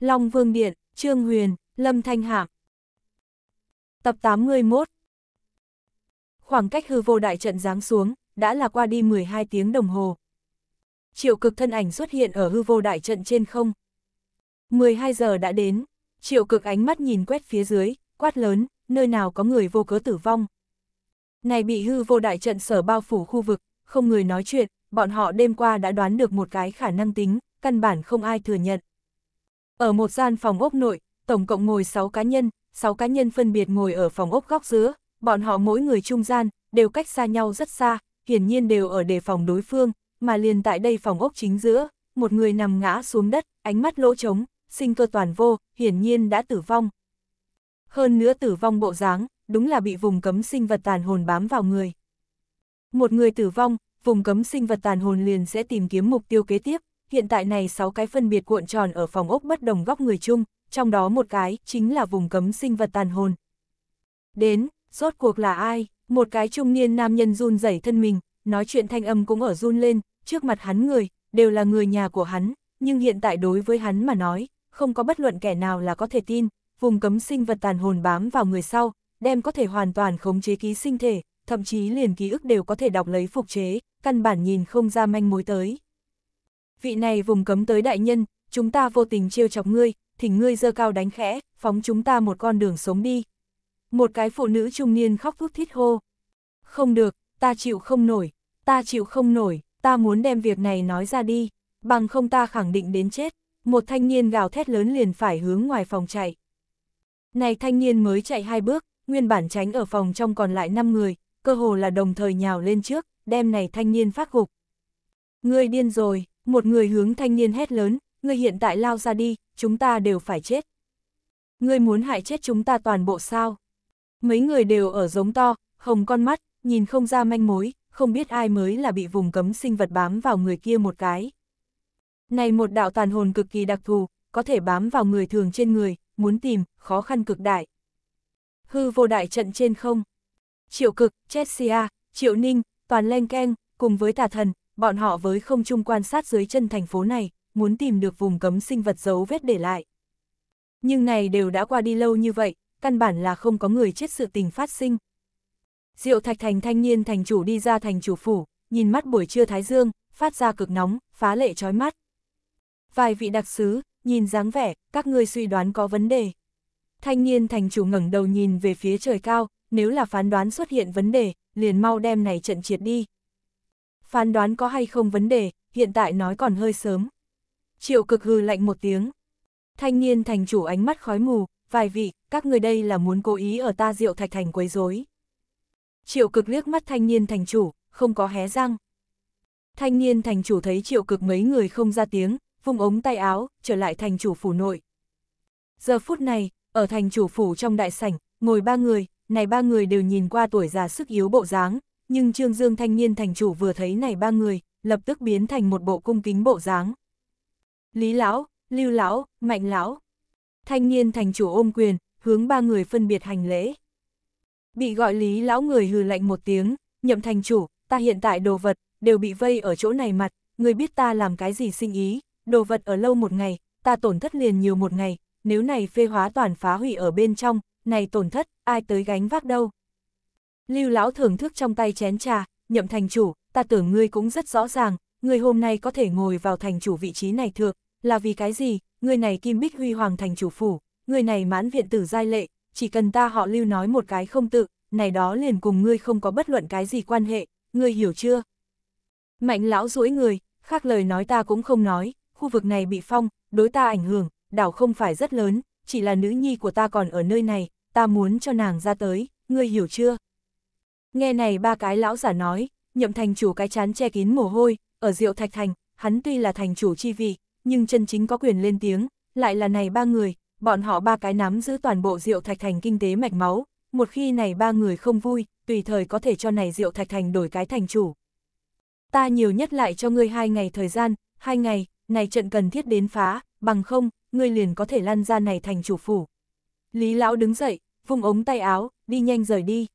Long Vương Điện, Trương Huyền, Lâm Thanh Hạm. Tập 81 Khoảng cách hư vô đại trận giáng xuống, đã là qua đi 12 tiếng đồng hồ. Triệu cực thân ảnh xuất hiện ở hư vô đại trận trên không. 12 giờ đã đến, triệu cực ánh mắt nhìn quét phía dưới, quát lớn, nơi nào có người vô cớ tử vong. Này bị hư vô đại trận sở bao phủ khu vực, không người nói chuyện, bọn họ đêm qua đã đoán được một cái khả năng tính, căn bản không ai thừa nhận. Ở một gian phòng ốc nội, tổng cộng ngồi 6 cá nhân, 6 cá nhân phân biệt ngồi ở phòng ốc góc giữa, bọn họ mỗi người trung gian, đều cách xa nhau rất xa, hiển nhiên đều ở đề phòng đối phương, mà liền tại đây phòng ốc chính giữa, một người nằm ngã xuống đất, ánh mắt lỗ trống, sinh cơ toàn vô, hiển nhiên đã tử vong. Hơn nữa tử vong bộ dáng, đúng là bị vùng cấm sinh vật tàn hồn bám vào người. Một người tử vong, vùng cấm sinh vật tàn hồn liền sẽ tìm kiếm mục tiêu kế tiếp, hiện tại này 6 cái phân biệt cuộn tròn ở phòng ốc bất đồng góc người chung, trong đó một cái chính là vùng cấm sinh vật tàn hồn. Đến, rốt cuộc là ai? Một cái trung niên nam nhân run rẩy thân mình, nói chuyện thanh âm cũng ở run lên, trước mặt hắn người, đều là người nhà của hắn, nhưng hiện tại đối với hắn mà nói, không có bất luận kẻ nào là có thể tin, vùng cấm sinh vật tàn hồn bám vào người sau, đem có thể hoàn toàn khống chế ký sinh thể, thậm chí liền ký ức đều có thể đọc lấy phục chế, căn bản nhìn không ra manh mối tới vị này vùng cấm tới đại nhân, chúng ta vô tình trêu chọc ngươi, thỉnh ngươi dơ cao đánh khẽ, phóng chúng ta một con đường sống đi. Một cái phụ nữ trung niên khóc thút thít hô. Không được, ta chịu không nổi, ta chịu không nổi, ta muốn đem việc này nói ra đi, bằng không ta khẳng định đến chết. Một thanh niên gào thét lớn liền phải hướng ngoài phòng chạy. Này thanh niên mới chạy hai bước, nguyên bản tránh ở phòng trong còn lại 5 người, cơ hồ là đồng thời nhào lên trước, đem này thanh niên phát gục. Ngươi điên rồi, một người hướng thanh niên hét lớn, ngươi hiện tại lao ra đi, chúng ta đều phải chết. Ngươi muốn hại chết chúng ta toàn bộ sao? Mấy người đều ở giống to, hồng con mắt, nhìn không ra manh mối, không biết ai mới là bị vùng cấm sinh vật bám vào người kia một cái. Này một đạo tàn hồn cực kỳ đặc thù, có thể bám vào người thường trên người, muốn tìm, khó khăn cực đại. Hư vô đại trận trên không. Triệu cực, Chessia, Triệu Ninh, Toàn Leng Keng, cùng với tà thần, bọn họ với không trung quan sát dưới chân thành phố này, muốn tìm được vùng cấm sinh vật dấu vết để lại. Nhưng này đều đã qua đi lâu như vậy, căn bản là không có người chết sự tình phát sinh. Diệu Thạch Thành thanh niên thành chủ đi ra thành chủ phủ, nhìn mắt buổi trưa thái dương, phát ra cực nóng, phá lệ trói mắt. Vài vị đặc sứ, nhìn dáng vẻ, các ngươi suy đoán có vấn đề. Thanh niên thành chủ ngẩng đầu nhìn về phía trời cao, nếu là phán đoán xuất hiện vấn đề, liền mau đem này trận triệt đi phán đoán có hay không vấn đề, hiện tại nói còn hơi sớm. Triệu cực hư lạnh một tiếng. Thanh niên thành chủ ánh mắt khói mù, vài vị, các người đây là muốn cố ý ở ta diệu thạch thành quấy rối. Triệu cực liếc mắt thanh niên thành chủ, không có hé răng. Thanh niên thành chủ thấy triệu cực mấy người không ra tiếng, vùng ống tay áo, trở lại thành chủ phủ nội. Giờ phút này, ở thành chủ phủ trong đại sảnh, ngồi ba người, này ba người đều nhìn qua tuổi già sức yếu bộ dáng, nhưng Trương Dương thanh niên thành chủ vừa thấy này ba người, lập tức biến thành một bộ cung kính bộ dáng. Lý lão, Lưu lão, Mạnh lão. Thanh niên thành chủ ôm quyền, hướng ba người phân biệt hành lễ. Bị gọi Lý lão người hừ lạnh một tiếng, "Nhậm thành chủ, ta hiện tại đồ vật đều bị vây ở chỗ này mặt, người biết ta làm cái gì sinh ý, đồ vật ở lâu một ngày, ta tổn thất liền nhiều một ngày, nếu này phê hóa toàn phá hủy ở bên trong, này tổn thất, ai tới gánh vác đâu. Lưu lão thưởng thức trong tay chén trà, nhậm thành chủ, ta tưởng ngươi cũng rất rõ ràng, ngươi hôm nay có thể ngồi vào thành chủ vị trí này thượng, là vì cái gì, ngươi này kim bích huy hoàng thành chủ phủ, ngươi này mãn viện tử giai lệ, chỉ cần ta họ lưu nói một cái không tự, này đó liền cùng ngươi không có bất luận cái gì quan hệ, ngươi hiểu chưa? Mạnh lão duỗi người, khác lời nói ta cũng không nói, khu vực này bị phong, đối ta ảnh hưởng, đảo không phải rất lớn, chỉ là nữ nhi của ta còn ở nơi này, ta muốn cho nàng ra tới, ngươi hiểu chưa? Nghe này ba cái lão giả nói, nhậm thành chủ cái chán che kín mồ hôi, ở Diệu Thạch Thành, hắn tuy là thành chủ chi vị, nhưng chân chính có quyền lên tiếng, lại là này ba người, bọn họ ba cái nắm giữ toàn bộ Diệu Thạch Thành kinh tế mạch máu, một khi này ba người không vui, tùy thời có thể cho này Diệu Thạch Thành đổi cái thành chủ. Ta nhiều nhất lại cho ngươi hai ngày thời gian, hai ngày, này trận cần thiết đến phá, bằng không, ngươi liền có thể lăn ra này thành chủ phủ. Lý Lão đứng dậy, vùng ống tay áo, đi nhanh rời đi.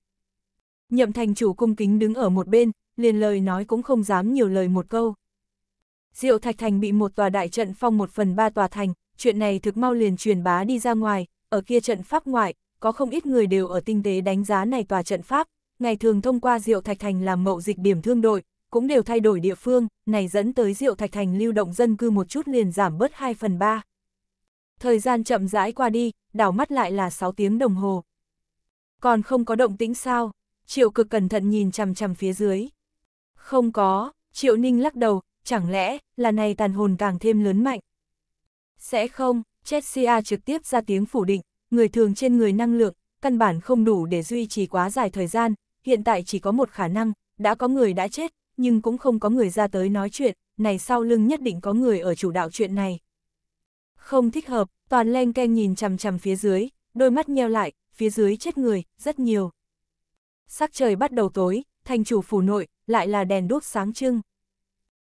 Nhậm thành chủ cung kính đứng ở một bên, liền lời nói cũng không dám nhiều lời một câu. Diệu Thạch Thành bị một tòa đại trận phong một phần ba tòa thành, chuyện này thực mau liền truyền bá đi ra ngoài, ở kia trận pháp ngoại, có không ít người đều ở tinh tế đánh giá này tòa trận pháp, ngày thường thông qua Diệu Thạch Thành làm mậu dịch điểm thương đội, cũng đều thay đổi địa phương, này dẫn tới Diệu Thạch Thành lưu động dân cư một chút liền giảm bớt 2 phần 3. Thời gian chậm rãi qua đi, đảo mắt lại là 6 tiếng đồng hồ. Còn không có động tĩnh sao? triệu cực cẩn thận nhìn chằm chằm phía dưới. Không có, triệu ninh lắc đầu, chẳng lẽ là này tàn hồn càng thêm lớn mạnh. Sẽ không, Chelsea trực tiếp ra tiếng phủ định, người thường trên người năng lượng, căn bản không đủ để duy trì quá dài thời gian, hiện tại chỉ có một khả năng, đã có người đã chết, nhưng cũng không có người ra tới nói chuyện, này sau lưng nhất định có người ở chủ đạo chuyện này. Không thích hợp, toàn len keng nhìn chằm chằm phía dưới, đôi mắt nheo lại, phía dưới chết người, rất nhiều. Sắc trời bắt đầu tối, thành chủ phủ nội, lại là đèn đốt sáng trưng.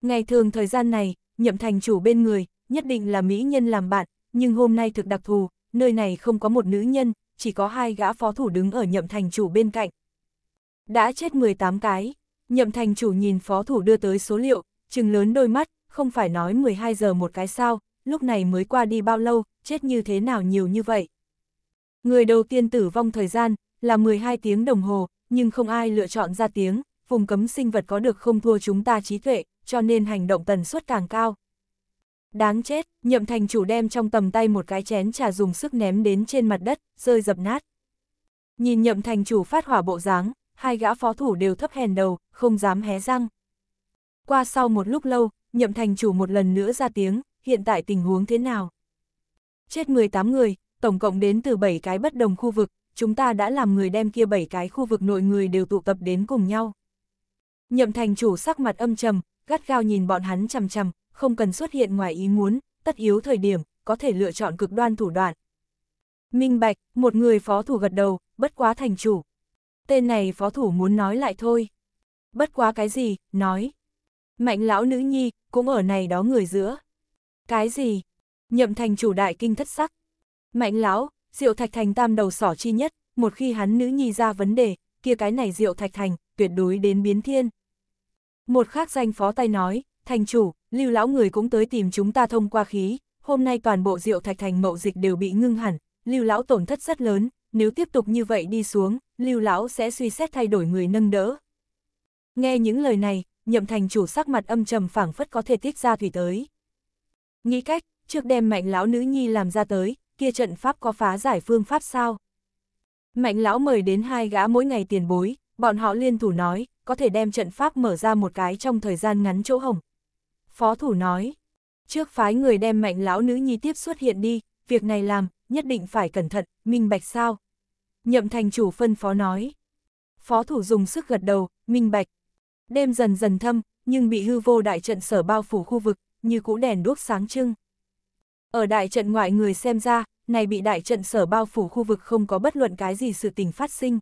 Ngày thường thời gian này, nhậm thành chủ bên người, nhất định là mỹ nhân làm bạn, nhưng hôm nay thực đặc thù, nơi này không có một nữ nhân, chỉ có hai gã phó thủ đứng ở nhậm thành chủ bên cạnh. Đã chết 18 cái, nhậm thành chủ nhìn phó thủ đưa tới số liệu, chừng lớn đôi mắt, không phải nói 12 giờ một cái sao, lúc này mới qua đi bao lâu, chết như thế nào nhiều như vậy. Người đầu tiên tử vong thời gian là 12 tiếng đồng hồ, nhưng không ai lựa chọn ra tiếng, vùng cấm sinh vật có được không thua chúng ta trí tuệ, cho nên hành động tần suất càng cao. Đáng chết, nhậm thành chủ đem trong tầm tay một cái chén trà dùng sức ném đến trên mặt đất, rơi dập nát. Nhìn nhậm thành chủ phát hỏa bộ dáng, hai gã phó thủ đều thấp hèn đầu, không dám hé răng. Qua sau một lúc lâu, nhậm thành chủ một lần nữa ra tiếng, hiện tại tình huống thế nào? Chết 18 người, tổng cộng đến từ 7 cái bất đồng khu vực, chúng ta đã làm người đem kia bảy cái khu vực nội người đều tụ tập đến cùng nhau. Nhậm thành chủ sắc mặt âm trầm, gắt gao nhìn bọn hắn chằm chằm, không cần xuất hiện ngoài ý muốn, tất yếu thời điểm, có thể lựa chọn cực đoan thủ đoạn. Minh Bạch, một người phó thủ gật đầu, bất quá thành chủ. Tên này phó thủ muốn nói lại thôi. Bất quá cái gì, nói. Mạnh lão nữ nhi, cũng ở này đó người giữa. Cái gì? Nhậm thành chủ đại kinh thất sắc. Mạnh lão, Diệu Thạch Thành tam đầu sỏ chi nhất, một khi hắn nữ nhi ra vấn đề, kia cái này Diệu Thạch Thành, tuyệt đối đến biến thiên. Một khác danh phó tay nói, thành chủ, lưu lão người cũng tới tìm chúng ta thông qua khí, hôm nay toàn bộ Diệu Thạch Thành mậu dịch đều bị ngưng hẳn, lưu lão tổn thất rất lớn, nếu tiếp tục như vậy đi xuống, lưu lão sẽ suy xét thay đổi người nâng đỡ. Nghe những lời này, nhậm thành chủ sắc mặt âm trầm phảng phất có thể tiết ra thủy tới. Nghĩ cách, trước đem mạnh lão nữ nhi làm ra tới, kia trận pháp có phá giải phương pháp sao? Mạnh lão mời đến hai gã mỗi ngày tiền bối, bọn họ liên thủ nói, có thể đem trận pháp mở ra một cái trong thời gian ngắn chỗ hồng. Phó thủ nói, trước phái người đem mạnh lão nữ nhi tiếp xuất hiện đi, việc này làm, nhất định phải cẩn thận, minh bạch sao? Nhậm thành chủ phân phó nói. Phó thủ dùng sức gật đầu, minh bạch. Đêm dần dần thâm, nhưng bị hư vô đại trận sở bao phủ khu vực, như cũ đèn đuốc sáng trưng. Ở đại trận ngoại người xem ra, này bị đại trận sở bao phủ khu vực không có bất luận cái gì sự tình phát sinh.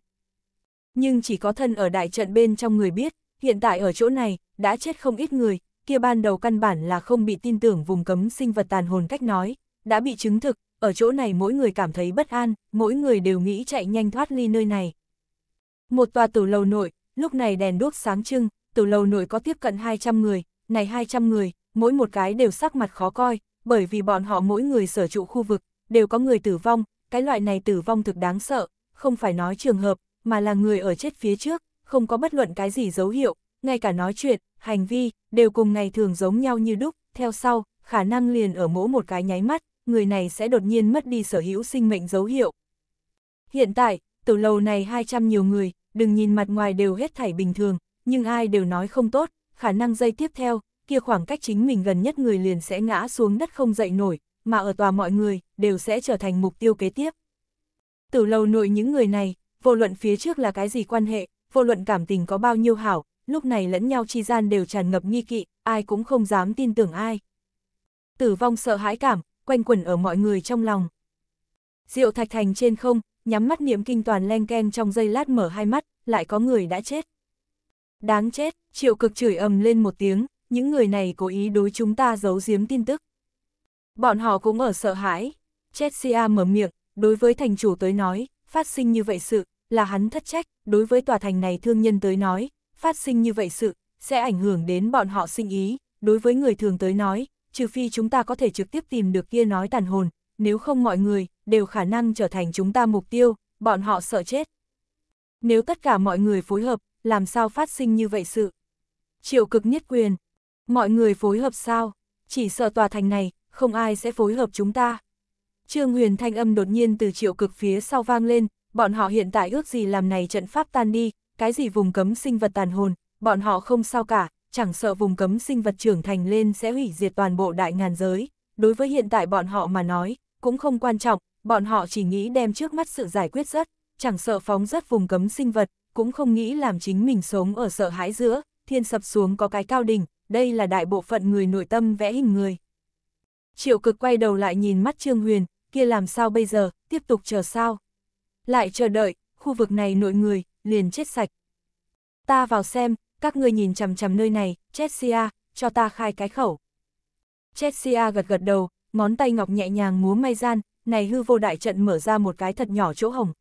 Nhưng chỉ có thân ở đại trận bên trong người biết, hiện tại ở chỗ này, đã chết không ít người, kia ban đầu căn bản là không bị tin tưởng vùng cấm sinh vật tàn hồn cách nói, đã bị chứng thực, ở chỗ này mỗi người cảm thấy bất an, mỗi người đều nghĩ chạy nhanh thoát ly nơi này. Một tòa tử lầu nội, lúc này đèn đuốc sáng trưng, tử lầu nội có tiếp cận 200 người, này 200 người, mỗi một cái đều sắc mặt khó coi, bởi vì bọn họ mỗi người sở trụ khu vực, đều có người tử vong, cái loại này tử vong thực đáng sợ, không phải nói trường hợp, mà là người ở chết phía trước, không có bất luận cái gì dấu hiệu, ngay cả nói chuyện, hành vi, đều cùng ngày thường giống nhau như đúc, theo sau, khả năng liền ở mỗi một cái nháy mắt, người này sẽ đột nhiên mất đi sở hữu sinh mệnh dấu hiệu. Hiện tại, từ lầu này 200 nhiều người, đừng nhìn mặt ngoài đều hết thảy bình thường, nhưng ai đều nói không tốt, khả năng dây tiếp theo, kia khoảng cách chính mình gần nhất người liền sẽ ngã xuống đất không dậy nổi, mà ở tòa mọi người, đều sẽ trở thành mục tiêu kế tiếp. Từ lâu nội những người này, vô luận phía trước là cái gì quan hệ, vô luận cảm tình có bao nhiêu hảo, lúc này lẫn nhau chi gian đều tràn ngập nghi kỵ, ai cũng không dám tin tưởng ai. Tử vong sợ hãi cảm, quanh quẩn ở mọi người trong lòng. Diệu thạch thành trên không, nhắm mắt niệm kinh toàn len ken trong giây lát mở hai mắt, lại có người đã chết. Đáng chết, triệu cực chửi ầm lên một tiếng, những người này cố ý đối chúng ta giấu giếm tin tức. Bọn họ cũng ở sợ hãi. Chelsea mở miệng, đối với thành chủ tới nói, phát sinh như vậy sự, là hắn thất trách, đối với tòa thành này thương nhân tới nói, phát sinh như vậy sự, sẽ ảnh hưởng đến bọn họ sinh ý, đối với người thường tới nói, trừ phi chúng ta có thể trực tiếp tìm được kia nói tàn hồn, nếu không mọi người, đều khả năng trở thành chúng ta mục tiêu, bọn họ sợ chết. Nếu tất cả mọi người phối hợp, làm sao phát sinh như vậy sự? Triệu cực nhất quyền, Mọi người phối hợp sao? Chỉ sợ tòa thành này, không ai sẽ phối hợp chúng ta. Trương Huyền thanh âm đột nhiên từ triệu cực phía sau vang lên, bọn họ hiện tại ước gì làm này trận pháp tan đi, cái gì vùng cấm sinh vật tàn hồn, bọn họ không sao cả, chẳng sợ vùng cấm sinh vật trưởng thành lên sẽ hủy diệt toàn bộ đại ngàn giới. Đối với hiện tại bọn họ mà nói, cũng không quan trọng, bọn họ chỉ nghĩ đem trước mắt sự giải quyết rất, chẳng sợ phóng rất vùng cấm sinh vật, cũng không nghĩ làm chính mình sống ở sợ hãi giữa, thiên sập xuống có cái cao đỉnh, đây là đại bộ phận người nội tâm vẽ hình người. Triệu cực quay đầu lại nhìn mắt Trương Huyền, kia làm sao bây giờ, tiếp tục chờ sao? Lại chờ đợi, khu vực này nội người, liền chết sạch. Ta vào xem, các ngươi nhìn chằm chằm nơi này, Chessia, cho ta khai cái khẩu. Chessia gật gật đầu, ngón tay ngọc nhẹ nhàng múa may gian, này hư vô đại trận mở ra một cái thật nhỏ chỗ hồng.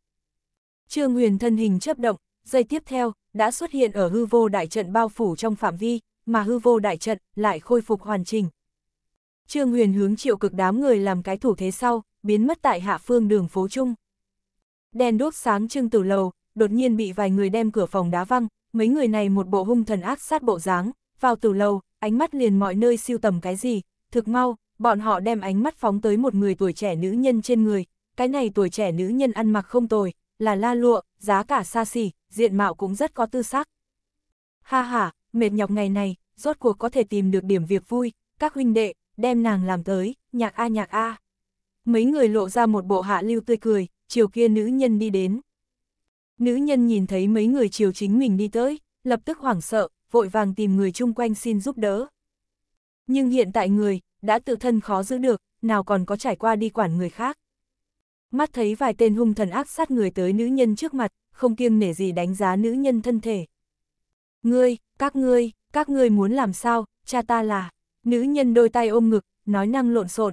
Trương Huyền thân hình chớp động, giây tiếp theo, đã xuất hiện ở hư vô đại trận bao phủ trong phạm vi, mà hư vô đại trận lại khôi phục hoàn chỉnh. Trương Huyền hướng triệu cực đám người làm cái thủ thế sau, biến mất tại hạ phương đường phố chung. Đèn đốt sáng trưng tử lầu, đột nhiên bị vài người đem cửa phòng đá văng, mấy người này một bộ hung thần ác sát bộ dáng, vào tử lầu, ánh mắt liền mọi nơi siêu tầm cái gì, thực mau, bọn họ đem ánh mắt phóng tới một người tuổi trẻ nữ nhân trên người, cái này tuổi trẻ nữ nhân ăn mặc không tồi, là la lụa, giá cả xa xỉ, diện mạo cũng rất có tư sắc. Ha ha, mệt nhọc ngày này, rốt cuộc có thể tìm được điểm việc vui, các huynh đệ, đem nàng làm tới, nhạc a nhạc a. Mấy người lộ ra một bộ hạ lưu tươi cười, chiều kia nữ nhân đi đến. Nữ nhân nhìn thấy mấy người chiều chính mình đi tới, lập tức hoảng sợ, vội vàng tìm người chung quanh xin giúp đỡ. Nhưng hiện tại người, đã tự thân khó giữ được, nào còn có trải qua đi quản người khác. Mắt thấy vài tên hung thần ác sát người tới nữ nhân trước mặt, không kiêng nể gì đánh giá nữ nhân thân thể. Ngươi, các ngươi, các ngươi muốn làm sao, cha ta là... Nữ nhân đôi tay ôm ngực, nói năng lộn xộn.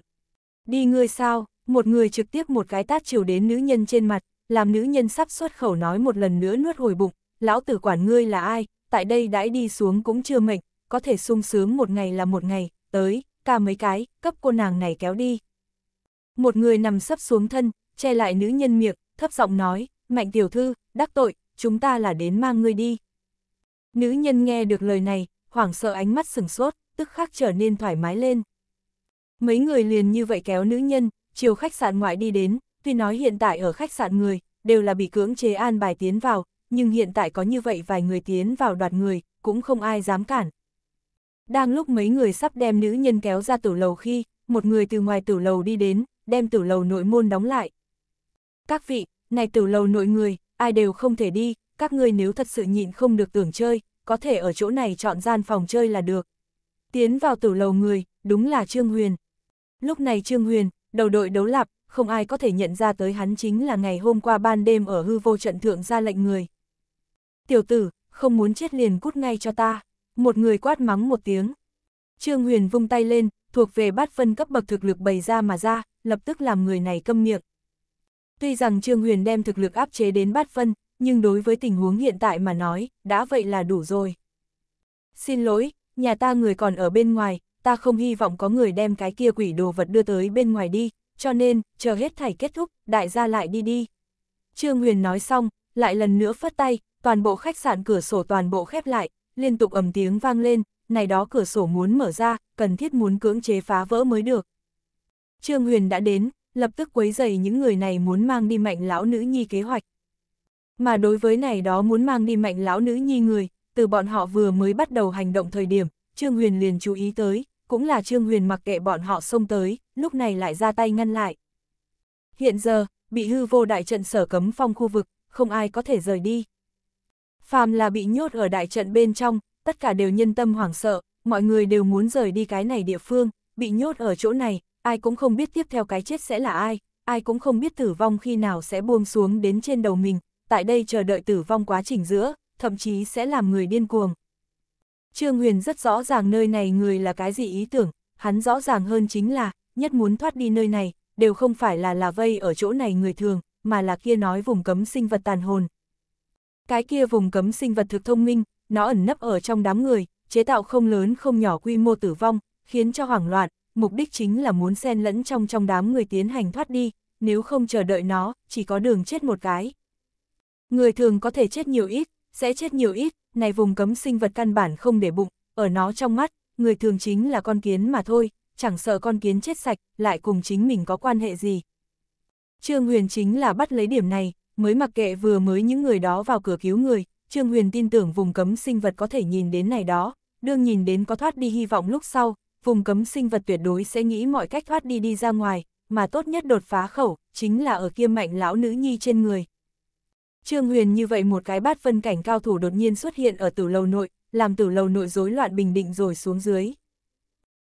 Đi ngươi sao, một người trực tiếp một cái tát chiều đến nữ nhân trên mặt, làm nữ nhân sắp xuất khẩu nói một lần nữa nuốt hồi bụng, lão tử quản ngươi là ai, tại đây đãi đi xuống cũng chưa mệnh, có thể sung sướng một ngày là một ngày, tới, ca mấy cái, cấp cô nàng này kéo đi. Một người nằm sấp xuống thân, che lại nữ nhân miệng, thấp giọng nói, mạnh tiểu thư, đắc tội, chúng ta là đến mang ngươi đi. Nữ nhân nghe được lời này, hoảng sợ ánh mắt sừng sốt, tức khắc trở nên thoải mái lên. Mấy người liền như vậy kéo nữ nhân, chiều khách sạn ngoại đi đến, tuy nói hiện tại ở khách sạn người, đều là bị cưỡng chế an bài tiến vào, nhưng hiện tại có như vậy vài người tiến vào đoạt người, cũng không ai dám cản. Đang lúc mấy người sắp đem nữ nhân kéo ra tủ lầu khi, một người từ ngoài tủ lầu đi đến, đem tủ lầu nội môn đóng lại. Các vị, này tủ lầu nội người, ai đều không thể đi, các ngươi nếu thật sự nhịn không được tưởng chơi, có thể ở chỗ này chọn gian phòng chơi là được. Tiến vào tử lầu người, đúng là Trương Huyền. Lúc này Trương Huyền, đầu đội đấu lạp, không ai có thể nhận ra tới hắn chính là ngày hôm qua ban đêm ở hư vô trận thượng ra lệnh người. Tiểu tử, không muốn chết liền cút ngay cho ta. Một người quát mắng một tiếng. Trương Huyền vung tay lên, thuộc về bát phân cấp bậc thực lực bày ra mà ra, lập tức làm người này câm miệng. Tuy rằng Trương Huyền đem thực lực áp chế đến bát phân, nhưng đối với tình huống hiện tại mà nói, đã vậy là đủ rồi. Xin lỗi, nhà ta người còn ở bên ngoài, ta không hy vọng có người đem cái kia quỷ đồ vật đưa tới bên ngoài đi, cho nên, chờ hết thảy kết thúc, đại gia lại đi đi. Trương Huyền nói xong, lại lần nữa phất tay, toàn bộ khách sạn cửa sổ toàn bộ khép lại, liên tục ầm tiếng vang lên, này đó cửa sổ muốn mở ra, cần thiết muốn cưỡng chế phá vỡ mới được. Trương Huyền đã đến, lập tức quấy dày những người này muốn mang đi mạnh lão nữ nhi kế hoạch. Mà đối với này đó muốn mang đi mạnh lão nữ nhi người, từ bọn họ vừa mới bắt đầu hành động thời điểm, Trương Huyền liền chú ý tới, cũng là Trương Huyền mặc kệ bọn họ xông tới, lúc này lại ra tay ngăn lại. Hiện giờ, bị hư vô đại trận sở cấm phong khu vực, không ai có thể rời đi. Phàm là bị nhốt ở đại trận bên trong, tất cả đều nhân tâm hoảng sợ, mọi người đều muốn rời đi cái này địa phương, bị nhốt ở chỗ này, ai cũng không biết tiếp theo cái chết sẽ là ai, ai cũng không biết tử vong khi nào sẽ buông xuống đến trên đầu mình, tại đây chờ đợi tử vong quá trình giữa, thậm chí sẽ làm người điên cuồng. Trương Huyền rất rõ ràng nơi này người là cái gì ý tưởng, hắn rõ ràng hơn chính là, nhất muốn thoát đi nơi này, đều không phải là là vây ở chỗ này người thường, mà là kia nói vùng cấm sinh vật tàn hồn. Cái kia vùng cấm sinh vật thực thông minh, nó ẩn nấp ở trong đám người, chế tạo không lớn không nhỏ quy mô tử vong, khiến cho hoảng loạn, mục đích chính là muốn xen lẫn trong trong đám người tiến hành thoát đi, nếu không chờ đợi nó, chỉ có đường chết một cái. Người thường có thể chết nhiều ít, sẽ chết nhiều ít, này vùng cấm sinh vật căn bản không để bụng, ở nó trong mắt, người thường chính là con kiến mà thôi, chẳng sợ con kiến chết sạch, lại cùng chính mình có quan hệ gì. Trương Huyền chính là bắt lấy điểm này, mới mặc kệ vừa mới những người đó vào cửa cứu người, Trương Huyền tin tưởng vùng cấm sinh vật có thể nhìn đến này đó, đương nhìn đến có thoát đi hy vọng lúc sau, vùng cấm sinh vật tuyệt đối sẽ nghĩ mọi cách thoát đi đi ra ngoài, mà tốt nhất đột phá khẩu, chính là ở kia mạnh lão nữ nhi trên người. Trương Huyền như vậy một cái bát phân cảnh cao thủ đột nhiên xuất hiện ở tử lầu nội, làm tử lầu nội rối loạn bình định rồi xuống dưới.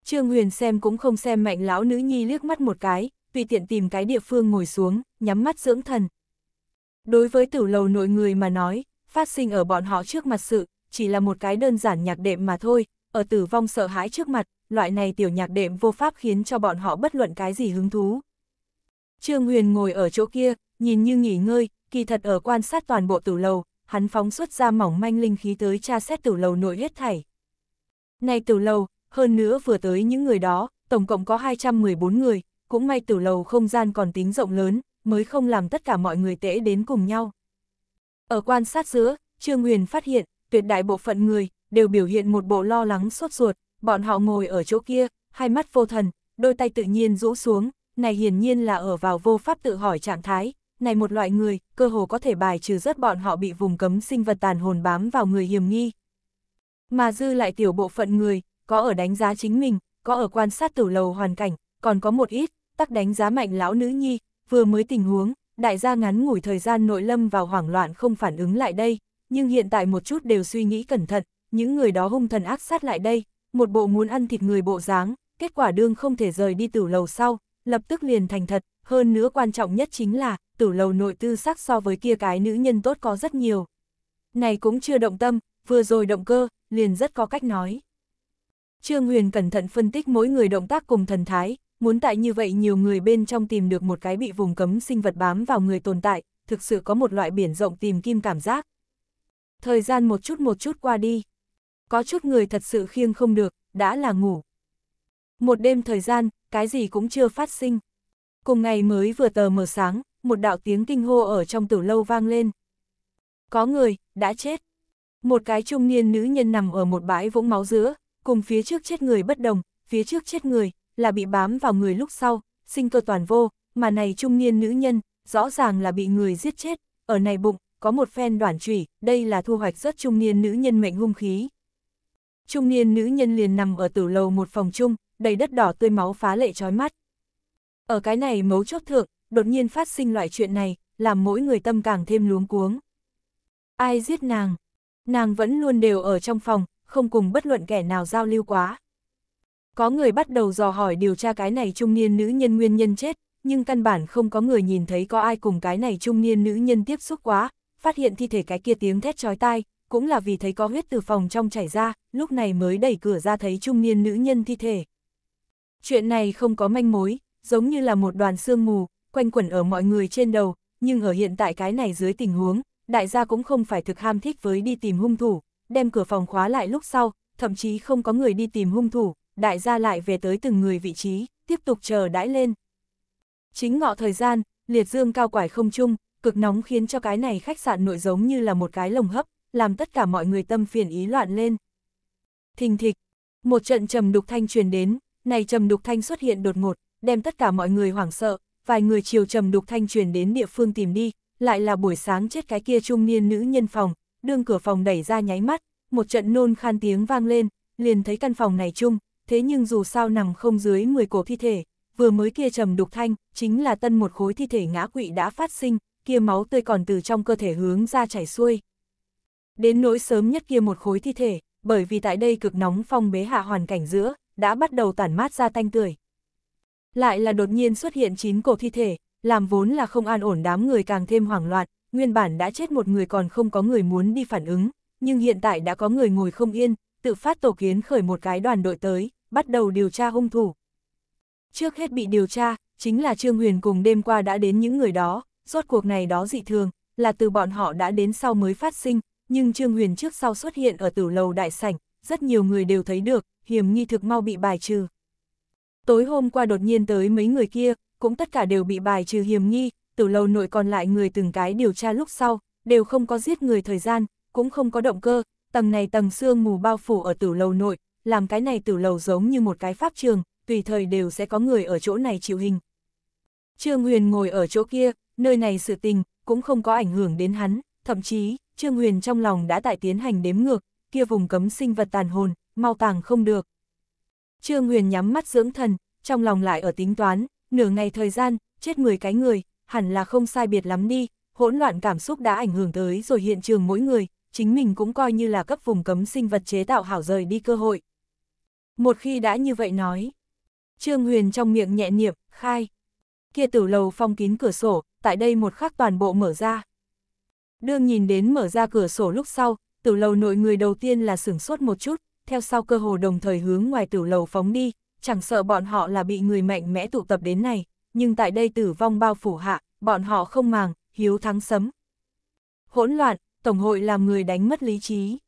Trương Huyền xem cũng không xem mạnh lão nữ nhi liếc mắt một cái, tùy tiện tìm cái địa phương ngồi xuống, nhắm mắt dưỡng thần. Đối với tử lầu nội người mà nói, phát sinh ở bọn họ trước mặt sự, chỉ là một cái đơn giản nhạc đệm mà thôi, ở tử vong sợ hãi trước mặt, loại này tiểu nhạc đệm vô pháp khiến cho bọn họ bất luận cái gì hứng thú. Trương Huyền ngồi ở chỗ kia, nhìn như nghỉ ngơi, kỳ thật ở quan sát toàn bộ tử lầu, hắn phóng xuất ra mỏng manh linh khí tới tra xét tử lầu nội huyết thảy. Này tử lầu, hơn nữa vừa tới những người đó, tổng cộng có 214 người, cũng may tử lầu không gian còn tính rộng lớn, mới không làm tất cả mọi người tễ đến cùng nhau. Ở quan sát giữa, Trương Huyền phát hiện, tuyệt đại bộ phận người, đều biểu hiện một bộ lo lắng sốt ruột, bọn họ ngồi ở chỗ kia, hai mắt vô thần, đôi tay tự nhiên rũ xuống, này hiển nhiên là ở vào vô pháp tự hỏi trạng thái, này một loại người, cơ hồ có thể bài trừ rất bọn họ bị vùng cấm sinh vật tàn hồn bám vào người hiểm nghi. Mà dư lại tiểu bộ phận người, có ở đánh giá chính mình, có ở quan sát tử lầu hoàn cảnh, còn có một ít, tắc đánh giá mạnh lão nữ nhi, vừa mới tình huống, đại gia ngắn ngủi thời gian nội lâm vào hoảng loạn không phản ứng lại đây, nhưng hiện tại một chút đều suy nghĩ cẩn thận, những người đó hung thần ác sát lại đây, một bộ muốn ăn thịt người bộ dáng, kết quả đương không thể rời đi tử lầu sau, lập tức liền thành thật, hơn nữa quan trọng nhất chính là, tử lầu nội tư sắc so với kia cái nữ nhân tốt có rất nhiều. Này cũng chưa động tâm, vừa rồi động cơ, liền rất có cách nói. Trương Huyền cẩn thận phân tích mỗi người động tác cùng thần thái, muốn tại như vậy nhiều người bên trong tìm được một cái bị vùng cấm sinh vật bám vào người tồn tại, thực sự có một loại biển rộng tìm kim cảm giác. Thời gian một chút một chút qua đi. Có chút người thật sự khiêng không được, đã là ngủ. Một đêm thời gian, cái gì cũng chưa phát sinh. Cùng ngày mới vừa tờ mờ sáng, một đạo tiếng kinh hô ở trong tử lâu vang lên. Có người, đã chết. Một cái trung niên nữ nhân nằm ở một bãi vũng máu giữa, cùng phía trước chết người bất đồng, phía trước chết người, là bị bám vào người lúc sau, sinh cơ toàn vô, mà này trung niên nữ nhân, rõ ràng là bị người giết chết, ở này bụng, có một phen đoạn trụy, đây là thu hoạch rất trung niên nữ nhân mệnh hung khí. Trung niên nữ nhân liền nằm ở tử lầu một phòng chung, đầy đất đỏ tươi máu phá lệ trói mắt. Ở cái này mấu chốt thượng, đột nhiên phát sinh loại chuyện này, làm mỗi người tâm càng thêm luống cuống. Ai giết nàng? Nàng vẫn luôn đều ở trong phòng, không cùng bất luận kẻ nào giao lưu quá. Có người bắt đầu dò hỏi điều tra cái này trung niên nữ nhân nguyên nhân chết, nhưng căn bản không có người nhìn thấy có ai cùng cái này trung niên nữ nhân tiếp xúc quá, phát hiện thi thể cái kia tiếng thét chói tai, cũng là vì thấy có huyết từ phòng trong chảy ra, lúc này mới đẩy cửa ra thấy trung niên nữ nhân thi thể. Chuyện này không có manh mối, giống như là một đoàn sương mù, quanh quẩn ở mọi người trên đầu, nhưng ở hiện tại cái này dưới tình huống, đại gia cũng không phải thực ham thích với đi tìm hung thủ, đem cửa phòng khóa lại lúc sau, thậm chí không có người đi tìm hung thủ, đại gia lại về tới từng người vị trí, tiếp tục chờ đãi lên. Chính ngọ thời gian, liệt dương cao quải không chung, cực nóng khiến cho cái này khách sạn nội giống như là một cái lồng hấp, làm tất cả mọi người tâm phiền ý loạn lên. Thình thịch, một trận trầm đục thanh truyền đến, này trầm đục thanh xuất hiện đột ngột, đem tất cả mọi người hoảng sợ, vài người chiều trầm đục thanh truyền đến địa phương tìm đi, lại là buổi sáng chết cái kia trung niên nữ nhân phòng, đương cửa phòng đẩy ra nháy mắt, một trận nôn khan tiếng vang lên, liền thấy căn phòng này chung, thế nhưng dù sao nằm không dưới 10 cổ thi thể, vừa mới kia trầm đục thanh, chính là tân một khối thi thể ngã quỵ đã phát sinh, kia máu tươi còn từ trong cơ thể hướng ra chảy xuôi. Đến nỗi sớm nhất kia một khối thi thể, bởi vì tại đây cực nóng phong bế hạ hoàn cảnh giữa, đã bắt đầu tản mát ra tanh tưởi. Lại là đột nhiên xuất hiện 9 cổ thi thể, làm vốn là không an ổn đám người càng thêm hoảng loạn, nguyên bản đã chết một người còn không có người muốn đi phản ứng, nhưng hiện tại đã có người ngồi không yên, tự phát tổ kiến khởi một cái đoàn đội tới, bắt đầu điều tra hung thủ. Trước hết bị điều tra, chính là Trương Huyền cùng đêm qua đã đến những người đó, rốt cuộc này đó dị thường, là từ bọn họ đã đến sau mới phát sinh, nhưng Trương Huyền trước sau xuất hiện ở tử lầu đại sảnh, rất nhiều người đều thấy được, hiểm nghi thực mau bị bài trừ. Tối hôm qua đột nhiên tới mấy người kia, cũng tất cả đều bị bài trừ hiểm nghi, từ lâu nội còn lại người từng cái điều tra lúc sau, đều không có giết người thời gian, cũng không có động cơ, tầng này tầng xương mù bao phủ ở tử Lâu nội, làm cái này tử Lâu giống như một cái pháp trường, tùy thời đều sẽ có người ở chỗ này chịu hình. Trương Huyền ngồi ở chỗ kia, nơi này sự tình, cũng không có ảnh hưởng đến hắn, thậm chí, Trương Huyền trong lòng đã tại tiến hành đếm ngược, kia vùng cấm sinh vật tàn hồn, mau tàng không được, Trương Huyền nhắm mắt dưỡng thần, trong lòng lại ở tính toán, nửa ngày thời gian, chết 10 cái người, hẳn là không sai biệt lắm đi, hỗn loạn cảm xúc đã ảnh hưởng tới rồi hiện trường mỗi người, chính mình cũng coi như là cấp vùng cấm sinh vật chế tạo hảo rời đi cơ hội. Một khi đã như vậy nói, Trương Huyền trong miệng nhẹ niệm, khai. Kia tử lầu phong kín cửa sổ, tại đây một khắc toàn bộ mở ra. Đương nhìn đến mở ra cửa sổ lúc sau, tử lầu nội người đầu tiên là sửng sốt một chút, theo sau cơ hồ đồng thời hướng ngoài tử lầu phóng đi, chẳng sợ bọn họ là bị người mạnh mẽ tụ tập đến này, nhưng tại đây tử vong bao phủ hạ, bọn họ không màng, hiếu thắng sấm. Hỗn loạn, Tổng hội làm người đánh mất lý trí.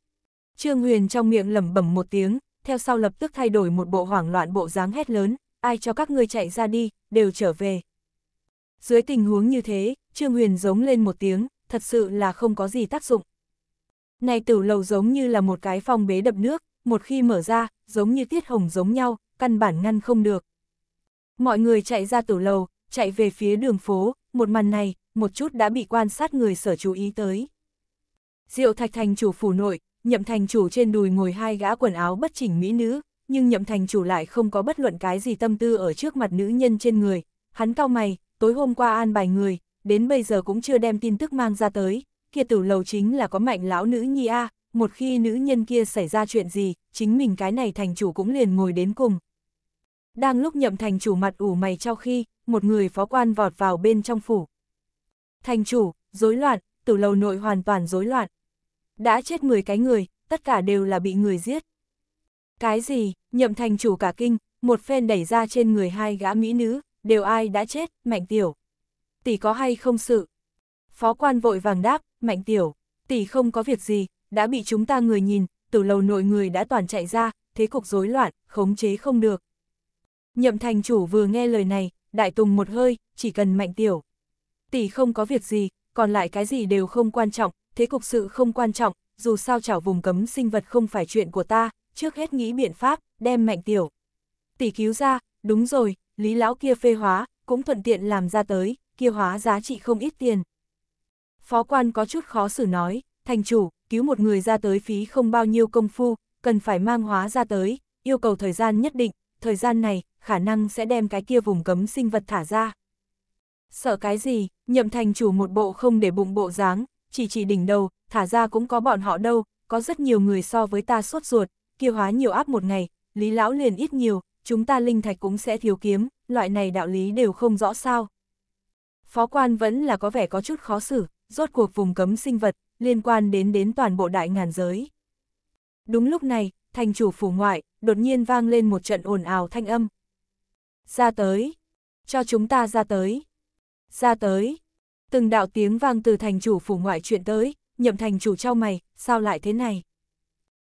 Trương Huyền trong miệng lẩm bẩm một tiếng, theo sau lập tức thay đổi một bộ hoảng loạn bộ dáng hét lớn, ai cho các ngươi chạy ra đi, đều trở về. Dưới tình huống như thế, Trương Huyền giống lên một tiếng, thật sự là không có gì tác dụng. Này tử lầu giống như là một cái phòng bế đập nước, một khi mở ra, giống như tiết hồng giống nhau, căn bản ngăn không được. Mọi người chạy ra tiểu lầu, chạy về phía đường phố, một màn này, một chút đã bị quan sát người sở chú ý tới. Diệu thạch thành chủ phủ nội, nhậm thành chủ trên đùi ngồi hai gã quần áo bất chỉnh mỹ nữ, nhưng nhậm thành chủ lại không có bất luận cái gì tâm tư ở trước mặt nữ nhân trên người. Hắn cao mày, tối hôm qua an bài người, đến bây giờ cũng chưa đem tin tức mang ra tới, kia tử lầu chính là có mạnh lão nữ nhi a một khi nữ nhân kia xảy ra chuyện gì, chính mình cái này thành chủ cũng liền ngồi đến cùng. Đang lúc nhậm thành chủ mặt ủ mày trao khi, một người phó quan vọt vào bên trong phủ. Thành chủ, rối loạn, tử lầu nội hoàn toàn rối loạn. Đã chết 10 cái người, tất cả đều là bị người giết. Cái gì, nhậm thành chủ cả kinh, một phen đẩy ra trên người hai gã mỹ nữ, đều ai đã chết, mạnh tiểu. Tỷ có hay không sự? Phó quan vội vàng đáp, mạnh tiểu, tỷ không có việc gì, đã bị chúng ta người nhìn, từ lầu nội người đã toàn chạy ra, thế cục rối loạn, khống chế không được. Nhậm thành chủ vừa nghe lời này, đại tùng một hơi, chỉ cần mạnh tiểu. Tỷ không có việc gì, còn lại cái gì đều không quan trọng, thế cục sự không quan trọng, dù sao chảo vùng cấm sinh vật không phải chuyện của ta, trước hết nghĩ biện pháp, đem mạnh tiểu. Tỷ cứu ra, đúng rồi, lý lão kia phê hóa, cũng thuận tiện làm ra tới, kia hóa giá trị không ít tiền. Phó quan có chút khó xử nói, thành chủ, cứu một người ra tới phí không bao nhiêu công phu, cần phải mang hóa ra tới, yêu cầu thời gian nhất định, thời gian này, khả năng sẽ đem cái kia vùng cấm sinh vật thả ra. Sợ cái gì, nhậm thành chủ một bộ không để bụng bộ dáng, chỉ chỉ đỉnh đầu, thả ra cũng có bọn họ đâu, có rất nhiều người so với ta sốt ruột, kia hóa nhiều áp một ngày, lý lão liền ít nhiều, chúng ta linh thạch cũng sẽ thiếu kiếm, loại này đạo lý đều không rõ sao. Phó quan vẫn là có vẻ có chút khó xử, rốt cuộc vùng cấm sinh vật, liên quan đến đến toàn bộ đại ngàn giới. Đúng lúc này, thành chủ phủ ngoại, đột nhiên vang lên một trận ồn ào thanh âm. Ra tới! Cho chúng ta ra tới! Ra tới! Từng đạo tiếng vang từ thành chủ phủ ngoại chuyện tới, nhậm thành chủ trao mày, sao lại thế này?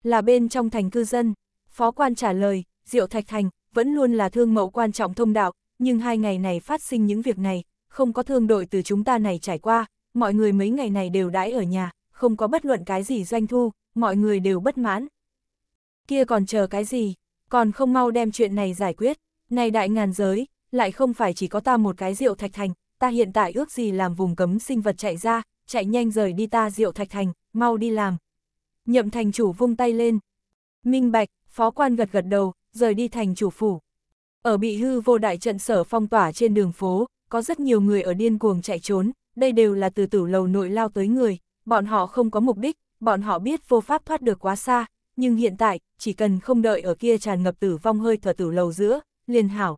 Là bên trong thành cư dân, phó quan trả lời, Diệu Thạch Thành, vẫn luôn là thương mẫu quan trọng thông đạo, nhưng hai ngày này phát sinh những việc này, không có thương đội từ chúng ta này trải qua, mọi người mấy ngày này đều đãi ở nhà, không có bất luận cái gì doanh thu, mọi người đều bất mãn. Kia còn chờ cái gì, còn không mau đem chuyện này giải quyết, này đại ngàn giới, lại không phải chỉ có ta một cái rượu thạch thành, ta hiện tại ước gì làm vùng cấm sinh vật chạy ra, chạy nhanh rời đi ta rượu thạch thành, mau đi làm. Nhậm thành chủ vung tay lên. Minh bạch, phó quan gật gật đầu, rời đi thành chủ phủ. Ở bị hư vô đại trận sở phong tỏa trên đường phố, có rất nhiều người ở điên cuồng chạy trốn, đây đều là từ tử lầu nội lao tới người, bọn họ không có mục đích, bọn họ biết vô pháp thoát được quá xa, nhưng hiện tại, chỉ cần không đợi ở kia tràn ngập tử vong hơi thở tử lầu giữa, liền hảo.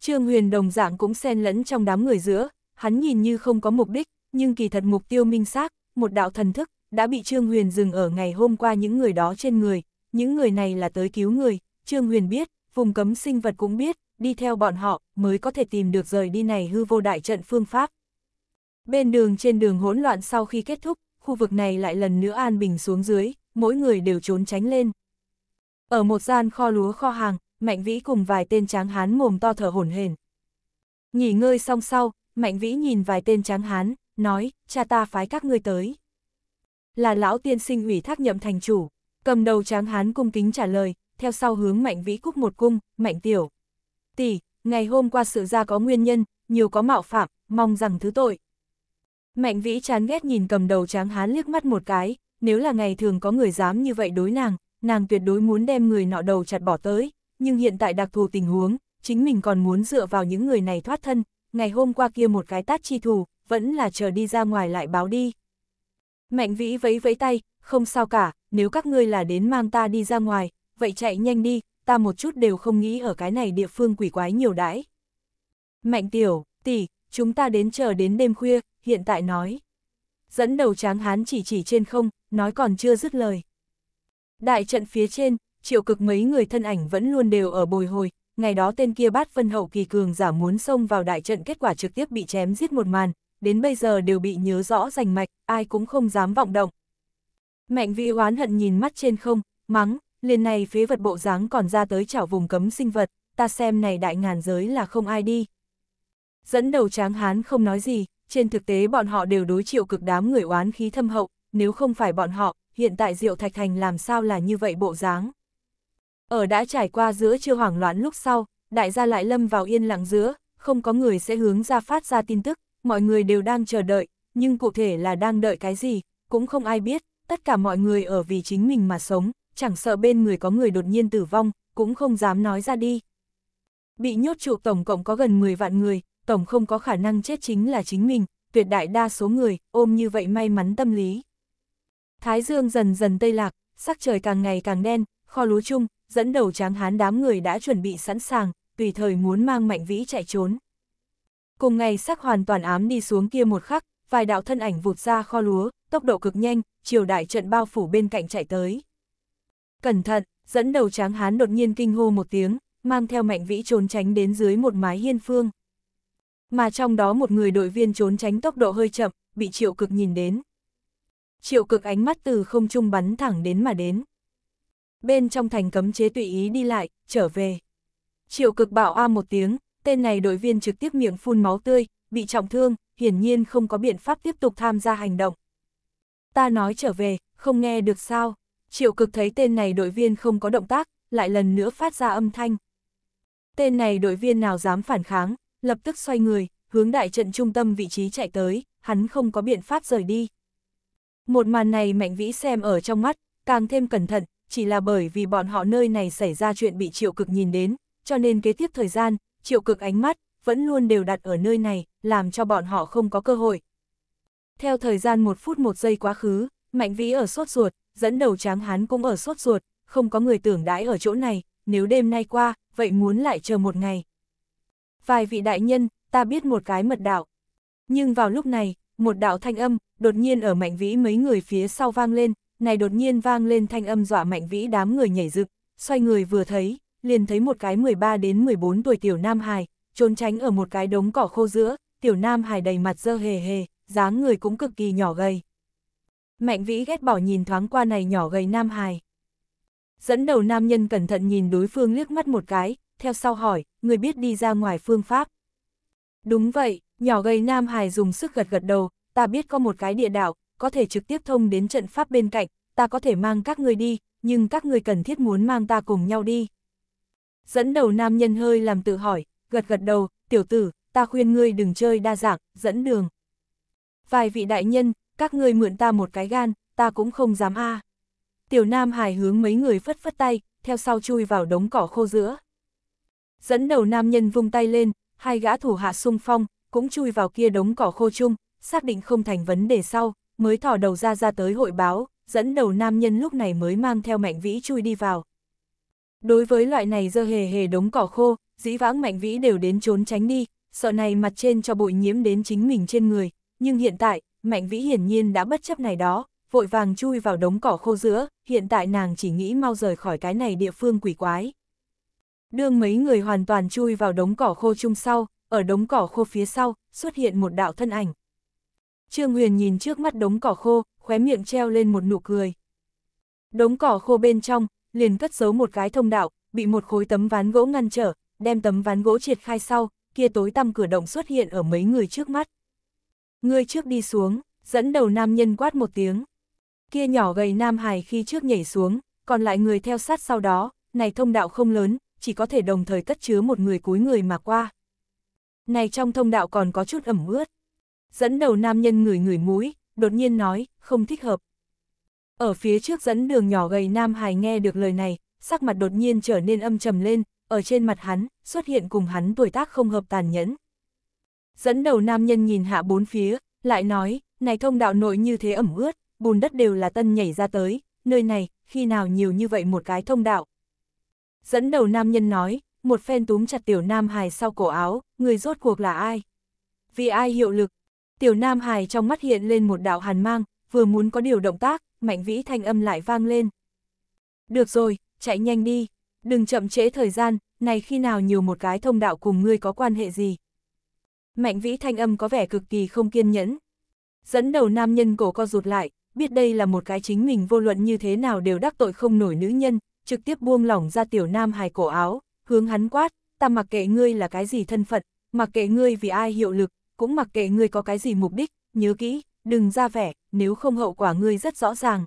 Trương Huyền đồng dạng cũng xen lẫn trong đám người giữa, hắn nhìn như không có mục đích, nhưng kỳ thật mục tiêu minh xác, một đạo thần thức, đã bị Trương Huyền dừng ở ngày hôm qua những người đó trên người, những người này là tới cứu người, Trương Huyền biết, vùng cấm sinh vật cũng biết, đi theo bọn họ mới có thể tìm được rời đi này hư vô đại trận phương pháp. Bên đường trên đường hỗn loạn sau khi kết thúc, khu vực này lại lần nữa an bình xuống dưới, mỗi người đều trốn tránh lên. Ở một gian kho lúa kho hàng, Mạnh Vĩ cùng vài tên tráng hán mồm to thở hổn hển. Nghỉ ngơi xong sau, Mạnh Vĩ nhìn vài tên tráng hán, nói, cha ta phái các ngươi tới. Là lão tiên sinh ủy thác nhậm thành chủ, cầm đầu tráng hán cung kính trả lời, theo sau hướng Mạnh Vĩ cúc một cung, Mạnh Tiểu. Tỷ, ngày hôm qua sự ra có nguyên nhân, nhiều có mạo phạm, mong rằng thứ tội. Mạnh vĩ chán ghét nhìn cầm đầu tráng hán liếc mắt một cái, nếu là ngày thường có người dám như vậy đối nàng, nàng tuyệt đối muốn đem người nọ đầu chặt bỏ tới, nhưng hiện tại đặc thù tình huống, chính mình còn muốn dựa vào những người này thoát thân, ngày hôm qua kia một cái tát chi thù, vẫn là chờ đi ra ngoài lại báo đi. Mạnh vĩ vẫy vẫy tay, không sao cả, nếu các ngươi là đến mang ta đi ra ngoài, vậy chạy nhanh đi, ta một chút đều không nghĩ ở cái này địa phương quỷ quái nhiều đãi. Mạnh tiểu, tỷ, chúng ta đến chờ đến đêm khuya, hiện tại nói. Dẫn đầu tráng hán chỉ chỉ trên không, nói còn chưa dứt lời. Đại trận phía trên, triệu cực mấy người thân ảnh vẫn luôn đều ở bồi hồi, ngày đó tên kia bát phân hậu kỳ cường giả muốn xông vào đại trận kết quả trực tiếp bị chém giết một màn, đến bây giờ đều bị nhớ rõ rành mạch, ai cũng không dám vọng động. Mạnh vĩ oán hận nhìn mắt trên không, mắng, liền này phế vật bộ dáng còn ra tới chảo vùng cấm sinh vật, ta xem này đại ngàn giới là không ai đi. Dẫn đầu tráng hán không nói gì, trên thực tế bọn họ đều đối chịu cực đám người oán khí thâm hậu, nếu không phải bọn họ, hiện tại Diệu Thạch Thành làm sao là như vậy bộ dáng. Ở đã trải qua giữa chưa hoảng loạn lúc sau, đại gia lại lâm vào yên lặng giữa, không có người sẽ hướng ra phát ra tin tức, mọi người đều đang chờ đợi, nhưng cụ thể là đang đợi cái gì, cũng không ai biết, tất cả mọi người ở vì chính mình mà sống, chẳng sợ bên người có người đột nhiên tử vong, cũng không dám nói ra đi. Bị nhốt trụ tổng cộng có gần 10 vạn người, tổng không có khả năng chết chính là chính mình, tuyệt đại đa số người, ôm như vậy may mắn tâm lý. Thái dương dần dần tây lạc, sắc trời càng ngày càng đen, kho lúa chung, dẫn đầu tráng hán đám người đã chuẩn bị sẵn sàng, tùy thời muốn mang mạnh vĩ chạy trốn. Cùng ngày sắc hoàn toàn ám đi xuống kia một khắc, vài đạo thân ảnh vụt ra kho lúa, tốc độ cực nhanh, chiều đại trận bao phủ bên cạnh chạy tới. Cẩn thận, dẫn đầu tráng hán đột nhiên kinh hô một tiếng, mang theo mạnh vĩ trốn tránh đến dưới một mái hiên phương mà trong đó một người đội viên trốn tránh tốc độ hơi chậm, bị triệu cực nhìn đến. Triệu cực ánh mắt từ không trung bắn thẳng đến mà đến. Bên trong thành cấm chế tùy ý đi lại, trở về. Triệu cực bảo a một tiếng, tên này đội viên trực tiếp miệng phun máu tươi, bị trọng thương, hiển nhiên không có biện pháp tiếp tục tham gia hành động. Ta nói trở về, không nghe được sao? Triệu cực thấy tên này đội viên không có động tác, lại lần nữa phát ra âm thanh. Tên này đội viên nào dám phản kháng, lập tức xoay người, hướng đại trận trung tâm vị trí chạy tới, hắn không có biện pháp rời đi. Một màn này Mạnh Vĩ xem ở trong mắt, càng thêm cẩn thận, chỉ là bởi vì bọn họ nơi này xảy ra chuyện bị triệu cực nhìn đến, cho nên kế tiếp thời gian, triệu cực ánh mắt, vẫn luôn đều đặt ở nơi này, làm cho bọn họ không có cơ hội. Theo thời gian một phút một giây quá khứ, Mạnh Vĩ ở sốt ruột, dẫn đầu tráng hán cũng ở sốt ruột, không có người tưởng đãi ở chỗ này, nếu đêm nay qua, vậy muốn lại chờ một ngày. Vài vị đại nhân, ta biết một cái mật đạo. Nhưng vào lúc này, một đạo thanh âm, đột nhiên ở mạnh vĩ mấy người phía sau vang lên, này đột nhiên vang lên thanh âm dọa mạnh vĩ đám người nhảy dựng, xoay người vừa thấy, liền thấy một cái 13 đến 14 tuổi tiểu nam hài, trốn tránh ở một cái đống cỏ khô giữa, tiểu nam hài đầy mặt dơ hề hề, dáng người cũng cực kỳ nhỏ gầy. Mạnh vĩ ghét bỏ nhìn thoáng qua này nhỏ gầy nam hài. Dẫn đầu nam nhân cẩn thận nhìn đối phương liếc mắt một cái, theo sau hỏi, người biết đi ra ngoài phương pháp. Đúng vậy, nhỏ gầy Nam Hải dùng sức gật gật đầu, ta biết có một cái địa đạo, có thể trực tiếp thông đến trận pháp bên cạnh, ta có thể mang các người đi, nhưng các người cần thiết muốn mang ta cùng nhau đi. Dẫn đầu nam nhân hơi làm tự hỏi, gật gật đầu, tiểu tử, ta khuyên ngươi đừng chơi đa dạng, dẫn đường. Vài vị đại nhân, các ngươi mượn ta một cái gan, ta cũng không dám a. Tiểu Nam Hải hướng mấy người phất phất tay, theo sau chui vào đống cỏ khô giữa. Dẫn đầu nam nhân vung tay lên, hai gã thủ hạ sung phong, cũng chui vào kia đống cỏ khô chung, xác định không thành vấn đề sau, mới thỏ đầu ra ra tới hội báo, dẫn đầu nam nhân lúc này mới mang theo mạnh vĩ chui đi vào. Đối với loại này dơ hề hề đống cỏ khô, dĩ vãng mạnh vĩ đều đến trốn tránh đi, sợ này mặt trên cho bụi nhiễm đến chính mình trên người, nhưng hiện tại, mạnh vĩ hiển nhiên đã bất chấp này đó, vội vàng chui vào đống cỏ khô giữa, hiện tại nàng chỉ nghĩ mau rời khỏi cái này địa phương quỷ quái. Đương mấy người hoàn toàn chui vào đống cỏ khô chung sau, ở đống cỏ khô phía sau, xuất hiện một đạo thân ảnh. Trương Huyền nhìn trước mắt đống cỏ khô, khóe miệng treo lên một nụ cười. Đống cỏ khô bên trong, liền cất giấu một cái thông đạo, bị một khối tấm ván gỗ ngăn trở, đem tấm ván gỗ triệt khai sau, kia tối tăm cửa động xuất hiện ở mấy người trước mắt. Người trước đi xuống, dẫn đầu nam nhân quát một tiếng. Kia nhỏ gầy nam hài khi trước nhảy xuống, còn lại người theo sát sau đó, này thông đạo không lớn, chỉ có thể đồng thời cất chứa một người cúi người mà qua. Này trong thông đạo còn có chút ẩm ướt. Dẫn đầu nam nhân người người mũi, đột nhiên nói, không thích hợp. Ở phía trước dẫn đường nhỏ gầy nam hài nghe được lời này, sắc mặt đột nhiên trở nên âm trầm lên, ở trên mặt hắn, xuất hiện cùng hắn tuổi tác không hợp tàn nhẫn. Dẫn đầu nam nhân nhìn hạ bốn phía, lại nói, này thông đạo nội như thế ẩm ướt, bùn đất đều là tân nhảy ra tới, nơi này, khi nào nhiều như vậy một cái thông đạo. Dẫn đầu nam nhân nói, một phen túm chặt tiểu nam hài sau cổ áo, người rốt cuộc là ai? Vì ai hiệu lực? Tiểu nam hài trong mắt hiện lên một đạo hàn mang, vừa muốn có điều động tác, mạnh vĩ thanh âm lại vang lên. Được rồi, chạy nhanh đi, đừng chậm trễ thời gian, này khi nào nhiều một cái thông đạo cùng ngươi có quan hệ gì. Mạnh vĩ thanh âm có vẻ cực kỳ không kiên nhẫn. Dẫn đầu nam nhân cổ co rụt lại, biết đây là một cái chính mình vô luận như thế nào đều đắc tội không nổi nữ nhân, trực tiếp buông lỏng ra tiểu nam hài cổ áo, hướng hắn quát, ta mặc kệ ngươi là cái gì thân phận, mặc kệ ngươi vì ai hiệu lực, cũng mặc kệ ngươi có cái gì mục đích, nhớ kỹ, đừng ra vẻ, nếu không hậu quả ngươi rất rõ ràng.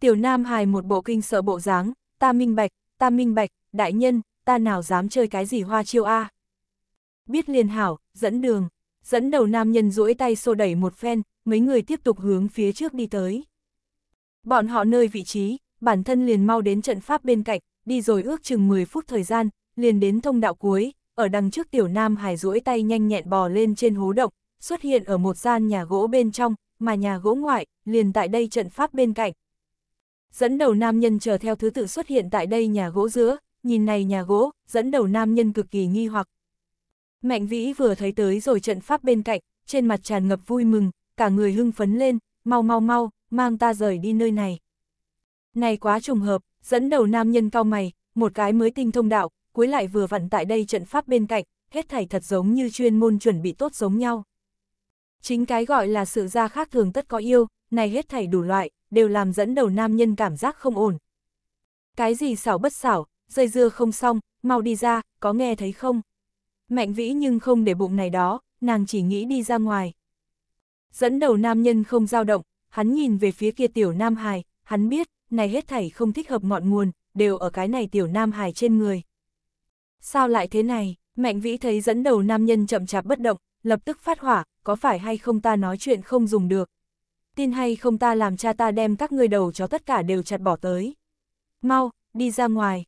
Tiểu nam hài một bộ kinh sợ bộ dáng, ta minh bạch, ta minh bạch, đại nhân, ta nào dám chơi cái gì hoa chiêu a Biết liền hảo, dẫn đường, dẫn đầu nam nhân duỗi tay xô đẩy một phen, mấy người tiếp tục hướng phía trước đi tới. Bọn họ nơi vị trí, bản thân liền mau đến trận pháp bên cạnh, đi rồi ước chừng 10 phút thời gian, liền đến thông đạo cuối, ở đằng trước tiểu nam hải duỗi tay nhanh nhẹn bò lên trên hố động, xuất hiện ở một gian nhà gỗ bên trong, mà nhà gỗ ngoại, liền tại đây trận pháp bên cạnh. Dẫn đầu nam nhân chờ theo thứ tự xuất hiện tại đây nhà gỗ giữa, nhìn này nhà gỗ, dẫn đầu nam nhân cực kỳ nghi hoặc. Mạnh vĩ vừa thấy tới rồi trận pháp bên cạnh, trên mặt tràn ngập vui mừng, cả người hưng phấn lên, mau mau mau, mang ta rời đi nơi này. Này quá trùng hợp, dẫn đầu nam nhân cao mày, một cái mới tinh thông đạo, cuối lại vừa vặn tại đây trận pháp bên cạnh, hết thảy thật giống như chuyên môn chuẩn bị tốt giống nhau. Chính cái gọi là sự ra khác thường tất có yêu, này hết thảy đủ loại, đều làm dẫn đầu nam nhân cảm giác không ổn. Cái gì xảo bất xảo, dây dưa không xong, mau đi ra, có nghe thấy không? Mạnh vĩ nhưng không để bụng này đó, nàng chỉ nghĩ đi ra ngoài. Dẫn đầu nam nhân không dao động, hắn nhìn về phía kia tiểu nam hài, hắn biết, này hết thảy không thích hợp ngọn nguồn, đều ở cái này tiểu nam hài trên người. Sao lại thế này, mạnh vĩ thấy dẫn đầu nam nhân chậm chạp bất động, lập tức phát hỏa, có phải hay không ta nói chuyện không dùng được. Tin hay không ta làm cha ta đem các ngươi đầu chó tất cả đều chặt bỏ tới. Mau, đi ra ngoài.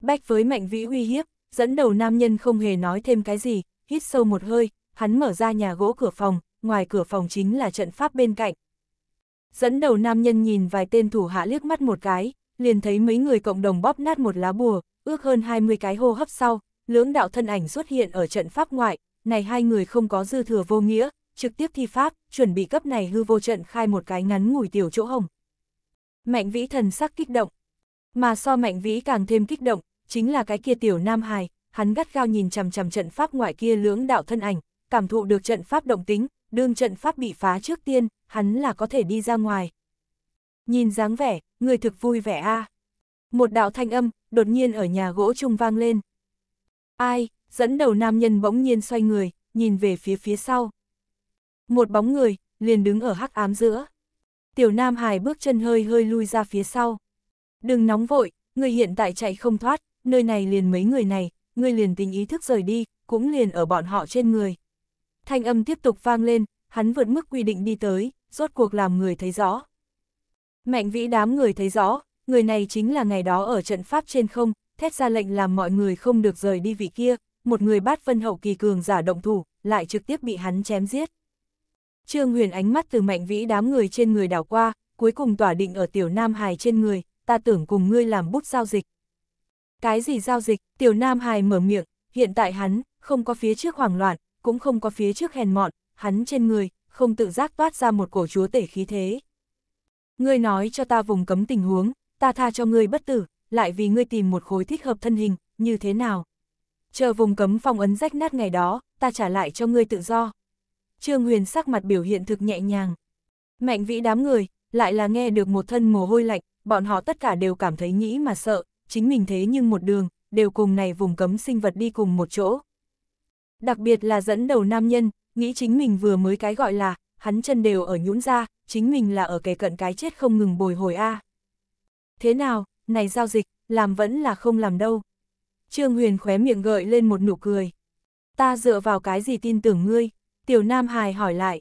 Bách với mạnh vĩ uy hiếp, dẫn đầu nam nhân không hề nói thêm cái gì, hít sâu một hơi, hắn mở ra nhà gỗ cửa phòng, ngoài cửa phòng chính là trận pháp bên cạnh, Dẫn đầu nam nhân nhìn vài tên thủ hạ liếc mắt một cái, liền thấy mấy người cộng đồng bóp nát một lá bùa, ước hơn 20 cái hô hấp sau, lưỡng đạo thân ảnh xuất hiện ở trận pháp ngoại, này hai người không có dư thừa vô nghĩa, trực tiếp thi pháp, chuẩn bị cấp này hư vô trận khai một cái ngắn ngủi tiểu chỗ hồng. Mạnh vĩ thần sắc kích động, mà so mạnh vĩ càng thêm kích động, chính là cái kia tiểu nam hài, hắn gắt gao nhìn chằm chằm trận pháp ngoại kia lưỡng đạo thân ảnh, cảm thụ được trận pháp động tính, đương trận pháp bị phá trước tiên, hắn là có thể đi ra ngoài. Nhìn dáng vẻ, người thực vui vẻ a. À. Một đạo thanh âm, đột nhiên ở nhà gỗ trung vang lên. Ai, dẫn đầu nam nhân bỗng nhiên xoay người, nhìn về phía phía sau. Một bóng người, liền đứng ở hắc ám giữa. Tiểu Nam Hải bước chân hơi hơi lui ra phía sau. Đừng nóng vội, người hiện tại chạy không thoát, nơi này liền mấy người này, người liền tình ý thức rời đi, cũng liền ở bọn họ trên người thanh âm tiếp tục vang lên, hắn vượt mức quy định đi tới, rốt cuộc làm người thấy rõ. Mạnh vĩ đám người thấy rõ, người này chính là ngày đó ở trận pháp trên không, thét ra lệnh làm mọi người không được rời đi vị kia, một người bát vân hậu kỳ cường giả động thủ, lại trực tiếp bị hắn chém giết. Trương Huyền ánh mắt từ mạnh vĩ đám người trên người đảo qua, cuối cùng tỏa định ở tiểu Nam Hải trên người, ta tưởng cùng ngươi làm bút giao dịch. Cái gì giao dịch, tiểu Nam Hải mở miệng, hiện tại hắn, không có phía trước hoảng loạn, cũng không có phía trước hèn mọn, hắn trên người, không tự giác toát ra một cổ chúa tể khí thế. Ngươi nói cho ta vùng cấm tình huống, ta tha cho ngươi bất tử, lại vì ngươi tìm một khối thích hợp thân hình, như thế nào? Chờ vùng cấm phong ấn rách nát ngày đó, ta trả lại cho ngươi tự do. Trương Huyền sắc mặt biểu hiện thực nhẹ nhàng. Mạnh vĩ đám người, lại là nghe được một thân mồ hôi lạnh, bọn họ tất cả đều cảm thấy nghĩ mà sợ, chính mình thế nhưng một đường, đều cùng này vùng cấm sinh vật đi cùng một chỗ. Đặc biệt là dẫn đầu nam nhân, nghĩ chính mình vừa mới cái gọi là, hắn chân đều ở nhũn ra, chính mình là ở kề cận cái chết không ngừng bồi hồi a. Thế nào, này giao dịch, làm vẫn là không làm đâu. Trương Huyền khóe miệng gợi lên một nụ cười. Ta dựa vào cái gì tin tưởng ngươi? Tiểu Nam Hài hỏi lại.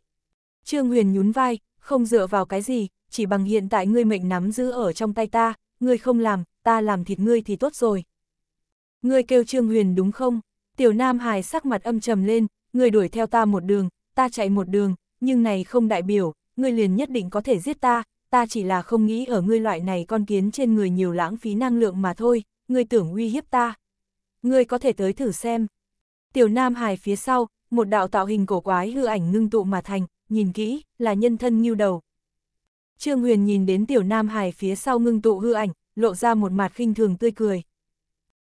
Trương Huyền nhún vai, không dựa vào cái gì, chỉ bằng hiện tại ngươi mệnh nắm giữ ở trong tay ta, ngươi không làm, ta làm thịt ngươi thì tốt rồi. Ngươi kêu Trương Huyền đúng không? Tiểu Nam Hải sắc mặt âm trầm lên, người đuổi theo ta một đường, ta chạy một đường, nhưng này không đại biểu, người liền nhất định có thể giết ta, ta chỉ là không nghĩ ở ngươi loại này con kiến trên người nhiều lãng phí năng lượng mà thôi, người tưởng uy hiếp ta. người có thể tới thử xem. Tiểu Nam Hải phía sau, một đạo tạo hình cổ quái hư ảnh ngưng tụ mà thành, nhìn kỹ, là nhân thân nghiêu đầu. Trương Huyền nhìn đến Tiểu Nam Hải phía sau ngưng tụ hư ảnh, lộ ra một mặt khinh thường tươi cười.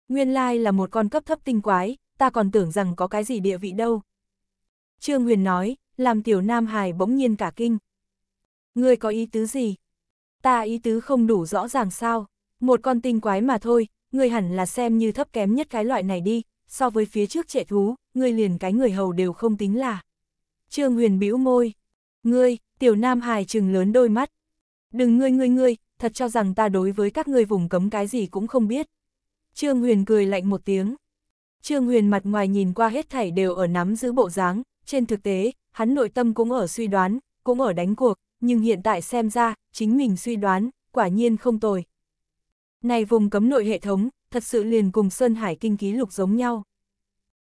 Nguyên lai là một con cấp thấp tinh quái, ta còn tưởng rằng có cái gì địa vị đâu. Trương Huyền nói, làm tiểu nam Hải bỗng nhiên cả kinh. Ngươi có ý tứ gì? Ta ý tứ không đủ rõ ràng sao? Một con tinh quái mà thôi, ngươi hẳn là xem như thấp kém nhất cái loại này đi, so với phía trước trẻ thú, ngươi liền cái người hầu đều không tính là. Trương Huyền bĩu môi. Ngươi, tiểu nam Hải trừng lớn đôi mắt. Đừng ngươi ngươi ngươi, thật cho rằng ta đối với các ngươi vùng cấm cái gì cũng không biết. Trương Huyền cười lạnh một tiếng. Trương Huyền mặt ngoài nhìn qua hết thảy đều ở nắm giữ bộ dáng, trên thực tế, hắn nội tâm cũng ở suy đoán, cũng ở đánh cuộc, nhưng hiện tại xem ra, chính mình suy đoán, quả nhiên không tồi. Này vùng cấm nội hệ thống, thật sự liền cùng Sơn Hải Kinh ký lục giống nhau.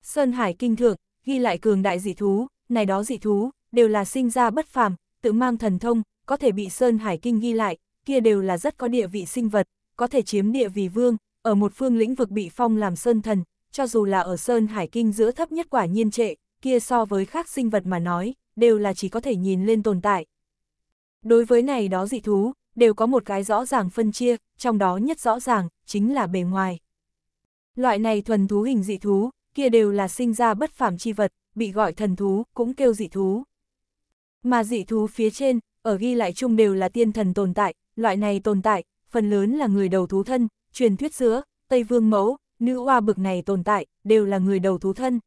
Sơn Hải Kinh thượng, ghi lại cường đại dị thú, này đó dị thú, đều là sinh ra bất phàm, tự mang thần thông, có thể bị Sơn Hải Kinh ghi lại, kia đều là rất có địa vị sinh vật, có thể chiếm địa vị vương, ở một phương lĩnh vực bị phong làm sơn thần, cho dù là ở Sơn Hải Kinh giữa thấp nhất quả nhiên trệ, kia so với khác sinh vật mà nói, đều là chỉ có thể nhìn lên tồn tại. Đối với này đó dị thú, đều có một cái rõ ràng phân chia, trong đó nhất rõ ràng, chính là bề ngoài. Loại này thuần thú hình dị thú, kia đều là sinh ra bất phàm chi vật, bị gọi thần thú, cũng kêu dị thú. Mà dị thú phía trên, ở ghi lại chung đều là tiên thần tồn tại, loại này tồn tại, phần lớn là người đầu thú thân, truyền thuyết giữa, Tây Vương Mẫu, nữ oa bực này tồn tại, đều là người đầu thú thân.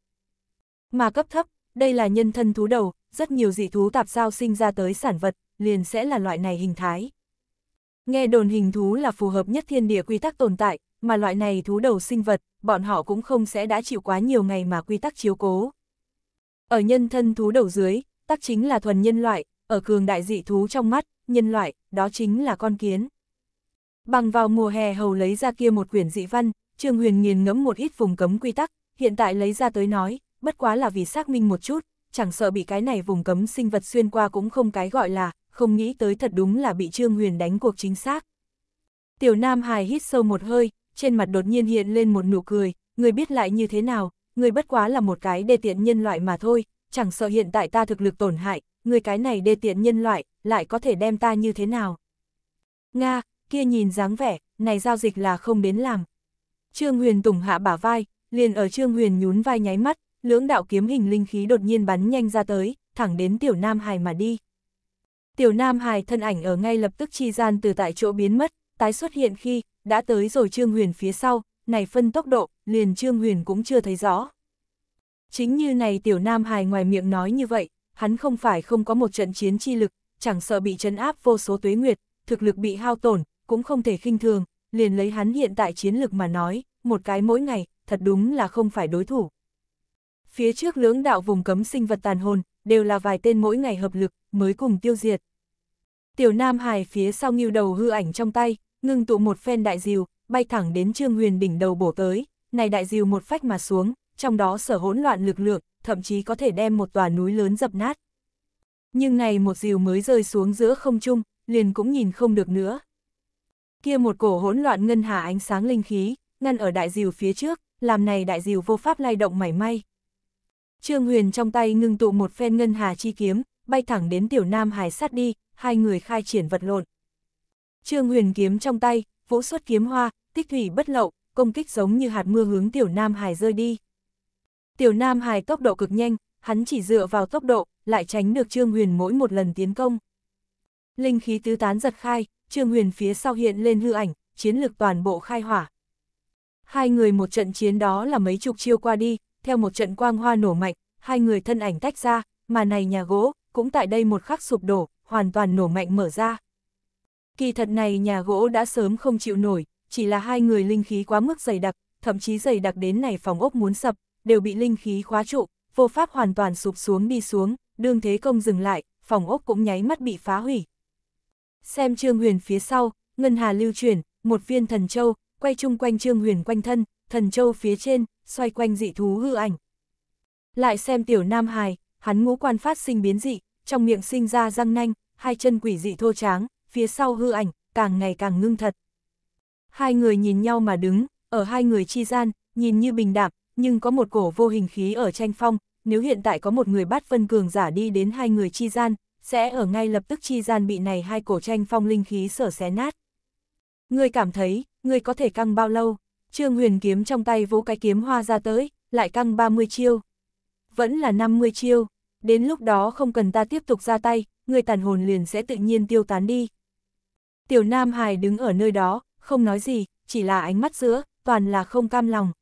Mà cấp thấp, đây là nhân thân thú đầu, rất nhiều dị thú tạp sao sinh ra tới sản vật, liền sẽ là loại này hình thái. Nghe đồn hình thú là phù hợp nhất thiên địa quy tắc tồn tại, mà loại này thú đầu sinh vật, bọn họ cũng không sẽ đã chịu quá nhiều ngày mà quy tắc chiếu cố. Ở nhân thân thú đầu dưới, tắc chính là thuần nhân loại, ở cường đại dị thú trong mắt, nhân loại, đó chính là con kiến. Bằng vào mùa hè hầu lấy ra kia một quyển dị văn, Trương Huyền nghiền ngẫm một ít vùng cấm quy tắc, hiện tại lấy ra tới nói, bất quá là vì xác minh một chút, chẳng sợ bị cái này vùng cấm sinh vật xuyên qua cũng không cái gọi là, không nghĩ tới thật đúng là bị Trương Huyền đánh cuộc chính xác. Tiểu Nam Hải hít sâu một hơi, trên mặt đột nhiên hiện lên một nụ cười, người biết lại như thế nào, người bất quá là một cái đê tiện nhân loại mà thôi, chẳng sợ hiện tại ta thực lực tổn hại, người cái này đê tiện nhân loại, lại có thể đem ta như thế nào. Nga, kia nhìn dáng vẻ, này giao dịch là không đến làm. Trương Huyền Tùng hạ bả vai, liền ở Trương Huyền nhún vai nháy mắt, lưỡng đạo kiếm hình linh khí đột nhiên bắn nhanh ra tới, thẳng đến Tiểu Nam Hải mà đi. Tiểu Nam Hải thân ảnh ở ngay lập tức chi gian từ tại chỗ biến mất, tái xuất hiện khi, đã tới rồi Trương Huyền phía sau, này phân tốc độ, liền Trương Huyền cũng chưa thấy rõ. Chính như này Tiểu Nam Hải ngoài miệng nói như vậy, hắn không phải không có một trận chiến chi lực, chẳng sợ bị trấn áp vô số tuế nguyệt, thực lực bị hao tổn, cũng không thể khinh thường, liền lấy hắn hiện tại chiến lực mà nói, một cái mỗi ngày, thật đúng là không phải đối thủ. Phía trước lưỡng đạo vùng cấm sinh vật tàn hồn, đều là vài tên mỗi ngày hợp lực, mới cùng tiêu diệt. Tiểu Nam Hải phía sau nghiêu đầu hư ảnh trong tay, ngưng tụ một phen đại diều, bay thẳng đến Trương Huyền đỉnh đầu bổ tới, này đại diều một phách mà xuống, trong đó sở hỗn loạn lực lượng, thậm chí có thể đem một tòa núi lớn dập nát. Nhưng này một diều mới rơi xuống giữa không trung, liền cũng nhìn không được nữa, Kia một cổ hỗn loạn ngân hà ánh sáng linh khí, ngăn ở đại diều phía trước, làm này đại diều vô pháp lay động mảy may. Trương Huyền trong tay ngưng tụ một phen ngân hà chi kiếm, bay thẳng đến tiểu nam hải sát đi, hai người khai triển vật lộn. Trương Huyền kiếm trong tay, vũ xuất kiếm hoa, tích thủy bất lậu, công kích giống như hạt mưa hướng tiểu nam hải rơi đi. Tiểu nam hải tốc độ cực nhanh, hắn chỉ dựa vào tốc độ, lại tránh được Trương Huyền mỗi một lần tiến công. Linh khí tứ tán giật khai, Trương Huyền phía sau hiện lên hư ảnh, chiến lược toàn bộ khai hỏa. Hai người một trận chiến đó là mấy chục chiêu qua đi, theo một trận quang hoa nổ mạnh, hai người thân ảnh tách ra, mà này nhà gỗ, cũng tại đây một khắc sụp đổ, hoàn toàn nổ mạnh mở ra. Kỳ thật này nhà gỗ đã sớm không chịu nổi, chỉ là hai người linh khí quá mức dày đặc, thậm chí dày đặc đến này phòng ốc muốn sập, đều bị linh khí khóa trụ, vô pháp hoàn toàn sụp xuống đi xuống, đương thế công dừng lại, phòng ốc cũng nháy mắt bị phá hủy. Xem Trương Huyền phía sau, ngân hà lưu chuyển, một viên thần châu, quay chung quanh Trương Huyền quanh thân, thần châu phía trên, xoay quanh dị thú hư ảnh. Lại xem tiểu Nam hài hắn ngũ quan phát sinh biến dị, trong miệng sinh ra răng nanh, hai chân quỷ dị thô tráng, phía sau hư ảnh, càng ngày càng ngưng thật. Hai người nhìn nhau mà đứng, ở hai người chi gian, nhìn như bình đạm, nhưng có một cổ vô hình khí ở tranh phong, nếu hiện tại có một người bắt vân cường giả đi đến hai người chi gian, sẽ ở ngay lập tức chi gian bị này hai cổ tranh phong linh khí sở xé nát. người cảm thấy, người có thể căng bao lâu? Trương Huyền kiếm trong tay vỗ cái kiếm hoa ra tới, lại căng 30 chiêu. Vẫn là 50 chiêu, đến lúc đó không cần ta tiếp tục ra tay, người tàn hồn liền sẽ tự nhiên tiêu tán đi. Tiểu Nam Hải đứng ở nơi đó, không nói gì, chỉ là ánh mắt giữa, toàn là không cam lòng.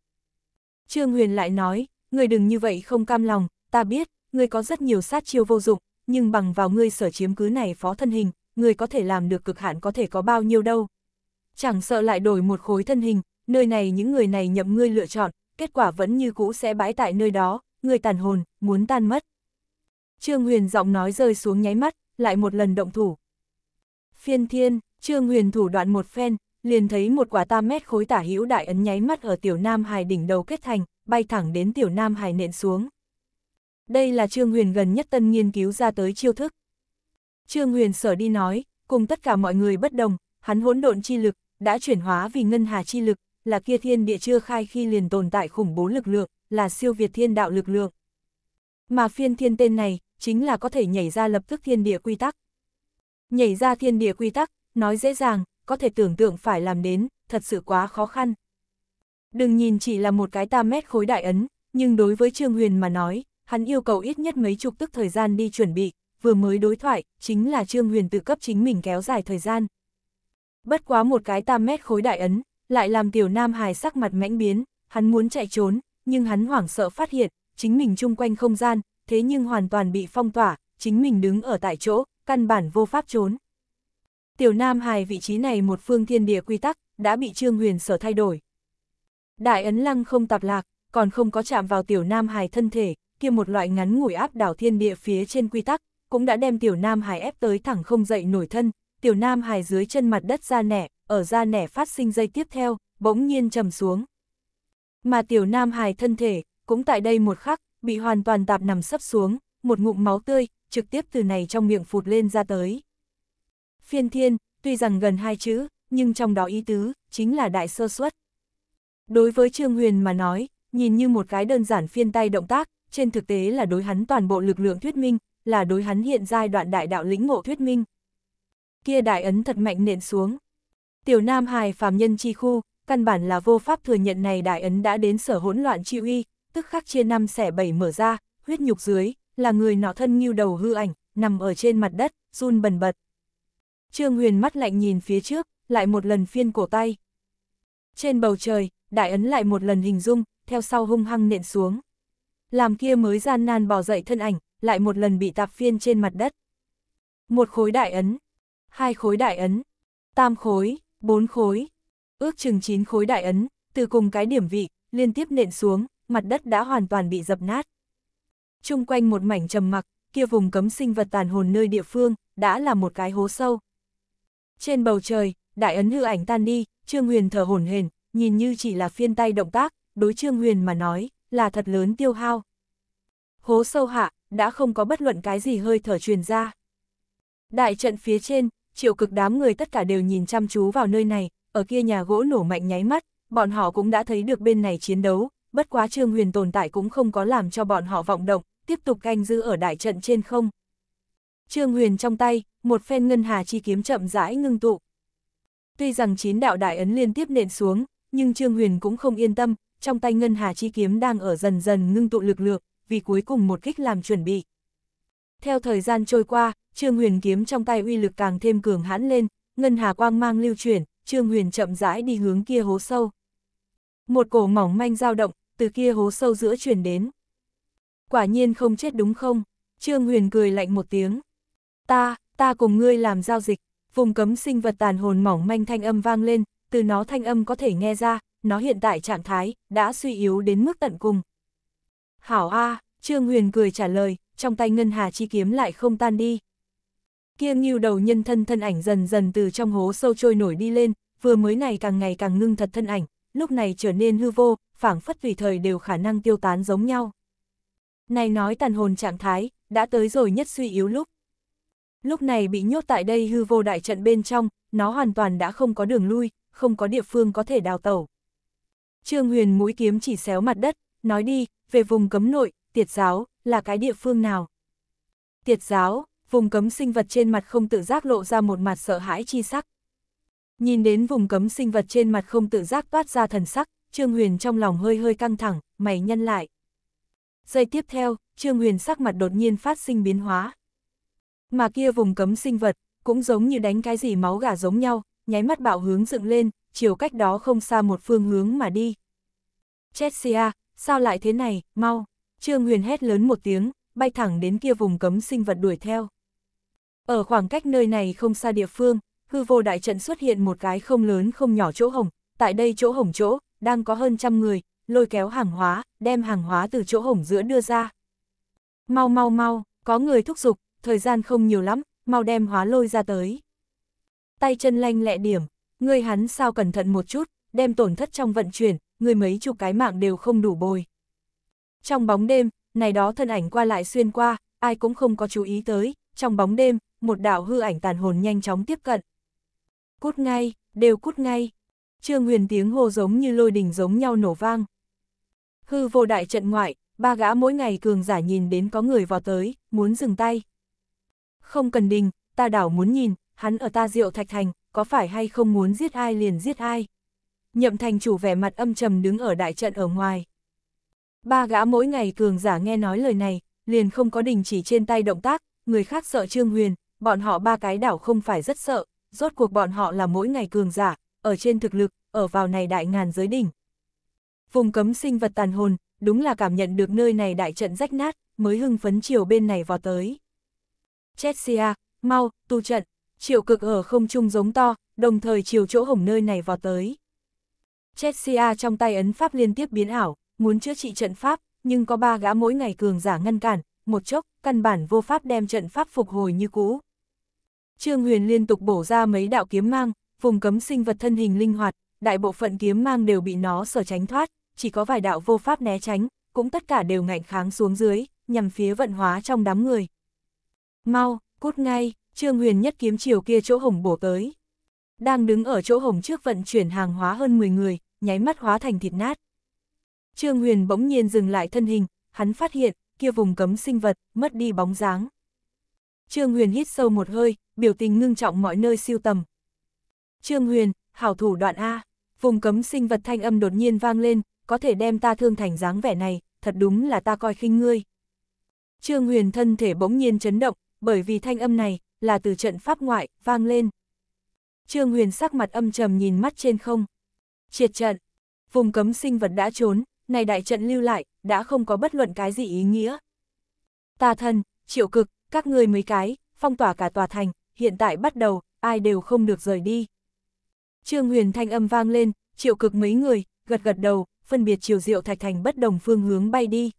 Trương Huyền lại nói, người đừng như vậy không cam lòng, ta biết, người có rất nhiều sát chiêu vô dụng, nhưng bằng vào ngươi sở chiếm cứ này phó thân hình, ngươi có thể làm được cực hạn có thể có bao nhiêu đâu. Chẳng sợ lại đổi một khối thân hình, nơi này những người này nhậm ngươi lựa chọn, kết quả vẫn như cũ sẽ bãi tại nơi đó, ngươi tàn hồn, muốn tan mất. Trương Huyền giọng nói rơi xuống nháy mắt, lại một lần động thủ. Phiên thiên, Trương Huyền thủ đoạn một phen, liền thấy một quả tam mét khối tả hữu đại ấn nháy mắt ở tiểu nam hải đỉnh đầu kết thành, bay thẳng đến tiểu nam hải nện xuống đây là Trương Huyền gần nhất tân nghiên cứu ra tới chiêu thức. Trương Huyền sở đi nói, cùng tất cả mọi người bất đồng, hắn hỗn độn chi lực, đã chuyển hóa vì ngân hà chi lực, là kia thiên địa chưa khai khi liền tồn tại khủng bố lực lượng, là siêu việt thiên đạo lực lượng. Mà phiên thiên tên này, chính là có thể nhảy ra lập tức thiên địa quy tắc. Nhảy ra thiên địa quy tắc, nói dễ dàng, có thể tưởng tượng phải làm đến, thật sự quá khó khăn. Đừng nhìn chỉ là một cái tam mét khối đại ấn, nhưng đối với Trương Huyền mà nói, hắn yêu cầu ít nhất mấy chục tức thời gian đi chuẩn bị, vừa mới đối thoại, chính là Trương Huyền tự cấp chính mình kéo dài thời gian. Bất quá một cái tam mét khối đại ấn, lại làm tiểu nam hài sắc mặt mãnh biến, hắn muốn chạy trốn, nhưng hắn hoảng sợ phát hiện, chính mình chung quanh không gian, thế nhưng hoàn toàn bị phong tỏa, chính mình đứng ở tại chỗ, căn bản vô pháp trốn. Tiểu Nam Hài vị trí này một phương thiên địa quy tắc, đã bị Trương Huyền sở thay đổi. Đại ấn lăng không tạp lạc, còn không có chạm vào Tiểu Nam Hài thân thể, kia một loại ngắn ngủi áp đảo thiên địa phía trên quy tắc, cũng đã đem tiểu Nam hài ép tới thẳng không dậy nổi thân, tiểu Nam hài dưới chân mặt đất ra nẻ, ở ra nẻ phát sinh dây tiếp theo, bỗng nhiên trầm xuống. Mà tiểu Nam hài thân thể, cũng tại đây một khắc, bị hoàn toàn tạp nằm sấp xuống, một ngụm máu tươi, trực tiếp từ này trong miệng phụt lên ra tới. Phiên thiên, tuy rằng gần hai chữ, nhưng trong đó ý tứ, chính là đại sơ suất. Đối với Trương Huyền mà nói, nhìn như một cái đơn giản phiên tay động tác, trên thực tế là đối hắn toàn bộ lực lượng thuyết minh, là đối hắn hiện giai đoạn đại đạo lĩnh ngộ thuyết minh. Kia đại ấn thật mạnh nện xuống. Tiểu Nam Hải phàm nhân chi khu, căn bản là vô pháp thừa nhận này đại ấn đã đến sở hỗn loạn chi uy, tức khắc chia năm xẻ bảy mở ra, huyết nhục dưới, là người nọ thân như đầu hư ảnh, nằm ở trên mặt đất, run bần bật. Trương Huyền mắt lạnh nhìn phía trước, lại một lần phiên cổ tay. Trên bầu trời, đại ấn lại một lần hình dung, theo sau hung hăng nện xuống làm kia mới gian nan bò dậy thân ảnh, lại một lần bị tạp phiên trên mặt đất. Một khối đại ấn, hai khối đại ấn, tam khối, bốn khối, ước chừng chín khối đại ấn, từ cùng cái điểm vị, liên tiếp nện xuống, mặt đất đã hoàn toàn bị dập nát. Trung quanh một mảnh trầm mặc, kia vùng cấm sinh vật tàn hồn nơi địa phương, đã là một cái hố sâu. Trên bầu trời, đại ấn hư ảnh tan đi, Trương Huyền thở hồn hển, nhìn như chỉ là phiên tay động tác, đối Trương Huyền mà nói, là thật lớn tiêu hao. Hố sâu hạ, đã không có bất luận cái gì hơi thở truyền ra. Đại trận phía trên, triệu cực đám người tất cả đều nhìn chăm chú vào nơi này, ở kia nhà gỗ nổ mạnh nháy mắt, bọn họ cũng đã thấy được bên này chiến đấu, bất quá Trương Huyền tồn tại cũng không có làm cho bọn họ vọng động, tiếp tục canh giữ ở đại trận trên không. Trương Huyền trong tay, một phen ngân hà chi kiếm chậm rãi ngưng tụ. Tuy rằng chín đạo đại ấn liên tiếp nện xuống, nhưng Trương Huyền cũng không yên tâm, trong tay ngân hà chi kiếm đang ở dần dần ngưng tụ lực lượng, vì cuối cùng một kích làm chuẩn bị. Theo thời gian trôi qua, Trương Huyền kiếm trong tay uy lực càng thêm cường hãn lên, ngân hà quang mang lưu chuyển, Trương Huyền chậm rãi đi hướng kia hố sâu. Một cổ mỏng manh dao động, từ kia hố sâu giữa chuyển đến. Quả nhiên không chết đúng không? Trương Huyền cười lạnh một tiếng. Ta, ta cùng ngươi làm giao dịch, vùng cấm sinh vật tàn hồn mỏng manh thanh âm vang lên, từ nó thanh âm có thể nghe ra, nó hiện tại trạng thái, đã suy yếu đến mức tận cùng. Hảo A, Trương Huyền cười trả lời, trong tay ngân hà chi kiếm lại không tan đi. Kia nghiêu đầu nhân thân thân ảnh dần dần từ trong hố sâu trôi nổi đi lên, vừa mới này càng ngày càng ngưng thật thân ảnh, lúc này trở nên hư vô, phảng phất tùy thời đều khả năng tiêu tán giống nhau. Này nói tàn hồn trạng thái, đã tới rồi nhất suy yếu lúc. Lúc này bị nhốt tại đây hư vô đại trận bên trong, nó hoàn toàn đã không có đường lui, không có địa phương có thể đào tẩu. Trương Huyền mũi kiếm chỉ xéo mặt đất, nói đi, về vùng cấm nội, tiệt giáo, là cái địa phương nào? Tiệt giáo, vùng cấm sinh vật trên mặt không tự giác lộ ra một mặt sợ hãi chi sắc. Nhìn đến vùng cấm sinh vật trên mặt không tự giác toát ra thần sắc, Trương Huyền trong lòng hơi hơi căng thẳng, mày nhân lại. Giây tiếp theo, Trương Huyền sắc mặt đột nhiên phát sinh biến hóa. Mà kia vùng cấm sinh vật, cũng giống như đánh cái gì máu gà giống nhau, nháy mắt bạo hướng dựng lên, chiều cách đó không xa một phương hướng mà đi. Chessia, sao lại thế này, mau, Trương Huyền hét lớn một tiếng, bay thẳng đến kia vùng cấm sinh vật đuổi theo. Ở khoảng cách nơi này không xa địa phương, hư vô đại trận xuất hiện một cái không lớn không nhỏ chỗ hồng, tại đây chỗ hồng chỗ, đang có hơn trăm người, lôi kéo hàng hóa, đem hàng hóa từ chỗ hồng giữa đưa ra. Mau mau mau, có người thúc giục, thời gian không nhiều lắm, mau đem hóa lôi ra tới. Tay chân lanh lẹ điểm, ngươi hắn sao cẩn thận một chút, đem tổn thất trong vận chuyển, người mấy chục cái mạng đều không đủ bồi. Trong bóng đêm, này đó thân ảnh qua lại xuyên qua, ai cũng không có chú ý tới, trong bóng đêm, một đạo hư ảnh tàn hồn nhanh chóng tiếp cận. Cút ngay, đều cút ngay. Trương Huyền tiếng hô giống như lôi đình giống nhau nổ vang. Hư vô đại trận ngoại, ba gã mỗi ngày cường giả nhìn đến có người vào tới, muốn dừng tay. Không cần đình, ta đảo muốn nhìn, hắn ở ta rượu thạch thành, có phải hay không muốn giết ai liền giết ai. Nhậm thành chủ vẻ mặt âm trầm đứng ở đại trận ở ngoài. Ba gã mỗi ngày cường giả nghe nói lời này, liền không có đình chỉ trên tay động tác, người khác sợ Trương Huyền, bọn họ ba cái đảo không phải rất sợ, rốt cuộc bọn họ là mỗi ngày cường giả, ở trên thực lực, ở vào này đại ngàn giới đỉnh. Vùng cấm sinh vật tàn hồn, đúng là cảm nhận được nơi này đại trận rách nát, mới hưng phấn chiều bên này vào tới. Chessia, mau, tu trận, chiều cực ở không trung giống to, đồng thời chiều chỗ hổng nơi này vào tới. Chessia trong tay ấn pháp liên tiếp biến ảo, muốn chữa trị trận pháp, nhưng có ba gã mỗi ngày cường giả ngăn cản, một chốc, căn bản vô pháp đem trận pháp phục hồi như cũ. Trương Huyền liên tục bổ ra mấy đạo kiếm mang, vùng cấm sinh vật thân hình linh hoạt, đại bộ phận kiếm mang đều bị nó sở tránh thoát, chỉ có vài đạo vô pháp né tránh, cũng tất cả đều ngạnh kháng xuống dưới, nhằm phía vận hóa trong đám người. Mau, cút ngay, Trương Huyền nhất kiếm chiều kia chỗ hồng bổ tới. Đang đứng ở chỗ hồng trước vận chuyển hàng hóa hơn 10 người, nháy mắt hóa thành thịt nát. Trương Huyền bỗng nhiên dừng lại thân hình, hắn phát hiện, kia vùng cấm sinh vật, mất đi bóng dáng. Trương Huyền hít sâu một hơi, biểu tình ngưng trọng mọi nơi siêu tầm. Trương Huyền, hảo thủ đoạn A, vùng cấm sinh vật thanh âm đột nhiên vang lên, có thể đem ta thương thành dáng vẻ này, thật đúng là ta coi khinh ngươi. Trương Huyền thân thể bỗng nhiên chấn động, bởi vì thanh âm này, là từ trận pháp ngoại, vang lên. Trương Huyền sắc mặt âm trầm nhìn mắt trên không. Triệt trận, vùng cấm sinh vật đã trốn, này đại trận lưu lại, đã không có bất luận cái gì ý nghĩa. Tà thần, triệu cực, các người mấy cái, phong tỏa cả tòa thành, hiện tại bắt đầu, ai đều không được rời đi. Trương Huyền thanh âm vang lên, triệu cực mấy người, gật gật đầu, phân biệt chiều diệu thạch thành bất đồng phương hướng bay đi.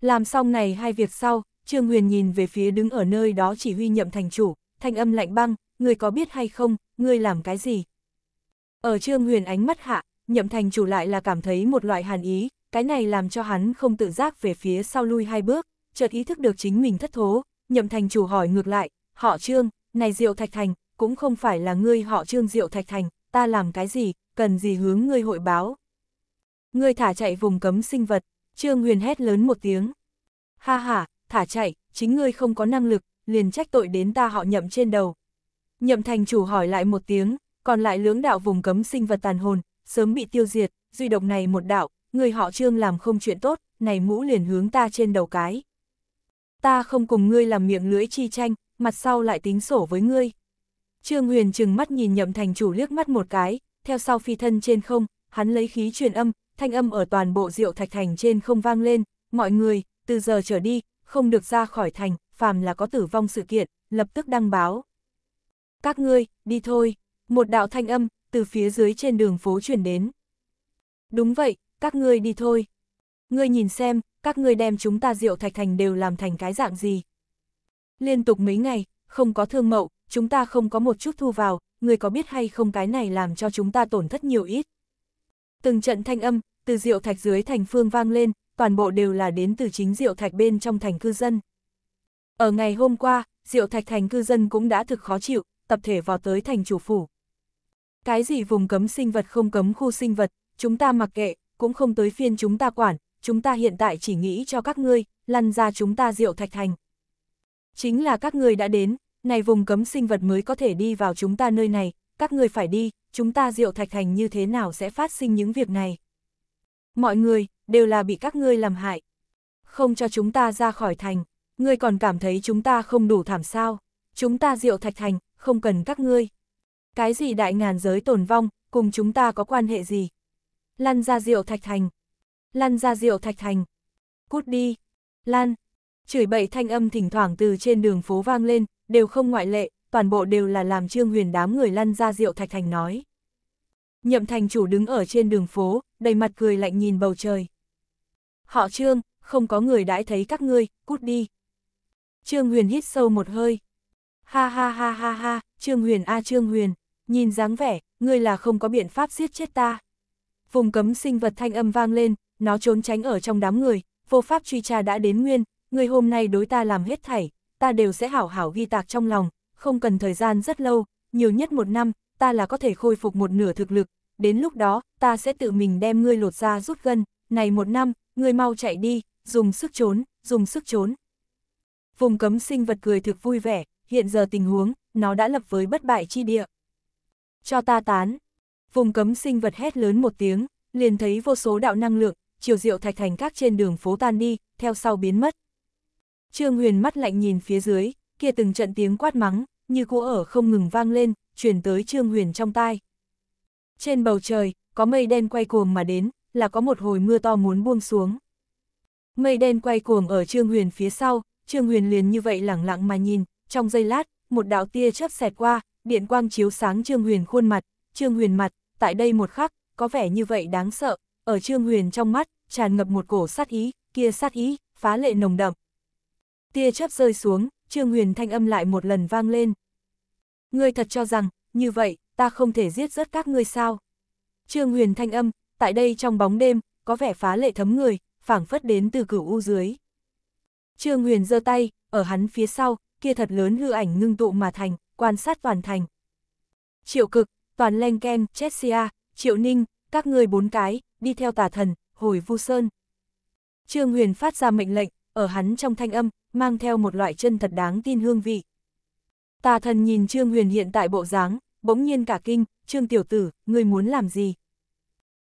Làm xong này hai việc sau, Trương Huyền nhìn về phía đứng ở nơi đó chỉ huy nhậm thành chủ, thanh âm lạnh băng, người có biết hay không, người làm cái gì? Ở Trương Huyền ánh mắt hạ, nhậm thành chủ lại là cảm thấy một loại hàn ý, cái này làm cho hắn không tự giác về phía sau lui hai bước, chợt ý thức được chính mình thất thố, nhậm thành chủ hỏi ngược lại, họ Trương, này Diệu Thạch Thành, cũng không phải là ngươi họ Trương Diệu Thạch Thành, ta làm cái gì, cần gì hướng ngươi hội báo. Ngươi thả chạy vùng cấm sinh vật, Trương Huyền hét lớn một tiếng. Ha ha, thả chạy, chính ngươi không có năng lực, liền trách tội đến ta họ nhậm trên đầu. Nhậm thành chủ hỏi lại một tiếng, còn lại lưỡng đạo vùng cấm sinh vật tàn hồn, sớm bị tiêu diệt, duy độc này một đạo, người họ trương làm không chuyện tốt, này mũ liền hướng ta trên đầu cái. Ta không cùng ngươi làm miệng lưỡi chi tranh, mặt sau lại tính sổ với ngươi. Trương Huyền chừng mắt nhìn nhậm thành chủ liếc mắt một cái, theo sau phi thân trên không, hắn lấy khí truyền âm, thanh âm ở toàn bộ rượu thạch thành trên không vang lên, mọi người, từ giờ trở đi, không được ra khỏi thành, phàm là có tử vong sự kiện, lập tức đăng báo. Các ngươi, đi thôi, một đạo thanh âm, từ phía dưới trên đường phố chuyển đến. Đúng vậy, các ngươi đi thôi. Ngươi nhìn xem, các ngươi đem chúng ta rượu thạch thành đều làm thành cái dạng gì. Liên tục mấy ngày, không có thương mậu, chúng ta không có một chút thu vào, ngươi có biết hay không cái này làm cho chúng ta tổn thất nhiều ít. Từng trận thanh âm, từ rượu thạch dưới thành phương vang lên, toàn bộ đều là đến từ chính Diệu Thạch bên trong thành cư dân. Ở ngày hôm qua, Diệu Thạch thành cư dân cũng đã thực khó chịu, tập thể vào tới thành chủ phủ. Cái gì vùng cấm sinh vật không cấm khu sinh vật, chúng ta mặc kệ, cũng không tới phiên chúng ta quản, chúng ta hiện tại chỉ nghĩ cho các ngươi, lăn ra chúng ta Diệu Thạch thành. Chính là các ngươi đã đến, này vùng cấm sinh vật mới có thể đi vào chúng ta nơi này, các ngươi phải đi, chúng ta Diệu Thạch thành như thế nào sẽ phát sinh những việc này. Mọi người, đều là bị các ngươi làm hại. Không cho chúng ta ra khỏi thành, ngươi còn cảm thấy chúng ta không đủ thảm sao, chúng ta diệu thạch thành, không cần các ngươi. Cái gì đại ngàn giới tồn vong, cùng chúng ta có quan hệ gì? Lăn ra diệu thạch thành, lăn ra diệu thạch thành, cút đi, lan. Chửi bậy thanh âm thỉnh thoảng từ trên đường phố vang lên, đều không ngoại lệ, toàn bộ đều là làm trương huyền đám người lăn ra diệu thạch thành nói. Nhậm thành chủ đứng ở trên đường phố, đầy mặt cười lạnh nhìn bầu trời. Họ trương, không có người đãi thấy các ngươi, cút đi. Trương Huyền hít sâu một hơi. Ha ha ha ha ha, Trương Huyền a Trương Huyền, nhìn dáng vẻ, ngươi là không có biện pháp giết chết ta. Vùng cấm sinh vật thanh âm vang lên, nó trốn tránh ở trong đám người, vô pháp truy tra đã đến nguyên, ngươi hôm nay đối ta làm hết thảy, ta đều sẽ hảo hảo ghi tạc trong lòng, không cần thời gian rất lâu, nhiều nhất một năm, ta là có thể khôi phục một nửa thực lực, đến lúc đó, ta sẽ tự mình đem ngươi lột ra rút gân, này một năm, ngươi mau chạy đi, dùng sức trốn, dùng sức trốn. Vùng cấm sinh vật cười thực vui vẻ, hiện giờ tình huống, nó đã lập với bất bại chi địa. Cho ta tán. Vùng cấm sinh vật hét lớn một tiếng, liền thấy vô số đạo năng lượng, chiều diệu thạch thành các trên đường phố tan đi, theo sau biến mất. Trương Huyền mắt lạnh nhìn phía dưới, kia từng trận tiếng quát mắng, như cũ ở không ngừng vang lên, chuyển tới Trương Huyền trong tai. Trên bầu trời, có mây đen quay cuồng mà đến, là có một hồi mưa to muốn buông xuống. Mây đen quay cuồng ở Trương Huyền phía sau, Trương Huyền liền như vậy lẳng lặng mà nhìn, trong giây lát, một đạo tia chớp xẹt qua, điện quang chiếu sáng Trương Huyền khuôn mặt, Trương Huyền mặt, tại đây một khắc, có vẻ như vậy đáng sợ, ở Trương Huyền trong mắt, tràn ngập một cổ sát ý, kia sát ý, phá lệ nồng đậm. Tia chớp rơi xuống, Trương Huyền thanh âm lại một lần vang lên. Ngươi thật cho rằng, như vậy, ta không thể giết rớt các ngươi sao? Trương Huyền thanh âm, tại đây trong bóng đêm, có vẻ phá lệ thấm người, phảng phất đến từ cửu u dưới. Trương Huyền giơ tay, ở hắn phía sau, kia thật lớn hư ảnh ngưng tụ mà thành, quan sát toàn thành. Triệu cực, toàn len ken, Chessia, Triệu Ninh, các ngươi bốn cái, đi theo tà thần, hồi vu sơn. Trương Huyền phát ra mệnh lệnh, ở hắn trong thanh âm, mang theo một loại chân thật đáng tin hương vị. Tà thần nhìn Trương Huyền hiện tại bộ dáng, bỗng nhiên cả kinh, Trương Tiểu Tử, ngươi muốn làm gì?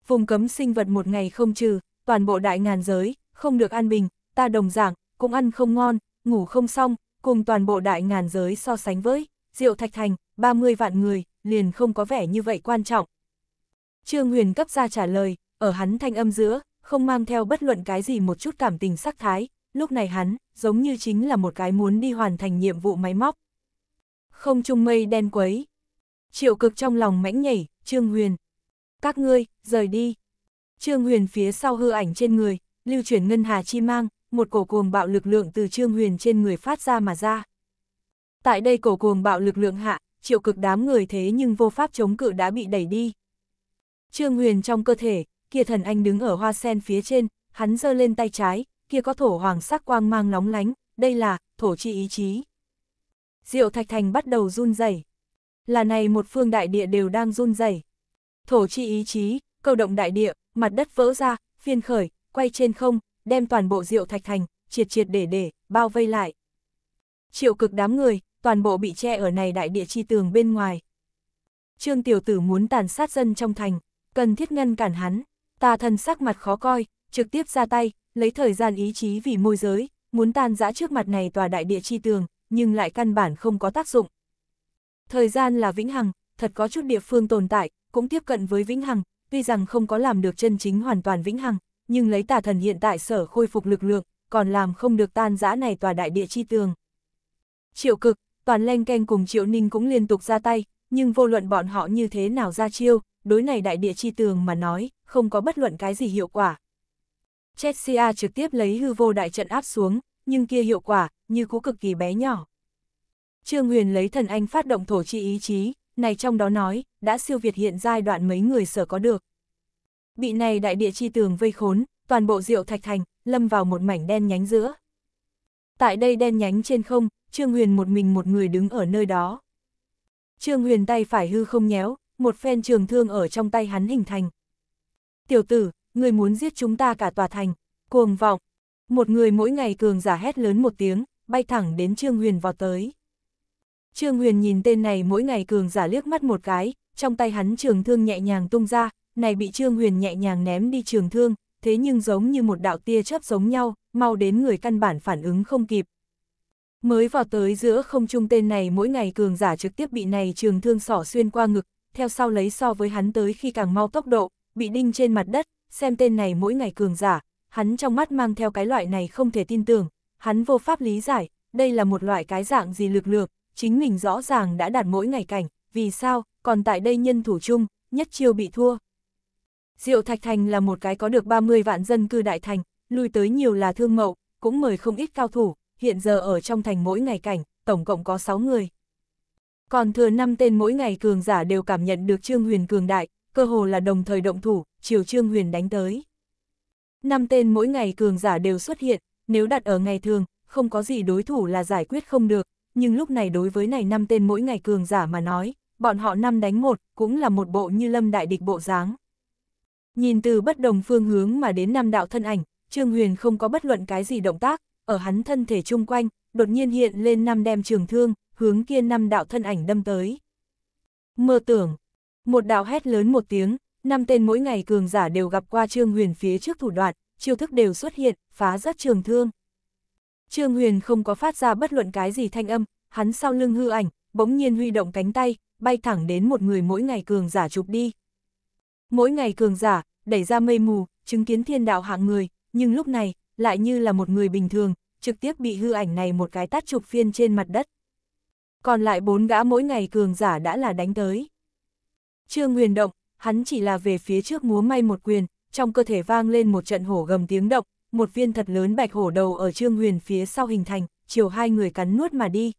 Vùng cấm sinh vật một ngày không trừ, toàn bộ đại ngàn giới, không được an bình, ta đồng giảng, cũng ăn không ngon, ngủ không xong, cùng toàn bộ đại ngàn giới so sánh với, Diệu Thạch Thành, 30 vạn người, liền không có vẻ như vậy quan trọng. Trương Huyền cấp ra trả lời, ở hắn thanh âm giữa, không mang theo bất luận cái gì một chút cảm tình sắc thái, lúc này hắn, giống như chính là một cái muốn đi hoàn thành nhiệm vụ máy móc không trung mây đen quấy. Triệu cực trong lòng mãnh nhảy, Trương Huyền. Các ngươi, rời đi. Trương Huyền phía sau hư ảnh trên người, lưu chuyển ngân hà chi mang, một cổ cuồng bạo lực lượng từ Trương Huyền trên người phát ra mà ra. Tại đây cổ cuồng bạo lực lượng hạ, triệu cực đám người thế nhưng vô pháp chống cự đã bị đẩy đi. Trương Huyền trong cơ thể, kia thần anh đứng ở hoa sen phía trên, hắn giơ lên tay trái, kia có thổ hoàng sắc quang mang nóng lánh, đây là thổ chi ý chí. Diệu Thạch Thành bắt đầu run rẩy. Là này một phương đại địa đều đang run rẩy. Thổ chi ý chí, cầu động đại địa, mặt đất vỡ ra, phiên khởi, quay trên không, đem toàn bộ Diệu Thạch Thành, triệt triệt để để, bao vây lại. Triệu cực đám người, toàn bộ bị che ở này đại địa chi tường bên ngoài. Trương Tiểu Tử muốn tàn sát dân trong thành, cần thiết ngăn cản hắn. Tà thần sắc mặt khó coi, trực tiếp ra tay, lấy thời gian ý chí vì môi giới, muốn tan dã trước mặt này tòa đại địa chi tường, nhưng lại căn bản không có tác dụng. Thời gian là vĩnh hằng, thật có chút địa phương tồn tại, cũng tiếp cận với vĩnh hằng, tuy rằng không có làm được chân chính hoàn toàn vĩnh hằng, nhưng lấy tà thần hiện tại sở khôi phục lực lượng, còn làm không được tan giã này tòa đại địa chi tường. Triệu cực, toàn len canh cùng triệu ninh cũng liên tục ra tay, nhưng vô luận bọn họ như thế nào ra chiêu, đối này đại địa chi tường mà nói, không có bất luận cái gì hiệu quả. Chelsea trực tiếp lấy hư vô đại trận áp xuống, nhưng kia hiệu quả, như cú cực kỳ bé nhỏ. Trương Huyền lấy thần anh phát động thổ chi ý chí, này trong đó nói, đã siêu việt hiện giai đoạn mấy người sở có được. Bị này đại địa chi tường vây khốn, toàn bộ rượu thạch thành, lâm vào một mảnh đen nhánh giữa. Tại đây đen nhánh trên không, Trương Huyền một mình một người đứng ở nơi đó. Trương Huyền tay phải hư không nhéo, một phen trường thương ở trong tay hắn hình thành. Tiểu tử, người muốn giết chúng ta cả tòa thành, cuồng vọng, một người mỗi ngày cường giả hét lớn một tiếng, bay thẳng đến Trương Huyền vào tới. Trương Huyền nhìn tên này mỗi ngày cường giả liếc mắt một cái, trong tay hắn trường thương nhẹ nhàng tung ra, này bị Trương Huyền nhẹ nhàng ném đi trường thương, thế nhưng giống như một đạo tia chớp giống nhau, mau đến người căn bản phản ứng không kịp. Mới vào tới giữa không trung tên này mỗi ngày cường giả trực tiếp bị này trường thương sỏ xuyên qua ngực, theo sau lấy so với hắn tới khi càng mau tốc độ, bị đinh trên mặt đất, xem tên này mỗi ngày cường giả, hắn trong mắt mang theo cái loại này không thể tin tưởng, hắn vô pháp lý giải, đây là một loại cái dạng gì lực lược, chính mình rõ ràng đã đạt mỗi ngày cảnh, vì sao, còn tại đây nhân thủ chung, nhất chiêu bị thua. Diệu Thạch Thành là một cái có được 30 vạn dân cư đại thành, lui tới nhiều là thương mậu, cũng mời không ít cao thủ, hiện giờ ở trong thành mỗi ngày cảnh, tổng cộng có 6 người. Còn thừa 5 tên mỗi ngày cường giả đều cảm nhận được Trương Huyền cường đại, cơ hồ là đồng thời động thủ, chiều Trương Huyền đánh tới năm tên mỗi ngày cường giả đều xuất hiện, nếu đặt ở ngày thường, không có gì đối thủ là giải quyết không được, nhưng lúc này đối với này năm tên mỗi ngày cường giả mà nói, bọn họ năm đánh một cũng là một bộ như lâm đại địch bộ dáng. Nhìn từ bất đồng phương hướng mà đến năm đạo thân ảnh, Trương Huyền không có bất luận cái gì động tác, ở hắn thân thể chung quanh, đột nhiên hiện lên năm đem trường thương, hướng kia năm đạo thân ảnh đâm tới. Mơ tưởng, một đạo hét lớn một tiếng, năm tên mỗi ngày cường giả đều gặp qua Trương Huyền phía trước thủ đoạn, chiêu thức đều xuất hiện, phá rất trường thương. Trương Huyền không có phát ra bất luận cái gì thanh âm, hắn sau lưng hư ảnh, bỗng nhiên huy động cánh tay, bay thẳng đến một người mỗi ngày cường giả chụp đi. Mỗi ngày cường giả, đẩy ra mây mù, chứng kiến thiên đạo hạng người, nhưng lúc này, lại như là một người bình thường, trực tiếp bị hư ảnh này một cái tát chụp phiên trên mặt đất. Còn lại bốn gã mỗi ngày cường giả đã là đánh tới. Trương Huyền động, hắn chỉ là về phía trước múa may một quyền, trong cơ thể vang lên một trận hổ gầm tiếng động, một viên thật lớn bạch hổ đầu ở Trương Huyền phía sau hình thành, chiều hai người cắn nuốt mà đi.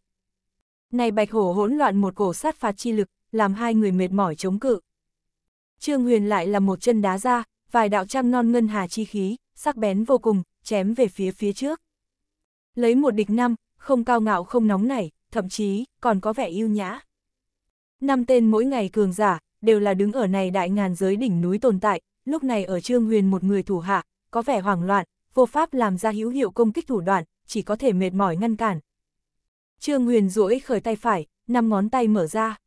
Này bạch hổ hỗn loạn một cổ sát phạt chi lực, làm hai người mệt mỏi chống cự. Trương Huyền lại là một chân đá ra, vài đạo trăng non ngân hà chi khí, sắc bén vô cùng, chém về phía phía trước. Lấy một địch năm, không cao ngạo không nóng nảy, thậm chí còn có vẻ yêu nhã. Năm tên mỗi ngày cường giả, đều là đứng ở này đại ngàn giới đỉnh núi tồn tại, lúc này ở Trương Huyền một người thủ hạ, có vẻ hoảng loạn, vô pháp làm ra hữu hiệu công kích thủ đoạn, chỉ có thể mệt mỏi ngăn cản. Trương Huyền duỗi khởi tay phải, năm ngón tay mở ra.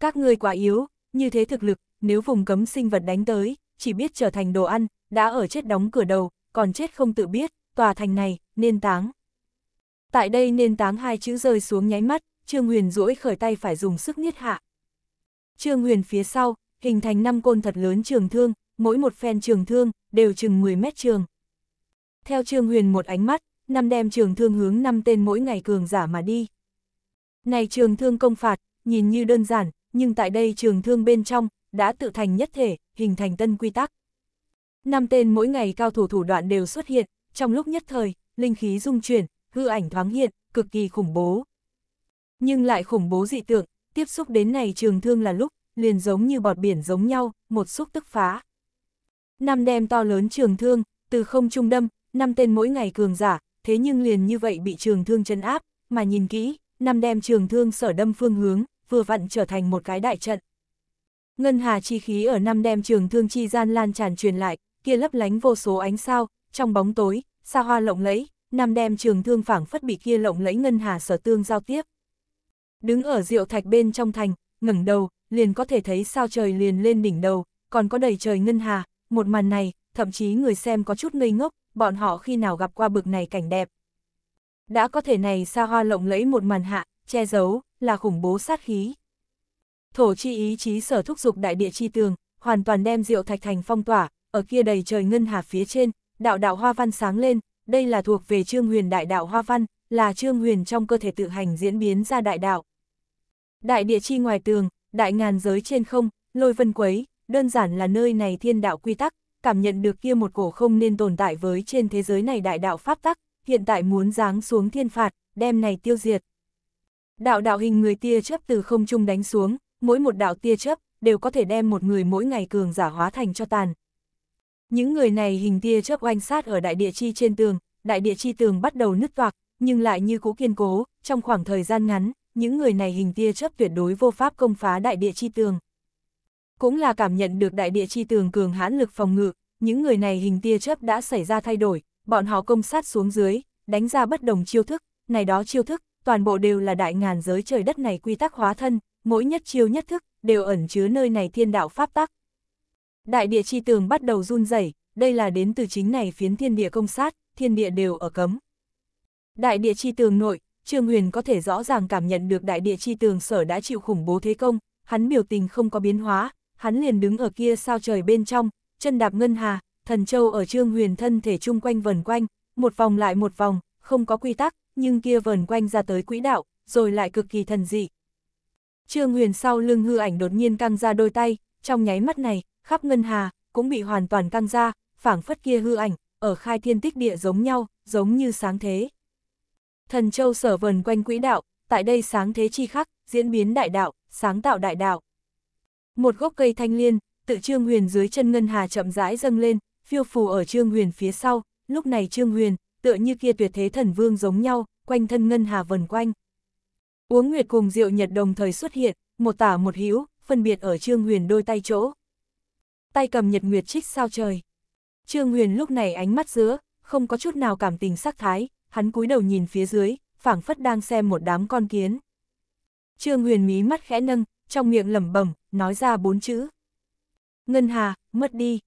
Các ngươi quá yếu, như thế thực lực, nếu vùng cấm sinh vật đánh tới, chỉ biết trở thành đồ ăn, đã ở chết đóng cửa đầu, còn chết không tự biết, tòa thành này, nên táng. Tại đây nên táng hai chữ rơi xuống nháy mắt, Trương Huyền duỗi khởi tay phải dùng sức niết hạ. Trương Huyền phía sau, hình thành năm côn thật lớn trường thương, mỗi một phen trường thương đều chừng 10 mét trường. Theo Trương Huyền một ánh mắt, năm đem trường thương hướng năm tên mỗi ngày cường giả mà đi. Này trường thương công phạt, nhìn như đơn giản, nhưng tại đây trường thương bên trong đã tự thành nhất thể, hình thành tân quy tắc. Năm tên mỗi ngày cao thủ thủ đoạn đều xuất hiện, trong lúc nhất thời, linh khí dung chuyển, hư ảnh thoáng hiện, cực kỳ khủng bố. Nhưng lại khủng bố dị tượng, tiếp xúc đến này trường thương là lúc, liền giống như bọt biển giống nhau, một xúc tức phá. Năm đem to lớn trường thương, từ không trung đâm, năm tên mỗi ngày cường giả, thế nhưng liền như vậy bị trường thương chân áp, mà nhìn kỹ, năm đem trường thương sở đâm phương hướng, vừa vặn trở thành một cái đại trận. Ngân hà chi khí ở năm đem trường thương chi gian lan tràn truyền lại, kia lấp lánh vô số ánh sao, trong bóng tối, xa hoa lộng lẫy, năm đem trường thương phảng phất bị kia lộng lẫy ngân hà sở tương giao tiếp, Đứng ở diệu thạch bên trong thành, ngẩng đầu, liền có thể thấy sao trời liền lên đỉnh đầu, còn có đầy trời ngân hà, một màn này, thậm chí người xem có chút ngây ngốc, bọn họ khi nào gặp qua bực này cảnh đẹp. Đã có thể này xa hoa lộng lẫy một màn hạ, che giấu, là khủng bố sát khí. Thổ chi ý chí sở thúc dục đại địa chi tường, hoàn toàn đem diệu thạch thành phong tỏa, ở kia đầy trời ngân hà phía trên, đạo đạo hoa văn sáng lên, đây là thuộc về trương huyền đại đạo hoa văn, là trương huyền trong cơ thể tự hành diễn biến ra đại đạo. Đại địa chi ngoài tường, đại ngàn giới trên không, lôi vân quấy, đơn giản là nơi này thiên đạo quy tắc, cảm nhận được kia một cổ không nên tồn tại với trên thế giới này đại đạo pháp tắc, hiện tại muốn giáng xuống thiên phạt, đem này tiêu diệt. Đạo đạo hình người tia chớp từ không trung đánh xuống, mỗi một đạo tia chớp đều có thể đem một người mỗi ngày cường giả hóa thành cho tàn. Những người này hình tia chớp oanh sát ở đại địa chi trên tường, đại địa chi tường bắt đầu nứt toạc, nhưng lại như cũ kiên cố, trong khoảng thời gian ngắn, những người này hình tia chấp tuyệt đối vô pháp công phá đại địa chi tường. Cũng là cảm nhận được đại địa chi tường cường hãn lực phòng ngự, những người này hình tia chấp đã xảy ra thay đổi, bọn họ công sát xuống dưới, đánh ra bất đồng chiêu thức, này đó chiêu thức, toàn bộ đều là đại ngàn giới trời đất này quy tắc hóa thân, mỗi nhất chiêu nhất thức, đều ẩn chứa nơi này thiên đạo pháp tắc. Đại địa chi tường bắt đầu run rẩy, đây là đến từ chính này phiến thiên địa công sát, thiên địa đều ở cấm. Đại địa chi tường nội, Trương Huyền có thể rõ ràng cảm nhận được đại địa chi tường sở đã chịu khủng bố thế công, hắn biểu tình không có biến hóa, hắn liền đứng ở kia sao trời bên trong, chân đạp ngân hà, thần châu ở Trương Huyền thân thể chung quanh vần quanh, một vòng lại một vòng, không có quy tắc, nhưng kia vần quanh ra tới quỹ đạo, rồi lại cực kỳ thần dị. Trương Huyền sau lưng hư ảnh đột nhiên căng ra đôi tay, trong nháy mắt này, khắp ngân hà cũng bị hoàn toàn căng ra, phảng phất kia hư ảnh ở khai thiên tích địa giống nhau, giống như sáng thế. Thần châu sở vần quanh quỹ đạo, tại đây sáng thế chi khắc, diễn biến đại đạo, sáng tạo đại đạo. Một gốc cây thanh liên, tự Trương Huyền dưới chân ngân hà chậm rãi dâng lên, phiêu phù ở Trương Huyền phía sau, lúc này Trương Huyền, tựa như kia tuyệt thế thần vương giống nhau, quanh thân ngân hà vần quanh. Uống Nguyệt cùng Diệu Nhật đồng thời xuất hiện, một tả một hữu, phân biệt ở Trương Huyền đôi tay chỗ. Tay cầm Nhật Nguyệt trích sao trời. Trương Huyền lúc này ánh mắt giữa, không có chút nào cảm tình sắc thái, hắn cúi đầu nhìn phía dưới, phảng phất đang xem một đám con kiến. Trương Huyền mí mắt khẽ nâng, trong miệng lẩm bẩm, nói ra bốn chữ. Ngân Hà, mất đi.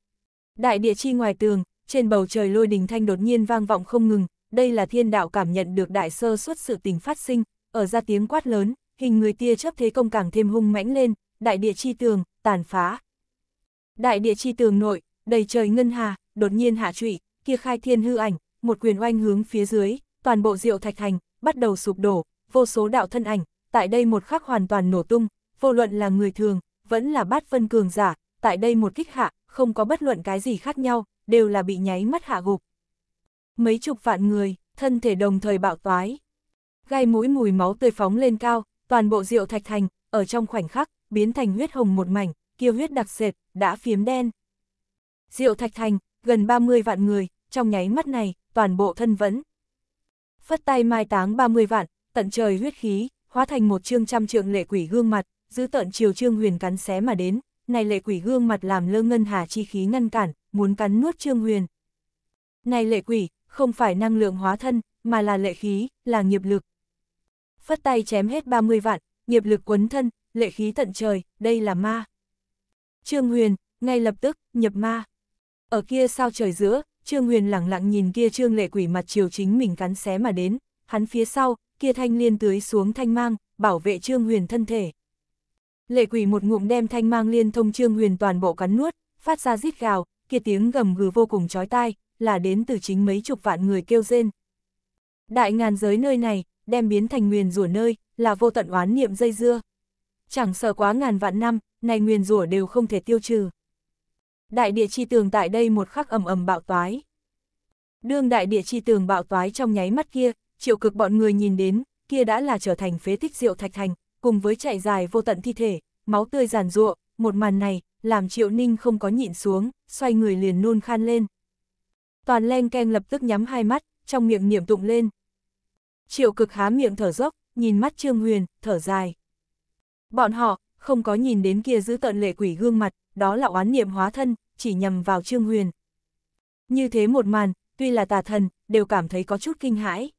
Đại địa chi ngoài tường, trên bầu trời lôi đình thanh đột nhiên vang vọng không ngừng, đây là thiên đạo cảm nhận được đại sơ suất sự tình phát sinh, ở ra tiếng quát lớn, hình người tia chấp thế công càng thêm hung mãnh lên, đại địa chi tường, tàn phá. Đại địa chi tường nội, đầy trời ngân hà, đột nhiên hạ trụy, kia khai thiên hư ảnh, một quyền oanh hướng phía dưới, toàn bộ diệu thạch thành, bắt đầu sụp đổ, vô số đạo thân ảnh, tại đây một khắc hoàn toàn nổ tung, vô luận là người thường, vẫn là bát phân cường giả, tại đây một kích hạ, không có bất luận cái gì khác nhau, đều là bị nháy mắt hạ gục. Mấy chục vạn người, thân thể đồng thời bạo toái. Gai mũi mùi máu tươi phóng lên cao, toàn bộ rượu thạch thành, ở trong khoảnh khắc, biến thành huyết hồng một mảnh, kia huyết đặc sệt, đã phiếm đen. Rượu thạch thành, gần 30 vạn người, trong nháy mắt này, toàn bộ thân vẫn. Phất tay mai táng 30 vạn, tận trời huyết khí, hóa thành một chương trăm trượng lệ quỷ gương mặt, giữ tận chiều trương huyền cắn xé mà đến, này lệ quỷ gương mặt làm lơ ngân hà chi khí ngăn cản, muốn cắn nuốt trương huyền. Này lệ quỷ, không phải năng lượng hóa thân, mà là lệ khí, là nghiệp lực. Phất tay chém hết 30 vạn, nghiệp lực quấn thân, lệ khí tận trời, đây là ma. Trương huyền, ngay lập tức, nhập ma. Ở kia sao trời giữa, Trương Huyền lặng lặng nhìn kia Trương Lệ Quỷ mặt chiều chính mình cắn xé mà đến, hắn phía sau, kia thanh liên tưới xuống thanh mang, bảo vệ Trương Huyền thân thể. Lệ Quỷ một ngụm đem thanh mang liên thông Trương Huyền toàn bộ cắn nuốt, phát ra rít gào, kia tiếng gầm gừ vô cùng chói tai, là đến từ chính mấy chục vạn người kêu rên. Đại ngàn giới nơi này, đem biến thành nguyền rủa nơi, là vô tận oán niệm dây dưa. Chẳng sợ quá ngàn vạn năm, này nguyền rủa đều không thể tiêu trừ đại địa chi tường tại đây một khắc ầm ầm bạo toái. Đương đại địa chi tường bạo toái trong nháy mắt kia, triệu cực bọn người nhìn đến, kia đã là trở thành phế tích diệu thạch thành, cùng với chạy dài vô tận thi thể, máu tươi giàn ruộng, một màn này, làm triệu ninh không có nhịn xuống, xoay người liền nôn khan lên. Toàn len keng lập tức nhắm hai mắt, trong miệng niệm tụng lên. Triệu cực há miệng thở dốc, nhìn mắt Trương Huyền, thở dài. Bọn họ, không có nhìn đến kia giữ tận lệ quỷ gương mặt, đó là oán niệm hóa thân, chỉ nhầm vào Trương Huyền. Như thế một màn, tuy là tà thần, đều cảm thấy có chút kinh hãi.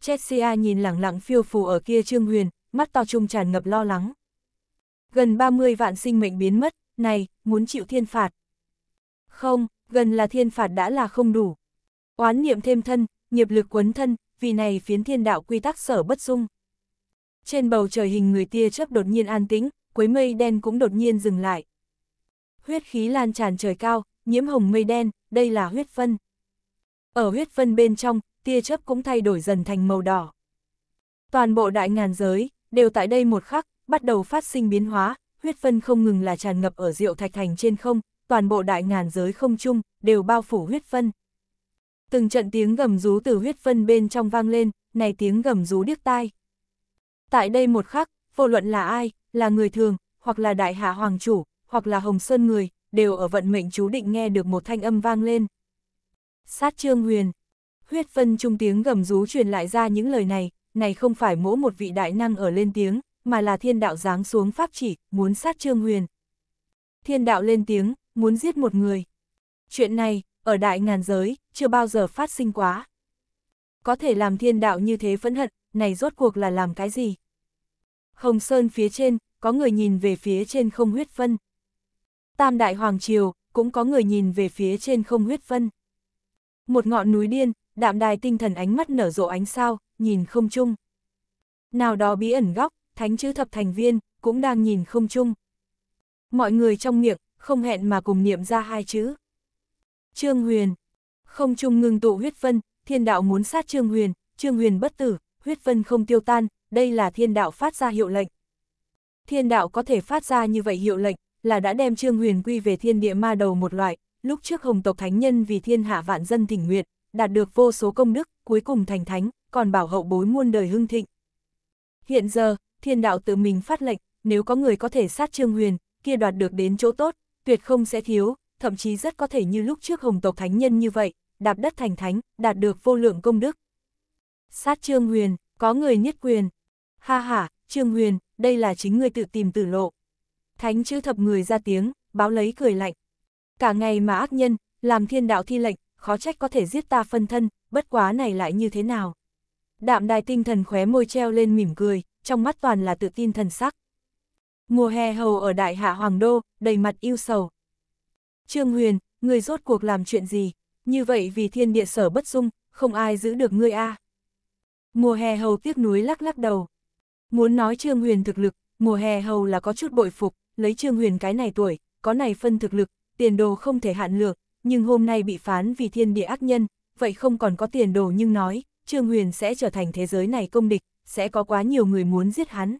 Chessia nhìn lẳng lặng phiêu phù ở kia Trương Huyền, mắt to trung tràn ngập lo lắng. Gần 30 vạn sinh mệnh biến mất, này, muốn chịu thiên phạt. Không, gần là thiên phạt đã là không đủ. Oán niệm thêm thân, nghiệp lực quấn thân, vì này phiến thiên đạo quy tắc sở bất dung. Trên bầu trời hình người tia chớp đột nhiên an tĩnh, quấy mây đen cũng đột nhiên dừng lại huyết khí lan tràn trời cao, nhiễm hồng mây đen, đây là huyết phân. Ở huyết phân bên trong, tia chớp cũng thay đổi dần thành màu đỏ. Toàn bộ đại ngàn giới, đều tại đây một khắc, bắt đầu phát sinh biến hóa, huyết phân không ngừng là tràn ngập ở rượu thạch thành trên không, toàn bộ đại ngàn giới không chung, đều bao phủ huyết phân. Từng trận tiếng gầm rú từ huyết phân bên trong vang lên, này tiếng gầm rú điếc tai. Tại đây một khắc, vô luận là ai, là người thường, hoặc là đại hạ hoàng chủ, hoặc là Hồng Sơn người, đều ở vận mệnh chú định nghe được một thanh âm vang lên. Sát Trương Huyền. Huyết phân trung tiếng gầm rú truyền lại ra những lời này, này không phải mỗ một vị đại năng ở lên tiếng, mà là thiên đạo giáng xuống pháp chỉ, muốn sát Trương Huyền. Thiên đạo lên tiếng, muốn giết một người. Chuyện này, ở đại ngàn giới, chưa bao giờ phát sinh quá. Có thể làm thiên đạo như thế phẫn hận, này rốt cuộc là làm cái gì? Hồng Sơn phía trên, có người nhìn về phía trên không huyết phân. Tam Đại Hoàng Triều, cũng có người nhìn về phía trên không huyết vân. Một ngọn núi điên, đạm đài tinh thần ánh mắt nở rộ ánh sao, nhìn không chung. Nào đó bí ẩn góc, thánh chữ thập thành viên, cũng đang nhìn không chung. Mọi người trong miệng, không hẹn mà cùng niệm ra hai chữ. Trương Huyền. Không chung ngưng tụ huyết vân, thiên đạo muốn sát Trương Huyền, Trương Huyền bất tử, huyết vân không tiêu tan, đây là thiên đạo phát ra hiệu lệnh. Thiên đạo có thể phát ra như vậy hiệu lệnh, là đã đem Trương Huyền quy về thiên địa ma đầu một loại, lúc trước hồng tộc thánh nhân vì thiên hạ vạn dân thỉnh nguyện, đạt được vô số công đức, cuối cùng thành thánh, còn bảo hậu bối muôn đời hưng thịnh. Hiện giờ, thiên đạo tự mình phát lệnh, nếu có người có thể sát Trương Huyền, kia đoạt được đến chỗ tốt, tuyệt không sẽ thiếu, thậm chí rất có thể như lúc trước hồng tộc thánh nhân như vậy, đạp đất thành thánh, đạt được vô lượng công đức. Sát Trương Huyền, có người nhất quyền. Ha ha, Trương Huyền, đây là chính người tự tìm tử lộ thánh chữ thập người ra tiếng, báo lấy cười lạnh. Cả ngày mà ác nhân, làm thiên đạo thi lệnh, khó trách có thể giết ta phân thân, bất quá này lại như thế nào. Đạm đài tinh thần khóe môi treo lên mỉm cười, trong mắt toàn là tự tin thần sắc. Mùa hè hầu ở đại hạ Hoàng Đô, đầy mặt yêu sầu. Trương Huyền, người rốt cuộc làm chuyện gì, như vậy vì thiên địa sở bất dung, không ai giữ được ngươi a. Mùa hè hầu tiếc núi lắc lắc đầu. Muốn nói Trương Huyền thực lực, mùa hè hầu là có chút bội phục lấy Trương Huyền cái này tuổi, có này phân thực lực, tiền đồ không thể hạn lược, nhưng hôm nay bị phán vì thiên địa ác nhân, vậy không còn có tiền đồ nhưng nói, Trương Huyền sẽ trở thành thế giới này công địch, sẽ có quá nhiều người muốn giết hắn.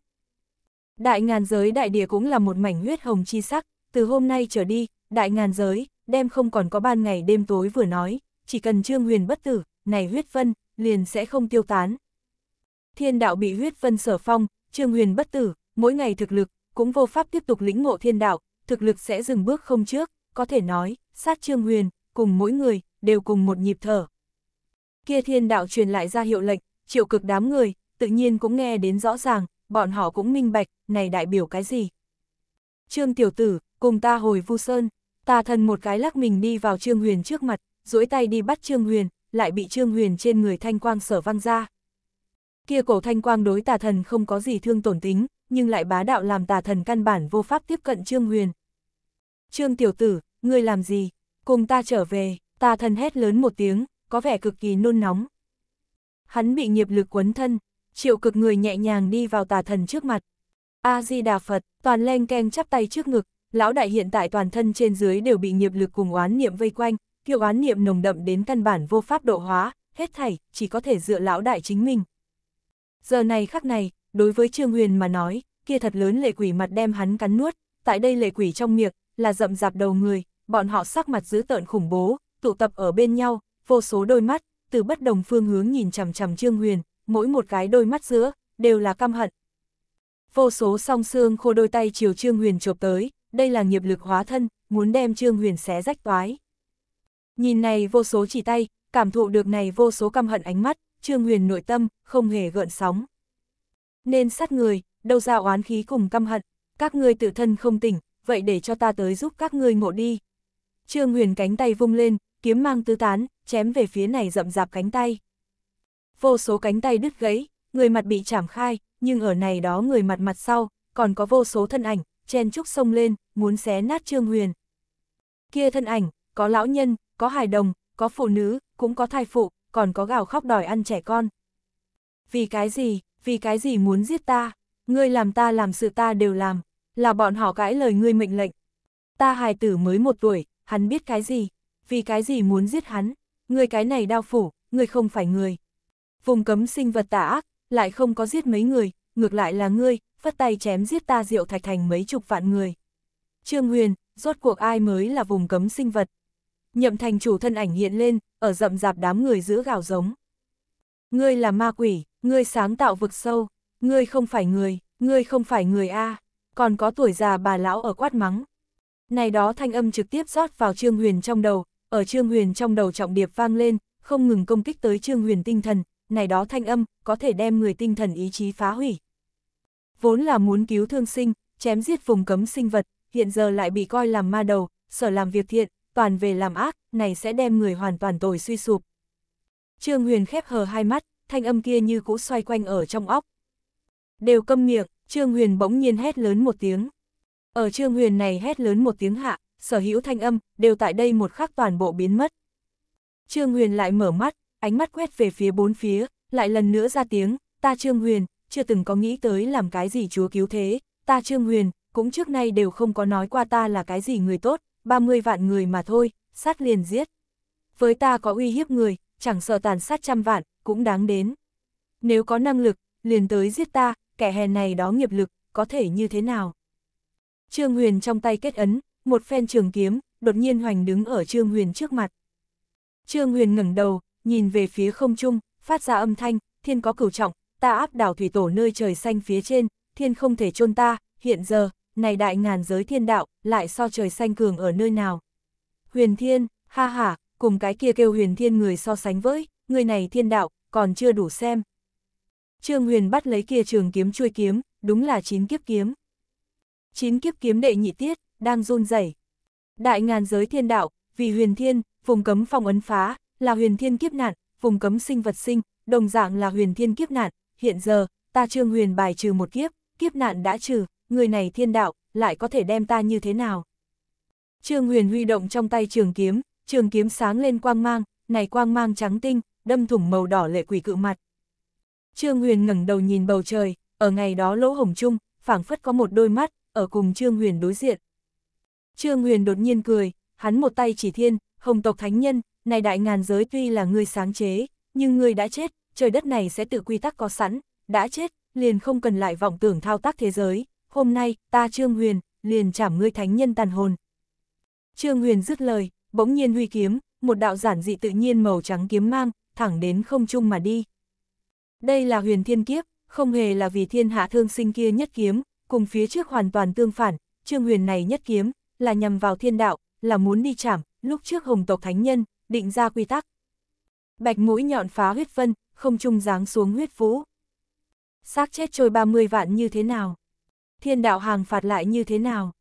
Đại ngàn giới đại địa cũng là một mảnh huyết hồng chi sắc, từ hôm nay trở đi, đại ngàn giới, đem không còn có ban ngày đêm tối vừa nói, chỉ cần Trương Huyền bất tử, này huyết vân, liền sẽ không tiêu tán. Thiên đạo bị huyết vân sở phong, Trương Huyền bất tử, mỗi ngày thực lực, cũng vô pháp tiếp tục lĩnh ngộ thiên đạo, thực lực sẽ dừng bước không trước, có thể nói, sát trương huyền, cùng mỗi người, đều cùng một nhịp thở. Kia thiên đạo truyền lại ra hiệu lệnh, triệu cực đám người, tự nhiên cũng nghe đến rõ ràng, bọn họ cũng minh bạch, này đại biểu cái gì. Trương tiểu tử, cùng ta hồi vu sơn, ta thần một cái lắc mình đi vào trương huyền trước mặt, duỗi tay đi bắt trương huyền, lại bị trương huyền trên người thanh quang sở văng ra. Kia cổ thanh quang đối tà thần không có gì thương tổn tính, nhưng lại bá đạo làm tà thần căn bản vô pháp tiếp cận Trương Huyền. Trương tiểu tử, ngươi làm gì? Cùng ta trở về, tà thần hét lớn một tiếng, có vẻ cực kỳ nôn nóng. Hắn bị nghiệp lực quấn thân, triệu cực người nhẹ nhàng đi vào tà thần trước mặt. A-di-đà Phật, toàn len keng chắp tay trước ngực, lão đại hiện tại toàn thân trên dưới đều bị nghiệp lực cùng oán niệm vây quanh, kiểu oán niệm nồng đậm đến căn bản vô pháp độ hóa, hết thảy, chỉ có thể dựa lão đại chính mình. Giờ này khắc này, đối với Trương Huyền mà nói, kia thật lớn lệ quỷ mặt đem hắn cắn nuốt, tại đây lệ quỷ trong miệng, là rậm rạp đầu người, bọn họ sắc mặt dữ tợn khủng bố, tụ tập ở bên nhau, vô số đôi mắt, từ bất đồng phương hướng nhìn chằm chằm Trương Huyền, mỗi một cái đôi mắt giữa, đều là căm hận. Vô số song xương khô đôi tay chiều Trương Huyền chộp tới, đây là nghiệp lực hóa thân, muốn đem Trương Huyền xé rách toái. Nhìn này vô số chỉ tay, cảm thụ được này vô số căm hận ánh mắt, Trương Huyền nội tâm, không hề gợn sóng. Nên sát người, đâu ra oán khí cùng căm hận, các ngươi tự thân không tỉnh, vậy để cho ta tới giúp các ngươi ngộ đi. Trương Huyền cánh tay vung lên, kiếm mang tứ tán, chém về phía này rậm rạp cánh tay. Vô số cánh tay đứt gãy, người mặt bị chảm khai, nhưng ở này đó người mặt mặt sau, còn có vô số thân ảnh, chen trúc sông lên, muốn xé nát Trương Huyền. Kia thân ảnh, có lão nhân, có hài đồng, có phụ nữ, cũng có thai phụ, còn có gào khóc đòi ăn trẻ con. Vì cái gì, vì cái gì muốn giết ta, ngươi làm ta làm sự ta đều làm, là bọn họ cãi lời ngươi mệnh lệnh. Ta hài tử mới một tuổi, hắn biết cái gì, vì cái gì muốn giết hắn, ngươi cái này đau phủ, ngươi không phải người. Vùng cấm sinh vật tà ác, lại không có giết mấy người, ngược lại là ngươi, phất tay chém giết ta diệu thạch thành mấy chục vạn người. Trương Huyền, rốt cuộc ai mới là vùng cấm sinh vật? Nhậm thành chủ thân ảnh hiện lên, ở rậm rạp đám người giữa gào giống. Ngươi là ma quỷ, Ngươi sáng tạo vực sâu, ngươi không phải người, ngươi không phải người A, còn có tuổi già bà lão ở quát mắng. Này đó thanh âm trực tiếp rót vào Trương Huyền trong đầu, ở Trương Huyền trong đầu trọng điệp vang lên, không ngừng công kích tới Trương Huyền tinh thần, này đó thanh âm có thể đem người tinh thần ý chí phá hủy. Vốn là muốn cứu thương sinh, chém giết vùng cấm sinh vật, hiện giờ lại bị coi làm ma đầu, sở làm việc thiện, toàn về làm ác, này sẽ đem người hoàn toàn tồi suy sụp. Trương Huyền khép hờ hai mắt, thanh âm kia như cũ xoay quanh ở trong óc. Đều câm miệng, Trương Huyền bỗng nhiên hét lớn một tiếng. Ở Trương Huyền này hét lớn một tiếng hạ, sở hữu thanh âm, đều tại đây một khắc toàn bộ biến mất. Trương Huyền lại mở mắt, ánh mắt quét về phía bốn phía, lại lần nữa ra tiếng, ta Trương Huyền, chưa từng có nghĩ tới làm cái gì chúa cứu thế, ta Trương Huyền, cũng trước nay đều không có nói qua ta là cái gì người tốt, 30 vạn người mà thôi, sát liền giết. Với ta có uy hiếp người, chẳng sợ tàn sát trăm vạn, cũng đáng đến. Nếu có năng lực, liền tới giết ta, kẻ hèn này đó nghiệp lực, có thể như thế nào? Trương Huyền trong tay kết ấn, một phen trường kiếm, đột nhiên hoành đứng ở Trương Huyền trước mặt. Trương Huyền ngẩng đầu, nhìn về phía không trung, phát ra âm thanh, thiên có cửu trọng, ta áp đảo thủy tổ nơi trời xanh phía trên, thiên không thể chôn ta, hiện giờ, này đại ngàn giới thiên đạo, lại so trời xanh cường ở nơi nào. Huyền thiên, ha ha, cùng cái kia kêu huyền thiên người so sánh với, người này thiên đạo, còn chưa đủ xem. Trương Huyền bắt lấy kia trường kiếm chui kiếm, đúng là chín kiếp kiếm. Chín kiếp kiếm đệ nhị tiết, đang run rẩy. Đại ngàn giới thiên đạo, vì huyền thiên, vùng cấm phong ấn phá, là huyền thiên kiếp nạn, vùng cấm sinh vật sinh, đồng dạng là huyền thiên kiếp nạn, hiện giờ, ta trương huyền bài trừ một kiếp, kiếp nạn đã trừ, người này thiên đạo, lại có thể đem ta như thế nào? Trương huyền huy động trong tay trường kiếm, trường kiếm sáng lên quang mang, này quang mang trắng tinh, đâm thủng màu đỏ lệ quỷ cự mặt. Trương Huyền ngẩng đầu nhìn bầu trời, ở ngày đó lỗ hồng chung, phảng phất có một đôi mắt, ở cùng Trương Huyền đối diện. Trương Huyền đột nhiên cười, hắn một tay chỉ thiên, hồng tộc thánh nhân, này đại ngàn giới tuy là người sáng chế, nhưng người đã chết, trời đất này sẽ tự quy tắc có sẵn, đã chết, liền không cần lại vọng tưởng thao tác thế giới, hôm nay, ta Trương Huyền, liền chảm ngươi thánh nhân tàn hồn. Trương Huyền dứt lời, bỗng nhiên huy kiếm, một đạo giản dị tự nhiên màu trắng kiếm mang, thẳng đến không trung mà đi. Đây là huyền thiên kiếp, không hề là vì thiên hạ thương sinh kia nhất kiếm, cùng phía trước hoàn toàn tương phản, trương huyền này nhất kiếm, là nhằm vào thiên đạo, là muốn đi chảm, lúc trước hồng tộc thánh nhân, định ra quy tắc. Bạch mũi nhọn phá huyết vân, không trung giáng xuống huyết vũ. Xác chết trôi 30 vạn như thế nào? Thiên đạo hàng phạt lại như thế nào?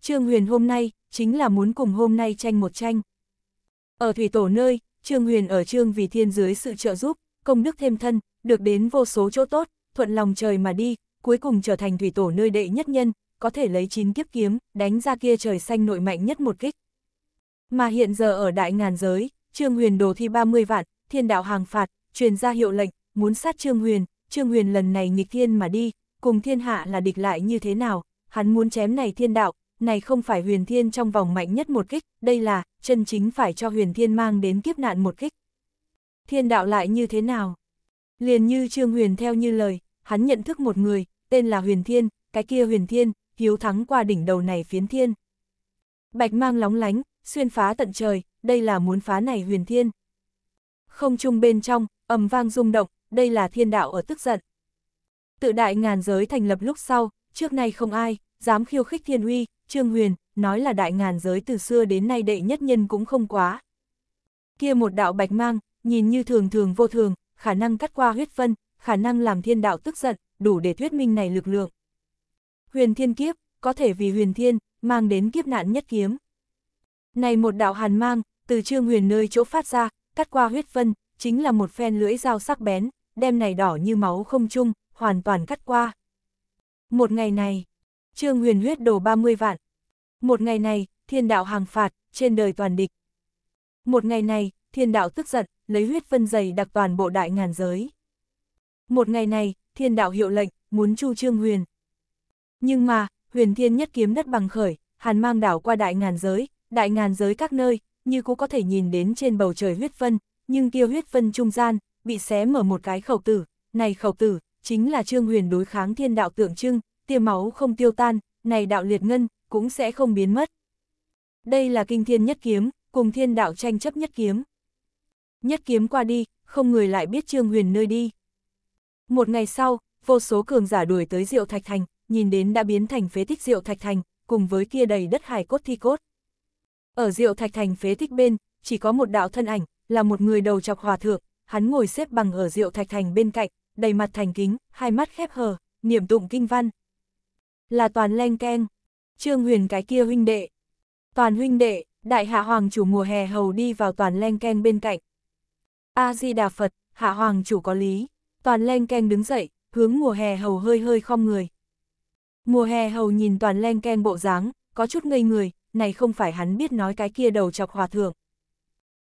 Trương Huyền hôm nay, chính là muốn cùng hôm nay tranh một tranh. Ở thủy tổ nơi, Trương Huyền ở Trương Vì Thiên dưới sự trợ giúp, công đức thêm thân, được đến vô số chỗ tốt, thuận lòng trời mà đi, cuối cùng trở thành thủy tổ nơi đệ nhất nhân, có thể lấy chín kiếp kiếm, đánh ra kia trời xanh nội mạnh nhất một kích. Mà hiện giờ ở đại ngàn giới, Trương Huyền đồ thi 30 vạn, thiên đạo hàng phạt, truyền ra hiệu lệnh, muốn sát Trương Huyền, Trương Huyền lần này nghịch thiên mà đi, cùng thiên hạ là địch lại như thế nào, hắn muốn chém này thiên đạo, này không phải huyền thiên trong vòng mạnh nhất một kích, đây là, chân chính phải cho huyền thiên mang đến kiếp nạn một kích. Thiên đạo lại như thế nào? Liền như Trương Huyền theo như lời, hắn nhận thức một người, tên là Huyền Thiên, cái kia Huyền Thiên, hiếu thắng qua đỉnh đầu này phiến thiên. Bạch mang lóng lánh, xuyên phá tận trời, đây là muốn phá này Huyền Thiên. Không chung bên trong, ầm vang rung động, đây là thiên đạo ở tức giận. Tự đại ngàn giới thành lập lúc sau, trước nay không ai, dám khiêu khích thiên uy, Trương Huyền, nói là đại ngàn giới từ xưa đến nay đệ nhất nhân cũng không quá. Kia một đạo bạch mang, nhìn như thường thường vô thường, khả năng cắt qua huyết vân, khả năng làm thiên đạo tức giận, đủ để thuyết minh này lực lượng. Huyền thiên kiếp, có thể vì huyền thiên, mang đến kiếp nạn nhất kiếm. Này một đạo hàn mang, từ trương huyền nơi chỗ phát ra, cắt qua huyết vân, chính là một phen lưỡi dao sắc bén, đem này đỏ như máu không chung, hoàn toàn cắt qua. Một ngày này, Trương Huyền huyết đổ 30 vạn. Một ngày này, thiên đạo hàng phạt, trên đời toàn địch. Một ngày này, thiên đạo tức giận, lấy huyết phân dày đặc toàn bộ đại ngàn giới. Một ngày này, thiên đạo hiệu lệnh, muốn chu Trương Huyền. Nhưng mà, huyền thiên nhất kiếm đất bằng khởi, hàn mang đảo qua đại ngàn giới, đại ngàn giới các nơi, như cũng có thể nhìn đến trên bầu trời huyết phân, nhưng kia huyết phân trung gian, bị xé mở một cái khẩu tử, này khẩu tử, chính là Trương Huyền đối kháng thiên đạo tượng trưng, tia máu không tiêu tan, này đạo liệt ngân, cũng sẽ không biến mất. Đây là kinh thiên nhất kiếm, cùng thiên đạo tranh chấp nhất kiếm. Nhất kiếm qua đi, không người lại biết Trương Huyền nơi đi. Một ngày sau, vô số cường giả đuổi tới Diệu Thạch Thành, nhìn đến đã biến thành phế tích Diệu Thạch Thành, cùng với kia đầy đất hải cốt thi cốt. Ở Diệu Thạch Thành phế tích bên, chỉ có một đạo thân ảnh, là một người đầu chọc hòa thượng, hắn ngồi xếp bằng ở Diệu Thạch Thành bên cạnh, đầy mặt thành kính, hai mắt khép hờ, niệm tụng kinh văn, là toàn len keng. Trương Huyền cái kia huynh đệ. Toàn huynh đệ, đại hạ hoàng chủ mùa hè hầu đi vào toàn len keng bên cạnh. A-di-đà Phật, hạ hoàng chủ có lý. Toàn len keng đứng dậy, hướng mùa hè hầu hơi hơi không người. Mùa hè hầu nhìn toàn len keng bộ dáng, có chút ngây người, này không phải hắn biết nói cái kia đầu chọc hòa thượng.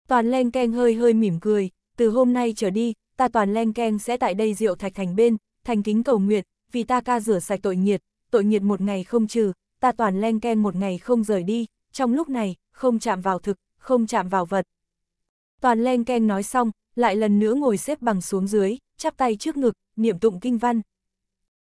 Toàn len keng hơi hơi mỉm cười, từ hôm nay trở đi, ta toàn len keng sẽ tại đây rượu thạch thành bên, thành kính cầu nguyện, vì ta ca rửa sạch tội nghiệt, tội nghiệt một ngày không trừ, ta toàn len ken một ngày không rời đi, trong lúc này, không chạm vào thực, không chạm vào vật. Toàn len ken nói xong, lại lần nữa ngồi xếp bằng xuống dưới, chắp tay trước ngực, niệm tụng kinh văn.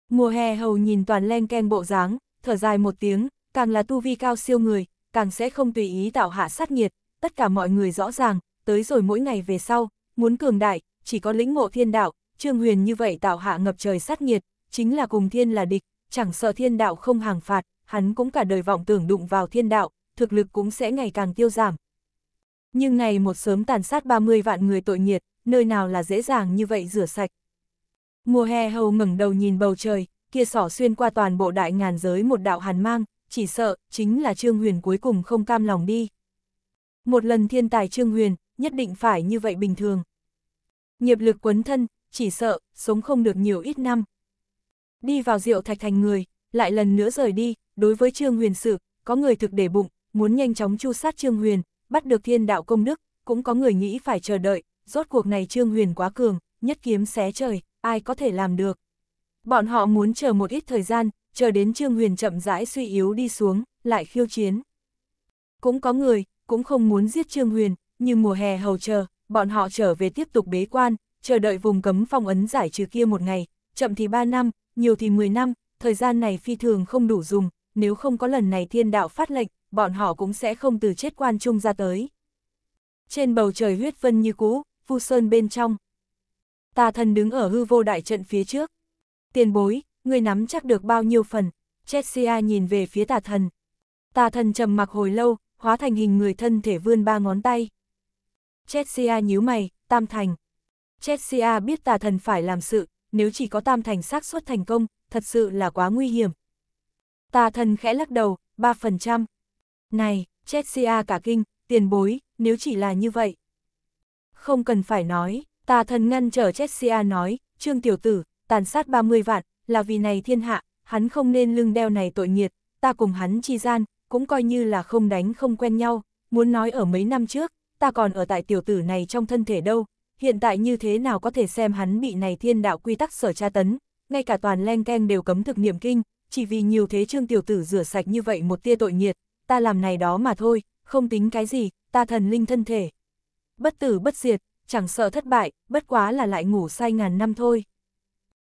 Mùa hè hầu nhìn toàn len ken bộ dáng, thở dài một tiếng, càng là tu vi cao siêu người, càng sẽ không tùy ý tạo hạ sát nhiệt. tất cả mọi người rõ ràng, tới rồi mỗi ngày về sau, muốn cường đại, chỉ có lĩnh ngộ thiên đạo, Trương Huyền như vậy tạo hạ ngập trời sát nhiệt, chính là cùng thiên là địch, chẳng sợ thiên đạo không hàng phạt, hắn cũng cả đời vọng tưởng đụng vào thiên đạo, thực lực cũng sẽ ngày càng tiêu giảm. Nhưng này một sớm tàn sát 30 vạn người tội nhiệt nơi nào là dễ dàng như vậy rửa sạch. Mùa hè hầu ngẩng đầu nhìn bầu trời, kia sỏ xuyên qua toàn bộ đại ngàn giới một đạo hàn mang, chỉ sợ, chính là Trương Huyền cuối cùng không cam lòng đi. Một lần thiên tài Trương Huyền, nhất định phải như vậy bình thường. Nghiệp lực quấn thân, chỉ sợ, sống không được nhiều ít năm đi vào rượu thạch thành người, lại lần nữa rời đi, đối với Trương Huyền sử có người thực để bụng, muốn nhanh chóng chu sát Trương Huyền, bắt được thiên đạo công đức, cũng có người nghĩ phải chờ đợi, rốt cuộc này Trương Huyền quá cường, nhất kiếm xé trời, ai có thể làm được. Bọn họ muốn chờ một ít thời gian, chờ đến Trương Huyền chậm rãi suy yếu đi xuống, lại khiêu chiến. Cũng có người, cũng không muốn giết Trương Huyền, như mùa hè hầu chờ, bọn họ trở về tiếp tục bế quan, chờ đợi vùng cấm phong ấn giải trừ kia một ngày, chậm thì 3 năm, nhiều thì 10 năm, thời gian này phi thường không đủ dùng, nếu không có lần này thiên đạo phát lệnh, bọn họ cũng sẽ không từ chết quan trung ra tới. Trên bầu trời huyết vân như cũ, phu sơn bên trong. Tà thần đứng ở hư vô đại trận phía trước. Tiền bối, người nắm chắc được bao nhiêu phần, Chelsea nhìn về phía tà thần. Tà thần trầm mặc hồi lâu, hóa thành hình người thân thể vươn ba ngón tay. Chelsea nhíu mày, tam thành. Chelsea biết tà thần phải làm sự, nếu chỉ có tam thành xác suất thành công, thật sự là quá nguy hiểm. Tà thần khẽ lắc đầu, 3%. Này, chết Chelsea cả kinh, tiền bối, nếu chỉ là như vậy. Không cần phải nói, tà thần ngăn trở chết Chelsea nói, trương tiểu tử, tàn sát 30 vạn, là vì này thiên hạ, hắn không nên lưng đeo này tội nghiệt, ta cùng hắn chi gian, cũng coi như là không đánh không quen nhau, muốn nói ở mấy năm trước, ta còn ở tại tiểu tử này trong thân thể đâu, hiện tại như thế nào có thể xem hắn bị này thiên đạo quy tắc sở tra tấn, ngay cả toàn len keng đều cấm thực niệm kinh, chỉ vì nhiều thế trương tiểu tử rửa sạch như vậy một tia tội nghiệt, ta làm này đó mà thôi, không tính cái gì, ta thần linh thân thể. Bất tử bất diệt, chẳng sợ thất bại, bất quá là lại ngủ say ngàn năm thôi.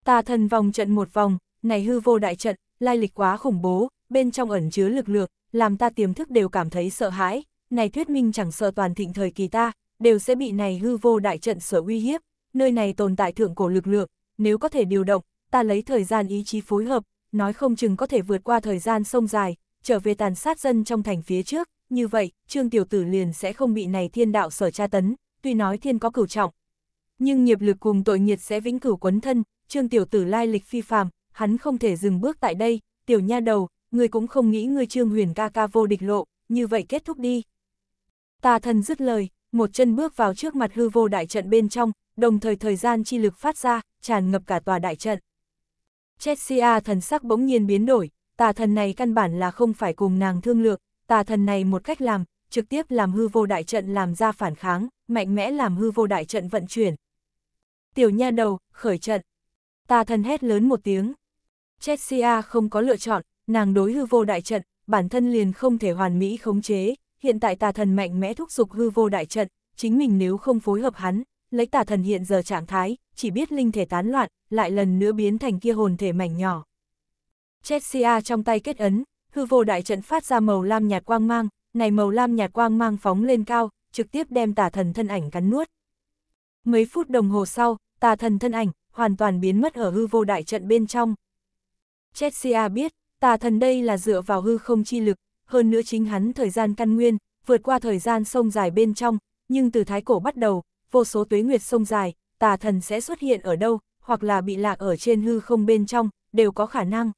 Ta thần vòng trận một vòng, này hư vô đại trận, lai lịch quá khủng bố, bên trong ẩn chứa lực lượng, làm ta tiềm thức đều cảm thấy sợ hãi, này thuyết minh chẳng sợ toàn thịnh thời kỳ ta, đều sẽ bị này hư vô đại trận sở uy hiếp, nơi này tồn tại thượng cổ lực lượng, nếu có thể điều động, ta lấy thời gian ý chí phối hợp, nói không chừng có thể vượt qua thời gian sông dài, trở về tàn sát dân trong thành phía trước, như vậy, Trương Tiểu Tử liền sẽ không bị này thiên đạo sở tra tấn, tuy nói thiên có cửu trọng. Nhưng nghiệp lực cùng tội nhiệt sẽ vĩnh cửu quấn thân, Trương Tiểu Tử lai lịch phi phàm, hắn không thể dừng bước tại đây, tiểu nha đầu, người cũng không nghĩ người Trương Huyền ca ca vô địch lộ, như vậy kết thúc đi. ta thần dứt lời, một chân bước vào trước mặt hư vô đại trận bên trong, đồng thời thời gian chi lực phát ra, tràn ngập cả tòa đại trận. Chessia thần sắc bỗng nhiên biến đổi, tà thần này căn bản là không phải cùng nàng thương lượng, tà thần này một cách làm, trực tiếp làm hư vô đại trận làm ra phản kháng, mạnh mẽ làm hư vô đại trận vận chuyển. Tiểu nha đầu, khởi trận. Tà thần hét lớn một tiếng. Chessia không có lựa chọn, nàng đối hư vô đại trận, bản thân liền không thể hoàn mỹ khống chế, hiện tại tà thần mạnh mẽ thúc giục hư vô đại trận, chính mình nếu không phối hợp hắn, lấy tà thần hiện giờ trạng thái, chỉ biết linh thể tán loạn, lại lần nữa biến thành kia hồn thể mảnh nhỏ. Chessia trong tay kết ấn, hư vô đại trận phát ra màu lam nhạt quang mang, này màu lam nhạt quang mang phóng lên cao, trực tiếp đem tà thần thân ảnh cắn nuốt. Mấy phút đồng hồ sau, tà thần thân ảnh hoàn toàn biến mất ở hư vô đại trận bên trong. Chessia biết, tà thần đây là dựa vào hư không chi lực, hơn nữa chính hắn thời gian căn nguyên, vượt qua thời gian sông dài bên trong, nhưng từ thái cổ bắt đầu, vô số tuế nguyệt sông dài, tà thần sẽ xuất hiện ở đâu, hoặc là bị lạc ở trên hư không bên trong, đều có khả năng.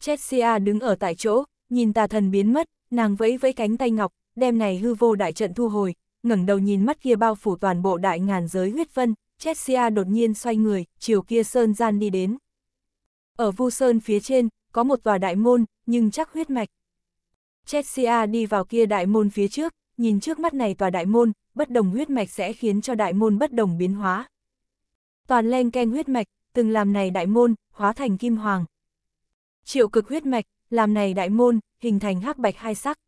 Chessia đứng ở tại chỗ, nhìn tà thần biến mất, nàng vẫy vẫy cánh tay ngọc, đem này hư vô đại trận thu hồi, ngẩng đầu nhìn mắt kia bao phủ toàn bộ đại ngàn giới huyết vân, Chessia đột nhiên xoay người, chiều kia sơn gian đi đến. Ở vu sơn phía trên, có một tòa đại môn, nhưng chắc huyết mạch, Cheshire đi vào kia đại môn phía trước, nhìn trước mắt này tòa đại môn, bất đồng huyết mạch sẽ khiến cho đại môn bất đồng biến hóa. Toàn len ken huyết mạch, từng làm này đại môn, hóa thành kim hoàng. Triệu cực huyết mạch, làm này đại môn, hình thành hắc bạch hai sắc.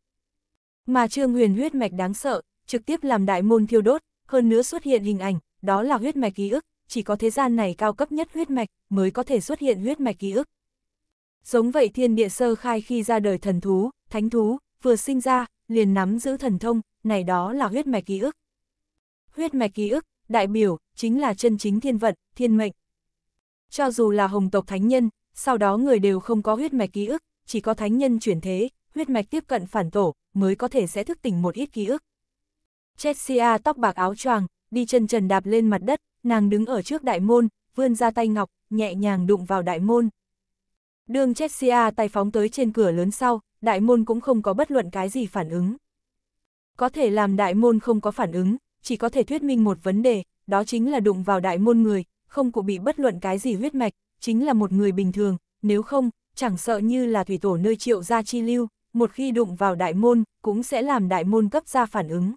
Mà trương huyền huyết mạch đáng sợ, trực tiếp làm đại môn thiêu đốt, hơn nữa xuất hiện hình ảnh, đó là huyết mạch ký ức, chỉ có thế gian này cao cấp nhất huyết mạch mới có thể xuất hiện huyết mạch ký ức. Giống vậy thiên địa sơ khai khi ra đời thần thú, thánh thú, vừa sinh ra, liền nắm giữ thần thông, này đó là huyết mạch ký ức. Huyết mạch ký ức, đại biểu, chính là chân chính thiên vận, thiên mệnh. Cho dù là hồng tộc thánh nhân, sau đó người đều không có huyết mạch ký ức, chỉ có thánh nhân chuyển thế, huyết mạch tiếp cận phản tổ, mới có thể sẽ thức tỉnh một ít ký ức. Chessia tóc bạc áo choàng, đi chân trần đạp lên mặt đất, nàng đứng ở trước đại môn, vươn ra tay ngọc, nhẹ nhàng đụng vào đại môn. Đường Chessia tay phóng tới trên cửa lớn sau, đại môn cũng không có bất luận cái gì phản ứng. Có thể làm đại môn không có phản ứng, chỉ có thể thuyết minh một vấn đề, đó chính là đụng vào đại môn người, không cụ bị bất luận cái gì huyết mạch, chính là một người bình thường, nếu không, chẳng sợ như là thủy tổ nơi triệu gia chi lưu, một khi đụng vào đại môn, cũng sẽ làm đại môn cấp ra phản ứng.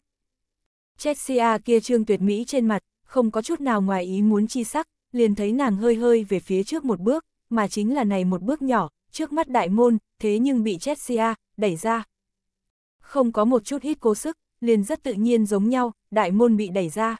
Chessia kia trương tuyệt mỹ trên mặt, không có chút nào ngoài ý muốn chi sắc, liền thấy nàng hơi hơi về phía trước một bước, mà chính là này một bước nhỏ, trước mắt đại môn, thế nhưng bị Chelsea đẩy ra. Không có một chút hít cố sức, liền rất tự nhiên giống nhau, đại môn bị đẩy ra.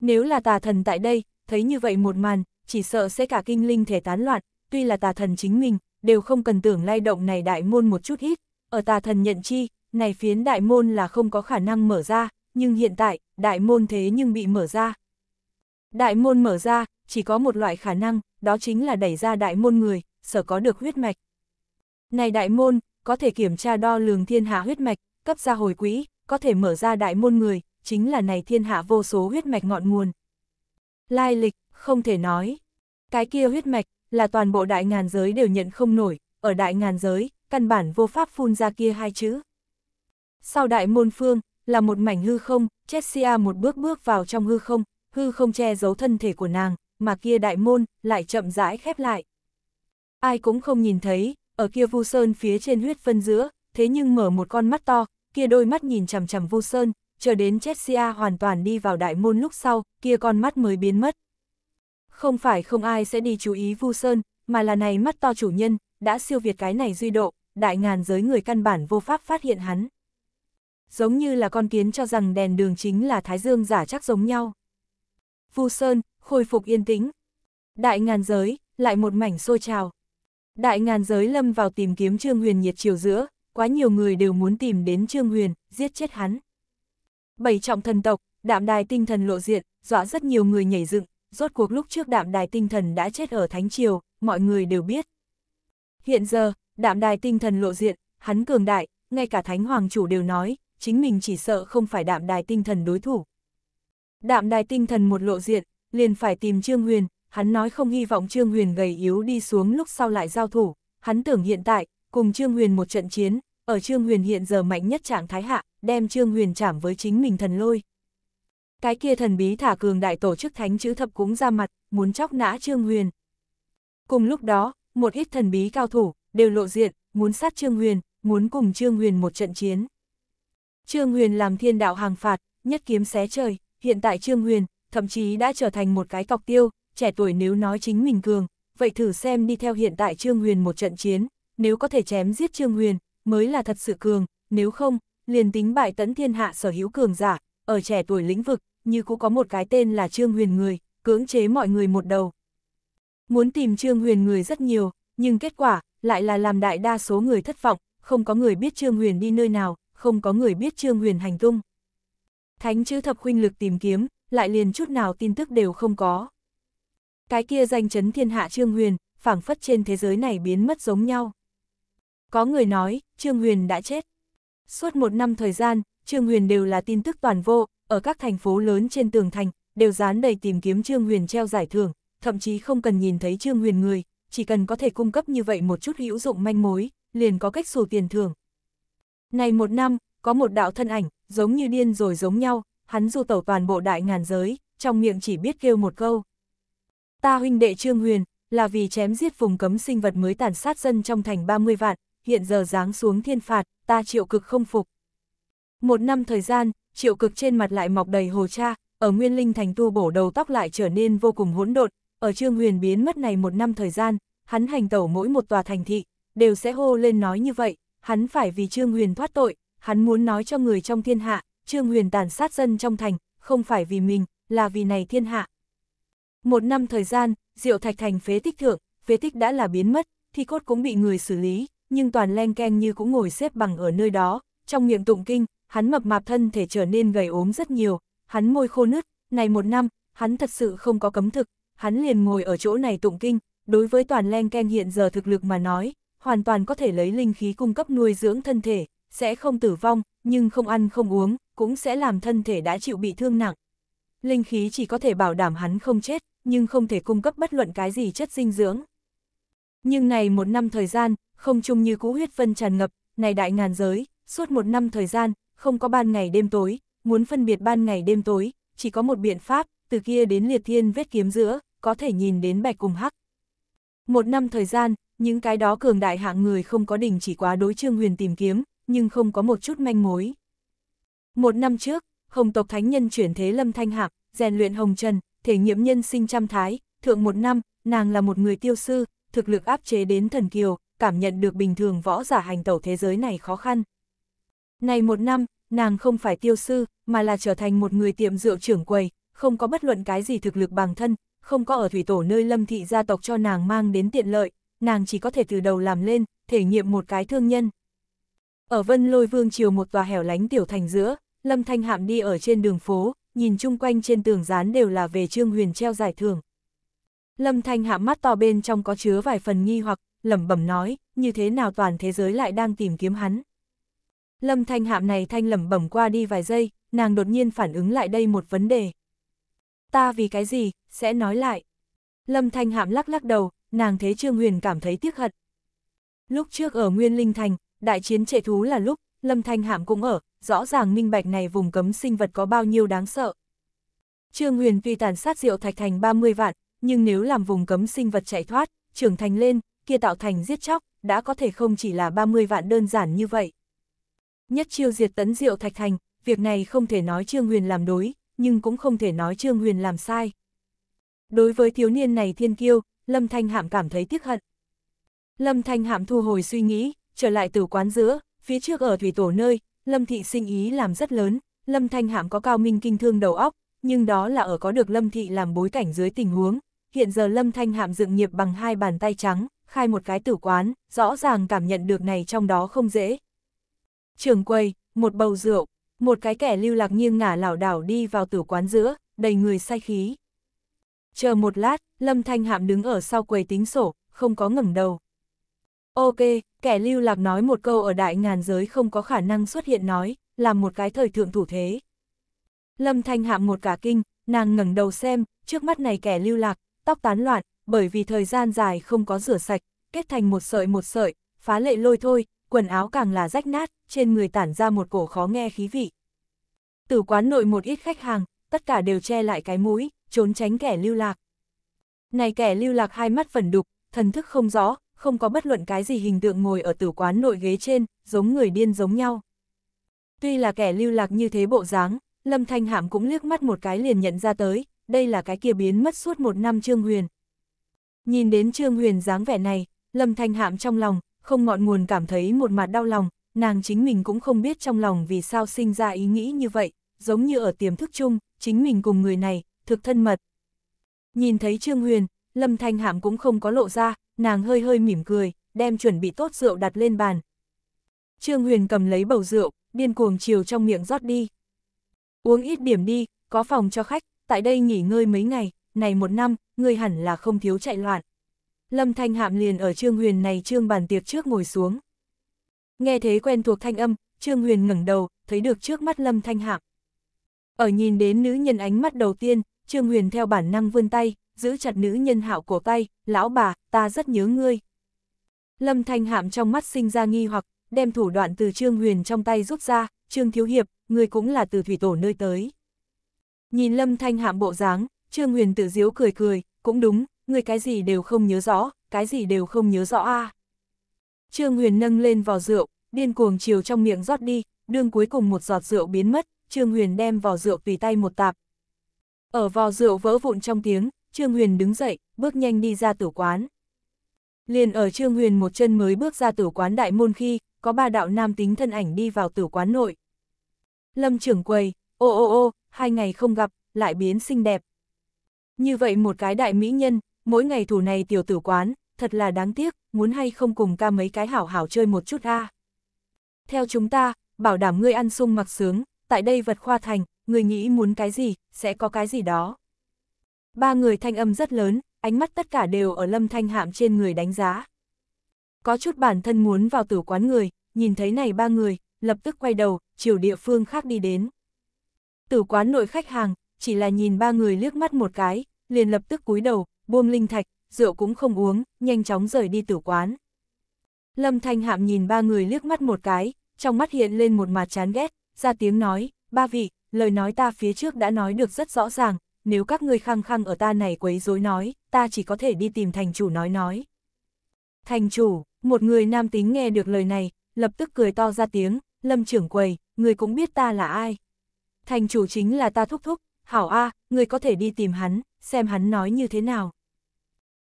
Nếu là tà thần tại đây, thấy như vậy một màn, chỉ sợ sẽ cả kinh linh thể tán loạn, tuy là tà thần chính mình, đều không cần tưởng lay động này đại môn một chút hít, ở tà thần nhận chi, này phiến đại môn là không có khả năng mở ra, nhưng hiện tại, đại môn thế nhưng bị mở ra. Đại môn mở ra, chỉ có một loại khả năng, đó chính là đẩy ra đại môn người, sở có được huyết mạch. Này đại môn, có thể kiểm tra đo lường thiên hạ huyết mạch, cấp ra hồi quỹ, có thể mở ra đại môn người, chính là này thiên hạ vô số huyết mạch ngọn nguồn. Lai lịch, không thể nói. Cái kia huyết mạch, là toàn bộ đại ngàn giới đều nhận không nổi, ở đại ngàn giới, căn bản vô pháp phun ra kia hai chữ. Sau đại môn phương, là một mảnh hư không, Chessia một bước bước vào trong hư không, hư không che giấu thân thể của nàng, mà kia đại môn lại chậm rãi khép lại. Ai cũng không nhìn thấy, ở kia Vu Sơn phía trên huyết phân giữa, thế nhưng mở một con mắt to, kia đôi mắt nhìn chằm chằm Vu Sơn, chờ đến Chessia hoàn toàn đi vào đại môn lúc sau, kia con mắt mới biến mất. Không phải không ai sẽ đi chú ý Vu Sơn, mà là này mắt to chủ nhân, đã siêu việt cái này duy độ, đại ngàn giới người căn bản vô pháp phát hiện hắn. Giống như là con kiến cho rằng đèn đường chính là Thái Dương giả chắc giống nhau. Vu Sơn, khôi phục yên tĩnh. Đại ngàn giới, lại một mảnh xôi trào. Đại ngàn giới lâm vào tìm kiếm Trương Huyền nhiệt chiều giữa, quá nhiều người đều muốn tìm đến Trương Huyền, giết chết hắn. Bảy trọng thần tộc, đạm đài tinh thần lộ diện, dọa rất nhiều người nhảy dựng, rốt cuộc lúc trước đạm đài tinh thần đã chết ở Thánh Triều, mọi người đều biết. Hiện giờ, đạm đài tinh thần lộ diện, hắn cường đại, ngay cả Thánh Hoàng chủ đều nói, chính mình chỉ sợ không phải đạm đài tinh thần đối thủ. Đạm đài tinh thần một lộ diện, liền phải tìm Trương Huyền, hắn nói không hy vọng Trương Huyền gầy yếu đi xuống lúc sau lại giao thủ, hắn tưởng hiện tại, cùng Trương Huyền một trận chiến, ở Trương Huyền hiện giờ mạnh nhất trạng thái hạ, đem Trương Huyền chảm với chính mình thần lôi. Cái kia thần bí thả cường đại tổ chức thánh chữ thập cũng ra mặt, muốn chóc nã Trương Huyền. Cùng lúc đó, một ít thần bí cao thủ, đều lộ diện, muốn sát Trương Huyền, muốn cùng Trương Huyền một trận chiến. Trương Huyền làm thiên đạo hàng phạt, nhất kiếm xé trời, hiện tại Trương Huyền, thậm chí đã trở thành một cái cọc tiêu, trẻ tuổi nếu nói chính mình cường, vậy thử xem đi theo hiện tại Trương Huyền một trận chiến, nếu có thể chém giết Trương Huyền, mới là thật sự cường, nếu không, liền tính bại tấn thiên hạ sở hữu cường giả, ở trẻ tuổi lĩnh vực, như cũng có một cái tên là Trương Huyền người, cưỡng chế mọi người một đầu. Muốn tìm Trương Huyền người rất nhiều, nhưng kết quả lại là làm đại đa số người thất vọng, không có người biết Trương Huyền đi nơi nào, không có người biết Trương Huyền hành tung. Thánh chữ thập huynh lực tìm kiếm, lại liền chút nào tin tức đều không có. Cái kia danh chấn thiên hạ Trương Huyền, phảng phất trên thế giới này biến mất giống nhau. Có người nói, Trương Huyền đã chết. Suốt một năm thời gian, Trương Huyền đều là tin tức toàn vô, ở các thành phố lớn trên tường thành, đều dán đầy tìm kiếm Trương Huyền treo giải thưởng, thậm chí không cần nhìn thấy Trương Huyền người, chỉ cần có thể cung cấp như vậy một chút hữu dụng manh mối, liền có cách sổ tiền thưởng. Này một năm, có một đạo thân ảnh, giống như điên rồi giống nhau, hắn du tẩu toàn bộ đại ngàn giới, trong miệng chỉ biết kêu một câu. Ta huynh đệ Trương Huyền, là vì chém giết vùng cấm sinh vật mới tàn sát dân trong thành 30 vạn, hiện giờ giáng xuống thiên phạt, ta triệu cực không phục. Một năm thời gian, triệu cực trên mặt lại mọc đầy hồ cha, ở Nguyên Linh thành tu bổ đầu tóc lại trở nên vô cùng hỗn độn, ở Trương Huyền biến mất này một năm thời gian, hắn hành tẩu mỗi một tòa thành thị, đều sẽ hô lên nói như vậy, hắn phải vì Trương Huyền thoát tội, hắn muốn nói cho người trong thiên hạ, Trương Huyền tàn sát dân trong thành, không phải vì mình, là vì này thiên hạ. Một năm thời gian, Diệu Thạch thành phế tích thượng, phế tích đã là biến mất, thi cốt cũng bị người xử lý, nhưng toàn len keng như cũng ngồi xếp bằng ở nơi đó, trong miệng tụng kinh, hắn mập mạp thân thể trở nên gầy ốm rất nhiều, hắn môi khô nứt, này một năm, hắn thật sự không có cấm thực, hắn liền ngồi ở chỗ này tụng kinh, đối với toàn len keng hiện giờ thực lực mà nói, hoàn toàn có thể lấy linh khí cung cấp nuôi dưỡng thân thể sẽ không tử vong, nhưng không ăn không uống, cũng sẽ làm thân thể đã chịu bị thương nặng. Linh khí chỉ có thể bảo đảm hắn không chết, nhưng không thể cung cấp bất luận cái gì chất dinh dưỡng. Nhưng này một năm thời gian, không chung như cũ huyết phân tràn ngập, này đại ngàn giới, suốt một năm thời gian, không có ban ngày đêm tối, muốn phân biệt ban ngày đêm tối, chỉ có một biện pháp, từ kia đến liệt thiên vết kiếm giữa, có thể nhìn đến bạch cùng hắc. Một năm thời gian, những cái đó cường đại hạng người không có đình chỉ quá đối trương huyền tìm kiếm, nhưng không có một chút manh mối. Một năm trước, Hồng tộc thánh nhân chuyển thế Lâm Thanh Hạc, rèn luyện Hồng Trần, thể nghiệm nhân sinh trăm thái, thượng một năm, nàng là một người tiêu sư, thực lực áp chế đến thần kiều, cảm nhận được bình thường võ giả hành tẩu thế giới này khó khăn. Này một năm, nàng không phải tiêu sư, mà là trở thành một người tiệm rượu trưởng quầy, không có bất luận cái gì thực lực bằng thân, không có ở thủy tổ nơi lâm thị gia tộc cho nàng mang đến tiện lợi, nàng chỉ có thể từ đầu làm lên, thể nghiệm một cái thương nhân. Ở Vân Lôi Vương Triều một tòa hẻo lánh tiểu thành giữa, Lâm Thanh Hạm đi ở trên đường phố, nhìn chung quanh trên tường dán đều là về Trương Huyền treo giải thưởng. Lâm Thanh Hạm mắt to bên trong có chứa vài phần nghi hoặc, lẩm bẩm nói, như thế nào toàn thế giới lại đang tìm kiếm hắn. Lâm Thanh Hạm này thanh lẩm bẩm qua đi vài giây, nàng đột nhiên phản ứng lại đây một vấn đề. Ta vì cái gì, sẽ nói lại. Lâm Thanh Hạm lắc lắc đầu, nàng thấy Trương Huyền cảm thấy tiếc hận. Lúc trước ở Nguyên Linh Thành, đại chiến trẻ thú là lúc, Lâm Thanh Hạm cũng ở, rõ ràng minh bạch này vùng cấm sinh vật có bao nhiêu đáng sợ. Trương Huyền tuy tàn sát Diệu thạch thành 30 vạn, nhưng nếu làm vùng cấm sinh vật chạy thoát, trưởng thành lên, kia tạo thành giết chóc, đã có thể không chỉ là 30 vạn đơn giản như vậy. Nhất chiêu diệt tấn Diệu thạch thành, việc này không thể nói Trương Huyền làm đối, nhưng cũng không thể nói Trương Huyền làm sai. Đối với thiếu niên này thiên kiêu, Lâm Thanh Hạm cảm thấy tiếc hận. Lâm Thanh Hạm thu hồi suy nghĩ, trở lại từ quán giữa, phía trước ở thủy tổ nơi, Lâm Thị sinh ý làm rất lớn, Lâm Thanh Hạm có cao minh kinh thương đầu óc, nhưng đó là ở có được Lâm Thị làm bối cảnh dưới tình huống. Hiện giờ Lâm Thanh Hạm dựng nghiệp bằng hai bàn tay trắng, khai một cái tử quán, rõ ràng cảm nhận được này trong đó không dễ. Trường quầy, một bầu rượu, một cái kẻ lưu lạc nghiêng ngả lảo đảo đi vào tử quán giữa, đầy người say khí. Chờ một lát, Lâm Thanh Hạm đứng ở sau quầy tính sổ, không có ngẩng đầu. Ok, kẻ lưu lạc nói một câu ở đại ngàn giới không có khả năng xuất hiện nói, làm một cái thời thượng thủ thế. Lâm Thanh hạm một cả kinh, nàng ngẩng đầu xem, trước mắt này kẻ lưu lạc, tóc tán loạn, bởi vì thời gian dài không có rửa sạch, kết thành một sợi một sợi, phá lệ lôi thôi, quần áo càng là rách nát, trên người tản ra một cổ khó nghe khí vị. Từ quán nội một ít khách hàng, tất cả đều che lại cái mũi, trốn tránh kẻ lưu lạc. Này kẻ lưu lạc hai mắt phần đục, thần thức không rõ, không có bất luận cái gì hình tượng ngồi ở tử quán nội ghế trên, giống người điên giống nhau. Tuy là kẻ lưu lạc như thế bộ dáng, Lâm Thanh Hạm cũng liếc mắt một cái liền nhận ra tới, đây là cái kia biến mất suốt một năm Trương Huyền. Nhìn đến Trương Huyền dáng vẻ này, Lâm Thanh Hạm trong lòng, không ngọn nguồn cảm thấy một mặt đau lòng, nàng chính mình cũng không biết trong lòng vì sao sinh ra ý nghĩ như vậy, giống như ở tiềm thức chung, chính mình cùng người này, thực thân mật. Nhìn thấy Trương Huyền, Lâm Thanh Hạm cũng không có lộ ra, nàng hơi hơi mỉm cười, đem chuẩn bị tốt rượu đặt lên bàn. Trương Huyền cầm lấy bầu rượu, điên cuồng chiều trong miệng rót đi. Uống ít điểm đi, có phòng cho khách, tại đây nghỉ ngơi mấy ngày, này một năm, người hẳn là không thiếu chạy loạn. Lâm Thanh Hạm liền ở Trương Huyền này trương bàn tiệc trước ngồi xuống. Nghe thế quen thuộc thanh âm, Trương Huyền ngẩng đầu, thấy được trước mắt Lâm Thanh Hạm. Ở nhìn đến nữ nhân ánh mắt đầu tiên, Trương Huyền theo bản năng vươn tay, giữ chặt nữ nhân hạo của tay, lão bà, ta rất nhớ ngươi. Lâm Thanh Hạm trong mắt sinh ra nghi hoặc, đem thủ đoạn từ Trương Huyền trong tay rút ra, Trương Thiếu Hiệp, ngươi cũng là từ thủy tổ nơi tới. Nhìn Lâm Thanh Hạm bộ dáng, Trương Huyền tự diếu cười cười, cũng đúng, ngươi cái gì đều không nhớ rõ, cái gì đều không nhớ rõ a. Trương Huyền nâng lên vò rượu, điên cuồng chiều trong miệng rót đi, đương cuối cùng một giọt rượu biến mất, Trương Huyền đem vò rượu tùy tay một tạp. Ở vò rượu vỡ vụn trong tiếng, Trương Huyền đứng dậy, bước nhanh đi ra tử quán. Liền ở Trương Huyền một chân mới bước ra tử quán đại môn khi, có ba đạo nam tính thân ảnh đi vào tử quán nội. Lâm trưởng quầy, ô ô ô, hai ngày không gặp, lại biến xinh đẹp. Như vậy một cái đại mỹ nhân, mỗi ngày thủ này tiểu tử quán, thật là đáng tiếc, muốn hay không cùng ca mấy cái hảo hảo chơi một chút a. Theo chúng ta, bảo đảm ngươi ăn sung mặc sướng, tại đây vật khoa thành, ngươi nghĩ muốn cái gì, sẽ có cái gì đó. Ba người thanh âm rất lớn, ánh mắt tất cả đều ở lâm thanh hạm trên người đánh giá. Có chút bản thân muốn vào tử quán người, nhìn thấy này ba người, lập tức quay đầu, chiều địa phương khác đi đến. Tử quán nội khách hàng, chỉ là nhìn ba người liếc mắt một cái, liền lập tức cúi đầu, buông linh thạch, rượu cũng không uống, nhanh chóng rời đi tử quán. Lâm Thanh Hạm nhìn ba người liếc mắt một cái, trong mắt hiện lên một mặt chán ghét, ra tiếng nói, ba vị, lời nói ta phía trước đã nói được rất rõ ràng, nếu các ngươi khăng khăng ở ta này quấy rối nói, ta chỉ có thể đi tìm thành chủ nói nói. Thành chủ, một người nam tính nghe được lời này, lập tức cười to ra tiếng, lâm trưởng quầy, người cũng biết ta là ai. Thành chủ chính là ta thúc thúc, hảo a, người có thể đi tìm hắn, xem hắn nói như thế nào.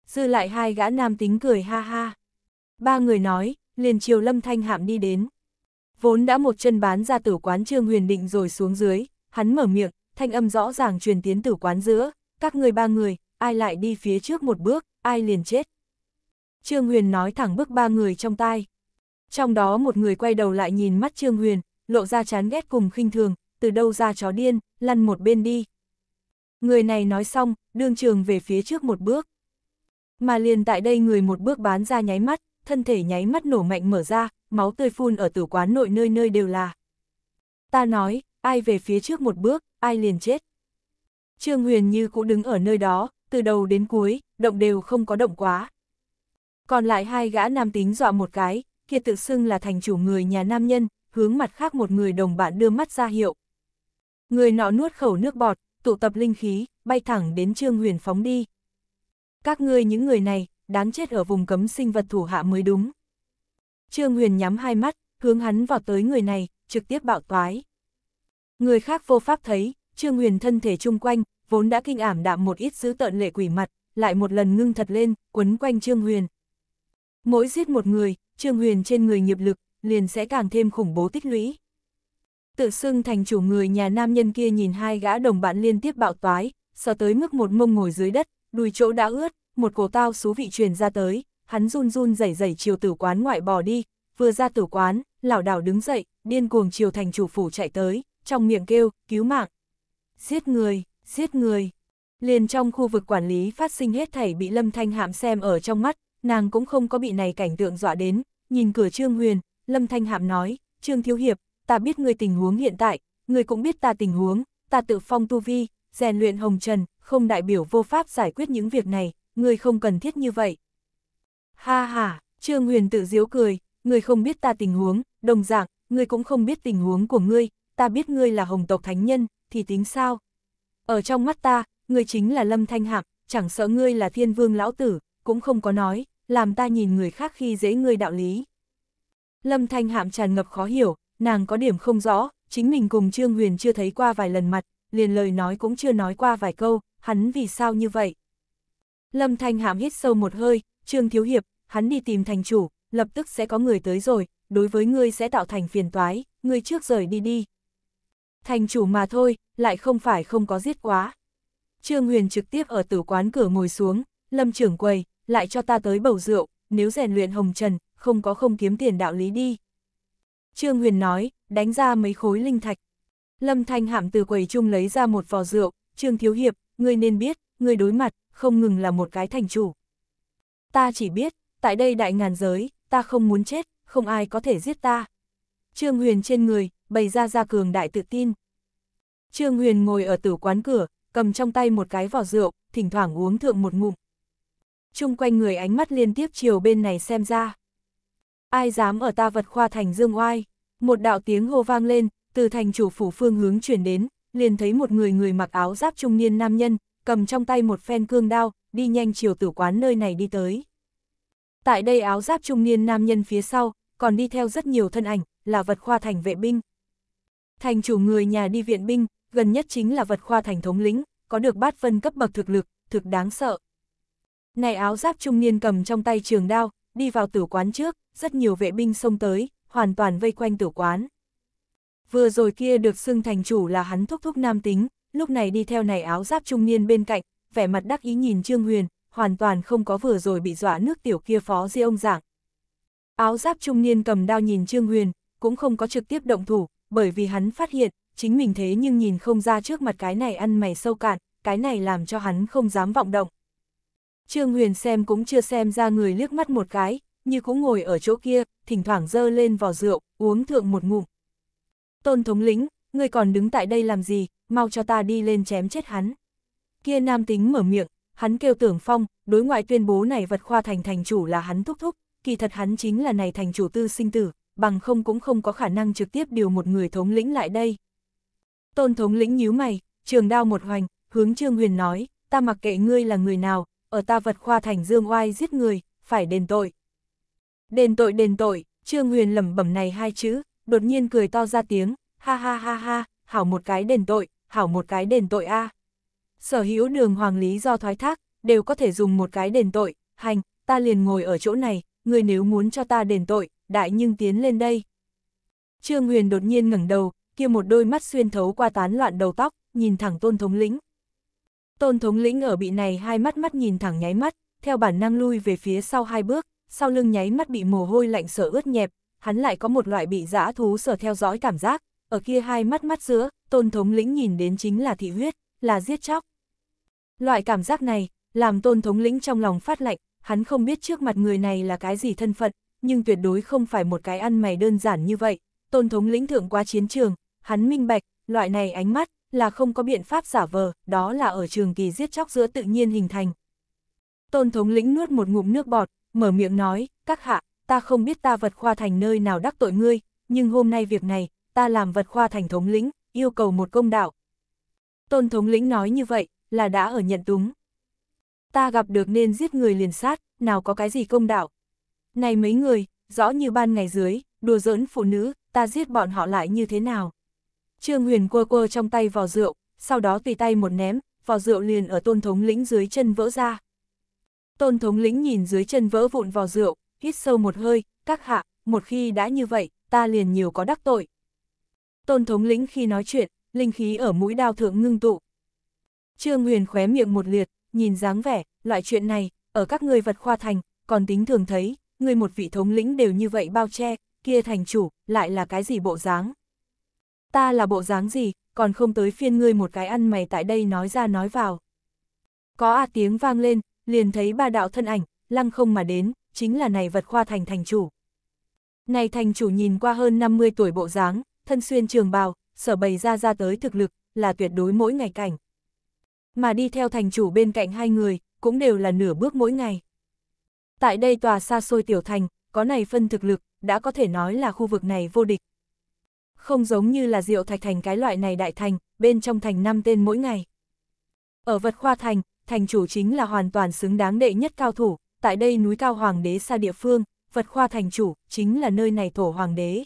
Dư lại hai gã nam tính cười ha ha. Ba người nói, liền chiều lâm thanh hạm đi đến. Vốn đã một chân bán ra tử quán trương huyền định rồi xuống dưới, hắn mở miệng, thanh âm rõ ràng truyền tiến tử quán giữa, các người ba người, ai lại đi phía trước một bước, ai liền chết. Trương Huyền nói thẳng bước ba người trong tai. Trong đó một người quay đầu lại nhìn mắt Trương Huyền, lộ ra chán ghét cùng khinh thường, từ đâu ra chó điên, lăn một bên đi. Người này nói xong, đương trường về phía trước một bước. Mà liền tại đây người một bước bán ra nháy mắt, thân thể nháy mắt nổ mạnh mở ra, máu tươi phun ở tử quán nội nơi nơi đều là. Ta nói, ai về phía trước một bước, ai liền chết. Trương Huyền như cũng đứng ở nơi đó, từ đầu đến cuối, động đều không có động quá. Còn lại hai gã nam tính dọa một cái, kia tự xưng là thành chủ người nhà nam nhân, hướng mặt khác một người đồng bạn đưa mắt ra hiệu. Người nọ nuốt khẩu nước bọt, tụ tập linh khí, bay thẳng đến Trương Huyền phóng đi. Các ngươi những người này, đáng chết ở vùng cấm sinh vật thủ hạ mới đúng. Trương Huyền nhắm hai mắt, hướng hắn vào tới người này, trực tiếp bạo toái. Người khác vô pháp thấy, Trương Huyền thân thể chung quanh, vốn đã kinh ảm đạm một ít dữ tợn lệ quỷ mặt, lại một lần ngưng thật lên, quấn quanh Trương Huyền. Mỗi giết một người, Trương Huyền trên người nghiệp lực, liền sẽ càng thêm khủng bố tích lũy. Tự xưng thành chủ người nhà nam nhân kia nhìn hai gã đồng bạn liên tiếp bạo toái, so tới mức một mông ngồi dưới đất, đùi chỗ đã ướt, một cổ tao xú vị truyền ra tới, hắn run run rẩy rẩy chiều tử quán ngoại bỏ đi, vừa ra tử quán, lão đảo đứng dậy, điên cuồng chiều thành chủ phủ chạy tới trong miệng kêu, cứu mạng. Giết người, giết người. Liền trong khu vực quản lý phát sinh hết thảy bị Lâm Thanh Hạm xem ở trong mắt, nàng cũng không có bị này cảnh tượng dọa đến, nhìn cửa Trương Huyền, Lâm Thanh Hạm nói, Trương Thiếu Hiệp, ta biết người tình huống hiện tại, người cũng biết ta tình huống, ta tự phong tu vi, rèn luyện hồng trần, không đại biểu vô pháp giải quyết những việc này, người không cần thiết như vậy. Ha ha, Trương Huyền tự diếu cười, người không biết ta tình huống, đồng dạng, người cũng không biết tình huống của ngươi, ta biết ngươi là hồng tộc thánh nhân, thì tính sao? Ở trong mắt ta, ngươi chính là Lâm Thanh Hạc, chẳng sợ ngươi là thiên vương lão tử, cũng không có nói, làm ta nhìn người khác khi dễ ngươi đạo lý. Lâm Thanh Hạm tràn ngập khó hiểu, nàng có điểm không rõ, chính mình cùng Trương Huyền chưa thấy qua vài lần mặt, liền lời nói cũng chưa nói qua vài câu, hắn vì sao như vậy? Lâm Thanh Hạm hít sâu một hơi, Trương Thiếu Hiệp, hắn đi tìm thành chủ, lập tức sẽ có người tới rồi, đối với ngươi sẽ tạo thành phiền toái, ngươi trước rời đi đi, Thành chủ mà thôi, lại không phải không có giết quá. Trương Huyền trực tiếp ở tử quán cửa ngồi xuống, lâm trưởng quầy, lại cho ta tới bầu rượu, nếu rèn luyện hồng trần, không có không kiếm tiền đạo lý đi. Trương Huyền nói, đánh ra mấy khối linh thạch. Lâm Thanh Hạm từ quầy chung lấy ra một vò rượu, Trương Thiếu Hiệp, ngươi nên biết, ngươi đối mặt, không ngừng là một cái thành chủ. Ta chỉ biết, tại đây đại ngàn giới, ta không muốn chết, không ai có thể giết ta. Trương Huyền trên người, bày ra ra cường đại tự tin. Trương Huyền ngồi ở tử quán cửa, cầm trong tay một cái vỏ rượu, thỉnh thoảng uống thượng một ngụm. Trung quanh người ánh mắt liên tiếp chiều bên này xem ra. Ai dám ở ta vật khoa thành dương oai, một đạo tiếng hô vang lên, từ thành chủ phủ phương hướng chuyển đến, liền thấy một người người mặc áo giáp trung niên nam nhân, cầm trong tay một phen cương đao, đi nhanh chiều tử quán nơi này đi tới. Tại đây áo giáp trung niên nam nhân phía sau, còn đi theo rất nhiều thân ảnh, là vật khoa thành vệ binh. Thành chủ người nhà đi viện binh, gần nhất chính là vật khoa thành thống lĩnh, có được bát phân cấp bậc thực lực, thực đáng sợ. Này áo giáp trung niên cầm trong tay trường đao, đi vào tử quán trước, rất nhiều vệ binh xông tới, hoàn toàn vây quanh tử quán. Vừa rồi kia được xưng thành chủ là hắn thúc thúc nam tính, lúc này đi theo này áo giáp trung niên bên cạnh, vẻ mặt đắc ý nhìn Trương Huyền, hoàn toàn không có vừa rồi bị dọa nước tiểu kia phó di ông giảng. Áo giáp trung niên cầm đao nhìn Trương Huyền, cũng không có trực tiếp động thủ, bởi vì hắn phát hiện, chính mình thế nhưng nhìn không ra trước mặt cái này ăn mày sâu cạn, cái này làm cho hắn không dám vọng động. Trương Huyền xem cũng chưa xem ra người liếc mắt một cái, như cũng ngồi ở chỗ kia, thỉnh thoảng dơ lên vò rượu, uống thượng một ngụm. Tôn thống lĩnh, người còn đứng tại đây làm gì, mau cho ta đi lên chém chết hắn. Kia nam tính mở miệng, hắn kêu tưởng phong, đối ngoại tuyên bố này vật khoa thành thành chủ là hắn thúc thúc, kỳ thật hắn chính là này thành chủ tư sinh tử, bằng không cũng không có khả năng trực tiếp điều một người thống lĩnh lại đây. Tôn thống lĩnh nhíu mày, trường đao một hoành, hướng Trương Huyền nói, ta mặc kệ ngươi là người nào, ở ta vật khoa thành dương oai giết người, phải đền tội. Đền tội đền tội, Trương Huyền lẩm bẩm này hai chữ, đột nhiên cười to ra tiếng, ha ha ha ha, hảo một cái đền tội, hảo một cái đền tội a. Sở hữu đường hoàng lý do thoái thác, đều có thể dùng một cái đền tội, hành, ta liền ngồi ở chỗ này, người nếu muốn cho ta đền tội, đại nhưng tiến lên đây. Trương Huyền đột nhiên ngẩng đầu, kia một đôi mắt xuyên thấu qua tán loạn đầu tóc, nhìn thẳng tôn thống lĩnh. Tôn thống lĩnh ở bị này hai mắt mắt nhìn thẳng nháy mắt, theo bản năng lui về phía sau hai bước, sau lưng nháy mắt bị mồ hôi lạnh sợ ướt nhẹp, hắn lại có một loại bị dã thú sở theo dõi cảm giác, ở kia hai mắt mắt giữa, tôn thống lĩnh nhìn đến chính là thị huyết, là giết chóc. Loại cảm giác này, làm tôn thống lĩnh trong lòng phát lạnh, hắn không biết trước mặt người này là cái gì thân phận, nhưng tuyệt đối không phải một cái ăn mày đơn giản như vậy. Tôn thống lĩnh thượng qua chiến trường, hắn minh bạch, loại này ánh mắt là không có biện pháp giả vờ, đó là ở trường kỳ giết chóc giữa tự nhiên hình thành. Tôn thống lĩnh nuốt một ngụm nước bọt, mở miệng nói, các hạ, ta không biết ta vật khoa thành nơi nào đắc tội ngươi, nhưng hôm nay việc này, ta làm vật khoa thành thống lĩnh, yêu cầu một công đạo. Tôn thống lĩnh nói như vậy, là đã ở nhận túng. Ta gặp được nên giết người liền sát, nào có cái gì công đạo, này mấy người, rõ như ban ngày dưới, đùa giỡn phụ nữ, ta giết bọn họ lại như thế nào? Trương Huyền quơ quơ trong tay vò rượu, sau đó tùy tay một ném, vò rượu liền ở tôn thống lĩnh dưới chân vỡ ra. Tôn thống lĩnh nhìn dưới chân vỡ vụn vò rượu, hít sâu một hơi, các hạ, một khi đã như vậy, ta liền nhiều có đắc tội. Tôn thống lĩnh khi nói chuyện, linh khí ở mũi đao thượng ngưng tụ. Trương Huyền khóe miệng một liệt, nhìn dáng vẻ, loại chuyện này, ở các người vật khoa thành, còn tính thường thấy, người một vị thống lĩnh đều như vậy bao che, kia thành chủ, lại là cái gì bộ dáng? Ta là bộ dáng gì, còn không tới phiên ngươi một cái ăn mày tại đây nói ra nói vào. Có a tiếng vang lên, liền thấy ba đạo thân ảnh, lăng không mà đến, chính là này vật khoa thành thành chủ. Này thành chủ nhìn qua hơn 50 tuổi bộ dáng, thân xuyên trường bào, sở bày ra ra tới thực lực, là tuyệt đối mỗi ngày cảnh. Mà đi theo thành chủ bên cạnh hai người, cũng đều là nửa bước mỗi ngày. Tại đây tòa xa xôi tiểu thành, có này phân thực lực, đã có thể nói là khu vực này vô địch. Không giống như là diệu thạch thành cái loại này đại thành, bên trong thành năm tên mỗi ngày. Ở vật khoa thành, thành chủ chính là hoàn toàn xứng đáng đệ nhất cao thủ, tại đây núi cao hoàng đế xa địa phương, vật khoa thành chủ, chính là nơi này thổ hoàng đế.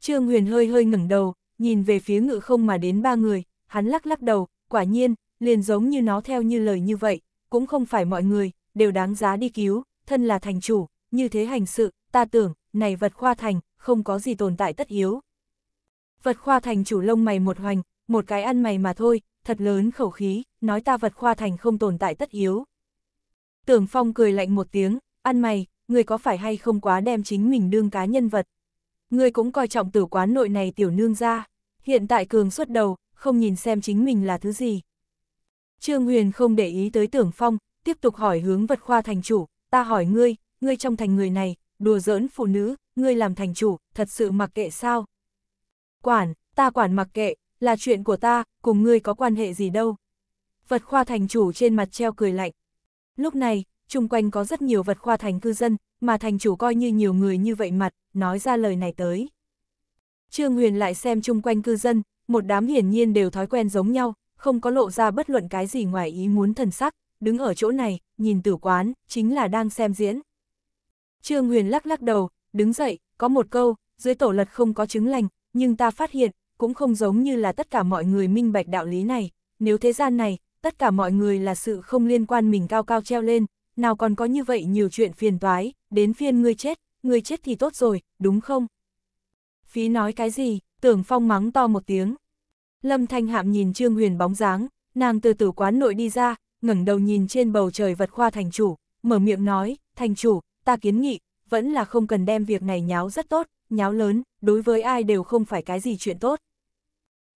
Trương Huyền hơi hơi ngẩng đầu, nhìn về phía ngự không mà đến ba người, hắn lắc lắc đầu, quả nhiên, liền giống như nó theo như lời như vậy, cũng không phải mọi người, đều đáng giá đi cứu, thân là thành chủ, như thế hành sự, ta tưởng, này vật khoa thành, không có gì tồn tại tất yếu. Vật khoa thành chủ lông mày một hoành, một cái ăn mày mà thôi, thật lớn khẩu khí, nói ta vật khoa thành không tồn tại tất yếu. Tưởng Phong cười lạnh một tiếng, ăn mày, người có phải hay không quá đem chính mình đương cá nhân vật. Người cũng coi trọng tử quán nội này tiểu nương ra, hiện tại cường xuất đầu, không nhìn xem chính mình là thứ gì. Trương Huyền không để ý tới Tưởng Phong, tiếp tục hỏi hướng vật khoa thành chủ, ta hỏi ngươi, ngươi trong thành người này, đùa giỡn phụ nữ, ngươi làm thành chủ, thật sự mặc kệ sao? Quản, ta quản mặc kệ, là chuyện của ta, cùng ngươi có quan hệ gì đâu. Vật khoa thành chủ trên mặt treo cười lạnh. Lúc này, chung quanh có rất nhiều vật khoa thành cư dân, mà thành chủ coi như nhiều người như vậy mặt, nói ra lời này tới. Trương Huyền lại xem chung quanh cư dân, một đám hiển nhiên đều thói quen giống nhau, không có lộ ra bất luận cái gì ngoài ý muốn thần sắc, đứng ở chỗ này, nhìn tử quán, chính là đang xem diễn. Trương Huyền lắc lắc đầu, đứng dậy, có một câu, dưới tổ lật không có chứng lành, nhưng ta phát hiện, cũng không giống như là tất cả mọi người minh bạch đạo lý này, nếu thế gian này, tất cả mọi người là sự không liên quan mình cao cao treo lên, nào còn có như vậy nhiều chuyện phiền toái, đến phiên ngươi chết, ngươi chết thì tốt rồi, đúng không? Phí nói cái gì, tưởng phong mắng to một tiếng. Lâm Thanh Hạm nhìn Trương Huyền bóng dáng, nàng từ tử quán nội đi ra, ngẩng đầu nhìn trên bầu trời vật khoa thành chủ, mở miệng nói, thành chủ, ta kiến nghị, vẫn là không cần đem việc này nháo rất tốt, nháo lớn, đối với ai đều không phải cái gì chuyện tốt.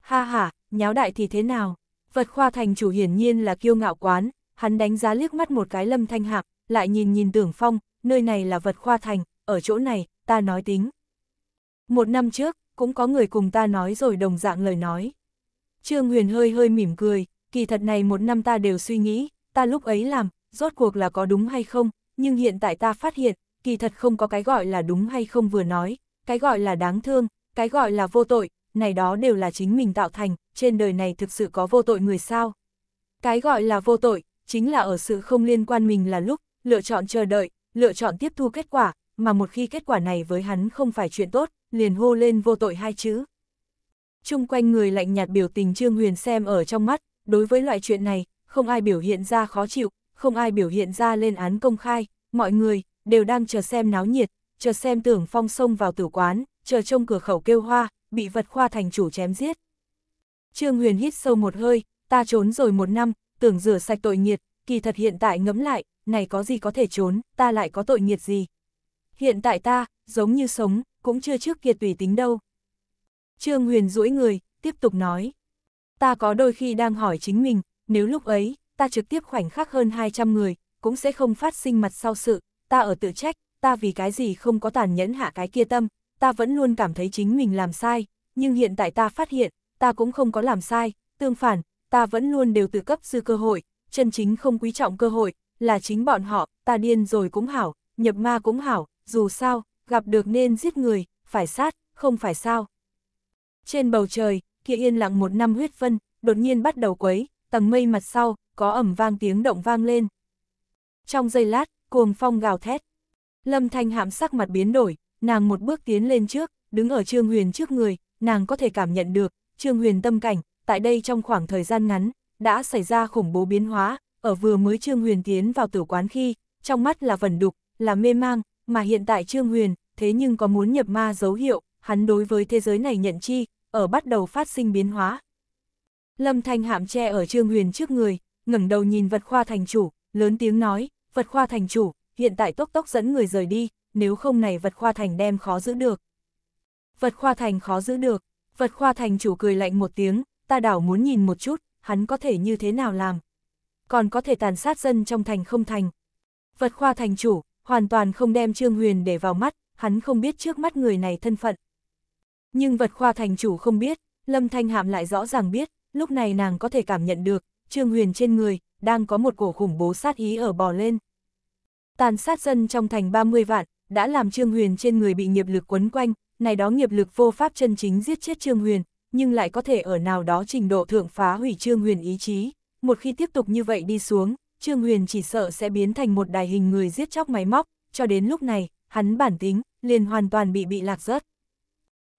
Ha ha, nháo đại thì thế nào? Vật khoa thành chủ hiển nhiên là kiêu ngạo quán, hắn đánh giá liếc mắt một cái lâm thanh hạc, lại nhìn nhìn tưởng phong, nơi này là vật khoa thành, ở chỗ này, ta nói tính. Một năm trước, cũng có người cùng ta nói rồi đồng dạng lời nói. Trương Huyền hơi hơi mỉm cười, kỳ thật này một năm ta đều suy nghĩ, ta lúc ấy làm, rốt cuộc là có đúng hay không, nhưng hiện tại ta phát hiện, kỳ thật không có cái gọi là đúng hay không vừa nói, cái gọi là đáng thương, cái gọi là vô tội, này đó đều là chính mình tạo thành, trên đời này thực sự có vô tội người sao. Cái gọi là vô tội, chính là ở sự không liên quan mình là lúc, lựa chọn chờ đợi, lựa chọn tiếp thu kết quả, mà một khi kết quả này với hắn không phải chuyện tốt, liền hô lên vô tội hai chữ. Trung quanh người lạnh nhạt biểu tình Trương Huyền xem ở trong mắt, đối với loại chuyện này, không ai biểu hiện ra khó chịu, không ai biểu hiện ra lên án công khai, mọi người đều đang chờ xem náo nhiệt, chờ xem tưởng phong sông vào tử quán, chờ trông cửa khẩu kêu hoa, bị vật khoa thành chủ chém giết. Trương Huyền hít sâu một hơi, ta trốn rồi một năm, tưởng rửa sạch tội nghiệt, kỳ thật hiện tại ngẫm lại, này có gì có thể trốn, ta lại có tội nghiệt gì. Hiện tại ta, giống như sống, cũng chưa trước kia tùy tính đâu. Trương Huyền duỗi người, tiếp tục nói. Ta có đôi khi đang hỏi chính mình, nếu lúc ấy, ta trực tiếp khoảnh khắc hơn 200 người, cũng sẽ không phát sinh mặt sau sự, ta ở tự trách, ta vì cái gì không có tàn nhẫn hạ cái kia tâm, ta vẫn luôn cảm thấy chính mình làm sai, nhưng hiện tại ta phát hiện, ta cũng không có làm sai, tương phản, ta vẫn luôn đều tự cấp dư cơ hội, chân chính không quý trọng cơ hội, là chính bọn họ, ta điên rồi cũng hảo, nhập ma cũng hảo, dù sao, gặp được nên giết người, phải sát, không phải sao. Trên bầu trời, kia yên lặng một năm huyết phân, đột nhiên bắt đầu quấy, tầng mây mặt sau, có ẩm vang tiếng động vang lên. Trong giây lát, cuồng phong gào thét. Lâm Thanh hạm sắc mặt biến đổi, nàng một bước tiến lên trước, đứng ở Trương Huyền trước người, nàng có thể cảm nhận được, Trương Huyền tâm cảnh, tại đây trong khoảng thời gian ngắn, đã xảy ra khủng bố biến hóa, ở vừa mới Trương Huyền tiến vào tử quán khi, trong mắt là vẩn đục, là mê mang, mà hiện tại Trương Huyền, thế nhưng có muốn nhập ma dấu hiệu, hắn đối với thế giới này nhận chi, ở bắt đầu phát sinh biến hóa. Lâm Thanh hạm che ở Trương Huyền trước người, ngẩng đầu nhìn vật khoa thành chủ, lớn tiếng nói, vật khoa thành chủ, hiện tại tốc tốc dẫn người rời đi, nếu không này vật khoa thành đem khó giữ được. Vật khoa thành khó giữ được, vật khoa thành chủ cười lạnh một tiếng, ta đảo muốn nhìn một chút, hắn có thể như thế nào làm. Còn có thể tàn sát dân trong thành không thành. Vật khoa thành chủ, hoàn toàn không đem Trương Huyền để vào mắt, hắn không biết trước mắt người này thân phận, nhưng vật khoa thành chủ không biết, Lâm Thanh Hạm lại rõ ràng biết, lúc này nàng có thể cảm nhận được, Trương Huyền trên người, đang có một cổ khủng bố sát ý ở bò lên. Tàn sát dân trong thành 30 vạn, đã làm Trương Huyền trên người bị nghiệp lực quấn quanh, này đó nghiệp lực vô pháp chân chính giết chết Trương Huyền, nhưng lại có thể ở nào đó trình độ thượng phá hủy Trương Huyền ý chí. Một khi tiếp tục như vậy đi xuống, Trương Huyền chỉ sợ sẽ biến thành một đài hình người giết chóc máy móc, cho đến lúc này, hắn bản tính, liền hoàn toàn bị bị lạc rớt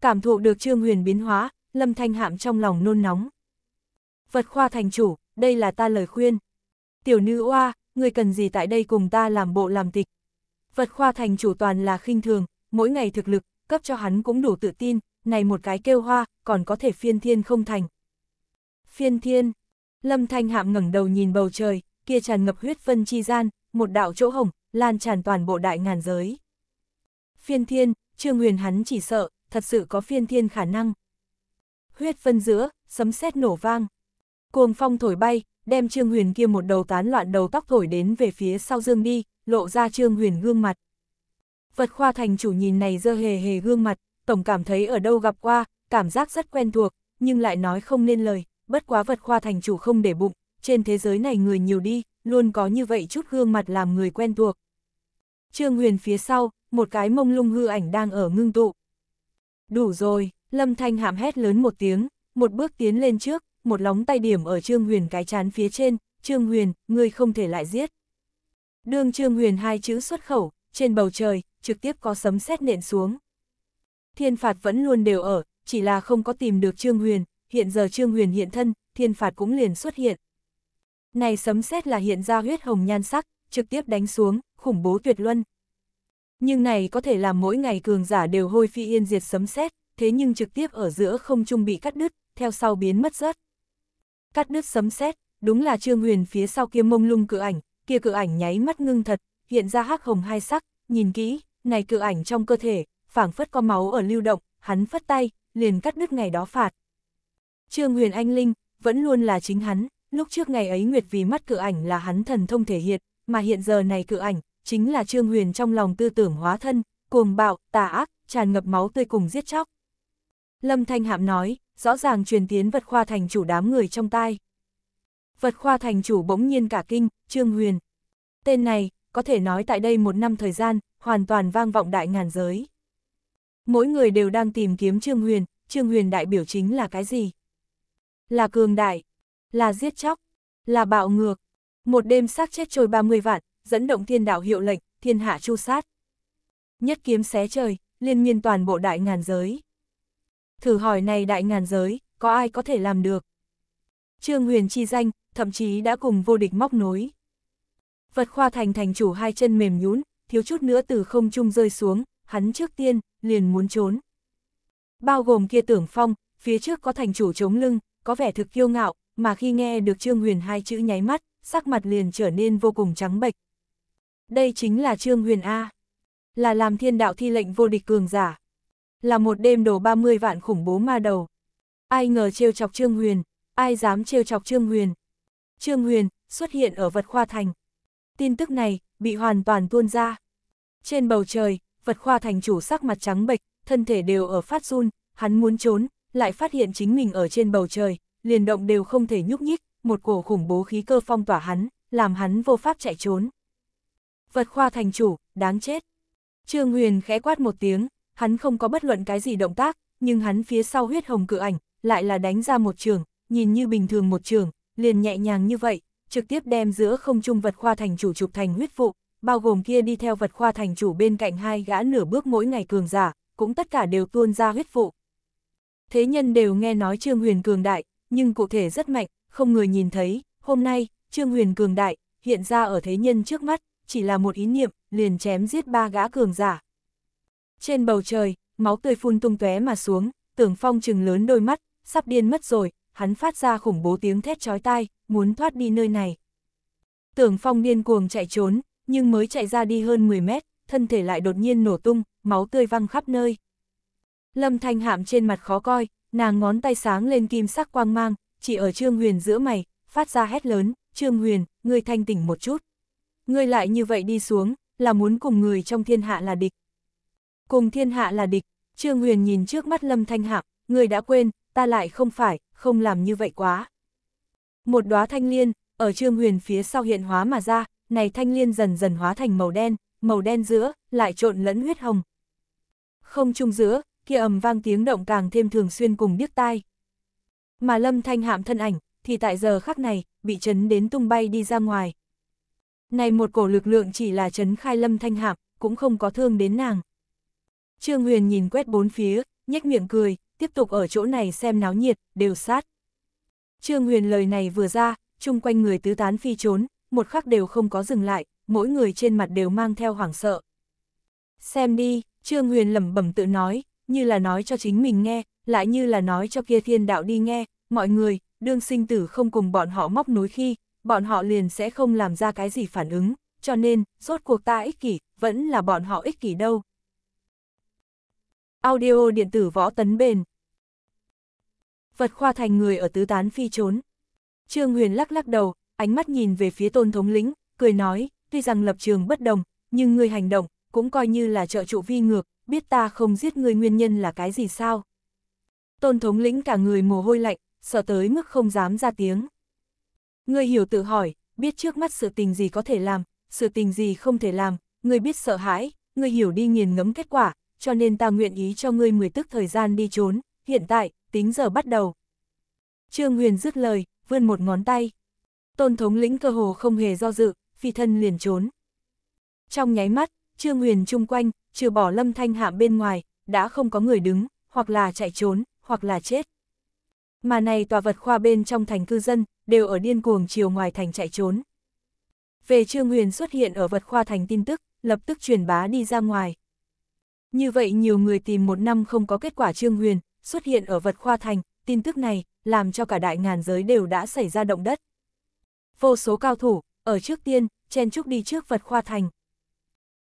cảm thụ được trương huyền biến hóa, lâm thanh hạm trong lòng nôn nóng. vật khoa thành chủ, đây là ta lời khuyên. Tiểu nữ oa, người cần gì tại đây cùng ta làm bộ làm tịch. vật khoa thành chủ toàn là khinh thường, mỗi ngày thực lực, cấp cho hắn cũng đủ tự tin, này một cái kêu hoa, còn có thể phiên thiên không thành. Phiên thiên, lâm thanh hạm ngẩng đầu nhìn bầu trời, kia tràn ngập huyết phân chi gian, một đạo chỗ hồng, lan tràn toàn bộ đại ngàn giới. Phiên thiên, trương huyền hắn chỉ sợ, thật sự có phiên thiên khả năng. Huyết phân giữa, sấm sét nổ vang. Cuồng phong thổi bay, đem Trương Huyền kia một đầu tán loạn đầu tóc thổi đến về phía sau dương đi, lộ ra Trương Huyền gương mặt. Vật khoa thành chủ nhìn này dơ hề hề gương mặt, tổng cảm thấy ở đâu gặp qua, cảm giác rất quen thuộc, nhưng lại nói không nên lời, bất quá vật khoa thành chủ không để bụng, trên thế giới này người nhiều đi, luôn có như vậy chút gương mặt làm người quen thuộc. Trương Huyền phía sau, một cái mông lung hư ảnh đang ở ngưng tụ, Đủ rồi, Lâm Thanh hạm hét lớn một tiếng, một bước tiến lên trước, một lóng tay điểm ở Trương Huyền cái chán phía trên, Trương Huyền, người không thể lại giết. Đương Trương Huyền hai chữ xuất khẩu, trên bầu trời, trực tiếp có sấm sét nện xuống. Thiên phạt vẫn luôn đều ở, chỉ là không có tìm được Trương Huyền, hiện giờ Trương Huyền hiện thân, thiên phạt cũng liền xuất hiện. Này sấm sét là hiện ra huyết hồng nhan sắc, trực tiếp đánh xuống, khủng bố tuyệt luân. Nhưng này có thể làm mỗi ngày cường giả đều hôi phi yên diệt sấm sét, thế nhưng trực tiếp ở giữa không trung bị cắt đứt, theo sau biến mất rớt. Cắt đứt sấm sét, đúng là Trương Huyền phía sau kia mông lung cự ảnh, kia cự ảnh nháy mắt ngưng thật, hiện ra hắc hồng hai sắc, nhìn kỹ, này cự ảnh trong cơ thể, phảng phất có máu ở lưu động, hắn phất tay, liền cắt đứt ngày đó phạt. Trương Huyền Anh Linh, vẫn luôn là chính hắn, lúc trước ngày ấy Nguyệt vì mắt cự ảnh là hắn thần thông thể hiện, mà hiện giờ này cự ảnh, chính là Trương Huyền trong lòng tư tưởng hóa thân, cuồng bạo, tà ác, tràn ngập máu tươi cùng giết chóc. Lâm Thanh Hạm nói, rõ ràng truyền tiến vật khoa thành chủ đám người trong tai. Vật khoa thành chủ bỗng nhiên cả kinh, Trương Huyền. Tên này, có thể nói tại đây một năm thời gian, hoàn toàn vang vọng đại ngàn giới. Mỗi người đều đang tìm kiếm Trương Huyền, Trương Huyền đại biểu chính là cái gì? Là cường đại, là giết chóc, là bạo ngược. Một đêm xác chết trôi 30 vạn, dẫn động thiên đạo hiệu lệnh, thiên hạ chu sát. Nhất kiếm xé trời, liên miên toàn bộ đại ngàn giới. Thử hỏi này đại ngàn giới, có ai có thể làm được? Trương Huyền chi danh, thậm chí đã cùng vô địch móc nối. Vật khoa thành thành chủ hai chân mềm nhún, thiếu chút nữa từ không trung rơi xuống, hắn trước tiên, liền muốn trốn. Bao gồm kia tưởng phong, phía trước có thành chủ chống lưng, có vẻ thực kiêu ngạo, mà khi nghe được Trương Huyền hai chữ nháy mắt, sắc mặt liền trở nên vô cùng trắng bệch, đây chính là Trương Huyền A. Là làm thiên đạo thi lệnh vô địch cường giả. Là một đêm đổ 30 vạn khủng bố ma đầu. Ai ngờ trêu chọc Trương Huyền, ai dám trêu chọc Trương Huyền. Trương Huyền xuất hiện ở vật khoa thành. Tin tức này bị hoàn toàn tuôn ra. Trên bầu trời, vật khoa thành chủ sắc mặt trắng bệch, thân thể đều ở phát run, hắn muốn trốn, lại phát hiện chính mình ở trên bầu trời, liền động đều không thể nhúc nhích, một cổ khủng bố khí cơ phong tỏa hắn, làm hắn vô pháp chạy trốn vật khoa thành chủ, đáng chết. Trương Huyền khẽ quát một tiếng, hắn không có bất luận cái gì động tác, nhưng hắn phía sau huyết hồng cự ảnh, lại là đánh ra một trường, nhìn như bình thường một trường, liền nhẹ nhàng như vậy, trực tiếp đem giữa không trung vật khoa thành chủ chụp thành huyết vụ, bao gồm kia đi theo vật khoa thành chủ bên cạnh hai gã nửa bước mỗi ngày cường giả, cũng tất cả đều tuôn ra huyết vụ. Thế nhân đều nghe nói Trương Huyền cường đại, nhưng cụ thể rất mạnh, không người nhìn thấy, hôm nay, Trương Huyền cường đại, hiện ra ở thế nhân trước mắt, chỉ là một ý niệm, liền chém giết ba gã cường giả. Trên bầu trời, máu tươi phun tung tóe mà xuống, tưởng phong trừng lớn đôi mắt, sắp điên mất rồi, hắn phát ra khủng bố tiếng thét chói tai, muốn thoát đi nơi này. Tưởng phong điên cuồng chạy trốn, nhưng mới chạy ra đi hơn 10 mét, thân thể lại đột nhiên nổ tung, máu tươi văng khắp nơi. Lâm thanh hạm trên mặt khó coi, nàng ngón tay sáng lên kim sắc quang mang, chỉ ở Trương Huyền giữa mày, phát ra hét lớn, Trương Huyền, người thanh tỉnh một chút ngươi lại như vậy đi xuống, là muốn cùng người trong thiên hạ là địch. Cùng thiên hạ là địch, Trương Huyền nhìn trước mắt Lâm Thanh Hạc, người đã quên, ta lại không phải, không làm như vậy quá. Một đóa thanh liên, ở Trương Huyền phía sau hiện hóa mà ra, này thanh liên dần dần hóa thành màu đen, màu đen giữa, lại trộn lẫn huyết hồng. Không chung giữa, kia ầm vang tiếng động càng thêm thường xuyên cùng điếc tai. Mà Lâm Thanh Hạm thân ảnh, thì tại giờ khắc này, bị chấn đến tung bay đi ra ngoài, này một cổ lực lượng chỉ là chấn khai lâm thanh hạp, cũng không có thương đến nàng. Trương Huyền nhìn quét bốn phía, nhếch miệng cười, tiếp tục ở chỗ này xem náo nhiệt, đều sát. Trương Huyền lời này vừa ra, chung quanh người tứ tán phi trốn, một khắc đều không có dừng lại, mỗi người trên mặt đều mang theo hoảng sợ. Xem đi, Trương Huyền lẩm bẩm tự nói, như là nói cho chính mình nghe, lại như là nói cho kia thiên đạo đi nghe, mọi người, đương sinh tử không cùng bọn họ móc nối khi, bọn họ liền sẽ không làm ra cái gì phản ứng, cho nên, rốt cuộc ta ích kỷ, vẫn là bọn họ ích kỷ đâu. Audio điện tử võ tấn bền Vật khoa thành người ở tứ tán phi trốn. Trương Huyền lắc lắc đầu, ánh mắt nhìn về phía tôn thống lĩnh, cười nói, tuy rằng lập trường bất đồng, nhưng người hành động, cũng coi như là trợ trụ vi ngược, biết ta không giết người nguyên nhân là cái gì sao. Tôn thống lĩnh cả người mồ hôi lạnh, sợ tới mức không dám ra tiếng. Người hiểu tự hỏi, biết trước mắt sự tình gì có thể làm, sự tình gì không thể làm, người biết sợ hãi, người hiểu đi nghiền ngẫm kết quả, cho nên ta nguyện ý cho ngươi 10 tức thời gian đi trốn, hiện tại, tính giờ bắt đầu. Trương Huyền dứt lời, vươn một ngón tay. Tôn thống lĩnh cơ hồ không hề do dự, phi thân liền trốn. Trong nháy mắt, Trương Huyền chung quanh, trừ bỏ lâm thanh hạ bên ngoài, đã không có người đứng, hoặc là chạy trốn, hoặc là chết mà này tòa vật khoa bên trong thành cư dân, đều ở điên cuồng chiều ngoài thành chạy trốn. Về Trương Huyền xuất hiện ở vật khoa thành tin tức, lập tức truyền bá đi ra ngoài. Như vậy nhiều người tìm một năm không có kết quả Trương Huyền, xuất hiện ở vật khoa thành, tin tức này, làm cho cả đại ngàn giới đều đã xảy ra động đất. Vô số cao thủ, ở trước tiên, chen chúc đi trước vật khoa thành.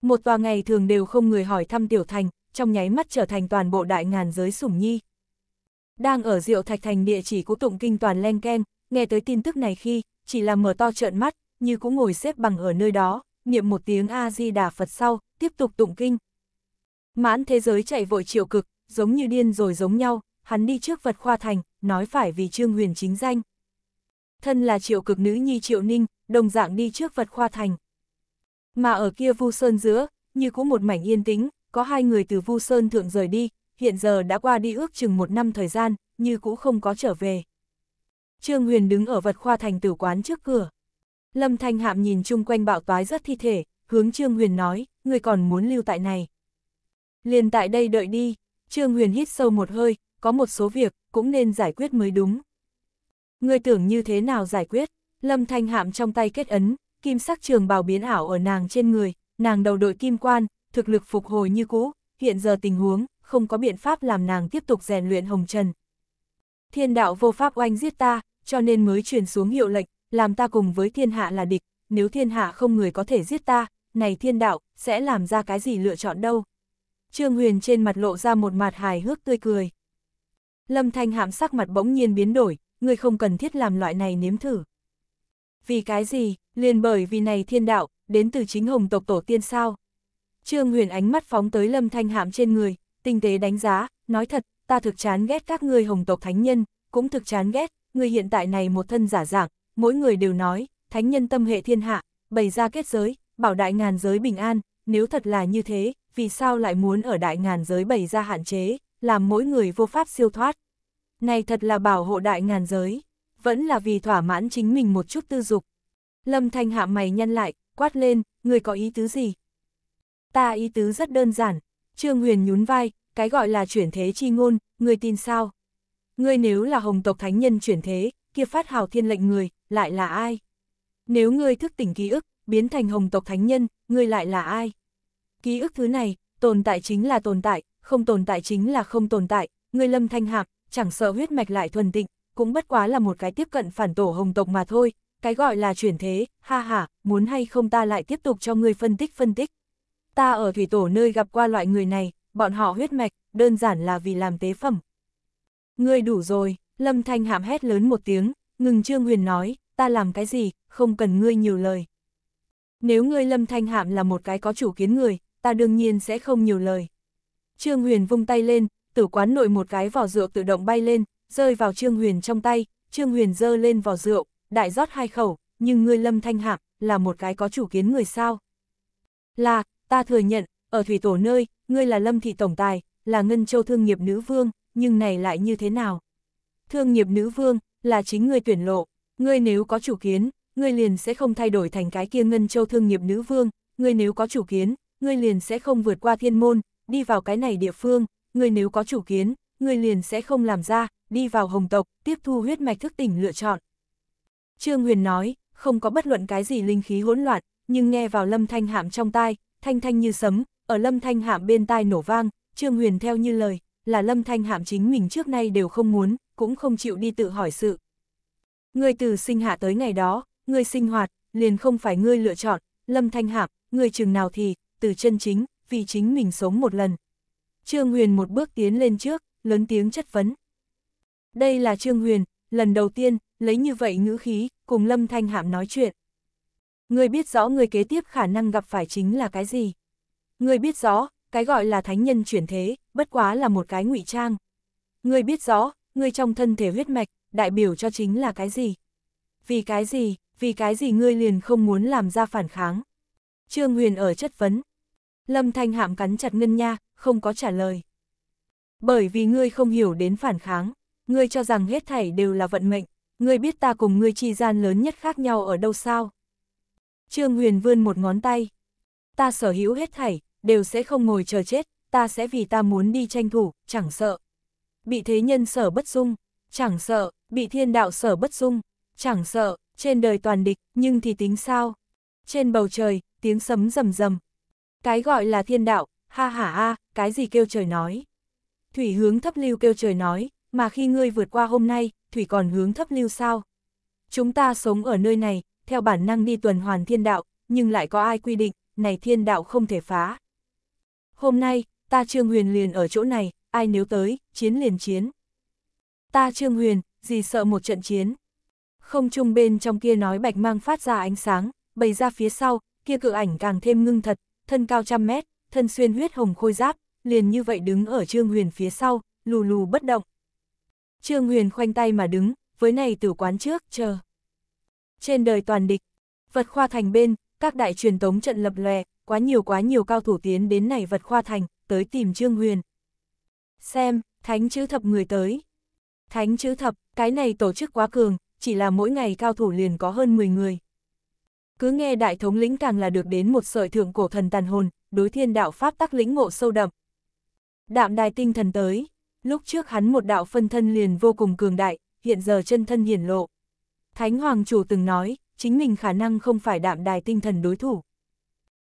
Một tòa ngày thường đều không người hỏi thăm tiểu thành, trong nháy mắt trở thành toàn bộ đại ngàn giới sủng nhi đang ở rượu Thạch Thành địa chỉ của tụng kinh toàn len keng, nghe tới tin tức này khi, chỉ là mở to trợn mắt, như cũng ngồi xếp bằng ở nơi đó, niệm một tiếng A-di-đà Phật sau, tiếp tục tụng kinh. Mãn thế giới chạy vội triệu cực, giống như điên rồi giống nhau, hắn đi trước vật khoa thành, nói phải vì Trương Huyền chính danh. Thân là triệu cực nữ nhi triệu ninh, đồng dạng đi trước vật khoa thành. Mà ở kia vu sơn giữa, như cũng một mảnh yên tĩnh, có hai người từ vu sơn thượng rời đi, hiện giờ đã qua đi ước chừng một năm thời gian, như cũ không có trở về. Trương Huyền đứng ở vật khoa thành tử quán trước cửa. Lâm Thanh Hạm nhìn chung quanh bạo toái rất thi thể, hướng Trương Huyền nói, người còn muốn lưu tại này. Liền tại đây đợi đi, Trương Huyền hít sâu một hơi, có một số việc, cũng nên giải quyết mới đúng. Người tưởng như thế nào giải quyết, Lâm Thanh Hạm trong tay kết ấn, kim sắc trường bào biến ảo ở nàng trên người, nàng đầu đội kim quan, thực lực phục hồi như cũ, hiện giờ tình huống, không có biện pháp làm nàng tiếp tục rèn luyện hồng trần. Thiên đạo vô pháp oanh giết ta, cho nên mới truyền xuống hiệu lệnh, làm ta cùng với thiên hạ là địch, nếu thiên hạ không người có thể giết ta, này thiên đạo, sẽ làm ra cái gì lựa chọn đâu. Trương Huyền trên mặt lộ ra một mặt hài hước tươi cười. Lâm Thanh hạm sắc mặt bỗng nhiên biến đổi, người không cần thiết làm loại này nếm thử. Vì cái gì, liền bởi vì này thiên đạo, đến từ chính hồng tộc tổ tiên sao? Trương Huyền ánh mắt phóng tới Lâm Thanh hạm trên người, tinh tế đánh giá, nói thật, ta thực chán ghét các ngươi hồng tộc thánh nhân, cũng thực chán ghét, người hiện tại này một thân giả dạng, mỗi người đều nói, thánh nhân tâm hệ thiên hạ, bày ra kết giới, bảo đại ngàn giới bình an, nếu thật là như thế, vì sao lại muốn ở đại ngàn giới bày ra hạn chế, làm mỗi người vô pháp siêu thoát. Này thật là bảo hộ đại ngàn giới, vẫn là vì thỏa mãn chính mình một chút tư dục. Lâm Thanh hạ mày nhăn lại, quát lên, người có ý tứ gì? Ta ý tứ rất đơn giản, Trương Huyền nhún vai, cái gọi là chuyển thế chi ngôn, người tin sao? Ngươi nếu là hồng tộc thánh nhân chuyển thế, kia phát hào thiên lệnh người, lại là ai? Nếu ngươi thức tỉnh ký ức, biến thành hồng tộc thánh nhân, ngươi lại là ai? Ký ức thứ này, tồn tại chính là tồn tại, không tồn tại chính là không tồn tại, ngươi lâm thanh hạc, chẳng sợ huyết mạch lại thuần tịnh, cũng bất quá là một cái tiếp cận phản tổ hồng tộc mà thôi, cái gọi là chuyển thế, ha ha, muốn hay không ta lại tiếp tục cho người phân tích phân tích. Ta ở thủy tổ nơi gặp qua loại người này, bọn họ huyết mạch, đơn giản là vì làm tế phẩm. Ngươi đủ rồi, Lâm Thanh hạm hét lớn một tiếng, ngừng Trương Huyền nói, ta làm cái gì, không cần ngươi nhiều lời. Nếu ngươi Lâm Thanh hạm là một cái có chủ kiến người, ta đương nhiên sẽ không nhiều lời. Trương Huyền vung tay lên, tử quán nội một cái vỏ rượu tự động bay lên, rơi vào Trương Huyền trong tay, Trương Huyền dơ lên vỏ rượu, đại rót hai khẩu, nhưng ngươi Lâm Thanh Hạm là một cái có chủ kiến người sao? Là, ta thừa nhận, ở thủy tổ nơi, ngươi là lâm thị tổng tài, là ngân châu thương nghiệp nữ vương, nhưng này lại như thế nào? Thương nghiệp nữ vương, là chính ngươi tuyển lộ, ngươi nếu có chủ kiến, ngươi liền sẽ không thay đổi thành cái kia ngân châu thương nghiệp nữ vương, ngươi nếu có chủ kiến, ngươi liền sẽ không vượt qua thiên môn, đi vào cái này địa phương, ngươi nếu có chủ kiến, ngươi liền sẽ không làm ra, đi vào hồng tộc, tiếp thu huyết mạch thức tỉnh lựa chọn. Trương Huyền nói, không có bất luận cái gì linh khí hỗn loạn, nhưng nghe vào lâm thanh hạm trong tai, thanh thanh như sấm, ở lâm thanh hạm bên tai nổ vang, Trương Huyền theo như lời, là lâm thanh hạm chính mình trước nay đều không muốn, cũng không chịu đi tự hỏi sự. người từ sinh hạ tới ngày đó, người sinh hoạt, liền không phải ngươi lựa chọn, lâm thanh hạm, người chừng nào thì, từ chân chính, vì chính mình sống một lần. Trương Huyền một bước tiến lên trước, lớn tiếng chất vấn. Đây là Trương Huyền, lần đầu tiên, lấy như vậy ngữ khí, cùng lâm thanh hạm nói chuyện. người biết rõ người kế tiếp khả năng gặp phải chính là cái gì? Ngươi biết rõ, cái gọi là thánh nhân chuyển thế, bất quá là một cái ngụy trang. Ngươi biết rõ, ngươi trong thân thể huyết mạch, đại biểu cho chính là cái gì? Vì cái gì, vì cái gì ngươi liền không muốn làm ra phản kháng? Trương Huyền ở chất vấn. Lâm Thanh Hạm cắn chặt ngân nha, không có trả lời. Bởi vì ngươi không hiểu đến phản kháng, ngươi cho rằng hết thảy đều là vận mệnh, ngươi biết ta cùng ngươi chi gian lớn nhất khác nhau ở đâu sao? Trương Huyền vươn một ngón tay. Ta sở hữu hết thảy, đều sẽ không ngồi chờ chết, ta sẽ vì ta muốn đi tranh thủ, chẳng sợ. Bị thế nhân sở bất dung, chẳng sợ, bị thiên đạo sở bất dung, chẳng sợ, trên đời toàn địch, nhưng thì tính sao? Trên bầu trời, tiếng sấm rầm rầm. Cái gọi là thiên đạo, ha ha ha, cái gì kêu trời nói. Thủy hướng thấp lưu kêu trời nói, mà khi ngươi vượt qua hôm nay, Thủy còn hướng thấp lưu sao? Chúng ta sống ở nơi này, theo bản năng đi tuần hoàn thiên đạo, nhưng lại có ai quy định, này thiên đạo không thể phá hôm nay, ta Trương Huyền liền ở chỗ này, ai nếu tới, chiến liền chiến. Ta Trương Huyền, gì sợ một trận chiến. Không trung bên trong kia nói bạch mang phát ra ánh sáng, bày ra phía sau, kia cự ảnh càng thêm ngưng thật, thân cao trăm mét, thân xuyên huyết hồng khôi giáp, liền như vậy đứng ở Trương Huyền phía sau, lù lù bất động. Trương Huyền khoanh tay mà đứng, với này tử quán trước, chờ. Trên đời toàn địch, vật khoa thành bên, các đại truyền tống trận lập lòe, quá nhiều quá nhiều cao thủ tiến đến này vật khoa thành, tới tìm Trương Huyền. Xem, thánh chữ thập người tới. Thánh chữ thập, cái này tổ chức quá cường, chỉ là mỗi ngày cao thủ liền có hơn 10 người. Cứ nghe đại thống lĩnh càng là được đến một sợi thượng cổ thần tàn hồn, đối thiên đạo pháp tắc lĩnh ngộ sâu đậm. Đạm đài tinh thần tới, lúc trước hắn một đạo phân thân liền vô cùng cường đại, hiện giờ chân thân hiển lộ. Thánh hoàng chủ từng nói, chính mình khả năng không phải đạm đài tinh thần đối thủ.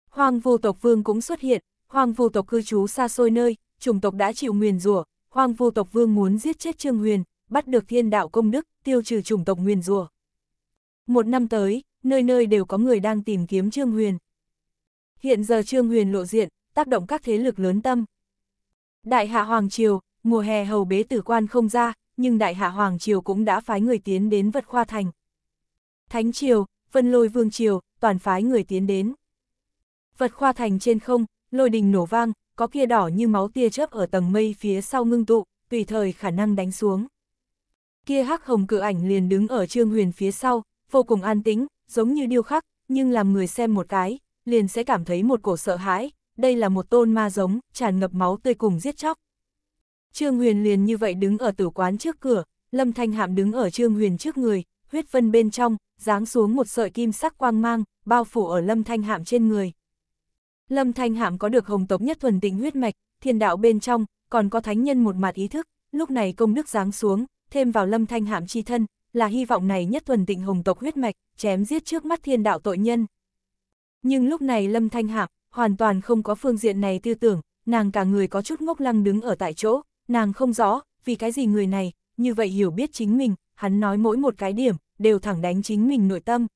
Hoàng vu tộc vương cũng xuất hiện, hoàng vu tộc cư trú xa xôi nơi, chủng tộc đã chịu nguyền rủa, hoàng vu tộc vương muốn giết chết Trương Huyền, bắt được thiên đạo công đức, tiêu trừ chủng tộc nguyền rủa. Một năm tới, nơi nơi đều có người đang tìm kiếm Trương Huyền. Hiện giờ Trương Huyền lộ diện, tác động các thế lực lớn tâm. Đại hạ Hoàng Triều, mùa hè hầu bế tử quan không ra, nhưng Đại hạ Hoàng Triều cũng đã phái người tiến đến vật khoa thành. Thánh Triều, Vân Lôi Vương Triều, toàn phái người tiến đến vật khoa thành trên không, lôi đình nổ vang, có kia đỏ như máu tia chớp ở tầng mây phía sau ngưng tụ, tùy thời khả năng đánh xuống. Kia hắc hồng cự ảnh liền đứng ở Trương Huyền phía sau, vô cùng an tĩnh, giống như điêu khắc, nhưng làm người xem một cái, liền sẽ cảm thấy một cổ sợ hãi, đây là một tôn ma giống, tràn ngập máu tươi cùng giết chóc. Trương Huyền liền như vậy đứng ở tử quán trước cửa, Lâm Thanh Hạm đứng ở Trương Huyền trước người, huyết vân bên trong, giáng xuống một sợi kim sắc quang mang, bao phủ ở Lâm Thanh Hạm trên người. Lâm Thanh Hạm có được hồng tộc nhất thuần tịnh huyết mạch, thiên đạo bên trong, còn có thánh nhân một mặt ý thức, lúc này công đức giáng xuống, thêm vào Lâm Thanh Hạm chi thân, là hy vọng này nhất thuần tịnh hồng tộc huyết mạch, chém giết trước mắt thiên đạo tội nhân. Nhưng lúc này Lâm Thanh Hạm, hoàn toàn không có phương diện này tư tưởng, nàng cả người có chút ngốc lăng đứng ở tại chỗ, nàng không rõ, vì cái gì người này, như vậy hiểu biết chính mình, hắn nói mỗi một cái điểm, đều thẳng đánh chính mình nội tâm.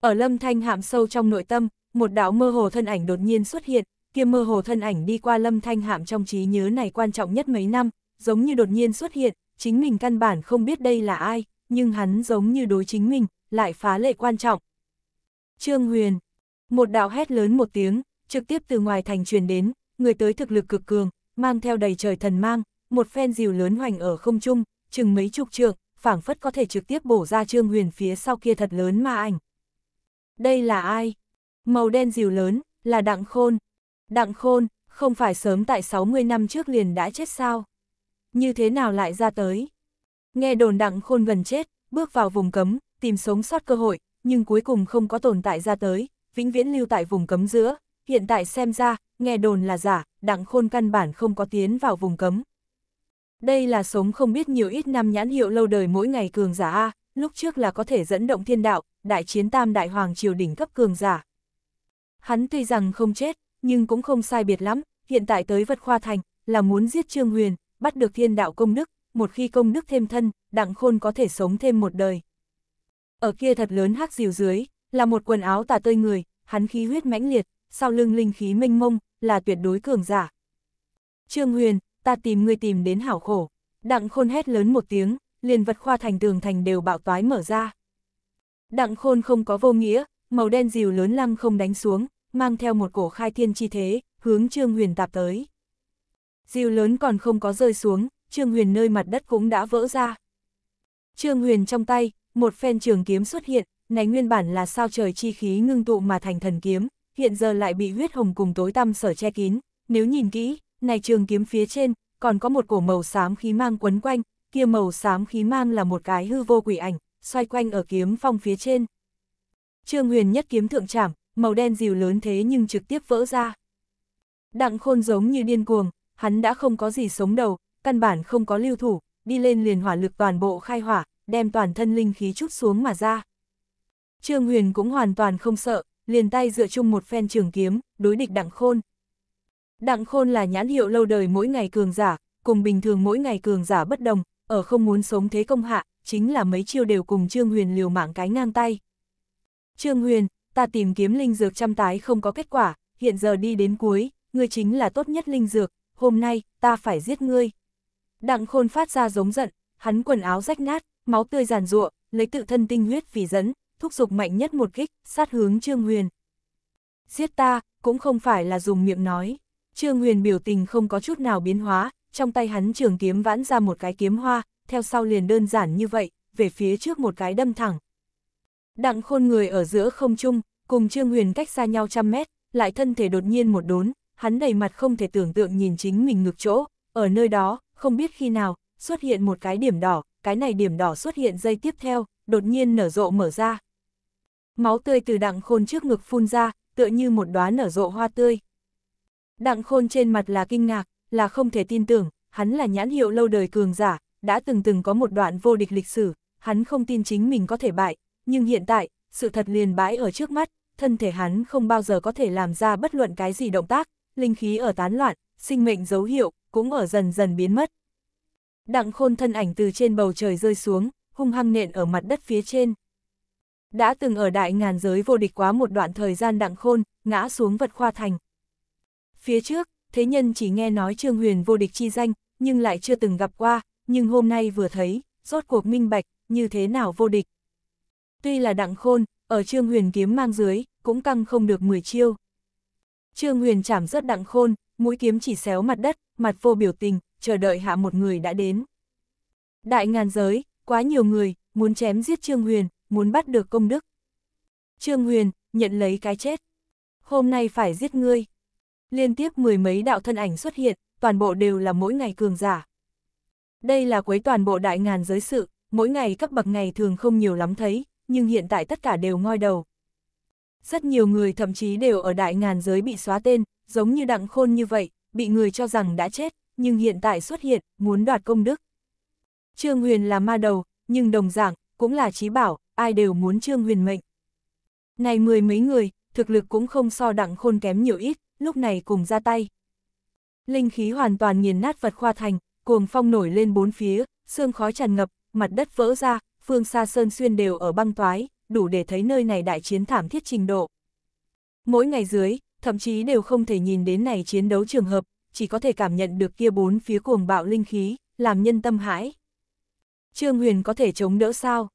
Ở Lâm Thanh Hạm sâu trong nội tâm, một đạo mơ hồ thân ảnh đột nhiên xuất hiện, kia mơ hồ thân ảnh đi qua lâm thanh hạm trong trí nhớ này quan trọng nhất mấy năm, giống như đột nhiên xuất hiện, chính mình căn bản không biết đây là ai, nhưng hắn giống như đối chính mình, lại phá lệ quan trọng. Trương Huyền, một đạo hét lớn một tiếng, trực tiếp từ ngoài thành truyền đến, người tới thực lực cực cường, mang theo đầy trời thần mang, một phen dìu lớn hoành ở không trung, chừng mấy chục trượng, phảng phất có thể trực tiếp bổ ra Trương Huyền phía sau kia thật lớn ma ảnh. Đây là ai? Màu đen dìu lớn, là Đặng Khôn. Đặng Khôn, không phải sớm tại 60 năm trước liền đã chết sao? Như thế nào lại ra tới? Nghe đồn Đặng Khôn gần chết, bước vào vùng cấm, tìm sống sót cơ hội, nhưng cuối cùng không có tồn tại ra tới, vĩnh viễn lưu tại vùng cấm giữa. Hiện tại xem ra, nghe đồn là giả, Đặng Khôn căn bản không có tiến vào vùng cấm. Đây là sống không biết nhiều ít năm nhãn hiệu lâu đời mỗi ngày cường giả A, lúc trước là có thể dẫn động thiên đạo, đại chiến tam đại hoàng triều đỉnh cấp cường giả, Hắn tuy rằng không chết, nhưng cũng không sai biệt lắm, hiện tại tới vật khoa thành, là muốn giết Trương Huyền, bắt được thiên đạo công đức, một khi công đức thêm thân, đặng khôn có thể sống thêm một đời. Ở kia thật lớn hắc diều dưới, là một quần áo tà tơi người, hắn khí huyết mãnh liệt, sau lưng linh khí mênh mông, là tuyệt đối cường giả. Trương Huyền, ta tìm ngươi tìm đến hảo khổ. Đặng khôn hét lớn một tiếng, liền vật khoa thành tường thành đều bạo toái mở ra. Đặng khôn không có vô nghĩa, màu đen dìu lớn lăng không đánh xuống, mang theo một cổ khai thiên chi thế, hướng Trương Huyền tạp tới. Dìu lớn còn không có rơi xuống, Trương Huyền nơi mặt đất cũng đã vỡ ra. Trương Huyền trong tay, một phen trường kiếm xuất hiện, này nguyên bản là sao trời chi khí ngưng tụ mà thành thần kiếm, hiện giờ lại bị huyết hồng cùng tối tăm sở che kín, nếu nhìn kỹ, này trường kiếm phía trên, còn có một cổ màu xám khí mang quấn quanh, kia màu xám khí mang là một cái hư vô quỷ ảnh, xoay quanh ở kiếm phong phía trên. Trương Huyền nhất kiếm thượng trảm, màu đen dìu lớn thế nhưng trực tiếp vỡ ra. Đặng khôn giống như điên cuồng, hắn đã không có gì sống đầu, căn bản không có lưu thủ, đi lên liền hỏa lực toàn bộ khai hỏa, đem toàn thân linh khí chút xuống mà ra. Trương Huyền cũng hoàn toàn không sợ, liền tay dựa chung một phen trường kiếm, đối địch đặng khôn. Đặng khôn là nhãn hiệu lâu đời mỗi ngày cường giả, cùng bình thường mỗi ngày cường giả bất đồng, ở không muốn sống thế công hạ, chính là mấy chiêu đều cùng Trương Huyền liều mạng cái ngang tay. Trương Huyền, ta tìm kiếm linh dược trăm tái không có kết quả, hiện giờ đi đến cuối, ngươi chính là tốt nhất linh dược, hôm nay, ta phải giết ngươi. Đặng khôn phát ra giống giận, hắn quần áo rách nát, máu tươi giàn ruộng, lấy tự thân tinh huyết vì dẫn, thúc giục mạnh nhất một kích, sát hướng Trương Huyền. Giết ta, cũng không phải là dùng miệng nói. Trương Huyền biểu tình không có chút nào biến hóa, trong tay hắn trường kiếm vãn ra một cái kiếm hoa, theo sau liền đơn giản như vậy, về phía trước một cái đâm thẳng. Đặng khôn người ở giữa không trung, cùng Trương Huyền cách xa nhau trăm mét, lại thân thể đột nhiên một đốn, hắn đầy mặt không thể tưởng tượng nhìn chính mình ngược chỗ, ở nơi đó, không biết khi nào, xuất hiện một cái điểm đỏ, cái này điểm đỏ xuất hiện dây tiếp theo, đột nhiên nở rộ mở ra. Máu tươi từ đặng khôn trước ngực phun ra, tựa như một đóa nở rộ hoa tươi. Đặng khôn trên mặt là kinh ngạc, là không thể tin tưởng, hắn là nhãn hiệu lâu đời cường giả, đã từng từng có một đoạn vô địch lịch sử, hắn không tin chính mình có thể bại, nhưng hiện tại, sự thật liền bãi ở trước mắt, thân thể hắn không bao giờ có thể làm ra bất luận cái gì động tác, linh khí ở tán loạn, sinh mệnh dấu hiệu, cũng ở dần dần biến mất. Đặng khôn thân ảnh từ trên bầu trời rơi xuống, hung hăng nện ở mặt đất phía trên. Đã từng ở đại ngàn giới vô địch quá một đoạn thời gian đặng khôn, ngã xuống vật khoa thành. Phía trước, thế nhân chỉ nghe nói Trương Huyền vô địch chi danh, nhưng lại chưa từng gặp qua, nhưng hôm nay vừa thấy, rốt cuộc minh bạch, như thế nào vô địch. Tuy là đặng khôn, ở Trương Huyền kiếm mang dưới, cũng căng không được 10 chiêu. Trương Huyền chảm rất đặng khôn, mũi kiếm chỉ xéo mặt đất, mặt vô biểu tình, chờ đợi hạ một người đã đến. Đại ngàn giới, quá nhiều người, muốn chém giết Trương Huyền, muốn bắt được công đức. Trương Huyền, nhận lấy cái chết. Hôm nay phải giết ngươi. Liên tiếp mười mấy đạo thân ảnh xuất hiện, toàn bộ đều là mỗi ngày cường giả. Đây là quấy toàn bộ đại ngàn giới sự, mỗi ngày các bậc ngày thường không nhiều lắm thấy, nhưng hiện tại tất cả đều ngoi đầu. Rất nhiều người thậm chí đều ở đại ngàn giới bị xóa tên, giống như đặng khôn như vậy, bị người cho rằng đã chết, nhưng hiện tại xuất hiện, muốn đoạt công đức. Trương Huyền là ma đầu, nhưng đồng dạng, cũng là trí bảo, ai đều muốn Trương Huyền mệnh. Này mười mấy người, thực lực cũng không so đặng khôn kém nhiều ít, lúc này cùng ra tay. Linh khí hoàn toàn nghiền nát vật khoa thành, cuồng phong nổi lên bốn phía, xương khói tràn ngập, mặt đất vỡ ra, phương xa sơn xuyên đều ở băng toái, đủ để thấy nơi này đại chiến thảm thiết trình độ. Mỗi ngày dưới, thậm chí đều không thể nhìn đến này chiến đấu trường hợp, chỉ có thể cảm nhận được kia bốn phía cuồng bạo linh khí, làm nhân tâm hãi. Trương Huyền có thể chống đỡ sao?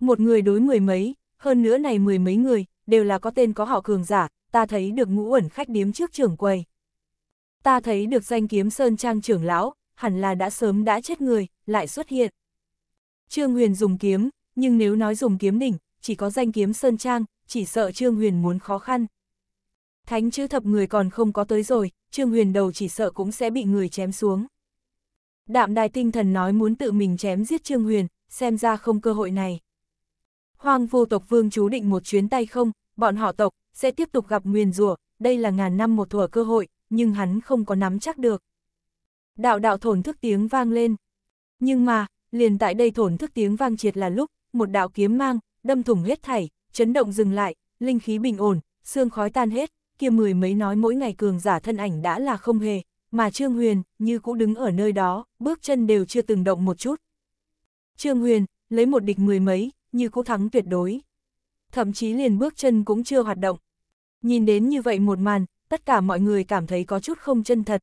Một người đối mười mấy, hơn nữa này mười mấy người, đều là có tên có họ cường giả, ta thấy được ngũ ẩn khách điếm trước trưởng quầy. Ta thấy được danh kiếm Sơn Trang trưởng lão, hẳn là đã sớm đã chết người, lại xuất hiện. Trương Huyền dùng kiếm, nhưng nếu nói dùng kiếm đỉnh, chỉ có danh kiếm Sơn Trang, chỉ sợ Trương Huyền muốn khó khăn. Thánh chữ thập người còn không có tới rồi, Trương Huyền đầu chỉ sợ cũng sẽ bị người chém xuống. Đạm đài tinh thần nói muốn tự mình chém giết Trương Huyền, xem ra không cơ hội này. Hoàng vô tộc vương chú định một chuyến tay không, bọn họ tộc sẽ tiếp tục gặp nguyền rủa đây là ngàn năm một thuở cơ hội, nhưng hắn không có nắm chắc được. Đạo đạo thổn thức tiếng vang lên. Nhưng mà, liền tại đây thổn thức tiếng vang triệt là lúc, một đạo kiếm mang, đâm thủng hết thảy, chấn động dừng lại, linh khí bình ổn, xương khói tan hết, kia mười mấy nói mỗi ngày cường giả thân ảnh đã là không hề, mà Trương Huyền, như cũ đứng ở nơi đó, bước chân đều chưa từng động một chút. Trương Huyền, lấy một địch mười mấy, như cũ thắng tuyệt đối. Thậm chí liền bước chân cũng chưa hoạt động. Nhìn đến như vậy một màn, tất cả mọi người cảm thấy có chút không chân thật.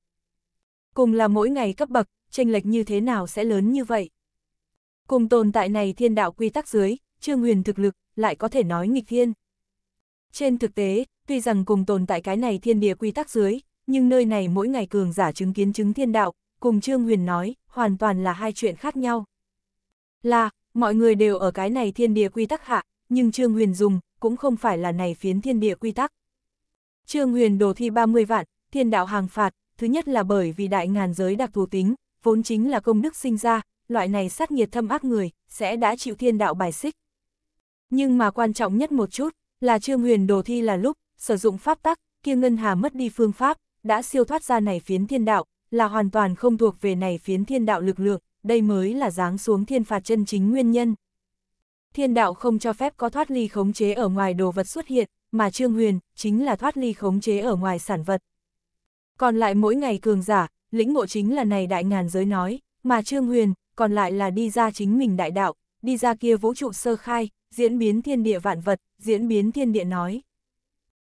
Cùng là mỗi ngày cấp bậc, tranh lệch như thế nào sẽ lớn như vậy? Cùng tồn tại này thiên đạo quy tắc dưới, Trương Huyền thực lực, lại có thể nói nghịch thiên. Trên thực tế, tuy rằng cùng tồn tại cái này thiên địa quy tắc dưới, nhưng nơi này mỗi ngày cường giả chứng kiến chứng thiên đạo, cùng Trương Huyền nói, hoàn toàn là hai chuyện khác nhau. Là, mọi người đều ở cái này thiên địa quy tắc hạ, nhưng Trương Huyền dùng, cũng không phải là này phiến thiên địa quy tắc. Trương Huyền đồ thi 30 vạn, thiên đạo hàng phạt, thứ nhất là bởi vì đại ngàn giới đặc thù tính, vốn chính là công đức sinh ra, loại này sát nhiệt thâm ác người, sẽ đã chịu thiên đạo bài xích. Nhưng mà quan trọng nhất một chút, là Trương Huyền đồ thi là lúc, sử dụng pháp tắc, kia ngân hà mất đi phương pháp, đã siêu thoát ra này phiến thiên đạo, là hoàn toàn không thuộc về này phiến thiên đạo lực lượng, đây mới là dáng xuống thiên phạt chân chính nguyên nhân. Thiên đạo không cho phép có thoát ly khống chế ở ngoài đồ vật xuất hiện, mà Trương Huyền chính là thoát ly khống chế ở ngoài sản vật. Còn lại mỗi ngày cường giả, lĩnh ngộ chính là này đại ngàn giới nói, mà Trương Huyền còn lại là đi ra chính mình đại đạo, đi ra kia vũ trụ sơ khai, diễn biến thiên địa vạn vật, diễn biến thiên địa nói.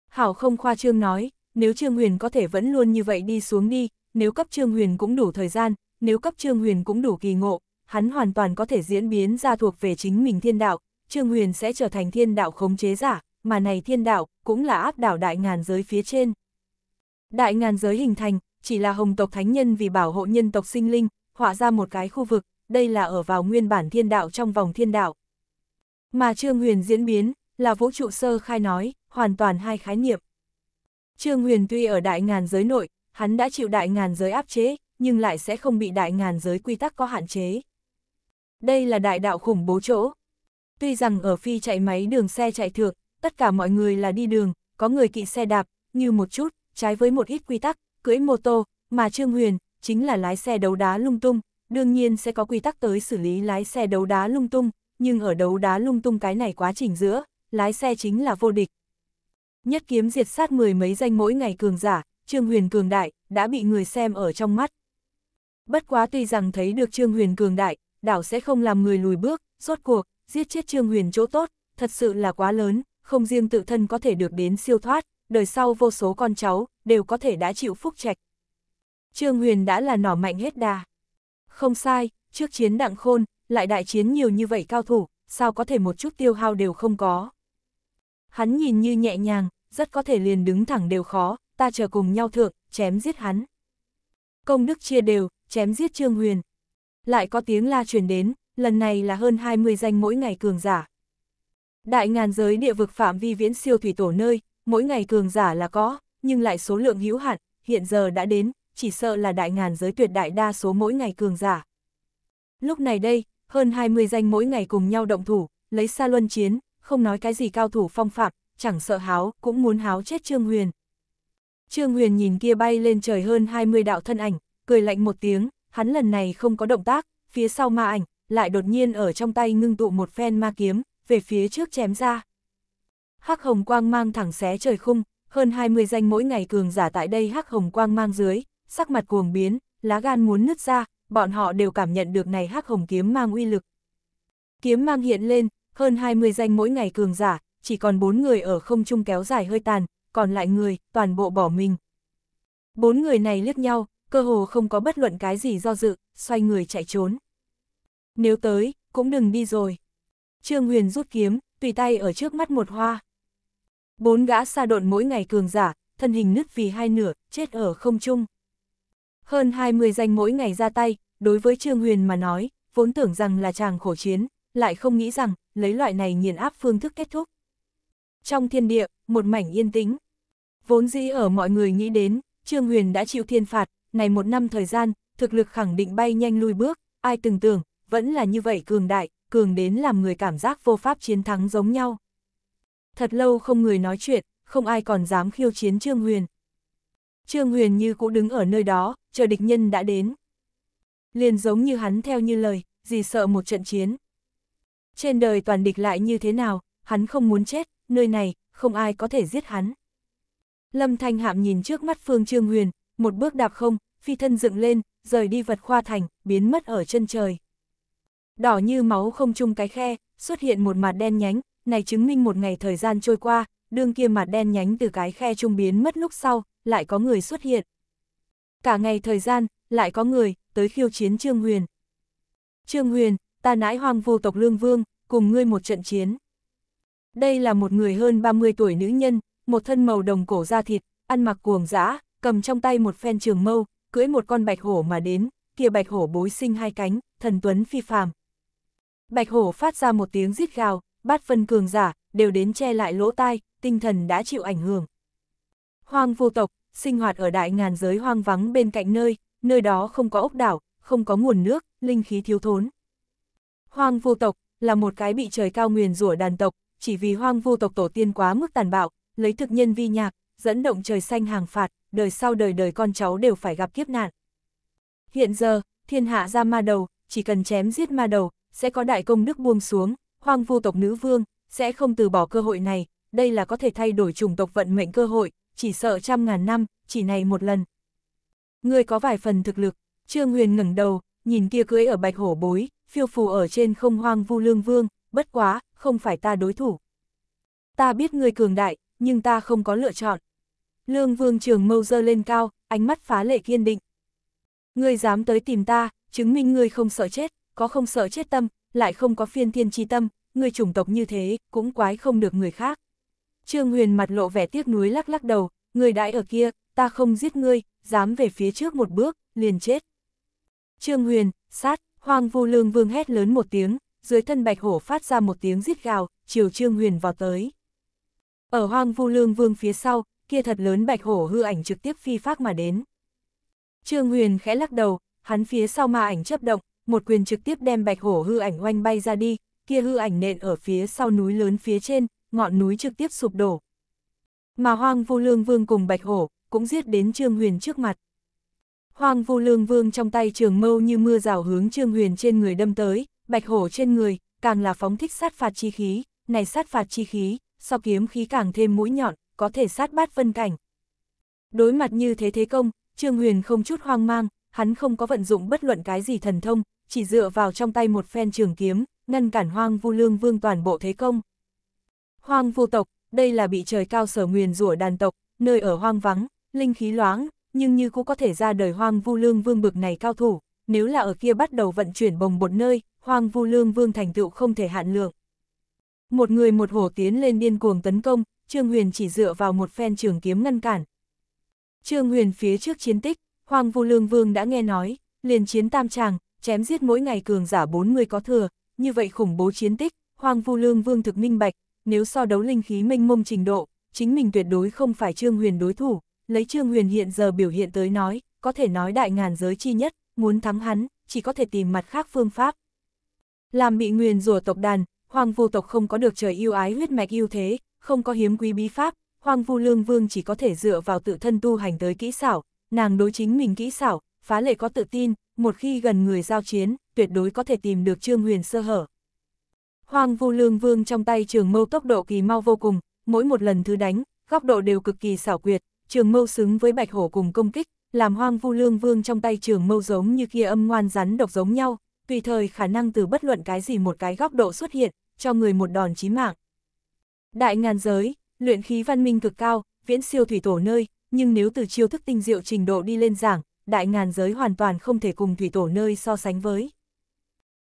Hảo không khoa trương nói, nếu Trương Huyền có thể vẫn luôn như vậy đi xuống đi, nếu cấp Trương Huyền cũng đủ thời gian, nếu cấp Trương Huyền cũng đủ kỳ ngộ, hắn hoàn toàn có thể diễn biến ra thuộc về chính mình thiên đạo, Trương Huyền sẽ trở thành thiên đạo khống chế giả, mà này thiên đạo cũng là áp đảo đại ngàn giới phía trên. Đại ngàn giới hình thành, chỉ là hồng tộc thánh nhân vì bảo hộ nhân tộc sinh linh, họa ra một cái khu vực, đây là ở vào nguyên bản thiên đạo trong vòng thiên đạo. Mà Trương Huyền diễn biến, là vũ trụ sơ khai nói, hoàn toàn hai khái niệm. Trương Huyền tuy ở đại ngàn giới nội, hắn đã chịu đại ngàn giới áp chế, nhưng lại sẽ không bị đại ngàn giới quy tắc có hạn chế. Đây là đại đạo khủng bố chỗ. Tuy rằng ở phi chạy máy đường xe chạy thược, tất cả mọi người là đi đường, có người kỵ xe đạp, như một chút, trái với một ít quy tắc, cưỡi mô tô, mà Trương Huyền, chính là lái xe đấu đá lung tung, đương nhiên sẽ có quy tắc tới xử lý lái xe đấu đá lung tung, nhưng ở đấu đá lung tung cái này quá trình giữa, lái xe chính là vô địch. Nhất kiếm diệt sát mười mấy danh mỗi ngày cường giả, Trương Huyền cường đại, đã bị người xem ở trong mắt. Bất quá tuy rằng thấy được Trương Huyền cường đại, đảo sẽ không làm người lùi bước, rốt cuộc, giết chết Trương Huyền chỗ tốt, thật sự là quá lớn, không riêng tự thân có thể được đến siêu thoát, đời sau vô số con cháu, đều có thể đã chịu phúc trạch. Trương Huyền đã là nỏ mạnh hết đà. Không sai, trước chiến đặng khôn, lại đại chiến nhiều như vậy cao thủ, sao có thể một chút tiêu hao đều không có. Hắn nhìn như nhẹ nhàng, rất có thể liền đứng thẳng đều khó, ta chờ cùng nhau thượng, chém giết hắn. Công đức chia đều, chém giết Trương Huyền. Lại có tiếng la truyền đến, lần này là hơn 20 danh mỗi ngày cường giả. Đại ngàn giới địa vực phạm vi viễn siêu thủy tổ nơi, mỗi ngày cường giả là có, nhưng lại số lượng hữu hạn, hiện giờ đã đến, chỉ sợ là đại ngàn giới tuyệt đại đa số mỗi ngày cường giả. Lúc này đây, hơn 20 danh mỗi ngày cùng nhau động thủ, lấy xa luân chiến, không nói cái gì cao thủ phong phạm, chẳng sợ háo, cũng muốn háo chết Trương Huyền. Trương Huyền nhìn kia bay lên trời hơn 20 đạo thân ảnh, cười lạnh một tiếng, hắn lần này không có động tác, phía sau ma ảnh, lại đột nhiên ở trong tay ngưng tụ một phen ma kiếm, về phía trước chém ra. Hắc hồng quang mang thẳng xé trời khung, hơn 20 danh mỗi ngày cường giả tại đây hắc hồng quang mang dưới, sắc mặt cuồng biến, lá gan muốn nứt ra, bọn họ đều cảm nhận được này hắc hồng kiếm mang uy lực. Kiếm mang hiện lên, hơn 20 danh mỗi ngày cường giả, chỉ còn 4 người ở không trung kéo dài hơi tàn, còn lại người, toàn bộ bỏ mình. Bốn người này liếc nhau, cơ hồ không có bất luận cái gì do dự, xoay người chạy trốn. Nếu tới, cũng đừng đi rồi. Trương Huyền rút kiếm, tùy tay ở trước mắt một hoa. Bốn gã xa độn mỗi ngày cường giả, thân hình nứt vì hai nửa, chết ở không trung. Hơn 20 danh mỗi ngày ra tay, đối với Trương Huyền mà nói, vốn tưởng rằng là chàng khổ chiến, lại không nghĩ rằng, lấy loại này nghiền áp phương thức kết thúc. Trong thiên địa, một mảnh yên tĩnh. Vốn dĩ ở mọi người nghĩ đến, Trương Huyền đã chịu thiên phạt, này một năm thời gian, thực lực khẳng định bay nhanh lui bước, ai từng tưởng, vẫn là như vậy cường đại, cường đến làm người cảm giác vô pháp chiến thắng giống nhau. Thật lâu không người nói chuyện, không ai còn dám khiêu chiến Trương Huyền. Trương Huyền như cũng đứng ở nơi đó, chờ địch nhân đã đến. Liền giống như hắn theo như lời, gì sợ một trận chiến. Trên đời toàn địch lại như thế nào, hắn không muốn chết, nơi này, không ai có thể giết hắn. Lâm Thanh Hạm nhìn trước mắt Phương Trương Huyền, một bước đạp không, phi thân dựng lên, rời đi vật khoa thành, biến mất ở chân trời. Đỏ như máu không chung cái khe, xuất hiện một mặt đen nhánh, này chứng minh một ngày thời gian trôi qua, đương kia mặt đen nhánh từ cái khe trung biến mất lúc sau, lại có người xuất hiện. Cả ngày thời gian, lại có người, tới khiêu chiến Trương Huyền. Trương Huyền, ta nãi hoang vô tộc Lương Vương, cùng ngươi một trận chiến. Đây là một người hơn 30 tuổi nữ nhân, một thân màu đồng cổ da thịt, ăn mặc cuồng dã, cầm trong tay một phen trường mâu, cưỡi một con bạch hổ mà đến, kia bạch hổ bối sinh hai cánh, thần tuấn phi phàm. Bạch hổ phát ra một tiếng rít gào, bát phân cường giả, đều đến che lại lỗ tai, tinh thần đã chịu ảnh hưởng. Hoang vô tộc, sinh hoạt ở đại ngàn giới hoang vắng bên cạnh nơi, nơi đó không có ốc đảo, không có nguồn nước, linh khí thiếu thốn. Hoang vu tộc là một cái bị trời cao nguyền rủa đàn tộc, chỉ vì hoang vu tộc tổ tiên quá mức tàn bạo, lấy thực nhân vi nhạc, dẫn động trời xanh hàng phạt, đời sau đời đời con cháu đều phải gặp kiếp nạn. Hiện giờ, thiên hạ ra ma đầu, chỉ cần chém giết ma đầu, sẽ có đại công đức buông xuống, hoang vu tộc nữ vương, sẽ không từ bỏ cơ hội này, đây là có thể thay đổi chủng tộc vận mệnh cơ hội, chỉ sợ trăm ngàn năm, chỉ này một lần. Ngươi có vài phần thực lực, Trương Huyền ngẩng đầu, nhìn kia cưỡi ở bạch hổ bối, phiêu phù ở trên không hoang vu lương vương, bất quá, không phải ta đối thủ. Ta biết ngươi cường đại, nhưng ta không có lựa chọn. Lương vương trường mâu dơ lên cao, ánh mắt phá lệ kiên định. Ngươi dám tới tìm ta, chứng minh ngươi không sợ chết, có không sợ chết tâm, lại không có phiên thiên chi tâm, ngươi chủng tộc như thế, cũng quái không được người khác. Trương Huyền mặt lộ vẻ tiếc nuối lắc lắc đầu, người đại ở kia, ta không giết ngươi, dám về phía trước một bước, liền chết. Trương Huyền, sát, hoang vu lương vương hét lớn một tiếng, dưới thân bạch hổ phát ra một tiếng giết gào, chiều Trương Huyền vào tới. Ở hoang vu lương vương phía sau, kia thật lớn bạch hổ hư ảnh trực tiếp phi phát mà đến. Trương Huyền khẽ lắc đầu, hắn phía sau ma ảnh chấp động, một quyền trực tiếp đem bạch hổ hư ảnh oanh bay ra đi, kia hư ảnh nện ở phía sau núi lớn phía trên, ngọn núi trực tiếp sụp đổ. Mà Hoang Vu Lương Vương cùng Bạch Hổ cũng giết đến Trương Huyền trước mặt. Hoang Vu Lương Vương trong tay trường mâu như mưa rào hướng Trương Huyền trên người đâm tới, Bạch Hổ trên người, càng là phóng thích sát phạt chi khí, này sát phạt chi khí, so kiếm khí càng thêm mũi nhọn, có thể sát bát vân cảnh. Đối mặt như thế thế công, Trương Huyền không chút hoang mang, hắn không có vận dụng bất luận cái gì thần thông, chỉ dựa vào trong tay một phen trường kiếm, ngăn cản Hoang Vu Lương Vương toàn bộ thế công. Hoang vu tộc, đây là bị trời cao sở nguyền rủa đàn tộc, nơi ở hoang vắng, linh khí loáng, nhưng như cũng có thể ra đời hoang vu lương vương bực này cao thủ, nếu là ở kia bắt đầu vận chuyển bồng bột nơi, hoang vu lương vương thành tựu không thể hạn lượng. Một người một hổ tiến lên điên cuồng tấn công, Trương Huyền chỉ dựa vào một phen trường kiếm ngăn cản. Trương Huyền phía trước chiến tích, hoang Vu Lương Vương đã nghe nói, liền chiến tam tràng, chém giết mỗi ngày cường giả 40 có thừa, như vậy khủng bố chiến tích, hoang Vu Lương Vương thực minh bạch, nếu so đấu linh khí mênh mông trình độ, chính mình tuyệt đối không phải Trương Huyền đối thủ, lấy Trương Huyền hiện giờ biểu hiện tới nói, có thể nói đại ngàn giới chi nhất, muốn thắng hắn, chỉ có thể tìm mặt khác phương pháp. Làm bị nguyền rủa tộc đàn, Hoàng Vu tộc không có được trời yêu ái huyết mạch ưu thế, không có hiếm quý bí pháp, Hoàng Vu Lương Vương chỉ có thể dựa vào tự thân tu hành tới kỹ xảo, nàng đối chính mình kỹ xảo, phá lệ có tự tin, một khi gần người giao chiến, tuyệt đối có thể tìm được Trương Huyền sơ hở. Hoàng Vu Lương Vương trong tay trường mâu tốc độ kỳ mau vô cùng, mỗi một lần thứ đánh, góc độ đều cực kỳ xảo quyệt, trường mâu xứng với bạch hổ cùng công kích, làm Hoang Vu Lương Vương trong tay trường mâu giống như kia âm ngoan rắn độc giống nhau, tùy thời khả năng từ bất luận cái gì một cái góc độ xuất hiện, cho người một đòn chí mạng. Đại ngàn giới, luyện khí văn minh cực cao, viễn siêu thủy tổ nơi, nhưng nếu từ chiêu thức tinh diệu trình độ đi lên giảng, đại ngàn giới hoàn toàn không thể cùng thủy tổ nơi so sánh với.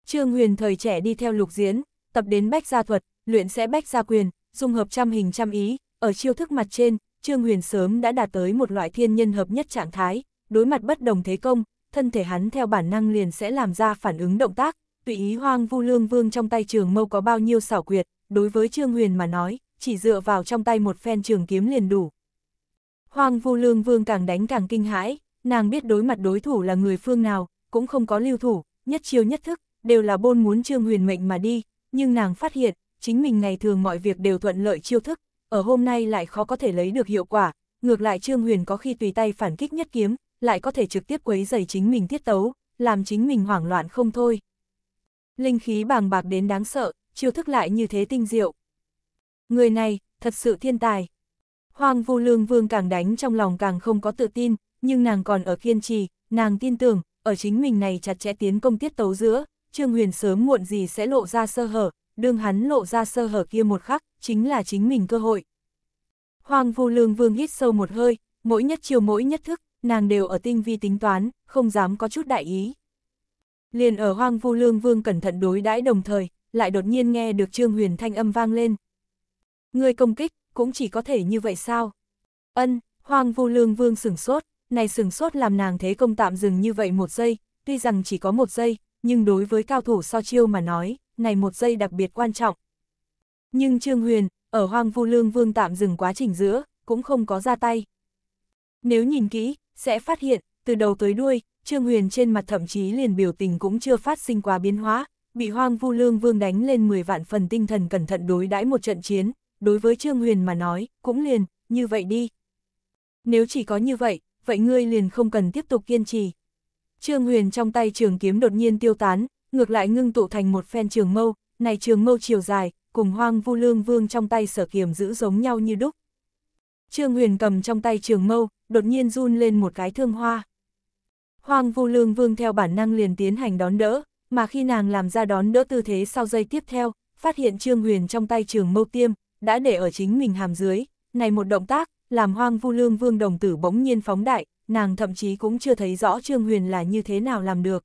Trương Huyền thời trẻ đi theo lục diễn, tập đến bách gia thuật, luyện sẽ bách gia quyền, dung hợp trăm hình trăm ý, ở chiêu thức mặt trên, Trương Huyền sớm đã đạt tới một loại thiên nhân hợp nhất trạng thái, đối mặt bất đồng thế công, thân thể hắn theo bản năng liền sẽ làm ra phản ứng động tác, tùy ý hoang vu lương vương trong tay trường mâu có bao nhiêu xảo quyệt, đối với Trương Huyền mà nói, chỉ dựa vào trong tay một phen trường kiếm liền đủ. Hoang vu lương vương càng đánh càng kinh hãi, nàng biết đối mặt đối thủ là người phương nào, cũng không có lưu thủ, nhất chiêu nhất thức, đều là bôn muốn Trương Huyền mệnh mà đi, nhưng nàng phát hiện, chính mình ngày thường mọi việc đều thuận lợi chiêu thức, ở hôm nay lại khó có thể lấy được hiệu quả, ngược lại Trương Huyền có khi tùy tay phản kích nhất kiếm, lại có thể trực tiếp quấy dày chính mình tiết tấu, làm chính mình hoảng loạn không thôi. Linh khí bàng bạc đến đáng sợ, chiêu thức lại như thế tinh diệu. Người này, thật sự thiên tài. Hoàng Vu Lương Vương càng đánh trong lòng càng không có tự tin, nhưng nàng còn ở kiên trì, nàng tin tưởng, ở chính mình này chặt chẽ tiến công tiết tấu giữa, Trương Huyền sớm muộn gì sẽ lộ ra sơ hở, đương hắn lộ ra sơ hở kia một khắc, chính là chính mình cơ hội. Hoàng Vu Lương Vương hít sâu một hơi, mỗi nhất chiều mỗi nhất thức, nàng đều ở tinh vi tính toán, không dám có chút đại ý. Liền ở Hoàng Vu Lương Vương cẩn thận đối đãi đồng thời, lại đột nhiên nghe được Trương Huyền thanh âm vang lên. Người công kích, cũng chỉ có thể như vậy sao? Ân, Hoàng Vu Lương Vương sửng sốt, này sửng sốt làm nàng thế công tạm dừng như vậy một giây, tuy rằng chỉ có một giây, nhưng đối với cao thủ so chiêu mà nói, này một giây đặc biệt quan trọng. Nhưng Trương Huyền, ở Hoang Vu Lương Vương tạm dừng quá trình giữa, cũng không có ra tay. Nếu nhìn kỹ, sẽ phát hiện, từ đầu tới đuôi, Trương Huyền trên mặt thậm chí liền biểu tình cũng chưa phát sinh quá biến hóa, bị Hoang Vu Lương Vương đánh lên 10 vạn phần tinh thần cẩn thận đối đãi một trận chiến, đối với Trương Huyền mà nói, cũng liền, như vậy đi. Nếu chỉ có như vậy, vậy ngươi liền không cần tiếp tục kiên trì. Trương Huyền trong tay trường kiếm đột nhiên tiêu tán, ngược lại ngưng tụ thành một phen trường mâu, này trường mâu chiều dài, cùng hoang vu lương vương trong tay sở kiềm giữ giống nhau như đúc. Trương Huyền cầm trong tay trường mâu, đột nhiên run lên một cái thương hoa. Hoang vu lương vương theo bản năng liền tiến hành đón đỡ, mà khi nàng làm ra đón đỡ tư thế sau giây tiếp theo, phát hiện Trương Huyền trong tay trường mâu tiêm, đã để ở chính mình hàm dưới, này một động tác, làm hoang vu lương vương đồng tử bỗng nhiên phóng đại, nàng thậm chí cũng chưa thấy rõ Trương Huyền là như thế nào làm được.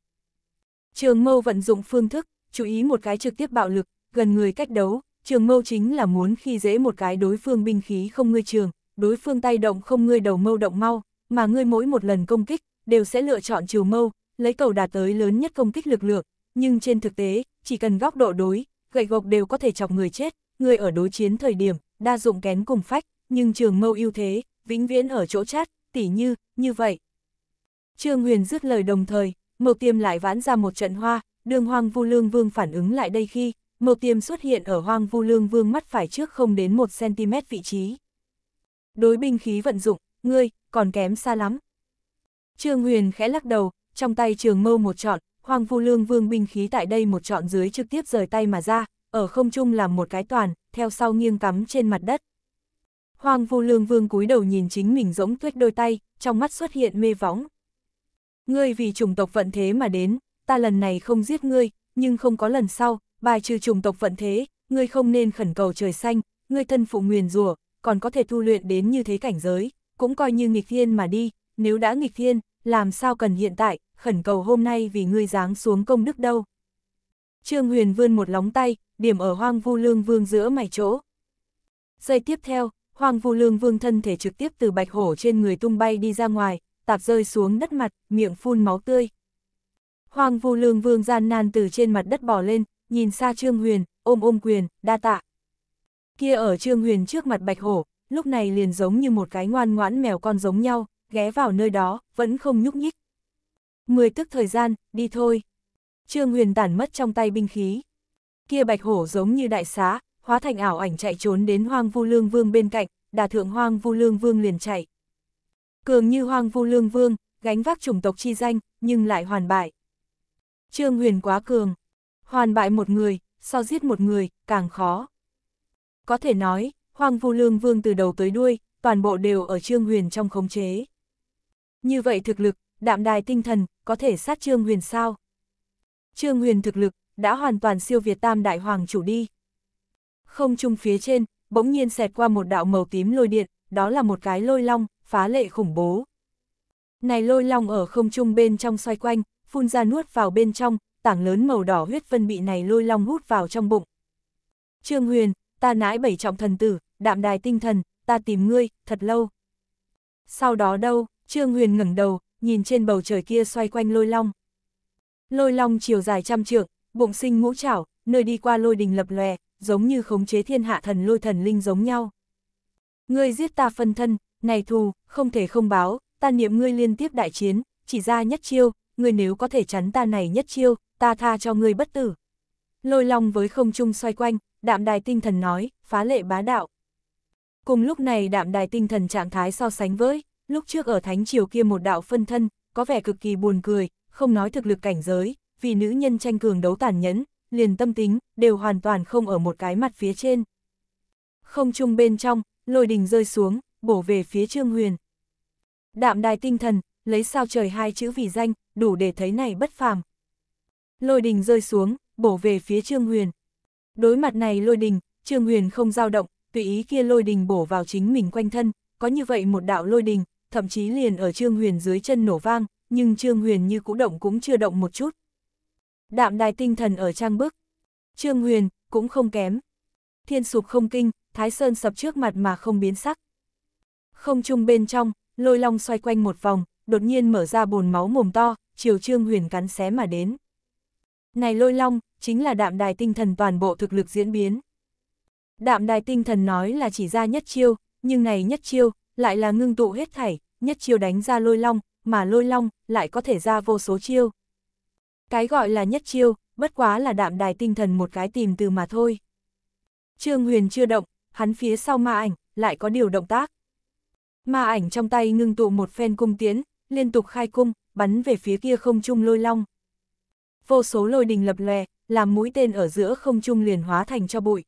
Trường Mâu vận dụng phương thức, chú ý một cái trực tiếp bạo lực, gần người cách đấu, Trường Mâu chính là muốn khi dễ một cái đối phương binh khí không ngươi trường, đối phương tay động không ngươi đầu mâu động mau, mà ngươi mỗi một lần công kích đều sẽ lựa chọn chiều mâu, lấy cầu đạt tới lớn nhất công kích lực lượng, nhưng trên thực tế, chỉ cần góc độ đối, gậy gộc đều có thể chọc người chết, người ở đối chiến thời điểm, đa dụng kén cùng phách, nhưng trường mâu ưu thế, vĩnh viễn ở chỗ chát, tỉ như, như vậy. Trương Huyền dứt lời đồng thời, Mộc Tiêm lại vãn ra một trận hoa, đường Hoang Vu Lương Vương phản ứng lại đây khi, Mộc Tiêm xuất hiện ở Hoang Vu Lương Vương mắt phải trước không đến 1cm vị trí. Đối binh khí vận dụng, ngươi, còn kém xa lắm. Trương Huyền khẽ lắc đầu, trong tay trường mâu một trọn, Hoang Vu Lương Vương binh khí tại đây một trọn dưới trực tiếp rời tay mà ra, ở không trung làm một cái toàn, theo sau nghiêng cắm trên mặt đất. Hoàng Vu Lương Vương cúi đầu nhìn chính mình rỗng tuyết đôi tay, trong mắt xuất hiện mê võng. Ngươi vì chủng tộc vận thế mà đến, ta lần này không giết ngươi, nhưng không có lần sau, bài trừ chủng tộc vận thế, ngươi không nên khẩn cầu trời xanh, ngươi thân phụ nguyền rủa, còn có thể thu luyện đến như thế cảnh giới, cũng coi như nghịch thiên mà đi, nếu đã nghịch thiên, làm sao cần hiện tại, khẩn cầu hôm nay vì ngươi giáng xuống công đức đâu. Trương Huyền vươn một lóng tay, điểm ở hoang vu lương vương giữa mày chỗ. Giây tiếp theo, Hoàng Vu Lương Vương thân thể trực tiếp từ bạch hổ trên người tung bay đi ra ngoài, tạp rơi xuống đất mặt, miệng phun máu tươi. Hoàng Vu Lương Vương gian nan từ trên mặt đất bỏ lên, nhìn xa Trương Huyền, ôm ôm quyền, đa tạ. Kia ở Trương Huyền trước mặt bạch hổ, lúc này liền giống như một cái ngoan ngoãn mèo con giống nhau, ghé vào nơi đó, vẫn không nhúc nhích. Mười tức thời gian, đi thôi. Trương Huyền tản mất trong tay binh khí. Kia bạch hổ giống như đại xá, hóa thành ảo ảnh chạy trốn đến Hoang Vu Lương Vương bên cạnh, đà thượng Hoang Vu Lương Vương liền chạy. Cường như Hoang Vu Lương Vương, gánh vác chủng tộc chi danh, nhưng lại hoàn bại. Trương Huyền quá cường, hoàn bại một người, so giết một người, càng khó. Có thể nói, Hoang Vu Lương Vương từ đầu tới đuôi, toàn bộ đều ở Trương Huyền trong khống chế. Như vậy thực lực, đạm đài tinh thần, có thể sát Trương Huyền sao? Trương Huyền thực lực, đã hoàn toàn siêu việt tam đại hoàng chủ đi. Không trung phía trên, bỗng nhiên xẹt qua một đạo màu tím lôi điện, đó là một cái lôi long, phá lệ khủng bố. Này lôi long ở không trung bên trong xoay quanh, phun ra nuốt vào bên trong, tảng lớn màu đỏ huyết phân bị này lôi long hút vào trong bụng. Trương Huyền, ta nãi bảy trọng thần tử, đạm đài tinh thần, ta tìm ngươi, thật lâu. Sau đó đâu, Trương Huyền ngẩng đầu, nhìn trên bầu trời kia xoay quanh lôi long. Lôi long chiều dài trăm trượng, bụng sinh ngũ trảo, nơi đi qua lôi đình lập lòe, giống như khống chế thiên hạ thần lôi thần linh giống nhau. Ngươi giết ta phân thân, này thù, không thể không báo, ta niệm ngươi liên tiếp đại chiến, chỉ ra nhất chiêu, ngươi nếu có thể chắn ta này nhất chiêu, ta tha cho ngươi bất tử. Lôi long với không trung xoay quanh, đạm đài tinh thần nói, phá lệ bá đạo. Cùng lúc này đạm đài tinh thần trạng thái so sánh với, lúc trước ở thánh triều kia một đạo phân thân, có vẻ cực kỳ buồn cười, không nói thực lực cảnh giới, vì nữ nhân tranh cường đấu tàn nhẫn, liền tâm tính, đều hoàn toàn không ở một cái mặt phía trên. Không chung bên trong, lôi đình rơi xuống, bổ về phía Trương Huyền. Đạm đài tinh thần, lấy sao trời hai chữ vì danh, đủ để thấy này bất phàm. Lôi đình rơi xuống, bổ về phía Trương Huyền. Đối mặt này lôi đình, Trương Huyền không dao động, tùy ý kia lôi đình bổ vào chính mình quanh thân, có như vậy một đạo lôi đình, thậm chí liền ở Trương Huyền dưới chân nổ vang, nhưng Trương Huyền như cũ động cũng chưa động một chút, Đạm đài tinh thần ở trang bức. Trương Huyền, cũng không kém. Thiên sụp không kinh, Thái Sơn sập trước mặt mà không biến sắc. Không trung bên trong, lôi long xoay quanh một vòng, đột nhiên mở ra bồn máu mồm to, chiều Trương Huyền cắn xé mà đến. Này lôi long, chính là đạm đài tinh thần toàn bộ thực lực diễn biến. Đạm đài tinh thần nói là chỉ ra nhất chiêu, nhưng này nhất chiêu, lại là ngưng tụ hết thảy, nhất chiêu đánh ra lôi long, mà lôi long, lại có thể ra vô số chiêu. Cái gọi là nhất chiêu, bất quá là đạm đài tinh thần một cái tìm từ mà thôi. Trương Huyền chưa động, hắn phía sau ma ảnh, lại có điều động tác. Ma ảnh trong tay ngưng tụ một phen cung tiến, liên tục khai cung, bắn về phía kia không trung lôi long. Vô số lôi đình lập lòe, làm mũi tên ở giữa không trung liền hóa thành cho bụi.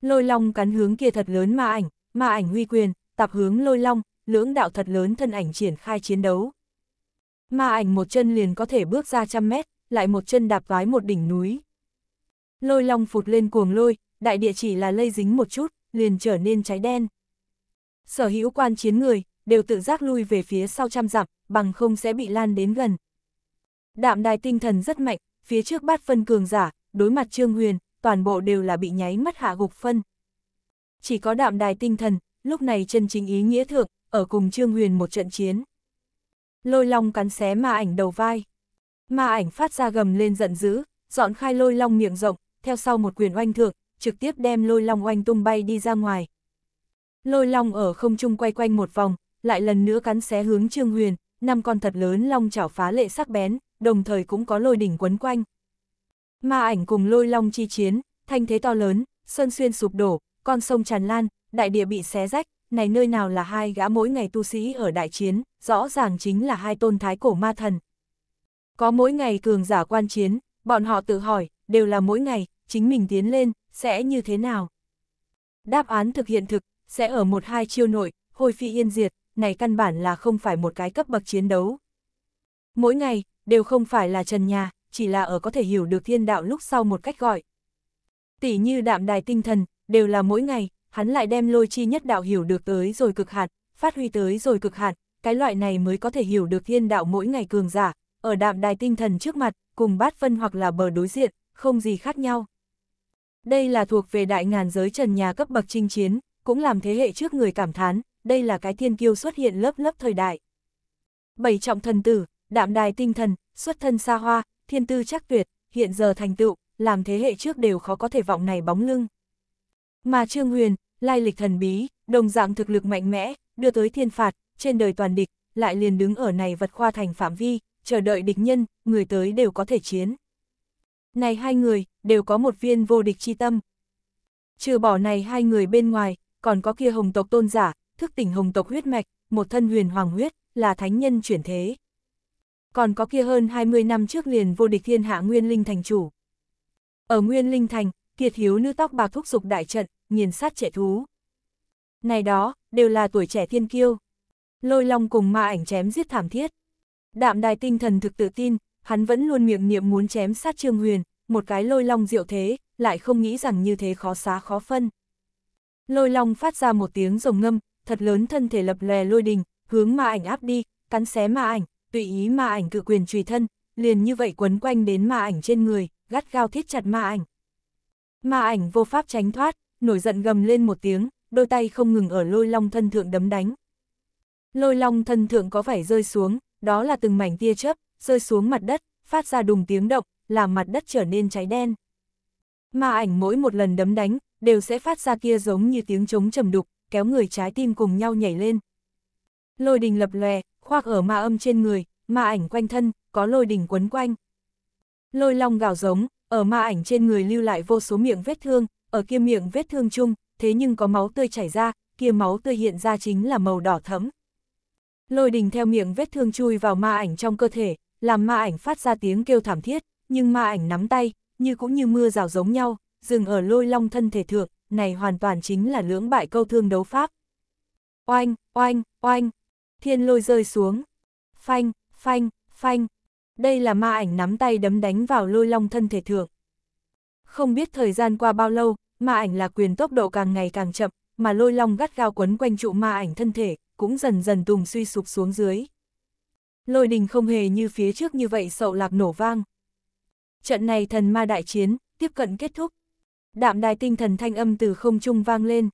Lôi long cắn hướng kia thật lớn ma ảnh, ma ảnh huy quyền, tập hướng lôi long, lưỡng đạo thật lớn thân ảnh triển khai chiến đấu. Ma ảnh một chân liền có thể bước ra trăm mét, lại một chân đạp vái một đỉnh núi. Lôi long phụt lên cuồng lôi, đại địa chỉ là lây dính một chút, liền trở nên cháy đen. Sở hữu quan chiến người, đều tự giác lui về phía sau trăm dặm, bằng không sẽ bị lan đến gần. Đạm đài tinh thần rất mạnh, phía trước bát phân cường giả, đối mặt Trương Huyền, toàn bộ đều là bị nháy mất hạ gục phân. Chỉ có đạm đài tinh thần, lúc này chân chính ý nghĩa thượng, ở cùng Trương Huyền một trận chiến lôi long cắn xé ma ảnh đầu vai. Ma ảnh phát ra gầm lên giận dữ, dọn khai lôi long miệng rộng, theo sau một quyền oanh thượng, trực tiếp đem lôi long oanh tung bay đi ra ngoài. Lôi long ở không trung quay quanh một vòng, lại lần nữa cắn xé hướng Trương Huyền, năm con thật lớn long chảo phá lệ sắc bén, đồng thời cũng có lôi đỉnh quấn quanh. Ma ảnh cùng lôi long chi chiến, thanh thế to lớn, sơn xuyên sụp đổ, con sông tràn lan, đại địa bị xé rách, này nơi nào là hai gã mỗi ngày tu sĩ ở đại chiến, rõ ràng chính là hai tôn thái cổ ma thần. Có mỗi ngày cường giả quan chiến, bọn họ tự hỏi, đều là mỗi ngày, chính mình tiến lên, sẽ như thế nào? Đáp án thực hiện thực, sẽ ở một hai chiêu nội, hồi phi yên diệt, này căn bản là không phải một cái cấp bậc chiến đấu. Mỗi ngày, đều không phải là trần nhà, chỉ là ở có thể hiểu được thiên đạo lúc sau một cách gọi. Tỷ như đạm đài tinh thần, đều là mỗi ngày, hắn lại đem lôi chi nhất đạo hiểu được tới rồi cực hạn, phát huy tới rồi cực hạn, cái loại này mới có thể hiểu được thiên đạo mỗi ngày cường giả, ở đạm đài tinh thần trước mặt, cùng bát phân hoặc là bờ đối diện, không gì khác nhau. Đây là thuộc về đại ngàn giới trần nhà cấp bậc chinh chiến, cũng làm thế hệ trước người cảm thán, đây là cái thiên kiêu xuất hiện lớp lớp thời đại. Bảy trọng thần tử, đạm đài tinh thần, xuất thân xa hoa, thiên tư chắc tuyệt, hiện giờ thành tựu, làm thế hệ trước đều khó có thể vọng này bóng lưng. Mà Trương Huyền, lai lịch thần bí, đồng dạng thực lực mạnh mẽ, đưa tới thiên phạt, trên đời toàn địch, lại liền đứng ở này vật khoa thành phạm vi, chờ đợi địch nhân, người tới đều có thể chiến. Này hai người, đều có một viên vô địch chi tâm. Trừ bỏ này hai người bên ngoài, còn có kia hồng tộc tôn giả, thức tỉnh hồng tộc huyết mạch, một thân huyền hoàng huyết, là thánh nhân chuyển thế. Còn có kia hơn 20 năm trước liền vô địch thiên hạ Nguyên Linh Thành chủ. Ở Nguyên Linh Thành, Kiệt Hiếu nữ tóc bạc thúc dục đại trận, nghiền sát trẻ thú. Này đó, đều là tuổi trẻ thiên kiêu. Lôi long cùng ma ảnh chém giết thảm thiết. Đạm đài tinh thần thực tự tin, hắn vẫn luôn miệng niệm muốn chém sát Trương Huyền, một cái lôi long diệu thế, lại không nghĩ rằng như thế khó xá khó phân. Lôi long phát ra một tiếng rồng ngâm, thật lớn thân thể lập lè lôi đình, hướng ma ảnh áp đi, cắn xé ma ảnh, tùy ý ma ảnh cự quyền trùy thân, liền như vậy quấn quanh đến ma ảnh trên người, gắt gao thiết chặt ma ảnh. Ma ảnh vô pháp tránh thoát, nổi giận gầm lên một tiếng, đôi tay không ngừng ở lôi long thân thượng đấm đánh. Lôi long thân thượng có vẻ rơi xuống, đó là từng mảnh tia chớp, rơi xuống mặt đất, phát ra đùng tiếng động, làm mặt đất trở nên cháy đen. Mà ảnh mỗi một lần đấm đánh, đều sẽ phát ra kia giống như tiếng trống trầm đục, kéo người trái tim cùng nhau nhảy lên. Lôi đình lập lòe, khoác ở ma âm trên người, ma ảnh quanh thân, có lôi đình quấn quanh. Lôi long gào giống, ở ma ảnh trên người lưu lại vô số miệng vết thương, ở kia miệng vết thương chung, thế nhưng có máu tươi chảy ra, kia máu tươi hiện ra chính là màu đỏ thẫm. Lôi đình theo miệng vết thương chui vào ma ảnh trong cơ thể, làm ma ảnh phát ra tiếng kêu thảm thiết, nhưng ma ảnh nắm tay, như cũng như mưa rào giống nhau, dừng ở lôi long thân thể thượng, này hoàn toàn chính là lưỡng bại câu thương đấu pháp. Oanh, oanh, oanh, thiên lôi rơi xuống. Phanh, phanh, phanh, đây là ma ảnh nắm tay đấm đánh vào lôi long thân thể thượng. Không biết thời gian qua bao lâu, ma ảnh là quyền tốc độ càng ngày càng chậm, mà lôi long gắt gao quấn quanh trụ ma ảnh thân thể, cũng dần dần tùng suy sụp xuống dưới. Lôi đình không hề như phía trước như vậy sậu lạc nổ vang. Trận này thần ma đại chiến, tiếp cận kết thúc. Đạm đài tinh thần thanh âm từ không trung vang lên.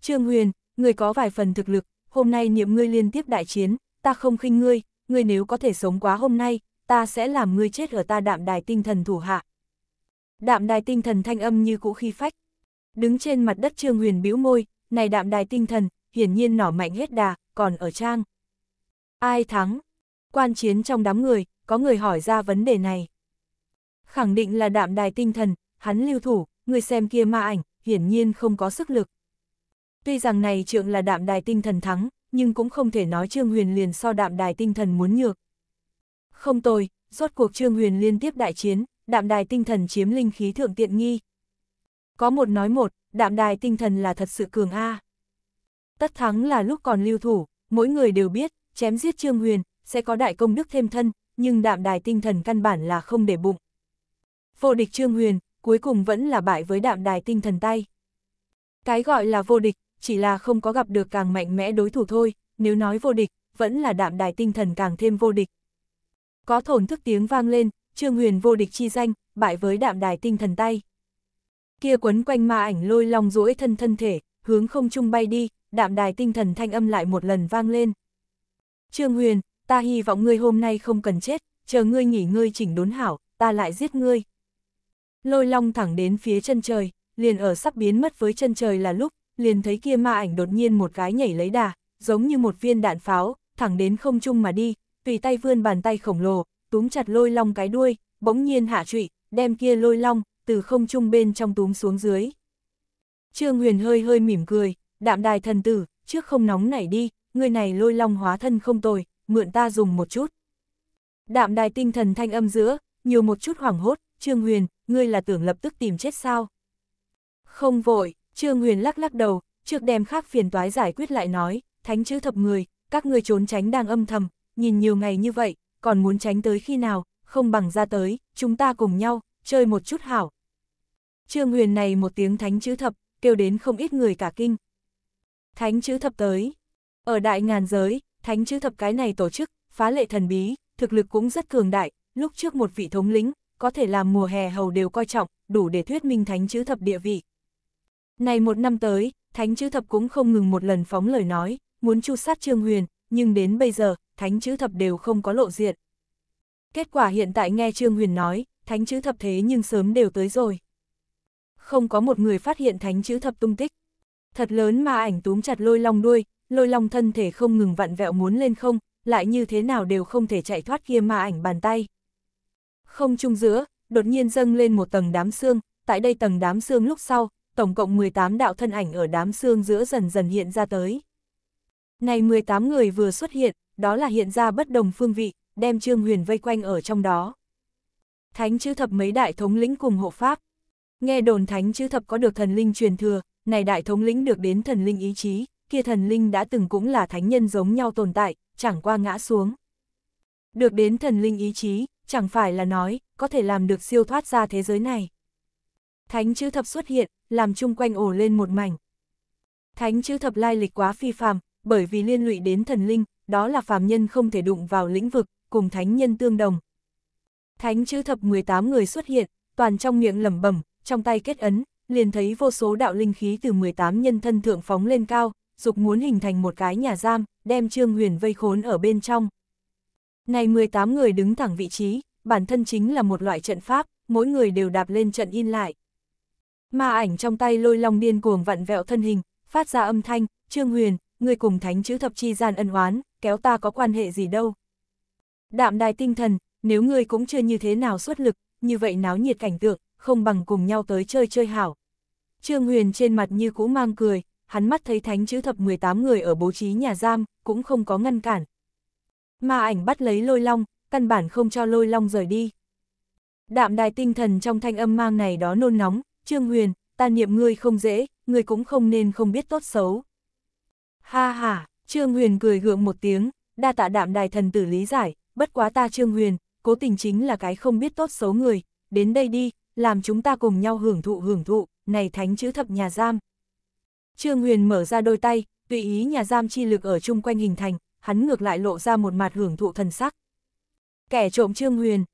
Trương Huyền, người có vài phần thực lực, hôm nay niệm ngươi liên tiếp đại chiến, ta không khinh ngươi, ngươi nếu có thể sống quá hôm nay, ta sẽ làm ngươi chết ở ta đạm đài tinh thần thủ hạ. Đạm đài tinh thần thanh âm như cũ khi phách, Đứng trên mặt đất Trương Huyền bĩu môi, này đạm đài tinh thần, hiển nhiên nỏ mạnh hết đà, còn ở trang. Ai thắng? Quan chiến trong đám người, có người hỏi ra vấn đề này. Khẳng định là đạm đài tinh thần, hắn lưu thủ, người xem kia ma ảnh, hiển nhiên không có sức lực. Tuy rằng này trượng là đạm đài tinh thần thắng, nhưng cũng không thể nói Trương Huyền liền so đạm đài tinh thần muốn nhược. Không tồi, rốt cuộc Trương Huyền liên tiếp đại chiến, đạm đài tinh thần chiếm linh khí thượng tiện nghi, có một nói một, đạm đài tinh thần là thật sự cường A. Tất thắng là lúc còn lưu thủ, mỗi người đều biết, chém giết Trương Huyền, sẽ có đại công đức thêm thân, nhưng đạm đài tinh thần căn bản là không để bụng. Vô địch Trương Huyền, cuối cùng vẫn là bại với đạm đài tinh thần tay. Cái gọi là vô địch, chỉ là không có gặp được càng mạnh mẽ đối thủ thôi, nếu nói vô địch, vẫn là đạm đài tinh thần càng thêm vô địch. Có thổn thức tiếng vang lên, Trương Huyền vô địch chi danh, bại với đạm đài tinh thần tay kia quấn quanh ma ảnh lôi long duỗi thân thân thể, hướng không trung bay đi, đạm đài tinh thần thanh âm lại một lần vang lên. Trương Huyền, ta hy vọng ngươi hôm nay không cần chết, chờ ngươi nghỉ ngơi chỉnh đốn hảo, ta lại giết ngươi. Lôi long thẳng đến phía chân trời, liền ở sắp biến mất với chân trời là lúc, liền thấy kia ma ảnh đột nhiên một cái nhảy lấy đà, giống như một viên đạn pháo, thẳng đến không trung mà đi, tùy tay vươn bàn tay khổng lồ, túm chặt lôi long cái đuôi, bỗng nhiên hạ trụy, đem kia lôi long, từ không trung bên trong túm xuống dưới. Trương Huyền hơi hơi mỉm cười, đạm đài thần tử, trước không nóng nảy đi, người này lôi long hóa thân không tồi, mượn ta dùng một chút. Đạm đài tinh thần thanh âm giữa, nhiều một chút hoảng hốt, Trương Huyền, ngươi là tưởng lập tức tìm chết sao? Không vội, Trương Huyền lắc lắc đầu, trước đem khác phiền toái giải quyết lại nói, thánh chữ thập người, các ngươi trốn tránh đang âm thầm, nhìn nhiều ngày như vậy, còn muốn tránh tới khi nào, không bằng ra tới, chúng ta cùng nhau, chơi một chút hảo. Trương Huyền này một tiếng thánh chữ thập, kêu đến không ít người cả kinh. Thánh chữ thập tới. Ở đại ngàn giới, thánh chữ thập cái này tổ chức, phá lệ thần bí, thực lực cũng rất cường đại, lúc trước một vị thống lĩnh, có thể làm mùa hè hầu đều coi trọng, đủ để thuyết minh thánh chữ thập địa vị. Này một năm tới, thánh chữ thập cũng không ngừng một lần phóng lời nói, muốn chu sát Trương Huyền, nhưng đến bây giờ, thánh chữ thập đều không có lộ diện. Kết quả hiện tại nghe Trương Huyền nói, thánh chữ thập thế nhưng sớm đều tới rồi. Không có một người phát hiện thánh chữ thập tung tích. Thật lớn mà ảnh túm chặt lôi long đuôi, lôi long thân thể không ngừng vặn vẹo muốn lên không, lại như thế nào đều không thể chạy thoát kia mà ảnh bàn tay. Không chung giữa, đột nhiên dâng lên một tầng đám xương, tại đây tầng đám xương lúc sau, tổng cộng 18 đạo thân ảnh ở đám xương giữa dần dần hiện ra tới. Này 18 người vừa xuất hiện, đó là hiện ra bất đồng phương vị, đem Trương Huyền vây quanh ở trong đó thánh chữ thập mấy đại thống lĩnh cùng hộ pháp. Nghe đồn thánh chữ thập có được thần linh truyền thừa, này đại thống lĩnh được đến thần linh ý chí, kia thần linh đã từng cũng là thánh nhân giống nhau tồn tại, chẳng qua ngã xuống. Được đến thần linh ý chí, chẳng phải là nói, có thể làm được siêu thoát ra thế giới này. Thánh chữ thập xuất hiện, làm chung quanh ổ lên một mảnh. Thánh chữ thập lai lịch quá phi phàm, bởi vì liên lụy đến thần linh, đó là phàm nhân không thể đụng vào lĩnh vực, cùng thánh nhân tương đồng, Thánh chữ thập 18 người xuất hiện, toàn trong miệng lẩm bẩm, trong tay kết ấn, liền thấy vô số đạo linh khí từ 18 nhân thân thượng phóng lên cao, dục muốn hình thành một cái nhà giam, đem Trương Huyền vây khốn ở bên trong. Này 18 người đứng thẳng vị trí, bản thân chính là một loại trận pháp, mỗi người đều đạp lên trận in lại. Ma ảnh trong tay lôi long điên cuồng vặn vẹo thân hình, phát ra âm thanh, Trương Huyền, người cùng thánh chữ thập chi gian ân oán, kéo ta có quan hệ gì đâu. Đạm đài tinh thần, nếu ngươi cũng chưa như thế nào xuất lực, như vậy náo nhiệt cảnh tượng, không bằng cùng nhau tới chơi chơi hảo. Trương Huyền trên mặt như cũ mang cười, hắn mắt thấy thánh chữ thập 18 người ở bố trí nhà giam, cũng không có ngăn cản. Mà ảnh bắt lấy lôi long, căn bản không cho lôi long rời đi. Đạm đài tinh thần trong thanh âm mang này đó nôn nóng, Trương Huyền, ta niệm ngươi không dễ, ngươi cũng không nên không biết tốt xấu. Ha ha, Trương Huyền cười gượng một tiếng, đa tạ đạm đài thần tử lý giải, bất quá ta Trương Huyền, cố tình chính là cái không biết tốt xấu người, đến đây đi, làm chúng ta cùng nhau hưởng thụ hưởng thụ, này thánh chữ thập nhà giam. Trương Huyền mở ra đôi tay, tùy ý nhà giam chi lực ở chung quanh hình thành, hắn ngược lại lộ ra một mặt hưởng thụ thần sắc. Kẻ trộm Trương Huyền,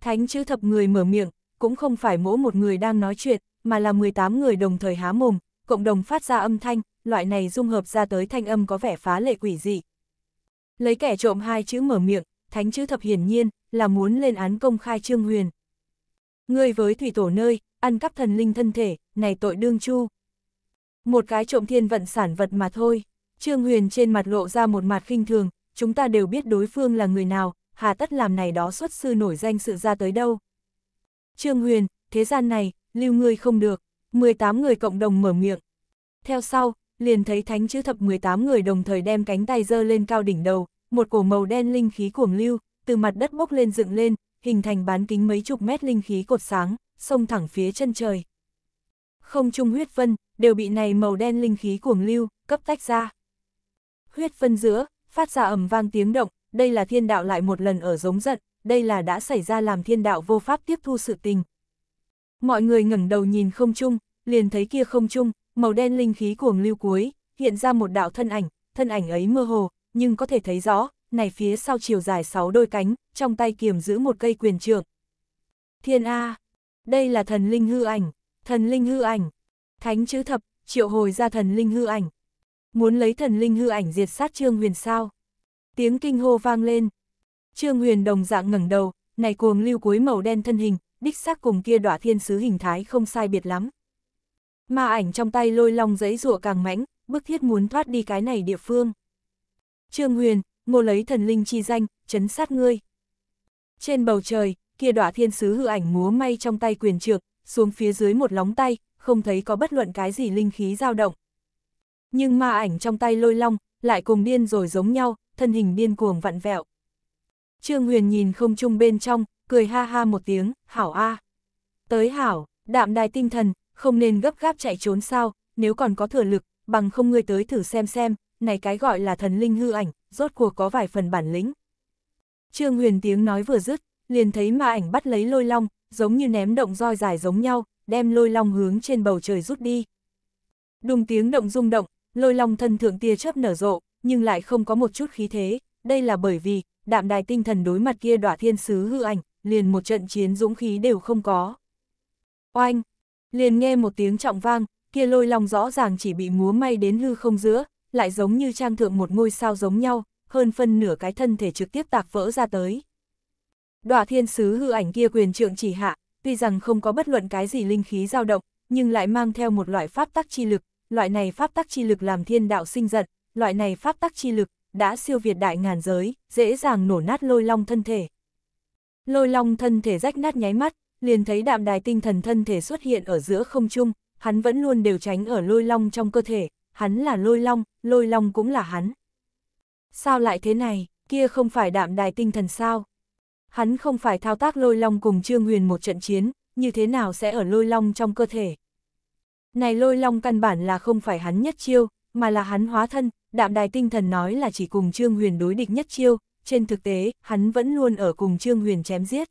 thánh chữ thập người mở miệng, cũng không phải mỗi một người đang nói chuyện, mà là 18 người đồng thời há mồm, cộng đồng phát ra âm thanh, loại này dung hợp ra tới thanh âm có vẻ phá lệ quỷ dị. Lấy kẻ trộm hai chữ mở miệng, thánh chữ thập hiển nhiên, là muốn lên án công khai Trương Huyền. Ngươi với thủy tổ nơi, ăn cắp thần linh thân thể, này tội đương chu. Một cái trộm thiên vận sản vật mà thôi, Trương Huyền trên mặt lộ ra một mặt khinh thường, chúng ta đều biết đối phương là người nào, hà tất làm này đó xuất sư nổi danh sự ra tới đâu. Trương Huyền, thế gian này, lưu ngươi không được, 18 người cộng đồng mở miệng. Theo sau, liền thấy thánh chữ thập 18 người đồng thời đem cánh tay dơ lên cao đỉnh đầu, một cổ màu đen linh khí cuồng lưu, từ mặt đất bốc lên dựng lên, hình thành bán kính mấy chục mét linh khí cột sáng, xông thẳng phía chân trời. Không trung huyết vân, đều bị này màu đen linh khí cuồng lưu, cấp tách ra. Huyết vân giữa, phát ra ầm vang tiếng động, đây là thiên đạo lại một lần ở giống giận, đây là đã xảy ra làm thiên đạo vô pháp tiếp thu sự tình. Mọi người ngẩng đầu nhìn không trung, liền thấy kia không trung, màu đen linh khí cuồng lưu cuối, hiện ra một đạo thân ảnh, thân ảnh ấy mơ hồ, nhưng có thể thấy rõ, này phía sau chiều dài 6 đôi cánh, trong tay kiềm giữ một cây quyền trượng. Thiên A, đây là thần linh hư ảnh, thần linh hư ảnh, thánh chữ thập, triệu hồi ra thần linh hư ảnh. Muốn lấy thần linh hư ảnh diệt sát Trương Huyền sao? Tiếng kinh hô vang lên. Trương Huyền đồng dạng ngẩng đầu, này cuồng lưu cuối màu đen thân hình, đích xác cùng kia đỏa thiên sứ hình thái không sai biệt lắm. mà ảnh trong tay lôi long giấy rụa càng mãnh, bức thiết muốn thoát đi cái này địa phương. Trương Huyền, ngô lấy thần linh chi danh, chấn sát ngươi. Trên bầu trời, kia đọa thiên sứ hư ảnh múa may trong tay quyền trược, xuống phía dưới một lóng tay, không thấy có bất luận cái gì linh khí dao động. Nhưng ma ảnh trong tay lôi long, lại cùng điên rồi giống nhau, thân hình điên cuồng vặn vẹo. Trương Huyền nhìn không trung bên trong, cười ha ha một tiếng, hảo a. Tới hảo, đạm đài tinh thần, không nên gấp gáp chạy trốn sao, nếu còn có thừa lực, bằng không ngươi tới thử xem xem, này cái gọi là thần linh hư ảnh, rốt cuộc có vài phần bản lĩnh. Trương Huyền tiếng nói vừa dứt, liền thấy ma ảnh bắt lấy lôi long, giống như ném động roi dài giống nhau, đem lôi long hướng trên bầu trời rút đi. Đùng tiếng động rung động, lôi long thân thượng tia chớp nở rộ, nhưng lại không có một chút khí thế, đây là bởi vì, đạm đài tinh thần đối mặt kia đọa thiên sứ hư ảnh, liền một trận chiến dũng khí đều không có. Oanh! Liền nghe một tiếng trọng vang, kia lôi long rõ ràng chỉ bị múa may đến hư không giữa, lại giống như trang thượng một ngôi sao giống nhau, hơn phân nửa cái thân thể trực tiếp tạc vỡ ra tới. đoạ thiên sứ hư ảnh kia quyền trượng chỉ hạ, tuy rằng không có bất luận cái gì linh khí dao động, nhưng lại mang theo một loại pháp tắc chi lực, loại này pháp tắc chi lực làm thiên đạo sinh giận, loại này pháp tắc chi lực đã siêu việt đại ngàn giới, dễ dàng nổ nát lôi long thân thể. Lôi long thân thể rách nát nháy mắt, liền thấy đạm đài tinh thần thân thể xuất hiện ở giữa không trung, hắn vẫn luôn đều tránh ở lôi long trong cơ thể, hắn là lôi long, lôi long cũng là hắn. Sao lại thế này, kia không phải đạm đài tinh thần sao? Hắn không phải thao tác lôi long cùng Trương Huyền một trận chiến, như thế nào sẽ ở lôi long trong cơ thể? Này lôi long căn bản là không phải hắn nhất chiêu, mà là hắn hóa thân, đạm đài tinh thần nói là chỉ cùng Trương Huyền đối địch nhất chiêu, trên thực tế, hắn vẫn luôn ở cùng Trương Huyền chém giết.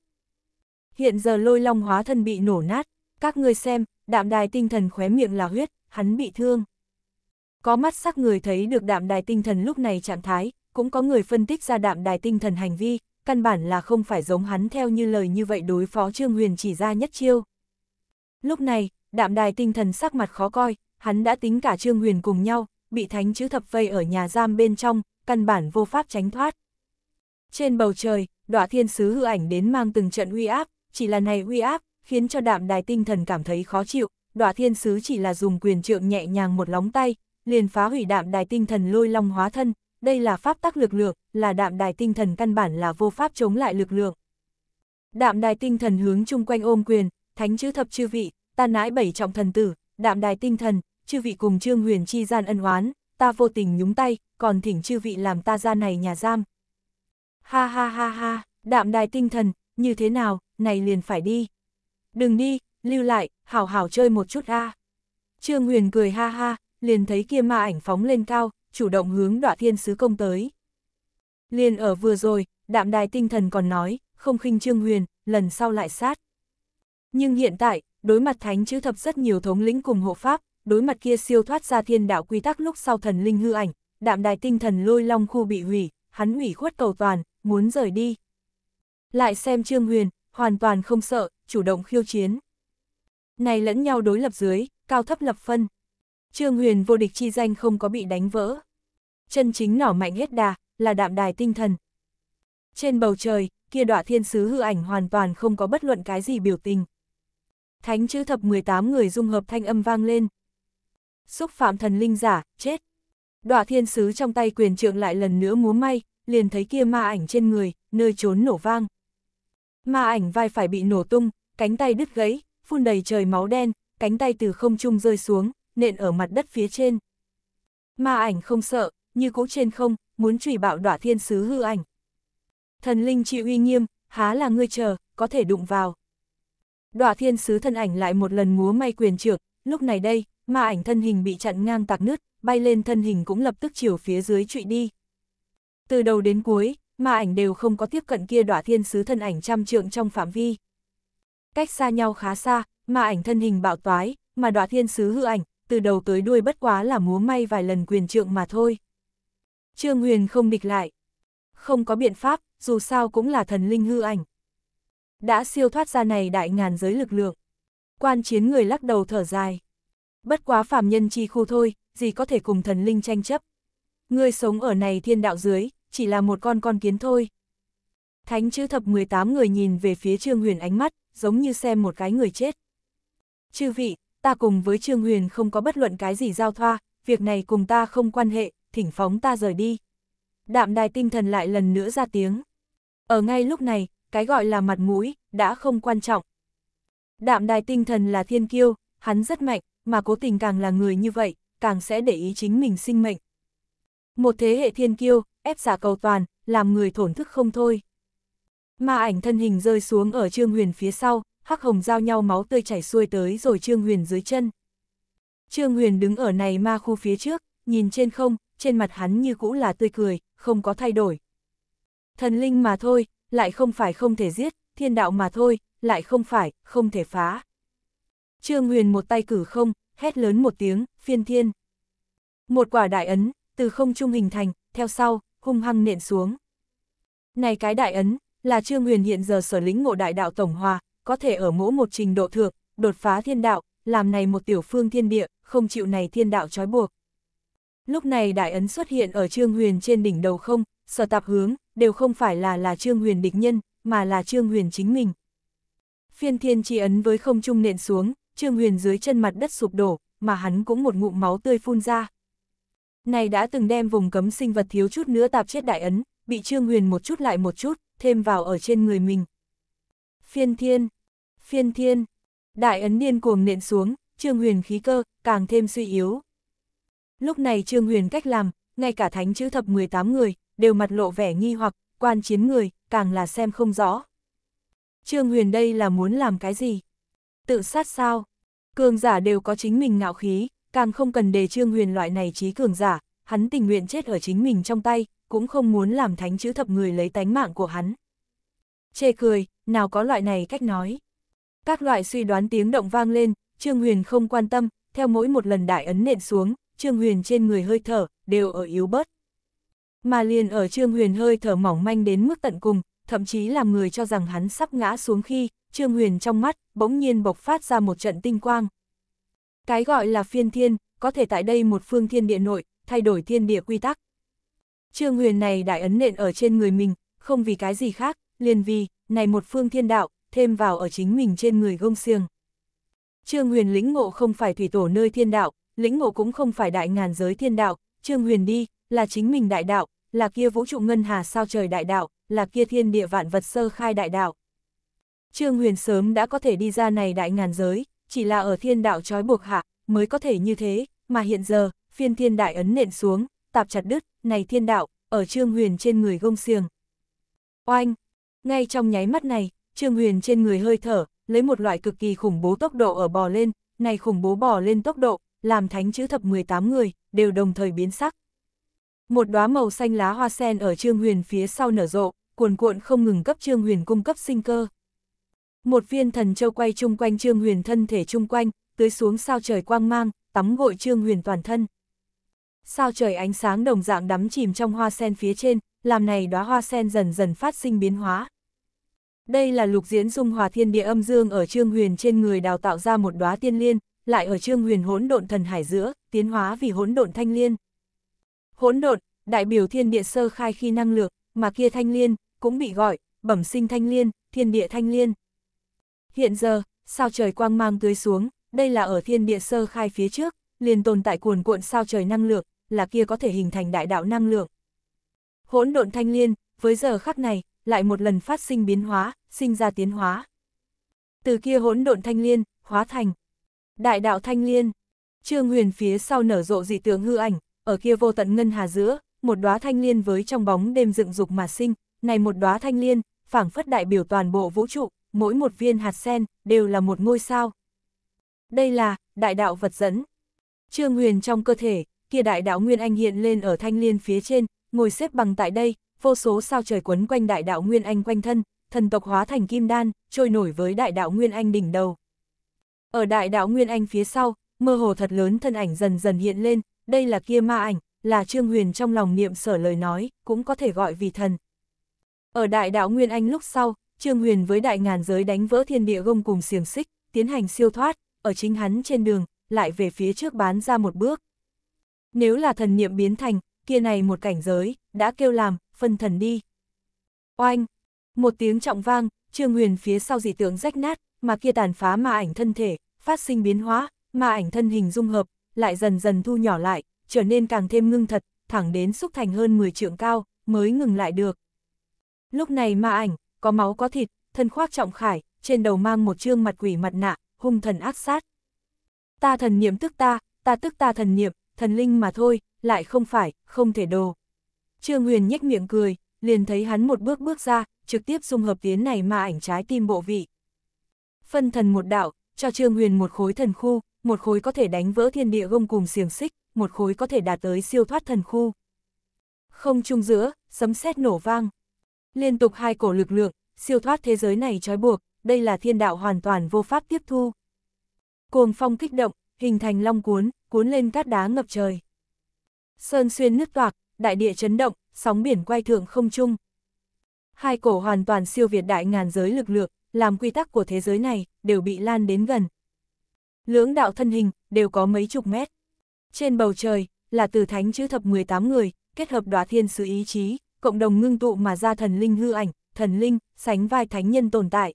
Hiện giờ lôi long hóa thân bị nổ nát, các ngươi xem, đạm đài tinh thần khóe miệng là huyết, hắn bị thương. Có mắt sắc người thấy được đạm đài tinh thần lúc này trạng thái, cũng có người phân tích ra đạm đài tinh thần hành vi, căn bản là không phải giống hắn theo như lời như vậy đối phó Trương Huyền chỉ ra nhất chiêu. Lúc này, đạm đài tinh thần sắc mặt khó coi, hắn đã tính cả Trương Huyền cùng nhau, bị thánh chữ thập vây ở nhà giam bên trong, căn bản vô pháp tránh thoát. Trên bầu trời, đọa thiên sứ hư ảnh đến mang từng trận uy áp, chỉ là này uy áp, khiến cho đạm đài tinh thần cảm thấy khó chịu, đọa thiên sứ chỉ là dùng quyền trượng nhẹ nhàng một lóng tay, liền phá hủy đạm đài tinh thần lôi long hóa thân, đây là pháp tắc lực lượng, là đạm đài tinh thần căn bản là vô pháp chống lại lực lượng. Đạm đài tinh thần hướng chung quanh ôm quyền, thánh chữ thập chư vị, ta nãi bảy trọng thần tử, đạm đài tinh thần, chư vị cùng trương huyền chi gian ân oán, ta vô tình nhúng tay, còn thỉnh chư vị làm ta ra này nhà giam. Ha ha ha ha, đạm đài tinh thần, như thế nào, này liền phải đi. Đừng đi, lưu lại, hảo hảo chơi một chút a. Trương Huyền cười ha ha, liền thấy kia ma ảnh phóng lên cao, chủ động hướng đọa thiên sứ công tới. Liền ở vừa rồi, đạm đài tinh thần còn nói, không khinh trương huyền, lần sau lại sát. Nhưng hiện tại, đối mặt thánh chữ thập rất nhiều thống lĩnh cùng hộ pháp, đối mặt kia siêu thoát ra thiên đạo quy tắc lúc sau thần linh hư ảnh, đạm đài tinh thần lôi long khu bị hủy, hắn hủy khuất cầu toàn, muốn rời đi. Lại xem trương huyền, hoàn toàn không sợ, chủ động khiêu chiến. Này lẫn nhau đối lập dưới, cao thấp lập phân. Trương Huyền vô địch chi danh không có bị đánh vỡ. Chân chính nỏ mạnh hết đà, là đạm đài tinh thần. Trên bầu trời, kia đọa thiên sứ hư ảnh hoàn toàn không có bất luận cái gì biểu tình. Thánh chữ thập 18 người dung hợp thanh âm vang lên. Xúc phạm thần linh giả, chết. Đọa thiên sứ trong tay quyền trượng lại lần nữa múa may, liền thấy kia ma ảnh trên người, nơi trốn nổ vang. Ma ảnh vai phải bị nổ tung, cánh tay đứt gãy, phun đầy trời máu đen, cánh tay từ không trung rơi xuống, nện ở mặt đất phía trên. Ma ảnh không sợ, như cũ trên không, muốn trùy bạo đỏa thiên sứ hư ảnh. Thần linh chịu uy nghiêm, há là ngươi chờ, có thể đụng vào. Đỏa thiên sứ thân ảnh lại một lần múa may quyền trượt, lúc này đây, ma ảnh thân hình bị chặn ngang tạc nứt, bay lên thân hình cũng lập tức chiều phía dưới trụy đi. Từ đầu đến cuối, ma ảnh đều không có tiếp cận kia đỏa thiên sứ thân ảnh trăm trượng trong phạm vi. Cách xa nhau khá xa, ma ảnh thân hình bạo toái, mà đọa thiên sứ hư ảnh, từ đầu tới đuôi bất quá là múa may vài lần quyền trượng mà thôi. Trương Huyền không địch lại. Không có biện pháp, dù sao cũng là thần linh hư ảnh. Đã siêu thoát ra này đại ngàn giới lực lượng. Quan chiến người lắc đầu thở dài. Bất quá phàm nhân chi khu thôi, gì có thể cùng thần linh tranh chấp. Người sống ở này thiên đạo dưới, chỉ là một con con kiến thôi. Thánh chữ thập 18 người nhìn về phía Trương Huyền ánh mắt, giống như xem một cái người chết. Chư vị, ta cùng với Trương Huyền không có bất luận cái gì giao thoa, việc này cùng ta không quan hệ, thỉnh phóng ta rời đi. Đạm đài tinh thần lại lần nữa ra tiếng. Ở ngay lúc này, cái gọi là mặt mũi, đã không quan trọng. Đạm đài tinh thần là thiên kiêu, hắn rất mạnh, mà cố tình càng là người như vậy, càng sẽ để ý chính mình sinh mệnh. Một thế hệ thiên kiêu, ép giả cầu toàn, làm người thổn thức không thôi. mà ảnh thân hình rơi xuống ở trương huyền phía sau, hắc hồng giao nhau máu tươi chảy xuôi tới rồi Trương Huyền dưới chân. Trương Huyền đứng ở này ma khu phía trước, nhìn trên không, trên mặt hắn như cũ là tươi cười, không có thay đổi. Thần linh mà thôi, lại không phải không thể giết, thiên đạo mà thôi, lại không phải, không thể phá. Trương Huyền một tay cử không, hét lớn một tiếng, phiên thiên. Một quả đại ấn, từ không trung hình thành, theo sau, hung hăng nện xuống. Này cái đại ấn, là Trương Huyền hiện giờ sở lĩnh ngộ đại đạo tổng hòa, có thể ở mỗi một trình độ thượng, đột phá thiên đạo, làm này một tiểu phương thiên địa, không chịu này thiên đạo trói buộc. Lúc này đại ấn xuất hiện ở Trương Huyền trên đỉnh đầu không, sở tạp hướng, đều không phải là là Trương Huyền địch nhân, mà là Trương Huyền chính mình. Phiên thiên chi ấn với không trung nện xuống, Trương Huyền dưới chân mặt đất sụp đổ, mà hắn cũng một ngụm máu tươi phun ra. Này đã từng đem vùng cấm sinh vật thiếu chút nữa tạp chết đại ấn, bị Trương Huyền một chút lại một chút, thêm vào ở trên người mình. Phiên thiên, phiên thiên, đại ấn điên cuồng nện xuống, Trương Huyền khí cơ, càng thêm suy yếu. Lúc này Trương Huyền cách làm, ngay cả thánh chữ thập 18 người, đều mặt lộ vẻ nghi hoặc, quan chiến người, càng là xem không rõ. Trương Huyền đây là muốn làm cái gì? Tự sát sao? Cường giả đều có chính mình ngạo khí, càng không cần đề Trương Huyền loại này trí cường giả, hắn tình nguyện chết ở chính mình trong tay, cũng không muốn làm thánh chữ thập người lấy tánh mạng của hắn. Chê cười, nào có loại này cách nói. Các loại suy đoán tiếng động vang lên, Trương Huyền không quan tâm, theo mỗi một lần đại ấn nện xuống, Trương Huyền trên người hơi thở, đều ở yếu bớt. Mà liền ở Trương Huyền hơi thở mỏng manh đến mức tận cùng, thậm chí làm người cho rằng hắn sắp ngã xuống khi, Trương Huyền trong mắt, bỗng nhiên bộc phát ra một trận tinh quang. Cái gọi là phiên thiên, có thể tại đây một phương thiên địa nội, thay đổi thiên địa quy tắc. Trương Huyền này đại ấn nện ở trên người mình, không vì cái gì khác, liền vì, này một phương thiên đạo, thêm vào ở chính mình trên người gông xiềng. Trương Huyền lĩnh ngộ không phải thủy tổ nơi thiên đạo, lĩnh ngộ cũng không phải đại ngàn giới thiên đạo, Trương Huyền đi, là chính mình đại đạo, là kia vũ trụ ngân hà sao trời đại đạo, là kia thiên địa vạn vật sơ khai đại đạo. Trương Huyền sớm đã có thể đi ra này đại ngàn giới, chỉ là ở thiên đạo trói buộc hạ, mới có thể như thế, mà hiện giờ, phiên thiên đại ấn nện xuống, tạp chặt đứt, này thiên đạo, ở Trương Huyền trên người gông xiềng. Oanh! Ngay trong nháy mắt này, Trương Huyền trên người hơi thở, lấy một loại cực kỳ khủng bố tốc độ ở bò lên, này khủng bố bò lên tốc độ, làm thánh chữ thập 18 người, đều đồng thời biến sắc. Một đóa màu xanh lá hoa sen ở Trương Huyền phía sau nở rộ, cuồn cuộn không ngừng cấp Trương Huyền cung cấp sinh cơ. Một viên thần châu quay chung quanh Trương Huyền thân thể chung quanh, tưới xuống sao trời quang mang, tắm gội Trương Huyền toàn thân. Sao trời ánh sáng đồng dạng đắm chìm trong hoa sen phía trên, làm này đóa hoa sen dần dần phát sinh biến hóa. Đây là lục diễn dung hòa thiên địa âm dương ở Trương Huyền trên người đào tạo ra một đóa tiên liên, lại ở Trương Huyền hỗn độn thần hải giữa, tiến hóa vì hỗn độn thanh liên. Hỗn độn, đại biểu thiên địa sơ khai khi năng lượng, mà kia thanh liên, cũng bị gọi, bẩm sinh thanh liên, thiên địa thanh liên. Hiện giờ, sao trời quang mang tưới xuống, đây là ở thiên địa sơ khai phía trước, liền tồn tại cuồn cuộn sao trời năng lượng, là kia có thể hình thành đại đạo năng lượng. Hỗn độn thanh liên, với giờ khắc này, lại một lần phát sinh biến hóa, sinh ra tiến hóa. Từ kia hỗn độn thanh liên, hóa thành. Đại đạo thanh liên. Trương Huyền phía sau nở rộ dị tượng hư ảnh, ở kia vô tận ngân hà giữa, một đóa thanh liên với trong bóng đêm dựng dục mà sinh, này một đóa thanh liên, phảng phất đại biểu toàn bộ vũ trụ, mỗi một viên hạt sen đều là một ngôi sao. Đây là đại đạo vật dẫn. Trương Huyền trong cơ thể, kia đại đạo nguyên anh hiện lên ở thanh liên phía trên, ngồi xếp bằng tại đây, vô số sao trời quấn quanh đại đạo Nguyên Anh quanh thân, thần tộc hóa thành kim đan, trôi nổi với đại đạo Nguyên Anh đỉnh đầu. Ở đại đạo Nguyên Anh phía sau, mơ hồ thật lớn thân ảnh dần dần hiện lên, đây là kia ma ảnh, là Trương Huyền trong lòng niệm sở lời nói, cũng có thể gọi vì thần. Ở đại đạo Nguyên Anh lúc sau, Trương Huyền với đại ngàn giới đánh vỡ thiên địa gông cùng xiềng xích, tiến hành siêu thoát, ở chính hắn trên đường, lại về phía trước bán ra một bước. Nếu là thần niệm biến thành, kia này một cảnh giới, đã kêu làm, phân thần đi. Oanh! Một tiếng trọng vang, Trương Huyền phía sau dị tượng rách nát, mà kia tàn phá ma ảnh thân thể, phát sinh biến hóa, ma ảnh thân hình dung hợp, lại dần dần thu nhỏ lại, trở nên càng thêm ngưng thật, thẳng đến xúc thành hơn 10 trượng cao, mới ngừng lại được. Lúc này ma ảnh, có máu có thịt, thân khoác trọng khải, trên đầu mang một trương mặt quỷ mặt nạ, hung thần ác sát. Ta thần niệm tức ta, ta tức ta thần niệm, thần linh mà thôi, lại không phải, không thể đồ. Trương Huyền nhếch miệng cười, liền thấy hắn một bước bước ra, trực tiếp dung hợp tiến này mà ảnh trái tim bộ vị. Phân thần một đạo, cho Trương Huyền một khối thần khu, một khối có thể đánh vỡ thiên địa gông cùng xiềng xích, một khối có thể đạt tới siêu thoát thần khu. Không trung giữa, sấm sét nổ vang. Liên tục hai cổ lực lượng, siêu thoát thế giới này trói buộc, đây là thiên đạo hoàn toàn vô pháp tiếp thu. Cuồng phong kích động, hình thành long cuốn, cuốn lên cát đá ngập trời. Sơn xuyên nứt toạc, đại địa chấn động, sóng biển quay thượng không chung Hai cổ hoàn toàn siêu việt đại ngàn giới lực lượng, làm quy tắc của thế giới này, đều bị lan đến gần. Lưỡng đạo thân hình, đều có mấy chục mét. Trên bầu trời, là từ thánh chữ thập 18 người, kết hợp đoá thiên sứ ý chí, cộng đồng ngưng tụ mà ra thần linh hư ảnh, thần linh, sánh vai thánh nhân tồn tại.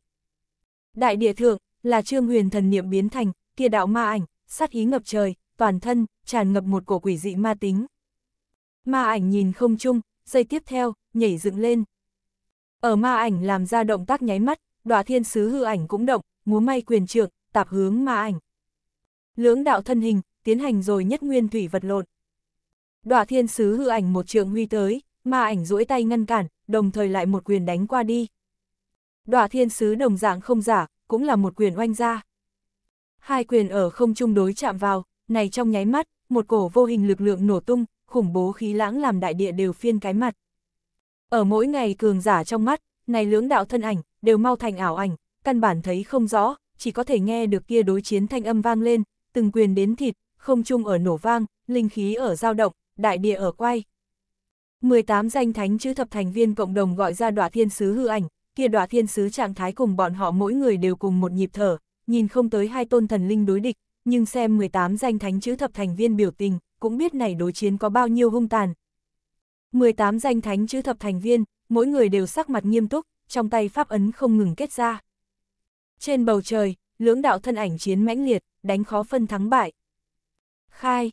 Đại địa thượng, là trương huyền thần niệm biến thành, kia đạo ma ảnh, sát ý ngập trời, toàn thân, tràn ngập một cổ quỷ dị ma tính. Ma ảnh nhìn không chung, giây tiếp theo, nhảy dựng lên. Ở ma ảnh làm ra động tác nháy mắt, đoạ thiên sứ hư ảnh cũng động, múa may quyền trượng, tạp hướng ma ảnh. Lưỡng đạo thân hình, tiến hành rồi nhất nguyên thủy vật lộn. đoạ thiên sứ hư ảnh một trượng huy tới, ma ảnh duỗi tay ngăn cản, đồng thời lại một quyền đánh qua đi. đoạ thiên sứ đồng dạng không giả, cũng là một quyền oanh ra. Hai quyền ở không chung đối chạm vào, này trong nháy mắt, một cổ vô hình lực lượng nổ tung, khủng bố khí lãng làm đại địa đều phiên cái mặt. Ở mỗi ngày cường giả trong mắt, này lưỡng đạo thân ảnh, đều mau thành ảo ảnh, căn bản thấy không rõ, chỉ có thể nghe được kia đối chiến thanh âm vang lên, từng quyền đến thịt, không chung ở nổ vang, linh khí ở dao động, đại địa ở quay. 18 danh thánh chữ thập thành viên cộng đồng gọi ra đỏa thiên sứ hư ảnh, kia đỏa thiên sứ trạng thái cùng bọn họ mỗi người đều cùng một nhịp thở, nhìn không tới hai tôn thần linh đối địch, nhưng xem 18 danh thánh chữ thập thành viên biểu tình, cũng biết này đối chiến có bao nhiêu hung tàn. 18 danh thánh chữ thập thành viên, mỗi người đều sắc mặt nghiêm túc, trong tay pháp ấn không ngừng kết ra. Trên bầu trời, lưỡng đạo thân ảnh chiến mãnh liệt, đánh khó phân thắng bại. Khai,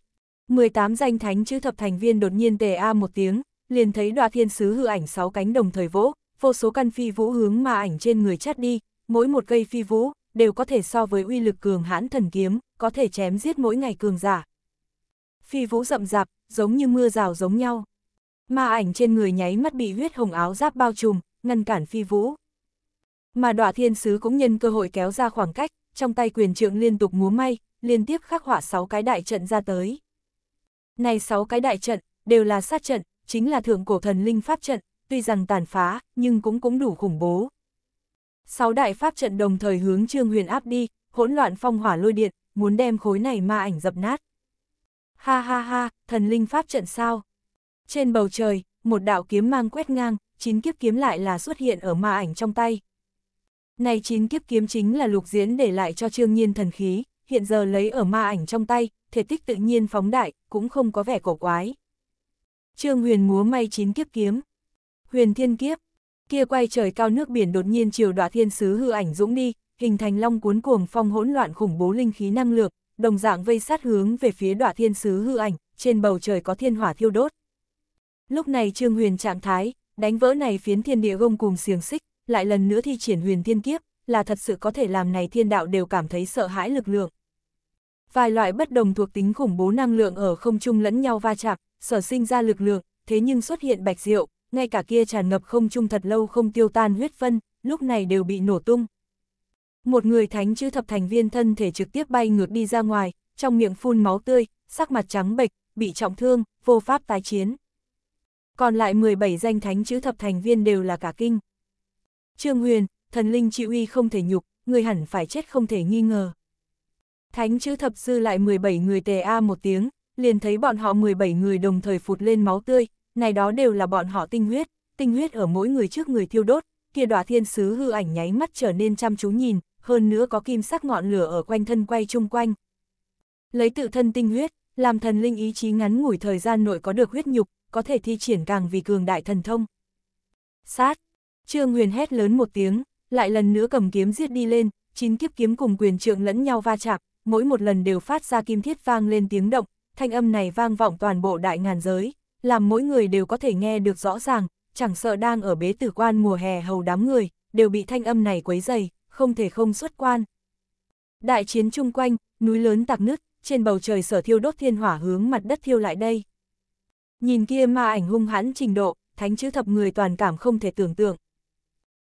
18 danh thánh chữ thập thành viên đột nhiên tề a một tiếng, liền thấy đoạ thiên sứ hư ảnh sáu cánh đồng thời vỗ, vô số căn phi vũ hướng mà ảnh trên người chát đi, mỗi một cây phi vũ đều có thể so với uy lực cường hãn thần kiếm, có thể chém giết mỗi ngày cường giả. Phi vũ rậm rạp, giống như mưa rào giống nhau. Ma ảnh trên người nháy mắt bị huyết hồng áo giáp bao trùm, ngăn cản phi vũ. Mà đọa thiên sứ cũng nhân cơ hội kéo ra khoảng cách, trong tay quyền trượng liên tục múa may, liên tiếp khắc họa 6 cái đại trận ra tới. Này 6 cái đại trận, đều là sát trận, chính là thượng cổ thần linh pháp trận, tuy rằng tàn phá, nhưng cũng cũng đủ khủng bố sáu đại pháp trận đồng thời hướng Trương Huyền áp đi, hỗn loạn phong hỏa lôi điện, muốn đem khối này ma ảnh dập nát. Ha ha ha, thần linh pháp trận sao? Trên bầu trời, một đạo kiếm mang quét ngang, chín kiếp kiếm lại là xuất hiện ở ma ảnh trong tay. Này chín kiếp kiếm chính là lục diễn để lại cho trương nhiên thần khí, hiện giờ lấy ở ma ảnh trong tay, thể tích tự nhiên phóng đại, cũng không có vẻ cổ quái. Trương huyền múa may chín kiếp kiếm. Huyền thiên kiếp, kia quay trời cao nước biển đột nhiên chiều đọa thiên sứ hư ảnh dũng đi, hình thành long cuốn cuồng phong hỗn loạn khủng bố linh khí năng lượng, đồng dạng vây sát hướng về phía đọa thiên sứ hư ảnh, trên bầu trời có thiên hỏa thiêu đốt. Lúc này Trương Huyền trạng thái, đánh vỡ này phiến thiên địa gông cùng xiềng xích, lại lần nữa thi triển huyền thiên kiếp, là thật sự có thể làm này thiên đạo đều cảm thấy sợ hãi lực lượng. Vài loại bất đồng thuộc tính khủng bố năng lượng ở không trung lẫn nhau va chạm, sở sinh ra lực lượng, thế nhưng xuất hiện bạch diệu, ngay cả kia tràn ngập không trung thật lâu không tiêu tan huyết phân, lúc này đều bị nổ tung. Một người thánh chữ thập thành viên thân thể trực tiếp bay ngược đi ra ngoài, trong miệng phun máu tươi, sắc mặt trắng bệch, bị trọng thương, vô pháp tái chiến. Còn lại 17 danh thánh chữ thập thành viên đều là cả kinh. Trương Huyền, thần linh chịu uy không thể nhục, người hẳn phải chết không thể nghi ngờ. Thánh chữ thập sư lại 17 người tề a một tiếng, liền thấy bọn họ 17 người đồng thời phụt lên máu tươi, này đó đều là bọn họ tinh huyết, tinh huyết ở mỗi người trước người thiêu đốt, kia đỏa thiên sứ hư ảnh nháy mắt trở nên chăm chú nhìn, hơn nữa có kim sắc ngọn lửa ở quanh thân quay chung quanh. Lấy tự thân tinh huyết, làm thần linh ý chí ngắn ngủi thời gian nội có được huyết nhục, có thể thi triển càng vì cường đại thần thông. Sát! Trương Huyền hét lớn một tiếng, lại lần nữa cầm kiếm giết đi lên, chín kiếp kiếm cùng quyền trượng lẫn nhau va chạm, mỗi một lần đều phát ra kim thiết vang lên tiếng động, thanh âm này vang vọng toàn bộ đại ngàn giới làm mỗi người đều có thể nghe được rõ ràng, chẳng sợ đang ở bế tử quan mùa hè hầu đám người, đều bị thanh âm này quấy dày, không thể không xuất quan. Đại chiến chung quanh, núi lớn tạc nứt, trên bầu trời sở thiêu đốt thiên hỏa hướng mặt đất thiêu lại đây. Nhìn kia ma ảnh hung hãn trình độ, thánh chữ thập người toàn cảm không thể tưởng tượng.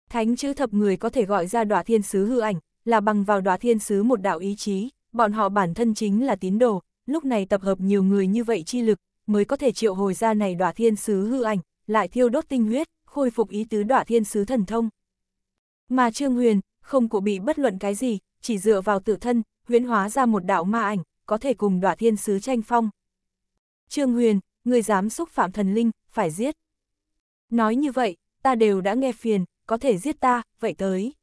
Thánh chữ thập người có thể gọi ra đọa thiên sứ hư ảnh, là bằng vào đọa thiên sứ một đạo ý chí, bọn họ bản thân chính là tín đồ, lúc này tập hợp nhiều người như vậy chi lực, mới có thể triệu hồi ra này đỏa thiên sứ hư ảnh, lại thiêu đốt tinh huyết, khôi phục ý tứ đỏa thiên sứ thần thông. Mà Trương Huyền, không có bị bất luận cái gì, chỉ dựa vào tự thân, huyễn hóa ra một đạo ma ảnh, có thể cùng đỏa thiên sứ tranh phong. Trương Huyền, người dám xúc phạm thần linh, phải giết. Nói như vậy, ta đều đã nghe phiền, có thể giết ta, vậy tới.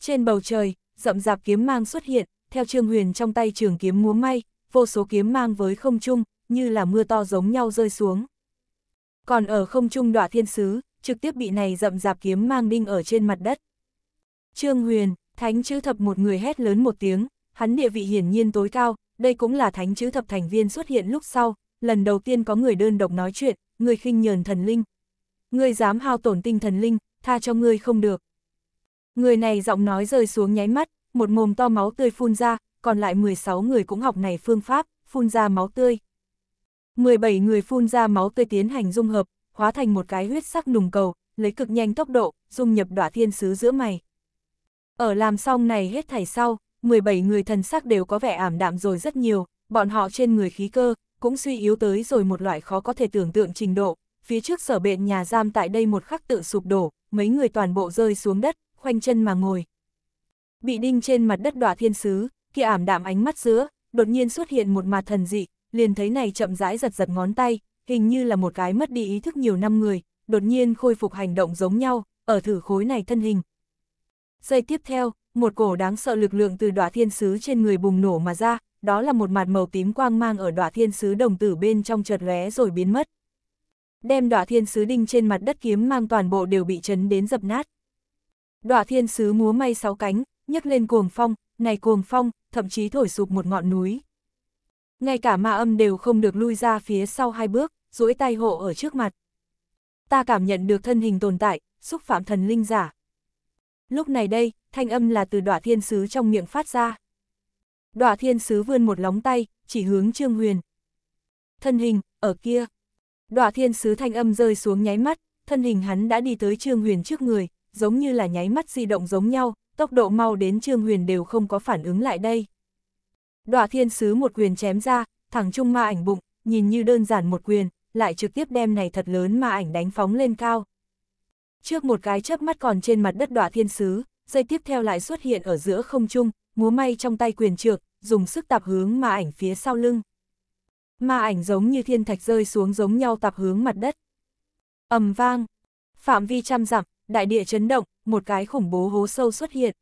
Trên bầu trời, rậm rạp kiếm mang xuất hiện, theo Trương Huyền trong tay trường kiếm múa may, vô số kiếm mang với không trung, như là mưa to giống nhau rơi xuống. Còn ở không trung đọa thiên sứ, trực tiếp bị này rậm rạp kiếm mang đinh ở trên mặt đất. Trương Huyền, thánh chữ thập một người hét lớn một tiếng, hắn địa vị hiển nhiên tối cao, đây cũng là thánh chữ thập thành viên xuất hiện lúc sau, lần đầu tiên có người đơn độc nói chuyện, người khinh nhờn thần linh. Người dám hao tổn tinh thần linh, tha cho ngươi không được. Người này giọng nói rơi xuống nháy mắt, một mồm to máu tươi phun ra, còn lại 16 người cũng học này phương pháp, phun ra máu tươi. 17 người phun ra máu tươi tiến hành dung hợp, hóa thành một cái huyết sắc nùng cầu, lấy cực nhanh tốc độ, dung nhập đỏa thiên sứ giữa mày. Ở làm xong này hết thảy sau, 17 người thần sắc đều có vẻ ảm đạm rồi rất nhiều, bọn họ trên người khí cơ, cũng suy yếu tới rồi một loại khó có thể tưởng tượng trình độ, phía trước sở bệnh nhà giam tại đây một khắc tự sụp đổ, mấy người toàn bộ rơi xuống đất, khoanh chân mà ngồi. Bị đinh trên mặt đất đọa thiên sứ, kia ảm đạm ánh mắt giữa, đột nhiên xuất hiện một mặt thần dị, liền thấy này chậm rãi giật giật ngón tay, hình như là một cái mất đi ý thức nhiều năm người, đột nhiên khôi phục hành động giống nhau, ở thử khối này thân hình. Giây tiếp theo, một cổ đáng sợ lực lượng từ đọa thiên sứ trên người bùng nổ mà ra, đó là một mặt màu tím quang mang ở đọa thiên sứ đồng tử bên trong chợt lóe rồi biến mất. Đem đọa thiên sứ đinh trên mặt đất kiếm mang toàn bộ đều bị chấn đến dập nát. Đọa thiên sứ múa may sáu cánh, nhấc lên cuồng phong, này cuồng phong, thậm chí thổi sụp một ngọn núi. Ngay cả ma âm đều không được lui ra phía sau hai bước, duỗi tay hộ ở trước mặt. Ta cảm nhận được thân hình tồn tại, xúc phạm thần linh giả. Lúc này đây, thanh âm là từ đọa thiên sứ trong miệng phát ra. Đọa thiên sứ vươn một lóng tay, chỉ hướng Trương Huyền. Thân hình, ở kia. Đọa thiên sứ thanh âm rơi xuống nháy mắt, thân hình hắn đã đi tới Trương Huyền trước người, giống như là nháy mắt di động giống nhau, tốc độ mau đến Trương Huyền đều không có phản ứng lại đây. Đọa thiên sứ một quyền chém ra, thẳng chung ma ảnh bụng, nhìn như đơn giản một quyền, lại trực tiếp đem này thật lớn ma ảnh đánh phóng lên cao. Trước một cái chớp mắt còn trên mặt đất đọa thiên sứ, dây tiếp theo lại xuất hiện ở giữa không trung, múa may trong tay quyền trượt dùng sức tạp hướng ma ảnh phía sau lưng. Ma ảnh giống như thiên thạch rơi xuống giống nhau tạp hướng mặt đất. ầm vang, phạm vi trăm dặm, đại địa chấn động, một cái khủng bố hố sâu xuất hiện.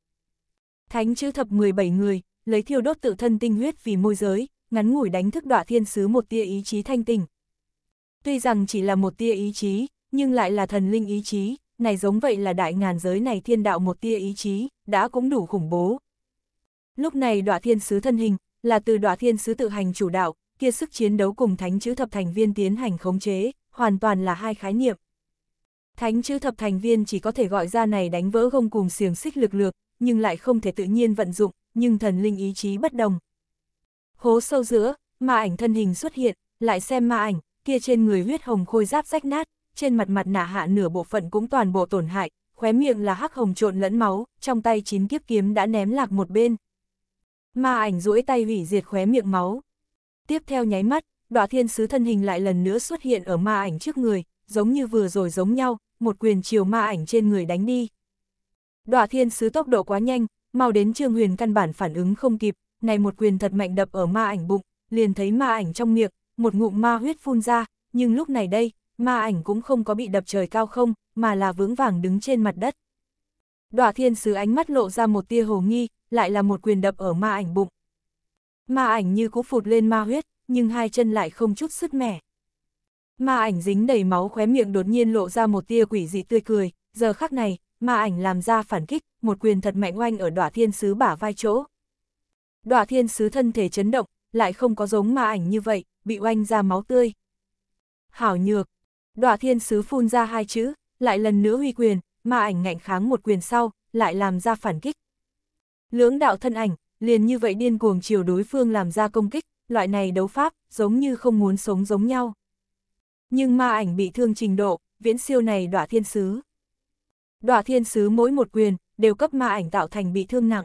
Thánh chữ thập 17 người, lấy thiêu đốt tự thân tinh huyết vì môi giới, ngắn ngủi đánh thức đọa thiên sứ một tia ý chí thanh tình. Tuy rằng chỉ là một tia ý chí, nhưng lại là thần linh ý chí, này giống vậy là đại ngàn giới này thiên đạo một tia ý chí, đã cũng đủ khủng bố. Lúc này đọa thiên sứ thân hình, là từ đọa thiên sứ tự hành chủ đạo, kia sức chiến đấu cùng thánh chữ thập thành viên tiến hành khống chế, hoàn toàn là hai khái niệm. Thánh chữ thập thành viên chỉ có thể gọi ra này đánh vỡ gông cùng xiềng xích lực lược, nhưng lại không thể tự nhiên vận dụng, nhưng thần linh ý chí bất đồng. Hố sâu giữa, ma ảnh thân hình xuất hiện, lại xem ma ảnh, kia trên người huyết hồng khôi giáp rách nát, trên mặt mặt nạ hạ nửa bộ phận cũng toàn bộ tổn hại, khóe miệng là hắc hồng trộn lẫn máu, trong tay chín kiếp kiếm đã ném lạc một bên. Ma ảnh duỗi tay hủy diệt khóe miệng máu. Tiếp theo nháy mắt, đọa thiên sứ thân hình lại lần nữa xuất hiện ở ma ảnh trước người, giống như vừa rồi giống nhau, một quyền chiều ma ảnh trên người đánh đi. Đọa thiên sứ tốc độ quá nhanh, mau đến Trương Huyền căn bản phản ứng không kịp, này một quyền thật mạnh đập ở ma ảnh bụng, liền thấy ma ảnh trong miệng, một ngụm ma huyết phun ra, nhưng lúc này đây, ma ảnh cũng không có bị đập trời cao không, mà là vững vàng đứng trên mặt đất. đoạ thiên sứ ánh mắt lộ ra một tia hồ nghi, lại là một quyền đập ở ma ảnh bụng. Ma ảnh như cú phụt lên ma huyết, nhưng hai chân lại không chút sứt mẻ. Ma ảnh dính đầy máu khóe miệng đột nhiên lộ ra một tia quỷ dị tươi cười, giờ khắc này, ma ảnh làm ra phản kích, một quyền thật mạnh oanh ở đoạ thiên sứ bả vai chỗ. đoạ thiên sứ thân thể chấn động, lại không có giống ma ảnh như vậy, bị oanh ra máu tươi. Hảo nhược, đoạ thiên sứ phun ra hai chữ, lại lần nữa huy quyền, ma ảnh ngạnh kháng một quyền sau, lại làm ra phản kích. Lưỡng đạo thân ảnh, liền như vậy điên cuồng chiều đối phương làm ra công kích, loại này đấu pháp, giống như không muốn sống giống nhau. Nhưng ma ảnh bị thương trình độ, viễn siêu này đoạ thiên sứ. Đọa thiên sứ mỗi một quyền, đều cấp ma ảnh tạo thành bị thương nặng.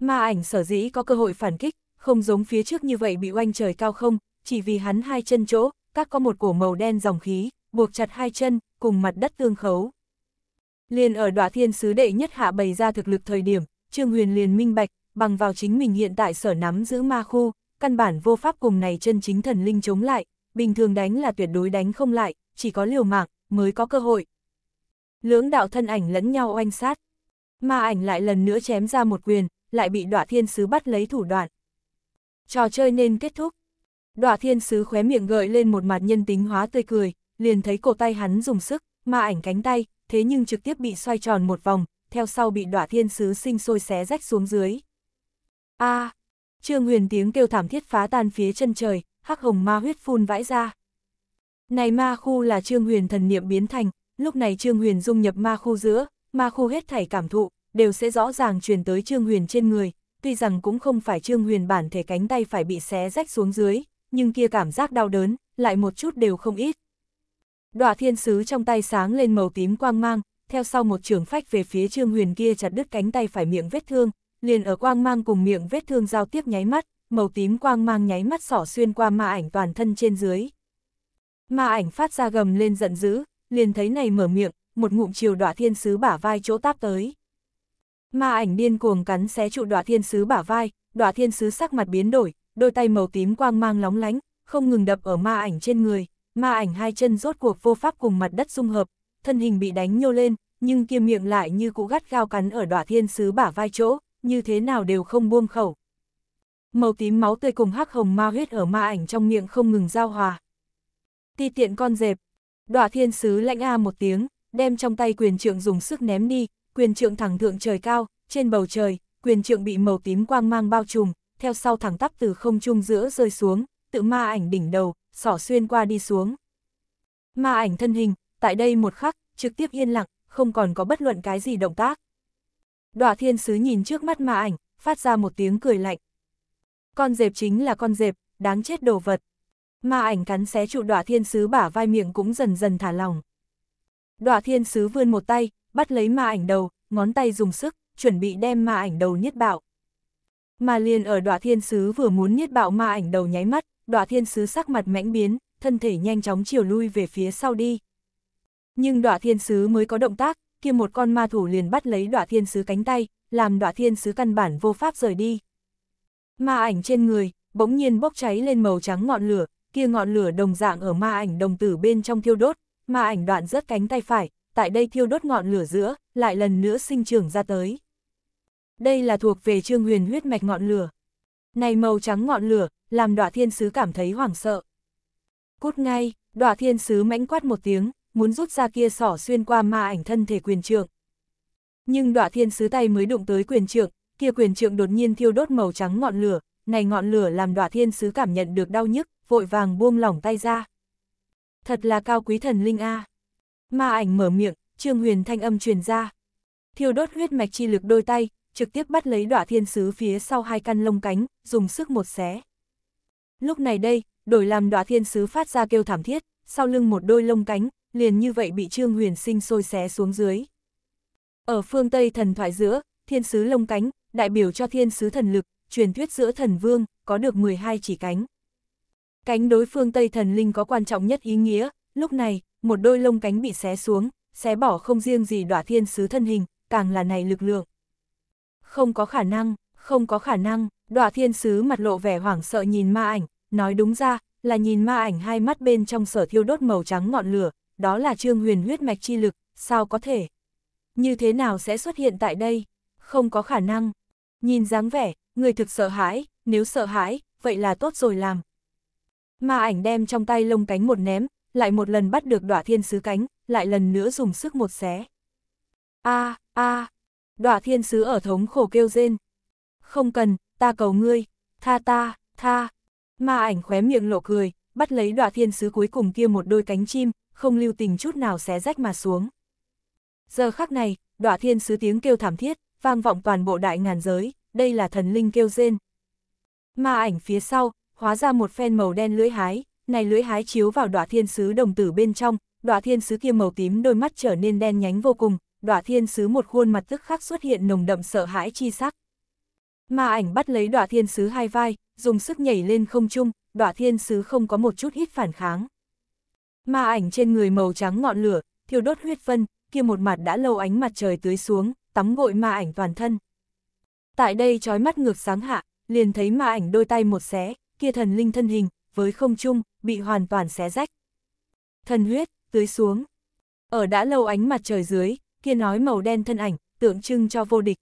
Ma ảnh sở dĩ có cơ hội phản kích, không giống phía trước như vậy bị oanh trời cao không, chỉ vì hắn hai chân chỗ, các có một cổ màu đen dòng khí, buộc chặt hai chân, cùng mặt đất tương khấu. Liền ở đọa thiên sứ đệ nhất hạ bày ra thực lực thời điểm, Trương Huyền liền minh bạch, bằng vào chính mình hiện tại sở nắm giữ ma khu, căn bản vô pháp cùng này chân chính thần linh chống lại, bình thường đánh là tuyệt đối đánh không lại, chỉ có liều mạng, mới có cơ hội, lưỡng đạo thân ảnh lẫn nhau oanh sát. Ma ảnh lại lần nữa chém ra một quyền, lại bị đọa thiên sứ bắt lấy thủ đoạn. Trò chơi nên kết thúc. Đọa thiên sứ khóe miệng gợi lên một mặt nhân tính hóa tươi cười, liền thấy cổ tay hắn dùng sức, ma ảnh cánh tay, thế nhưng trực tiếp bị xoay tròn một vòng, theo sau bị đọa thiên sứ sinh sôi xé rách xuống dưới. A! À, Trương Huyền tiếng kêu thảm thiết phá tan phía chân trời, hắc hồng ma huyết phun vãi ra. Này ma khu là Trương Huyền thần niệm biến thành, lúc này Trương Huyền dung nhập ma khu giữa, ma khu hết thảy cảm thụ, đều sẽ rõ ràng truyền tới Trương Huyền trên người, tuy rằng cũng không phải Trương Huyền bản thể cánh tay phải bị xé rách xuống dưới, nhưng kia cảm giác đau đớn, lại một chút đều không ít. Đọa thiên sứ trong tay sáng lên màu tím quang mang, theo sau một trường phách về phía Trương Huyền kia chặt đứt cánh tay phải miệng vết thương, liền ở quang mang cùng miệng vết thương giao tiếp nháy mắt, màu tím quang mang nháy mắt xỏ xuyên qua ma ảnh toàn thân trên dưới. Ma ảnh phát ra gầm lên giận dữ, liền thấy này mở miệng, một ngụm chiều đọa thiên sứ bả vai chỗ táp tới. Ma ảnh điên cuồng cắn xé trụ đọa thiên sứ bả vai, đọa thiên sứ sắc mặt biến đổi, đôi tay màu tím quang mang lóng lánh, không ngừng đập ở ma ảnh trên người, ma ảnh hai chân rốt cuộc vô pháp cùng mặt đất dung hợp, thân hình bị đánh nhô lên, nhưng kia miệng lại như cũ gắt gao cắn ở đọa thiên sứ bả vai chỗ, như thế nào đều không buông khẩu. Màu tím máu tươi cùng hắc hồng ma huyết ở ma ảnh trong miệng không ngừng giao hòa. Ti tiện con dẹp, đoạ thiên sứ lãnh a một tiếng, đem trong tay quyền trượng dùng sức ném đi, quyền trượng thẳng thượng trời cao, trên bầu trời, quyền trượng bị màu tím quang mang bao trùm, theo sau thẳng tắp từ không trung giữa rơi xuống, tự ma ảnh đỉnh đầu, sỏ xuyên qua đi xuống. Ma ảnh thân hình, tại đây một khắc, trực tiếp yên lặng, không còn có bất luận cái gì động tác. đoạ thiên sứ nhìn trước mắt ma ảnh, phát ra một tiếng cười lạnh. Con dẹp chính là con dẹp, đáng chết đồ vật ma ảnh cắn xé trụ đoạ thiên sứ bả vai miệng cũng dần dần thả lòng. đoạ thiên sứ vươn một tay, bắt lấy ma ảnh đầu, ngón tay dùng sức, chuẩn bị đem ma ảnh đầu niết bạo. Mà liền ở đoạ thiên sứ vừa muốn niết bạo ma ảnh đầu nháy mắt, đoạ thiên sứ sắc mặt mãnh biến, thân thể nhanh chóng chiều lui về phía sau đi. Nhưng đoạ thiên sứ mới có động tác, kia một con ma thủ liền bắt lấy đoạ thiên sứ cánh tay, làm đoạ thiên sứ căn bản vô pháp rời đi. Ma ảnh trên người, bỗng nhiên bốc cháy lên màu trắng ngọn lửa, kia ngọn lửa đồng dạng ở ma ảnh đồng tử bên trong thiêu đốt, ma ảnh đoạn rớt cánh tay phải, tại đây thiêu đốt ngọn lửa giữa, lại lần nữa sinh trưởng ra tới. Đây là thuộc về trương huyền huyết mạch ngọn lửa. Này màu trắng ngọn lửa, làm đọa thiên sứ cảm thấy hoảng sợ. Cút ngay, đọa thiên sứ mãnh quát một tiếng, muốn rút ra kia sỏ xuyên qua ma ảnh thân thể quyền trượng. Nhưng đọa thiên sứ tay mới đụng tới quyền trượng, kia quyền trượng đột nhiên thiêu đốt màu trắng ngọn lửa, này ngọn lửa làm đọa thiên sứ cảm nhận được đau nhức, vội vàng buông lỏng tay ra. Thật là cao quý thần linh A. Ma ảnh mở miệng, trương huyền thanh âm truyền ra. Thiêu đốt huyết mạch chi lực đôi tay, trực tiếp bắt lấy đọa thiên sứ phía sau hai căn lông cánh, dùng sức một xé. Lúc này đây, đổi làm đọa thiên sứ phát ra kêu thảm thiết, sau lưng một đôi lông cánh, liền như vậy bị trương huyền sinh sôi xé xuống dưới. Ở phương Tây thần thoại giữa, thiên sứ lông cánh, đại biểu cho thiên sứ thần lực, truyền thuyết giữa thần vương, có được 12 chỉ cánh. Cánh đối phương Tây thần linh có quan trọng nhất ý nghĩa, lúc này, một đôi lông cánh bị xé xuống, xé bỏ không riêng gì đỏa thiên sứ thân hình, càng là này lực lượng. Không có khả năng, không có khả năng, đọa thiên sứ mặt lộ vẻ hoảng sợ nhìn ma ảnh, nói đúng ra, là nhìn ma ảnh hai mắt bên trong sở thiêu đốt màu trắng ngọn lửa, đó là trương huyền huyết mạch chi lực, sao có thể? Như thế nào sẽ xuất hiện tại đây? Không có khả năng. Nhìn dáng vẻ, người thực sợ hãi, nếu sợ hãi, vậy là tốt rồi làm, Ma ảnh đem trong tay lông cánh một ném, lại một lần bắt được đọa thiên sứ cánh, lại lần nữa dùng sức một xé. A, a, à. thiên sứ ở thống khổ kêu rên. Không cần, ta cầu ngươi, tha ta, tha. Ma ảnh khóe miệng lộ cười, bắt lấy đọa thiên sứ cuối cùng kia một đôi cánh chim, không lưu tình chút nào xé rách mà xuống. Giờ khắc này, đọa thiên sứ tiếng kêu thảm thiết, vang vọng toàn bộ đại ngàn giới, đây là thần linh kêu rên. Ma ảnh phía sau, hóa ra một phen màu đen lưỡi hái, này lưỡi hái chiếu vào đọa thiên sứ đồng tử bên trong, đọa thiên sứ kia màu tím đôi mắt trở nên đen nhánh vô cùng, đọa thiên sứ một khuôn mặt tức khắc xuất hiện nồng đậm sợ hãi chi sắc. Ma ảnh bắt lấy đọa thiên sứ hai vai, dùng sức nhảy lên không trung, đọa thiên sứ không có một chút hít phản kháng. Ma ảnh trên người màu trắng ngọn lửa, thiêu đốt huyết phân, kia một mặt đã lâu ánh mặt trời tưới xuống, tắm gội ma ảnh toàn thân. Tại đây trói mắt ngược sáng hạ, liền thấy ma ảnh đôi tay một xé, kia thần linh thân hình, với không trung, bị hoàn toàn xé rách. Thần huyết, tưới xuống. Ở đã lâu ánh mặt trời dưới, kia nói màu đen thân ảnh, tượng trưng cho vô địch.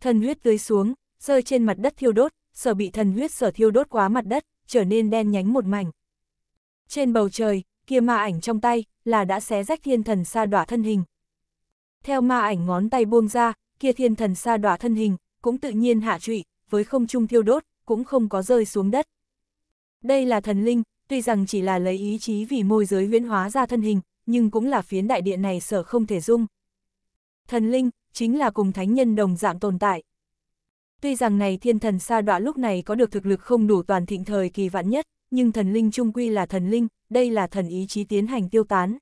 Thần huyết tưới xuống, rơi trên mặt đất thiêu đốt, sở bị thần huyết sở thiêu đốt quá mặt đất, trở nên đen nhánh một mảnh. Trên bầu trời, kia ma ảnh trong tay, là đã xé rách thiên thần sa đọa thân hình. Theo ma ảnh ngón tay buông ra, kia thiên thần sa đọa thân hình, cũng tự nhiên hạ trụy, với không trung thiêu đốt, cũng không có rơi xuống đất. Đây là thần linh, tuy rằng chỉ là lấy ý chí vì môi giới huyễn hóa ra thân hình, nhưng cũng là phiến đại địa này sở không thể dung. Thần linh, chính là cùng thánh nhân đồng dạng tồn tại. Tuy rằng này thiên thần sa đọa lúc này có được thực lực không đủ toàn thịnh thời kỳ vạn nhất, nhưng thần linh trung quy là thần linh, đây là thần ý chí tiến hành tiêu tán.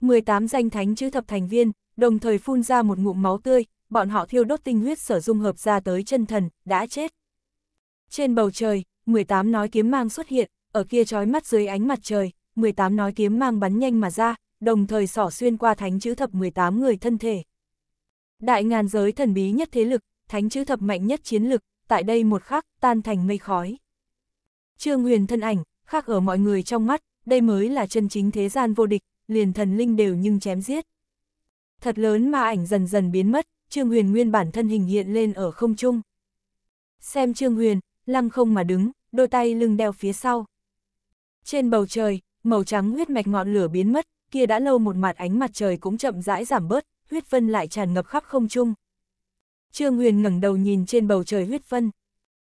18 danh thánh chữ thập thành viên, đồng thời phun ra một ngụm máu tươi, bọn họ thiêu đốt tinh huyết sở dung hợp ra tới chân thần, đã chết. Trên bầu trời, 18 nói kiếm mang xuất hiện, ở kia trói mắt dưới ánh mặt trời, 18 nói kiếm mang bắn nhanh mà ra, đồng thời sỏ xuyên qua thánh chữ thập 18 người thân thể. Đại ngàn giới thần bí nhất thế lực, thánh chữ thập mạnh nhất chiến lực, tại đây một khắc tan thành mây khói. Trương Huyền thân ảnh, khác ở mọi người trong mắt, đây mới là chân chính thế gian vô địch, liền thần linh đều nhưng chém giết. Thật lớn mà ảnh dần dần biến mất, Trương Huyền nguyên bản thân hình hiện lên ở không trung. Xem Trương Huyền, lăng không mà đứng, đôi tay lưng đeo phía sau. Trên bầu trời, màu trắng huyết mạch ngọn lửa biến mất, kia đã lâu một mặt ánh mặt trời cũng chậm rãi giảm bớt, huyết vân lại tràn ngập khắp không trung. Trương Huyền ngẩng đầu nhìn trên bầu trời huyết vân.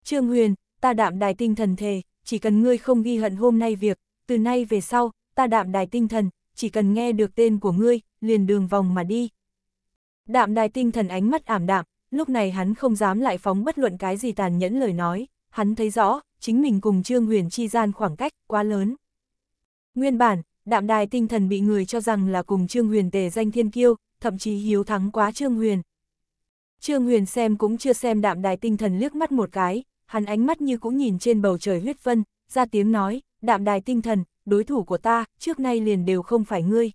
Trương Huyền, ta đạm đài tinh thần thề, chỉ cần ngươi không ghi hận hôm nay việc, từ nay về sau, ta đạm đài tinh thần, chỉ cần nghe được tên của ngươi, liền đường vòng mà đi. Đạm đài tinh thần ánh mắt ảm đạm, lúc này hắn không dám lại phóng bất luận cái gì tàn nhẫn lời nói, hắn thấy rõ, chính mình cùng Trương Huyền chi gian khoảng cách quá lớn. Nguyên bản, đạm đài tinh thần bị người cho rằng là cùng Trương Huyền tề danh thiên kiêu, thậm chí hiếu thắng quá Trương Huyền. Trương Huyền xem cũng chưa xem đạm đài tinh thần liếc mắt một cái, hắn ánh mắt như cũng nhìn trên bầu trời huyết vân, ra tiếng nói, đạm đài tinh thần, đối thủ của ta, trước nay liền đều không phải ngươi.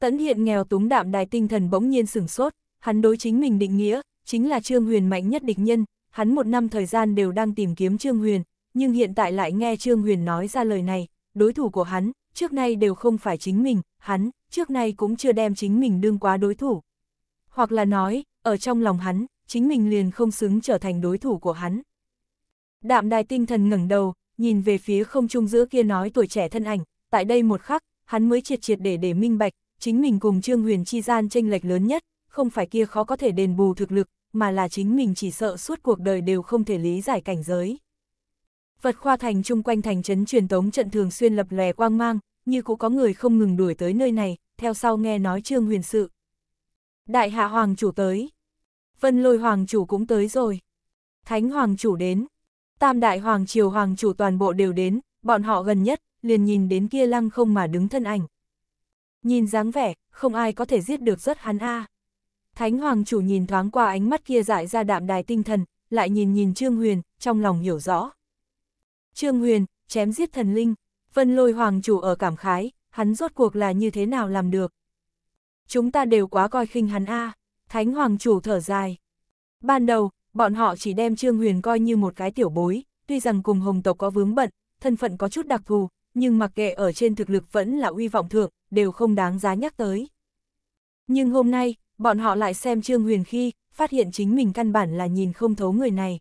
Tấn hiện nghèo túng đạm đài tinh thần bỗng nhiên sửng sốt, hắn đối chính mình định nghĩa, chính là Trương Huyền mạnh nhất địch nhân, hắn một năm thời gian đều đang tìm kiếm Trương Huyền, nhưng hiện tại lại nghe Trương Huyền nói ra lời này, đối thủ của hắn, trước nay đều không phải chính mình, hắn, trước nay cũng chưa đem chính mình đương quá đối thủ. Hoặc là nói, ở trong lòng hắn, chính mình liền không xứng trở thành đối thủ của hắn. Đạm đài tinh thần ngẩng đầu, nhìn về phía không trung giữa kia nói tuổi trẻ thân ảnh, tại đây một khắc, hắn mới triệt triệt để để minh bạch, chính mình cùng Trương Huyền chi gian tranh lệch lớn nhất, không phải kia khó có thể đền bù thực lực, mà là chính mình chỉ sợ suốt cuộc đời đều không thể lý giải cảnh giới. Vật khoa thành chung quanh thành trấn truyền tống trận thường xuyên lập lè quang mang, như cũng có người không ngừng đuổi tới nơi này, theo sau nghe nói trương huyền sự. Đại hạ hoàng chủ tới. Vân lôi hoàng chủ cũng tới rồi. Thánh hoàng chủ đến. Tam đại hoàng triều hoàng chủ toàn bộ đều đến, bọn họ gần nhất, liền nhìn đến kia lăng không mà đứng thân ảnh. Nhìn dáng vẻ, không ai có thể giết được rất hắn a. À. Thánh Hoàng chủ nhìn thoáng qua ánh mắt kia dại ra đạm đài tinh thần, lại nhìn nhìn Trương Huyền, trong lòng hiểu rõ. Trương Huyền, chém giết thần linh, vân lôi Hoàng chủ ở cảm khái, hắn rốt cuộc là như thế nào làm được. Chúng ta đều quá coi khinh hắn a Thánh Hoàng chủ thở dài. Ban đầu, bọn họ chỉ đem Trương Huyền coi như một cái tiểu bối, tuy rằng cùng hồng tộc có vướng bận, thân phận có chút đặc thù, nhưng mặc kệ ở trên thực lực vẫn là uy vọng thượng, đều không đáng giá nhắc tới. Nhưng hôm nay, bọn họ lại xem Trương Huyền khi, phát hiện chính mình căn bản là nhìn không thấu người này.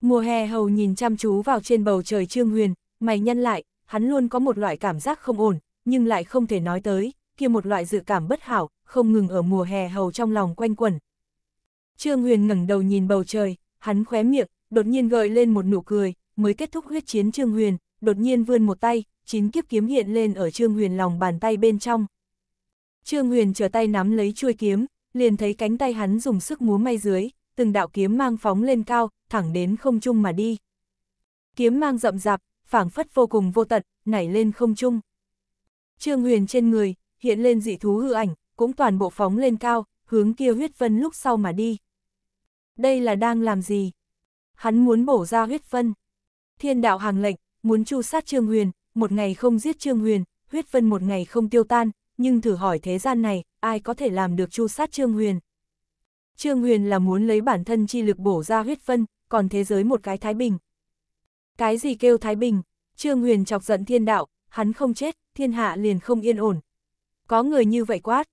Mùa hè hầu nhìn chăm chú vào trên bầu trời Trương Huyền, mày nhân lại, hắn luôn có một loại cảm giác không ổn, nhưng lại không thể nói tới, kia một loại dự cảm bất hảo, không ngừng ở mùa hè hầu trong lòng quanh quẩn. Trương Huyền ngẩng đầu nhìn bầu trời, hắn khóe miệng, đột nhiên gợi lên một nụ cười, mới kết thúc huyết chiến Trương Huyền, đột nhiên vươn một tay, chín kiếp kiếm hiện lên ở Trương Huyền lòng bàn tay bên trong. Trương Huyền trở tay nắm lấy chuôi kiếm, liền thấy cánh tay hắn dùng sức múa may dưới, từng đạo kiếm mang phóng lên cao, thẳng đến không trung mà đi. Kiếm mang rậm rạp, phảng phất vô cùng vô tận, nảy lên không trung. Trương Huyền trên người, hiện lên dị thú hư ảnh, cũng toàn bộ phóng lên cao, hướng kia huyết vân lúc sau mà đi. Đây là đang làm gì? Hắn muốn bổ ra huyết vân. Thiên đạo hàng lệnh, muốn chu sát Trương Huyền, một ngày không giết Trương Huyền, huyết vân một ngày không tiêu tan, nhưng thử hỏi thế gian này, ai có thể làm được chu sát Trương Huyền? Trương Huyền là muốn lấy bản thân chi lực bổ ra huyết phân, còn thế giới một cái Thái Bình. Cái gì kêu Thái Bình? Trương Huyền chọc giận thiên đạo, hắn không chết, thiên hạ liền không yên ổn. Có người như vậy quát.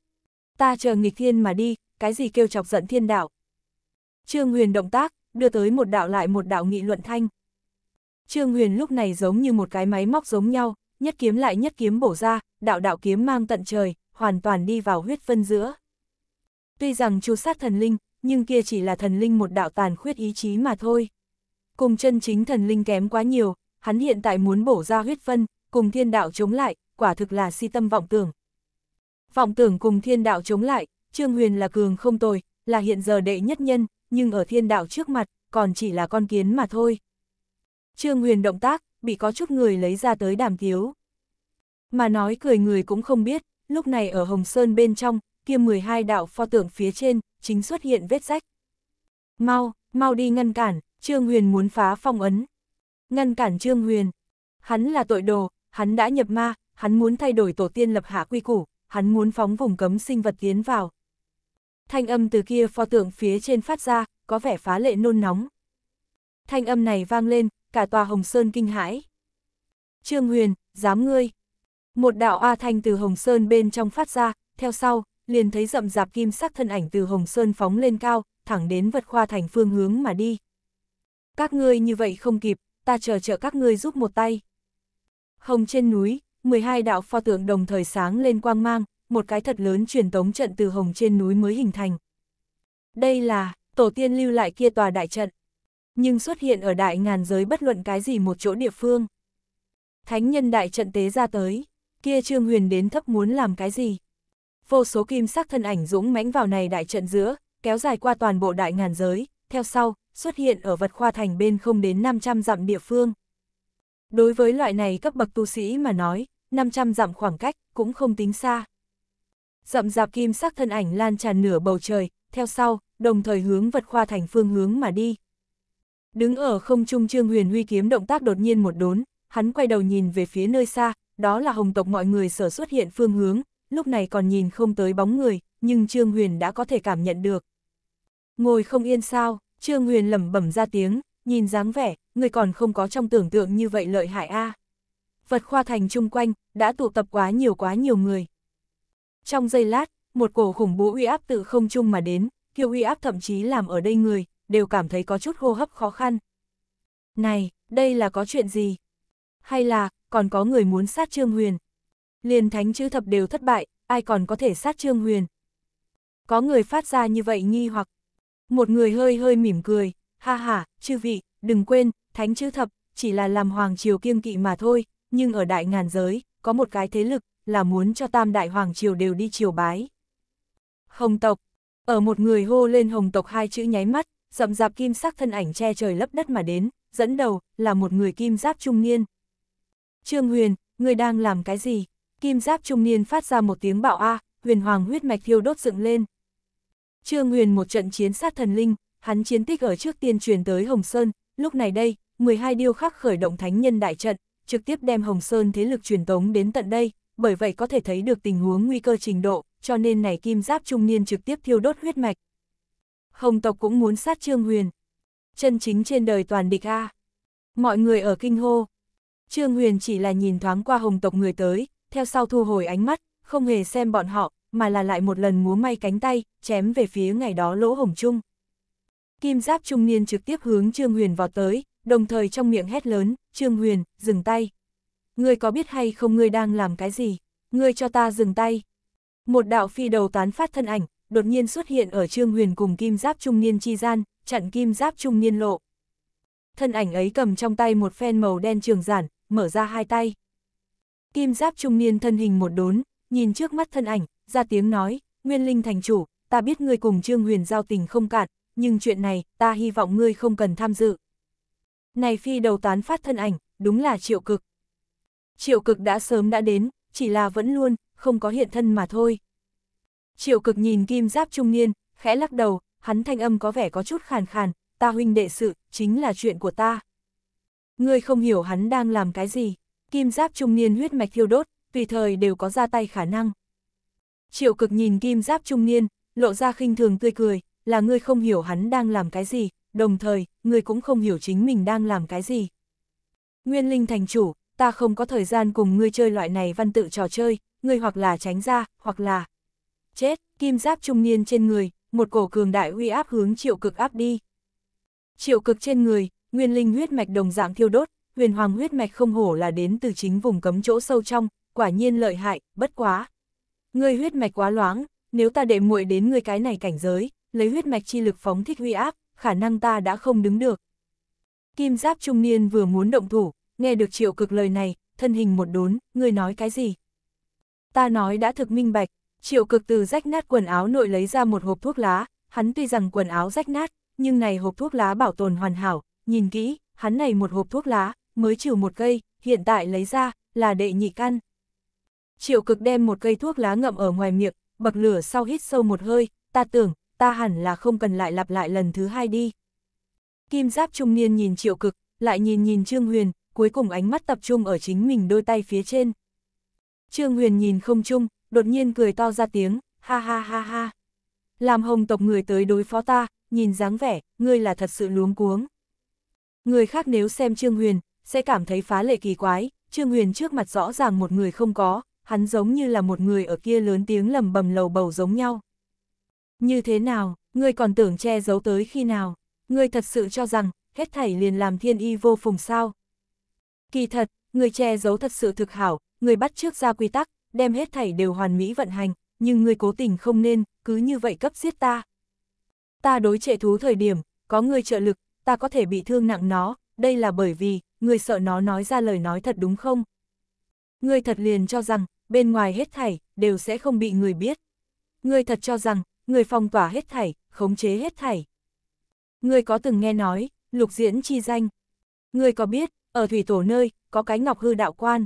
Ta chờ nghịch thiên mà đi, cái gì kêu chọc giận thiên đạo? Trương Huyền động tác, đưa tới một đạo lại một đạo nghị luận thanh. Trương Huyền lúc này giống như một cái máy móc giống nhau, nhất kiếm lại nhất kiếm bổ ra, đạo đạo kiếm mang tận trời, hoàn toàn đi vào huyết vân giữa. Tuy rằng chu sát thần linh, nhưng kia chỉ là thần linh một đạo tàn khuyết ý chí mà thôi. Cùng chân chính thần linh kém quá nhiều, hắn hiện tại muốn bổ ra huyết vân, cùng thiên đạo chống lại, quả thực là si tâm vọng tưởng. Vọng tưởng cùng thiên đạo chống lại, Trương Huyền là cường không tồi, là hiện giờ đệ nhất nhân, nhưng ở thiên đạo trước mặt, còn chỉ là con kiến mà thôi. Trương Huyền động tác, bị có chút người lấy ra tới đàm thiếu. Mà nói cười người cũng không biết, lúc này ở Hồng Sơn bên trong, kia 12 đạo pho tượng phía trên, chính xuất hiện vết rách. Mau, mau đi ngăn cản, Trương Huyền muốn phá phong ấn. Ngăn cản Trương Huyền. Hắn là tội đồ, hắn đã nhập ma, hắn muốn thay đổi tổ tiên lập hạ quy củ, hắn muốn phóng vùng cấm sinh vật tiến vào. Thanh âm từ kia pho tượng phía trên phát ra, có vẻ phá lệ nôn nóng. Thanh âm này vang lên, cả tòa Hồng Sơn kinh hãi. Trương Huyền, dám ngươi. Một đạo A Thanh từ Hồng Sơn bên trong phát ra, theo sau, liền thấy rậm rạp kim sắc thân ảnh từ Hồng Sơn phóng lên cao, thẳng đến vật khoa thành phương hướng mà đi. Các ngươi như vậy không kịp, ta chờ chờ các ngươi giúp một tay. Hồng trên núi, 12 đạo pho tượng đồng thời sáng lên quang mang, một cái thật lớn truyền tống trận từ Hồng trên núi mới hình thành. Đây là, tổ tiên lưu lại kia tòa đại trận nhưng xuất hiện ở đại ngàn giới bất luận cái gì một chỗ địa phương. Thánh nhân đại trận tế ra tới, kia Trương Huyền đến thấp muốn làm cái gì? Vô số kim sắc thân ảnh dũng mãnh vào này đại trận giữa, kéo dài qua toàn bộ đại ngàn giới, theo sau, xuất hiện ở vật khoa thành bên không đến 500 dặm địa phương. Đối với loại này cấp bậc tu sĩ mà nói, 500 dặm khoảng cách cũng không tính xa. dặm dạp kim sắc thân ảnh lan tràn nửa bầu trời, theo sau, đồng thời hướng vật khoa thành phương hướng mà đi. Đứng ở không trung Trương Huyền Huy kiếm động tác đột nhiên một đốn, hắn quay đầu nhìn về phía nơi xa, đó là hồng tộc mọi người sở xuất hiện phương hướng, lúc này còn nhìn không tới bóng người, nhưng Trương Huyền đã có thể cảm nhận được. Ngồi không yên sao, Trương Huyền lẩm bẩm ra tiếng, nhìn dáng vẻ, người còn không có trong tưởng tượng như vậy lợi hại a. Vật khoa thành chung quanh, đã tụ tập quá nhiều quá nhiều người. Trong giây lát, một cổ khủng bố uy áp tự không chung mà đến, kiêu uy áp thậm chí làm ở đây người, đều cảm thấy có chút hô hấp khó khăn. Này, đây là có chuyện gì? Hay là, còn có người muốn sát Trương Huyền? Liền thánh chữ thập đều thất bại, ai còn có thể sát Trương Huyền? Có người phát ra như vậy nghi hoặc. Một người hơi hơi mỉm cười, ha ha, chư vị, đừng quên, thánh chữ thập, chỉ là làm hoàng triều kiêng kỵ mà thôi, nhưng ở đại ngàn giới, có một cái thế lực, là muốn cho tam đại hoàng triều đều đi triều bái. Hồng tộc, ở một người hô lên hồng tộc hai chữ nháy mắt, rậm rạp kim sắc thân ảnh che trời lấp đất mà đến, dẫn đầu là một người kim giáp trung niên. Trương Huyền, người đang làm cái gì? Kim giáp trung niên phát ra một tiếng bạo a, huyền hoàng huyết mạch thiêu đốt dựng lên. Trương Huyền một trận chiến sát thần linh, hắn chiến tích ở trước tiên truyền tới Hồng Sơn, lúc này đây, 12 điêu khắc khởi động thánh nhân đại trận, trực tiếp đem Hồng Sơn thế lực truyền tống đến tận đây, bởi vậy có thể thấy được tình huống nguy cơ trình độ, cho nên này kim giáp trung niên trực tiếp thiêu đốt huyết mạch, Hồng tộc cũng muốn sát Trương Huyền. Chân chính trên đời toàn địch A. Mọi người ở kinh hô. Trương Huyền chỉ là nhìn thoáng qua hồng tộc người tới, theo sau thu hồi ánh mắt, không hề xem bọn họ, mà là lại một lần múa may cánh tay, chém về phía ngày đó lỗ hồng trung Kim giáp trung niên trực tiếp hướng Trương Huyền vào tới, đồng thời trong miệng hét lớn, Trương Huyền, dừng tay. Ngươi có biết hay không ngươi đang làm cái gì? Ngươi cho ta dừng tay. Một đạo phi đầu tán phát thân ảnh, đột nhiên xuất hiện ở Trương Huyền cùng kim giáp trung niên chi gian, chặn kim giáp trung niên lộ. Thân ảnh ấy cầm trong tay một phen màu đen trường giản, mở ra hai tay. Kim giáp trung niên thân hình một đốn, nhìn trước mắt thân ảnh, ra tiếng nói, Nguyên Linh thành chủ, ta biết ngươi cùng Trương Huyền giao tình không cạn, nhưng chuyện này, ta hy vọng ngươi không cần tham dự. Này phi đầu tán phát thân ảnh, đúng là triệu cực. Triệu cực đã sớm đã đến, chỉ là vẫn luôn, không có hiện thân mà thôi. Triệu cực nhìn kim giáp trung niên, khẽ lắc đầu, hắn thanh âm có vẻ có chút khàn khàn, ta huynh đệ sự, chính là chuyện của ta. Ngươi không hiểu hắn đang làm cái gì, kim giáp trung niên huyết mạch thiêu đốt, tùy thời đều có ra tay khả năng. Triệu cực nhìn kim giáp trung niên, lộ ra khinh thường tươi cười, là ngươi không hiểu hắn đang làm cái gì, đồng thời, ngươi cũng không hiểu chính mình đang làm cái gì. Nguyên linh thành chủ, ta không có thời gian cùng ngươi chơi loại này văn tự trò chơi, ngươi hoặc là tránh ra, hoặc là chết, kim giáp trung niên trên người, một cổ cường đại uy áp hướng triệu cực áp đi. Triệu cực trên người, nguyên linh huyết mạch đồng dạng thiêu đốt, huyền hoàng huyết mạch không hổ là đến từ chính vùng cấm chỗ sâu trong, quả nhiên lợi hại, bất quá. Ngươi huyết mạch quá loáng, nếu ta để muội đến ngươi cái này cảnh giới, lấy huyết mạch chi lực phóng thích huy áp, khả năng ta đã không đứng được. Kim giáp trung niên vừa muốn động thủ, nghe được triệu cực lời này, thân hình một đốn, người nói cái gì? Ta nói đã thực minh bạch, Triệu cực từ rách nát quần áo nội lấy ra một hộp thuốc lá, hắn tuy rằng quần áo rách nát, nhưng này hộp thuốc lá bảo tồn hoàn hảo, nhìn kỹ, hắn này một hộp thuốc lá, mới trừ một cây, hiện tại lấy ra, là đệ nhị căn. Triệu cực đem một cây thuốc lá ngậm ở ngoài miệng, bậc lửa sau hít sâu một hơi, ta tưởng, ta hẳn là không cần lại lặp lại lần thứ hai đi. Kim giáp trung niên nhìn triệu cực, lại nhìn nhìn Trương Huyền, cuối cùng ánh mắt tập trung ở chính mình đôi tay phía trên. Trương Huyền nhìn không chung, đột nhiên cười to ra tiếng, ha ha ha ha. Làm hồng tộc người tới đối phó ta, nhìn dáng vẻ, ngươi là thật sự luống cuống. Người khác nếu xem Trương Huyền, sẽ cảm thấy phá lệ kỳ quái, Trương Huyền trước mặt rõ ràng một người không có, hắn giống như là một người ở kia lớn tiếng lầm bầm lầu bầu giống nhau. Như thế nào, ngươi còn tưởng che giấu tới khi nào, ngươi thật sự cho rằng, hết thảy liền làm thiên y vô phùng sao. Kỳ thật, người che giấu thật sự thực hảo, người bắt trước ra quy tắc, đem hết thảy đều hoàn mỹ vận hành, nhưng người cố tình không nên, cứ như vậy cấp giết ta. Ta đối trệ thú thời điểm, có người trợ lực, ta có thể bị thương nặng nó, đây là bởi vì, người sợ nó nói ra lời nói thật đúng không? Người thật liền cho rằng, bên ngoài hết thảy, đều sẽ không bị người biết. Người thật cho rằng, người phong tỏa hết thảy, khống chế hết thảy. Người có từng nghe nói, lục diễn chi danh. Người có biết, ở thủy tổ nơi, có cái ngọc hư đạo quan.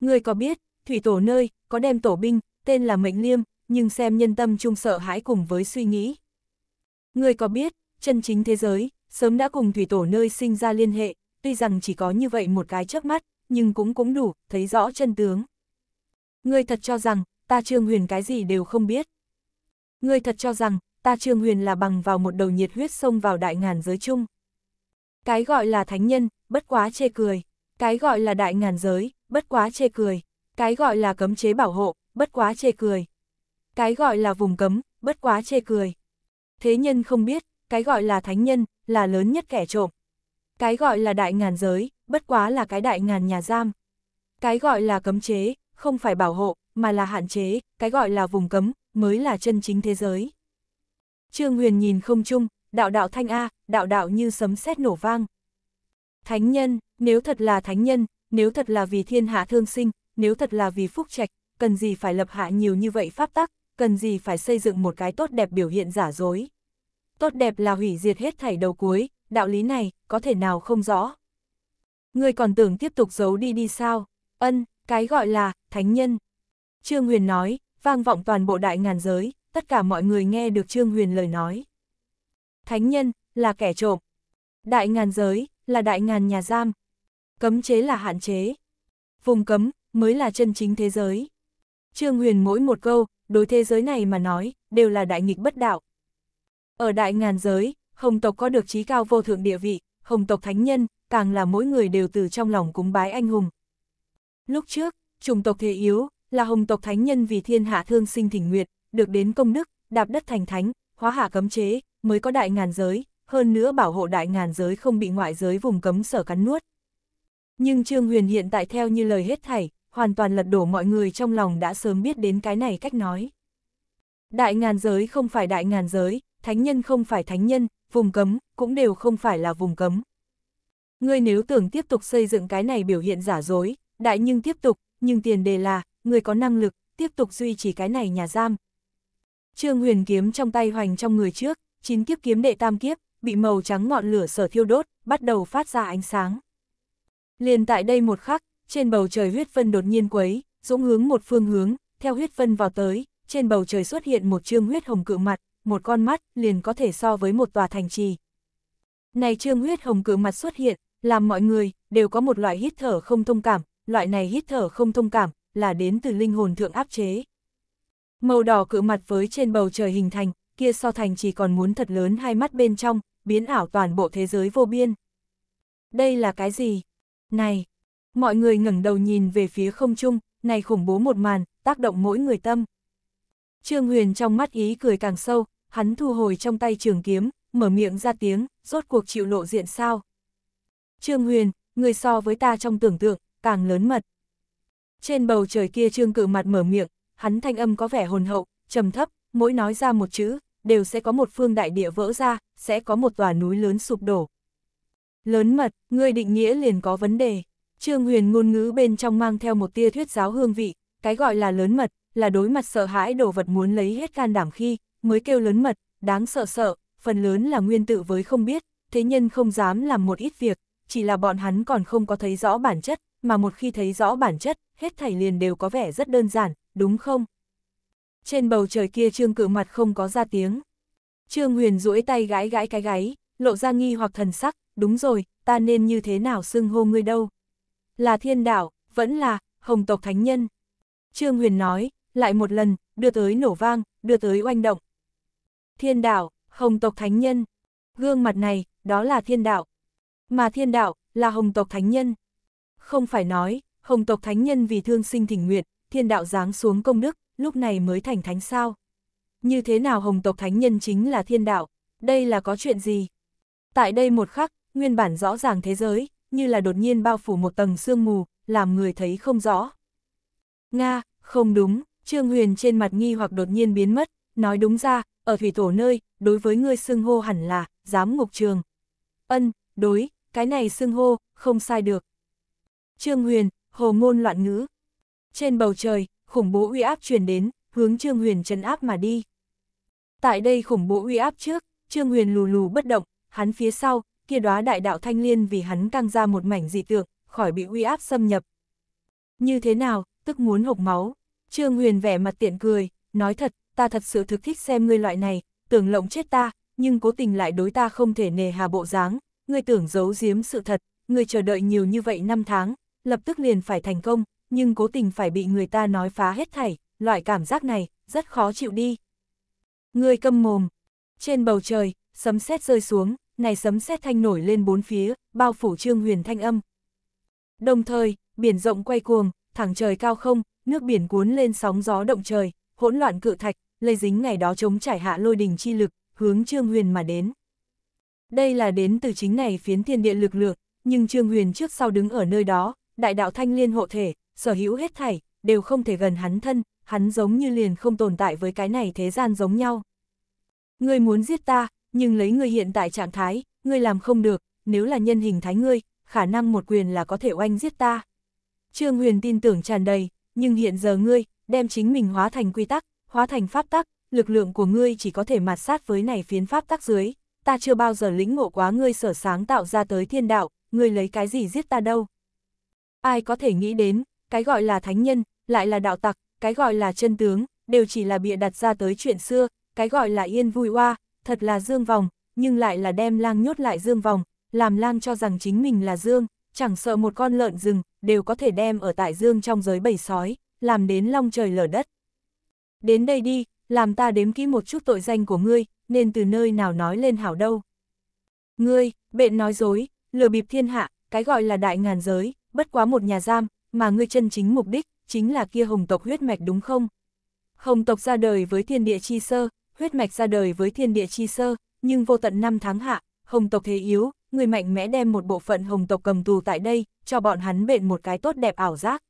Người có biết, thủy tổ nơi, có đem tổ binh, tên là mệnh liêm, nhưng xem nhân tâm chung sợ hãi cùng với suy nghĩ. Người có biết, chân chính thế giới, sớm đã cùng thủy tổ nơi sinh ra liên hệ, tuy rằng chỉ có như vậy một cái trước mắt, nhưng cũng cũng đủ, thấy rõ chân tướng. người thật cho rằng, ta Trương Huyền cái gì đều không biết. người thật cho rằng, ta Trương Huyền là bằng vào một đầu nhiệt huyết xông vào đại ngàn giới chung. Cái gọi là thánh nhân, bất quá chê cười. Cái gọi là đại ngàn giới, bất quá chê cười. Cái gọi là cấm chế bảo hộ, bất quá chê cười. Cái gọi là vùng cấm, bất quá chê cười. Thế nhân không biết, cái gọi là thánh nhân, là lớn nhất kẻ trộm. Cái gọi là đại ngàn giới, bất quá là cái đại ngàn nhà giam. Cái gọi là cấm chế, không phải bảo hộ, mà là hạn chế, cái gọi là vùng cấm, mới là chân chính thế giới. Trương Huyền nhìn không chung, đạo đạo thanh A, đạo đạo như sấm sét nổ vang. Thánh nhân, nếu thật là thánh nhân, nếu thật là vì thiên hạ thương sinh, nếu thật là vì phúc trạch, cần gì phải lập hạ nhiều như vậy pháp tắc, cần gì phải xây dựng một cái tốt đẹp biểu hiện giả dối. Tốt đẹp là hủy diệt hết thảy đầu cuối, đạo lý này, có thể nào không rõ. người còn tưởng tiếp tục giấu đi đi sao? Ân, cái gọi là, thánh nhân. Trương Huyền nói, vang vọng toàn bộ đại ngàn giới, tất cả mọi người nghe được Trương Huyền lời nói. Thánh nhân, là kẻ trộm. Đại ngàn giới, là đại ngàn nhà giam. Cấm chế là hạn chế. Vùng cấm, mới là chân chính thế giới. Trương Huyền mỗi một câu, đối thế giới này mà nói, đều là đại nghịch bất đạo. Ở đại ngàn giới, Hồng tộc có được trí cao vô thượng địa vị, Hồng tộc thánh nhân, càng là mỗi người đều từ trong lòng cúng bái anh hùng. Lúc trước, trùng tộc thế yếu, là Hồng tộc thánh nhân vì thiên hạ thương sinh thỉnh nguyệt, được đến công đức, đạp đất thành thánh, hóa hạ cấm chế, mới có đại ngàn giới, hơn nữa bảo hộ đại ngàn giới không bị ngoại giới vùng cấm sở cắn nuốt. Nhưng Trương Huyền hiện tại theo như lời hết thảy, hoàn toàn lật đổ mọi người trong lòng đã sớm biết đến cái này cách nói. Đại ngàn giới không phải đại ngàn giới, thánh nhân không phải thánh nhân, vùng cấm cũng đều không phải là vùng cấm. Ngươi nếu tưởng tiếp tục xây dựng cái này biểu hiện giả dối, đại nhưng tiếp tục, nhưng tiền đề là, ngươi có năng lực, tiếp tục duy trì cái này nhà giam. Trương huyền kiếm trong tay hoành trong người trước, chín kiếp kiếm đệ tam kiếp, bị màu trắng ngọn lửa sở thiêu đốt, bắt đầu phát ra ánh sáng. Liền tại đây một khắc, trên bầu trời huyết vân đột nhiên quấy, dũng hướng một phương hướng, theo huyết vân vào tới, trên bầu trời xuất hiện một trương huyết hồng cự mặt, một con mắt liền có thể so với một tòa thành trì. Này trương huyết hồng cự mặt xuất hiện, làm mọi người đều có một loại hít thở không thông cảm, loại này hít thở không thông cảm là đến từ linh hồn thượng áp chế. Màu đỏ cự mặt với trên bầu trời hình thành, kia so thành chỉ còn muốn thật lớn hai mắt bên trong, biến ảo toàn bộ thế giới vô biên. Đây là cái gì? Này, Mọi người ngẩng đầu nhìn về phía không trung, này khủng bố một màn, tác động mỗi người tâm. Trương Huyền trong mắt ý cười càng sâu, hắn thu hồi trong tay trường kiếm, mở miệng ra tiếng, rốt cuộc chịu lộ diện sao. Trương Huyền, người so với ta trong tưởng tượng, càng lớn mật. Trên bầu trời kia trương Cử mặt mở miệng, hắn thanh âm có vẻ hồn hậu, trầm thấp, mỗi nói ra một chữ, đều sẽ có một phương đại địa vỡ ra, sẽ có một tòa núi lớn sụp đổ. Lớn mật, ngươi định nghĩa liền có vấn đề. Trương Huyền ngôn ngữ bên trong mang theo một tia thuyết giáo hương vị, cái gọi là lớn mật, là đối mặt sợ hãi đồ vật muốn lấy hết can đảm khi, mới kêu lớn mật, đáng sợ sợ, phần lớn là nguyên tự với không biết, thế nhân không dám làm một ít việc, chỉ là bọn hắn còn không có thấy rõ bản chất, mà một khi thấy rõ bản chất, hết thảy liền đều có vẻ rất đơn giản, đúng không? Trên bầu trời kia trương cử mặt không có ra tiếng. Trương Huyền duỗi tay gãi gãi cái gáy, lộ ra nghi hoặc thần sắc, đúng rồi, ta nên như thế nào xưng hô ngươi đâu? là thiên đạo, vẫn là, hồng tộc thánh nhân. Trương Huyền nói, lại một lần, đưa tới nổ vang, đưa tới oanh động. Thiên đạo, hồng tộc thánh nhân. Gương mặt này, đó là thiên đạo. Mà thiên đạo, là hồng tộc thánh nhân. Không phải nói, hồng tộc thánh nhân vì thương sinh thỉnh nguyện, thiên đạo giáng xuống công đức, lúc này mới thành thánh sao. Như thế nào hồng tộc thánh nhân chính là thiên đạo, đây là có chuyện gì? Tại đây một khắc, nguyên bản rõ ràng thế giới, như là đột nhiên bao phủ một tầng sương mù, làm người thấy không rõ. Nga, không đúng, Trương Huyền trên mặt nghi hoặc đột nhiên biến mất, nói đúng ra, ở thủy tổ nơi, đối với ngươi xưng hô hẳn là, giám ngục trường. Ân, đối, cái này xưng hô, không sai được. Trương Huyền, hồ ngôn loạn ngữ. Trên bầu trời, khủng bố uy áp truyền đến, hướng Trương Huyền trấn áp mà đi. Tại đây khủng bố uy áp trước, Trương Huyền lù lù bất động, hắn phía sau, kia đóa đại đạo thanh liên vì hắn căng ra một mảnh dị tượng, khỏi bị uy áp xâm nhập. Như thế nào, tức muốn hộc máu. Trương Huyền vẻ mặt tiện cười, nói thật, ta thật sự thực thích xem ngươi loại này, tưởng lộng chết ta, nhưng cố tình lại đối ta không thể nề hà bộ dáng, ngươi tưởng giấu giếm sự thật, ngươi chờ đợi nhiều như vậy năm tháng, lập tức liền phải thành công, nhưng cố tình phải bị người ta nói phá hết thảy, loại cảm giác này, rất khó chịu đi. Ngươi câm mồm. Trên bầu trời, sấm sét rơi xuống, này sấm sét thanh nổi lên bốn phía, bao phủ trương huyền thanh âm. Đồng thời, biển rộng quay cuồng, thẳng trời cao không, nước biển cuốn lên sóng gió động trời, hỗn loạn cự thạch, lây dính ngày đó chống trải hạ lôi đình chi lực, hướng trương huyền mà đến. Đây là đến từ chính này phiến thiên địa lực lượng, nhưng trương huyền trước sau đứng ở nơi đó, đại đạo thanh liên hộ thể, sở hữu hết thảy, đều không thể gần hắn thân, hắn giống như liền không tồn tại với cái này thế gian giống nhau. Ngươi muốn giết ta, nhưng lấy ngươi hiện tại trạng thái, ngươi làm không được, nếu là nhân hình thái ngươi, khả năng một quyền là có thể oanh giết ta. Trương Huyền tin tưởng tràn đầy, nhưng hiện giờ ngươi, đem chính mình hóa thành quy tắc, hóa thành pháp tắc, lực lượng của ngươi chỉ có thể mạt sát với này phiến pháp tắc dưới, ta chưa bao giờ lĩnh ngộ quá ngươi sở sáng tạo ra tới thiên đạo, ngươi lấy cái gì giết ta đâu. Ai có thể nghĩ đến, cái gọi là thánh nhân, lại là đạo tặc, cái gọi là chân tướng, đều chỉ là bịa đặt ra tới chuyện xưa, cái gọi là yên vui hoa, thật là dương vòng, nhưng lại là đem lang nhốt lại dương vòng, làm lang cho rằng chính mình là dương, chẳng sợ một con lợn rừng, đều có thể đem ở tại dương trong giới bầy sói, làm đến long trời lở đất. Đến đây đi, làm ta đếm kỹ một chút tội danh của ngươi, nên từ nơi nào nói lên hảo đâu. Ngươi, bện nói dối, lừa bịp thiên hạ, cái gọi là đại ngàn giới, bất quá một nhà giam, mà ngươi chân chính mục đích, chính là kia hồng tộc huyết mạch đúng không? Hồng tộc ra đời với thiên địa chi sơ, huyết mạch ra đời với thiên địa chi sơ, nhưng vô tận năm tháng hạ, hồng tộc thế yếu, người mạnh mẽ đem một bộ phận hồng tộc cầm tù tại đây, cho bọn hắn bện một cái tốt đẹp ảo giác.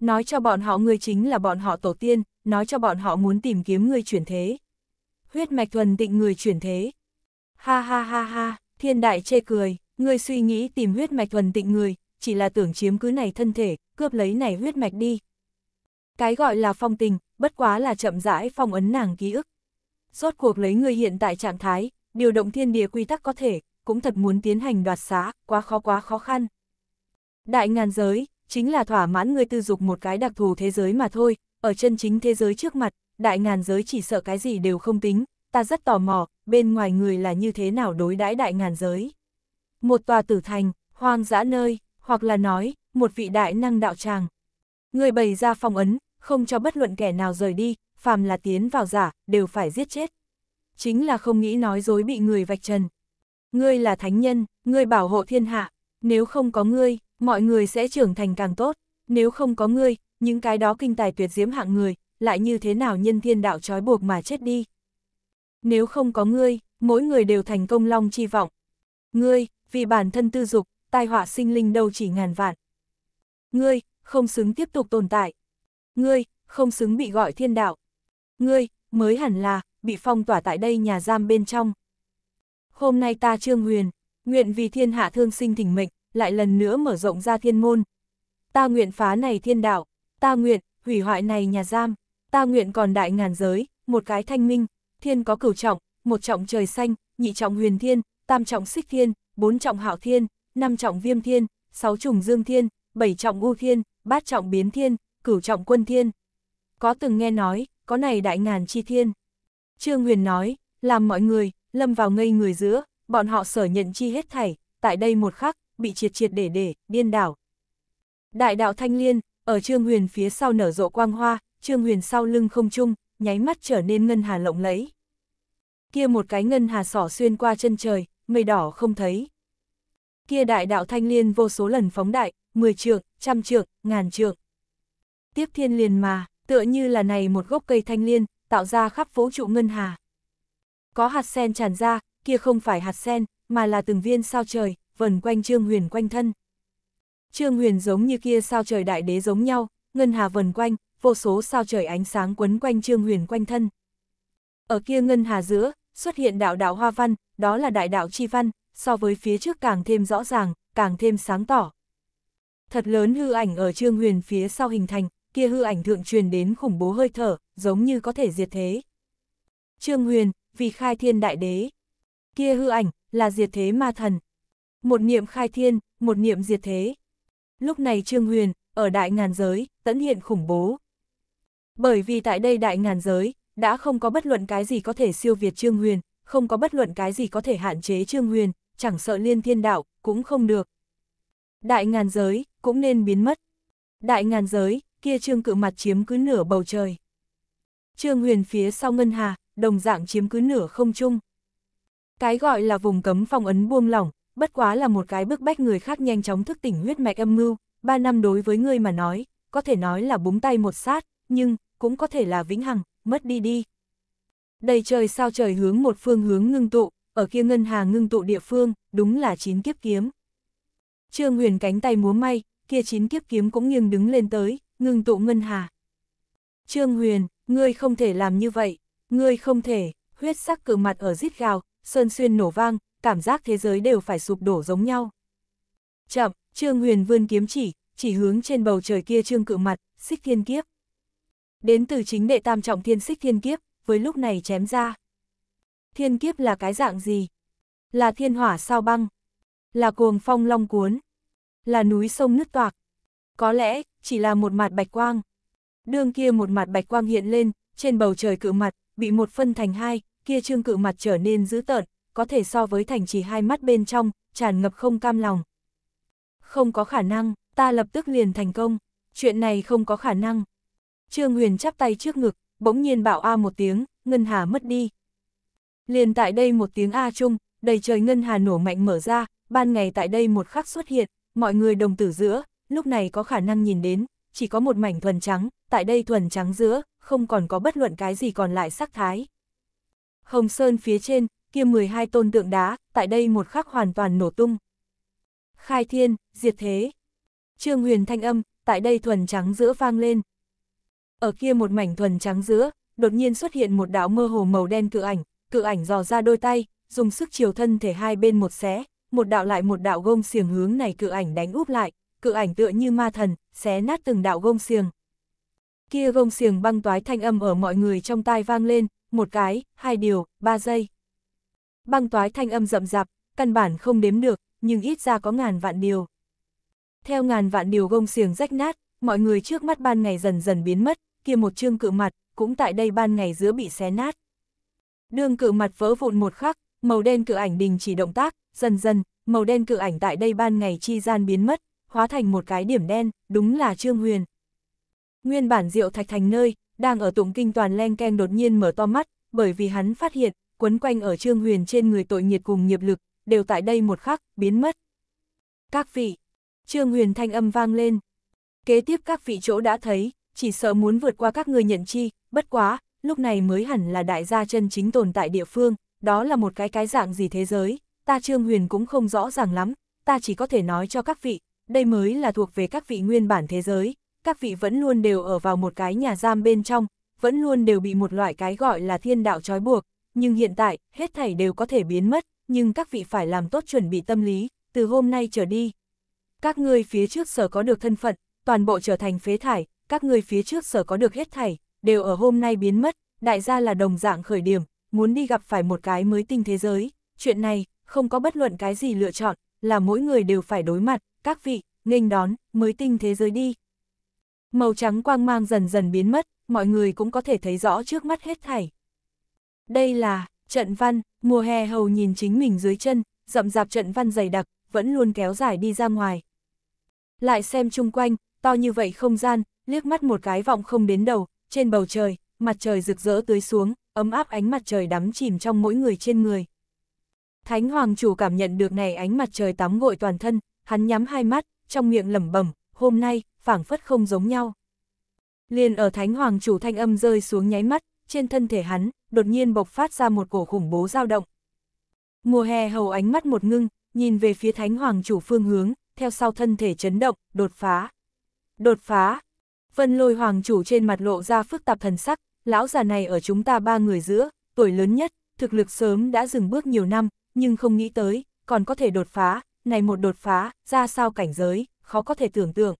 Nói cho bọn họ người chính là bọn họ tổ tiên, nói cho bọn họ muốn tìm kiếm người chuyển thế. Huyết mạch thuần tịnh người chuyển thế. Ha ha ha ha, thiên đại chê cười, người suy nghĩ tìm huyết mạch thuần tịnh người, chỉ là tưởng chiếm cứ này thân thể, cướp lấy này huyết mạch đi. Cái gọi là phong tình, bất quá là chậm rãi phong ấn nàng ký ức, rốt cuộc lấy người hiện tại trạng thái, điều động thiên địa quy tắc có thể, cũng thật muốn tiến hành đoạt xá, quá khó quá khó khăn. Đại ngàn giới, chính là thỏa mãn người tư dục một cái đặc thù thế giới mà thôi, ở chân chính thế giới trước mặt, đại ngàn giới chỉ sợ cái gì đều không tính, ta rất tò mò, bên ngoài người là như thế nào đối đãi đại ngàn giới. Một tòa tử thành, hoang dã nơi, hoặc là nói, một vị đại năng đạo tràng. Người bày ra phong ấn, không cho bất luận kẻ nào rời đi, phàm là tiến vào giả, đều phải giết chết. Chính là không nghĩ nói dối bị người vạch trần. Ngươi là thánh nhân, ngươi bảo hộ thiên hạ, nếu không có ngươi, mọi người sẽ trưởng thành càng tốt, nếu không có ngươi, những cái đó kinh tài tuyệt diễm hạng người, lại như thế nào nhân thiên đạo trói buộc mà chết đi. Nếu không có ngươi, mỗi người đều thành công long chi vọng. Ngươi, vì bản thân tư dục, tai họa sinh linh đâu chỉ ngàn vạn. Ngươi, không xứng tiếp tục tồn tại. Ngươi, không xứng bị gọi thiên đạo ngươi, mới hẳn là, bị phong tỏa tại đây nhà giam bên trong. Hôm nay ta Trương Huyền, nguyện vì thiên hạ thương sinh thỉnh mệnh, lại lần nữa mở rộng ra thiên môn. Ta nguyện phá này thiên đạo, ta nguyện, hủy hoại này nhà giam, ta nguyện còn đại ngàn giới, một cái thanh minh, thiên có cửu trọng, một trọng trời xanh, nhị trọng huyền thiên, tam trọng xích thiên, bốn trọng hạo thiên, năm trọng viêm thiên, sáu trùng dương thiên, bảy trọng u thiên, bát trọng biến thiên, cửu trọng quân thiên. Có từng nghe nói, có này đại ngàn chi thiên. Trương Huyền nói, làm mọi người, lâm vào ngây người giữa, bọn họ sở nhận chi hết thảy, tại đây một khắc, bị triệt triệt để để, điên đảo. Đại đạo thanh liên, ở Trương Huyền phía sau nở rộ quang hoa, Trương Huyền sau lưng không trung, nháy mắt trở nên ngân hà lộng lẫy. Kia một cái ngân hà sỏ xuyên qua chân trời, mây đỏ không thấy. Kia đại đạo thanh liên vô số lần phóng đại, 10 trượng, trăm trượng, ngàn trượng. Tiếp thiên liền mà, tựa như là này một gốc cây thanh liên, tạo ra khắp vũ trụ ngân hà. Có hạt sen tràn ra, kia không phải hạt sen, mà là từng viên sao trời, vần quanh Trương Huyền quanh thân. Trương Huyền giống như kia sao trời đại đế giống nhau, ngân hà vần quanh, vô số sao trời ánh sáng quấn quanh Trương Huyền quanh thân. Ở kia ngân hà giữa, xuất hiện đạo đạo hoa văn, đó là đại đạo chi văn, so với phía trước càng thêm rõ ràng, càng thêm sáng tỏ. Thật lớn hư ảnh ở Trương Huyền phía sau hình thành, kia hư ảnh thượng truyền đến khủng bố hơi thở, giống như có thể diệt thế. Trương Huyền, vì khai thiên đại đế. Kia hư ảnh, là diệt thế ma thần. Một niệm khai thiên, một niệm diệt thế. Lúc này Trương Huyền, ở đại ngàn giới, tẫn hiện khủng bố. Bởi vì tại đây đại ngàn giới, đã không có bất luận cái gì có thể siêu việt Trương Huyền, không có bất luận cái gì có thể hạn chế Trương Huyền, chẳng sợ liên thiên đạo, cũng không được. Đại ngàn giới, cũng nên biến mất. Đại ngàn giới, kia trương cự mặt chiếm cứ nửa bầu trời. Trương huyền phía sau ngân hà, đồng dạng chiếm cứ nửa không trung. Cái gọi là vùng cấm phong ấn buông lỏng, bất quá là một cái bức bách người khác nhanh chóng thức tỉnh huyết mạch âm mưu, ba năm đối với người mà nói, có thể nói là búng tay một sát, nhưng, cũng có thể là vĩnh hằng, mất đi đi. Đầy trời sao trời hướng một phương hướng ngưng tụ, ở kia ngân hà ngưng tụ địa phương, đúng là chín kiếp kiếm. Trương huyền cánh tay múa may, kia chín kiếp kiếm cũng nghiêng đứng lên tới, ngưng tụ ngân hà. Trương Huyền, ngươi không thể làm như vậy, ngươi không thể, huyết sắc cự mặt ở rít gào, sơn xuyên nổ vang, cảm giác thế giới đều phải sụp đổ giống nhau. Chậm, Trương Huyền vươn kiếm chỉ, chỉ hướng trên bầu trời kia Trương cự mặt, xích thiên kiếp. Đến từ chính đệ tam trọng thiên xích thiên kiếp, với lúc này chém ra. Thiên kiếp là cái dạng gì? Là thiên hỏa sao băng? Là cuồng phong long cuốn? Là núi sông nứt toạc? Có lẽ, chỉ là một mặt bạch quang. Đường kia một mặt bạch quang hiện lên, trên bầu trời cự mặt, bị một phân thành hai, kia trương cự mặt trở nên dữ tợn, có thể so với thành chỉ hai mắt bên trong, tràn ngập không cam lòng. Không có khả năng, ta lập tức liền thành công, chuyện này không có khả năng. Trương Huyền chắp tay trước ngực, bỗng nhiên bảo A một tiếng, ngân hà mất đi. Liền tại đây một tiếng A chung, đầy trời ngân hà nổ mạnh mở ra, ban ngày tại đây một khắc xuất hiện, mọi người đồng tử giữa, lúc này có khả năng nhìn đến, chỉ có một mảnh thuần trắng, tại đây thuần trắng giữa, không còn có bất luận cái gì còn lại sắc thái. Hồng Sơn phía trên, kia 12 tôn tượng đá, tại đây một khắc hoàn toàn nổ tung. Khai thiên, diệt thế. Trương huyền thanh âm, tại đây thuần trắng giữa vang lên. Ở kia một mảnh thuần trắng giữa, đột nhiên xuất hiện một đạo mơ hồ màu đen cự ảnh, cự ảnh dò ra đôi tay, dùng sức chiều thân thể hai bên một xé, một đạo lại một đạo gông xiềng hướng này cự ảnh đánh úp lại, cự ảnh tựa như ma thần, xé nát từng đạo gông xiềng. Kia gông xiềng băng toái thanh âm ở mọi người trong tai vang lên, một cái, hai điều, ba giây. Băng toái thanh âm rậm rạp, căn bản không đếm được, nhưng ít ra có ngàn vạn điều. Theo ngàn vạn điều gông xiềng rách nát, mọi người trước mắt ban ngày dần dần biến mất, kia một chương cự mặt, cũng tại đây ban ngày giữa bị xé nát. Đường cự mặt vỡ vụn một khắc, màu đen cự ảnh đình chỉ động tác, dần dần, màu đen cự ảnh tại đây ban ngày chi gian biến mất, hóa thành một cái điểm đen, đúng là Trương Huyền. Nguyên bản Diệu Thạch Thành nơi, đang ở tụng kinh toàn len keng đột nhiên mở to mắt, bởi vì hắn phát hiện, quấn quanh ở Trương Huyền trên người tội nhiệt cùng nghiệp lực, đều tại đây một khắc, biến mất. Các vị, Trương Huyền thanh âm vang lên. Kế tiếp các vị chỗ đã thấy, chỉ sợ muốn vượt qua các người nhận chi, bất quá, lúc này mới hẳn là đại gia chân chính tồn tại địa phương, đó là một cái cái dạng gì thế giới, ta Trương Huyền cũng không rõ ràng lắm, ta chỉ có thể nói cho các vị, đây mới là thuộc về các vị nguyên bản thế giới, các vị vẫn luôn đều ở vào một cái nhà giam bên trong, vẫn luôn đều bị một loại cái gọi là thiên đạo trói buộc, nhưng hiện tại, hết thảy đều có thể biến mất, nhưng các vị phải làm tốt chuẩn bị tâm lý, từ hôm nay trở đi. Các ngươi phía trước sở có được thân phận, toàn bộ trở thành phế thải, các ngươi phía trước sở có được hết thảy, đều ở hôm nay biến mất, đại gia là đồng dạng khởi điểm, muốn đi gặp phải một cái mới tinh thế giới, chuyện này, không có bất luận cái gì lựa chọn, là mỗi người đều phải đối mặt, các vị, nghênh đón, mới tinh thế giới đi. Màu trắng quang mang dần dần biến mất, mọi người cũng có thể thấy rõ trước mắt hết thảy. Đây là, trận văn, mùa hè hầu nhìn chính mình dưới chân, rậm rạp trận văn dày đặc, vẫn luôn kéo dài đi ra ngoài. Lại xem chung quanh, to như vậy không gian, liếc mắt một cái vọng không đến đầu, trên bầu trời, mặt trời rực rỡ tưới xuống, ấm áp ánh mặt trời đắm chìm trong mỗi người trên người. Thánh Hoàng chủ cảm nhận được này ánh mặt trời tắm gội toàn thân, hắn nhắm hai mắt, trong miệng lẩm bẩm, hôm nay, phảng phất không giống nhau. Liền ở Thánh Hoàng chủ thanh âm rơi xuống nháy mắt, trên thân thể hắn, đột nhiên bộc phát ra một cổ khủng bố dao động. Mùa hè hầu ánh mắt một ngưng, nhìn về phía Thánh Hoàng chủ phương hướng, theo sau thân thể chấn động, đột phá. Đột phá. Vân lôi Hoàng chủ trên mặt lộ ra phức tạp thần sắc, lão già này ở chúng ta ba người giữa, tuổi lớn nhất, thực lực sớm đã dừng bước nhiều năm, nhưng không nghĩ tới, còn có thể đột phá, này một đột phá, ra sao cảnh giới, khó có thể tưởng tượng.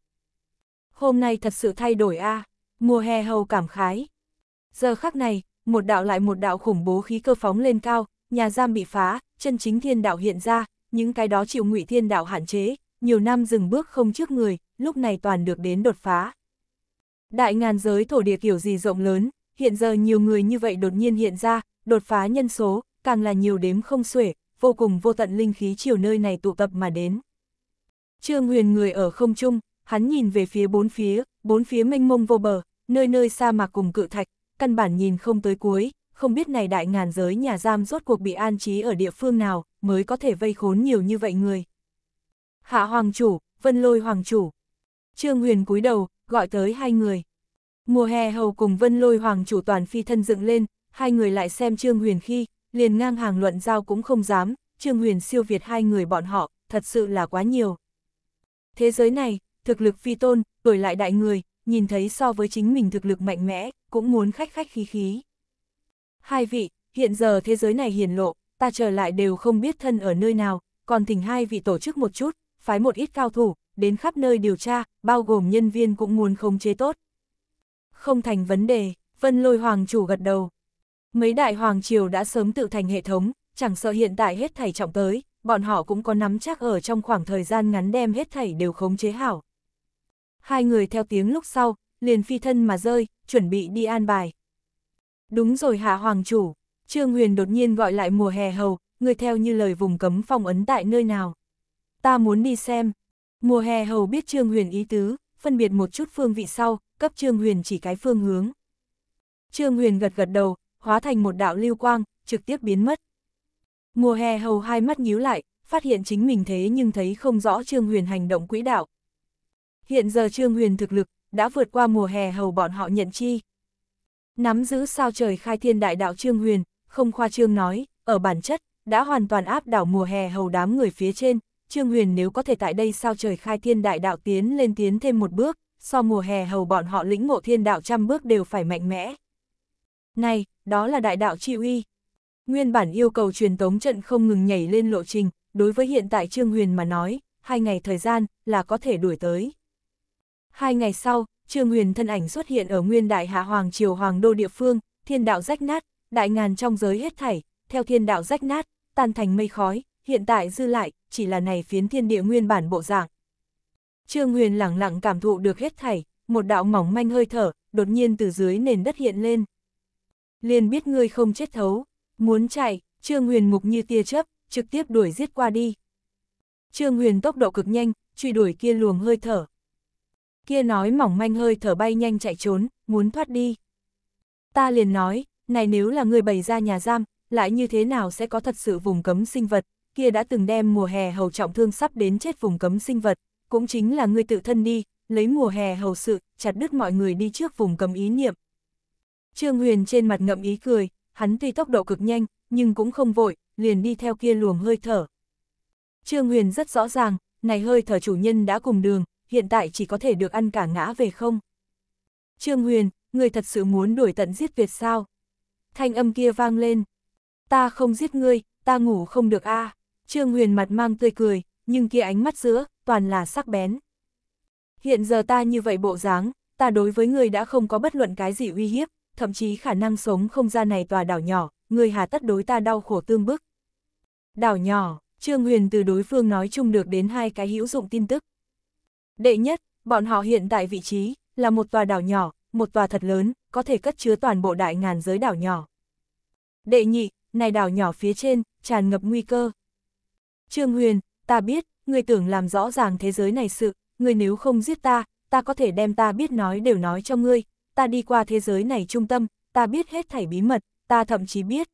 Hôm nay thật sự thay đổi a à, mùa hè hầu cảm khái. Giờ khắc này, một đạo lại một đạo khủng bố khí cơ phóng lên cao, nhà giam bị phá, chân chính thiên đạo hiện ra, những cái đó chịu ngụy thiên đạo hạn chế, nhiều năm dừng bước không trước người, lúc này toàn được đến đột phá. Đại ngàn giới thổ địa kiểu gì rộng lớn, hiện giờ nhiều người như vậy đột nhiên hiện ra, đột phá nhân số, càng là nhiều đếm không xuể, vô cùng vô tận linh khí chiều nơi này tụ tập mà đến. Trương Huyền người ở không trung, hắn nhìn về phía bốn phía, bốn phía mênh mông vô bờ, nơi nơi sa mạc cùng cự thạch, căn bản nhìn không tới cuối, không biết này đại ngàn giới nhà giam rốt cuộc bị an trí ở địa phương nào, mới có thể vây khốn nhiều như vậy người. Hạ Hoàng Chủ, Vân Lôi Hoàng Chủ. Trương Huyền cúi đầu, gọi tới hai người. Mùa hè hầu cùng Vân Lôi Hoàng Chủ toàn phi thân dựng lên, hai người lại xem Trương Huyền khi, liền ngang hàng luận giao cũng không dám, Trương Huyền siêu việt hai người bọn họ, thật sự là quá nhiều. Thế giới này, thực lực phi tôn, đổi lại đại người, nhìn thấy so với chính mình thực lực mạnh mẽ, cũng muốn khách khách khí khí. Hai vị, hiện giờ thế giới này hiển lộ, ta trở lại đều không biết thân ở nơi nào, còn thỉnh hai vị tổ chức một chút, phái một ít cao thủ, đến khắp nơi điều tra, bao gồm nhân viên cũng muốn không chế tốt. Không thành vấn đề, Vân Lôi Hoàng chủ gật đầu, Mấy đại hoàng triều đã sớm tự thành hệ thống, chẳng sợ hiện tại hết thảy trọng tới, bọn họ cũng có nắm chắc ở trong khoảng thời gian ngắn đem hết thảy đều khống chế hảo. Hai người theo tiếng lúc sau, liền phi thân mà rơi, chuẩn bị đi an bài. Đúng rồi hạ hoàng chủ, Trương Huyền đột nhiên gọi lại mùa hè hầu, người theo như lời vùng cấm phong ấn tại nơi nào. Ta muốn đi xem. Mùa hè hầu biết Trương Huyền ý tứ, phân biệt một chút phương vị sau, cấp Trương Huyền chỉ cái phương hướng. Trương Huyền gật gật đầu, hóa thành một đạo lưu quang, trực tiếp biến mất. Mùa hè hầu hai mắt nhíu lại, phát hiện chính mình thế nhưng thấy không rõ Trương Huyền hành động quỹ đạo. Hiện giờ Trương Huyền thực lực, đã vượt qua mùa hè hầu bọn họ nhận chi. Nắm giữ sao trời khai thiên đại đạo Trương Huyền, không khoa Trương nói, ở bản chất, đã hoàn toàn áp đảo mùa hè hầu đám người phía trên, Trương Huyền nếu có thể tại đây sao trời khai thiên đại đạo tiến lên tiến thêm một bước, so mùa hè hầu bọn họ lĩnh ngộ thiên đạo trăm bước đều phải mạnh mẽ. Này, đó là đại đạo chi uy. Nguyên bản yêu cầu truyền tống trận không ngừng nhảy lên lộ trình, đối với hiện tại Trương Huyền mà nói, hai ngày thời gian là có thể đuổi tới. Hai ngày sau, Trương Huyền thân ảnh xuất hiện ở nguyên đại hạ hoàng triều hoàng đô địa phương, thiên đạo rách nát, đại ngàn trong giới hết thảy, theo thiên đạo rách nát, tan thành mây khói, hiện tại dư lại, chỉ là này phiến thiên địa nguyên bản bộ dạng. Trương Huyền lặng lặng cảm thụ được hết thảy, một đạo mỏng manh hơi thở, đột nhiên từ dưới nền đất hiện lên liền biết ngươi không chết thấu, muốn chạy, Trương Huyền mục như tia chớp, trực tiếp đuổi giết qua đi. Trương Huyền tốc độ cực nhanh, truy đuổi kia luồng hơi thở. Kia nói mỏng manh hơi thở bay nhanh chạy trốn, muốn thoát đi. Ta liền nói, này nếu là người bày ra nhà giam, lại như thế nào sẽ có thật sự vùng cấm sinh vật, kia đã từng đem mùa hè hầu trọng thương sắp đến chết vùng cấm sinh vật, cũng chính là người tự thân đi, lấy mùa hè hầu sự, chặt đứt mọi người đi trước vùng cấm ý niệm, Trương Huyền trên mặt ngậm ý cười, hắn tuy tốc độ cực nhanh, nhưng cũng không vội, liền đi theo kia luồng hơi thở. Trương Huyền rất rõ ràng, này hơi thở chủ nhân đã cùng đường, hiện tại chỉ có thể được ăn cả ngã về không. Trương Huyền, người thật sự muốn đuổi tận giết Việt sao? Thanh âm kia vang lên. Ta không giết ngươi, ta ngủ không được a. Trương Huyền mặt mang tươi cười, nhưng kia ánh mắt giữa, toàn là sắc bén. Hiện giờ ta như vậy bộ dáng, ta đối với người đã không có bất luận cái gì uy hiếp, thậm chí khả năng sống không ra này tòa đảo nhỏ, người hà tất đối ta đau khổ tương bức. Đảo nhỏ, Trương Huyền từ đối phương nói chung được đến hai cái hữu dụng tin tức. Đệ nhất, bọn họ hiện tại vị trí, là một tòa đảo nhỏ, một tòa thật lớn, có thể cất chứa toàn bộ đại ngàn giới đảo nhỏ. Đệ nhị, này đảo nhỏ phía trên, tràn ngập nguy cơ. Trương Huyền, ta biết, người tưởng làm rõ ràng thế giới này sự, người nếu không giết ta, ta có thể đem ta biết nói đều nói cho ngươi, ta đi qua thế giới này trung tâm, ta biết hết thảy bí mật, ta thậm chí biết.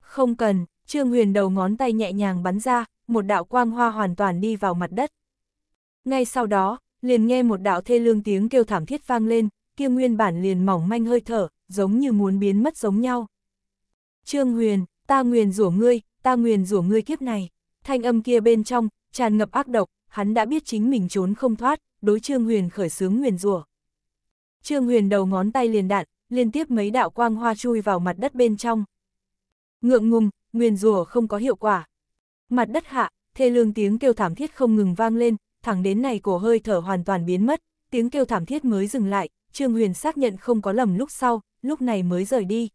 Không cần, Trương Huyền đầu ngón tay nhẹ nhàng bắn ra, một đạo quang hoa hoàn toàn đi vào mặt đất. Ngay sau đó, liền nghe một đạo thê lương tiếng kêu thảm thiết vang lên, kia nguyên bản liền mỏng manh hơi thở, giống như muốn biến mất giống nhau. Trương Huyền, ta nguyền rủa ngươi, ta nguyền rủa ngươi kiếp này. Thanh âm kia bên trong, tràn ngập ác độc, hắn đã biết chính mình trốn không thoát, đối Trương Huyền khởi sướng nguyền rủa. Trương Huyền đầu ngón tay liền đạn, liên tiếp mấy đạo quang hoa chui vào mặt đất bên trong. Ngượng ngùng, nguyền rủa không có hiệu quả. Mặt đất hạ, thê lương tiếng kêu thảm thiết không ngừng vang lên, thẳng đến này cổ hơi thở hoàn toàn biến mất, tiếng kêu thảm thiết mới dừng lại, Trương Huyền xác nhận không có lầm lúc sau, lúc này mới rời đi.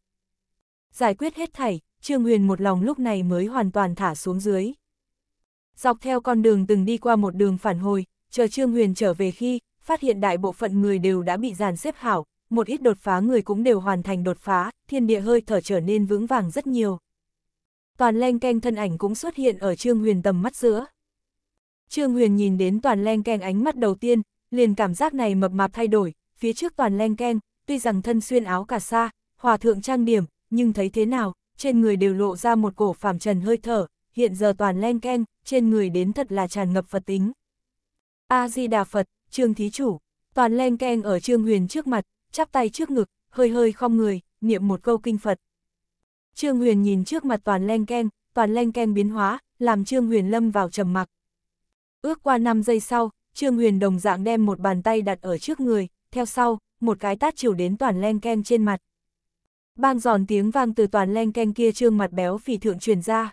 Giải quyết hết thảy, Trương Huyền một lòng lúc này mới hoàn toàn thả xuống dưới. Dọc theo con đường từng đi qua một đường phản hồi, chờ Trương Huyền trở về khi, phát hiện đại bộ phận người đều đã bị dàn xếp hảo, một ít đột phá người cũng đều hoàn thành đột phá, thiên địa hơi thở trở nên vững vàng rất nhiều. Toàn len keng thân ảnh cũng xuất hiện ở Trương Huyền tầm mắt giữa. Trương Huyền nhìn đến toàn len keng ánh mắt đầu tiên, liền cảm giác này mập mạp thay đổi, phía trước toàn len keng, tuy rằng thân xuyên áo cà sa, hòa thượng trang điểm, nhưng thấy thế nào, trên người đều lộ ra một cổ phàm trần hơi thở, hiện giờ toàn len keng, trên người đến thật là tràn ngập Phật tính. A-di-đà Phật, Trương Thí Chủ, toàn len keng ở Trương Huyền trước mặt, chắp tay trước ngực, hơi hơi khom người, niệm một câu kinh Phật. Trương Huyền nhìn trước mặt toàn len keng, toàn len keng biến hóa, làm Trương Huyền lâm vào trầm mặc. Ước qua 5 giây sau, Trương Huyền đồng dạng đem một bàn tay đặt ở trước người, theo sau, một cái tát chiều đến toàn len keng trên mặt. Bang giòn tiếng vang từ toàn len keng kia trương mặt béo phì thượng truyền ra.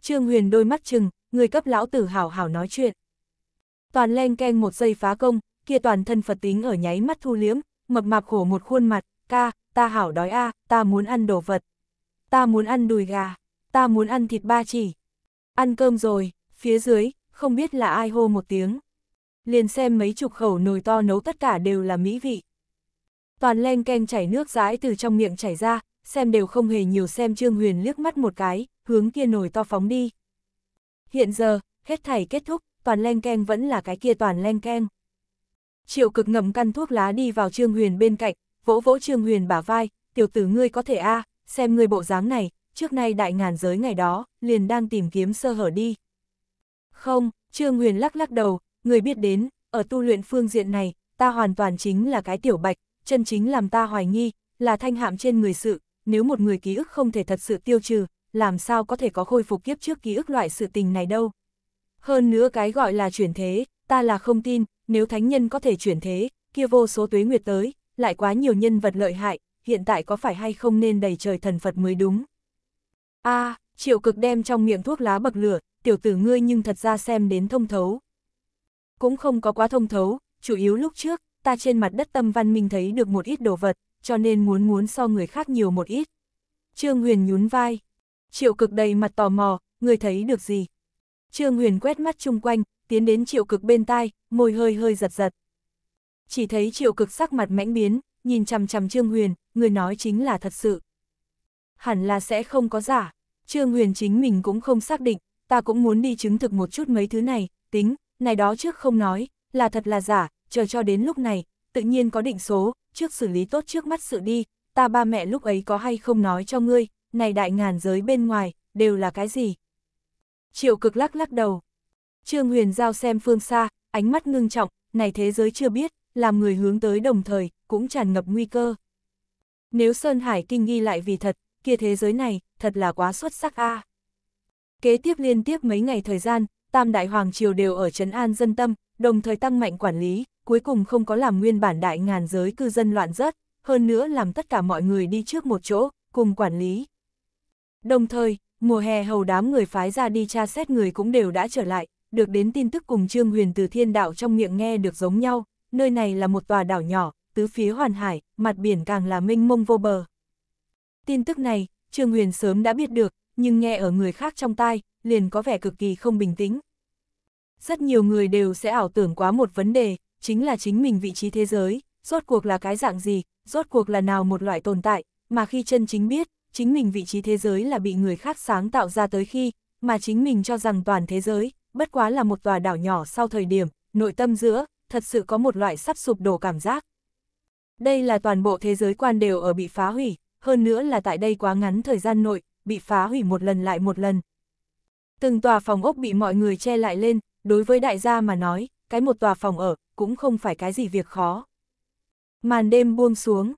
Trương Huyền đôi mắt chừng, người cấp lão tử hảo hảo nói chuyện toàn len keng một giây phá công, kia toàn thân Phật tính ở nháy mắt thu liếm, mập mạp khổ một khuôn mặt, ca, ta hảo đói a, ta muốn ăn đồ vật. Ta muốn ăn đùi gà, ta muốn ăn thịt ba chỉ. Ăn cơm rồi, phía dưới, không biết là ai hô một tiếng. Liền xem mấy chục khẩu nồi to nấu tất cả đều là mỹ vị. Toàn len keng chảy nước rãi từ trong miệng chảy ra, xem đều không hề nhiều xem Trương Huyền liếc mắt một cái, hướng kia nồi to phóng đi. Hiện giờ, hết thảy kết thúc, toàn len keng vẫn là cái kia toàn len keng. Triệu cực ngậm căn thuốc lá đi vào Trương Huyền bên cạnh, vỗ vỗ Trương Huyền bả vai, tiểu tử ngươi có thể a, xem ngươi bộ dáng này, trước nay đại ngàn giới ngày đó, liền đang tìm kiếm sơ hở đi. Không, Trương Huyền lắc lắc đầu, người biết đến, ở tu luyện phương diện này, ta hoàn toàn chính là cái tiểu bạch, chân chính làm ta hoài nghi, là thanh hạm trên người sự, nếu một người ký ức không thể thật sự tiêu trừ, làm sao có thể có khôi phục kiếp trước ký ức loại sự tình này đâu. Hơn nữa cái gọi là chuyển thế, ta là không tin, nếu thánh nhân có thể chuyển thế, kia vô số tuế nguyệt tới, lại quá nhiều nhân vật lợi hại, hiện tại có phải hay không nên đầy trời thần Phật mới đúng. a triệu cực đem trong miệng thuốc lá bậc lửa, tiểu tử ngươi nhưng thật ra xem đến thông thấu. Cũng không có quá thông thấu, chủ yếu lúc trước, ta trên mặt đất tâm văn minh thấy được một ít đồ vật, cho nên muốn muốn so người khác nhiều một ít. Trương Huyền nhún vai. Triệu cực đầy mặt tò mò, người thấy được gì? Trương Huyền quét mắt chung quanh, tiến đến triệu cực bên tai, môi hơi hơi giật giật. Chỉ thấy triệu cực sắc mặt mãnh biến, nhìn chằm chằm Trương Huyền, người nói chính là thật sự. Hẳn là sẽ không có giả, Trương Huyền chính mình cũng không xác định, ta cũng muốn đi chứng thực một chút mấy thứ này, tính, này đó trước không nói, là thật là giả, chờ cho đến lúc này, tự nhiên có định số, trước xử lý tốt trước mắt sự đi, ta ba mẹ lúc ấy có hay không nói cho ngươi, này đại ngàn giới bên ngoài, đều là cái gì, Triệu cực lắc lắc đầu. Trương Huyền Giao xem phương xa, ánh mắt ngưng trọng, này thế giới chưa biết, làm người hướng tới đồng thời, cũng tràn ngập nguy cơ. Nếu Sơn Hải Kinh nghi lại vì thật, kia thế giới này, thật là quá xuất sắc a. À. Kế tiếp liên tiếp mấy ngày thời gian, Tam Đại Hoàng Triều đều ở Trấn An dân tâm, đồng thời tăng mạnh quản lý, cuối cùng không có làm nguyên bản đại ngàn giới cư dân loạn rớt, hơn nữa làm tất cả mọi người đi trước một chỗ, cùng quản lý. Đồng thời, mùa hè hầu đám người phái ra đi tra xét người cũng đều đã trở lại, được đến tin tức cùng Trương Huyền từ thiên đạo trong miệng nghe được giống nhau, nơi này là một tòa đảo nhỏ, tứ phía hoàn hải, mặt biển càng là mênh mông vô bờ. Tin tức này, Trương Huyền sớm đã biết được, nhưng nghe ở người khác trong tai, liền có vẻ cực kỳ không bình tĩnh. Rất nhiều người đều sẽ ảo tưởng quá một vấn đề, chính là chính mình vị trí thế giới, rốt cuộc là cái dạng gì, rốt cuộc là nào một loại tồn tại, mà khi chân chính biết, chính mình vị trí thế giới là bị người khác sáng tạo ra tới khi, mà chính mình cho rằng toàn thế giới, bất quá là một tòa đảo nhỏ sau thời điểm, nội tâm giữa, thật sự có một loại sắp sụp đổ cảm giác. Đây là toàn bộ thế giới quan đều ở bị phá hủy, hơn nữa là tại đây quá ngắn thời gian nội, bị phá hủy một lần lại một lần. Từng tòa phòng ốc bị mọi người che lại lên, đối với đại gia mà nói, cái một tòa phòng ở, cũng không phải cái gì việc khó. Màn đêm buông xuống,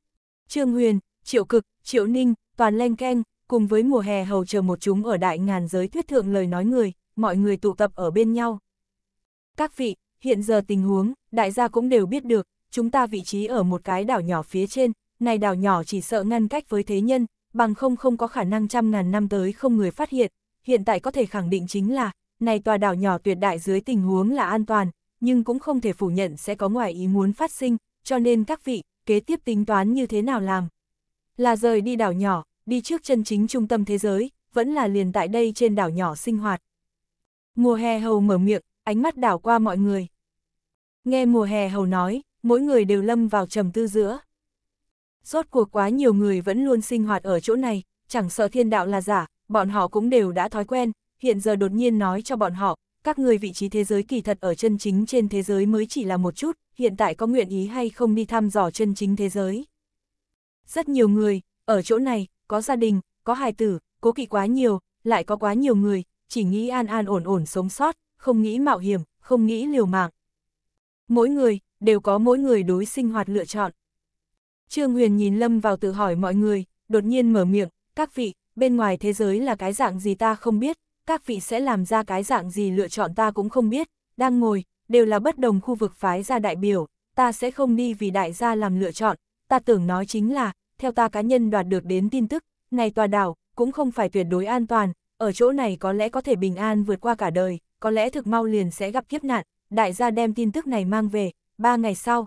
Trương Huyền, Triệu Cực, Triệu Ninh, toàn len keng, cùng với mùa hè hầu chờ một chúng ở đại ngàn giới thuyết thượng lời nói người, mọi người tụ tập ở bên nhau. Các vị, hiện giờ tình huống, đại gia cũng đều biết được, chúng ta vị trí ở một cái đảo nhỏ phía trên, này đảo nhỏ chỉ sợ ngăn cách với thế nhân, bằng không không có khả năng trăm ngàn năm tới không người phát hiện, hiện tại có thể khẳng định chính là, này tòa đảo nhỏ tuyệt đại dưới tình huống là an toàn, nhưng cũng không thể phủ nhận sẽ có ngoài ý muốn phát sinh, cho nên các vị, kế tiếp tính toán như thế nào làm? Là rời đi đảo nhỏ, đi trước chân chính trung tâm thế giới, vẫn là liền tại đây trên đảo nhỏ sinh hoạt. Mùa hè hầu mở miệng, ánh mắt đảo qua mọi người. Nghe mùa hè hầu nói, mỗi người đều lâm vào trầm tư giữa. Rốt cuộc quá nhiều người vẫn luôn sinh hoạt ở chỗ này, chẳng sợ thiên đạo là giả, bọn họ cũng đều đã thói quen, hiện giờ đột nhiên nói cho bọn họ, các người vị trí thế giới kỳ thật ở chân chính trên thế giới mới chỉ là một chút, hiện tại có nguyện ý hay không đi thăm dò chân chính thế giới. Rất nhiều người, ở chỗ này, có gia đình, có hài tử, cố kỵ quá nhiều, lại có quá nhiều người, chỉ nghĩ an an ổn ổn sống sót, không nghĩ mạo hiểm, không nghĩ liều mạng. Mỗi người, đều có mỗi người đối sinh hoạt lựa chọn. Trương Huyền nhìn Lâm vào tự hỏi mọi người, đột nhiên mở miệng, các vị, bên ngoài thế giới là cái dạng gì ta không biết, các vị sẽ làm ra cái dạng gì lựa chọn ta cũng không biết, đang ngồi, đều là bất đồng khu vực phái ra đại biểu, ta sẽ không đi vì đại gia làm lựa chọn, ta tưởng nói chính là, theo ta cá nhân đoạt được đến tin tức, này tòa đảo, cũng không phải tuyệt đối an toàn, ở chỗ này có lẽ có thể bình an vượt qua cả đời, có lẽ thực mau liền sẽ gặp kiếp nạn, đại gia đem tin tức này mang về, ba ngày sau.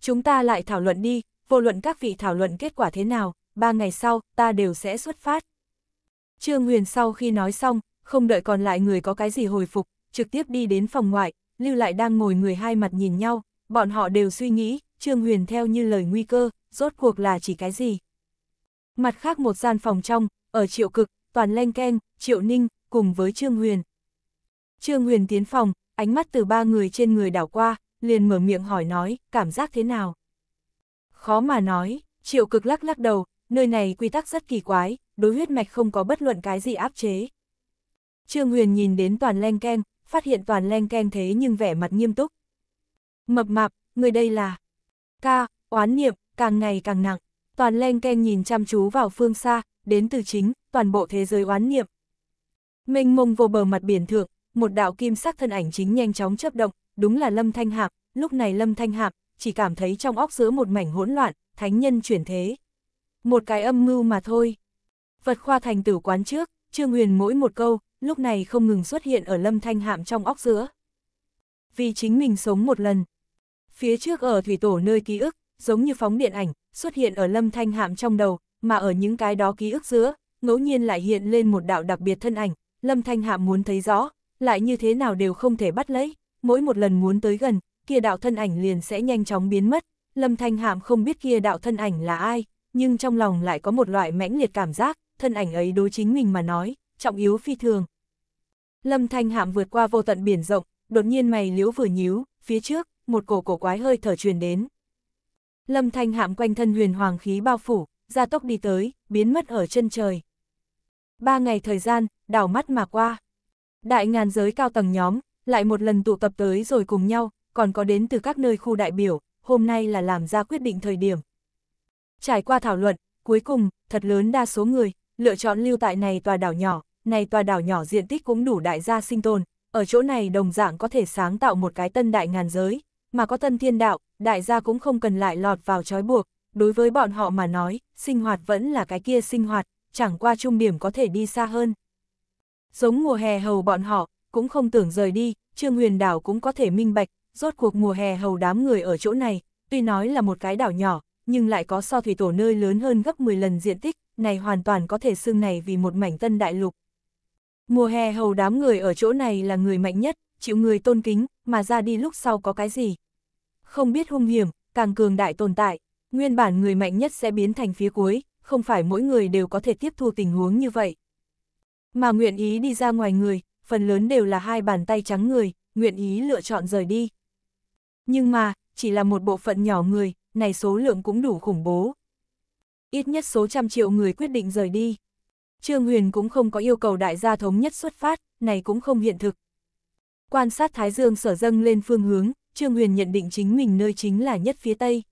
Chúng ta lại thảo luận đi, vô luận các vị thảo luận kết quả thế nào, ba ngày sau, ta đều sẽ xuất phát. Trương Huyền sau khi nói xong, không đợi còn lại người có cái gì hồi phục, trực tiếp đi đến phòng ngoại, lưu lại đang ngồi người hai mặt nhìn nhau, bọn họ đều suy nghĩ, Trương Huyền theo như lời nguy cơ, rốt cuộc là chỉ cái gì. Mặt khác một gian phòng trong, ở triệu cực, toàn len keng, triệu ninh, cùng với Trương Huyền. Trương Huyền tiến phòng, ánh mắt từ ba người trên người đảo qua, liền mở miệng hỏi nói, cảm giác thế nào? Khó mà nói, triệu cực lắc lắc đầu, nơi này quy tắc rất kỳ quái, đối huyết mạch không có bất luận cái gì áp chế. Trương Huyền nhìn đến toàn len keng, phát hiện toàn len keng thế nhưng vẻ mặt nghiêm túc. Mập mạp, người đây là... Ca, oán niệm, càng ngày càng nặng. Toàn len ken nhìn chăm chú vào phương xa, đến từ chính, toàn bộ thế giới oán niệm. Mênh mông vô bờ mặt biển thượng, một đạo kim sắc thân ảnh chính nhanh chóng chấp động, đúng là Lâm Thanh Hạc, lúc này Lâm Thanh Hạc chỉ cảm thấy trong óc giữa một mảnh hỗn loạn, thánh nhân chuyển thế. Một cái âm mưu mà thôi. Vật khoa thành tử quán trước, Trương Huyền mỗi một câu, lúc này không ngừng xuất hiện ở Lâm Thanh Hạm trong óc giữa. Vì chính mình sống một lần. Phía trước ở thủy tổ nơi ký ức, giống như phóng điện ảnh, xuất hiện ở lâm thanh hạm trong đầu, mà ở những cái đó ký ức giữa, ngẫu nhiên lại hiện lên một đạo đặc biệt thân ảnh, lâm thanh hạm muốn thấy rõ, lại như thế nào đều không thể bắt lấy, mỗi một lần muốn tới gần, kia đạo thân ảnh liền sẽ nhanh chóng biến mất, lâm thanh hạm không biết kia đạo thân ảnh là ai, nhưng trong lòng lại có một loại mãnh liệt cảm giác, thân ảnh ấy đối chính mình mà nói, trọng yếu phi thường. Lâm thanh hạm vượt qua vô tận biển rộng, đột nhiên mày liễu vừa nhíu, phía trước, một cổ cổ quái hơi thở truyền đến. Lâm Thanh Hạm quanh thân huyền hoàng khí bao phủ, ra tốc đi tới, biến mất ở chân trời. Ba ngày thời gian, đảo mắt mà qua. Đại ngàn giới cao tầng nhóm, lại một lần tụ tập tới rồi cùng nhau, còn có đến từ các nơi khu đại biểu, hôm nay là làm ra quyết định thời điểm. Trải qua thảo luận, cuối cùng, thật lớn đa số người, lựa chọn lưu tại này tòa đảo nhỏ, này tòa đảo nhỏ diện tích cũng đủ đại gia sinh tồn, ở chỗ này đồng dạng có thể sáng tạo một cái tân đại ngàn giới, mà có thân thiên đạo, đại gia cũng không cần lại lọt vào trói buộc, đối với bọn họ mà nói, sinh hoạt vẫn là cái kia sinh hoạt, chẳng qua trung điểm có thể đi xa hơn. Giống mùa hè hầu bọn họ, cũng không tưởng rời đi, Trương Huyền Đảo cũng có thể minh bạch, rốt cuộc mùa hè hầu đám người ở chỗ này, tuy nói là một cái đảo nhỏ, nhưng lại có so thủy tổ nơi lớn hơn gấp 10 lần diện tích, này hoàn toàn có thể xương này vì một mảnh tân đại lục. Mùa hè hầu đám người ở chỗ này là người mạnh nhất, chịu người tôn kính, mà ra đi lúc sau có cái gì. Không biết hung hiểm, càng cường đại tồn tại, nguyên bản người mạnh nhất sẽ biến thành phía cuối, không phải mỗi người đều có thể tiếp thu tình huống như vậy. Mà nguyện ý đi ra ngoài người, phần lớn đều là hai bàn tay trắng người, nguyện ý lựa chọn rời đi. Nhưng mà, chỉ là một bộ phận nhỏ người, này số lượng cũng đủ khủng bố. Ít nhất số trăm triệu người quyết định rời đi. Trương Huyền cũng không có yêu cầu đại gia thống nhất xuất phát, này cũng không hiện thực, Quan sát Thái Dương sở dâng lên phương hướng, Trương Huyền nhận định chính mình nơi chính là nhất phía Tây.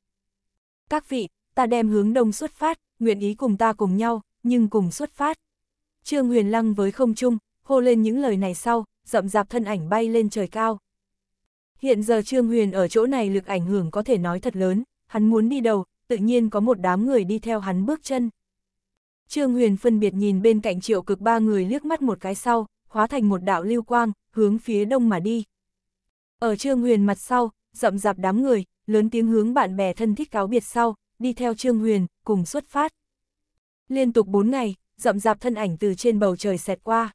Các vị, ta đem hướng đông xuất phát, nguyện ý cùng ta cùng nhau, nhưng cùng xuất phát. Trương Huyền lăng với không trung, hô lên những lời này sau, rậm rạp thân ảnh bay lên trời cao. Hiện giờ Trương Huyền ở chỗ này lực ảnh hưởng có thể nói thật lớn, hắn muốn đi đầu, tự nhiên có một đám người đi theo hắn bước chân. Trương Huyền phân biệt nhìn bên cạnh triệu cực ba người liếc mắt một cái sau, hóa thành một đạo lưu quang, hướng phía đông mà đi. Ở Trương Huyền mặt sau, rậm rạp đám người, lớn tiếng hướng bạn bè thân thích cáo biệt sau, đi theo Trương Huyền, cùng xuất phát. Liên tục 4 ngày, rậm rạp thân ảnh từ trên bầu trời xẹt qua.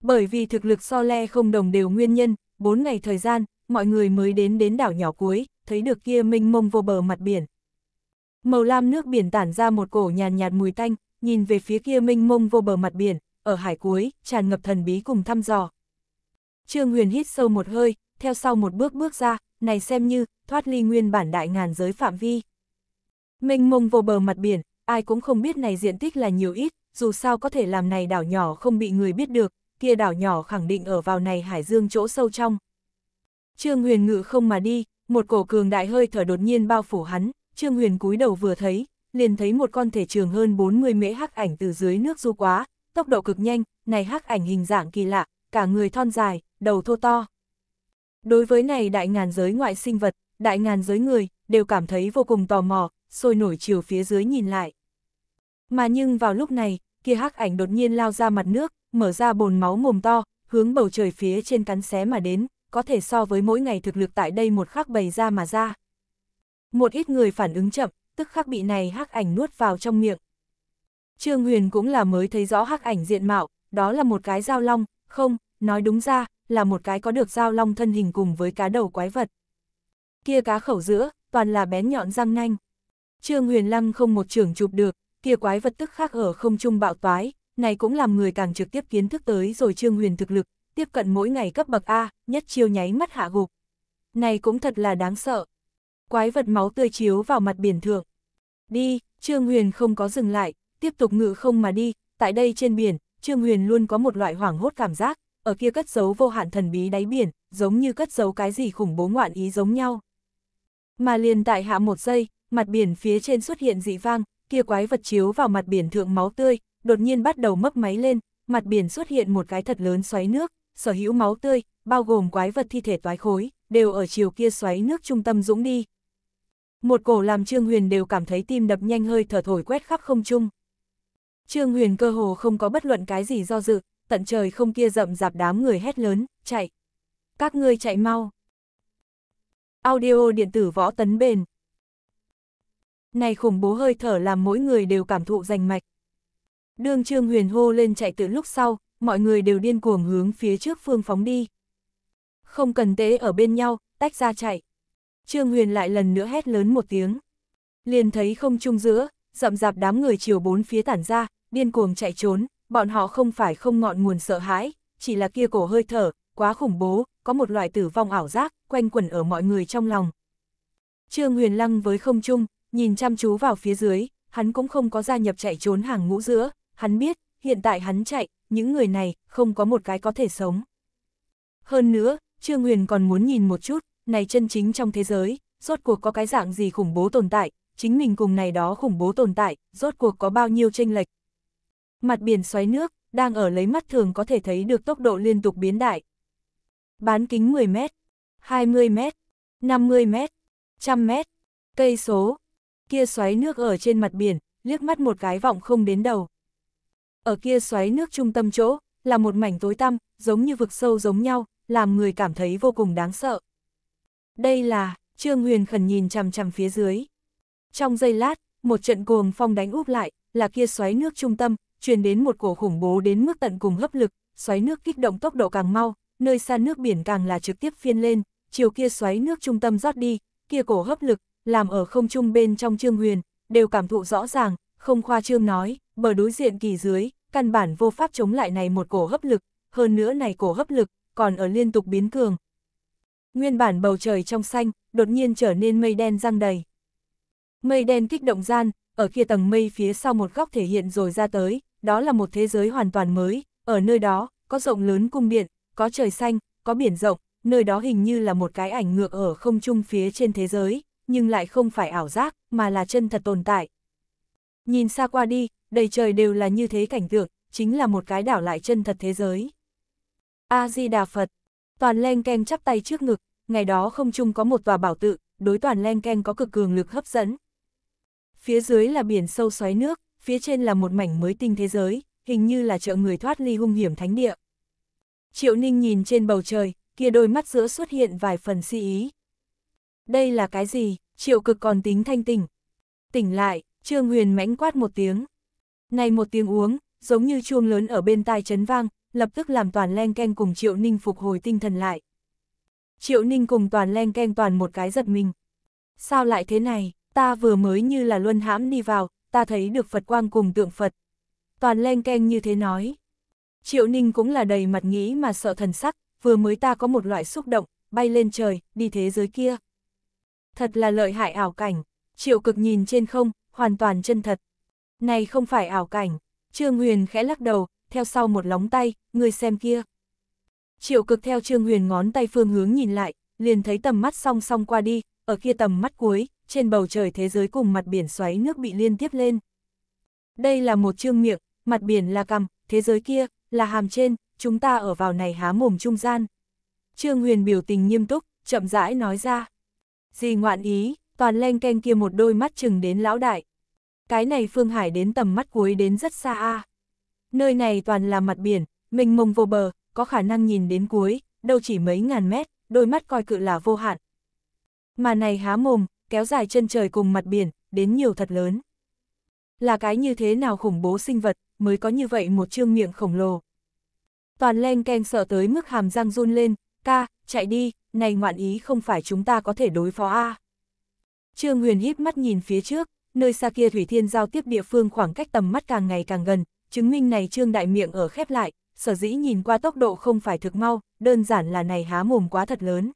Bởi vì thực lực so le không đồng đều nguyên nhân, 4 ngày thời gian, mọi người mới đến đến đảo nhỏ cuối, thấy được kia mênh mông vô bờ mặt biển. Màu lam nước biển tản ra một cổ nhàn nhạt, nhạt mùi tanh, nhìn về phía kia mênh mông vô bờ mặt biển, ở hải cuối, tràn ngập thần bí cùng thăm dò, Trương Huyền hít sâu một hơi, theo sau một bước bước ra, này xem như, thoát ly nguyên bản đại ngàn giới phạm vi. Mênh mông vô bờ mặt biển, ai cũng không biết này diện tích là nhiều ít, dù sao có thể làm này đảo nhỏ không bị người biết được, kia đảo nhỏ khẳng định ở vào này hải dương chỗ sâu trong. Trương Huyền ngự không mà đi, một cổ cường đại hơi thở đột nhiên bao phủ hắn, Trương Huyền cúi đầu vừa thấy, liền thấy một con thể trường hơn 40 mễ hắc ảnh từ dưới nước du quá, tốc độ cực nhanh, này hắc ảnh hình dạng kỳ lạ, cả người thon dài, đầu thô to. Đối với này đại ngàn giới ngoại sinh vật, đại ngàn giới người, đều cảm thấy vô cùng tò mò, sôi nổi chiều phía dưới nhìn lại. Mà nhưng vào lúc này, kia hắc ảnh đột nhiên lao ra mặt nước, mở ra bồn máu mồm to, hướng bầu trời phía trên cắn xé mà đến, có thể so với mỗi ngày thực lực tại đây một khắc bày ra mà ra. Một ít người phản ứng chậm, tức khắc bị này hắc ảnh nuốt vào trong miệng. Trương Huyền cũng là mới thấy rõ hắc ảnh diện mạo, đó là một cái dao long, không, nói đúng ra, là một cái có được dao long thân hình cùng với cá đầu quái vật. Kia cá khẩu giữa, toàn là bén nhọn răng nanh. Trương Huyền Lăng không một trường chụp được, kia quái vật tức khác ở không trung bạo toái, này cũng làm người càng trực tiếp kiến thức tới rồi Trương Huyền thực lực, tiếp cận mỗi ngày cấp bậc A, nhất chiêu nháy mắt hạ gục. Này cũng thật là đáng sợ. Quái vật máu tươi chiếu vào mặt biển thượng. Đi, Trương Huyền không có dừng lại, tiếp tục ngự không mà đi, tại đây trên biển, Trương Huyền luôn có một loại hoảng hốt cảm giác, ở kia cất giấu vô hạn thần bí đáy biển, giống như cất giấu cái gì khủng bố ngoạn ý giống nhau. Mà liền tại hạ một giây, mặt biển phía trên xuất hiện dị vang, kia quái vật chiếu vào mặt biển thượng máu tươi, đột nhiên bắt đầu mấp máy lên, mặt biển xuất hiện một cái thật lớn xoáy nước, sở hữu máu tươi, bao gồm quái vật thi thể toái khối, đều ở chiều kia xoáy nước trung tâm dũng đi. Một cổ làm Trương Huyền đều cảm thấy tim đập nhanh hơi thở thổi quét khắp không trung. Trương Huyền cơ hồ không có bất luận cái gì do dự, tận trời không kia rậm rạp đám người hét lớn, chạy. Các ngươi chạy mau. Audio điện tử võ tấn bền. Này khủng bố hơi thở làm mỗi người đều cảm thụ rành mạch. đường Trương Huyền hô lên chạy từ lúc sau, mọi người đều điên cuồng hướng phía trước phương phóng đi. Không cần tế ở bên nhau, tách ra chạy. Trương Huyền lại lần nữa hét lớn một tiếng. Liền thấy không chung giữa, rậm rạp đám người chiều bốn phía tản ra, điên cuồng chạy trốn, bọn họ không phải không ngọn nguồn sợ hãi, chỉ là kia cổ hơi thở, quá khủng bố, có một loại tử vong ảo giác, quanh quẩn ở mọi người trong lòng. Trương Huyền Lăng với không trung, nhìn chăm chú vào phía dưới, hắn cũng không có gia nhập chạy trốn hàng ngũ giữa, hắn biết, hiện tại hắn chạy, những người này, không có một cái có thể sống. Hơn nữa, Trương Huyền còn muốn nhìn một chút, này chân chính trong thế giới, rốt cuộc có cái dạng gì khủng bố tồn tại, chính mình cùng này đó khủng bố tồn tại, rốt cuộc có bao nhiêu tranh lệch, mặt biển xoáy nước, đang ở lấy mắt thường có thể thấy được tốc độ liên tục biến đại. Bán kính 10 mét, 20 mét, 50 mét, 100 mét, cây số, kia xoáy nước ở trên mặt biển, liếc mắt một cái vọng không đến đầu. Ở kia xoáy nước trung tâm chỗ, là một mảnh tối tăm, giống như vực sâu giống nhau, làm người cảm thấy vô cùng đáng sợ. Đây là, Trương Huyền khẩn nhìn chằm chằm phía dưới. Trong giây lát, một trận cuồng phong đánh úp lại, là kia xoáy nước trung tâm, truyền đến một cổ khủng bố đến mức tận cùng hấp lực, xoáy nước kích động tốc độ càng mau, nơi xa nước biển càng là trực tiếp phiên lên, chiều kia xoáy nước trung tâm rót đi, kia cổ hấp lực, làm ở không trung bên trong Trương Huyền, đều cảm thụ rõ ràng, không khoa trương nói, bờ đối diện kỳ dưới, căn bản vô pháp chống lại này một cổ hấp lực, hơn nữa này cổ hấp lực, còn ở liên tục biến cường. Nguyên bản bầu trời trong xanh, đột nhiên trở nên mây đen răng đầy. Mây đen kích động gian, ở kia tầng mây phía sau một góc thể hiện rồi ra tới, đó là một thế giới hoàn toàn mới, ở nơi đó, có rộng lớn cung điện, có trời xanh, có biển rộng, nơi đó hình như là một cái ảnh ngược ở không trung phía trên thế giới, nhưng lại không phải ảo giác, mà là chân thật tồn tại. Nhìn xa qua đi, đầy trời đều là như thế cảnh tượng, chính là một cái đảo lại chân thật thế giới. A-di-đà Phật, toàn len keng chắp tay trước ngực, ngày đó không trung có một tòa bảo tự, đối toàn len keng có cực cường lực hấp dẫn. Phía dưới là biển sâu xoáy nước, phía trên là một mảnh mới tinh thế giới, hình như là chợ người thoát ly hung hiểm thánh địa. Triệu Ninh nhìn trên bầu trời, kia đôi mắt giữa xuất hiện vài phần si ý. Đây là cái gì, triệu cực còn tính thanh tỉnh. Tỉnh lại, Trương Huyền mãnh quát một tiếng. Này một tiếng uống, giống như chuông lớn ở bên tai chấn vang, lập tức làm toàn len ken cùng Triệu Ninh phục hồi tinh thần lại. Triệu Ninh cùng toàn len ken toàn một cái giật mình. Sao lại thế này, ta vừa mới như là luân hãm đi vào, ta thấy được Phật quang cùng tượng Phật. Toàn len keng như thế nói. Triệu Ninh cũng là đầy mặt nghĩ mà sợ thần sắc, vừa mới ta có một loại xúc động, bay lên trời, đi thế giới kia. Thật là lợi hại ảo cảnh, triệu cực nhìn trên không, hoàn toàn chân thật. Này không phải ảo cảnh, Trương Huyền khẽ lắc đầu, theo sau một lóng tay, người xem kia. Triệu cực theo Trương Huyền ngón tay phương hướng nhìn lại, liền thấy tầm mắt song song qua đi, ở kia tầm mắt cuối, trên bầu trời thế giới cùng mặt biển xoáy nước bị liên tiếp lên. Đây là một chương miệng, mặt biển là cằm, thế giới kia, là hàm trên, chúng ta ở vào này há mồm trung gian. Trương Huyền biểu tình nghiêm túc, chậm rãi nói ra. Gì ngoạn ý, toàn len ken kia một đôi mắt chừng đến lão đại. Cái này Phương Hải đến tầm mắt cuối đến rất xa a. Nơi này toàn là mặt biển, mình mông vô bờ, có khả năng nhìn đến cuối, đâu chỉ mấy ngàn mét, đôi mắt coi cự là vô hạn. Mà này há mồm, kéo dài chân trời cùng mặt biển, đến nhiều thật lớn. Là cái như thế nào khủng bố sinh vật, mới có như vậy một trương miệng khổng lồ. Toàn len keng sợ tới mức hàm răng run lên, ca, chạy đi, này ngoạn ý không phải chúng ta có thể đối phó a Trương Huyền híp mắt nhìn phía trước, nơi xa kia Thủy Thiên giao tiếp địa phương khoảng cách tầm mắt càng ngày càng gần, chứng minh này Trương Đại Miệng ở khép lại, sở dĩ nhìn qua tốc độ không phải thực mau, đơn giản là này há mồm quá thật lớn.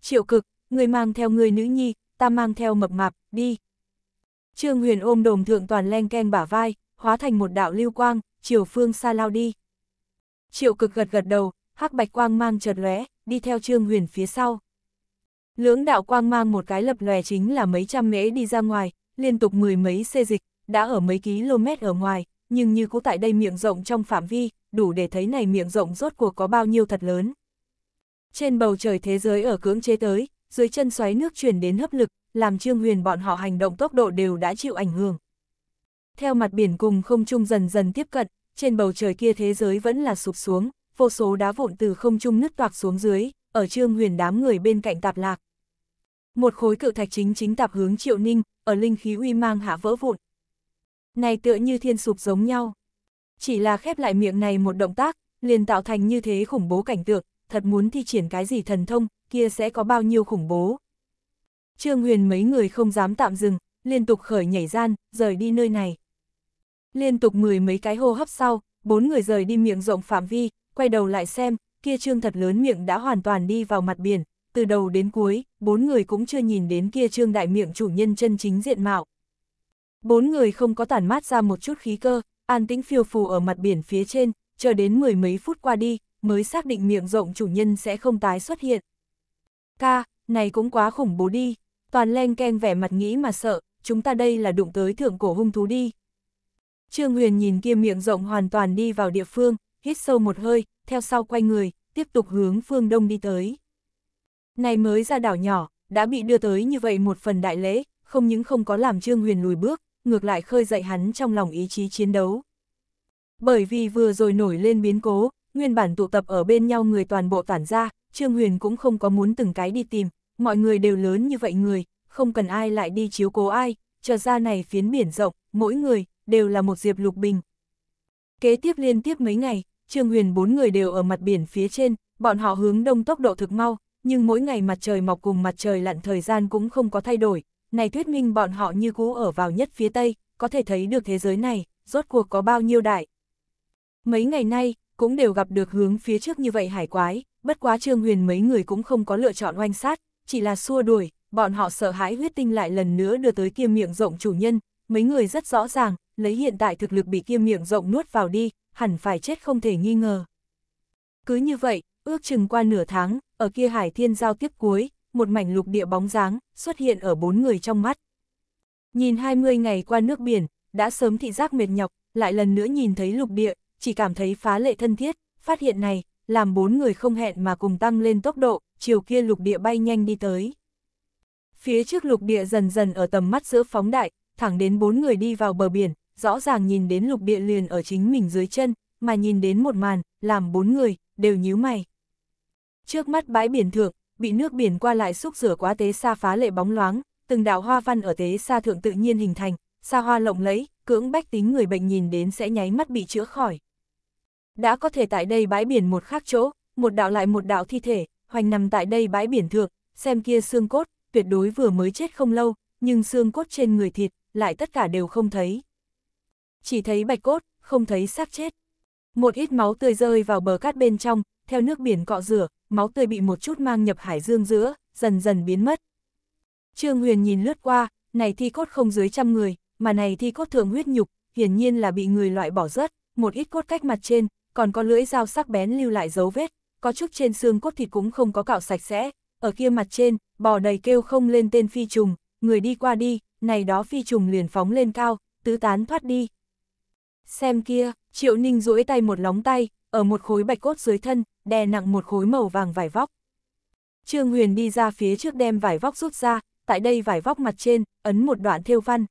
Triệu cực, người mang theo người nữ nhi, ta mang theo mập mạp, đi. Trương Huyền ôm đồm thượng toàn len ken bả vai, hóa thành một đạo lưu quang, chiều phương xa lao đi. Triệu cực gật gật đầu, hắc bạch quang mang chợt lóe, đi theo Trương Huyền phía sau. Lưỡng đạo quang mang một cái lập lòe chính là mấy trăm mễ đi ra ngoài, liên tục mười mấy xê dịch, đã ở mấy km ở ngoài, nhưng như cũ tại đây miệng rộng trong phạm vi, đủ để thấy này miệng rộng rốt cuộc có bao nhiêu thật lớn. Trên bầu trời thế giới ở cưỡng chế tới, dưới chân xoáy nước chuyển đến hấp lực, làm Trương Huyền bọn họ hành động tốc độ đều đã chịu ảnh hưởng. Theo mặt biển cùng không trung dần dần tiếp cận, trên bầu trời kia thế giới vẫn là sụp xuống, vô số đá vụn từ không trung nứt toạc xuống dưới, ở Trương Huyền đám người bên cạnh tạp lạc. Một khối cự thạch chính chính tạp hướng Triệu Ninh, ở linh khí uy mang hạ vỡ vụn. Này tựa như thiên sụp giống nhau. Chỉ là khép lại miệng này một động tác, liền tạo thành như thế khủng bố cảnh tượng, thật muốn thi triển cái gì thần thông, kia sẽ có bao nhiêu khủng bố. Trương Huyền mấy người không dám tạm dừng, liên tục khởi nhảy gian, rời đi nơi này. Liên tục mười mấy cái hô hấp sau, bốn người rời đi miệng rộng phạm vi, quay đầu lại xem, kia trương thật lớn miệng đã hoàn toàn đi vào mặt biển, từ đầu đến cuối, bốn người cũng chưa nhìn đến kia trương đại miệng chủ nhân chân chính diện mạo. Bốn người không có tản mát ra một chút khí cơ, an tĩnh phiêu phù ở mặt biển phía trên, chờ đến mười mấy phút qua đi, mới xác định miệng rộng chủ nhân sẽ không tái xuất hiện. Ca, này cũng quá khủng bố đi. Toàn len ken vẻ mặt nghĩ mà sợ, chúng ta đây là đụng tới thượng cổ hung thú đi. Trương Huyền nhìn kia miệng rộng hoàn toàn đi vào địa phương, hít sâu một hơi, theo sau quay người, tiếp tục hướng phương đông đi tới. Này mới ra đảo nhỏ, đã bị đưa tới như vậy một phần đại lễ, không những không có làm Trương Huyền lùi bước, ngược lại khơi dậy hắn trong lòng ý chí chiến đấu. Bởi vì vừa rồi nổi lên biến cố, nguyên bản tụ tập ở bên nhau người toàn bộ tản ra, Trương Huyền cũng không có muốn từng cái đi tìm, mọi người đều lớn như vậy người, không cần ai lại đi chiếu cố ai, trở ra này phiến biển rộng, mỗi người, đều là một diệp lục bình. Kế tiếp liên tiếp mấy ngày, Trương Huyền bốn người đều ở mặt biển phía trên, bọn họ hướng đông tốc độ thực mau, nhưng mỗi ngày mặt trời mọc cùng mặt trời lặn thời gian cũng không có thay đổi, này thuyết minh bọn họ như cũ ở vào nhất phía tây, có thể thấy được thế giới này, rốt cuộc có bao nhiêu đại. Mấy ngày nay, cũng đều gặp được hướng phía trước như vậy hải quái, bất quá Trương Huyền mấy người cũng không có lựa chọn oanh sát, chỉ là xua đuổi, bọn họ sợ hãi huyết tinh lại lần nữa đưa tới kia miệng rộng chủ nhân, mấy người rất rõ ràng, lấy hiện tại thực lực bị kia miệng rộng nuốt vào đi, hẳn phải chết không thể nghi ngờ. Cứ như vậy, ước chừng qua nửa tháng, ở kia hải thiên giao tiếp cuối, một mảnh lục địa bóng dáng xuất hiện ở bốn người trong mắt. Nhìn 20 ngày qua nước biển, đã sớm thị giác mệt nhọc, lại lần nữa nhìn thấy lục địa, chỉ cảm thấy phá lệ thân thiết, phát hiện này, làm bốn người không hẹn mà cùng tăng lên tốc độ, chiều kia lục địa bay nhanh đi tới. Phía trước lục địa dần dần ở tầm mắt giữa phóng đại, thẳng đến bốn người đi vào bờ biển, rõ ràng nhìn đến lục địa liền ở chính mình dưới chân, mà nhìn đến một màn, làm bốn người, đều nhíu mày. Trước mắt bãi biển thượng, bị nước biển qua lại xúc rửa quá tế xa phá lệ bóng loáng, từng đạo hoa văn ở tế xa thượng tự nhiên hình thành, xa hoa lộng lẫy, cưỡng bách tính người bệnh nhìn đến sẽ nháy mắt bị chữa khỏi đã có thể tại đây bãi biển một khác chỗ, một đạo lại một đạo thi thể, hoành nằm tại đây bãi biển thượng, xem kia xương cốt, tuyệt đối vừa mới chết không lâu, nhưng xương cốt trên người thịt, lại tất cả đều không thấy. Chỉ thấy bạch cốt, không thấy xác chết. Một ít máu tươi rơi vào bờ cát bên trong, theo nước biển cọ rửa, máu tươi bị một chút mang nhập hải dương giữa, dần dần biến mất. Trương Huyền nhìn lướt qua, này thi cốt không dưới trăm người, mà này thi cốt thường huyết nhục, hiển nhiên là bị người loại bỏ rớt, một ít cốt cách mặt trên, còn có lưỡi dao sắc bén lưu lại dấu vết, có chút trên xương cốt thịt cũng không có cạo sạch sẽ, ở kia mặt trên, bò đầy kêu không lên tên phi trùng, người đi qua đi, này đó phi trùng liền phóng lên cao, tứ tán thoát đi. Xem kia, Triệu Ninh duỗi tay một lóng tay, ở một khối bạch cốt dưới thân, đè nặng một khối màu vàng vải vóc. Trương Huyền đi ra phía trước đem vải vóc rút ra, tại đây vải vóc mặt trên, ấn một đoạn thêu văn.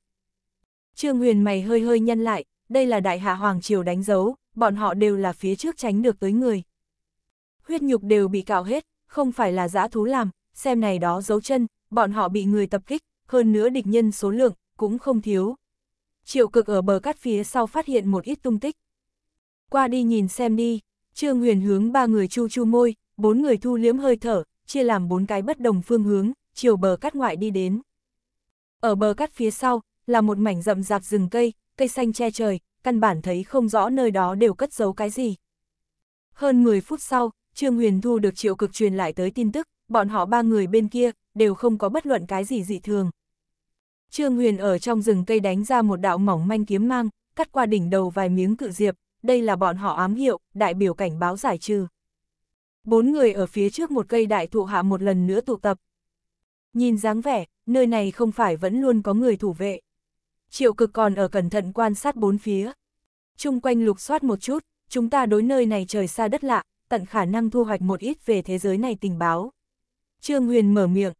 Trương Huyền mày hơi hơi nhăn lại, đây là đại hạ hoàng triều đánh dấu, bọn họ đều là phía trước tránh được tới người. Huyết nhục đều bị cạo hết, không phải là dã thú làm, xem này đó dấu chân, bọn họ bị người tập kích, hơn nữa địch nhân số lượng, cũng không thiếu. Triệu cực ở bờ cát phía sau phát hiện một ít tung tích. Qua đi nhìn xem đi, Trương Huyền hướng ba người chu chu môi, bốn người thu liếm hơi thở, chia làm bốn cái bất đồng phương hướng, chiều bờ cát ngoại đi đến. Ở bờ cát phía sau, là một mảnh rậm rạp rừng cây, cây xanh che trời, căn bản thấy không rõ nơi đó đều cất giấu cái gì. Hơn 10 phút sau, Trương Huyền thu được triệu cực truyền lại tới tin tức, bọn họ ba người bên kia, đều không có bất luận cái gì dị thường. Trương Huyền ở trong rừng cây đánh ra một đạo mỏng manh kiếm mang, cắt qua đỉnh đầu vài miếng cự diệp, đây là bọn họ ám hiệu, đại biểu cảnh báo giải trừ. Bốn người ở phía trước một cây đại thụ hạ một lần nữa tụ tập. Nhìn dáng vẻ, nơi này không phải vẫn luôn có người thủ vệ triệu cực còn ở cẩn thận quan sát bốn phía. Trung quanh lục soát một chút, chúng ta đối nơi này trời xa đất lạ, tận khả năng thu hoạch một ít về thế giới này tình báo. Trương Huyền mở miệng,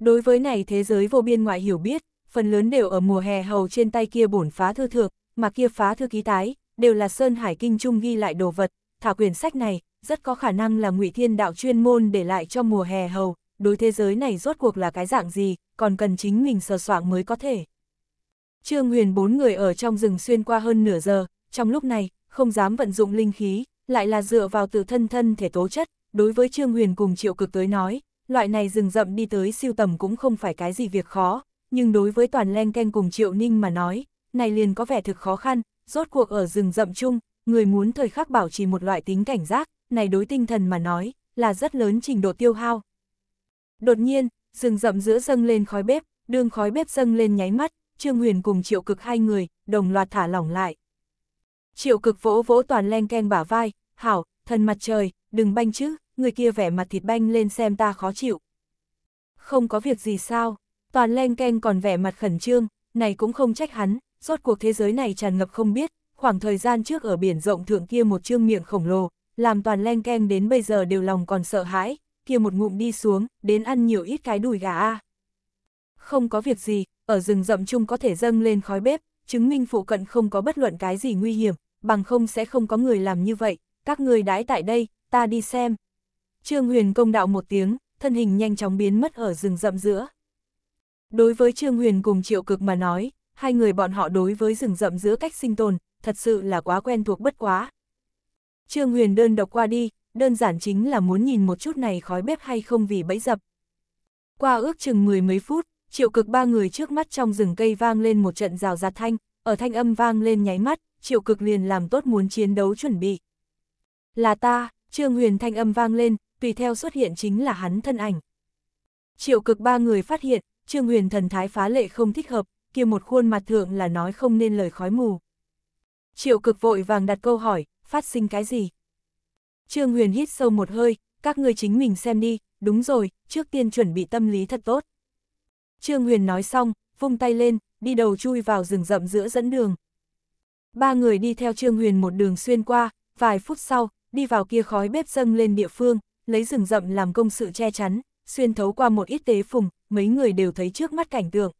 đối với này thế giới vô biên ngoại hiểu biết, phần lớn đều ở mùa hè hầu trên tay kia bổn phá thư thượng, mà kia phá thư ký tái, đều là Sơn Hải Kinh Trung ghi lại đồ vật, thả quyển sách này, rất có khả năng là ngụy Thiên Đạo chuyên môn để lại cho mùa hè hầu, đối thế giới này rốt cuộc là cái dạng gì, còn cần chính mình sờ soạn mới có thể. Trương Huyền bốn người ở trong rừng xuyên qua hơn nửa giờ, trong lúc này, không dám vận dụng linh khí, lại là dựa vào tự thân thân thể tố chất, đối với Trương Huyền cùng triệu cực tới nói, loại này rừng rậm đi tới siêu tầm cũng không phải cái gì việc khó, nhưng đối với toàn len canh cùng triệu ninh mà nói, này liền có vẻ thực khó khăn, rốt cuộc ở rừng rậm chung, người muốn thời khắc bảo trì một loại tính cảnh giác, này đối tinh thần mà nói, là rất lớn trình độ tiêu hao. Đột nhiên, rừng rậm giữa dâng lên khói bếp, đường khói bếp dâng lên nháy mắt, Trương Huyền cùng Triệu Cực hai người, đồng loạt thả lỏng lại. Triệu Cực vỗ vỗ toàn len keng bả vai, hảo, thần mặt trời, đừng banh chứ, người kia vẻ mặt thịt banh lên xem ta khó chịu. Không có việc gì sao, toàn len keng còn vẻ mặt khẩn trương, này cũng không trách hắn, rốt cuộc thế giới này tràn ngập không biết, khoảng thời gian trước ở biển rộng thượng kia một trương miệng khổng lồ, làm toàn len keng đến bây giờ đều lòng còn sợ hãi, kia một ngụm đi xuống, đến ăn nhiều ít cái đùi gà a. À không có việc gì, ở rừng rậm chung có thể dâng lên khói bếp, chứng minh phụ cận không có bất luận cái gì nguy hiểm, bằng không sẽ không có người làm như vậy, các người đãi tại đây, ta đi xem. Trương Huyền công đạo một tiếng, thân hình nhanh chóng biến mất ở rừng rậm giữa. Đối với Trương Huyền cùng Triệu Cực mà nói, hai người bọn họ đối với rừng rậm giữa cách sinh tồn, thật sự là quá quen thuộc bất quá. Trương Huyền đơn độc qua đi, đơn giản chính là muốn nhìn một chút này khói bếp hay không vì bẫy dập. Qua ước chừng mười mấy phút, triệu cực ba người trước mắt trong rừng cây vang lên một trận rào rạt thanh, ở thanh âm vang lên nháy mắt, triệu cực liền làm tốt muốn chiến đấu chuẩn bị. Là ta, Trương Huyền thanh âm vang lên, tùy theo xuất hiện chính là hắn thân ảnh. Triệu cực ba người phát hiện, Trương Huyền thần thái phá lệ không thích hợp, kia một khuôn mặt thượng là nói không nên lời khói mù. Triệu cực vội vàng đặt câu hỏi, phát sinh cái gì? Trương Huyền hít sâu một hơi, các ngươi chính mình xem đi, đúng rồi, trước tiên chuẩn bị tâm lý thật tốt. Trương Huyền nói xong, vung tay lên, đi đầu chui vào rừng rậm giữa dẫn đường. Ba người đi theo Trương Huyền một đường xuyên qua, vài phút sau, đi vào kia khói bếp dâng lên địa phương, lấy rừng rậm làm công sự che chắn, xuyên thấu qua một ít tế phùng, mấy người đều thấy trước mắt cảnh tượng.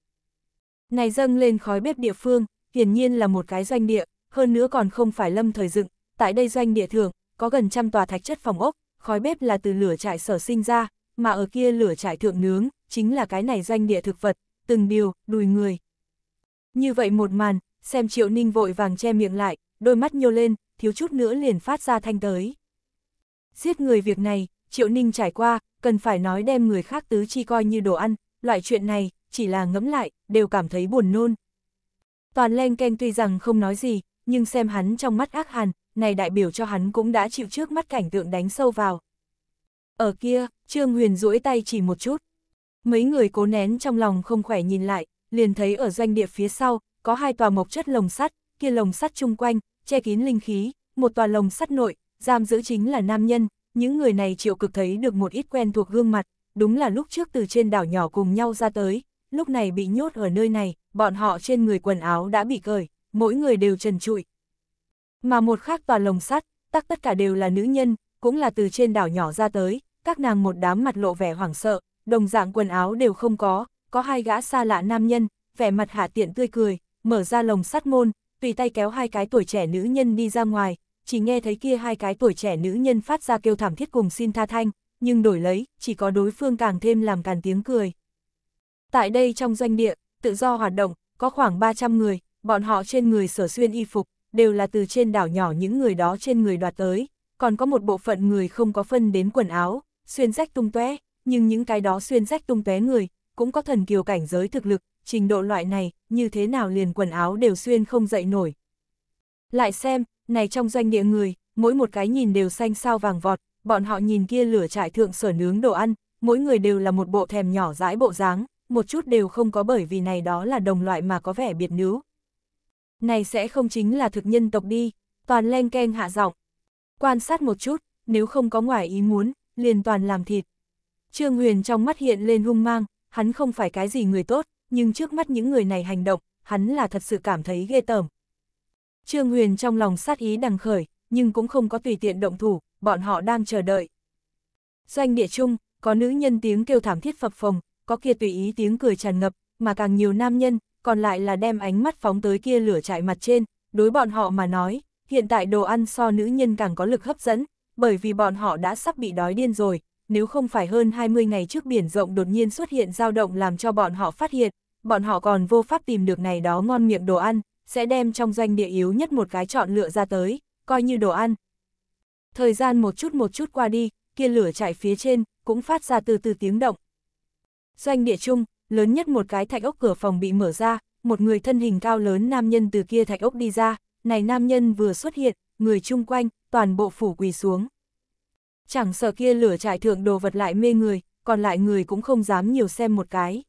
Này dâng lên khói bếp địa phương, hiển nhiên là một cái doanh địa, hơn nữa còn không phải lâm thời dựng, tại đây doanh địa thường, có gần trăm tòa thạch chất phòng ốc, khói bếp là từ lửa trại sở sinh ra, mà ở kia lửa trại thượng nướng, chính là cái này danh địa thực vật, từng điều, đùi người. Như vậy một màn, xem triệu ninh vội vàng che miệng lại, đôi mắt nhô lên, thiếu chút nữa liền phát ra thanh tới. Giết người việc này, triệu ninh trải qua, cần phải nói đem người khác tứ chi coi như đồ ăn, loại chuyện này, chỉ là ngẫm lại, đều cảm thấy buồn nôn. Toàn len ken tuy rằng không nói gì, nhưng xem hắn trong mắt ác hàn, này đại biểu cho hắn cũng đã chịu trước mắt cảnh tượng đánh sâu vào. Ở kia, Trương Huyền duỗi tay chỉ một chút. Mấy người cố nén trong lòng không khỏe nhìn lại, liền thấy ở doanh địa phía sau, có hai tòa mộc chất lồng sắt, kia lồng sắt chung quanh, che kín linh khí, một tòa lồng sắt nội, giam giữ chính là nam nhân, những người này triệu cực thấy được một ít quen thuộc gương mặt, đúng là lúc trước từ trên đảo nhỏ cùng nhau ra tới, lúc này bị nhốt ở nơi này, bọn họ trên người quần áo đã bị cởi, mỗi người đều trần trụi. Mà một khác tòa lồng sắt, tắc tất cả đều là nữ nhân, cũng là từ trên đảo nhỏ ra tới, các nàng một đám mặt lộ vẻ hoảng sợ, đồng dạng quần áo đều không có, có hai gã xa lạ nam nhân, vẻ mặt hạ tiện tươi cười, mở ra lồng sắt môn, tùy tay kéo hai cái tuổi trẻ nữ nhân đi ra ngoài, chỉ nghe thấy kia hai cái tuổi trẻ nữ nhân phát ra kêu thảm thiết cùng xin tha thanh, nhưng đổi lấy, chỉ có đối phương càng thêm làm càn tiếng cười. Tại đây trong doanh địa, tự do hoạt động, có khoảng 300 người, bọn họ trên người sở xuyên y phục, đều là từ trên đảo nhỏ những người đó trên người đoạt tới, còn có một bộ phận người không có phân đến quần áo, xuyên rách tung tóe, nhưng những cái đó xuyên rách tung tóe người, cũng có thần kiều cảnh giới thực lực, trình độ loại này, như thế nào liền quần áo đều xuyên không dậy nổi. Lại xem, này trong doanh địa người, mỗi một cái nhìn đều xanh sao vàng vọt, bọn họ nhìn kia lửa trại thượng sở nướng đồ ăn, mỗi người đều là một bộ thèm nhỏ rãi bộ dáng, một chút đều không có bởi vì này đó là đồng loại mà có vẻ biệt níu. Này sẽ không chính là thực nhân tộc đi, toàn len keng hạ giọng. Quan sát một chút, nếu không có ngoài ý muốn, liền toàn làm thịt. Trương Huyền trong mắt hiện lên hung mang, hắn không phải cái gì người tốt, nhưng trước mắt những người này hành động, hắn là thật sự cảm thấy ghê tởm. Trương Huyền trong lòng sát ý đằng khởi, nhưng cũng không có tùy tiện động thủ, bọn họ đang chờ đợi. Doanh địa chung, có nữ nhân tiếng kêu thảm thiết phập phồng, có kia tùy ý tiếng cười tràn ngập, mà càng nhiều nam nhân, còn lại là đem ánh mắt phóng tới kia lửa trại mặt trên, đối bọn họ mà nói, hiện tại đồ ăn so nữ nhân càng có lực hấp dẫn, bởi vì bọn họ đã sắp bị đói điên rồi, nếu không phải hơn 20 ngày trước biển rộng đột nhiên xuất hiện dao động làm cho bọn họ phát hiện, bọn họ còn vô pháp tìm được này đó ngon miệng đồ ăn, sẽ đem trong doanh địa yếu nhất một cái chọn lựa ra tới, coi như đồ ăn. Thời gian một chút một chút qua đi, kia lửa chạy phía trên, cũng phát ra từ từ tiếng động. Doanh địa chung, lớn nhất một cái thạch ốc cửa phòng bị mở ra, một người thân hình cao lớn nam nhân từ kia thạch ốc đi ra, này nam nhân vừa xuất hiện, người chung quanh, toàn bộ phủ quỳ xuống. Chẳng sợ kia lửa trại thượng đồ vật lại mê người, còn lại người cũng không dám nhiều xem một cái.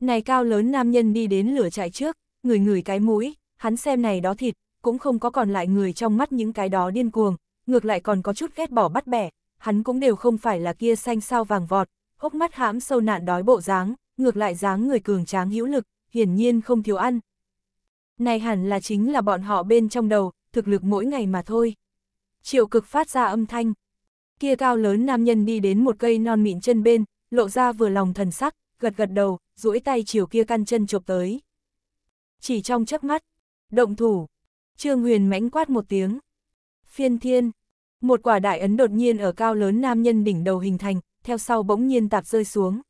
Này cao lớn nam nhân đi đến lửa trại trước, người người cái mũi, hắn xem này đó thịt, cũng không có còn lại người trong mắt những cái đó điên cuồng, ngược lại còn có chút ghét bỏ bắt bẻ, hắn cũng đều không phải là kia xanh sao vàng vọt, hốc mắt hãm sâu nạn đói bộ dáng, ngược lại dáng người cường tráng hữu lực, hiển nhiên không thiếu ăn. Này hẳn là chính là bọn họ bên trong đầu, thực lực mỗi ngày mà thôi triệu cực phát ra âm thanh. Kia cao lớn nam nhân đi đến một cây non mịn chân bên, lộ ra vừa lòng thần sắc, gật gật đầu, duỗi tay chiều kia căn chân chụp tới. Chỉ trong chớp mắt, động thủ, Trương Huyền mãnh quát một tiếng. Phiên thiên, một quả đại ấn đột nhiên ở cao lớn nam nhân đỉnh đầu hình thành, theo sau bỗng nhiên tạp rơi xuống.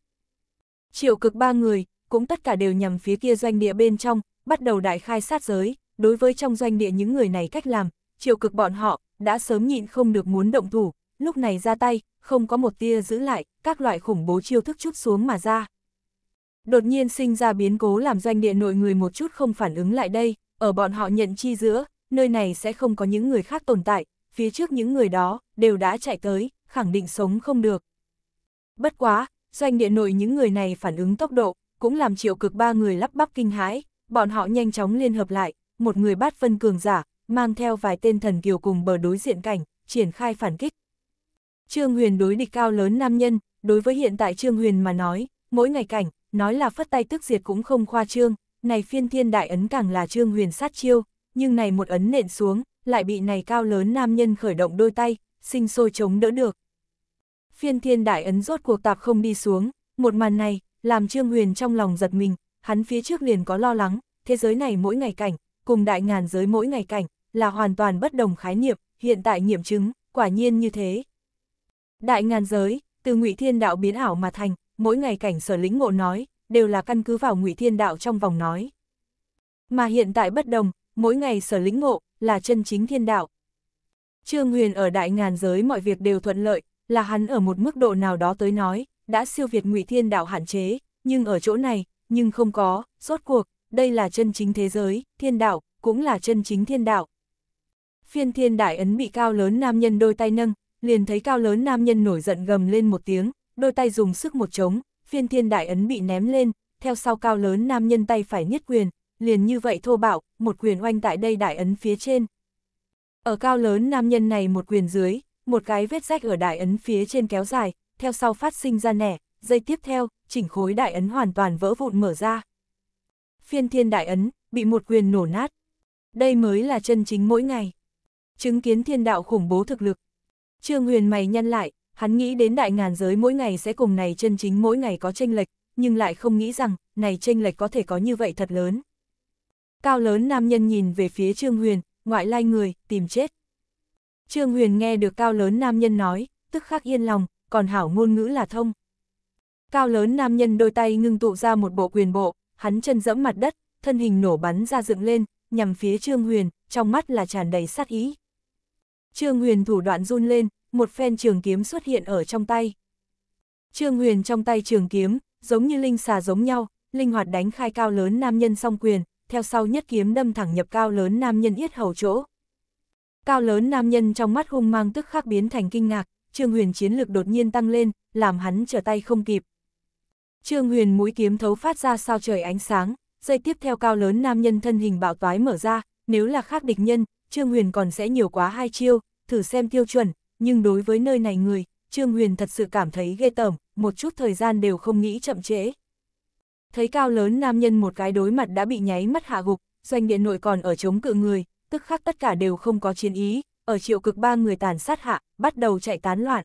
Triệu cực ba người, cũng tất cả đều nhằm phía kia doanh địa bên trong, bắt đầu đại khai sát giới, đối với trong doanh địa những người này cách làm, triệu cực bọn họ, đã sớm nhịn không được muốn động thủ, lúc này ra tay, không có một tia giữ lại, các loại khủng bố chiêu thức chút xuống mà ra. Đột nhiên sinh ra biến cố làm doanh địa nội người một chút không phản ứng lại đây, ở bọn họ nhận chi giữa, nơi này sẽ không có những người khác tồn tại, phía trước những người đó, đều đã chạy tới, khẳng định sống không được. Bất quá, doanh địa nội những người này phản ứng tốc độ, cũng làm triệu cực ba người lắp bắp kinh hãi, bọn họ nhanh chóng liên hợp lại, một người bát phân cường giả, mang theo vài tên thần kiều cùng bờ đối diện cảnh, triển khai phản kích. Trương Huyền đối địch cao lớn nam nhân, đối với hiện tại Trương Huyền mà nói, mỗi ngày cảnh, nói là phất tay tức diệt cũng không khoa trương, này phiên thiên đại ấn càng là Trương Huyền sát chiêu, nhưng này một ấn nện xuống, lại bị này cao lớn nam nhân khởi động đôi tay, sinh sôi chống đỡ được. Phiên thiên đại ấn rốt cuộc tạp không đi xuống, một màn này, làm Trương Huyền trong lòng giật mình, hắn phía trước liền có lo lắng, thế giới này mỗi ngày cảnh, cùng đại ngàn giới mỗi ngày cảnh, là hoàn toàn bất đồng khái niệm, hiện tại nghiệm chứng, quả nhiên như thế. Đại ngàn giới, từ ngụy thiên đạo biến ảo mà thành, mỗi ngày cảnh sở lĩnh ngộ nói, đều là căn cứ vào ngụy thiên đạo trong vòng nói. Mà hiện tại bất đồng, mỗi ngày sở lĩnh ngộ, là chân chính thiên đạo. Trương Huyền ở đại ngàn giới mọi việc đều thuận lợi, là hắn ở một mức độ nào đó tới nói, đã siêu việt ngụy thiên đạo hạn chế, nhưng ở chỗ này, nhưng không có, rốt cuộc, đây là chân chính thế giới, thiên đạo, cũng là chân chính thiên đạo. Phiên thiên đại ấn bị cao lớn nam nhân đôi tay nâng, liền thấy cao lớn nam nhân nổi giận gầm lên một tiếng, đôi tay dùng sức một trống, phiên thiên đại ấn bị ném lên, theo sau cao lớn nam nhân tay phải nhất quyền, liền như vậy thô bạo, một quyền oanh tại đây đại ấn phía trên. Ở cao lớn nam nhân này một quyền dưới, một cái vết rách ở đại ấn phía trên kéo dài, theo sau phát sinh ra nẻ, dây tiếp theo, chỉnh khối đại ấn hoàn toàn vỡ vụn mở ra. Phiên thiên đại ấn, bị một quyền nổ nát. Đây mới là chân chính mỗi ngày chứng kiến thiên đạo khủng bố thực lực. Trương Huyền mày nhăn lại, hắn nghĩ đến đại ngàn giới mỗi ngày sẽ cùng này chân chính mỗi ngày có tranh lệch, nhưng lại không nghĩ rằng, này tranh lệch có thể có như vậy thật lớn. Cao lớn nam nhân nhìn về phía Trương Huyền, ngoại lai người, tìm chết. Trương Huyền nghe được cao lớn nam nhân nói, tức khắc yên lòng, còn hảo ngôn ngữ là thông. Cao lớn nam nhân đôi tay ngưng tụ ra một bộ quyền bộ, hắn chân dẫm mặt đất, thân hình nổ bắn ra dựng lên, nhằm phía Trương Huyền, trong mắt là tràn đầy sát ý. Trương Huyền thủ đoạn run lên, một phen trường kiếm xuất hiện ở trong tay. Trương Huyền trong tay trường kiếm, giống như linh xà giống nhau, linh hoạt đánh khai cao lớn nam nhân song quyền, theo sau nhất kiếm đâm thẳng nhập cao lớn nam nhân yết hầu chỗ. Cao lớn nam nhân trong mắt hung mang tức khắc biến thành kinh ngạc, Trương Huyền chiến lực đột nhiên tăng lên, làm hắn trở tay không kịp. Trương Huyền mũi kiếm thấu phát ra sao trời ánh sáng, dây tiếp theo cao lớn nam nhân thân hình bạo toái mở ra, nếu là khác địch nhân, Trương Huyền còn sẽ nhiều quá hai chiêu, thử xem tiêu chuẩn, nhưng đối với nơi này người, Trương Huyền thật sự cảm thấy ghê tởm, một chút thời gian đều không nghĩ chậm trễ. Thấy cao lớn nam nhân một cái đối mặt đã bị nháy mắt hạ gục, doanh điện nội còn ở chống cự người, tức khắc tất cả đều không có chiến ý, ở triệu cực ba người tàn sát hạ, bắt đầu chạy tán loạn.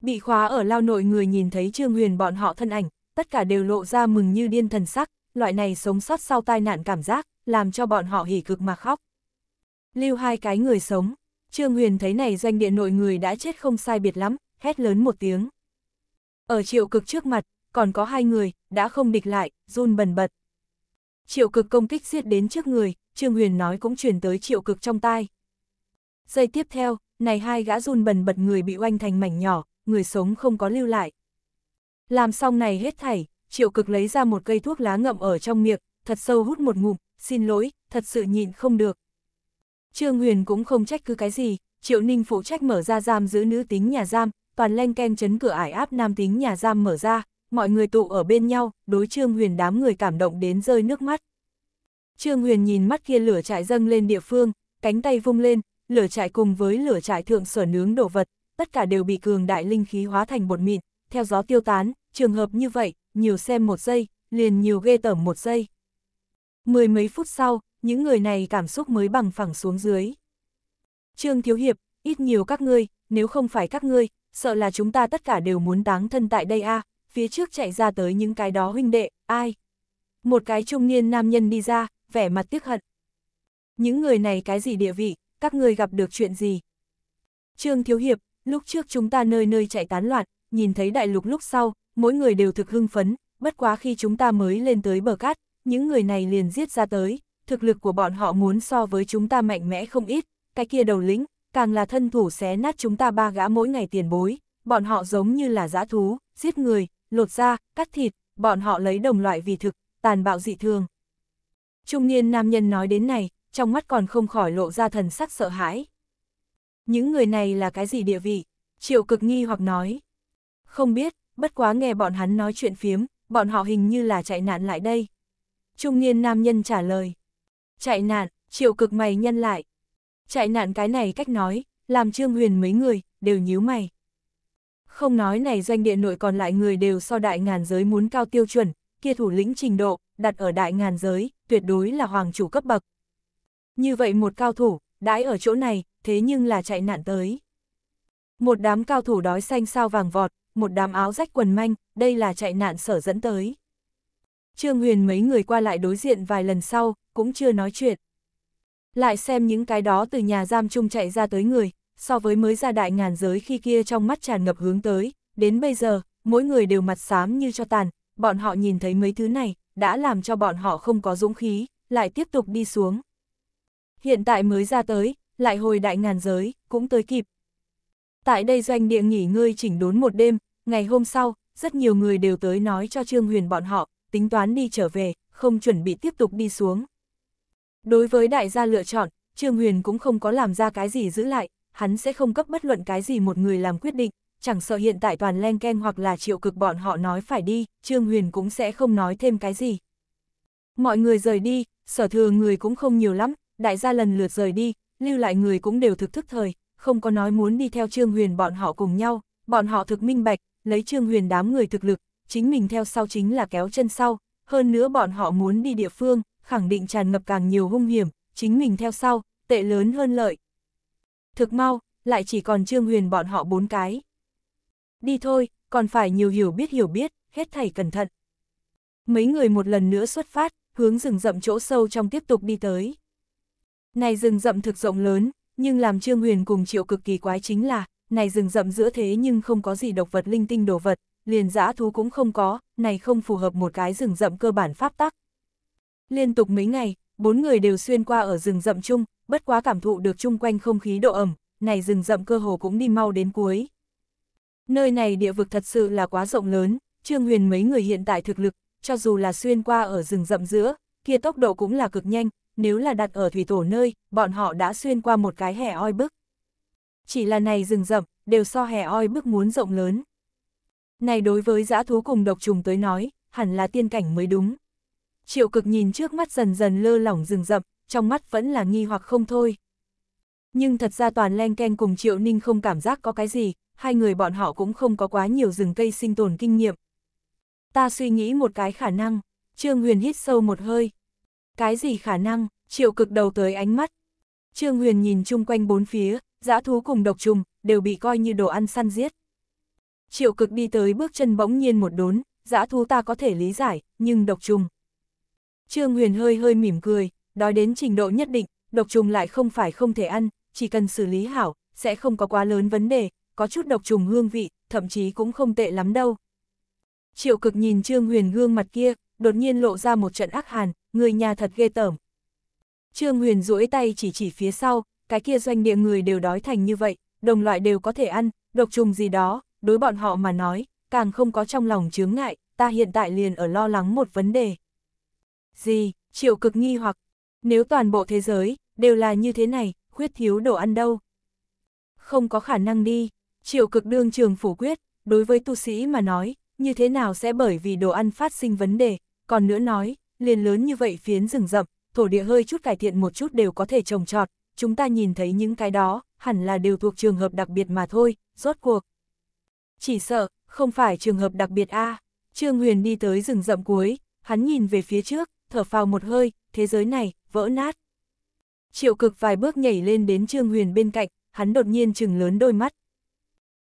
Bị khóa ở lao nội người nhìn thấy Trương Huyền bọn họ thân ảnh, tất cả đều lộ ra mừng như điên thần sắc, loại này sống sót sau tai nạn cảm giác, làm cho bọn họ hỉ cực mà khóc lưu hai cái người sống. Trương Huyền thấy này doanh địa nội người đã chết không sai biệt lắm, hét lớn một tiếng. Ở triệu cực trước mặt, còn có hai người, đã không địch lại, run bần bật. Triệu cực công kích giết đến trước người, Trương Huyền nói cũng truyền tới triệu cực trong tai. Giây tiếp theo, này hai gã run bần bật người bị oanh thành mảnh nhỏ, người sống không có lưu lại. Làm xong này hết thảy, triệu cực lấy ra một cây thuốc lá ngậm ở trong miệng, thật sâu hút một ngụm, xin lỗi, thật sự nhịn không được, Trương Huyền cũng không trách cứ cái gì, Triệu Ninh phụ trách mở ra giam giữ nữ tính nhà giam, toàn len ken chấn cửa ải áp nam tính nhà giam mở ra, mọi người tụ ở bên nhau, đối Trương Huyền đám người cảm động đến rơi nước mắt. Trương Huyền nhìn mắt kia lửa trại dâng lên địa phương, cánh tay vung lên, lửa trại cùng với lửa trại thượng sở nướng đồ vật, tất cả đều bị cường đại linh khí hóa thành bột mịn, theo gió tiêu tán, trường hợp như vậy, nhiều xem một giây, liền nhiều ghê tởm một giây. Mười mấy phút sau, những người này cảm xúc mới bằng phẳng xuống dưới. Trương Thiếu Hiệp, ít nhiều các ngươi, nếu không phải các ngươi, sợ là chúng ta tất cả đều muốn táng thân tại đây a à, phía trước chạy ra tới những cái đó huynh đệ, ai? Một cái trung niên nam nhân đi ra, vẻ mặt tiếc hận. Những người này cái gì địa vị, các ngươi gặp được chuyện gì? Trương Thiếu Hiệp, lúc trước chúng ta nơi nơi chạy tán loạn, nhìn thấy đại lục lúc sau, mỗi người đều thực hưng phấn, bất quá khi chúng ta mới lên tới bờ cát, những người này liền giết ra tới, thực lực của bọn họ muốn so với chúng ta mạnh mẽ không ít, cái kia đầu lĩnh, càng là thân thủ xé nát chúng ta ba gã mỗi ngày tiền bối, bọn họ giống như là dã thú, giết người, lột da, cắt thịt, bọn họ lấy đồng loại vì thực, tàn bạo dị thường. Trung niên nam nhân nói đến này, trong mắt còn không khỏi lộ ra thần sắc sợ hãi. Những người này là cái gì địa vị? Triệu cực nghi hoặc nói. Không biết, bất quá nghe bọn hắn nói chuyện phiếm, bọn họ hình như là chạy nạn lại đây. Trung niên nam nhân trả lời. Chạy nạn, triệu cực mày nhân lại. Chạy nạn cái này cách nói, làm Trương Huyền mấy người, đều nhíu mày. Không nói này doanh địa nội còn lại người đều so đại ngàn giới muốn cao tiêu chuẩn, kia thủ lĩnh trình độ, đặt ở đại ngàn giới, tuyệt đối là hoàng chủ cấp bậc. Như vậy một cao thủ, đãi ở chỗ này, thế nhưng là chạy nạn tới. Một đám cao thủ đói xanh sao vàng vọt, một đám áo rách quần manh, đây là chạy nạn sở dẫn tới. Trương Huyền mấy người qua lại đối diện vài lần sau, cũng chưa nói chuyện. Lại xem những cái đó từ nhà giam chung chạy ra tới người, so với mới ra đại ngàn giới khi kia trong mắt tràn ngập hướng tới, đến bây giờ, mỗi người đều mặt xám như cho tàn, bọn họ nhìn thấy mấy thứ này, đã làm cho bọn họ không có dũng khí, lại tiếp tục đi xuống. Hiện tại mới ra tới, lại hồi đại ngàn giới, cũng tới kịp. Tại đây doanh địa nghỉ ngơi chỉnh đốn một đêm, ngày hôm sau, rất nhiều người đều tới nói cho Trương Huyền bọn họ, tính toán đi trở về, không chuẩn bị tiếp tục đi xuống. Đối với đại gia lựa chọn, Trương Huyền cũng không có làm ra cái gì giữ lại, hắn sẽ không cấp bất luận cái gì một người làm quyết định, chẳng sợ hiện tại toàn len ken hoặc là triệu cực bọn họ nói phải đi, Trương Huyền cũng sẽ không nói thêm cái gì. Mọi người rời đi, sở thừa người cũng không nhiều lắm, đại gia lần lượt rời đi, lưu lại người cũng đều thực thức thời, không có nói muốn đi theo Trương Huyền bọn họ cùng nhau, bọn họ thực minh bạch, lấy Trương Huyền đám người thực lực, chính mình theo sau chính là kéo chân sau, hơn nữa bọn họ muốn đi địa phương, khẳng định tràn ngập càng nhiều hung hiểm, chính mình theo sau, tệ lớn hơn lợi. Thực mau, lại chỉ còn Trương Huyền bọn họ bốn cái. Đi thôi, còn phải nhiều hiểu biết hiểu biết, hết thảy cẩn thận. Mấy người một lần nữa xuất phát, hướng rừng rậm chỗ sâu trong tiếp tục đi tới. Này rừng rậm thực rộng lớn, nhưng làm Trương Huyền cùng triệu cực kỳ quái chính là, này rừng rậm giữa thế nhưng không có gì độc vật linh tinh đồ vật, liền dã thú cũng không có, này không phù hợp một cái rừng rậm cơ bản pháp tắc. Liên tục mấy ngày, bốn người đều xuyên qua ở rừng rậm chung, bất quá cảm thụ được chung quanh không khí độ ẩm, này rừng rậm cơ hồ cũng đi mau đến cuối. Nơi này địa vực thật sự là quá rộng lớn, Trương Huyền mấy người hiện tại thực lực, cho dù là xuyên qua ở rừng rậm giữa, kia tốc độ cũng là cực nhanh, nếu là đặt ở thủy tổ nơi, bọn họ đã xuyên qua một cái hẻ oi bức. Chỉ là này rừng rậm, đều so hẻ oi bức muốn rộng lớn. Này đối với dã thú cùng độc trùng tới nói, hẳn là tiên cảnh mới đúng. Triệu cực nhìn trước mắt dần dần lơ lỏng rừng rậm, trong mắt vẫn là nghi hoặc không thôi. Nhưng thật ra toàn len ken cùng Triệu Ninh không cảm giác có cái gì, hai người bọn họ cũng không có quá nhiều rừng cây sinh tồn kinh nghiệm. Ta suy nghĩ một cái khả năng, Trương Huyền hít sâu một hơi. Cái gì khả năng, Triệu cực đầu tới ánh mắt. Trương Huyền nhìn chung quanh bốn phía, dã thú cùng độc trùng, đều bị coi như đồ ăn săn giết. Triệu cực đi tới bước chân bỗng nhiên một đốn, dã thú ta có thể lý giải, nhưng độc trùng. Trương Huyền hơi hơi mỉm cười, đói đến trình độ nhất định, độc trùng lại không phải không thể ăn, chỉ cần xử lý hảo, sẽ không có quá lớn vấn đề, có chút độc trùng hương vị, thậm chí cũng không tệ lắm đâu. Triệu cực nhìn Trương Huyền gương mặt kia, đột nhiên lộ ra một trận ác hàn, người nhà thật ghê tởm. Trương Huyền duỗi tay chỉ chỉ phía sau, cái kia doanh địa người đều đói thành như vậy, đồng loại đều có thể ăn, độc trùng gì đó, đối bọn họ mà nói, càng không có trong lòng chướng ngại, ta hiện tại liền ở lo lắng một vấn đề. Gì, triệu cực nghi hoặc, nếu toàn bộ thế giới, đều là như thế này, khuyết thiếu đồ ăn đâu. Không có khả năng đi, triệu cực đương trường phủ quyết, đối với tu sĩ mà nói, như thế nào sẽ bởi vì đồ ăn phát sinh vấn đề, còn nữa nói, liền lớn như vậy phiến rừng rậm, thổ địa hơi chút cải thiện một chút đều có thể trồng trọt, chúng ta nhìn thấy những cái đó, hẳn là đều thuộc trường hợp đặc biệt mà thôi, rốt cuộc. Chỉ sợ, không phải trường hợp đặc biệt a à. Trương Huyền đi tới rừng rậm cuối, hắn nhìn về phía trước, thở phào một hơi, thế giới này, vỡ nát. Triệu cực vài bước nhảy lên đến Trương Huyền bên cạnh, hắn đột nhiên chừng lớn đôi mắt.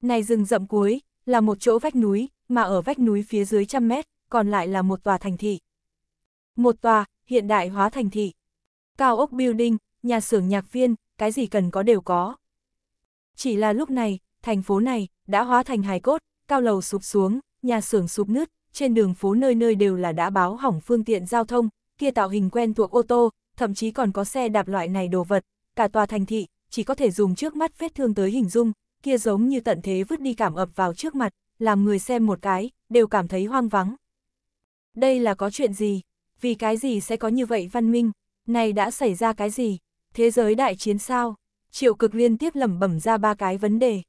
Này rừng rậm cuối, là một chỗ vách núi, mà ở vách núi phía dưới trăm mét, còn lại là một tòa thành thị. Một tòa, hiện đại hóa thành thị. Cao ốc building, nhà xưởng nhạc viên, cái gì cần có đều có. Chỉ là lúc này, thành phố này, đã hóa thành hài cốt, cao lầu sụp xuống, nhà xưởng sụp nứt, trên đường phố nơi nơi đều là đã báo hỏng phương tiện giao thông, kia tạo hình quen thuộc ô tô, thậm chí còn có xe đạp loại này đồ vật, cả tòa thành thị, chỉ có thể dùng trước mắt vết thương tới hình dung, kia giống như tận thế vứt đi cảm ập vào trước mặt, làm người xem một cái, đều cảm thấy hoang vắng. Đây là có chuyện gì? Vì cái gì sẽ có như vậy văn minh? Này đã xảy ra cái gì? Thế giới đại chiến sao? Triệu cực liên tiếp lẩm bẩm ra ba cái vấn đề.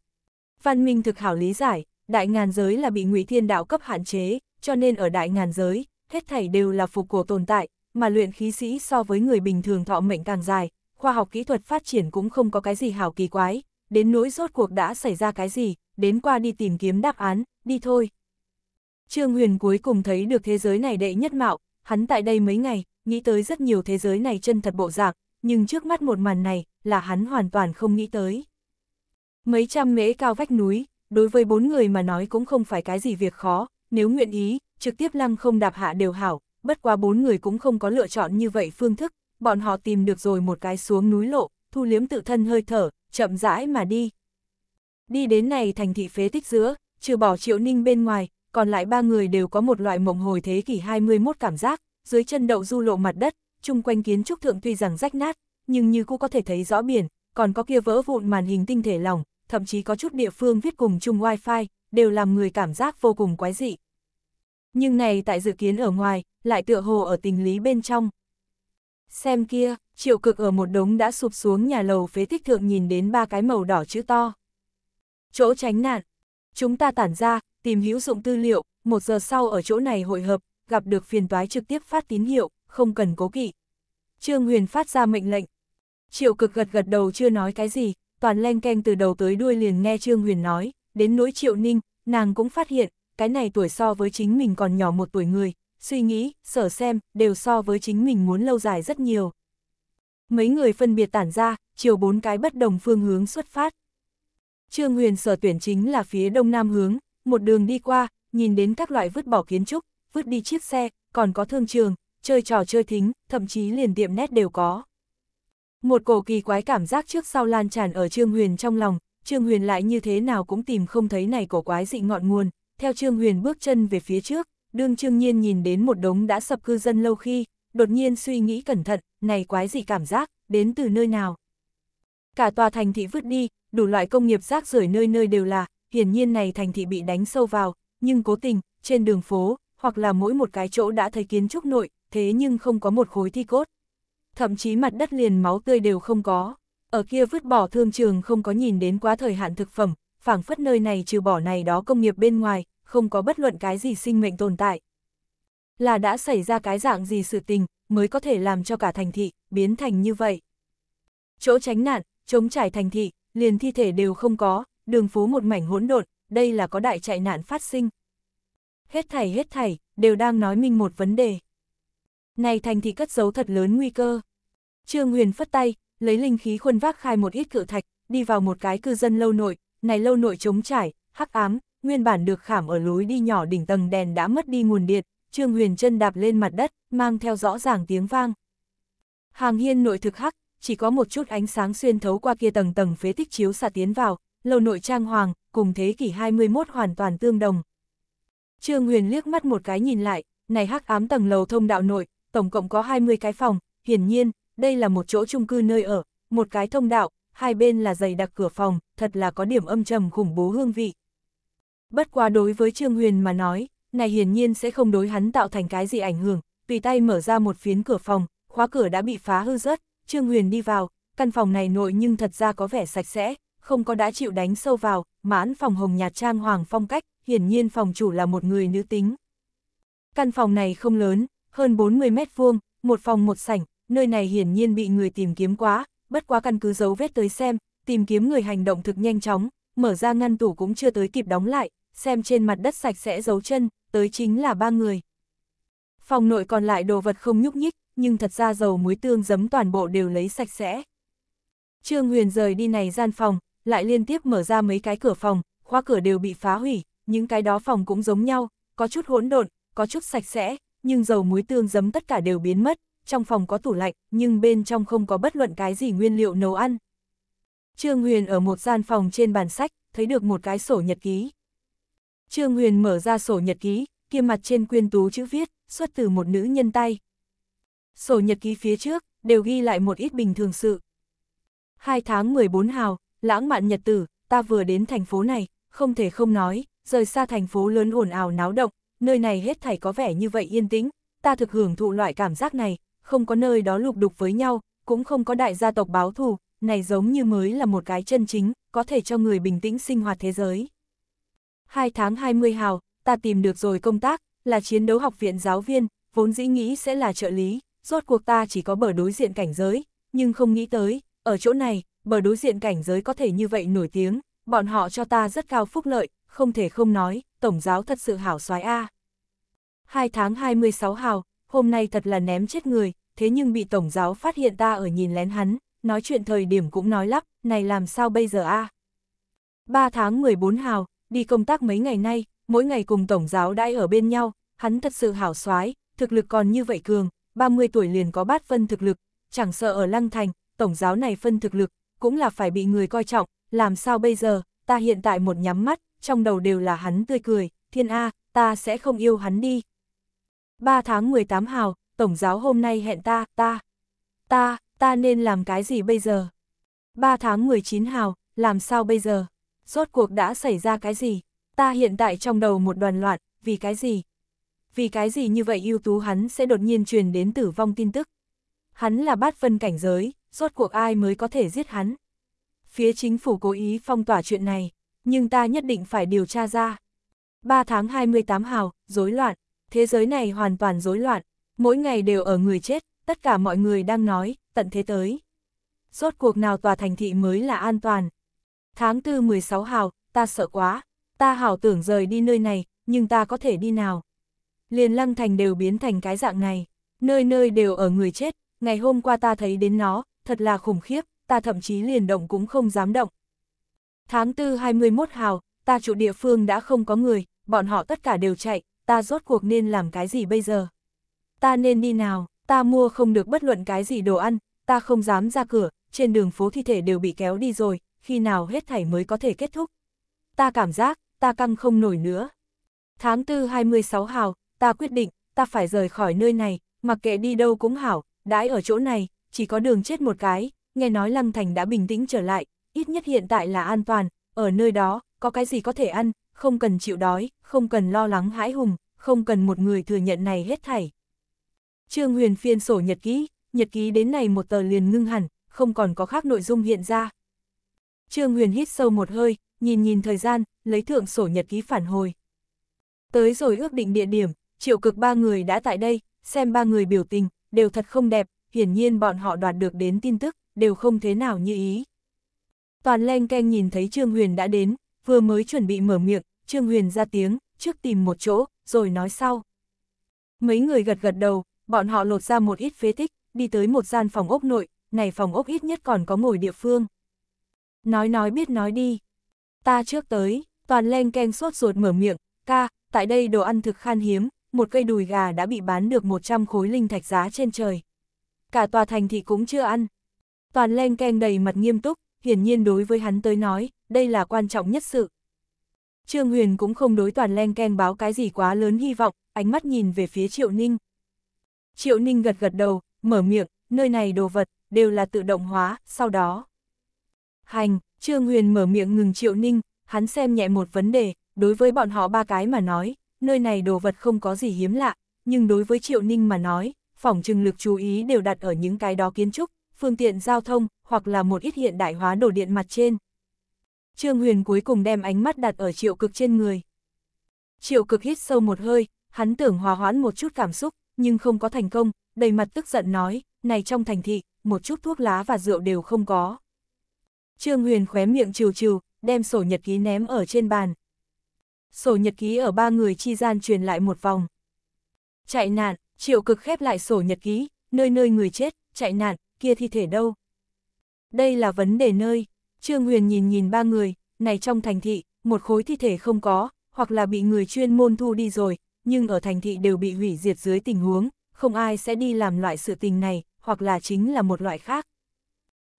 Văn minh thực hảo lý giải, đại ngàn giới là bị ngụy thiên đạo cấp hạn chế, cho nên ở đại ngàn giới, hết thảy đều là phục của tồn tại, mà luyện khí sĩ so với người bình thường thọ mệnh càng dài, khoa học kỹ thuật phát triển cũng không có cái gì hảo kỳ quái, đến nỗi rốt cuộc đã xảy ra cái gì, đến qua đi tìm kiếm đáp án, đi thôi. Trương Huyền cuối cùng thấy được thế giới này đệ nhất mạo, hắn tại đây mấy ngày, nghĩ tới rất nhiều thế giới này chân thật bộ dạng, nhưng trước mắt một màn này, là hắn hoàn toàn không nghĩ tới. Mấy trăm mễ cao vách núi, đối với bốn người mà nói cũng không phải cái gì việc khó, nếu nguyện ý, trực tiếp lăng không đạp hạ đều hảo, bất quá bốn người cũng không có lựa chọn như vậy phương thức, bọn họ tìm được rồi một cái xuống núi lộ, thu liếm tự thân hơi thở, chậm rãi mà đi. Đi đến này thành thị phế tích giữa, trừ bỏ triệu ninh bên ngoài, còn lại ba người đều có một loại mộng hồi thế kỷ 21 cảm giác, dưới chân đậu du lộ mặt đất, chung quanh kiến trúc thượng tuy rằng rách nát, nhưng như cô có thể thấy rõ biển, còn có kia vỡ vụn màn hình tinh thể lỏng, thậm chí có chút địa phương viết cùng chung wifi, đều làm người cảm giác vô cùng quái dị nhưng này tại dự kiến ở ngoài, lại tựa hồ ở tình lý bên trong. Xem kia, triệu cực ở một đống đã sụp xuống nhà lầu phế thích thượng nhìn đến ba cái màu đỏ chữ to. Chỗ tránh nạn. Chúng ta tản ra, tìm hữu dụng tư liệu, một giờ sau ở chỗ này hội hợp, gặp được phiền toái trực tiếp phát tín hiệu, không cần cố kỵ. Trương Huyền phát ra mệnh lệnh. Triệu cực gật gật đầu chưa nói cái gì, toàn len keng từ đầu tới đuôi liền nghe Trương Huyền nói, đến nỗi Triệu Ninh, nàng cũng phát hiện, cái này tuổi so với chính mình còn nhỏ một tuổi người, suy nghĩ, sở xem, đều so với chính mình muốn lâu dài rất nhiều. Mấy người phân biệt tản ra, chiều bốn cái bất đồng phương hướng xuất phát. Trương Huyền sở tuyển chính là phía đông nam hướng, một đường đi qua, nhìn đến các loại vứt bỏ kiến trúc, vứt đi chiếc xe, còn có thương trường, chơi trò chơi thính, thậm chí liền tiệm nét đều có. Một cổ kỳ quái cảm giác trước sau lan tràn ở Trương Huyền trong lòng, Trương Huyền lại như thế nào cũng tìm không thấy này cổ quái dị ngọn nguồn, theo Trương Huyền bước chân về phía trước, đương Trương Nhiên nhìn đến một đống đã sập cư dân lâu khi, đột nhiên suy nghĩ cẩn thận, này quái gì cảm giác, đến từ nơi nào. Cả tòa thành thị vứt đi, đủ loại công nghiệp rác rưởi nơi nơi đều là, hiển nhiên này thành thị bị đánh sâu vào, nhưng cố tình, trên đường phố, hoặc là mỗi một cái chỗ đã thấy kiến trúc nội, thế nhưng không có một khối thi cốt. Thậm chí mặt đất liền máu tươi đều không có. Ở kia vứt bỏ thương trường không có nhìn đến quá thời hạn thực phẩm, phảng phất nơi này trừ bỏ này đó công nghiệp bên ngoài, không có bất luận cái gì sinh mệnh tồn tại. Là đã xảy ra cái dạng gì sự tình, mới có thể làm cho cả thành thị, biến thành như vậy. Chỗ tránh nạn, chống trải thành thị, liền thi thể đều không có, đường phố một mảnh hỗn độn, đây là có đại chạy nạn phát sinh. Hết thảy hết thảy, đều đang nói minh một vấn đề. Này thành thị cất giấu thật lớn nguy cơ. Trương Huyền phất tay, lấy linh khí khuôn vác khai một ít cự thạch, đi vào một cái cư dân lâu nội, này lâu nội chống trải, hắc ám, nguyên bản được khảm ở lối đi nhỏ đỉnh tầng đèn đã mất đi nguồn điện, Trương Huyền chân đạp lên mặt đất, mang theo rõ ràng tiếng vang. Hàng hiên nội thực hắc, chỉ có một chút ánh sáng xuyên thấu qua kia tầng tầng phế tích chiếu xạ tiến vào, lầu nội trang hoàng, cùng thế kỷ 21 hoàn toàn tương đồng. Trương Huyền liếc mắt một cái nhìn lại, này hắc ám tầng lầu thông đạo nội, tổng cộng có 20 cái phòng, hiển nhiên, đây là một chỗ chung cư nơi ở, một cái thông đạo, hai bên là dày đặc cửa phòng, thật là có điểm âm trầm khủng bố hương vị. Bất quá đối với Trương Huyền mà nói, này hiển nhiên sẽ không đối hắn tạo thành cái gì ảnh hưởng, tùy tay mở ra một phiến cửa phòng, khóa cửa đã bị phá hư rớt, Trương Huyền đi vào, căn phòng này nội nhưng thật ra có vẻ sạch sẽ, không có đã chịu đánh sâu vào, mãn phòng hồng nhạt trang hoàng phong cách, hiển nhiên phòng chủ là một người nữ tính. Căn phòng này không lớn, hơn 40 mét vuông, một phòng một sảnh, nơi này hiển nhiên bị người tìm kiếm quá, bất quá căn cứ dấu vết tới xem, tìm kiếm người hành động thực nhanh chóng, mở ra ngăn tủ cũng chưa tới kịp đóng lại, xem trên mặt đất sạch sẽ dấu chân, tới chính là ba người. Phòng nội còn lại đồ vật không nhúc nhích, nhưng thật ra dầu muối tương giấm toàn bộ đều lấy sạch sẽ. Trương Huyền rời đi này gian phòng, lại liên tiếp mở ra mấy cái cửa phòng, khóa cửa đều bị phá hủy, những cái đó phòng cũng giống nhau, có chút hỗn độn, có chút sạch sẽ, nhưng dầu muối tương giấm tất cả đều biến mất, trong phòng có tủ lạnh, nhưng bên trong không có bất luận cái gì nguyên liệu nấu ăn. Trương Huyền ở một gian phòng trên bàn sách, thấy được một cái sổ nhật ký. Trương Huyền mở ra sổ nhật ký, kia mặt trên quyên tú chữ viết, xuất từ một nữ nhân tay. Sổ nhật ký phía trước, đều ghi lại một ít bình thường sự. Hai tháng 14 hào, lãng mạn nhật tử, ta vừa đến thành phố này, không thể không nói, rời xa thành phố lớn ồn ào náo động, nơi này hết thảy có vẻ như vậy yên tĩnh, ta thực hưởng thụ loại cảm giác này, không có nơi đó lục đục với nhau, cũng không có đại gia tộc báo thù, này giống như mới là một cái chân chính, có thể cho người bình tĩnh sinh hoạt thế giới. 2 tháng 20 hào, ta tìm được rồi công tác, là chiến đấu học viện giáo viên, vốn dĩ nghĩ sẽ là trợ lý, rốt cuộc ta chỉ có bờ đối diện cảnh giới, nhưng không nghĩ tới, ở chỗ này, bờ đối diện cảnh giới có thể như vậy nổi tiếng, bọn họ cho ta rất cao phúc lợi, không thể không nói, tổng giáo thật sự hảo xoái A. À. 2 tháng 26 hào, hôm nay thật là ném chết người, thế nhưng bị tổng giáo phát hiện ta ở nhìn lén hắn, nói chuyện thời điểm cũng nói lắp, này làm sao bây giờ A. À? 3 tháng 14 hào, đi công tác mấy ngày nay, mỗi ngày cùng tổng giáo đãi ở bên nhau, hắn thật sự hảo soái, thực lực còn như vậy cường, 30 tuổi liền có bát phân thực lực, chẳng sợ ở Lăng Thành, tổng giáo này phân thực lực, cũng là phải bị người coi trọng, làm sao bây giờ, ta hiện tại một nhắm mắt, trong đầu đều là hắn tươi cười, thiên A, ta sẽ không yêu hắn đi. 3 tháng 18 hào, tổng giáo hôm nay hẹn ta, ta, ta, ta nên làm cái gì bây giờ? 3 tháng 19 hào, làm sao bây giờ? rốt cuộc đã xảy ra cái gì? Ta hiện tại trong đầu một đoàn loạn, vì cái gì? Vì cái gì như vậy ưu tú hắn sẽ đột nhiên truyền đến tử vong tin tức? Hắn là bát phân cảnh giới, rốt cuộc ai mới có thể giết hắn? Phía chính phủ cố ý phong tỏa chuyện này, nhưng ta nhất định phải điều tra ra. 3 tháng 28 hào, rối loạn, thế giới này hoàn toàn rối loạn, mỗi ngày đều ở người chết, tất cả mọi người đang nói, tận thế tới. Rốt cuộc nào tòa thành thị mới là an toàn, Tháng tư 16 hào, ta sợ quá, ta hảo tưởng rời đi nơi này, nhưng ta có thể đi nào. Liền lăng thành đều biến thành cái dạng này, nơi nơi đều ở người chết, ngày hôm qua ta thấy đến nó, thật là khủng khiếp, ta thậm chí liền động cũng không dám động. Tháng tư 21 hào, ta chủ địa phương đã không có người, bọn họ tất cả đều chạy, ta rốt cuộc nên làm cái gì bây giờ? Ta nên đi nào, ta mua không được bất luận cái gì đồ ăn, ta không dám ra cửa, trên đường phố thi thể đều bị kéo đi rồi, khi nào hết thảy mới có thể kết thúc. Ta cảm giác, ta căng không nổi nữa. Tháng 4 26 hào, ta quyết định, ta phải rời khỏi nơi này, mặc kệ đi đâu cũng hảo, đãi ở chỗ này, chỉ có đường chết một cái, nghe nói Lăng Thành đã bình tĩnh trở lại, ít nhất hiện tại là an toàn, ở nơi đó, có cái gì có thể ăn, không cần chịu đói, không cần lo lắng hãi hùng, không cần một người thừa nhận này hết thảy. Trương Huyền phiên sổ nhật ký, nhật ký đến này một tờ liền ngưng hẳn, không còn có khác nội dung hiện ra, Trương Huyền hít sâu một hơi, nhìn nhìn thời gian, lấy thượng sổ nhật ký phản hồi. Tới rồi ước định địa điểm, triệu cực ba người đã tại đây, xem ba người biểu tình, đều thật không đẹp, hiển nhiên bọn họ đoạt được đến tin tức, đều không thế nào như ý. Toàn len keng nhìn thấy Trương Huyền đã đến, vừa mới chuẩn bị mở miệng, Trương Huyền ra tiếng, trước tìm một chỗ, rồi nói sau. Mấy người gật gật đầu, bọn họ lột ra một ít phế tích, đi tới một gian phòng ốc nội, này phòng ốc ít nhất còn có ngồi địa phương. Nói nói biết nói đi. Ta trước tới, toàn len keng sốt ruột mở miệng, ca, tại đây đồ ăn thực khan hiếm, một cây đùi gà đã bị bán được 100 khối linh thạch giá trên trời. Cả tòa thành thì cũng chưa ăn. Toàn len keng đầy mặt nghiêm túc, hiển nhiên đối với hắn tới nói, đây là quan trọng nhất sự. Trương Huyền cũng không đối toàn len keng báo cái gì quá lớn hy vọng, ánh mắt nhìn về phía Triệu Ninh. Triệu Ninh gật gật đầu, mở miệng, nơi này đồ vật, đều là tự động hóa, sau đó. Hành, Trương Huyền mở miệng ngừng Triệu Ninh, hắn xem nhẹ một vấn đề, đối với bọn họ ba cái mà nói, nơi này đồ vật không có gì hiếm lạ, nhưng đối với Triệu Ninh mà nói, phòng trừng lực chú ý đều đặt ở những cái đó kiến trúc, phương tiện giao thông, hoặc là một ít hiện đại hóa đồ điện mặt trên. Trương Huyền cuối cùng đem ánh mắt đặt ở Triệu Cực trên người. Triệu Cực hít sâu một hơi, hắn tưởng hòa hoãn một chút cảm xúc, nhưng không có thành công, đầy mặt tức giận nói, này trong thành thị, một chút thuốc lá và rượu đều không có. Trương Huyền khóe miệng trừ trừ, đem sổ nhật ký ném ở trên bàn. Sổ nhật ký ở ba người chi gian truyền lại một vòng. Chạy nạn, triệu cực khép lại sổ nhật ký, nơi nơi người chết, chạy nạn, kia thi thể đâu. Đây là vấn đề nơi, Trương Huyền nhìn nhìn ba người, này trong thành thị, một khối thi thể không có, hoặc là bị người chuyên môn thu đi rồi, nhưng ở thành thị đều bị hủy diệt dưới tình huống, không ai sẽ đi làm loại sự tình này, hoặc là chính là một loại khác.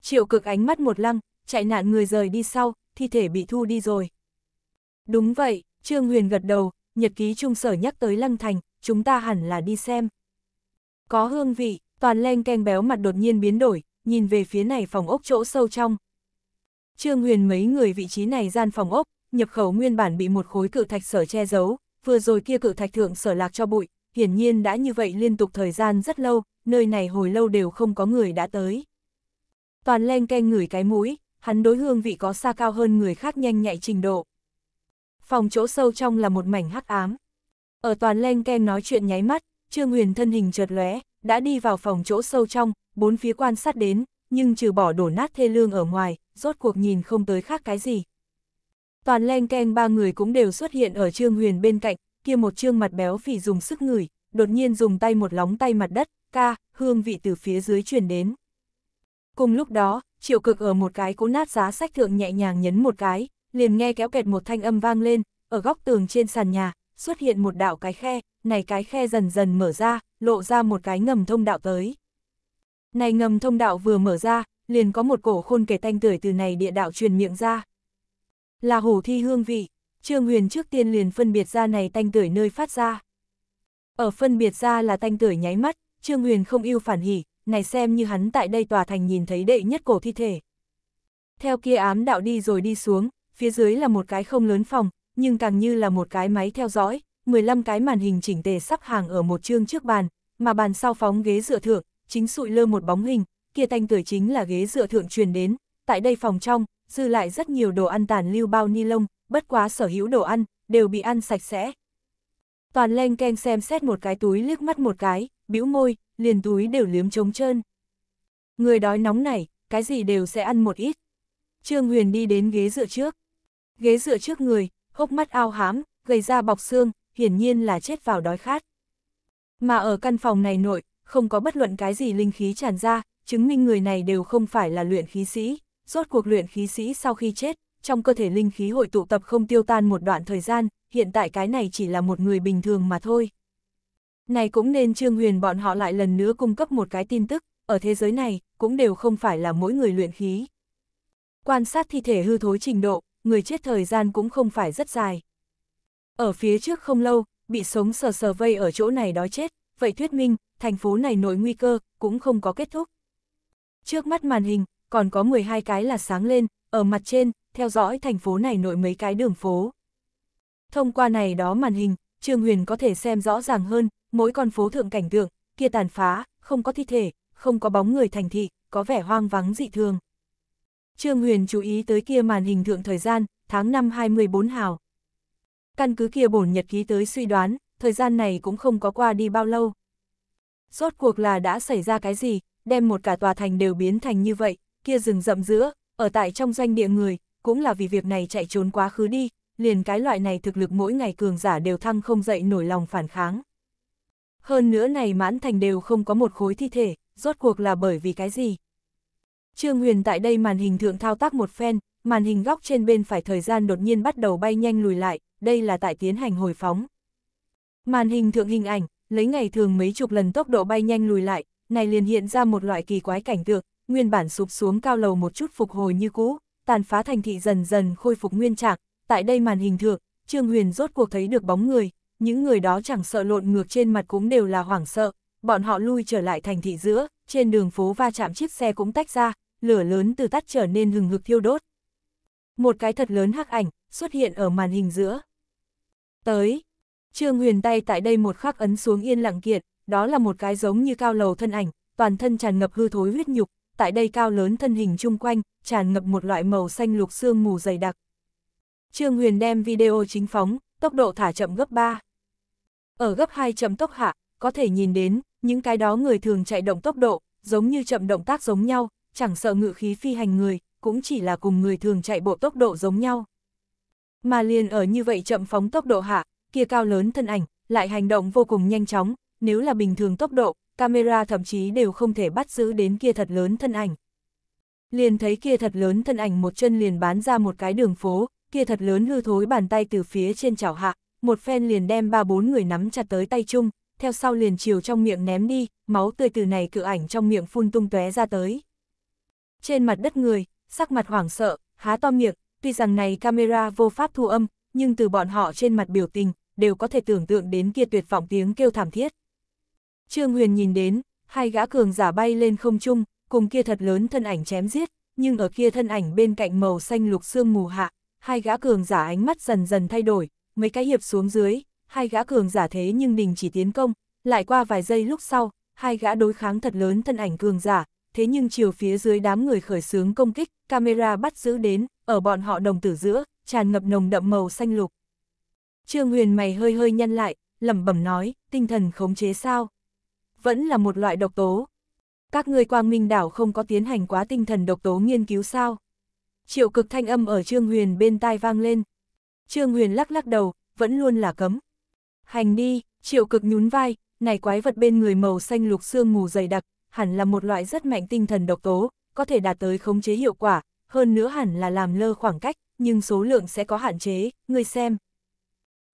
Triệu cực ánh mắt một lăng, chạy nạn người rời đi sau, thi thể bị thu đi rồi. Đúng vậy, Trương Huyền gật đầu, nhật ký trung sở nhắc tới Lăng Thành, chúng ta hẳn là đi xem. Có hương vị, toàn len keng béo mặt đột nhiên biến đổi, nhìn về phía này phòng ốc chỗ sâu trong. Trương Huyền mấy người vị trí này gian phòng ốc, nhập khẩu nguyên bản bị một khối cự thạch sở che giấu, vừa rồi kia cự thạch thượng sở lạc cho bụi, hiển nhiên đã như vậy liên tục thời gian rất lâu, nơi này hồi lâu đều không có người đã tới. Toàn len keng ngửi cái mũi, hắn đối hương vị có xa cao hơn người khác nhanh nhạy trình độ. Phòng chỗ sâu trong là một mảnh hắc ám. Ở toàn len kem nói chuyện nháy mắt, Trương Huyền thân hình chợt lóe, đã đi vào phòng chỗ sâu trong, bốn phía quan sát đến, nhưng trừ bỏ đổ nát thê lương ở ngoài, rốt cuộc nhìn không tới khác cái gì. Toàn len ken ba người cũng đều xuất hiện ở Trương Huyền bên cạnh, kia một trương mặt béo phì dùng sức ngửi, đột nhiên dùng tay một lóng tay mặt đất, ca, hương vị từ phía dưới truyền đến. Cùng lúc đó, triệu cực ở một cái cố nát giá sách thượng nhẹ nhàng nhấn một cái, liền nghe kéo kẹt một thanh âm vang lên, ở góc tường trên sàn nhà, xuất hiện một đạo cái khe, này cái khe dần dần mở ra, lộ ra một cái ngầm thông đạo tới. Này ngầm thông đạo vừa mở ra, liền có một cổ khôn kể tanh tưởi từ này địa đạo truyền miệng ra. Là hổ thi hương vị, Trương Huyền trước tiên liền phân biệt ra này tanh tưởi nơi phát ra. Ở phân biệt ra là tanh tưởi nháy mắt, Trương Huyền không yêu phản hỉ, này xem như hắn tại đây tòa thành nhìn thấy đệ nhất cổ thi thể. Theo kia ám đạo đi rồi đi xuống, phía dưới là một cái không lớn phòng, nhưng càng như là một cái máy theo dõi, 15 cái màn hình chỉnh tề sắp hàng ở một chương trước bàn, mà bàn sau phóng ghế dựa thượng, chính sụi lơ một bóng hình, kia tanh tuổi chính là ghế dựa thượng truyền đến, tại đây phòng trong, dư lại rất nhiều đồ ăn tàn lưu bao ni lông, bất quá sở hữu đồ ăn, đều bị ăn sạch sẽ. Toàn len ken xem xét một cái túi liếc mắt một cái, bĩu môi, liền túi đều liếm trống trơn. Người đói nóng này, cái gì đều sẽ ăn một ít. Trương Huyền đi đến ghế dựa trước. Ghế dựa trước người, hốc mắt ao hám, gầy ra bọc xương, hiển nhiên là chết vào đói khát. Mà ở căn phòng này nội, không có bất luận cái gì linh khí tràn ra, chứng minh người này đều không phải là luyện khí sĩ. Rốt cuộc luyện khí sĩ sau khi chết, trong cơ thể linh khí hội tụ tập không tiêu tan một đoạn thời gian, hiện tại cái này chỉ là một người bình thường mà thôi. Này cũng nên Trương Huyền bọn họ lại lần nữa cung cấp một cái tin tức, ở thế giới này, cũng đều không phải là mỗi người luyện khí. Quan sát thi thể hư thối trình độ, người chết thời gian cũng không phải rất dài. Ở phía trước không lâu, bị sống sờ sờ vây ở chỗ này đói chết, vậy thuyết minh, thành phố này nội nguy cơ, cũng không có kết thúc. Trước mắt màn hình, còn có 12 cái là sáng lên, ở mặt trên, theo dõi thành phố này nội mấy cái đường phố. Thông qua này đó màn hình, Trương Huyền có thể xem rõ ràng hơn, mỗi con phố thượng cảnh tượng, kia tàn phá, không có thi thể, không có bóng người thành thị, có vẻ hoang vắng dị thường. Trương Huyền chú ý tới kia màn hình thượng thời gian, tháng 5 24 hào. Căn cứ kia bổn nhật ký tới suy đoán, thời gian này cũng không có qua đi bao lâu. Rốt cuộc là đã xảy ra cái gì, đem một cả tòa thành đều biến thành như vậy, kia rừng rậm giữa, ở tại trong doanh địa người, cũng là vì việc này chạy trốn quá khứ đi, liền cái loại này thực lực mỗi ngày cường giả đều thăng không dậy nổi lòng phản kháng. Hơn nữa này mãn thành đều không có một khối thi thể, rốt cuộc là bởi vì cái gì? Trương Huyền tại đây màn hình thượng thao tác một phen, màn hình góc trên bên phải thời gian đột nhiên bắt đầu bay nhanh lùi lại, đây là tại tiến hành hồi phóng. Màn hình thượng hình ảnh, lấy ngày thường mấy chục lần tốc độ bay nhanh lùi lại, này liền hiện ra một loại kỳ quái cảnh tượng, nguyên bản sụp xuống cao lầu một chút phục hồi như cũ, tàn phá thành thị dần dần khôi phục nguyên trạng, tại đây màn hình thượng, Trương Huyền rốt cuộc thấy được bóng người, những người đó chẳng sợ lộn ngược trên mặt cũng đều là hoảng sợ, bọn họ lui trở lại thành thị giữa, trên đường phố va chạm chiếc xe cũng tách ra, lửa lớn từ tắt trở nên hừng hực thiêu đốt. Một cái thật lớn hắc ảnh xuất hiện ở màn hình giữa. Tới, Trương Huyền tay tại đây một khắc ấn xuống yên lặng kiệt. đó là một cái giống như cao lầu thân ảnh, toàn thân tràn ngập hư thối huyết nhục, tại đây cao lớn thân hình chung quanh, tràn ngập một loại màu xanh lục xương mù dày đặc. Trương Huyền đem video chính phóng, tốc độ thả chậm gấp 3. Ở gấp 2 chấm tốc hạ, có thể nhìn đến, những cái đó người thường chạy động tốc độ, giống như chậm động tác giống nhau, chẳng sợ ngự khí phi hành người, cũng chỉ là cùng người thường chạy bộ tốc độ giống nhau. Mà liền ở như vậy chậm phóng tốc độ hạ, kia cao lớn thân ảnh, lại hành động vô cùng nhanh chóng, nếu là bình thường tốc độ, camera thậm chí đều không thể bắt giữ đến kia thật lớn thân ảnh. Liền thấy kia thật lớn thân ảnh một chân liền bán ra một cái đường phố, kia thật lớn hư thối bàn tay từ phía trên chảo hạ, một phen liền đem ba bốn người nắm chặt tới tay chung, theo sau liền chiều trong miệng ném đi, máu tươi từ này cự ảnh trong miệng phun tung tóe ra tới. Trên mặt đất người, sắc mặt hoảng sợ, há to miệng, tuy rằng này camera vô pháp thu âm, nhưng từ bọn họ trên mặt biểu tình, đều có thể tưởng tượng đến kia tuyệt vọng tiếng kêu thảm thiết. Trương Huyền nhìn đến, hai gã cường giả bay lên không trung, cùng kia thật lớn thân ảnh chém giết, nhưng ở kia thân ảnh bên cạnh màu xanh lục xương mù hạ, hai gã cường giả ánh mắt dần dần thay đổi, mấy cái hiệp xuống dưới, hai gã cường giả thế nhưng đình chỉ tiến công, lại qua vài giây lúc sau, hai gã đối kháng thật lớn thân ảnh cường giả, thế nhưng chiều phía dưới đám người khởi xướng công kích, camera bắt giữ đến, ở bọn họ đồng tử giữa, tràn ngập nồng đậm màu xanh lục. Trương Huyền mày hơi hơi nhăn lại, lẩm bẩm nói, tinh thần khống chế sao? Vẫn là một loại độc tố. Các người quang minh đảo không có tiến hành quá tinh thần độc tố nghiên cứu sao? Triệu cực thanh âm ở Trương Huyền bên tai vang lên, Trương Huyền lắc lắc đầu, vẫn luôn là cấm. Hành đi, triệu cực nhún vai, này quái vật bên người màu xanh lục xương mù dày đặc, hẳn là một loại rất mạnh tinh thần độc tố, có thể đạt tới khống chế hiệu quả, hơn nữa hẳn là làm lơ khoảng cách, nhưng số lượng sẽ có hạn chế, người xem.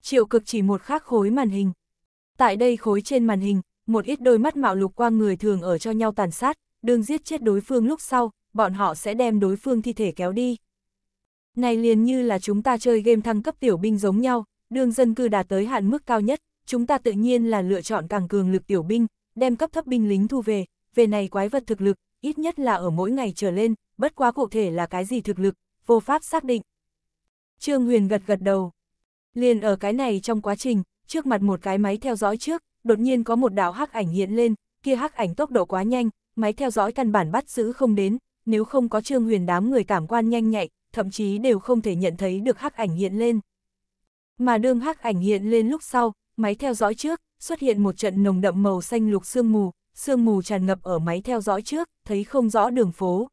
Triệu cực chỉ một khác khối màn hình. Tại đây khối trên màn hình, một ít đôi mắt mạo lục quang người thường ở cho nhau tàn sát, đương giết chết đối phương lúc sau, bọn họ sẽ đem đối phương thi thể kéo đi. Này liền như là chúng ta chơi game thăng cấp tiểu binh giống nhau, đường dân cư đạt tới hạn mức cao nhất, chúng ta tự nhiên là lựa chọn càng cường lực tiểu binh, đem cấp thấp binh lính thu về, về này quái vật thực lực, ít nhất là ở mỗi ngày trở lên, bất quá cụ thể là cái gì thực lực, vô pháp xác định. Trương Huyền gật gật đầu. Liền ở cái này trong quá trình, trước mặt một cái máy theo dõi trước, đột nhiên có một đạo hắc ảnh hiện lên, kia hắc ảnh tốc độ quá nhanh, máy theo dõi căn bản bắt giữ không đến, nếu không có Trương Huyền đám người cảm quan nhanh nhạy, thậm chí đều không thể nhận thấy được hắc ảnh hiện lên. Mà đương hắc ảnh hiện lên lúc sau, máy theo dõi trước, xuất hiện một trận nồng đậm màu xanh lục sương mù, sương mù tràn ngập ở máy theo dõi trước, thấy không rõ đường phố.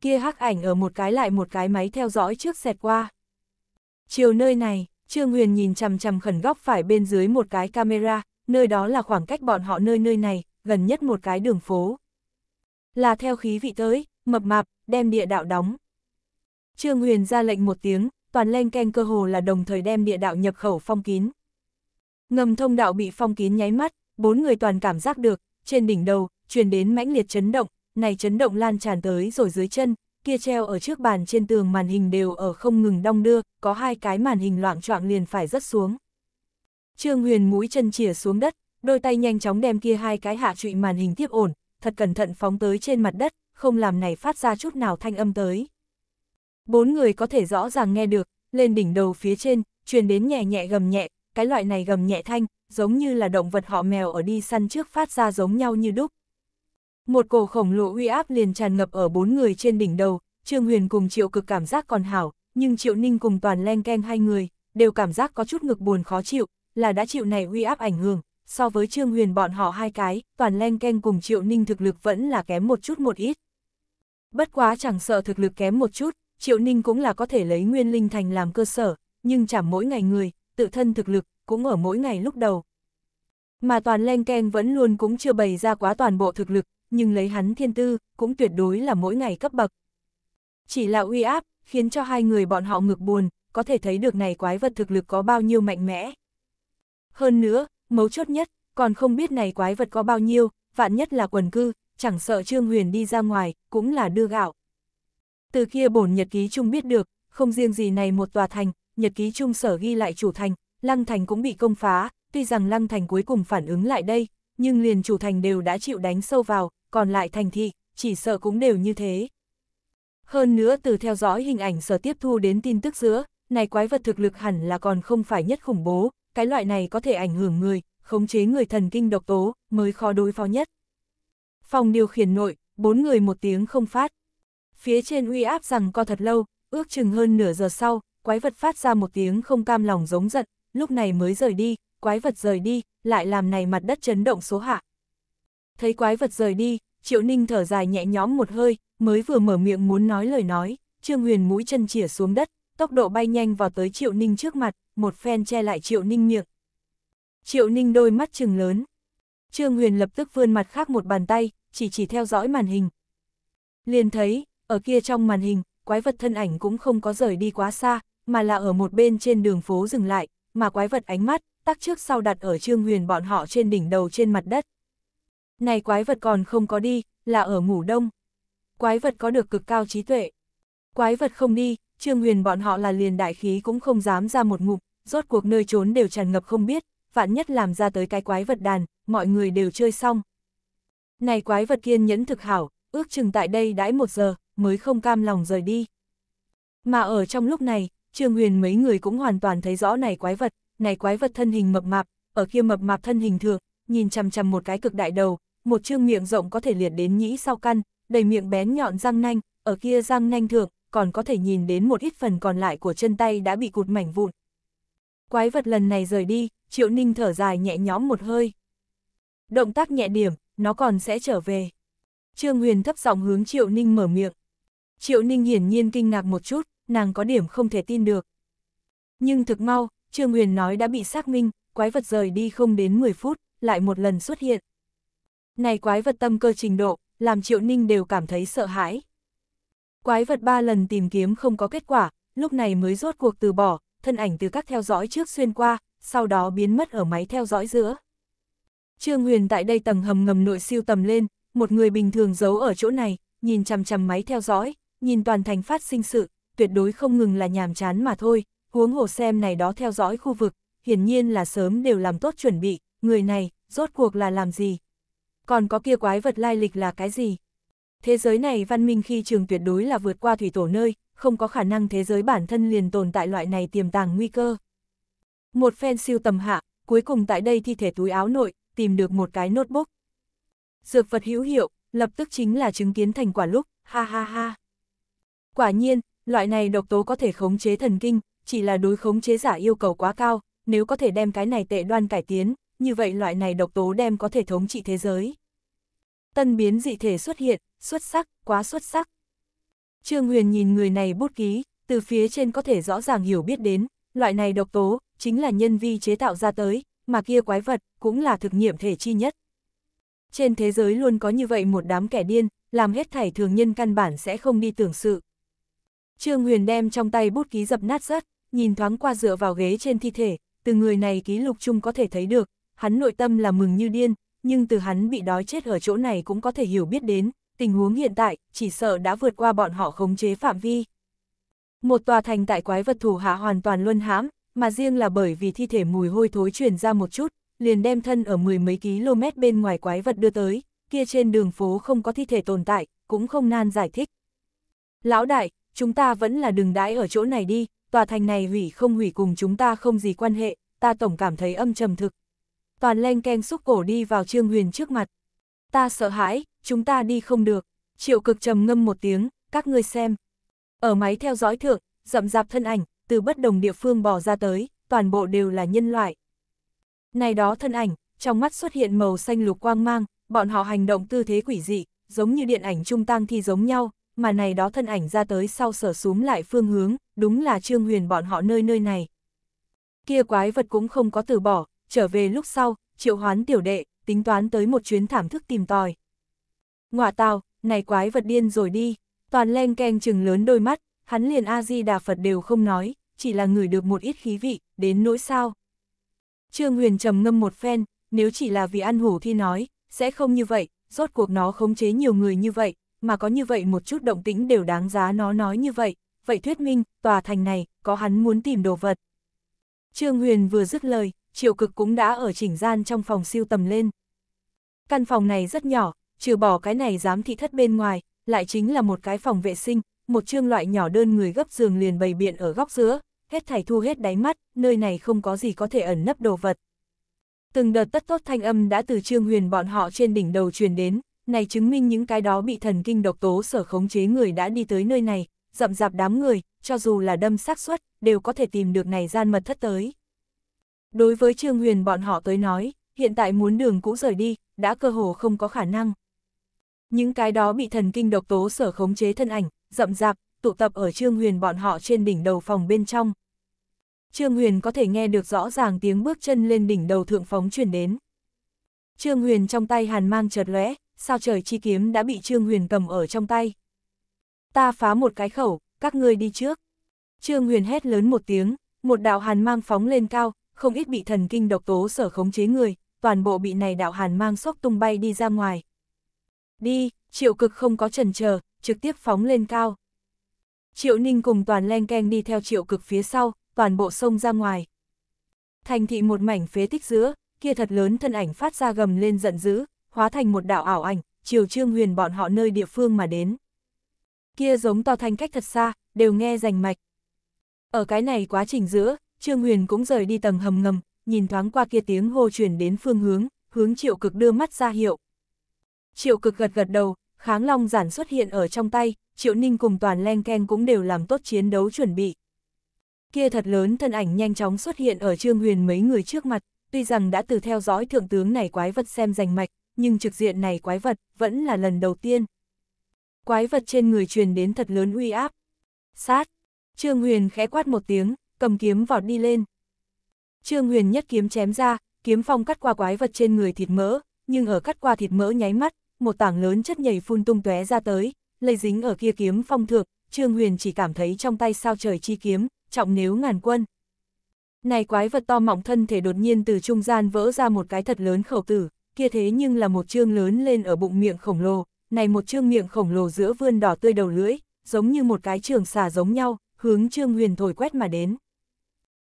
Kia hắc ảnh ở một cái lại một cái máy theo dõi trước xẹt qua. Chiều nơi này, Trương Huyền nhìn chằm chằm khẩn góc phải bên dưới một cái camera, nơi đó là khoảng cách bọn họ nơi nơi này, gần nhất một cái đường phố. Là theo khí vị tới, mập mạp, đem địa đạo đóng. Trương Huyền ra lệnh một tiếng, toàn len keng cơ hồ là đồng thời đem địa đạo nhập khẩu phong kín. Ngầm thông đạo bị phong kín nháy mắt, bốn người toàn cảm giác được, trên đỉnh đầu, truyền đến mãnh liệt chấn động, này chấn động lan tràn tới rồi dưới chân, kia treo ở trước bàn trên tường màn hình đều ở không ngừng đong đưa, có hai cái màn hình loạn trọng liền phải rớt xuống. Trương Huyền mũi chân chìa xuống đất, đôi tay nhanh chóng đem kia hai cái hạ trụy màn hình tiếp ổn, thật cẩn thận phóng tới trên mặt đất, không làm này phát ra chút nào thanh âm tới bốn người có thể rõ ràng nghe được, lên đỉnh đầu phía trên, truyền đến nhẹ nhẹ gầm nhẹ, cái loại này gầm nhẹ thanh, giống như là động vật họ mèo ở đi săn trước phát ra giống nhau như đúc. Một cổ khổng lồ uy áp liền tràn ngập ở bốn người trên đỉnh đầu, Trương Huyền cùng Triệu Cực cảm giác còn hảo, nhưng Triệu Ninh cùng toàn len keng hai người, đều cảm giác có chút ngực buồn khó chịu, là đã chịu này uy áp ảnh hưởng, so với Trương Huyền bọn họ hai cái, toàn len keng cùng Triệu Ninh thực lực vẫn là kém một chút một ít. Bất quá chẳng sợ thực lực kém một chút, Triệu Ninh cũng là có thể lấy Nguyên Linh Thành làm cơ sở, nhưng chảm mỗi ngày người, tự thân thực lực, cũng ở mỗi ngày lúc đầu. Mà toàn len ken vẫn luôn cũng chưa bày ra quá toàn bộ thực lực, nhưng lấy hắn thiên tư, cũng tuyệt đối là mỗi ngày cấp bậc. Chỉ là uy áp, khiến cho hai người bọn họ ngực buồn, có thể thấy được này quái vật thực lực có bao nhiêu mạnh mẽ. Hơn nữa, mấu chốt nhất, còn không biết này quái vật có bao nhiêu, vạn nhất là quần cư, chẳng sợ Trương Huyền đi ra ngoài, cũng là đưa gạo. Từ kia bổn nhật ký chung biết được, không riêng gì này một tòa thành, nhật ký chung sở ghi lại chủ thành, Lăng Thành cũng bị công phá, tuy rằng Lăng Thành cuối cùng phản ứng lại đây, nhưng liền chủ thành đều đã chịu đánh sâu vào, còn lại thành thị, chỉ sợ cũng đều như thế. Hơn nữa từ theo dõi hình ảnh sở tiếp thu đến tin tức giữa, này quái vật thực lực hẳn là còn không phải nhất khủng bố, cái loại này có thể ảnh hưởng người, khống chế người thần kinh độc tố, mới khó đối phó nhất. Phòng điều khiển nội, bốn người một tiếng không phát, Phía trên uy áp rằng co thật lâu, ước chừng hơn nửa giờ sau, quái vật phát ra một tiếng không cam lòng giống giận, lúc này mới rời đi, quái vật rời đi, lại làm này mặt đất chấn động số hạ. Thấy quái vật rời đi, Triệu Ninh thở dài nhẹ nhõm một hơi, mới vừa mở miệng muốn nói lời nói, Trương Huyền mũi chân chỉa xuống đất, tốc độ bay nhanh vào tới Triệu Ninh trước mặt, một phen che lại Triệu Ninh miệng. Triệu Ninh đôi mắt chừng lớn. Trương Huyền lập tức vươn mặt khác một bàn tay, chỉ chỉ theo dõi màn hình. Liền thấy, ở kia trong màn hình, quái vật thân ảnh cũng không có rời đi quá xa, mà là ở một bên trên đường phố dừng lại, mà quái vật ánh mắt, tắc trước sau đặt ở Trương Huyền bọn họ trên đỉnh đầu trên mặt đất. Này quái vật còn không có đi, là ở ngủ đông. Quái vật có được cực cao trí tuệ. Quái vật không đi, Trương Huyền bọn họ là liền đại khí cũng không dám ra một ngụm, rốt cuộc nơi trốn đều tràn ngập không biết, vạn nhất làm ra tới cái quái vật đàn, mọi người đều chơi xong. Này quái vật kiên nhẫn thực hảo, ước chừng tại đây đãi một giờ, mới không cam lòng rời đi. Mà ở trong lúc này, Trương Huyền mấy người cũng hoàn toàn thấy rõ này quái vật, này quái vật thân hình mập mạp, ở kia mập mạp thân hình thường, nhìn chằm chằm một cái cực đại đầu, một trương miệng rộng có thể liệt đến nhĩ sau căn, đầy miệng bén nhọn răng nanh, ở kia răng nanh thượng, còn có thể nhìn đến một ít phần còn lại của chân tay đã bị cụt mảnh vụn. Quái vật lần này rời đi, Triệu Ninh thở dài nhẹ nhõm một hơi. Động tác nhẹ điểm, nó còn sẽ trở về. Trương Huyền thấp giọng hướng Triệu Ninh mở miệng. Triệu Ninh hiển nhiên kinh ngạc một chút, nàng có điểm không thể tin được. Nhưng thực mau, Trương Huyền nói đã bị xác minh, quái vật rời đi không đến 10 phút, lại một lần xuất hiện. Này quái vật tâm cơ trình độ, làm Triệu Ninh đều cảm thấy sợ hãi. Quái vật ba lần tìm kiếm không có kết quả, lúc này mới rốt cuộc từ bỏ, thân ảnh từ các theo dõi trước xuyên qua, sau đó biến mất ở máy theo dõi giữa. Trương Huyền tại đây tầng hầm ngầm nội siêu tầm lên, một người bình thường giấu ở chỗ này, nhìn chằm chằm máy theo dõi, nhìn toàn thành phát sinh sự, tuyệt đối không ngừng là nhàm chán mà thôi, huống hồ xem này đó theo dõi khu vực, hiển nhiên là sớm đều làm tốt chuẩn bị, người này, rốt cuộc là làm gì? Còn có kia quái vật lai lịch là cái gì? Thế giới này văn minh khi trường tuyệt đối là vượt qua thủy tổ nơi, không có khả năng thế giới bản thân liền tồn tại loại này tiềm tàng nguy cơ. Một phen siêu tầm hạ, cuối cùng tại đây thi thể túi áo nội, tìm được một cái notebook. Dược vật hữu hiệu, lập tức chính là chứng kiến thành quả lúc, ha ha ha. Quả nhiên, loại này độc tố có thể khống chế thần kinh, chỉ là đối khống chế giả yêu cầu quá cao, nếu có thể đem cái này tệ đoan cải tiến, như vậy loại này độc tố đem có thể thống trị thế giới. Tân biến dị thể xuất hiện, xuất sắc, quá xuất sắc. Trương Huyền nhìn người này bút ký, từ phía trên có thể rõ ràng hiểu biết đến, loại này độc tố, chính là nhân vi chế tạo ra tới, mà kia quái vật, cũng là thực nghiệm thể chi nhất. Trên thế giới luôn có như vậy một đám kẻ điên, làm hết thảy thường nhân căn bản sẽ không đi tưởng sự, Trương Huyền đem trong tay bút ký dập nát rất, nhìn thoáng qua dựa vào ghế trên thi thể, từ người này ký lục chung có thể thấy được, hắn nội tâm là mừng như điên, nhưng từ hắn bị đói chết ở chỗ này cũng có thể hiểu biết đến, tình huống hiện tại chỉ sợ đã vượt qua bọn họ khống chế phạm vi. Một tòa thành tại quái vật thủ hạ hoàn toàn luân hãm, mà riêng là bởi vì thi thể mùi hôi thối truyền ra một chút, liền đem thân ở mười mấy km bên ngoài quái vật đưa tới, kia trên đường phố không có thi thể tồn tại, cũng không nan giải thích. Lão đại, chúng ta vẫn là đừng đãi ở chỗ này đi, tòa thành này hủy không hủy cùng chúng ta không gì quan hệ, ta tổng cảm thấy âm trầm thực. Toàn len keng xúc cổ đi vào Trương Huyền trước mặt. Ta sợ hãi, chúng ta đi không được. Triệu cực trầm ngâm một tiếng, các ngươi xem. Ở máy theo dõi thượng, rậm rạp thân ảnh, từ bất đồng địa phương bỏ ra tới, toàn bộ đều là nhân loại. Này đó thân ảnh, trong mắt xuất hiện màu xanh lục quang mang, bọn họ hành động tư thế quỷ dị, giống như điện ảnh trung tăng thi giống nhau, mà này đó thân ảnh ra tới sau sở súm lại phương hướng, đúng là Trương Huyền bọn họ nơi nơi này. Kia quái vật cũng không có từ bỏ, trở về lúc sau, triệu hoán tiểu đệ, tính toán tới một chuyến thảm thức tìm tòi. Ngoà tao, này quái vật điên rồi đi, toàn len keng chừng lớn đôi mắt, hắn liền A-di Đà Phật đều không nói, chỉ là ngửi được một ít khí vị, đến nỗi sao. Trương Huyền trầm ngâm một phen, nếu chỉ là vì ăn hủ thì nói, sẽ không như vậy, rốt cuộc nó khống chế nhiều người như vậy, mà có như vậy một chút động tĩnh đều đáng giá nó nói như vậy, vậy thuyết minh, tòa thành này, có hắn muốn tìm đồ vật. Trương Huyền vừa dứt lời, triệu cực cũng đã ở chỉnh gian trong phòng siêu tầm lên. Căn phòng này rất nhỏ, trừ bỏ cái này giám thị thất bên ngoài, lại chính là một cái phòng vệ sinh, một trương loại nhỏ đơn người gấp giường liền bày biện ở góc giữa, hết thảy thu hết đáy mắt, nơi này không có gì có thể ẩn nấp đồ vật. Từng đợt tất tốt thanh âm đã từ trương huyền bọn họ trên đỉnh đầu truyền đến, này chứng minh những cái đó bị thần kinh độc tố sở khống chế người đã đi tới nơi này, rậm rạp đám người, cho dù là đâm xác suất, đều có thể tìm được này gian mật thất tới. Đối với Trương Huyền bọn họ tới nói, hiện tại muốn đường cũ rời đi, đã cơ hồ không có khả năng. Những cái đó bị thần kinh độc tố sở khống chế thân ảnh, rậm rạp, tụ tập ở Trương Huyền bọn họ trên đỉnh đầu phòng bên trong. Trương Huyền có thể nghe được rõ ràng tiếng bước chân lên đỉnh đầu thượng phóng truyền đến. Trương Huyền trong tay hàn mang chợt lóe, sao trời chi kiếm đã bị Trương Huyền cầm ở trong tay. Ta phá một cái khẩu, các ngươi đi trước. Trương Huyền hét lớn một tiếng, một đạo hàn mang phóng lên cao, không ít bị thần kinh độc tố sở khống chế người, toàn bộ bị này đạo hàn mang sốc tung bay đi ra ngoài. Đi, triệu cực không có trần chờ trực tiếp phóng lên cao. Triệu ninh cùng toàn len keng đi theo triệu cực phía sau, toàn bộ sông ra ngoài. Thành thị một mảnh phế tích giữa, kia thật lớn thân ảnh phát ra gầm lên giận dữ, hóa thành một đạo ảo ảnh, chiều Trương Huyền bọn họ nơi địa phương mà đến. Kia giống to thanh cách thật xa, đều nghe rành mạch. Ở cái này quá trình giữa, Trương Huyền cũng rời đi tầng hầm ngầm, nhìn thoáng qua kia tiếng hô chuyển đến phương hướng, hướng triệu cực đưa mắt ra hiệu. Triệu cực gật gật đầu, kháng long giản xuất hiện ở trong tay, triệu ninh cùng toàn len keng cũng đều làm tốt chiến đấu chuẩn bị. Kia thật lớn thân ảnh nhanh chóng xuất hiện ở Trương Huyền mấy người trước mặt, tuy rằng đã từ theo dõi thượng tướng này quái vật xem rành mạch, nhưng trực diện này quái vật vẫn là lần đầu tiên. Quái vật trên người truyền đến thật lớn uy áp. Sát! Trương Huyền khẽ quát một tiếng, cầm kiếm vọt đi lên. Trương Huyền nhất kiếm chém ra, kiếm phong cắt qua quái vật trên người thịt mỡ, nhưng ở cắt qua thịt mỡ nháy mắt, một tảng lớn chất nhảy phun tung tóe ra tới, lây dính ở kia kiếm phong thượng, Trương Huyền chỉ cảm thấy trong tay sao trời chi kiếm, trọng nếu ngàn quân. Này quái vật to mỏng thân thể đột nhiên từ trung gian vỡ ra một cái thật lớn khẩu tử, kia thế nhưng là một chương lớn lên ở bụng miệng khổng lồ, này một chương miệng khổng lồ giữa vươn đỏ tươi đầu lưỡi, giống như một cái trường xà giống nhau, hướng Trương Huyền thổi quét mà đến.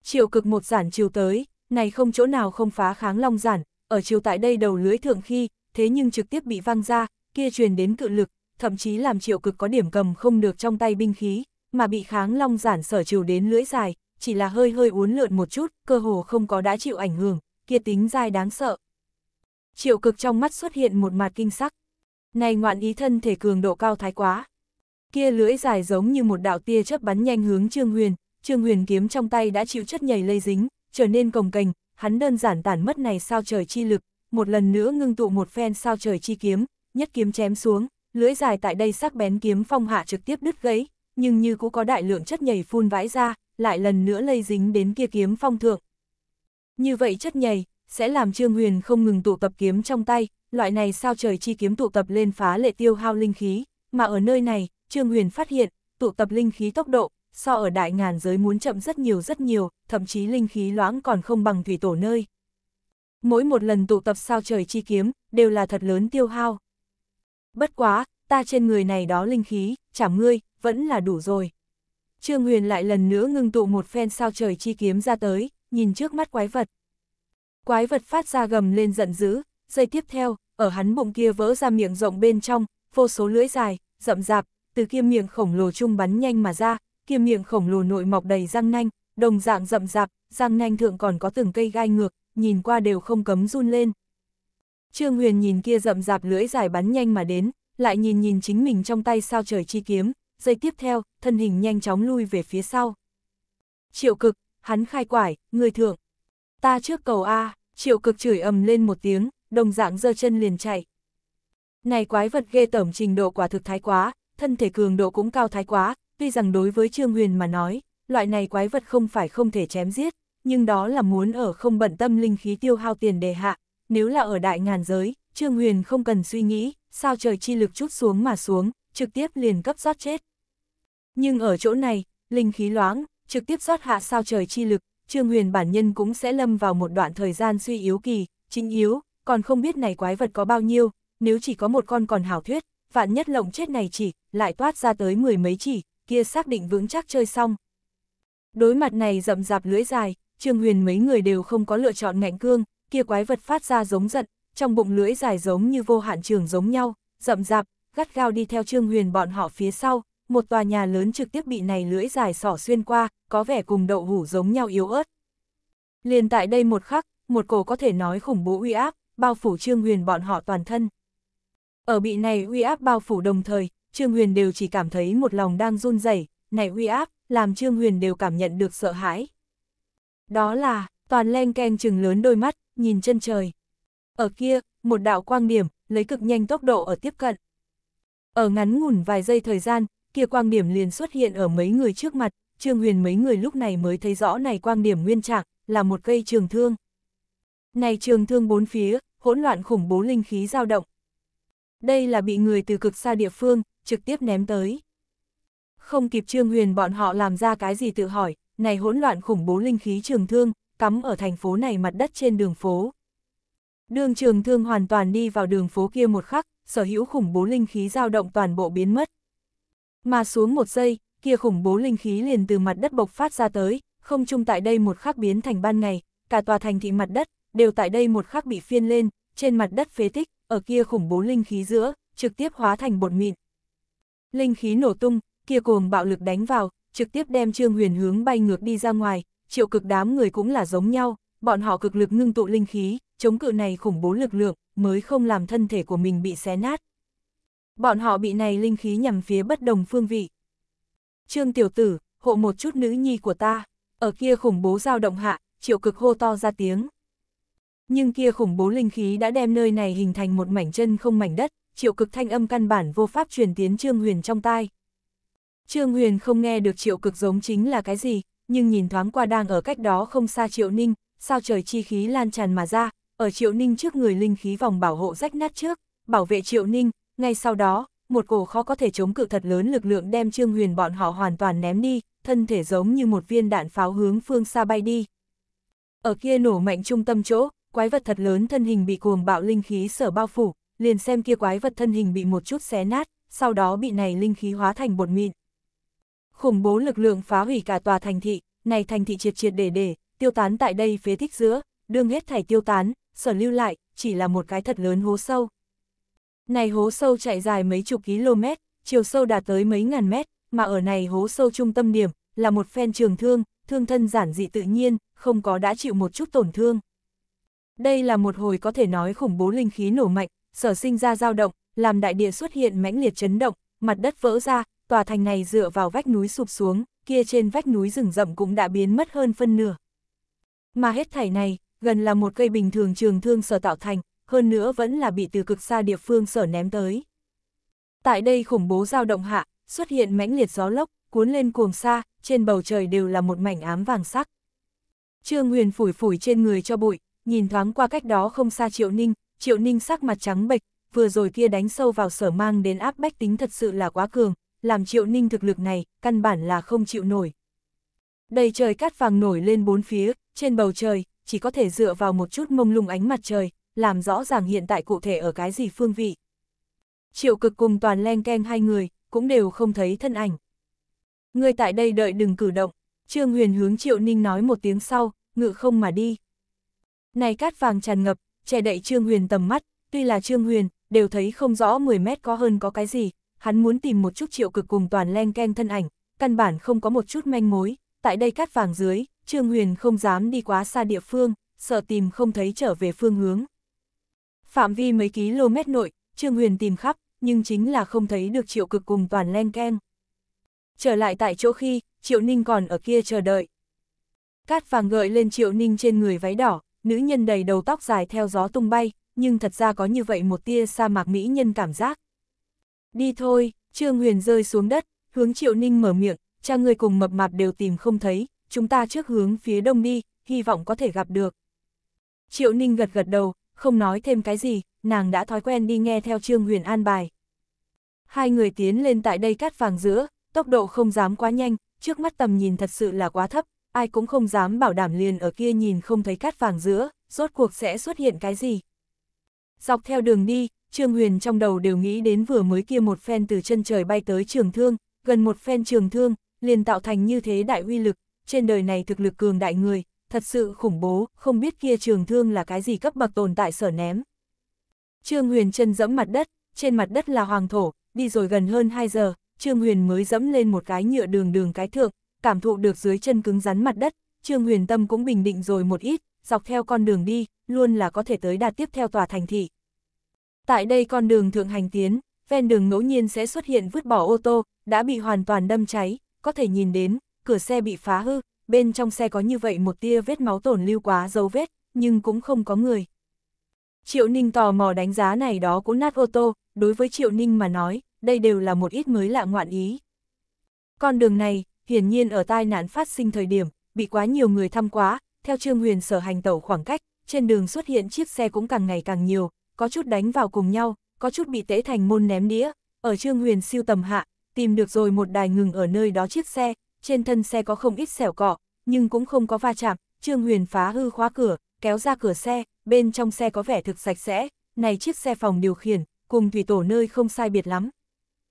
Triệu cực một giản chiều tới, này không chỗ nào không phá kháng long giản, ở chiều tại đây đầu lưỡi thượng khi, thế nhưng trực tiếp bị văng ra, kia truyền đến cự lực, thậm chí làm triệu cực có điểm cầm không được trong tay binh khí, mà bị kháng long giản sở chiều đến lưỡi dài, chỉ là hơi hơi uốn lượn một chút, cơ hồ không có đã chịu ảnh hưởng, kia tính dai đáng sợ, triệu cực trong mắt xuất hiện một mặt kinh sắc. Này ngoạn ý thân thể cường độ cao thái quá. Kia lưỡi dài giống như một đạo tia chớp bắn nhanh hướng Trương Huyền, Trương Huyền kiếm trong tay đã chịu chất nhảy lây dính, trở nên cồng cành, hắn đơn giản tản mất này sao trời chi lực, một lần nữa ngưng tụ một phen sao trời chi kiếm, nhất kiếm chém xuống, lưỡi dài tại đây sắc bén kiếm phong hạ trực tiếp đứt gãy, nhưng như cũng có đại lượng chất nhảy phun vãi ra, lại lần nữa lây dính đến kia kiếm phong thượng. Như vậy chất nhảy, sẽ làm Trương Huyền không ngừng tụ tập kiếm trong tay, loại này sao trời chi kiếm tụ tập lên phá lệ tiêu hao linh khí, mà ở nơi này, Trương Huyền phát hiện, tụ tập linh khí tốc độ, so ở đại ngàn giới muốn chậm rất nhiều rất nhiều, thậm chí linh khí loãng còn không bằng thủy tổ nơi. Mỗi một lần tụ tập sao trời chi kiếm, đều là thật lớn tiêu hao. Bất quá, ta trên người này đó linh khí, chảm ngươi, vẫn là đủ rồi. Trương Huyền lại lần nữa ngưng tụ một phen sao trời chi kiếm ra tới, nhìn trước mắt quái vật, Quái vật phát ra gầm lên giận dữ, giây tiếp theo, ở hắn bụng kia vỡ ra miệng rộng bên trong, vô số lưỡi dài, rậm rạp, từ kia miệng khổng lồ chung bắn nhanh mà ra, kia miệng khổng lồ nội mọc đầy răng nanh, đồng dạng rậm rạp, răng nanh thượng còn có từng cây gai ngược, nhìn qua đều không cấm run lên. Trương Huyền nhìn kia rậm rạp lưỡi dài bắn nhanh mà đến, lại nhìn nhìn chính mình trong tay sao trời chi kiếm, giây tiếp theo, thân hình nhanh chóng lui về phía sau. Triệu cực, hắn khai quải, người thượng ta trước cầu A, triệu cực chửi ầm lên một tiếng, đồng dạng giơ chân liền chạy. Này quái vật ghê tởm trình độ quả thực thái quá, thân thể cường độ cũng cao thái quá, tuy rằng đối với Trương Huyền mà nói, loại này quái vật không phải không thể chém giết, nhưng đó là muốn ở không bận tâm linh khí tiêu hao tiền đề hạ, nếu là ở đại ngàn giới, Trương Huyền không cần suy nghĩ, sao trời chi lực chút xuống mà xuống, trực tiếp liền cấp rót chết. Nhưng ở chỗ này, linh khí loáng, trực tiếp rót hạ sao trời chi lực, Trương Huyền bản nhân cũng sẽ lâm vào một đoạn thời gian suy yếu kỳ, chính yếu, còn không biết này quái vật có bao nhiêu, nếu chỉ có một con còn hảo thuyết, vạn nhất lộng chết này chỉ, lại toát ra tới mười mấy chỉ, kia xác định vững chắc chơi xong. Đối mặt này rậm rạp lưỡi dài, Trương Huyền mấy người đều không có lựa chọn ngạnh cương, kia quái vật phát ra giống giận, trong bụng lưỡi dài giống như vô hạn trường giống nhau, rậm rạp, gắt gao đi theo Trương Huyền bọn họ phía sau, một tòa nhà lớn trực tiếp bị này lưỡi dài sỏ xuyên qua, có vẻ cùng đậu hủ giống nhau yếu ớt. Liền tại đây một khắc, một cổ có thể nói khủng bố uy áp, bao phủ Trương Huyền bọn họ toàn thân. Ở bị này uy áp bao phủ đồng thời, Trương Huyền đều chỉ cảm thấy một lòng đang run rẩy, này uy áp, làm Trương Huyền đều cảm nhận được sợ hãi. Đó là, toàn len keng chừng lớn đôi mắt, nhìn chân trời. Ở kia, một đạo quang điểm, lấy cực nhanh tốc độ ở tiếp cận. Ở ngắn ngủn vài giây thời gian, kia quang điểm liền xuất hiện ở mấy người trước mặt, Trương Huyền mấy người lúc này mới thấy rõ này quang điểm nguyên trạng, là một cây trường thương. Này trường thương bốn phía, hỗn loạn khủng bố linh khí dao động. Đây là bị người từ cực xa địa phương, trực tiếp ném tới. Không kịp Trương Huyền bọn họ làm ra cái gì tự hỏi, này hỗn loạn khủng bố linh khí trường thương, cắm ở thành phố này mặt đất trên đường phố. Đường trường thương hoàn toàn đi vào đường phố kia một khắc, sở hữu khủng bố linh khí dao động toàn bộ biến mất mà xuống một giây, kia khủng bố linh khí liền từ mặt đất bộc phát ra tới, không chung tại đây một khắc biến thành ban ngày, cả tòa thành thị mặt đất, đều tại đây một khắc bị phiên lên, trên mặt đất phế tích, ở kia khủng bố linh khí giữa, trực tiếp hóa thành bột mịn. Linh khí nổ tung, kia cuồng bạo lực đánh vào, trực tiếp đem Trương Huyền hướng bay ngược đi ra ngoài, triệu cực đám người cũng là giống nhau, bọn họ cực lực ngưng tụ linh khí, chống cự này khủng bố lực lượng, mới không làm thân thể của mình bị xé nát. Bọn họ bị này linh khí nhằm phía bất đồng phương vị. Trương tiểu tử, hộ một chút nữ nhi của ta, ở kia khủng bố dao động hạ, triệu cực hô to ra tiếng. Nhưng kia khủng bố linh khí đã đem nơi này hình thành một mảnh chân không mảnh đất, triệu cực thanh âm căn bản vô pháp truyền tiến Trương Huyền trong tai. Trương Huyền không nghe được triệu cực giống chính là cái gì, nhưng nhìn thoáng qua đang ở cách đó không xa triệu ninh, sao trời chi khí lan tràn mà ra, ở triệu ninh trước người linh khí vòng bảo hộ rách nát trước, bảo vệ triệu ninh, ngay sau đó, một cổ khó có thể chống cự thật lớn lực lượng đem Trương Huyền bọn họ hoàn toàn ném đi, thân thể giống như một viên đạn pháo hướng phương xa bay đi. Ở kia nổ mạnh trung tâm chỗ, quái vật thật lớn thân hình bị cuồng bạo linh khí sở bao phủ, liền xem kia quái vật thân hình bị một chút xé nát, sau đó bị này linh khí hóa thành bột mịn. Khủng bố lực lượng phá hủy cả tòa thành thị, này thành thị triệt triệt để để, tiêu tán tại đây phế thích giữa, đương hết thảy tiêu tán, sở lưu lại, chỉ là một cái thật lớn hố sâu. Này hố sâu chạy dài mấy chục km, chiều sâu đạt tới mấy ngàn mét, mà ở này hố sâu trung tâm điểm, là một phen trường thương, thương thân giản dị tự nhiên, không có đã chịu một chút tổn thương. Đây là một hồi có thể nói khủng bố linh khí nổ mạnh, sở sinh ra dao động, làm đại địa xuất hiện mãnh liệt chấn động, mặt đất vỡ ra, tòa thành này dựa vào vách núi sụp xuống, kia trên vách núi rừng rậm cũng đã biến mất hơn phân nửa. Mà hết thảy này, gần là một cây bình thường trường thương sở tạo thành, hơn nữa vẫn là bị từ cực xa địa phương sở ném tới. Tại đây khủng bố giao động hạ, xuất hiện mãnh liệt gió lốc, cuốn lên cuồng xa, trên bầu trời đều là một mảnh ám vàng sắc. Trương Huyền phủi phủi trên người cho bụi, nhìn thoáng qua cách đó không xa Triệu Ninh, Triệu Ninh sắc mặt trắng bệch, vừa rồi kia đánh sâu vào sở mang đến áp bách tính thật sự là quá cường, làm Triệu Ninh thực lực này, căn bản là không chịu nổi. Đầy trời cát vàng nổi lên bốn phía, trên bầu trời, chỉ có thể dựa vào một chút mông lung ánh mặt trời, làm rõ ràng hiện tại cụ thể ở cái gì phương vị. Triệu cực cùng toàn len keng hai người, cũng đều không thấy thân ảnh. Người tại đây đợi đừng cử động, Trương Huyền hướng Triệu Ninh nói một tiếng sau, ngự không mà đi. Này cát vàng tràn ngập, che đậy Trương Huyền tầm mắt, tuy là Trương Huyền, đều thấy không rõ 10 mét có hơn có cái gì, hắn muốn tìm một chút triệu cực cùng toàn len ken thân ảnh, căn bản không có một chút manh mối, tại đây cát vàng dưới, Trương Huyền không dám đi quá xa địa phương, sợ tìm không thấy trở về phương hướng. Phạm vi mấy km nội, Trương Huyền tìm khắp, nhưng chính là không thấy được triệu cực cùng toàn len keng. Trở lại tại chỗ khi, triệu ninh còn ở kia chờ đợi. Cát vàng gợi lên triệu ninh trên người váy đỏ, nữ nhân đầy đầu tóc dài theo gió tung bay, nhưng thật ra có như vậy một tia sa mạc mỹ nhân cảm giác. Đi thôi, Trương Huyền rơi xuống đất, hướng triệu ninh mở miệng, cha người cùng mập mạp đều tìm không thấy, chúng ta trước hướng phía đông đi, hy vọng có thể gặp được. Triệu ninh gật gật đầu, không nói thêm cái gì, nàng đã thói quen đi nghe theo Trương Huyền an bài. Hai người tiến lên tại đây cát vàng giữa, tốc độ không dám quá nhanh, trước mắt tầm nhìn thật sự là quá thấp, ai cũng không dám bảo đảm liền ở kia nhìn không thấy cát vàng giữa, rốt cuộc sẽ xuất hiện cái gì. Dọc theo đường đi, Trương Huyền trong đầu đều nghĩ đến vừa mới kia một phen từ chân trời bay tới trường thương, gần một phen trường thương, liền tạo thành như thế đại uy lực, trên đời này thực lực cường đại người, thật sự khủng bố, không biết kia trường thương là cái gì cấp bậc tồn tại sở ném. Trương Huyền chân dẫm mặt đất, trên mặt đất là hoàng thổ, đi rồi gần hơn 2 giờ, Trương Huyền mới dẫm lên một cái nhựa đường đường cái thượng, cảm thụ được dưới chân cứng rắn mặt đất, Trương Huyền tâm cũng bình định rồi một ít, dọc theo con đường đi, luôn là có thể tới đạt tiếp theo tòa thành thị. Tại đây con đường thượng hành tiến, ven đường ngẫu nhiên sẽ xuất hiện vứt bỏ ô tô, đã bị hoàn toàn đâm cháy, có thể nhìn đến, cửa xe bị phá hư, bên trong xe có như vậy một tia vết máu tổn lưu quá dấu vết, nhưng cũng không có người. Triệu Ninh tò mò đánh giá này đó cũng nát ô tô, đối với Triệu Ninh mà nói, đây đều là một ít mới lạ ngoạn ý. Con đường này, hiển nhiên ở tai nạn phát sinh thời điểm, bị quá nhiều người thăm quá, theo Trương Huyền sở hành tẩu khoảng cách, trên đường xuất hiện chiếc xe cũng càng ngày càng nhiều, có chút đánh vào cùng nhau, có chút bị tễ thành môn ném đĩa, ở Trương Huyền siêu tầm hạ, tìm được rồi một đài ngừng ở nơi đó chiếc xe, trên thân xe có không ít xẻo cọ, nhưng cũng không có va chạm, Trương Huyền phá hư khóa cửa, kéo ra cửa xe, bên trong xe có vẻ thực sạch sẽ, này chiếc xe phòng điều khiển, cùng thủy tổ nơi không sai biệt lắm.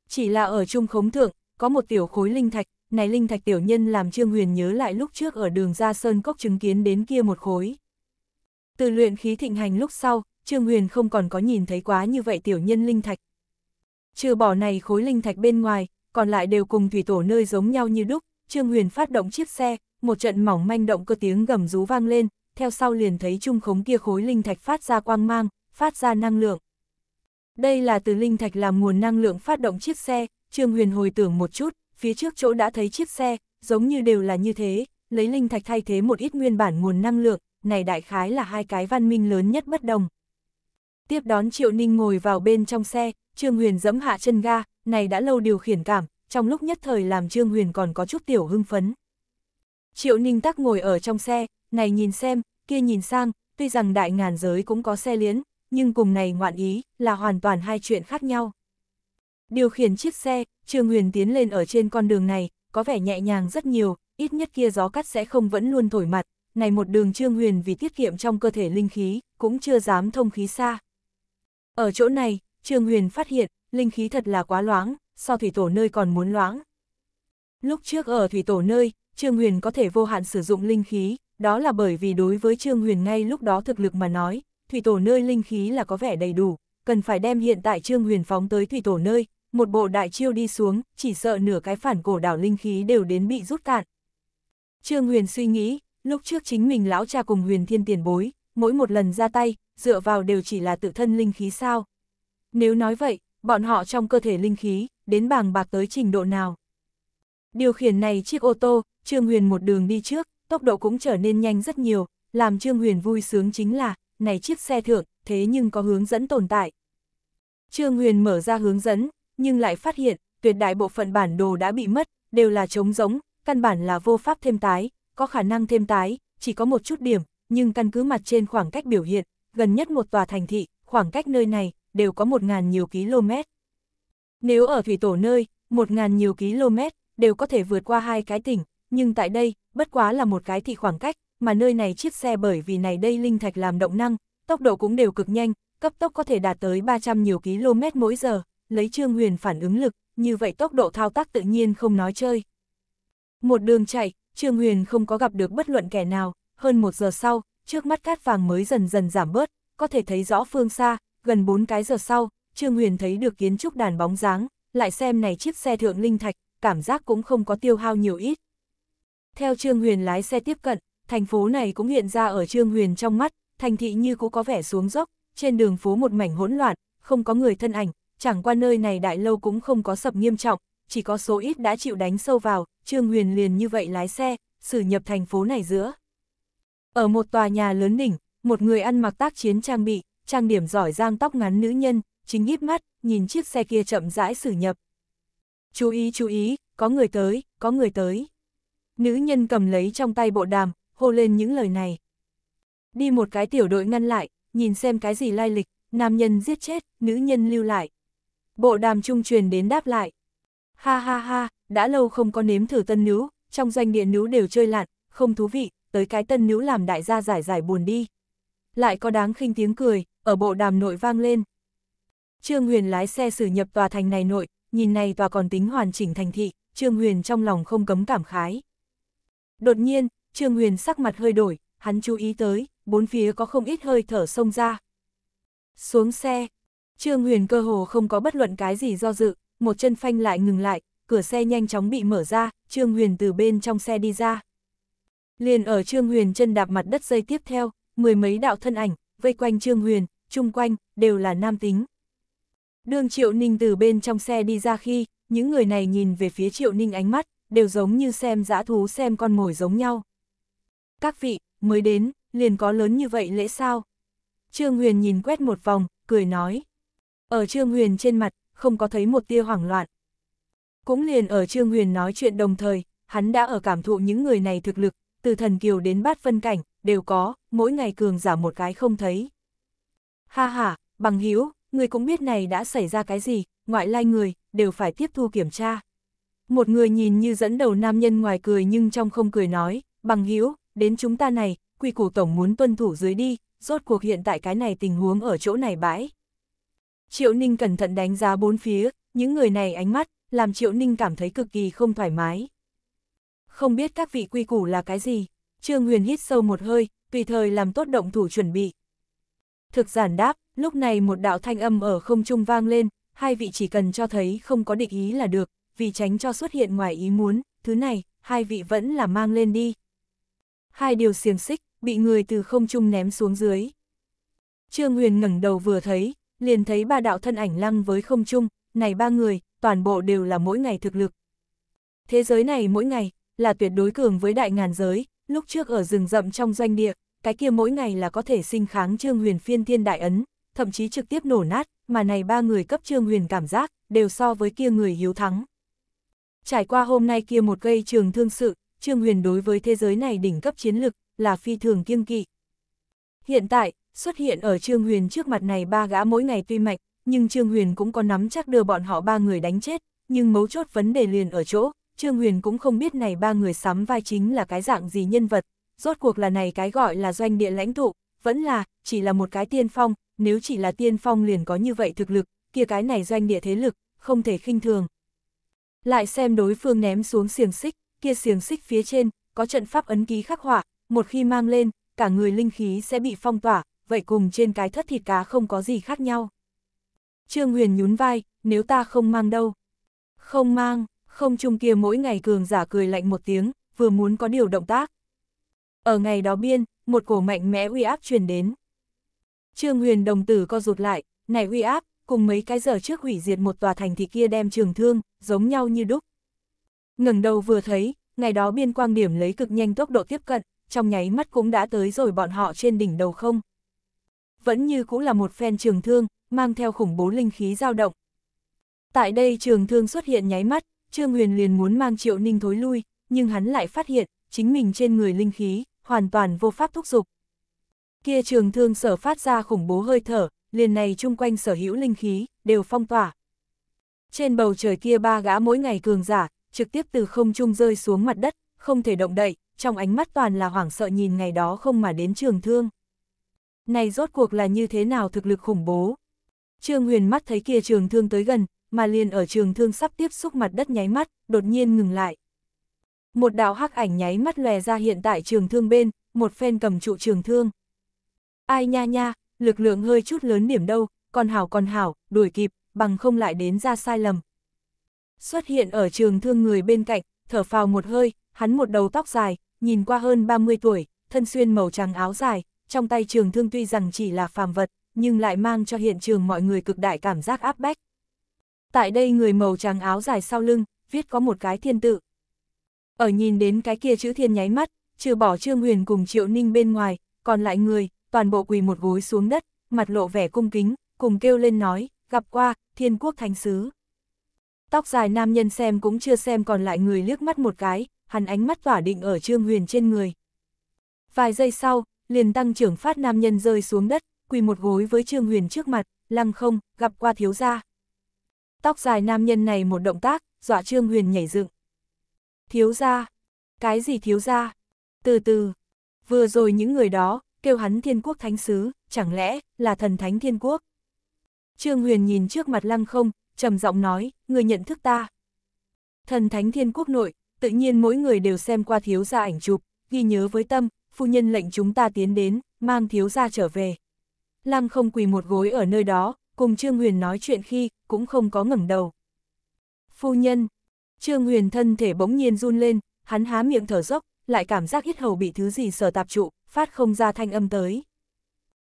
Chỉ là ở trung khống thượng, có một tiểu khối linh thạch, này linh thạch tiểu nhân làm Trương Huyền nhớ lại lúc trước ở đường ra sơn cốc chứng kiến đến kia một khối. Từ luyện khí thịnh hành lúc sau, Trương Huyền không còn có nhìn thấy quá như vậy tiểu nhân linh thạch. Trừ bỏ này khối linh thạch bên ngoài, còn lại đều cùng thủy tổ nơi giống nhau như đúc, Trương Huyền phát động chiếc xe, một trận mỏng manh động cơ tiếng gầm rú vang lên, theo sau liền thấy trung khống kia khối linh thạch phát ra quang mang, phát ra năng lượng. Đây là từ linh thạch làm nguồn năng lượng phát động chiếc xe, Trương Huyền hồi tưởng một chút, phía trước chỗ đã thấy chiếc xe, giống như đều là như thế, lấy linh thạch thay thế một ít nguyên bản nguồn năng lượng, này đại khái là hai cái văn minh lớn nhất bất đồng. Tiếp đón Triệu Ninh ngồi vào bên trong xe, Trương Huyền dẫm hạ chân ga, này đã lâu điều khiển cảm, trong lúc nhất thời làm Trương Huyền còn có chút tiểu hưng phấn. Triệu Ninh Tắc ngồi ở trong xe, này nhìn xem, kia nhìn sang, tuy rằng đại ngàn giới cũng có xe liễn, nhưng cùng này ngoạn ý là hoàn toàn hai chuyện khác nhau. Điều khiển chiếc xe, Trương Huyền tiến lên ở trên con đường này, có vẻ nhẹ nhàng rất nhiều, ít nhất kia gió cắt sẽ không vẫn luôn thổi mặt, này một đường Trương Huyền vì tiết kiệm trong cơ thể linh khí, cũng chưa dám thông khí xa. Ở chỗ này, Trương Huyền phát hiện, linh khí thật là quá loáng, sau thủy tổ nơi còn muốn loãng. Lúc trước ở thủy tổ nơi, Trương Huyền có thể vô hạn sử dụng linh khí, đó là bởi vì đối với Trương Huyền ngay lúc đó thực lực mà nói, thủy tổ nơi linh khí là có vẻ đầy đủ, cần phải đem hiện tại Trương Huyền phóng tới thủy tổ nơi, một bộ đại chiêu đi xuống, chỉ sợ nửa cái phản cổ đảo linh khí đều đến bị rút cạn. Trương Huyền suy nghĩ, lúc trước chính mình lão cha cùng Huyền Thiên tiền bối, mỗi một lần ra tay, dựa vào đều chỉ là tự thân linh khí sao. Nếu nói vậy, bọn họ trong cơ thể linh khí, đến bàng bạc tới trình độ nào. Điều khiển này chiếc ô tô, Trương Huyền một đường đi trước, tốc độ cũng trở nên nhanh rất nhiều, làm Trương Huyền vui sướng chính là, này chiếc xe thượng, thế nhưng có hướng dẫn tồn tại. Trương Huyền mở ra hướng dẫn, nhưng lại phát hiện, tuyệt đại bộ phận bản đồ đã bị mất, đều là trống rỗng, căn bản là vô pháp thêm tái, có khả năng thêm tái, chỉ có một chút điểm, nhưng căn cứ mặt trên khoảng cách biểu hiện, gần nhất một tòa thành thị, khoảng cách nơi này, đều có một ngàn nhiều km. Nếu ở thủy tổ nơi, một ngàn nhiều km, đều có thể vượt qua hai cái tỉnh, nhưng tại đây, bất quá là một cái thị khoảng cách, mà nơi này chiếc xe bởi vì này đây linh thạch làm động năng, tốc độ cũng đều cực nhanh, cấp tốc có thể đạt tới 300 nhiều km mỗi giờ, lấy Trương Huyền phản ứng lực, như vậy tốc độ thao tác tự nhiên không nói chơi. Một đường chạy, Trương Huyền không có gặp được bất luận kẻ nào, hơn một giờ sau, trước mắt cát vàng mới dần dần giảm bớt, có thể thấy rõ phương xa, gần bốn cái giờ sau, Trương Huyền thấy được kiến trúc đàn bóng dáng, lại xem này chiếc xe thượng linh thạch, cảm giác cũng không có tiêu hao nhiều ít. Theo Trương Huyền lái xe tiếp cận, thành phố này cũng hiện ra ở Trương Huyền trong mắt, thành thị như cũ có vẻ xuống dốc, trên đường phố một mảnh hỗn loạn, không có người thân ảnh, chẳng qua nơi này đại lâu cũng không có sập nghiêm trọng, chỉ có số ít đã chịu đánh sâu vào, Trương Huyền liền như vậy lái xe, xử nhập thành phố này giữa. Ở một tòa nhà lớn đỉnh, một người ăn mặc tác chiến trang bị, trang điểm giỏi giang tóc ngắn nữ nhân, chính híp mắt, nhìn chiếc xe kia chậm rãi xử nhập. Chú ý chú ý, có người tới, có người tới. Nữ nhân cầm lấy trong tay bộ đàm, hô lên những lời này. Đi một cái tiểu đội ngăn lại, nhìn xem cái gì lai lịch, nam nhân giết chết, nữ nhân lưu lại. Bộ đàm trung truyền đến đáp lại. Ha ha ha, đã lâu không có nếm thử tân nữ, trong doanh địa nữ đều chơi lạn không thú vị, tới cái tân nữ làm đại gia giải giải buồn đi. Lại có đáng khinh tiếng cười, ở bộ đàm nội vang lên, Trương Huyền lái xe xử nhập tòa thành này nội, nhìn này tòa còn tính hoàn chỉnh thành thị, Trương Huyền trong lòng không cấm cảm khái. Đột nhiên, Trương Huyền sắc mặt hơi đổi, hắn chú ý tới, bốn phía có không ít hơi thở sông ra. Xuống xe, Trương Huyền cơ hồ không có bất luận cái gì do dự, một chân phanh lại ngừng lại, cửa xe nhanh chóng bị mở ra, Trương Huyền từ bên trong xe đi ra. Liền ở Trương Huyền chân đạp mặt đất dây tiếp theo, mười mấy đạo thân ảnh, vây quanh Trương Huyền, chung quanh, đều là nam tính. Đường Triệu Ninh từ bên trong xe đi ra khi, những người này nhìn về phía Triệu Ninh ánh mắt, đều giống như xem dã thú xem con mồi giống nhau. Các vị, mới đến, liền có lớn như vậy lễ sao? Trương Huyền nhìn quét một vòng, cười nói. Ở Trương Huyền trên mặt, không có thấy một tia hoảng loạn. Cũng liền ở Trương Huyền nói chuyện đồng thời, hắn đã ở cảm thụ những người này thực lực, từ thần kiều đến bát phân cảnh, đều có, mỗi ngày cường giả một cái không thấy. Ha ha, bằng hữu người cũng biết này đã xảy ra cái gì, ngoại lai người, đều phải tiếp thu kiểm tra. Một người nhìn như dẫn đầu nam nhân ngoài cười nhưng trong không cười nói, bằng hữu đến chúng ta này, quy củ tổng muốn tuân thủ dưới đi, rốt cuộc hiện tại cái này tình huống ở chỗ này bãi. Triệu Ninh cẩn thận đánh giá bốn phía, những người này ánh mắt, làm Triệu Ninh cảm thấy cực kỳ không thoải mái. Không biết các vị quy củ là cái gì, Trương Huyền hít sâu một hơi, tùy thời làm tốt động thủ chuẩn bị, Thực giản đáp, lúc này một đạo thanh âm ở không trung vang lên, hai vị chỉ cần cho thấy không có địch ý là được, vì tránh cho xuất hiện ngoài ý muốn, thứ này, hai vị vẫn là mang lên đi. Hai điều xiềng xích, bị người từ không trung ném xuống dưới. Trương Huyền ngẩng đầu vừa thấy, liền thấy ba đạo thân ảnh lăng với không trung, này ba người, toàn bộ đều là mỗi ngày thực lực. Thế giới này mỗi ngày, là tuyệt đối cường với đại ngàn giới, lúc trước ở rừng rậm trong doanh địa, cái kia mỗi ngày là có thể sinh kháng Trương Huyền phiên thiên đại ấn, thậm chí trực tiếp nổ nát, mà này ba người cấp Trương Huyền cảm giác, đều so với kia người hiếu thắng. Trải qua hôm nay kia một gây trường thương sự, Trương Huyền đối với thế giới này đỉnh cấp chiến lực, là phi thường kiêng kỵ. Hiện tại, xuất hiện ở Trương Huyền trước mặt này ba gã mỗi ngày tuy mạnh, nhưng Trương Huyền cũng có nắm chắc đưa bọn họ ba người đánh chết, nhưng mấu chốt vấn đề liền ở chỗ, Trương Huyền cũng không biết này ba người sắm vai chính là cái dạng gì nhân vật, rốt cuộc là này cái gọi là doanh địa lãnh tụ vẫn là, chỉ là một cái tiên phong, nếu chỉ là tiên phong liền có như vậy thực lực, kia cái này doanh địa thế lực, không thể khinh thường. Lại xem đối phương ném xuống xiềng xích, kia xiềng xích phía trên, có trận pháp ấn ký khắc họa, một khi mang lên, cả người linh khí sẽ bị phong tỏa, vậy cùng trên cái thất thịt cá không có gì khác nhau. Trương Huyền nhún vai, nếu ta không mang đâu. Không mang, không chung kia mỗi ngày cường giả cười lạnh một tiếng, vừa muốn có điều động tác, ở ngày đó biên, một cổ mạnh mẽ uy áp truyền đến. Trương huyền đồng tử co rụt lại, này uy áp, cùng mấy cái giờ trước hủy diệt một tòa thành thì kia đem trường thương, giống nhau như đúc. ngẩng đầu vừa thấy, ngày đó biên quang điểm lấy cực nhanh tốc độ tiếp cận, trong nháy mắt cũng đã tới rồi bọn họ trên đỉnh đầu không. Vẫn như cũng là một phen trường thương, mang theo khủng bố linh khí dao động. Tại đây trường thương xuất hiện nháy mắt, Trương Huyền liền muốn mang Triệu Ninh thối lui, nhưng hắn lại phát hiện, chính mình trên người linh khí, hoàn toàn vô pháp thúc dục. Kia trường thương sở phát ra khủng bố hơi thở, liền này chung quanh sở hữu linh khí, đều phong tỏa. Trên bầu trời kia ba gã mỗi ngày cường giả, trực tiếp từ không trung rơi xuống mặt đất, không thể động đậy, trong ánh mắt toàn là hoảng sợ nhìn ngày đó không mà đến trường thương. Này rốt cuộc là như thế nào thực lực khủng bố? Trương Huyền mắt thấy kia trường thương tới gần, mà liền ở trường thương sắp tiếp xúc mặt đất nháy mắt, đột nhiên ngừng lại một đạo hắc ảnh nháy mắt lòe ra hiện tại trường thương bên, một phen cầm trụ trường thương. Ai nha nha, lực lượng hơi chút lớn điểm đâu, còn hảo còn hảo, đuổi kịp, bằng không lại đến ra sai lầm. Xuất hiện ở trường thương người bên cạnh, thở phào một hơi, hắn một đầu tóc dài, nhìn qua hơn 30 tuổi, thân xuyên màu trắng áo dài, trong tay trường thương tuy rằng chỉ là phàm vật, nhưng lại mang cho hiện trường mọi người cực đại cảm giác áp bách. Tại đây người màu trắng áo dài sau lưng, viết có một cái thiên tự. Ở nhìn đến cái kia chữ thiên nháy mắt, trừ bỏ Trương Huyền cùng Triệu Ninh bên ngoài, còn lại người, toàn bộ quỳ một gối xuống đất, mặt lộ vẻ cung kính, cùng kêu lên nói, gặp qua, thiên quốc thánh sứ. Tóc dài nam nhân xem cũng chưa xem còn lại người liếc mắt một cái, hắn ánh mắt tỏa định ở Trương Huyền trên người. Vài giây sau, liền tăng trưởng phát nam nhân rơi xuống đất, quỳ một gối với Trương Huyền trước mặt, lăng không, gặp qua thiếu gia. Tóc dài nam nhân này một động tác, dọa Trương Huyền nhảy dựng. Thiếu gia, Cái gì thiếu gia? Từ từ. Vừa rồi những người đó, kêu hắn thiên quốc thánh sứ, chẳng lẽ là thần thánh thiên quốc? Trương Huyền nhìn trước mặt lăng không, trầm giọng nói, người nhận thức ta. Thần thánh thiên quốc nội, tự nhiên mỗi người đều xem qua thiếu gia ảnh chụp, ghi nhớ với tâm, phu nhân lệnh chúng ta tiến đến, mang thiếu gia trở về. Lăng không quỳ một gối ở nơi đó, cùng Trương Huyền nói chuyện khi, cũng không có ngẩng đầu. Phu nhân, Trương Huyền thân thể bỗng nhiên run lên, hắn há miệng thở dốc, lại cảm giác hít hầu bị thứ gì sờ tạp trụ, phát không ra thanh âm tới.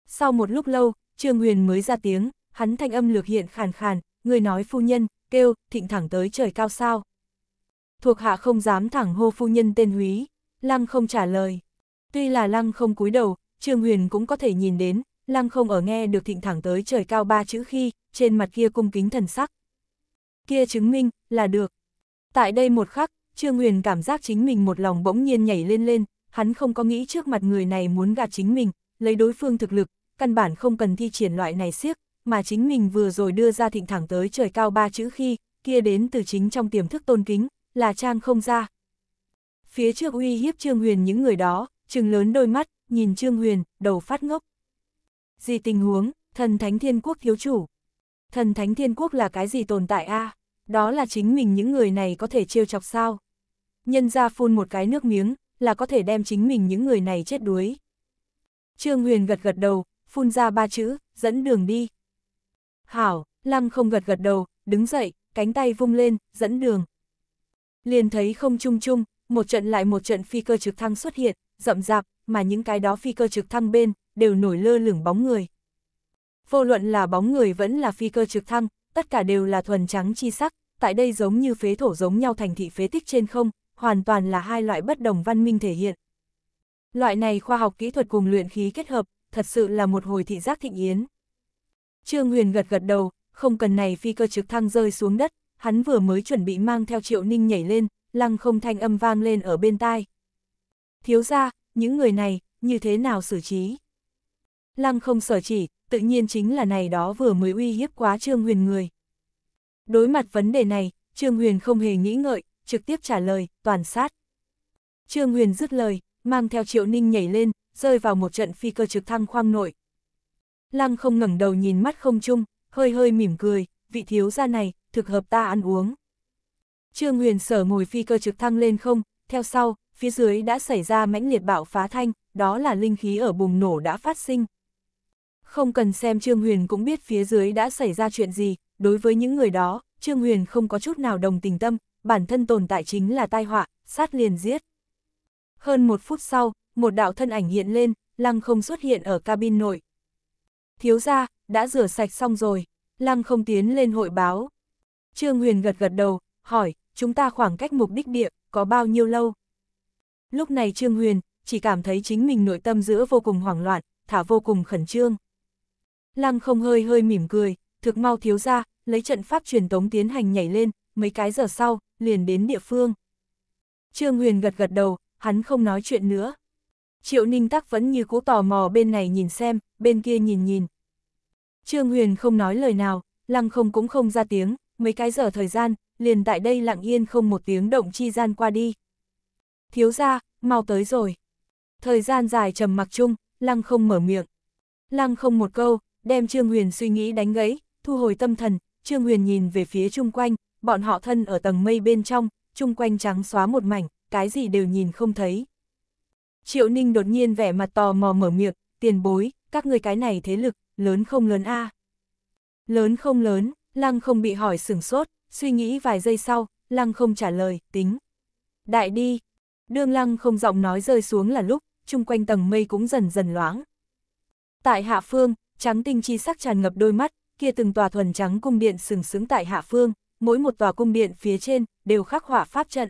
Sau một lúc lâu, Trương Huyền mới ra tiếng, hắn thanh âm lược hiện khàn khàn, người nói phu nhân, kêu, thịnh thẳng tới trời cao sao. Thuộc hạ không dám thẳng hô phu nhân tên húy, lăng không trả lời. Tuy là lăng không cúi đầu, Trương Huyền cũng có thể nhìn đến, lăng không ở nghe được thịnh thẳng tới trời cao ba chữ khi, trên mặt kia cung kính thần sắc. Kia chứng minh, là được, Tại đây một khắc, Trương Huyền cảm giác chính mình một lòng bỗng nhiên nhảy lên lên, hắn không có nghĩ trước mặt người này muốn gạt chính mình, lấy đối phương thực lực, căn bản không cần thi triển loại này siếc, mà chính mình vừa rồi đưa ra thịnh thẳng tới trời cao ba chữ khi, kia đến từ chính trong tiềm thức tôn kính, là trang không ra. Phía trước uy hiếp Trương Huyền những người đó, trừng lớn đôi mắt, nhìn Trương Huyền, đầu phát ngốc. Gì tình huống, thần thánh thiên quốc thiếu chủ? Thần thánh thiên quốc là cái gì tồn tại a à? đó là chính mình những người này có thể trêu chọc sao. Nhân ra phun một cái nước miếng, là có thể đem chính mình những người này chết đuối. Trương Huyền gật gật đầu, phun ra ba chữ, dẫn đường đi. Hảo, Lăng không gật gật đầu, đứng dậy, cánh tay vung lên, dẫn đường. Liền thấy không chung chung, một trận lại một trận phi cơ trực thăng xuất hiện, rậm rạp, mà những cái đó phi cơ trực thăng bên, đều nổi lơ lửng bóng người. Vô luận là bóng người vẫn là phi cơ trực thăng, tất cả đều là thuần trắng chi sắc, tại đây giống như phế thổ giống nhau thành thị phế tích trên không, hoàn toàn là hai loại bất đồng văn minh thể hiện. Loại này khoa học kỹ thuật cùng luyện khí kết hợp, thật sự là một hồi thị giác thịnh yến. Trương Huyền gật gật đầu, không cần này phi cơ trực thăng rơi xuống đất, hắn vừa mới chuẩn bị mang theo Triệu Ninh nhảy lên, lăng không thanh âm vang lên ở bên tai. Thiếu ra, những người này, như thế nào xử trí? Lăng không sở chỉ, tự nhiên chính là này đó vừa mới uy hiếp quá Trương Huyền người. Đối mặt vấn đề này, Trương Huyền không hề nghĩ ngợi, trực tiếp trả lời, toàn sát. Trương Huyền dứt lời, mang theo Triệu Ninh nhảy lên, rơi vào một trận phi cơ trực thăng khoang nội. Lăng không ngẩng đầu nhìn mắt không chung, hơi hơi mỉm cười, vị thiếu gia này, thực hợp ta ăn uống. Trương Huyền sở ngồi phi cơ trực thăng lên không, theo sau, phía dưới đã xảy ra mãnh liệt bạo phá thanh, đó là linh khí ở bùng nổ đã phát sinh, không cần xem Trương Huyền cũng biết phía dưới đã xảy ra chuyện gì, đối với những người đó, Trương Huyền không có chút nào đồng tình tâm, bản thân tồn tại chính là tai họa, sát liền giết. Hơn một phút sau, một đạo thân ảnh hiện lên, lăng không xuất hiện ở cabin nội. Thiếu ra, đã rửa sạch xong rồi, lăng không tiến lên hội báo. Trương Huyền gật gật đầu, hỏi, chúng ta khoảng cách mục đích địa, có bao nhiêu lâu? Lúc này Trương Huyền, chỉ cảm thấy chính mình nội tâm giữa vô cùng hoảng loạn, thả vô cùng khẩn trương. Lăng không hơi hơi mỉm cười, thực mau thiếu ra, lấy trận pháp truyền tống tiến hành nhảy lên, mấy cái giờ sau, liền đến địa phương. Trương Huyền gật gật đầu, hắn không nói chuyện nữa. Triệu Ninh Tắc vẫn như cố tò mò bên này nhìn xem, bên kia nhìn nhìn. Trương Huyền không nói lời nào, Lăng không cũng không ra tiếng, mấy cái giờ thời gian, liền tại đây lặng yên không một tiếng động chi gian qua đi. Thiếu ra, mau tới rồi. Thời gian dài trầm mặc chung, Lăng không mở miệng. Lăng không một câu, đem Trương Huyền suy nghĩ đánh gãy, thu hồi tâm thần, Trương Huyền nhìn về phía chung quanh, bọn họ thân ở tầng mây bên trong, chung quanh trắng xóa một mảnh, cái gì đều nhìn không thấy. Triệu Ninh đột nhiên vẻ mặt tò mò mở miệng, tiền bối, các người cái này thế lực, lớn không lớn a Lớn không lớn, Lăng không bị hỏi sửng sốt, suy nghĩ vài giây sau, Lăng không trả lời, tính. Đại đi, đương Lăng không giọng nói rơi xuống là lúc, chung quanh tầng mây cũng dần dần loáng. Tại hạ phương, trắng tinh chi sắc tràn ngập đôi mắt, kia từng tòa thuần trắng cung điện sừng sững tại hạ phương, mỗi một tòa cung điện phía trên đều khắc họa pháp trận.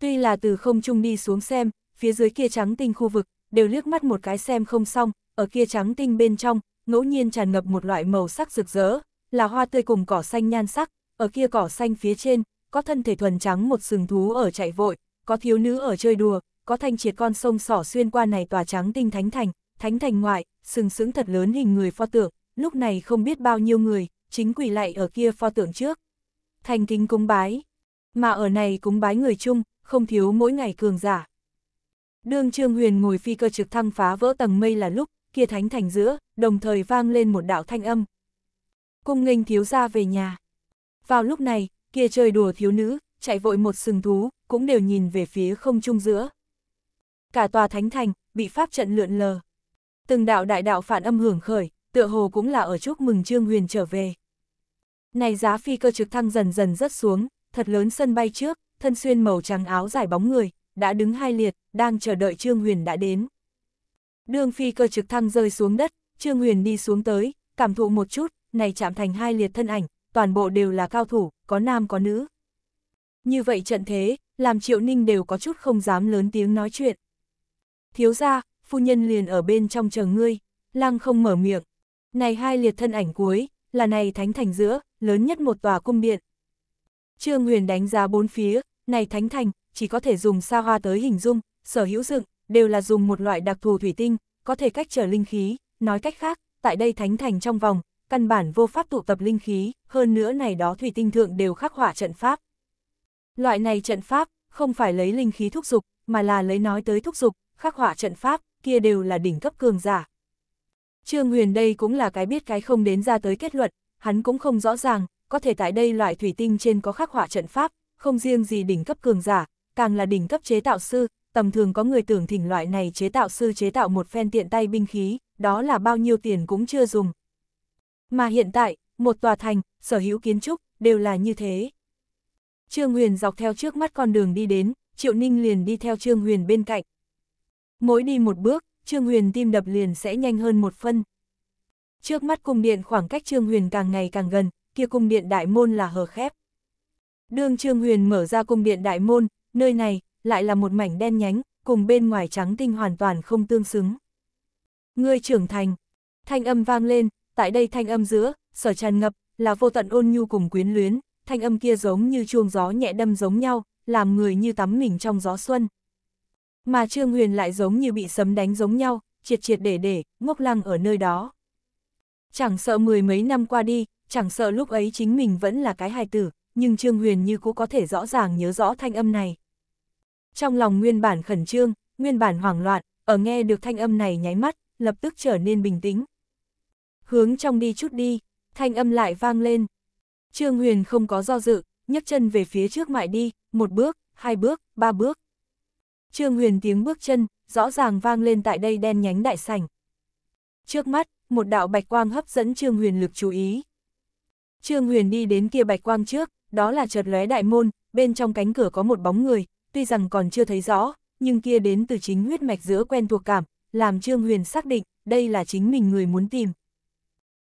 Tuy là từ không trung đi xuống xem, phía dưới kia trắng tinh khu vực, đều liếc mắt một cái xem không xong, ở kia trắng tinh bên trong, ngẫu nhiên tràn ngập một loại màu sắc rực rỡ, là hoa tươi cùng cỏ xanh nhan sắc, ở kia cỏ xanh phía trên, có thân thể thuần trắng một sừng thú ở chạy vội, có thiếu nữ ở chơi đùa, có thanh triệt con sông sỏ xuyên qua này tòa trắng tinh thánh thành, thánh thành ngoại, sừng sững thật lớn hình người pho tượng, lúc này không biết bao nhiêu người, chính quỳ lại ở kia pho tượng trước. Thành kính cúng bái, mà ở này cúng bái người chung, không thiếu mỗi ngày cường giả. Đương Trương Huyền ngồi phi cơ trực thăng phá vỡ tầng mây là lúc, kia thánh thành giữa, đồng thời vang lên một đạo thanh âm. Cung nghênh thiếu gia về nhà. Vào lúc này, kia chơi đùa thiếu nữ, chạy vội một sừng thú, cũng đều nhìn về phía không trung giữa. Cả tòa thánh thành, bị pháp trận lượn lờ. Từng đạo đại đạo phản âm hưởng khởi, tựa hồ cũng là ở chúc mừng Trương Huyền trở về. Này giá phi cơ trực thăng dần dần rất xuống, thật lớn sân bay trước, thân xuyên màu trắng áo dài bóng người, đã đứng hai liệt, đang chờ đợi Trương Huyền đã đến. Đường phi cơ trực thăng rơi xuống đất, Trương Huyền đi xuống tới, cảm thụ một chút, này chạm thành hai liệt thân ảnh, toàn bộ đều là cao thủ, có nam có nữ. Như vậy trận thế, làm Triệu Ninh đều có chút không dám lớn tiếng nói chuyện. Thiếu ra, phu nhân liền ở bên trong chờ ngươi, lang không mở miệng. Này hai liệt thân ảnh cuối, là này thánh thành giữa, lớn nhất một tòa cung điện. Trương Huyền đánh giá bốn phía, này thánh thành, chỉ có thể dùng sa hoa tới hình dung, sở hữu dựng, đều là dùng một loại đặc thù thủy tinh, có thể cách trở linh khí, nói cách khác, tại đây thánh thành trong vòng, căn bản vô pháp tụ tập linh khí, hơn nữa này đó thủy tinh thượng đều khắc họa trận pháp. Loại này trận pháp, không phải lấy linh khí thúc dục, mà là lấy nói tới thúc dục, khắc họa trận pháp, kia đều là đỉnh cấp cường giả. Trương Huyền đây cũng là cái biết cái không đến ra tới kết luận, hắn cũng không rõ ràng, có thể tại đây loại thủy tinh trên có khắc họa trận pháp, không riêng gì đỉnh cấp cường giả, càng là đỉnh cấp chế tạo sư, tầm thường có người tưởng thỉnh loại này chế tạo sư chế tạo một phen tiện tay binh khí, đó là bao nhiêu tiền cũng chưa dùng. Mà hiện tại, một tòa thành, sở hữu kiến trúc, đều là như thế. Trương Huyền dọc theo trước mắt con đường đi đến, Triệu Ninh liền đi theo Trương Huyền bên cạnh, Mỗi đi một bước, Trương Huyền tim đập liền sẽ nhanh hơn một phân. Trước mắt cung điện khoảng cách Trương Huyền càng ngày càng gần, kia cung điện đại môn là hờ khép. Đường Trương Huyền mở ra cung điện đại môn, nơi này lại là một mảnh đen nhánh, cùng bên ngoài trắng tinh hoàn toàn không tương xứng. Ngươi trưởng thành, thanh âm vang lên, tại đây thanh âm giữa, sở tràn ngập, là vô tận ôn nhu cùng quyến luyến, thanh âm kia giống như chuông gió nhẹ đâm giống nhau, làm người như tắm mình trong gió xuân mà Trương Huyền lại giống như bị sấm đánh giống nhau, triệt triệt để để, ngốc lăng ở nơi đó. Chẳng sợ mười mấy năm qua đi, chẳng sợ lúc ấy chính mình vẫn là cái hài tử, nhưng Trương Huyền như cũng có thể rõ ràng nhớ rõ thanh âm này. Trong lòng nguyên bản khẩn trương, nguyên bản hoảng loạn, ở nghe được thanh âm này nháy mắt, lập tức trở nên bình tĩnh. Hướng trong đi chút đi, thanh âm lại vang lên. Trương Huyền không có do dự, nhấc chân về phía trước mại đi, một bước, hai bước, ba bước, Trương Huyền tiếng bước chân, rõ ràng vang lên tại đây đen nhánh đại sảnh. Trước mắt, một đạo bạch quang hấp dẫn Trương Huyền lực chú ý. Trương Huyền đi đến kia bạch quang trước, đó là chợt lóe đại môn, bên trong cánh cửa có một bóng người, tuy rằng còn chưa thấy rõ, nhưng kia đến từ chính huyết mạch giữa quen thuộc cảm, làm Trương Huyền xác định, đây là chính mình người muốn tìm.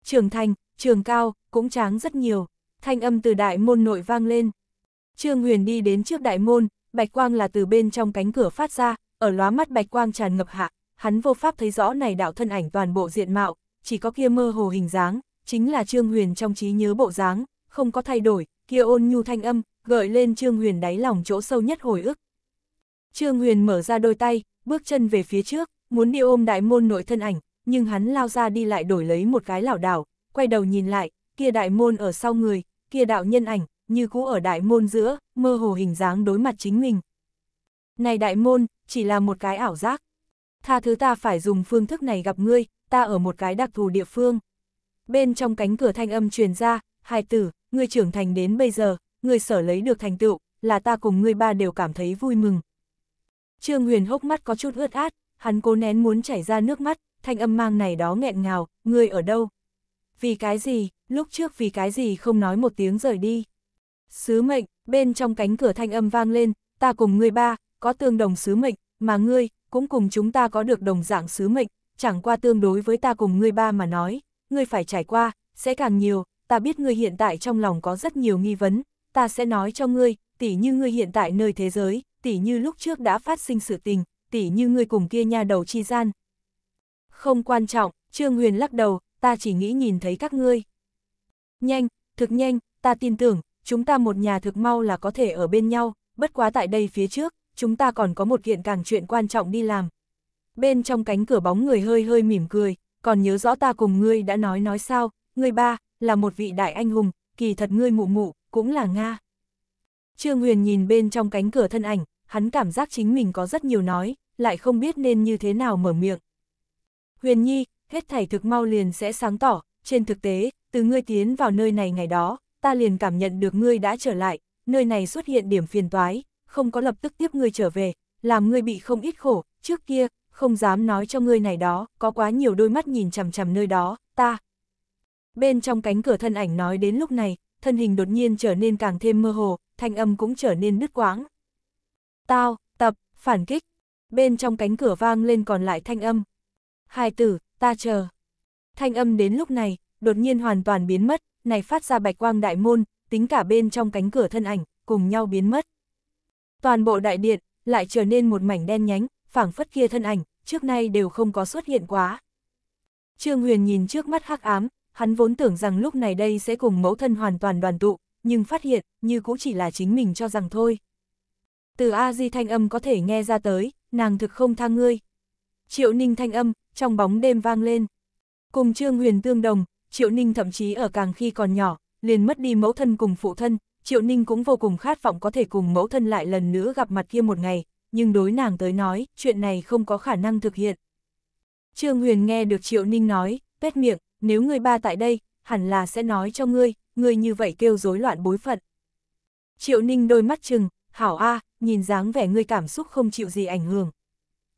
Trường Thanh, trường cao, cũng tráng rất nhiều, thanh âm từ đại môn nội vang lên. Trương Huyền đi đến trước đại môn, bạch quang là từ bên trong cánh cửa phát ra, ở lóa mắt bạch quang tràn ngập hạ, hắn vô pháp thấy rõ này đạo thân ảnh toàn bộ diện mạo, chỉ có kia mơ hồ hình dáng, chính là Trương Huyền trong trí nhớ bộ dáng, không có thay đổi, kia ôn nhu thanh âm, gợi lên Trương Huyền đáy lòng chỗ sâu nhất hồi ức. Trương Huyền mở ra đôi tay, bước chân về phía trước, muốn đi ôm đại môn nội thân ảnh, nhưng hắn lao ra đi lại đổi lấy một cái lảo đảo, quay đầu nhìn lại, kia đại môn ở sau người, kia đạo nhân ảnh, như cũ ở đại môn giữa, mơ hồ hình dáng đối mặt chính mình. Này đại môn, chỉ là một cái ảo giác. Tha thứ ta phải dùng phương thức này gặp ngươi, ta ở một cái đặc thù địa phương. Bên trong cánh cửa thanh âm truyền ra, hai tử, ngươi trưởng thành đến bây giờ, ngươi sở lấy được thành tựu, là ta cùng ngươi ba đều cảm thấy vui mừng. Trương Huyền hốc mắt có chút ướt át, hắn cố nén muốn chảy ra nước mắt, thanh âm mang này đó nghẹn ngào, ngươi ở đâu? Vì cái gì, lúc trước vì cái gì không nói một tiếng rời đi? Sứ mệnh, bên trong cánh cửa thanh âm vang lên, ta cùng ngươi ba, có tương đồng sứ mệnh, mà ngươi, cũng cùng chúng ta có được đồng dạng sứ mệnh, chẳng qua tương đối với ta cùng ngươi ba mà nói, ngươi phải trải qua, sẽ càng nhiều, ta biết ngươi hiện tại trong lòng có rất nhiều nghi vấn, ta sẽ nói cho ngươi, tỉ như ngươi hiện tại nơi thế giới, tỉ như lúc trước đã phát sinh sự tình, tỉ như ngươi cùng kia nha đầu chi gian. Không quan trọng, Trương Huyền lắc đầu, ta chỉ nghĩ nhìn thấy các ngươi. Nhanh, thực nhanh, ta tin tưởng, chúng ta một nhà thực mau là có thể ở bên nhau, bất quá tại đây phía trước, chúng ta còn có một kiện càng chuyện quan trọng đi làm. Bên trong cánh cửa bóng người hơi hơi mỉm cười, còn nhớ rõ ta cùng ngươi đã nói nói sao, ngươi ba, là một vị đại anh hùng, kỳ thật ngươi mụ mụ, cũng là Nga. Trương Huyền nhìn bên trong cánh cửa thân ảnh, hắn cảm giác chính mình có rất nhiều nói, lại không biết nên như thế nào mở miệng. Huyền Nhi, hết thảy thực mau liền sẽ sáng tỏ, trên thực tế, từ ngươi tiến vào nơi này ngày đó, ta liền cảm nhận được ngươi đã trở lại, nơi này xuất hiện điểm phiền toái, không có lập tức tiếp ngươi trở về, làm ngươi bị không ít khổ, trước kia, không dám nói cho ngươi này đó, có quá nhiều đôi mắt nhìn chằm chằm nơi đó, ta. Bên trong cánh cửa thân ảnh nói đến lúc này, thân hình đột nhiên trở nên càng thêm mơ hồ, thanh âm cũng trở nên đứt quãng. Tao, tập, phản kích. Bên trong cánh cửa vang lên còn lại thanh âm. Hai tử, ta chờ. Thanh âm đến lúc này, đột nhiên hoàn toàn biến mất, này phát ra bạch quang đại môn, tính cả bên trong cánh cửa thân ảnh, cùng nhau biến mất. Toàn bộ đại điện, lại trở nên một mảnh đen nhánh, phảng phất kia thân ảnh, trước nay đều không có xuất hiện quá. Trương Huyền nhìn trước mắt hắc ám, hắn vốn tưởng rằng lúc này đây sẽ cùng mẫu thân hoàn toàn đoàn tụ, nhưng phát hiện, như cũng chỉ là chính mình cho rằng thôi. Từ A-di thanh âm có thể nghe ra tới, nàng thực không tha ngươi. Triệu ninh thanh âm, trong bóng đêm vang lên. Cùng Trương Huyền tương đồng, Triệu Ninh thậm chí ở càng khi còn nhỏ, liền mất đi mẫu thân cùng phụ thân, Triệu Ninh cũng vô cùng khát vọng có thể cùng mẫu thân lại lần nữa gặp mặt kia một ngày, nhưng đối nàng tới nói, chuyện này không có khả năng thực hiện. Trương Huyền nghe được Triệu Ninh nói, bét miệng, nếu người ba tại đây, hẳn là sẽ nói cho ngươi, ngươi như vậy kêu rối loạn bối phận. Triệu Ninh đôi mắt chừng, hảo a, nhìn dáng vẻ ngươi cảm xúc không chịu gì ảnh hưởng.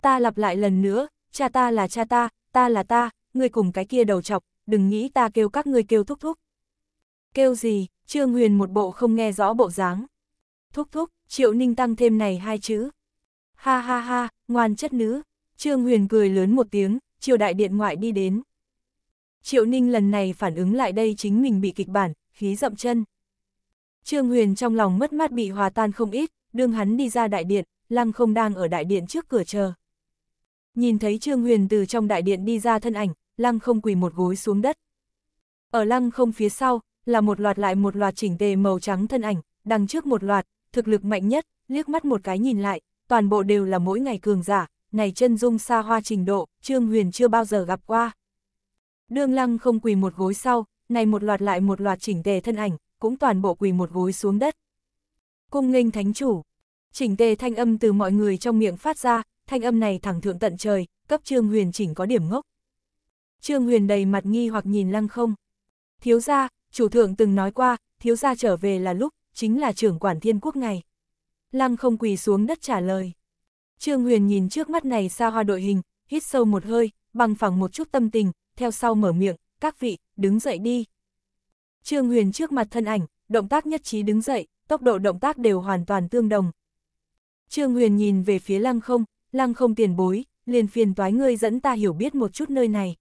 Ta lặp lại lần nữa, cha ta là cha ta, ta là ta, ngươi cùng cái kia đầu chọc, đừng nghĩ ta kêu các ngươi kêu thúc thúc. Kêu gì, Trương Huyền một bộ không nghe rõ bộ dáng. Thúc thúc, Triệu Ninh tăng thêm này hai chữ. Ha ha ha, ngoan chất nữ. Trương Huyền cười lớn một tiếng, Triều Đại Điện ngoại đi đến. Triệu Ninh lần này phản ứng lại đây chính mình bị kịch bản, khí dậm chân. Trương Huyền trong lòng mất mát bị hòa tan không ít, đương hắn đi ra đại điện, Lăng không đang ở đại điện trước cửa chờ. Nhìn thấy Trương Huyền từ trong đại điện đi ra thân ảnh, lăng không quỳ một gối xuống đất. Ở lăng không phía sau, là một loạt lại một loạt chỉnh tề màu trắng thân ảnh, đằng trước một loạt, thực lực mạnh nhất, liếc mắt một cái nhìn lại, toàn bộ đều là mỗi ngày cường giả, này chân dung xa hoa trình độ, Trương Huyền chưa bao giờ gặp qua. Đương lăng không quỳ một gối sau, này một loạt lại một loạt chỉnh tề thân ảnh, cũng toàn bộ quỳ một gối xuống đất. Cung nghênh thánh chủ, chỉnh tề thanh âm từ mọi người trong miệng phát ra, thanh âm này thẳng thượng tận trời, cấp Trương Huyền chỉnh có điểm ngốc. Trương Huyền đầy mặt nghi hoặc nhìn lăng không. Thiếu gia, chủ thượng từng nói qua, thiếu gia trở về là lúc, chính là trưởng quản thiên quốc ngày. Lăng không quỳ xuống đất trả lời. Trương Huyền nhìn trước mắt này xa hoa đội hình, hít sâu một hơi, bằng phẳng một chút tâm tình, theo sau mở miệng, các vị, đứng dậy đi. Trương Huyền trước mặt thân ảnh, động tác nhất trí đứng dậy, tốc độ động tác đều hoàn toàn tương đồng. Trương Huyền nhìn về phía lăng không, lăng không tiền bối, liền phiền toái ngươi dẫn ta hiểu biết một chút nơi này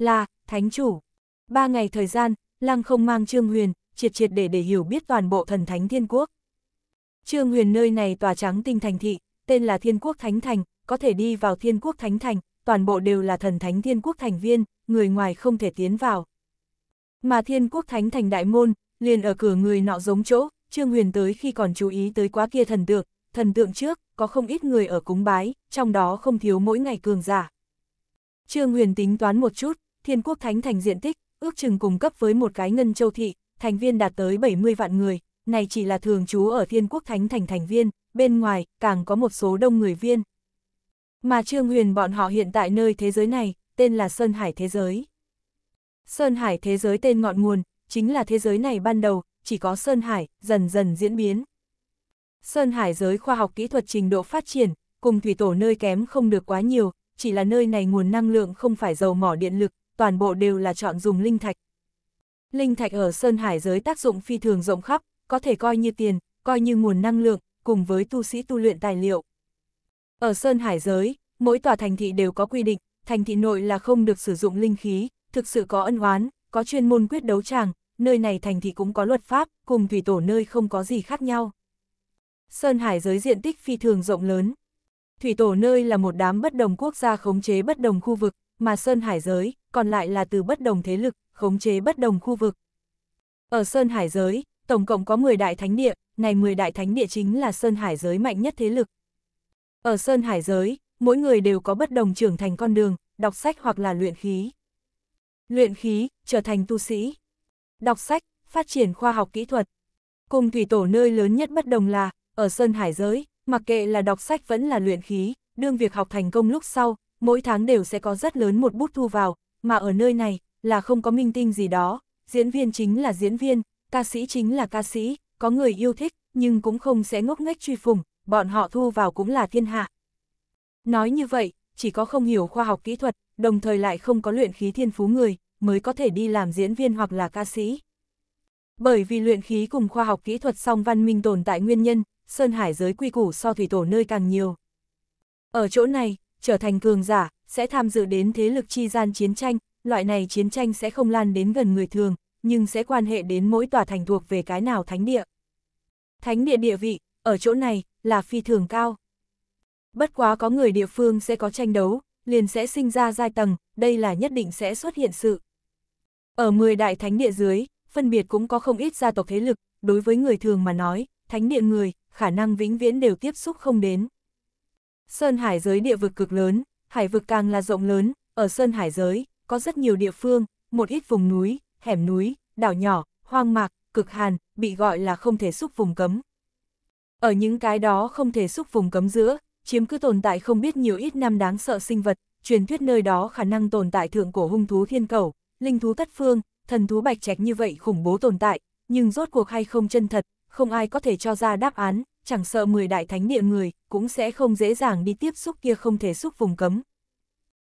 là, thánh chủ. Ba ngày thời gian, lăng không mang Trương Huyền, triệt triệt để để hiểu biết toàn bộ thần thánh thiên quốc. Trương Huyền nơi này tòa trắng tinh thành thị, tên là thiên quốc thánh thành, có thể đi vào thiên quốc thánh thành, toàn bộ đều là thần thánh thiên quốc thành viên, người ngoài không thể tiến vào. Mà thiên quốc thánh thành đại môn, liền ở cửa người nọ giống chỗ, Trương Huyền tới khi còn chú ý tới quá kia thần tượng, thần tượng trước, có không ít người ở cúng bái, trong đó không thiếu mỗi ngày cường giả. Trương Huyền tính toán một chút, thiên quốc thánh thành diện tích, ước chừng cùng cấp với một cái ngân châu thị, thành viên đạt tới 70 vạn người, này chỉ là thường trú ở thiên quốc thánh thành thành viên, bên ngoài càng có một số đông người viên. Mà Trương Huyền bọn họ hiện tại nơi thế giới này, tên là Sơn Hải Thế Giới. Sơn Hải Thế Giới tên ngọn nguồn, chính là thế giới này ban đầu, chỉ có Sơn Hải, dần dần diễn biến. Sơn Hải giới khoa học kỹ thuật trình độ phát triển, cùng thủy tổ nơi kém không được quá nhiều, chỉ là nơi này nguồn năng lượng không phải dầu mỏ điện lực, toàn bộ đều là chọn dùng linh thạch. Linh thạch ở Sơn Hải giới tác dụng phi thường rộng khắp, có thể coi như tiền, coi như nguồn năng lượng, cùng với tu sĩ tu luyện tài liệu. Ở Sơn Hải giới, mỗi tòa thành thị đều có quy định, thành thị nội là không được sử dụng linh khí, thực sự có ân oán, có chuyên môn quyết đấu tràng, nơi này thành thị cũng có luật pháp, cùng thủy tổ nơi không có gì khác nhau. Sơn Hải giới diện tích phi thường rộng lớn. Thủy tổ nơi là một đám bất đồng quốc gia khống chế bất đồng khu vực, mà Sơn Hải giới còn lại là từ bất đồng thế lực, khống chế bất đồng khu vực. Ở Sơn Hải giới, tổng cộng có 10 đại thánh địa, này 10 đại thánh địa chính là Sơn Hải giới mạnh nhất thế lực. Ở Sơn Hải giới, mỗi người đều có bất đồng trưởng thành con đường, đọc sách hoặc là luyện khí. Luyện khí, trở thành tu sĩ. Đọc sách, phát triển khoa học kỹ thuật. Cùng thủy tổ nơi lớn nhất bất đồng là, ở Sơn Hải giới, mặc kệ là đọc sách vẫn là luyện khí, đương việc học thành công lúc sau, mỗi tháng đều sẽ có rất lớn một bút thu vào, mà ở nơi này, là không có minh tinh gì đó, diễn viên chính là diễn viên, ca sĩ chính là ca sĩ, có người yêu thích, nhưng cũng không sẽ ngốc nghếch truy phùng, bọn họ thu vào cũng là thiên hạ. Nói như vậy, chỉ có không hiểu khoa học kỹ thuật, đồng thời lại không có luyện khí thiên phú người, mới có thể đi làm diễn viên hoặc là ca sĩ. Bởi vì luyện khí cùng khoa học kỹ thuật song văn minh tồn tại nguyên nhân, Sơn Hải giới quy củ so thủy tổ nơi càng nhiều. Ở chỗ này, trở thành cường giả, sẽ tham dự đến thế lực chi gian chiến tranh, loại này chiến tranh sẽ không lan đến gần người thường, nhưng sẽ quan hệ đến mỗi tòa thành thuộc về cái nào thánh địa. Thánh địa địa vị, ở chỗ này, là phi thường cao. Bất quá có người địa phương sẽ có tranh đấu, liền sẽ sinh ra giai tầng, đây là nhất định sẽ xuất hiện sự. Ở 10 đại thánh địa dưới, phân biệt cũng có không ít gia tộc thế lực, đối với người thường mà nói, thánh địa người, khả năng vĩnh viễn đều tiếp xúc không đến. Sơn Hải giới địa vực cực lớn, hải vực càng là rộng lớn, ở Sơn Hải giới, có rất nhiều địa phương, một ít vùng núi, hẻm núi, đảo nhỏ, hoang mạc, cực hàn, bị gọi là không thể xúc vùng cấm. Ở những cái đó không thể xúc vùng cấm giữa, chiếm cứ tồn tại không biết nhiều ít năm đáng sợ sinh vật, truyền thuyết nơi đó khả năng tồn tại thượng cổ hung thú thiên cầu, linh thú tất phương, thần thú bạch trạch như vậy khủng bố tồn tại, nhưng rốt cuộc hay không chân thật, không ai có thể cho ra đáp án, chẳng sợ 10 đại thánh địa người, cũng sẽ không dễ dàng đi tiếp xúc kia không thể xúc vùng cấm.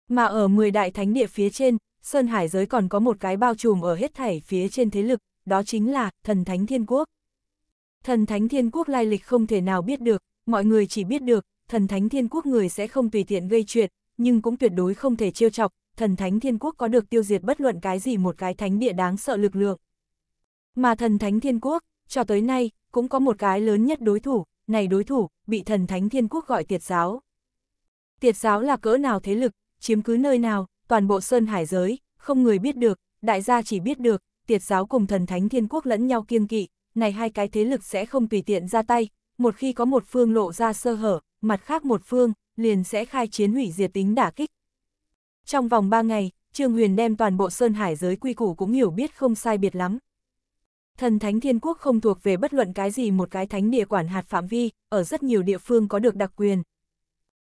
Mà ở 10 đại thánh địa phía trên, Sơn Hải giới còn có một cái bao trùm ở hết thảy phía trên thế lực, đó chính là thần thánh thiên quốc. Thần thánh thiên quốc lai lịch không thể nào biết được, mọi người chỉ biết được, thần thánh thiên quốc người sẽ không tùy tiện gây chuyện, nhưng cũng tuyệt đối không thể trêu chọc, thần thánh thiên quốc có được tiêu diệt bất luận cái gì một cái thánh địa đáng sợ lực lượng. Mà thần thánh thiên quốc, cho tới nay, cũng có một cái lớn nhất đối thủ, này đối thủ, bị thần thánh thiên quốc gọi tiệt giáo. Tiệt giáo là cỡ nào thế lực, chiếm cứ nơi nào, toàn bộ sơn hải giới, không người biết được, đại gia chỉ biết được, tiệt giáo cùng thần thánh thiên quốc lẫn nhau kiêng kỵ, này hai cái thế lực sẽ không tùy tiện ra tay, một khi có một phương lộ ra sơ hở, mặt khác một phương, liền sẽ khai chiến hủy diệt tính đả kích. Trong vòng 3 ngày, Trương Huyền đem toàn bộ Sơn Hải giới quy củ cũng hiểu biết không sai biệt lắm, Thần thánh thiên quốc không thuộc về bất luận cái gì một cái thánh địa quản hạt phạm vi, ở rất nhiều địa phương có được đặc quyền.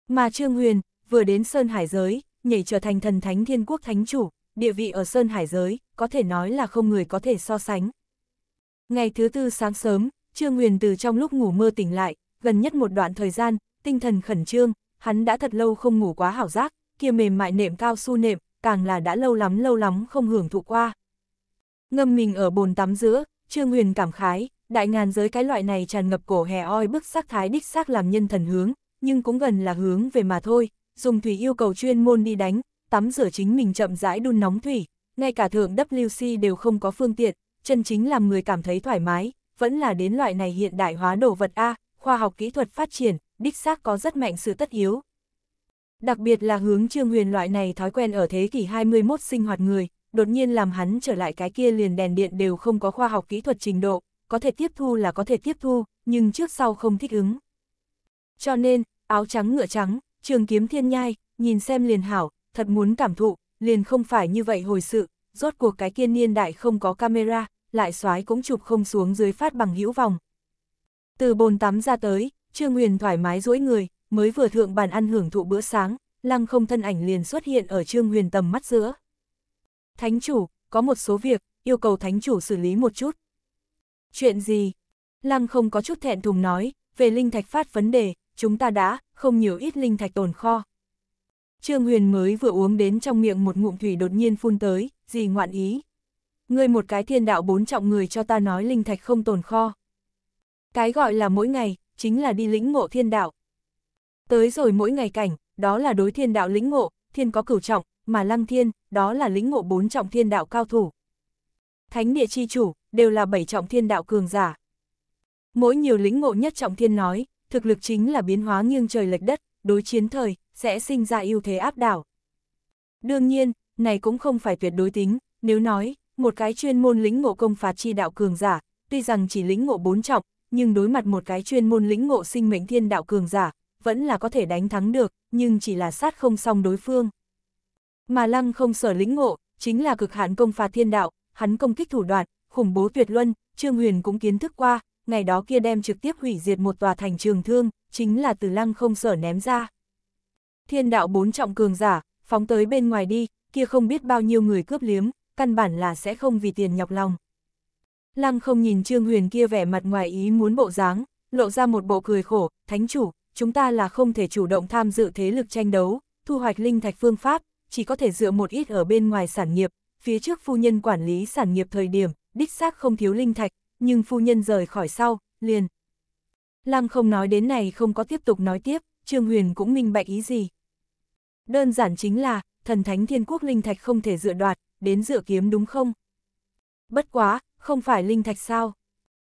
Mà Trương Huyền, vừa đến Sơn Hải Giới, nhảy trở thành thần thánh thiên quốc thánh chủ, địa vị ở Sơn Hải Giới, có thể nói là không người có thể so sánh. Ngày thứ tư sáng sớm, Trương Huyền từ trong lúc ngủ mơ tỉnh lại, gần nhất một đoạn thời gian, tinh thần khẩn trương, hắn đã thật lâu không ngủ quá hảo giác, kia mềm mại nệm cao su nệm, càng là đã lâu lắm lâu lắm không hưởng thụ qua. Ngâm mình ở bồn tắm giữa, Trương Huyền cảm khái, đại ngàn giới cái loại này tràn ngập cổ hè oi bức sắc thái đích xác làm nhân thần hướng, nhưng cũng gần là hướng về mà thôi, dùng thủy yêu cầu chuyên môn đi đánh, tắm rửa chính mình chậm rãi đun nóng thủy, ngay cả thượng WC đều không có phương tiện, chân chính làm người cảm thấy thoải mái, vẫn là đến loại này hiện đại hóa đồ vật A, khoa học kỹ thuật phát triển, đích xác có rất mạnh sự tất yếu. Đặc biệt là hướng Trương Huyền loại này thói quen ở thế kỷ 21 sinh hoạt người, đột nhiên làm hắn trở lại cái kia liền đèn điện đều không có khoa học kỹ thuật trình độ, có thể tiếp thu là có thể tiếp thu, nhưng trước sau không thích ứng. Cho nên, áo trắng ngựa trắng, trường kiếm thiên nhai, nhìn xem liền hảo, thật muốn cảm thụ, liền không phải như vậy hồi sự, rốt cuộc cái kia niên đại không có camera, lại xoái cũng chụp không xuống dưới phát bằng hữu vòng. Từ bồn tắm ra tới, Trương Huyền thoải mái duỗi người, mới vừa thượng bàn ăn hưởng thụ bữa sáng, lăng không thân ảnh liền xuất hiện ở Trương Huyền tầm mắt giữa. Thánh chủ, có một số việc, yêu cầu thánh chủ xử lý một chút. Chuyện gì? Lăng không có chút thẹn thùng nói, về linh thạch phát vấn đề, chúng ta đã, không nhiều ít linh thạch tồn kho. Trương Huyền mới vừa uống đến trong miệng một ngụm thủy đột nhiên phun tới, gì ngoạn ý. Ngươi một cái thiên đạo bốn trọng người cho ta nói linh thạch không tồn kho. Cái gọi là mỗi ngày, chính là đi lĩnh ngộ thiên đạo. Tới rồi mỗi ngày cảnh, đó là đối thiên đạo lĩnh ngộ, thiên có cửu trọng, mà Lăng Thiên, đó là lĩnh ngộ bốn trọng thiên đạo cao thủ. Thánh địa chi chủ, đều là bảy trọng thiên đạo cường giả. Mỗi nhiều lĩnh ngộ nhất trọng thiên nói, thực lực chính là biến hóa nghiêng trời lệch đất, đối chiến thời, sẽ sinh ra ưu thế áp đảo. Đương nhiên, này cũng không phải tuyệt đối tính, nếu nói, một cái chuyên môn lĩnh ngộ công phạt chi đạo cường giả, tuy rằng chỉ lĩnh ngộ bốn trọng, nhưng đối mặt một cái chuyên môn lĩnh ngộ sinh mệnh thiên đạo cường giả, vẫn là có thể đánh thắng được, nhưng chỉ là sát không xong đối phương. Mà lăng không sở lĩnh ngộ, chính là cực hạn công phạt thiên đạo, hắn công kích thủ đoạn, khủng bố tuyệt luân, Trương Huyền cũng kiến thức qua, ngày đó kia đem trực tiếp hủy diệt một tòa thành trường thương, chính là từ lăng không sở ném ra. Thiên đạo bốn trọng cường giả, phóng tới bên ngoài đi, kia không biết bao nhiêu người cướp liếm, căn bản là sẽ không vì tiền nhọc lòng. Lăng không nhìn Trương Huyền kia vẻ mặt ngoài ý muốn bộ dáng, lộ ra một bộ cười khổ, thánh chủ, chúng ta là không thể chủ động tham dự thế lực tranh đấu, thu hoạch linh thạch phương pháp, chỉ có thể dựa một ít ở bên ngoài sản nghiệp, phía trước phu nhân quản lý sản nghiệp thời điểm, đích xác không thiếu linh thạch, nhưng phu nhân rời khỏi sau, liền. Lăng không nói đến này không có tiếp tục nói tiếp, Trương Huyền cũng minh bạch ý gì. Đơn giản chính là, thần thánh thiên quốc linh thạch không thể dựa đoạt, đến dựa kiếm đúng không? Bất quá, không phải linh thạch sao?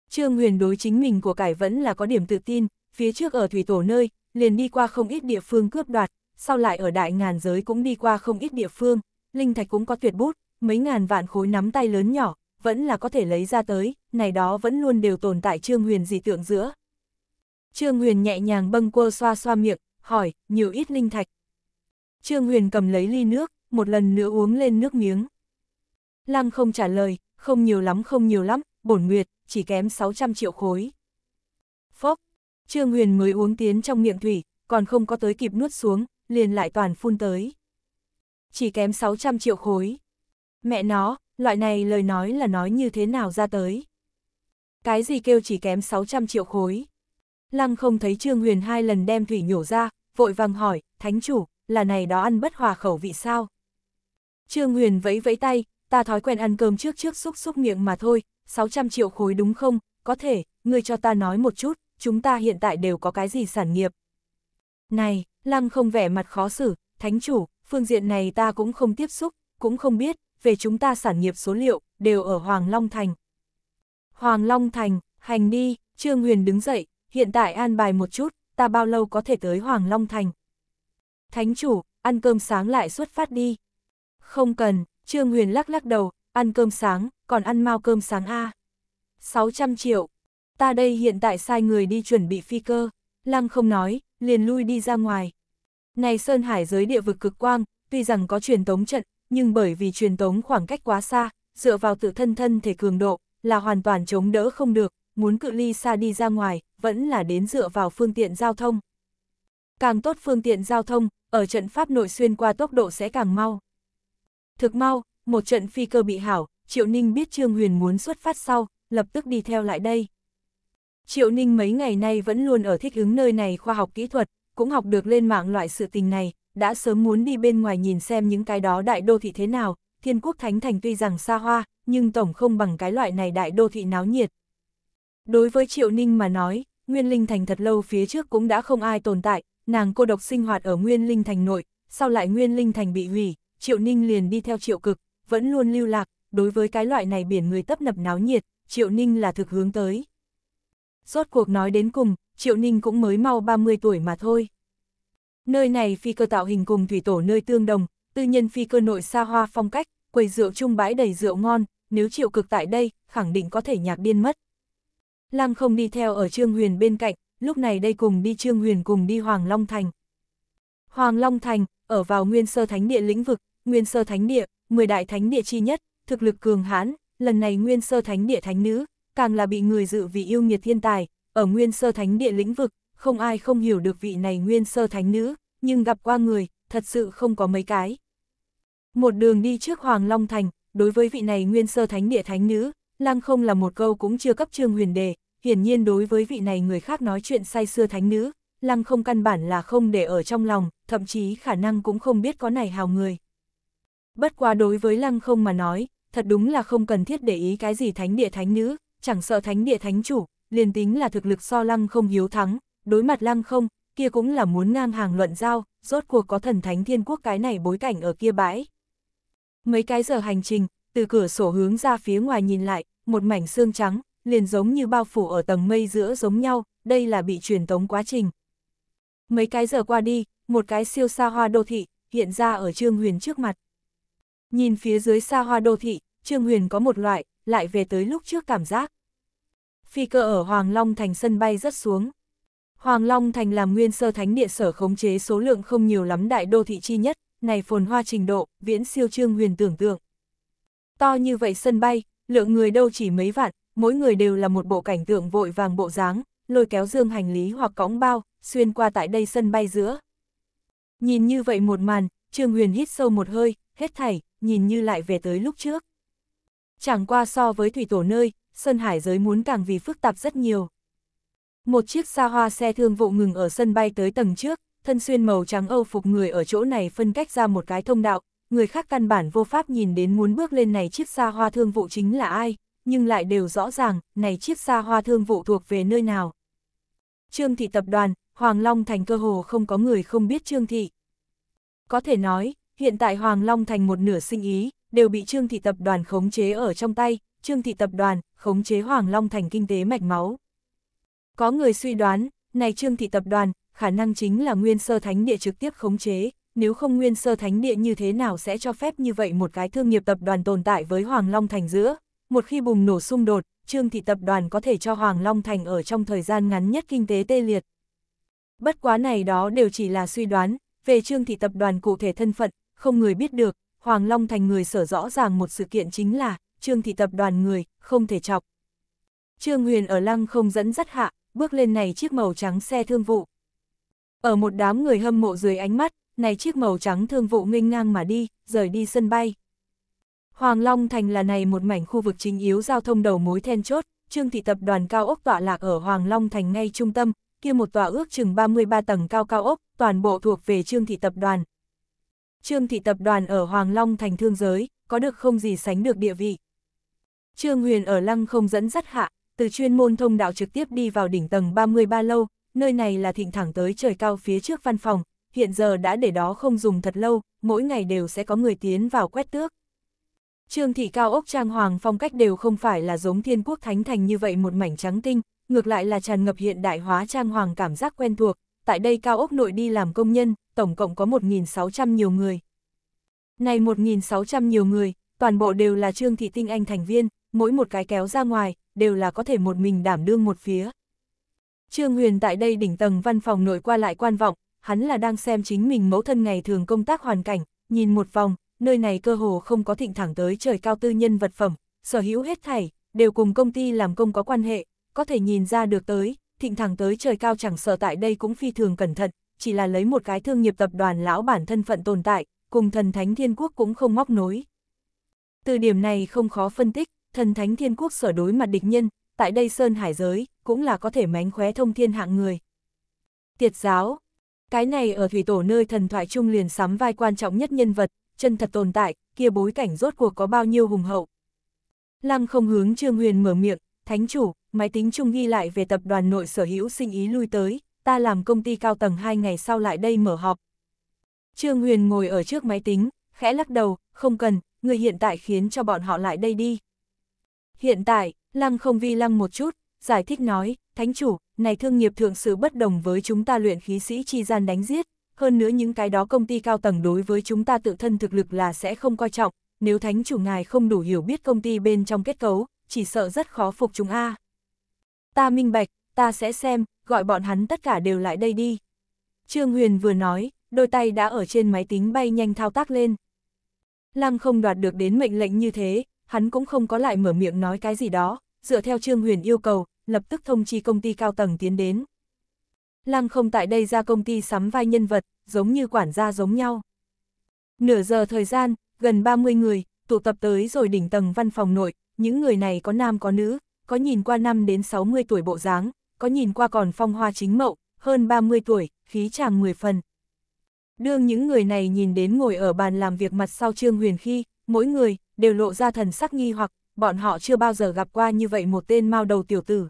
Trương Huyền đối chính mình của cải vẫn là có điểm tự tin, phía trước ở thủy tổ nơi, liền đi qua không ít địa phương cướp đoạt, sau lại ở đại ngàn giới cũng đi qua không ít địa phương, linh thạch cũng có tuyệt bút, mấy ngàn vạn khối nắm tay lớn nhỏ, vẫn là có thể lấy ra tới, này đó vẫn luôn đều tồn tại Trương Huyền dị tượng giữa. Trương Huyền nhẹ nhàng bâng quơ xoa xoa miệng, hỏi, nhiều ít linh thạch. Trương Huyền cầm lấy ly nước, một lần nữa uống lên nước miếng. Lăng không trả lời, không nhiều lắm không nhiều lắm, bổn nguyệt, chỉ kém 600 triệu khối. Phốc, Trương Huyền mới uống tiến trong miệng thủy, còn không có tới kịp nuốt xuống, liền lại toàn phun tới. Chỉ kém 600 triệu khối. Mẹ nó, loại này lời nói là nói như thế nào ra tới. Cái gì kêu chỉ kém 600 triệu khối. Lăng không thấy Trương Huyền hai lần đem thủy nhổ ra, vội vàng hỏi, thánh chủ, là này đó ăn bất hòa khẩu vị sao? Trương Huyền vẫy vẫy tay, ta thói quen ăn cơm trước trước xúc xúc miệng mà thôi, 600 triệu khối đúng không, có thể, người cho ta nói một chút, chúng ta hiện tại đều có cái gì sản nghiệp. Này, Lăng không vẻ mặt khó xử, thánh chủ, phương diện này ta cũng không tiếp xúc, cũng không biết, về chúng ta sản nghiệp số liệu, đều ở Hoàng Long Thành. Hoàng Long Thành, hành đi, Trương Huyền đứng dậy, hiện tại an bài một chút, ta bao lâu có thể tới Hoàng Long Thành. Thánh chủ, ăn cơm sáng lại xuất phát đi. Không cần, Trương Huyền lắc lắc đầu, ăn cơm sáng, còn ăn mau cơm sáng A. 600 triệu, ta đây hiện tại sai người đi chuẩn bị phi cơ, Lăng không nói, liền lui đi ra ngoài. Này Sơn Hải giới địa vực cực quang, tuy rằng có truyền tống trận, nhưng bởi vì truyền tống khoảng cách quá xa, dựa vào tự thân thân thể cường độ, là hoàn toàn chống đỡ không được, muốn cự ly xa đi ra ngoài, vẫn là đến dựa vào phương tiện giao thông. Càng tốt phương tiện giao thông, ở trận pháp nội xuyên qua tốc độ sẽ càng mau. Thực mau, một trận phi cơ bị hảo, Triệu Ninh biết Trương Huyền muốn xuất phát sau, lập tức đi theo lại đây. Triệu Ninh mấy ngày nay vẫn luôn ở thích ứng nơi này khoa học kỹ thuật, cũng học được lên mạng loại sự tình này, đã sớm muốn đi bên ngoài nhìn xem những cái đó đại đô thị thế nào, thiên quốc thánh thành tuy rằng xa hoa, nhưng tổng không bằng cái loại này đại đô thị náo nhiệt. Đối với Triệu Ninh mà nói, Nguyên Linh Thành thật lâu phía trước cũng đã không ai tồn tại, nàng cô độc sinh hoạt ở Nguyên Linh Thành nội, sau lại Nguyên Linh Thành bị hủy, Triệu Ninh liền đi theo Triệu Cực, vẫn luôn lưu lạc, đối với cái loại này biển người tấp nập náo nhiệt, Triệu Ninh là thực hướng tới. Rốt cuộc nói đến cùng, Triệu Ninh cũng mới mau 30 tuổi mà thôi. Nơi này phi cơ tạo hình cùng thủy tổ nơi tương đồng, tư nhân phi cơ nội xa hoa phong cách, quầy rượu trung bãi đầy rượu ngon, nếu Triệu Cực tại đây, khẳng định có thể nhạc điên mất. Lăng không đi theo ở Trương Huyền bên cạnh, lúc này đây cùng đi Trương Huyền cùng đi Hoàng Long Thành. Hoàng Long Thành, ở vào Nguyên Sơ Thánh Địa lĩnh vực, Nguyên Sơ Thánh Địa, 10 đại thánh địa chi nhất, thực lực cường hãn, lần này Nguyên Sơ Thánh Địa thánh nữ, càng là bị người dự vì yêu nghiệt thiên tài, ở nguyên sơ thánh địa lĩnh vực, không ai không hiểu được vị này nguyên sơ thánh nữ, nhưng gặp qua người, thật sự không có mấy cái. Một đường đi trước Hoàng Long Thành, đối với vị này nguyên sơ thánh địa thánh nữ, lăng không là một câu cũng chưa cấp trương huyền đề, hiển nhiên đối với vị này người khác nói chuyện say xưa thánh nữ, lăng không căn bản là không để ở trong lòng, thậm chí khả năng cũng không biết có này hào người. Bất quá đối với lăng không mà nói, thật đúng là không cần thiết để ý cái gì thánh địa thánh nữ, chẳng sợ thánh địa thánh chủ, liền tính là thực lực so lăng không hiếu thắng, đối mặt lăng không, kia cũng là muốn ngang hàng luận giao, rốt cuộc có thần thánh thiên quốc cái này bối cảnh ở kia bãi. Mấy cái giờ hành trình, từ cửa sổ hướng ra phía ngoài nhìn lại, một mảnh xương trắng, liền giống như bao phủ ở tầng mây giữa giống nhau, đây là bị truyền tống quá trình. Mấy cái giờ qua đi, một cái siêu xa hoa đô thị, hiện ra ở Trương Huyền trước mặt. Nhìn phía dưới xa hoa đô thị, Trương Huyền có một loại, lại về tới lúc trước cảm giác phi cơ ở Hoàng Long Thành sân bay rất xuống. Hoàng Long Thành làm nguyên sơ thánh địa sở khống chế số lượng không nhiều lắm đại đô thị chi nhất, này phồn hoa trình độ, viễn siêu trương huyền tưởng tượng. To như vậy sân bay, lượng người đâu chỉ mấy vạn, mỗi người đều là một bộ cảnh tượng vội vàng bộ dáng, lôi kéo dương hành lý hoặc cõng bao, xuyên qua tại đây sân bay giữa. Nhìn như vậy một màn, Trương Huyền hít sâu một hơi, hết thảy, nhìn như lại về tới lúc trước. Chẳng qua so với thủy tổ nơi, Sơn Hải giới muốn càng vì phức tạp rất nhiều. Một chiếc xa hoa xe thương vụ ngừng ở sân bay tới tầng trước, thân xuyên màu trắng Âu phục người ở chỗ này phân cách ra một cái thông đạo, người khác căn bản vô pháp nhìn đến muốn bước lên này chiếc xa hoa thương vụ chính là ai, nhưng lại đều rõ ràng, này chiếc xa hoa thương vụ thuộc về nơi nào. Trương thị tập đoàn, Hoàng Long Thành cơ hồ không có người không biết Trương thị. Có thể nói, hiện tại Hoàng Long Thành một nửa sinh ý, đều bị Trương thị tập đoàn khống chế ở trong tay, Trương Thị Tập đoàn, khống chế Hoàng Long thành kinh tế mạch máu. Có người suy đoán, này Trương Thị Tập đoàn, khả năng chính là Nguyên Sơ Thánh Địa trực tiếp khống chế, nếu không Nguyên Sơ Thánh Địa như thế nào sẽ cho phép như vậy một cái thương nghiệp tập đoàn tồn tại với Hoàng Long thành giữa. Một khi bùng nổ xung đột, Trương Thị Tập đoàn có thể cho Hoàng Long thành ở trong thời gian ngắn nhất kinh tế tê liệt. Bất quá này đó đều chỉ là suy đoán, về Trương Thị Tập đoàn cụ thể thân phận, không người biết được, Hoàng Long Thành người sở rõ ràng một sự kiện chính là, trương thị tập đoàn người, không thể chọc. Trương Huyền ở lăng không dẫn dắt hạ, bước lên này chiếc màu trắng xe thương vụ. Ở một đám người hâm mộ dưới ánh mắt, này chiếc màu trắng thương vụ nghênh ngang mà đi, rời đi sân bay. Hoàng Long Thành là này một mảnh khu vực chính yếu giao thông đầu mối then chốt, Trương thị tập đoàn cao ốc tọa lạc ở Hoàng Long Thành ngay trung tâm, kia một tòa ước chừng 33 tầng cao cao ốc, toàn bộ thuộc về Trương thị tập đoàn. Trương thị tập đoàn ở Hoàng Long Thành thương giới, có được không gì sánh được địa vị. Trương Huyền ở lăng không dẫn dắt hạ, từ chuyên môn thông đạo trực tiếp đi vào đỉnh tầng 33 lâu, nơi này là thịnh thẳng tới trời cao phía trước văn phòng, hiện giờ đã để đó không dùng thật lâu, mỗi ngày đều sẽ có người tiến vào quét tước. Trương thị cao ốc trang hoàng phong cách đều không phải là giống thiên quốc thánh thành như vậy một mảnh trắng tinh, ngược lại là tràn ngập hiện đại hóa trang hoàng cảm giác quen thuộc, tại đây cao ốc nội đi làm công nhân, tổng cộng có 1.600 nhiều người. Này 1.600 nhiều người, toàn bộ đều là trương thị tinh anh thành viên, mỗi một cái kéo ra ngoài, đều là có thể một mình đảm đương một phía. Trương Huyền tại đây đỉnh tầng văn phòng nội qua lại quan vọng, hắn là đang xem chính mình mẫu thân ngày thường công tác hoàn cảnh, nhìn một vòng, nơi này cơ hồ không có thịnh thẳng tới trời cao tư nhân vật phẩm, sở hữu hết thảy, đều cùng công ty làm công có quan hệ, có thể nhìn ra được tới, thịnh thẳng tới trời cao chẳng sợ tại đây cũng phi thường cẩn thận, chỉ là lấy một cái thương nghiệp tập đoàn lão bản thân phận tồn tại, cùng thần thánh thiên quốc cũng không móc nối. Từ điểm này không khó phân tích, thần thánh thiên quốc sở đối mặt địch nhân, tại đây Sơn Hải giới, cũng là có thể mánh khóe thông thiên hạng người. Tiệt giáo, cái này ở thủy tổ nơi thần thoại trung liền sắm vai quan trọng nhất nhân vật, chân thật tồn tại, kia bối cảnh rốt cuộc có bao nhiêu hùng hậu. Lăng không hướng Trương Huyền mở miệng, thánh chủ, máy tính trung ghi lại về tập đoàn nội sở hữu sinh ý lui tới, ta làm công ty cao tầng hai ngày sau lại đây mở họp. Trương Huyền ngồi ở trước máy tính, khẽ lắc đầu, không cần, người hiện tại khiến cho bọn họ lại đây đi. Hiện tại, Lăng không vi lăng một chút, giải thích nói, Thánh chủ, này thương nghiệp thượng sự bất đồng với chúng ta luyện khí sĩ chi gian đánh giết, hơn nữa những cái đó công ty cao tầng đối với chúng ta tự thân thực lực là sẽ không coi trọng, nếu Thánh chủ ngài không đủ hiểu biết công ty bên trong kết cấu, chỉ sợ rất khó phục chúng a. Ta minh bạch, ta sẽ xem, gọi bọn hắn tất cả đều lại đây đi. Trương Huyền vừa nói, đôi tay đã ở trên máy tính bay nhanh thao tác lên. Lăng không đoạt được đến mệnh lệnh như thế, hắn cũng không có lại mở miệng nói cái gì đó, dựa theo Trương Huyền yêu cầu, lập tức thông chi công ty cao tầng tiến đến. Lăng không tại đây ra công ty sắm vai nhân vật, giống như quản gia giống nhau. Nửa giờ thời gian, gần 30 người, tụ tập tới rồi đỉnh tầng văn phòng nội, những người này có nam có nữ, có nhìn qua năm đến 60 tuổi bộ dáng, có nhìn qua còn phong hoa chính mậu, hơn 30 tuổi, khí chàng 10 phần. Đương những người này nhìn đến ngồi ở bàn làm việc mặt sau Trương Huyền khi, mỗi người đều lộ ra thần sắc nghi hoặc, bọn họ chưa bao giờ gặp qua như vậy một tên mao đầu tiểu tử.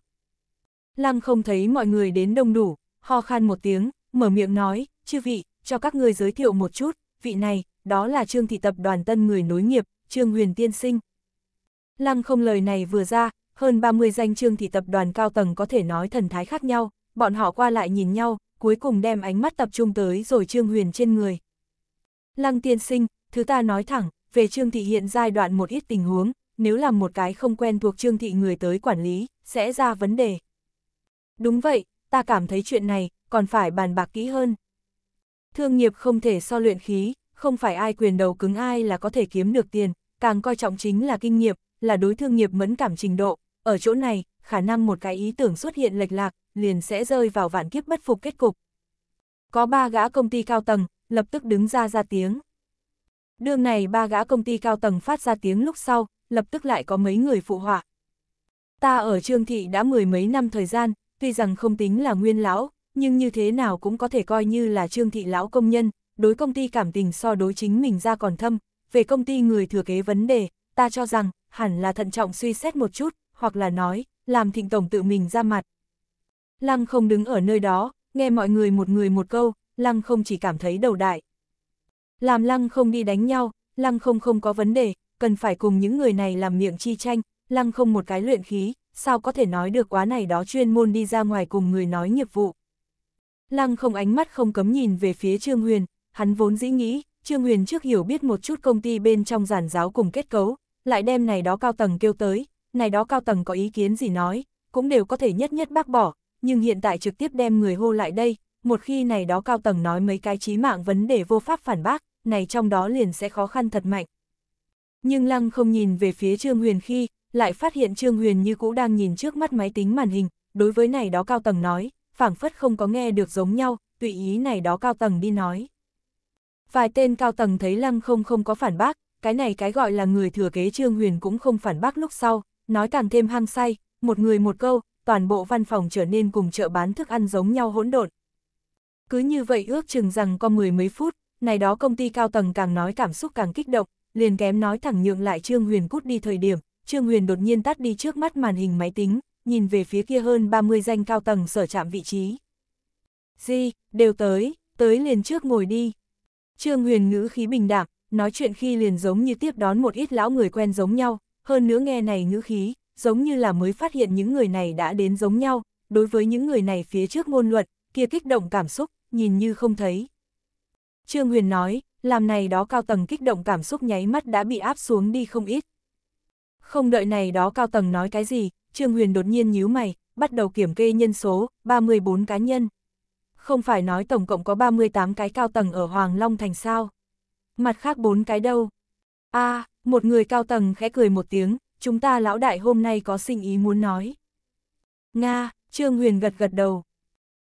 Lăng không thấy mọi người đến đông đủ, ho khan một tiếng, mở miệng nói, chư vị, cho các người giới thiệu một chút, vị này, đó là Trương Thị Tập đoàn Tân người nối nghiệp, Trương Huyền Tiên Sinh. Lăng không lời này vừa ra, hơn 30 danh Trương Thị Tập đoàn cao tầng có thể nói thần thái khác nhau, bọn họ qua lại nhìn nhau, cuối cùng đem ánh mắt tập trung tới rồi Trương Huyền trên người. Lăng Tiên Sinh, thứ ta nói thẳng, về Trương Thị hiện giai đoạn một ít tình huống, nếu làm một cái không quen thuộc Trương Thị người tới quản lý, sẽ ra vấn đề. Đúng vậy, ta cảm thấy chuyện này, còn phải bàn bạc kỹ hơn. Thương nghiệp không thể so luyện khí, không phải ai quyền đầu cứng ai là có thể kiếm được tiền, càng coi trọng chính là kinh nghiệm, là đối thương nghiệp mẫn cảm trình độ. Ở chỗ này, khả năng một cái ý tưởng xuất hiện lệch lạc, liền sẽ rơi vào vạn kiếp bất phục kết cục. Có ba gã công ty cao tầng, lập tức đứng ra ra tiếng. Đường này ba gã công ty cao tầng phát ra tiếng lúc sau, lập tức lại có mấy người phụ họa. Ta ở Trương Thị đã mười mấy năm thời gian, tuy rằng không tính là nguyên lão, nhưng như thế nào cũng có thể coi như là Trương Thị lão công nhân, đối công ty cảm tình so đối chính mình ra còn thâm, về công ty người thừa kế vấn đề, ta cho rằng, hẳn là thận trọng suy xét một chút, hoặc là nói, làm thịnh tổng tự mình ra mặt. Lăng không đứng ở nơi đó, nghe mọi người một người một câu, Lăng không chỉ cảm thấy đầu đại. Làm lăng không đi đánh nhau, lăng không không có vấn đề, cần phải cùng những người này làm miệng chi tranh, lăng không một cái luyện khí, sao có thể nói được quá này đó chuyên môn đi ra ngoài cùng người nói nghiệp vụ. Lăng không ánh mắt không cấm nhìn về phía Trương Huyền, hắn vốn dĩ nghĩ, Trương Huyền trước hiểu biết một chút công ty bên trong giản giáo cùng kết cấu, lại đem này đó cao tầng kêu tới, này đó cao tầng có ý kiến gì nói, cũng đều có thể nhất nhất bác bỏ, nhưng hiện tại trực tiếp đem người hô lại đây, một khi này đó cao tầng nói mấy cái chí mạng vấn đề vô pháp phản bác, này trong đó liền sẽ khó khăn thật mạnh. Nhưng Lăng không nhìn về phía Trương Huyền khi, lại phát hiện Trương Huyền như cũ đang nhìn trước mắt máy tính màn hình, đối với này đó cao tầng nói, phảng phất không có nghe được giống nhau, tùy ý này đó cao tầng đi nói. Vài tên cao tầng thấy Lăng không không có phản bác, cái này cái gọi là người thừa kế Trương Huyền cũng không phản bác lúc sau, nói càng thêm hăng say, một người một câu, toàn bộ văn phòng trở nên cùng chợ bán thức ăn giống nhau hỗn độn. Cứ như vậy ước chừng rằng có mười mấy phút, này đó công ty cao tầng càng nói cảm xúc càng kích động, liền kém nói thẳng nhượng lại Trương Huyền cút đi thời điểm, Trương Huyền đột nhiên tắt đi trước mắt màn hình máy tính, nhìn về phía kia hơn 30 danh cao tầng sở chạm vị trí. gì đều tới, tới liền trước ngồi đi. Trương Huyền ngữ khí bình đẳng nói chuyện khi liền giống như tiếp đón một ít lão người quen giống nhau, hơn nữa nghe này ngữ khí, giống như là mới phát hiện những người này đã đến giống nhau, đối với những người này phía trước ngôn luận, kia kích động cảm xúc, nhìn như không thấy, Trương Huyền nói, làm này đó cao tầng kích động cảm xúc nháy mắt đã bị áp xuống đi không ít. Không đợi này đó cao tầng nói cái gì, Trương Huyền đột nhiên nhíu mày, bắt đầu kiểm kê nhân số, 34 cá nhân. Không phải nói tổng cộng có 38 cái cao tầng ở Hoàng Long Thành sao? Mặt khác bốn cái đâu? a một người cao tầng khẽ cười một tiếng, chúng ta lão đại hôm nay có sinh ý muốn nói. Nga, Trương Huyền gật gật đầu.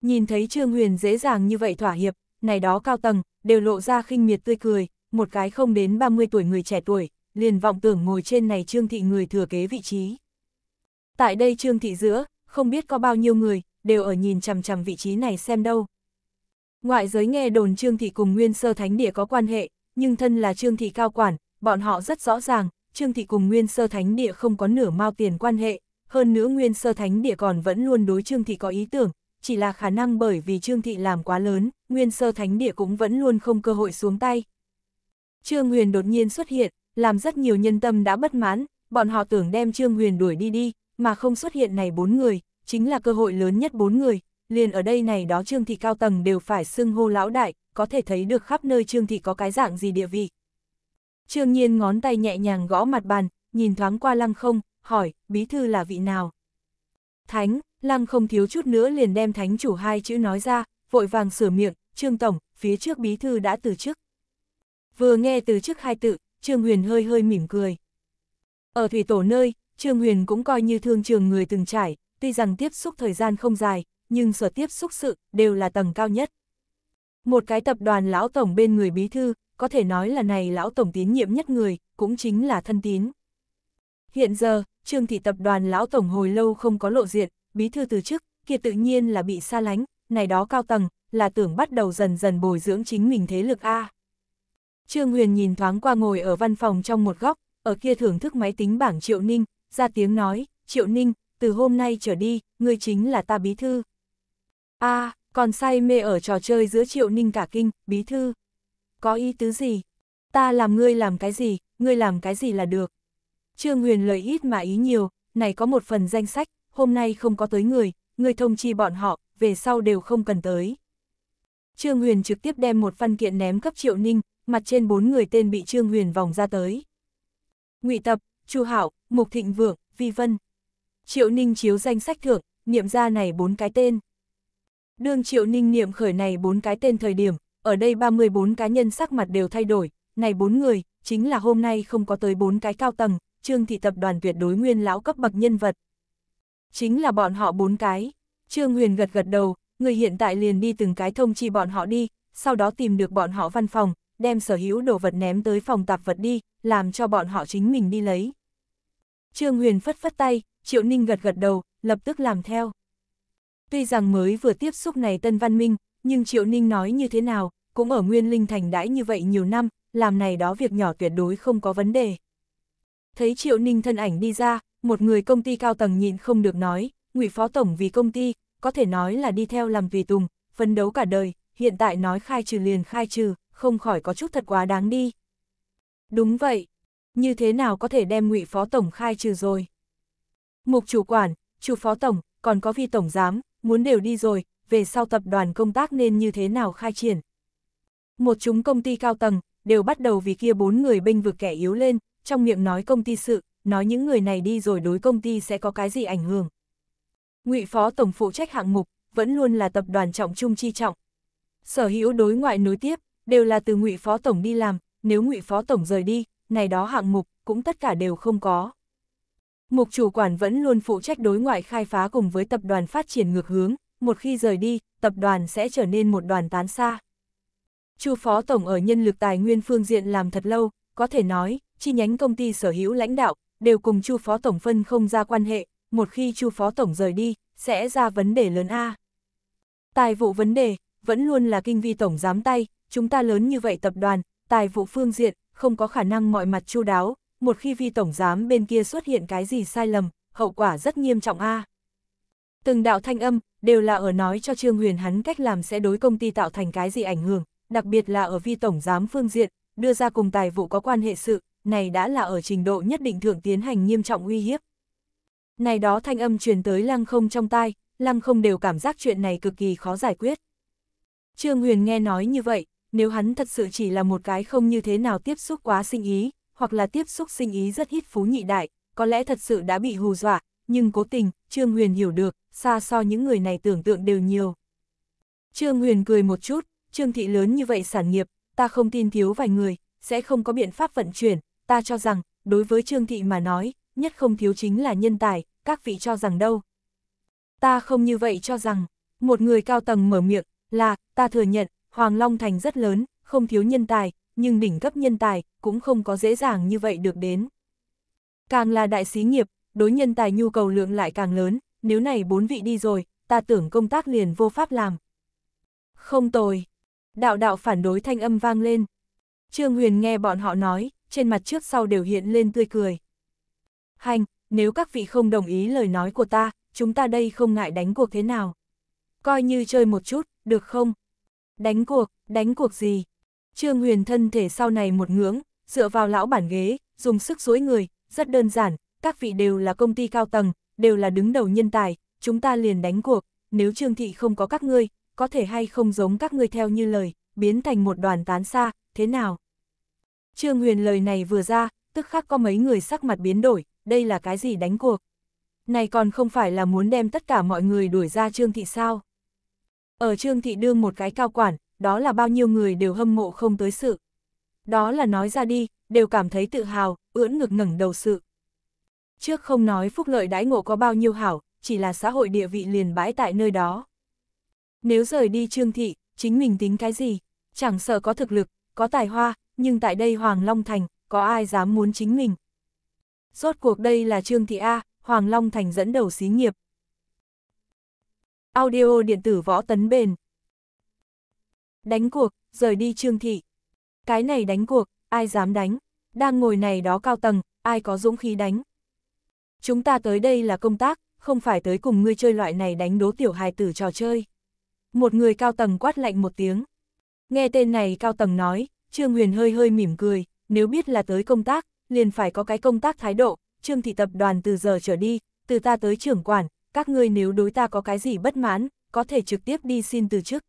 Nhìn thấy Trương Huyền dễ dàng như vậy thỏa hiệp, này đó cao tầng, đều lộ ra khinh miệt tươi cười, một cái không đến 30 tuổi người trẻ tuổi, liền vọng tưởng ngồi trên này Trương Thị người thừa kế vị trí. Tại đây Trương Thị giữa, không biết có bao nhiêu người, đều ở nhìn chằm chằm vị trí này xem đâu. Ngoại giới nghe đồn Trương Thị cùng Nguyên Sơ Thánh Địa có quan hệ, nhưng thân là Trương Thị cao quản, bọn họ rất rõ ràng, Trương Thị cùng Nguyên Sơ Thánh Địa không có nửa mao tiền quan hệ, hơn nữa Nguyên Sơ Thánh Địa còn vẫn luôn đối Trương Thị có ý tưởng, chỉ là khả năng bởi vì Trương Thị làm quá lớn, nguyên sơ thánh địa cũng vẫn luôn không cơ hội xuống tay. Trương Huyền đột nhiên xuất hiện, làm rất nhiều nhân tâm đã bất mãn, bọn họ tưởng đem Trương Huyền đuổi đi đi, mà không xuất hiện này bốn người, chính là cơ hội lớn nhất bốn người, liền ở đây này đó Trương Thị cao tầng đều phải xưng hô lão đại, có thể thấy được khắp nơi Trương Thị có cái dạng gì địa vị. Trương Nhiên ngón tay nhẹ nhàng gõ mặt bàn, nhìn thoáng qua lăng không, hỏi, bí thư là vị nào? Thánh, lăng không thiếu chút nữa liền đem thánh chủ hai chữ nói ra, vội vàng sửa miệng, Trương Tổng, phía trước bí thư đã từ chức. Vừa nghe từ chức hai tự, Trương Huyền hơi hơi mỉm cười. Ở thủy tổ nơi, Trương Huyền cũng coi như thương trường người từng trải, tuy rằng tiếp xúc thời gian không dài, nhưng sở tiếp xúc sự đều là tầng cao nhất. Một cái tập đoàn lão tổng bên người bí thư, có thể nói là này lão tổng tín nhiệm nhất người, cũng chính là thân tín. Hiện giờ, Trương thị tập đoàn lão tổng hồi lâu không có lộ diện, bí thư từ chức, kia tự nhiên là bị xa lánh, này đó cao tầng, là tưởng bắt đầu dần dần bồi dưỡng chính mình thế lực A. Trương Huyền nhìn thoáng qua ngồi ở văn phòng trong một góc, ở kia thưởng thức máy tính bảng Triệu Ninh, ra tiếng nói, Triệu Ninh, từ hôm nay trở đi, ngươi chính là ta bí thư. A, còn say mê ở trò chơi giữa Triệu Ninh cả kinh, bí thư. Có ý tứ gì? Ta làm ngươi làm cái gì, ngươi làm cái gì là được. Trương Huyền lời ít mà ý nhiều, này có một phần danh sách, hôm nay không có tới người, ngươi thông chi bọn họ, về sau đều không cần tới. Trương Huyền trực tiếp đem một văn kiện ném cấp Triệu Ninh, mặt trên bốn người tên bị Trương Huyền vòng ra tới. Ngụy Tập, Chu Hạo, Mục Thịnh Vượng, Vi Vân. Triệu Ninh chiếu danh sách thượng, niệm ra này bốn cái tên. Đương Triệu Ninh niệm khởi này bốn cái tên thời điểm, ở đây 34 cá nhân sắc mặt đều thay đổi, này bốn người, chính là hôm nay không có tới bốn cái cao tầng, Trương thị tập đoàn tuyệt đối nguyên lão cấp bậc nhân vật. Chính là bọn họ bốn cái. Trương Huyền gật gật đầu, người hiện tại liền đi từng cái thông chi bọn họ đi, sau đó tìm được bọn họ văn phòng, đem sở hữu đồ vật ném tới phòng tạp vật đi, làm cho bọn họ chính mình đi lấy. Trương Huyền phất phất tay, Triệu Ninh gật gật đầu, lập tức làm theo. Tuy rằng mới vừa tiếp xúc này Tân Văn Minh, nhưng Triệu Ninh nói như thế nào, cũng ở Nguyên Linh Thành đãi như vậy nhiều năm, làm này đó việc nhỏ tuyệt đối không có vấn đề. Thấy Triệu Ninh thân ảnh đi ra, một người công ty cao tầng nhịn không được nói, ngụy Phó Tổng vì công ty, có thể nói là đi theo làm vì tùng, phấn đấu cả đời, hiện tại nói khai trừ liền khai trừ, không khỏi có chút thật quá đáng đi. Đúng vậy, như thế nào có thể đem ngụy phó tổng khai trừ rồi? Mục chủ quản, chủ phó tổng, còn có vi tổng giám, muốn đều đi rồi, về sau tập đoàn công tác nên như thế nào khai triển. Một chúng công ty cao tầng, đều bắt đầu vì kia bốn người binh vực kẻ yếu lên, trong miệng nói công ty sự, nói những người này đi rồi đối công ty sẽ có cái gì ảnh hưởng, Ngụy Phó Tổng phụ trách hạng mục, vẫn luôn là tập đoàn trọng trung chi trọng. Sở hữu đối ngoại nối tiếp, đều là từ Ngụy Phó Tổng đi làm, nếu Ngụy Phó Tổng rời đi, này đó hạng mục, cũng tất cả đều không có. Mục chủ quản vẫn luôn phụ trách đối ngoại khai phá cùng với tập đoàn phát triển ngược hướng, một khi rời đi, tập đoàn sẽ trở nên một đoàn tán xa. Chu Phó Tổng ở nhân lực tài nguyên phương diện làm thật lâu, có thể nói, chi nhánh công ty sở hữu lãnh đạo, đều cùng Chu Phó Tổng phân không ra quan hệ, một khi Chu Phó Tổng rời đi, sẽ ra vấn đề lớn A. Tài vụ vấn đề, vẫn luôn là kinh vi Tổng giám tay, chúng ta lớn như vậy tập đoàn, tài vụ phương diện, không có khả năng mọi mặt chu đáo, một khi vi Tổng giám bên kia xuất hiện cái gì sai lầm, hậu quả rất nghiêm trọng A. Từng đạo thanh âm, đều là ở nói cho Trương Huyền hắn cách làm sẽ đối công ty tạo thành cái gì ảnh hưởng, đặc biệt là ở vi Tổng giám phương diện, đưa ra cùng tài vụ có quan hệ sự, này đã là ở trình độ nhất định thượng tiến hành nghiêm trọng uy hiếp. Này đó thanh âm truyền tới lăng không trong tai, lăng không đều cảm giác chuyện này cực kỳ khó giải quyết. Trương Huyền nghe nói như vậy, nếu hắn thật sự chỉ là một cái không như thế nào tiếp xúc quá sinh ý, hoặc là tiếp xúc sinh ý rất hít phú nhị đại, có lẽ thật sự đã bị hù dọa, nhưng cố tình, Trương Huyền hiểu được, xa so những người này tưởng tượng đều nhiều. Trương Huyền cười một chút, Trương Thị lớn như vậy sản nghiệp, ta không tin thiếu vài người, sẽ không có biện pháp vận chuyển, ta cho rằng, đối với Trương Thị mà nói, nhất không thiếu chính là nhân tài, các vị cho rằng đâu. Ta không như vậy cho rằng, một người cao tầng mở miệng, là, ta thừa nhận, Hoàng Long Thành rất lớn, không thiếu nhân tài, nhưng đỉnh cấp nhân tài, cũng không có dễ dàng như vậy được đến. Càng là đại xí nghiệp, đối nhân tài nhu cầu lượng lại càng lớn, nếu này bốn vị đi rồi, ta tưởng công tác liền vô pháp làm. Không tồi. Đạo đạo phản đối thanh âm vang lên. Trương Huyền nghe bọn họ nói, trên mặt trước sau đều hiện lên tươi cười. Hành, nếu các vị không đồng ý lời nói của ta, chúng ta đây không ngại đánh cuộc thế nào. Coi như chơi một chút, được không? Đánh cuộc, đánh cuộc gì? Trương Huyền thân thể sau này một ngưỡng, dựa vào lão bản ghế, dùng sức dối người, rất đơn giản, các vị đều là công ty cao tầng, đều là đứng đầu nhân tài, chúng ta liền đánh cuộc, nếu Trương Thị không có các ngươi, có thể hay không giống các ngươi theo như lời, biến thành một đoàn tán xa, thế nào? Trương Huyền lời này vừa ra, tức khắc có mấy người sắc mặt biến đổi, đây là cái gì đánh cuộc? Này còn không phải là muốn đem tất cả mọi người đuổi ra Trương Thị sao? Ở Trương Thị đương một cái cao quản, đó là bao nhiêu người đều hâm mộ không tới sự. Đó là nói ra đi, đều cảm thấy tự hào, ưỡn ngực ngẩng đầu sự. Trước không nói phúc lợi đãi ngộ có bao nhiêu hảo, chỉ là xã hội địa vị liền bãi tại nơi đó. Nếu rời đi Trương Thị, chính mình tính cái gì? Chẳng sợ có thực lực, có tài hoa, nhưng tại đây Hoàng Long Thành, có ai dám muốn chính mình? Rốt cuộc đây là Trương Thị A, Hoàng Long Thành dẫn đầu xí nghiệp. Audio điện tử võ tấn bền. Đánh cuộc, rời đi Trương Thị. Cái này đánh cuộc, ai dám đánh? Đang ngồi này đó cao tầng, ai có dũng khí đánh? Chúng ta tới đây là công tác, không phải tới cùng ngươi chơi loại này đánh đố tiểu hài tử trò chơi. Một người cao tầng quát lạnh một tiếng. Nghe tên này cao tầng nói, Trương Huyền hơi hơi mỉm cười, nếu biết là tới công tác, liền phải có cái công tác thái độ, Trương thị tập đoàn từ giờ trở đi, từ ta tới trưởng quản, các ngươi nếu đối ta có cái gì bất mãn, có thể trực tiếp đi xin từ chức.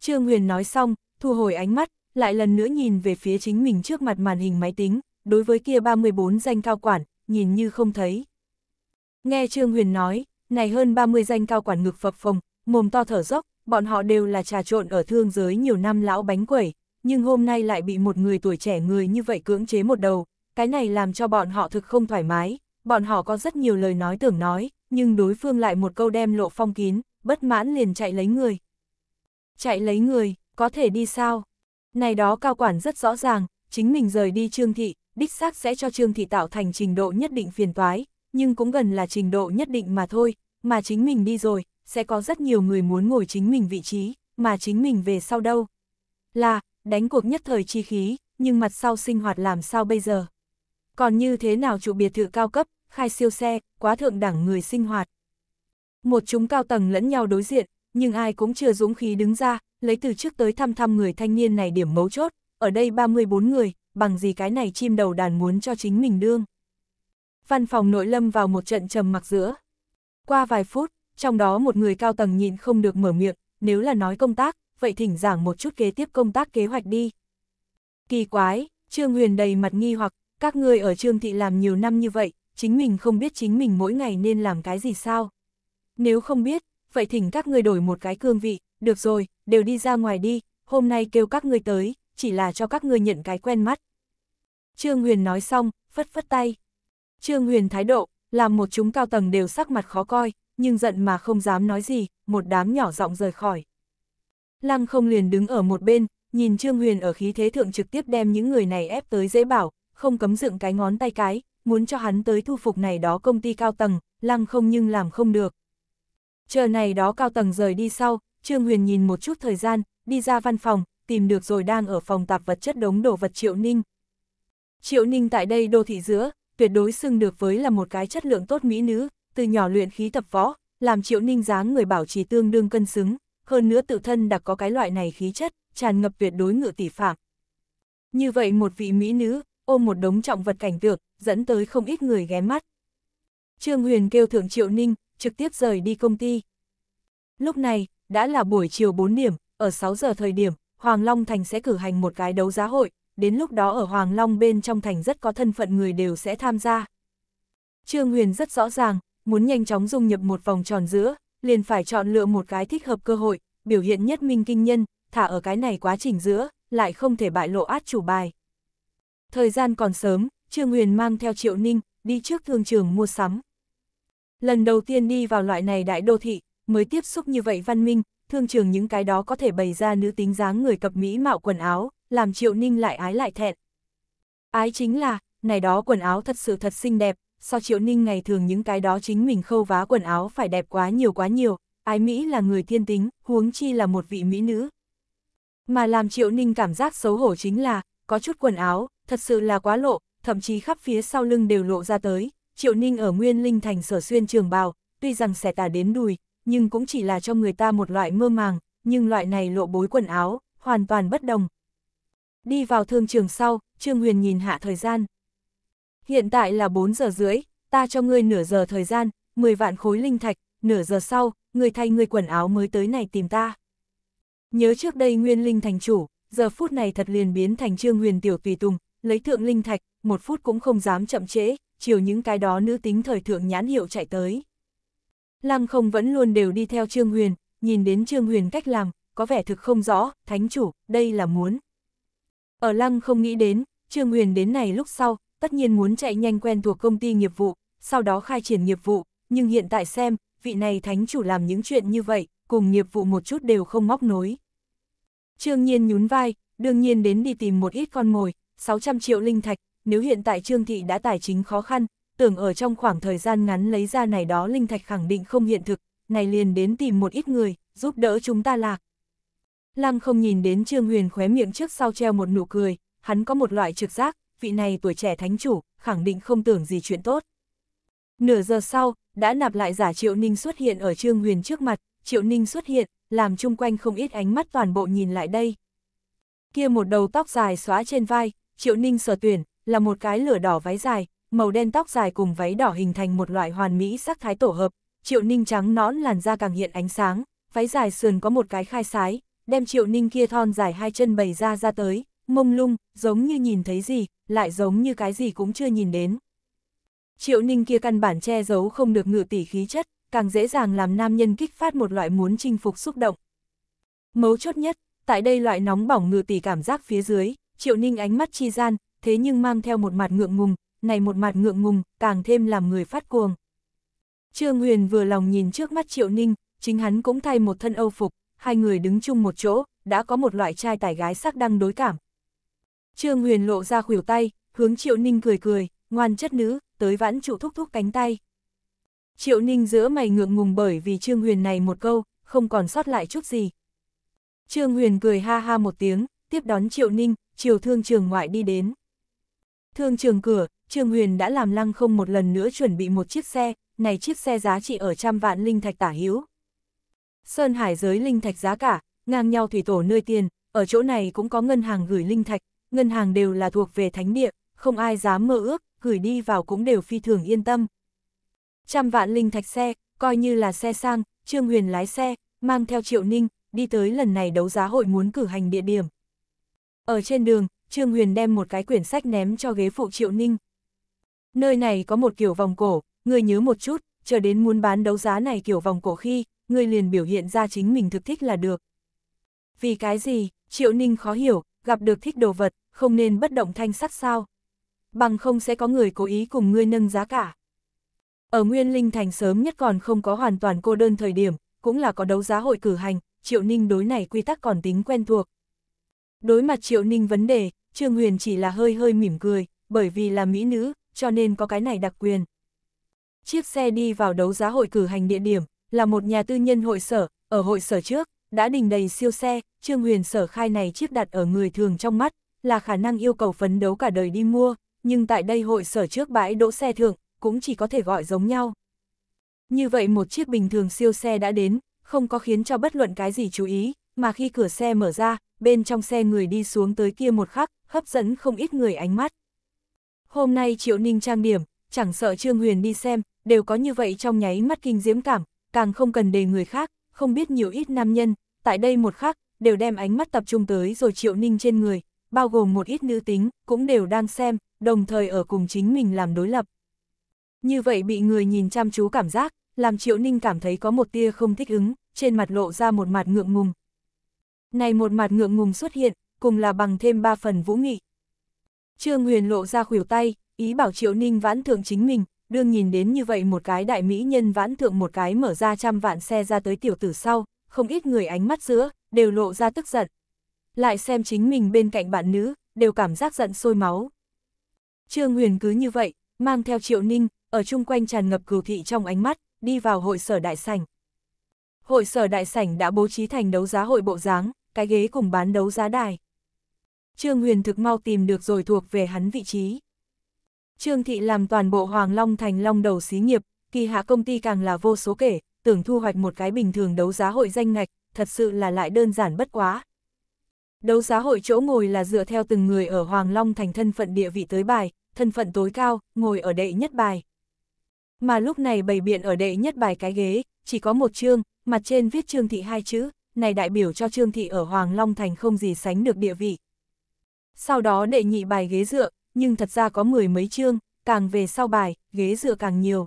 Trương Huyền nói xong, thu hồi ánh mắt, lại lần nữa nhìn về phía chính mình trước mặt màn hình máy tính, đối với kia 34 danh cao quản, nhìn như không thấy. Nghe Trương Huyền nói, này hơn 30 danh cao quản ngực phập phồng, mồm to thở dốc, bọn họ đều là trà trộn ở thương giới nhiều năm lão bánh quẩy, nhưng hôm nay lại bị một người tuổi trẻ người như vậy cưỡng chế một đầu, cái này làm cho bọn họ thực không thoải mái, bọn họ có rất nhiều lời nói tưởng nói, nhưng đối phương lại một câu đem lộ phong kín, bất mãn liền chạy lấy người. Chạy lấy người, có thể đi sao? Này đó cao quản rất rõ ràng, chính mình rời đi Trương Thị, đích xác sẽ cho Trương Thị tạo thành trình độ nhất định phiền toái, nhưng cũng gần là trình độ nhất định mà thôi, mà chính mình đi rồi, sẽ có rất nhiều người muốn ngồi chính mình vị trí, mà chính mình về sau đâu. Là, đánh cuộc nhất thời chi khí, nhưng mặt sau sinh hoạt làm sao bây giờ? Còn như thế nào trụ biệt thự cao cấp, khai siêu xe, quá thượng đẳng người sinh hoạt. Một chúng cao tầng lẫn nhau đối diện, nhưng ai cũng chưa dũng khí đứng ra, lấy từ trước tới thăm thăm người thanh niên này điểm mấu chốt, ở đây 34 người, bằng gì cái này chim đầu đàn muốn cho chính mình đương. Văn phòng nội lâm vào một trận trầm mặc giữa. Qua vài phút, trong đó một người cao tầng nhịn không được mở miệng, nếu là nói công tác, vậy thỉnh giảng một chút kế tiếp công tác kế hoạch đi. Kỳ quái, Trương Huyền đầy mặt nghi hoặc, các ngươi ở Trương Thị làm nhiều năm như vậy, chính mình không biết chính mình mỗi ngày nên làm cái gì sao. Nếu không biết, vậy thỉnh các ngươi đổi một cái cương vị, được rồi, đều đi ra ngoài đi, hôm nay kêu các ngươi tới, chỉ là cho các ngươi nhận cái quen mắt. Trương Huyền nói xong, phất phất tay. Trương Huyền thái độ, làm một chúng cao tầng đều sắc mặt khó coi, nhưng giận mà không dám nói gì, một đám nhỏ giọng rời khỏi. Lăng không liền đứng ở một bên, nhìn Trương Huyền ở khí thế thượng trực tiếp đem những người này ép tới dễ bảo, không cấm dựng cái ngón tay cái, muốn cho hắn tới thu phục này đó công ty cao tầng, lăng không nhưng làm không được. Chờ này đó cao tầng rời đi sau, Trương Huyền nhìn một chút thời gian, đi ra văn phòng, tìm được rồi đang ở phòng tạp vật chất đống đồ vật Triệu Ninh. Triệu Ninh tại đây đô thị giữa, tuyệt đối xưng được với là một cái chất lượng tốt mỹ nữ, từ nhỏ luyện khí tập võ, làm Triệu Ninh dáng người bảo trì tương đương cân xứng, hơn nữa tự thân đặc có cái loại này khí chất, tràn ngập tuyệt đối ngự tỷ phạm. Như vậy một vị mỹ nữ, ôm một đống trọng vật cảnh tượng, dẫn tới không ít người ghé mắt. Trương Huyền kêu Thượng Triệu Ninh, trực tiếp rời đi công ty. Lúc này, đã là buổi chiều 4 điểm, ở 6 giờ thời điểm, Hoàng Long Thành sẽ cử hành một cái đấu giá hội, đến lúc đó ở Hoàng Long bên trong thành rất có thân phận người đều sẽ tham gia. Trương Huyền rất rõ ràng, muốn nhanh chóng dung nhập một vòng tròn giữa, liền phải chọn lựa một cái thích hợp cơ hội, biểu hiện nhất minh kinh nhân, thả ở cái này quá trình giữa, lại không thể bại lộ át chủ bài. Thời gian còn sớm, Trương Huyền mang theo Triệu Ninh, đi trước thương trường mua sắm. Lần đầu tiên đi vào loại này đại đô thị, mới tiếp xúc như vậy văn minh, thương trường những cái đó có thể bày ra nữ tính dáng người cập mỹ mạo quần áo, làm Triệu Ninh lại ái lại thẹn. Ái chính là, này đó quần áo thật sự thật xinh đẹp, so Triệu Ninh ngày thường những cái đó chính mình khâu vá quần áo phải đẹp quá nhiều quá nhiều, ái Mỹ là người thiên tính, huống chi là một vị Mỹ nữ. Mà làm Triệu Ninh cảm giác xấu hổ chính là, có chút quần áo, thật sự là quá lộ, thậm chí khắp phía sau lưng đều lộ ra tới, Triệu Ninh ở Nguyên Linh Thành sở xuyên trường bào, tuy rằng xẻ tà đến đùi, nhưng cũng chỉ là cho người ta một loại mơ màng, nhưng loại này lộ bối quần áo, hoàn toàn bất đồng. Đi vào thương trường sau, Trương Huyền nhìn hạ thời gian. Hiện tại là 4 giờ rưỡi, ta cho ngươi nửa giờ thời gian, 10 vạn khối linh thạch, nửa giờ sau, ngươi thay người quần áo mới tới này tìm ta. Nhớ trước đây Nguyên Linh thành chủ, giờ phút này thật liền biến thành Trương Huyền tiểu tùy tùng, lấy thượng linh thạch, một phút cũng không dám chậm trễ, chiều những cái đó nữ tính thời thượng nhãn hiệu chạy tới. Lăng không vẫn luôn đều đi theo Trương Huyền, nhìn đến Trương Huyền cách làm, có vẻ thực không rõ, thánh chủ, đây là muốn. Ở Lăng không nghĩ đến, Trương Huyền đến này lúc sau, tất nhiên muốn chạy nhanh quen thuộc công ty nghiệp vụ, sau đó khai triển nghiệp vụ, nhưng hiện tại xem, vị này thánh chủ làm những chuyện như vậy, cùng nghiệp vụ một chút đều không móc nối. Trương Nhiên nhún vai, đương nhiên đến đi tìm một ít con mồi, 600 triệu linh thạch, nếu hiện tại Trương Thị đã tài chính khó khăn, tưởng ở trong khoảng thời gian ngắn lấy ra này đó linh thạch khẳng định không hiện thực, này liền đến tìm một ít người, giúp đỡ chúng ta lạc. Lăng không nhìn đến Trương Huyền khóe miệng trước sau treo một nụ cười, hắn có một loại trực giác, vị này tuổi trẻ thánh chủ, khẳng định không tưởng gì chuyện tốt. Nửa giờ sau, đã nạp lại giả Triệu Ninh xuất hiện ở Trương Huyền trước mặt, Triệu Ninh xuất hiện, làm chung quanh không ít ánh mắt toàn bộ nhìn lại đây. Kia một đầu tóc dài xóa trên vai, Triệu Ninh sở tuyển, là một cái lửa đỏ váy dài, màu đen tóc dài cùng váy đỏ hình thành một loại hoàn mỹ sắc thái tổ hợp, Triệu Ninh trắng nõn làn da càng hiện ánh sáng, váy dài sườn có một cái khai sái, đem Triệu Ninh kia thon dài hai chân bày ra ra tới, mông lung, giống như nhìn thấy gì, lại giống như cái gì cũng chưa nhìn đến. Triệu Ninh kia căn bản che giấu không được ngự tỷ khí chất, càng dễ dàng làm nam nhân kích phát một loại muốn chinh phục xúc động. Mấu chốt nhất, tại đây loại nóng bỏng ngự tỷ cảm giác phía dưới, Triệu Ninh ánh mắt chi gian, thế nhưng mang theo một mặt ngượng ngùng, này một mặt ngượng ngùng, càng thêm làm người phát cuồng. Trương Huyền vừa lòng nhìn trước mắt Triệu Ninh, chính hắn cũng thay một thân âu phục, hai người đứng chung một chỗ, đã có một loại trai tải gái sắc đang đối cảm. Trương Huyền lộ ra khuỷu tay, hướng Triệu Ninh cười cười, ngoan chất nữ, tới vãn trụ thúc thúc cánh tay. Triệu Ninh giữa mày ngượng ngùng bởi vì Trương Huyền này một câu, không còn sót lại chút gì. Trương Huyền cười ha ha một tiếng, tiếp đón Triệu Ninh, chiều thương trường ngoại đi đến. Thương trường cửa, Trương Huyền đã làm lăng không một lần nữa chuẩn bị một chiếc xe, này chiếc xe giá trị ở trăm vạn linh thạch tả hữu. Sơn Hải giới linh thạch giá cả, ngang nhau thủy tổ nơi tiền, ở chỗ này cũng có ngân hàng gửi linh thạch, ngân hàng đều là thuộc về thánh địa, không ai dám mơ ước, gửi đi vào cũng đều phi thường yên tâm. Trăm vạn linh thạch xe, coi như là xe sang, Trương Huyền lái xe, mang theo Triệu Ninh, đi tới lần này đấu giá hội muốn cử hành địa điểm. Ở trên đường, Trương Huyền đem một cái quyển sách ném cho ghế phụ Triệu Ninh. Nơi này có một kiểu vòng cổ, người nhớ một chút, chờ đến muốn bán đấu giá này kiểu vòng cổ khi, người liền biểu hiện ra chính mình thực thích là được. Vì cái gì, Triệu Ninh khó hiểu, gặp được thích đồ vật, không nên bất động thanh sắc sao. Bằng không sẽ có người cố ý cùng ngươi nâng giá cả. Ở Nguyên Linh Thành sớm nhất còn không có hoàn toàn cô đơn thời điểm, cũng là có đấu giá hội cử hành, Triệu Ninh đối này quy tắc còn tính quen thuộc, Đối mặt Triệu Ninh vấn đề, Trương Huyền chỉ là hơi hơi mỉm cười, bởi vì là mỹ nữ, cho nên có cái này đặc quyền. Chiếc xe đi vào đấu giá hội cử hành địa điểm, là một nhà tư nhân hội sở, ở hội sở trước, đã đình đầy siêu xe, Trương Huyền sở khai này chiếc đặt ở người thường trong mắt, là khả năng yêu cầu phấn đấu cả đời đi mua, nhưng tại đây hội sở trước bãi đỗ xe thượng, cũng chỉ có thể gọi giống nhau. Như vậy một chiếc bình thường siêu xe đã đến, không có khiến cho bất luận cái gì chú ý, mà khi cửa xe mở ra, bên trong xe người đi xuống tới kia một khắc, hấp dẫn không ít người ánh mắt. Hôm nay Triệu Ninh trang điểm, chẳng sợ Trương Huyền đi xem, đều có như vậy trong nháy mắt kinh diễm cảm, càng không cần đề người khác, không biết nhiều ít nam nhân, tại đây một khắc, đều đem ánh mắt tập trung tới rồi Triệu Ninh trên người, bao gồm một ít nữ tính, cũng đều đang xem, đồng thời ở cùng chính mình làm đối lập. Như vậy bị người nhìn chăm chú cảm giác, làm Triệu Ninh cảm thấy có một tia không thích ứng, trên mặt lộ ra một mặt ngượng ngùng, này một mặt ngượng ngùng xuất hiện, cùng là bằng thêm ba phần vũ nghị. Trương Huyền lộ ra khuỷu tay, ý bảo Triệu Ninh vãn thượng chính mình, đương nhìn đến như vậy một cái đại mỹ nhân vãn thượng một cái mở ra trăm vạn xe ra tới tiểu tử sau, không ít người ánh mắt giữa, đều lộ ra tức giận. Lại xem chính mình bên cạnh bạn nữ, đều cảm giác giận sôi máu. Trương Huyền cứ như vậy, mang theo Triệu Ninh, ở chung quanh tràn ngập cửu thị trong ánh mắt, đi vào hội sở đại sảnh. Hội sở đại sảnh đã bố trí thành đấu giá hội bộ dáng, cái ghế cùng bán đấu giá đài. Trương Huyền thực mau tìm được rồi thuộc về hắn vị trí. Trương Thị làm toàn bộ Hoàng Long thành long đầu xí nghiệp, kỳ hạ công ty càng là vô số kể, tưởng thu hoạch một cái bình thường đấu giá hội danh ngạch, thật sự là lại đơn giản bất quá. Đấu giá hội chỗ ngồi là dựa theo từng người ở Hoàng Long thành thân phận địa vị tới bài, thân phận tối cao, ngồi ở đệ nhất bài. Mà lúc này bày biện ở đệ nhất bài cái ghế, chỉ có một chương, mặt trên viết Trương Thị hai chữ, này đại biểu cho Trương Thị ở Hoàng Long Thành không gì sánh được địa vị. Sau đó đệ nhị bài ghế dựa, nhưng thật ra có mười mấy chương, càng về sau bài, ghế dựa càng nhiều.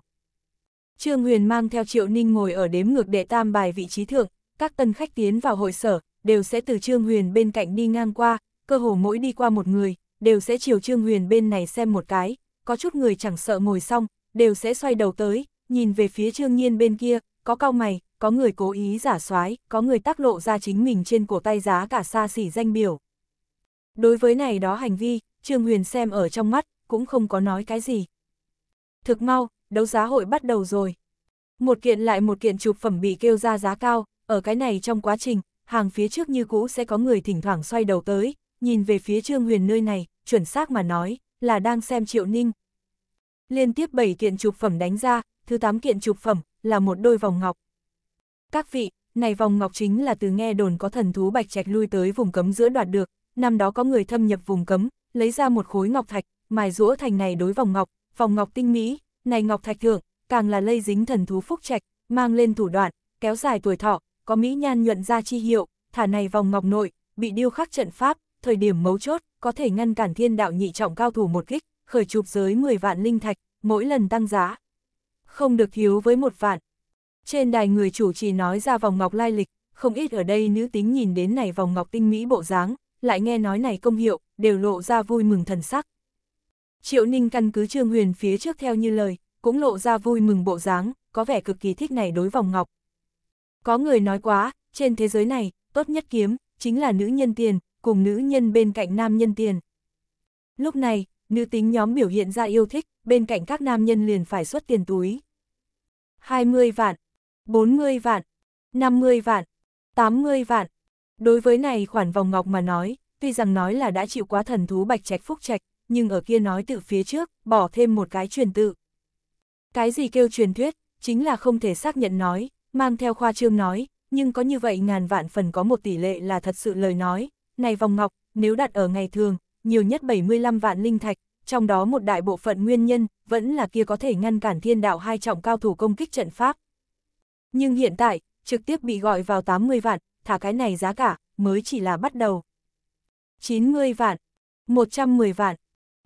Trương Huyền mang theo Triệu Ninh ngồi ở đếm ngược đệ tam bài vị trí thượng, các tân khách tiến vào hội sở, đều sẽ từ Trương Huyền bên cạnh đi ngang qua, cơ hồ mỗi đi qua một người, đều sẽ chiều Trương Huyền bên này xem một cái, có chút người chẳng sợ ngồi xong, đều sẽ xoay đầu tới, nhìn về phía Trương Nhiên bên kia, có cao mày, có người cố ý giả soái, có người tác lộ ra chính mình trên cổ tay giá cả xa xỉ danh biểu. Đối với này đó hành vi, Trương Huyền xem ở trong mắt, cũng không có nói cái gì. Thực mau, đấu giá hội bắt đầu rồi. Một kiện lại một kiện chụp phẩm bị kêu ra giá cao, ở cái này trong quá trình, hàng phía trước như cũ sẽ có người thỉnh thoảng xoay đầu tới, nhìn về phía Trương Huyền nơi này, chuẩn xác mà nói, là đang xem Triệu Ninh. Liên tiếp 7 kiện chụp phẩm đánh ra, thứ 8 kiện chụp phẩm là một đôi vòng ngọc. Các vị, này vòng ngọc chính là từ nghe đồn có thần thú bạch trạch lui tới vùng cấm giữa đoạt được, năm đó có người thâm nhập vùng cấm, lấy ra một khối ngọc thạch, mài rũa thành này đối vòng ngọc, vòng ngọc tinh mỹ, này ngọc thạch thượng, càng là lây dính thần thú phúc trạch, mang lên thủ đoạn, kéo dài tuổi thọ, có mỹ nhan nhuận ra chi hiệu, thả này vòng ngọc nội, bị điêu khắc trận pháp, thời điểm mấu chốt, có thể ngăn cản thiên đạo nhị trọng cao thủ một kích, khởi chụp giới 10 vạn linh thạch, mỗi lần tăng giá. Không được thiếu với một vạn, trên đài người chủ trì nói ra vòng ngọc lai lịch, không ít ở đây nữ tính nhìn đến này vòng ngọc tinh mỹ bộ dáng, lại nghe nói này công hiệu, đều lộ ra vui mừng thần sắc. Triệu Ninh căn cứ Trương Huyền phía trước theo như lời, cũng lộ ra vui mừng bộ dáng, có vẻ cực kỳ thích này đối vòng ngọc. Có người nói quá, trên thế giới này, tốt nhất kiếm, chính là nữ nhân tiền, cùng nữ nhân bên cạnh nam nhân tiền. Lúc này, nữ tính nhóm biểu hiện ra yêu thích, bên cạnh các nam nhân liền phải xuất tiền túi. 20 vạn, 40 vạn, 50 vạn, 80 vạn. Đối với này khoản vòng ngọc mà nói, tuy rằng nói là đã chịu quá thần thú bạch trạch phúc trạch, nhưng ở kia nói tự phía trước, bỏ thêm một cái truyền tự. Cái gì kêu truyền thuyết, chính là không thể xác nhận nói, mang theo khoa trương nói, nhưng có như vậy ngàn vạn phần có một tỷ lệ là thật sự lời nói. Này vòng ngọc, nếu đặt ở ngày thường, nhiều nhất 75 vạn linh thạch, trong đó một đại bộ phận nguyên nhân, vẫn là kia có thể ngăn cản thiên đạo hai trọng cao thủ công kích trận pháp, nhưng hiện tại, trực tiếp bị gọi vào 80 vạn, thả cái này giá cả, mới chỉ là bắt đầu. 90 vạn, 110 vạn.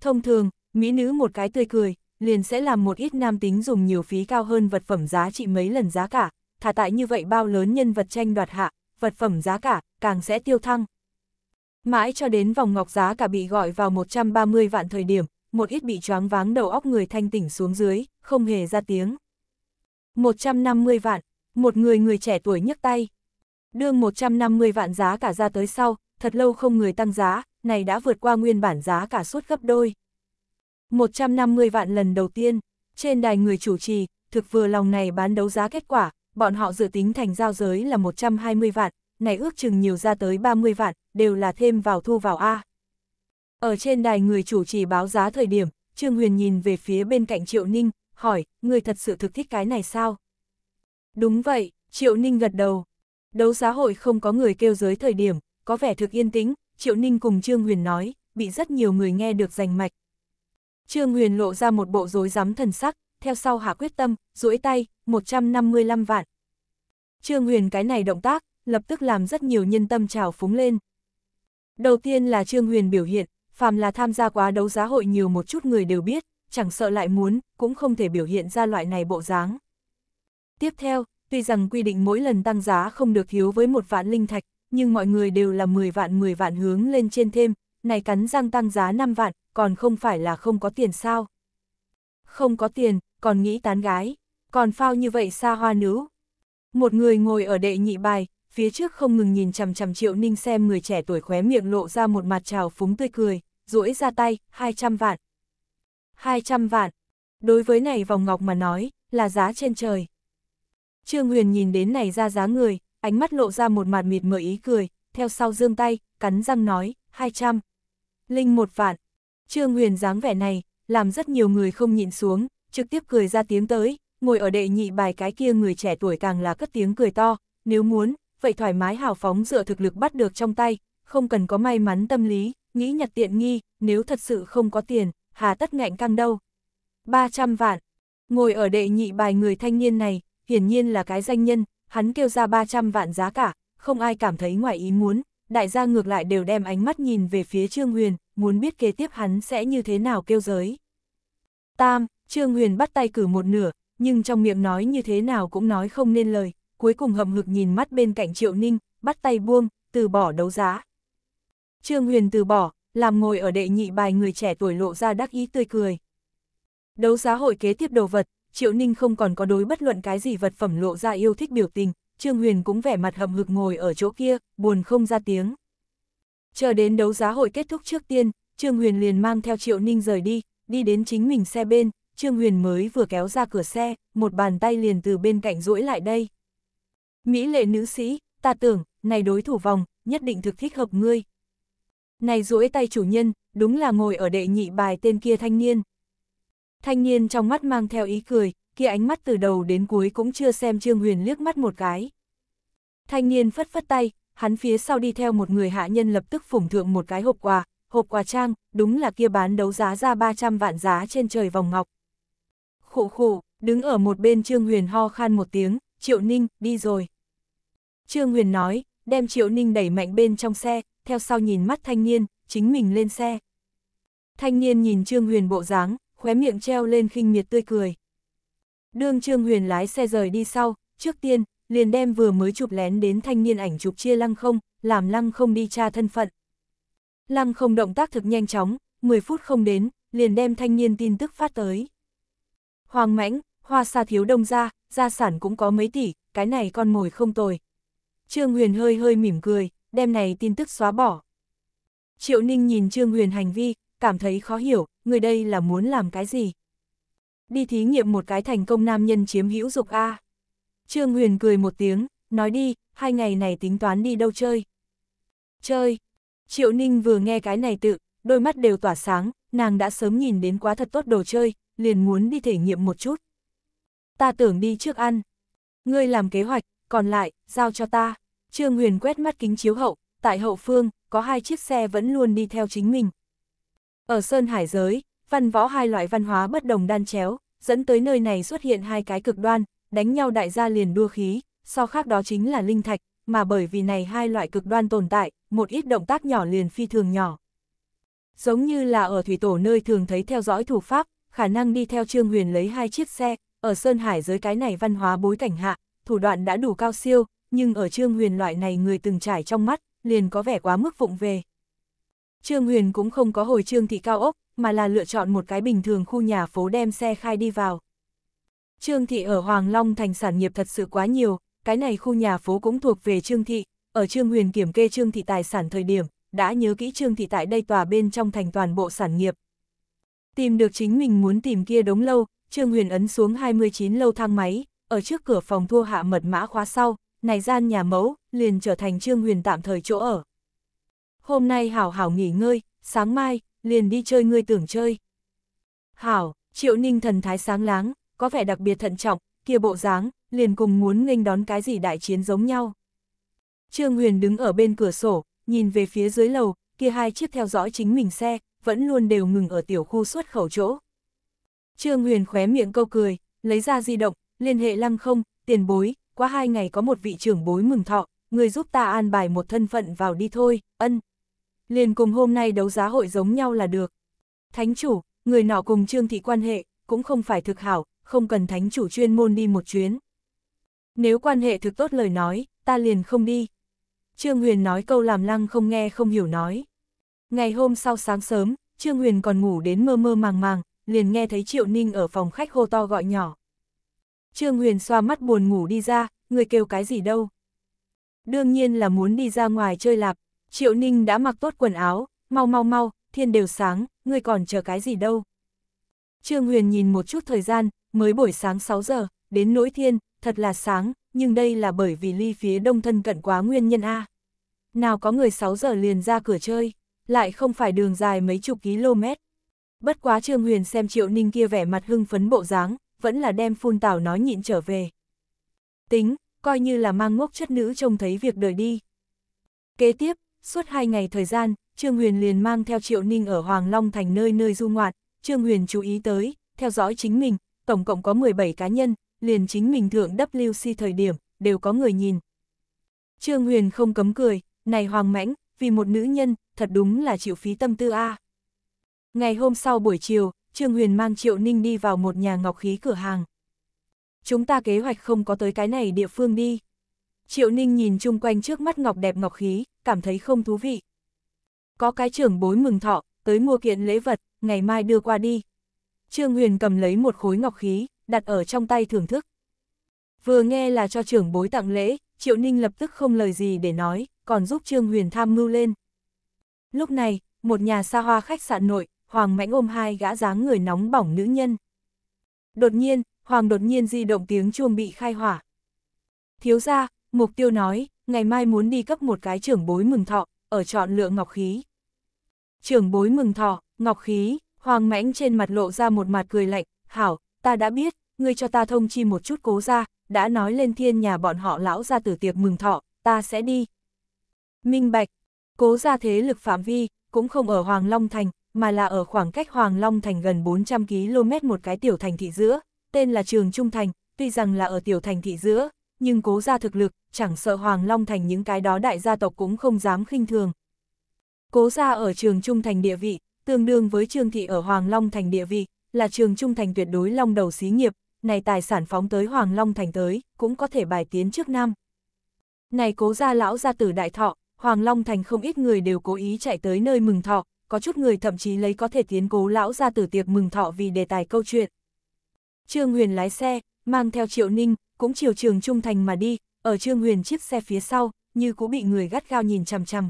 Thông thường, mỹ nữ một cái tươi cười, liền sẽ làm một ít nam tính dùng nhiều phí cao hơn vật phẩm giá trị mấy lần giá cả, thả tại như vậy bao lớn nhân vật tranh đoạt hạ, vật phẩm giá cả càng sẽ tiêu thăng. Mãi cho đến vòng ngọc giá cả bị gọi vào 130 vạn thời điểm, một ít bị choáng váng đầu óc người thanh tỉnh xuống dưới, không hề ra tiếng. 150 vạn, một người người trẻ tuổi nhấc tay. Đương 150 vạn giá cả ra tới sau, thật lâu không người tăng giá, này đã vượt qua nguyên bản giá cả suốt gấp đôi. 150 vạn lần đầu tiên, trên đài người chủ trì, thực vừa lòng này bán đấu giá kết quả, bọn họ dự tính thành giao giới là 120 vạn, này ước chừng nhiều ra tới 30 vạn, đều là thêm vào thu vào A. Ở trên đài người chủ trì báo giá thời điểm, Trương Huyền nhìn về phía bên cạnh Triệu Ninh, hỏi, người thật sự thực thích cái này sao? Đúng vậy, Triệu Ninh gật đầu. Đấu giá hội không có người kêu giới thời điểm, có vẻ thực yên tĩnh, Triệu Ninh cùng Trương Huyền nói, bị rất nhiều người nghe được rành mạch. Trương Huyền lộ ra một bộ rối rắm thần sắc, theo sau hạ quyết tâm, duỗi tay, 155 vạn. Trương Huyền cái này động tác, lập tức làm rất nhiều nhân tâm trào phúng lên. Đầu tiên là Trương Huyền biểu hiện, phàm là tham gia quá đấu giá hội nhiều một chút người đều biết, chẳng sợ lại muốn, cũng không thể biểu hiện ra loại này bộ dáng. Tiếp theo, tuy rằng quy định mỗi lần tăng giá không được hiếu với một vạn linh thạch, nhưng mọi người đều là 10 vạn 10 vạn hướng lên trên thêm, này cắn răng tăng giá 5 vạn, còn không phải là không có tiền sao. Không có tiền, còn nghĩ tán gái, còn phao như vậy xa hoa nữ. Một người ngồi ở đệ nhị bài, phía trước không ngừng nhìn chằm chằm triệu ninh xem người trẻ tuổi khóe miệng lộ ra một mặt trào phúng tươi cười, rũi ra tay, 200 vạn. 200 vạn. Đối với này vòng ngọc mà nói, là giá trên trời. Trương Huyền nhìn đến này ra giá người, ánh mắt lộ ra một mặt mịt mở ý cười, theo sau dương tay, cắn răng nói, 200. Linh một vạn. Trương Huyền dáng vẻ này, làm rất nhiều người không nhịn xuống, trực tiếp cười ra tiếng tới, ngồi ở đệ nhị bài cái kia người trẻ tuổi càng là cất tiếng cười to, nếu muốn, vậy thoải mái hào phóng dựa thực lực bắt được trong tay, không cần có may mắn tâm lý, nghĩ nhặt tiện nghi, nếu thật sự không có tiền, hà tất ngạnh căng đâu. 300 vạn. Ngồi ở đệ nhị bài người thanh niên này, hiển nhiên là cái danh nhân, hắn kêu ra 300 vạn giá cả, không ai cảm thấy ngoài ý muốn, đại gia ngược lại đều đem ánh mắt nhìn về phía Trương Huyền, muốn biết kế tiếp hắn sẽ như thế nào kêu giới. Tam, Trương Huyền bắt tay cử một nửa, nhưng trong miệng nói như thế nào cũng nói không nên lời, cuối cùng hầm hực nhìn mắt bên cạnh Triệu Ninh, bắt tay buông, từ bỏ đấu giá. Trương Huyền từ bỏ, làm ngồi ở đệ nhị bài người trẻ tuổi lộ ra đắc ý tươi cười. Đấu giá hội kế tiếp đồ vật, Triệu Ninh không còn có đối bất luận cái gì vật phẩm lộ ra yêu thích biểu tình, Trương Huyền cũng vẻ mặt hậm hực ngồi ở chỗ kia, buồn không ra tiếng. Chờ đến đấu giá hội kết thúc trước tiên, Trương Huyền liền mang theo Triệu Ninh rời đi, đi đến chính mình xe bên, Trương Huyền mới vừa kéo ra cửa xe, một bàn tay liền từ bên cạnh duỗi lại đây. Mỹ lệ nữ sĩ, ta tưởng, này đối thủ vòng, nhất định thực thích hợp ngươi. Này duỗi tay chủ nhân, đúng là ngồi ở đệ nhị bài tên kia thanh niên. Thanh niên trong mắt mang theo ý cười, kia ánh mắt từ đầu đến cuối cũng chưa xem Trương Huyền liếc mắt một cái. Thanh niên phất phất tay, hắn phía sau đi theo một người hạ nhân lập tức phủng thượng một cái hộp quà, hộp quà trang, đúng là kia bán đấu giá ra 300 vạn giá trên trời vòng ngọc. Khụ khụ, đứng ở một bên Trương Huyền ho khan một tiếng, Triệu Ninh, đi rồi. Trương Huyền nói, đem Triệu Ninh đẩy mạnh bên trong xe, theo sau nhìn mắt thanh niên, chính mình lên xe. Thanh niên nhìn Trương Huyền bộ dáng, khóe miệng treo lên khinh miệt tươi cười. Đương Trương Huyền lái xe rời đi sau, trước tiên, liền đem vừa mới chụp lén đến thanh niên ảnh chụp chia lăng không, làm lăng không đi tra thân phận. Lăng không động tác thực nhanh chóng, 10 phút không đến, liền đem thanh niên tin tức phát tới. Hoàng mãnh, hoa xa thiếu đông ra, gia sản cũng có mấy tỷ, cái này con mồi không tồi. Trương Huyền hơi hơi mỉm cười, đem này tin tức xóa bỏ. Triệu Ninh nhìn Trương Huyền hành vi, cảm thấy khó hiểu, người đây là muốn làm cái gì? Đi thí nghiệm một cái thành công nam nhân chiếm hữu dục A. À. Trương Huyền cười một tiếng, nói đi, hai ngày này tính toán đi đâu chơi? Chơi. Triệu Ninh vừa nghe cái này tự, đôi mắt đều tỏa sáng, nàng đã sớm nhìn đến quá thật tốt đồ chơi, liền muốn đi thể nghiệm một chút. Ta tưởng đi trước ăn. Ngươi làm kế hoạch, còn lại, giao cho ta. Trương Huyền quét mắt kính chiếu hậu, tại hậu phương, có hai chiếc xe vẫn luôn đi theo chính mình, ở Sơn Hải giới, văn võ hai loại văn hóa bất đồng đan chéo, dẫn tới nơi này xuất hiện hai cái cực đoan, đánh nhau đại gia liền đua khí, so khác đó chính là linh thạch, mà bởi vì này hai loại cực đoan tồn tại, một ít động tác nhỏ liền phi thường nhỏ. Giống như là ở thủy tổ nơi thường thấy theo dõi thủ pháp, khả năng đi theo Trương Huyền lấy hai chiếc xe, ở Sơn Hải giới cái này văn hóa bối cảnh hạ, thủ đoạn đã đủ cao siêu, nhưng ở Trương Huyền loại này người từng trải trong mắt, liền có vẻ quá mức vụng về. Trương Huyền cũng không có hồi trương thị cao ốc, mà là lựa chọn một cái bình thường khu nhà phố đem xe khai đi vào. Trương thị ở Hoàng Long thành sản nghiệp thật sự quá nhiều, cái này khu nhà phố cũng thuộc về Trương thị, ở Trương Huyền kiểm kê Trương thị tài sản thời điểm, đã nhớ kỹ Trương thị tại đây tòa bên trong thành toàn bộ sản nghiệp. Tìm được chính mình muốn tìm kia đống lâu, Trương Huyền ấn xuống 29 lâu thang máy, ở trước cửa phòng thua hạ mật mã khóa sau, này gian nhà mẫu, liền trở thành Trương Huyền tạm thời chỗ ở hôm nay Hảo Hảo nghỉ ngơi, sáng mai, liền đi chơi ngươi tưởng chơi. Hảo, Triệu Ninh thần thái sáng láng, có vẻ đặc biệt thận trọng, kia bộ dáng, liền cùng muốn nghênh đón cái gì đại chiến giống nhau. Trương Huyền đứng ở bên cửa sổ, nhìn về phía dưới lầu, kia hai chiếc theo dõi chính mình xe, vẫn luôn đều ngừng ở tiểu khu xuất khẩu chỗ. Trương Huyền khóe miệng câu cười, lấy ra di động, liên hệ lăng không, tiền bối, Qua hai ngày có một vị trưởng bối mừng thọ, người giúp ta an bài một thân phận vào đi thôi, ân liền cùng hôm nay đấu giá hội giống nhau là được. Thánh chủ, người nọ cùng Trương Thị quan hệ, cũng không phải thực hảo, không cần thánh chủ chuyên môn đi một chuyến. Nếu quan hệ thực tốt lời nói, ta liền không đi. Trương Huyền nói câu làm lăng không nghe không hiểu nói. Ngày hôm sau sáng sớm, Trương Huyền còn ngủ đến mơ mơ màng màng, liền nghe thấy Triệu Ninh ở phòng khách hô to gọi nhỏ. Trương Huyền xoa mắt buồn ngủ đi ra, người kêu cái gì đâu. Đương nhiên là muốn đi ra ngoài chơi lạp, Triệu Ninh đã mặc tốt quần áo, mau mau mau, thiên đều sáng, ngươi còn chờ cái gì đâu. Trương Huyền nhìn một chút thời gian, mới buổi sáng 6 giờ, đến nỗi thiên, thật là sáng, nhưng đây là bởi vì ly phía đông thân cận quá nguyên nhân A. Nào có người 6 giờ liền ra cửa chơi, lại không phải đường dài mấy chục km. Bất quá Trương Huyền xem Triệu Ninh kia vẻ mặt hưng phấn bộ dáng, vẫn là đem phun tảo nói nhịn trở về. Tính, coi như là mang ngốc chất nữ trông thấy việc đời đi. Kế tiếp, Suốt hai ngày thời gian, Trương Huyền liền mang theo Triệu Ninh ở Hoàng Long thành nơi nơi du ngoạn, Trương Huyền chú ý tới, theo dõi chính mình, tổng cộng có 17 cá nhân, liền chính mình thượng WC thời điểm, đều có người nhìn. Trương Huyền không cấm cười, này hoàng mãnh, vì một nữ nhân, thật đúng là chịu phí tâm tư a. Ngày hôm sau buổi chiều, Trương Huyền mang Triệu Ninh đi vào một nhà ngọc khí cửa hàng. Chúng ta kế hoạch không có tới cái này địa phương đi. Triệu Ninh nhìn chung quanh trước mắt ngọc đẹp ngọc khí, cảm thấy không thú vị. Có cái trưởng bối mừng thọ, tới mua kiện lễ vật, ngày mai đưa qua đi. Trương Huyền cầm lấy một khối ngọc khí, đặt ở trong tay thưởng thức. Vừa nghe là cho trưởng bối tặng lễ, Triệu Ninh lập tức không lời gì để nói, còn giúp Trương Huyền tham mưu lên. Lúc này, một nhà xa hoa khách sạn nội, Hoàng Mãnh ôm hai gã dáng người nóng bỏng nữ nhân. Đột nhiên, Hoàng đột nhiên di động tiếng chuông bị khai hỏa. Thiếu ra, Mục tiêu nói, ngày mai muốn đi cấp một cái trưởng bối mừng thọ, ở chọn lựa ngọc khí. Trưởng bối mừng thọ, ngọc khí, hoàng mãnh trên mặt lộ ra một mặt cười lạnh, hảo, ta đã biết, ngươi cho ta thông chi một chút cố ra, đã nói lên thiên nhà bọn họ lão ra tử tiệc mừng thọ, ta sẽ đi. Minh Bạch, cố ra thế lực phạm vi, cũng không ở Hoàng Long Thành, mà là ở khoảng cách Hoàng Long Thành gần 400 km một cái tiểu thành thị giữa, tên là Trường Trung Thành, tuy rằng là ở tiểu thành thị giữa, nhưng cố ra thực lực, chẳng sợ Hoàng Long Thành những cái đó đại gia tộc cũng không dám khinh thường. Cố ra ở trường Trung Thành địa vị, tương đương với trường Thị ở Hoàng Long Thành địa vị, là trường Trung Thành tuyệt đối long đầu xí nghiệp, này tài sản phóng tới Hoàng Long Thành tới, cũng có thể bài tiến trước năm. Này cố gia lão gia tử đại thọ, Hoàng Long Thành không ít người đều cố ý chạy tới nơi mừng thọ, có chút người thậm chí lấy có thể tiến cố lão gia tử tiệc mừng thọ vì đề tài câu chuyện. Trương Huyền lái xe, mang theo Triệu Ninh, cũng chiều trường trung thành mà đi, ở Trương Huyền chiếc xe phía sau, như cũng bị người gắt gao nhìn chằm chằm.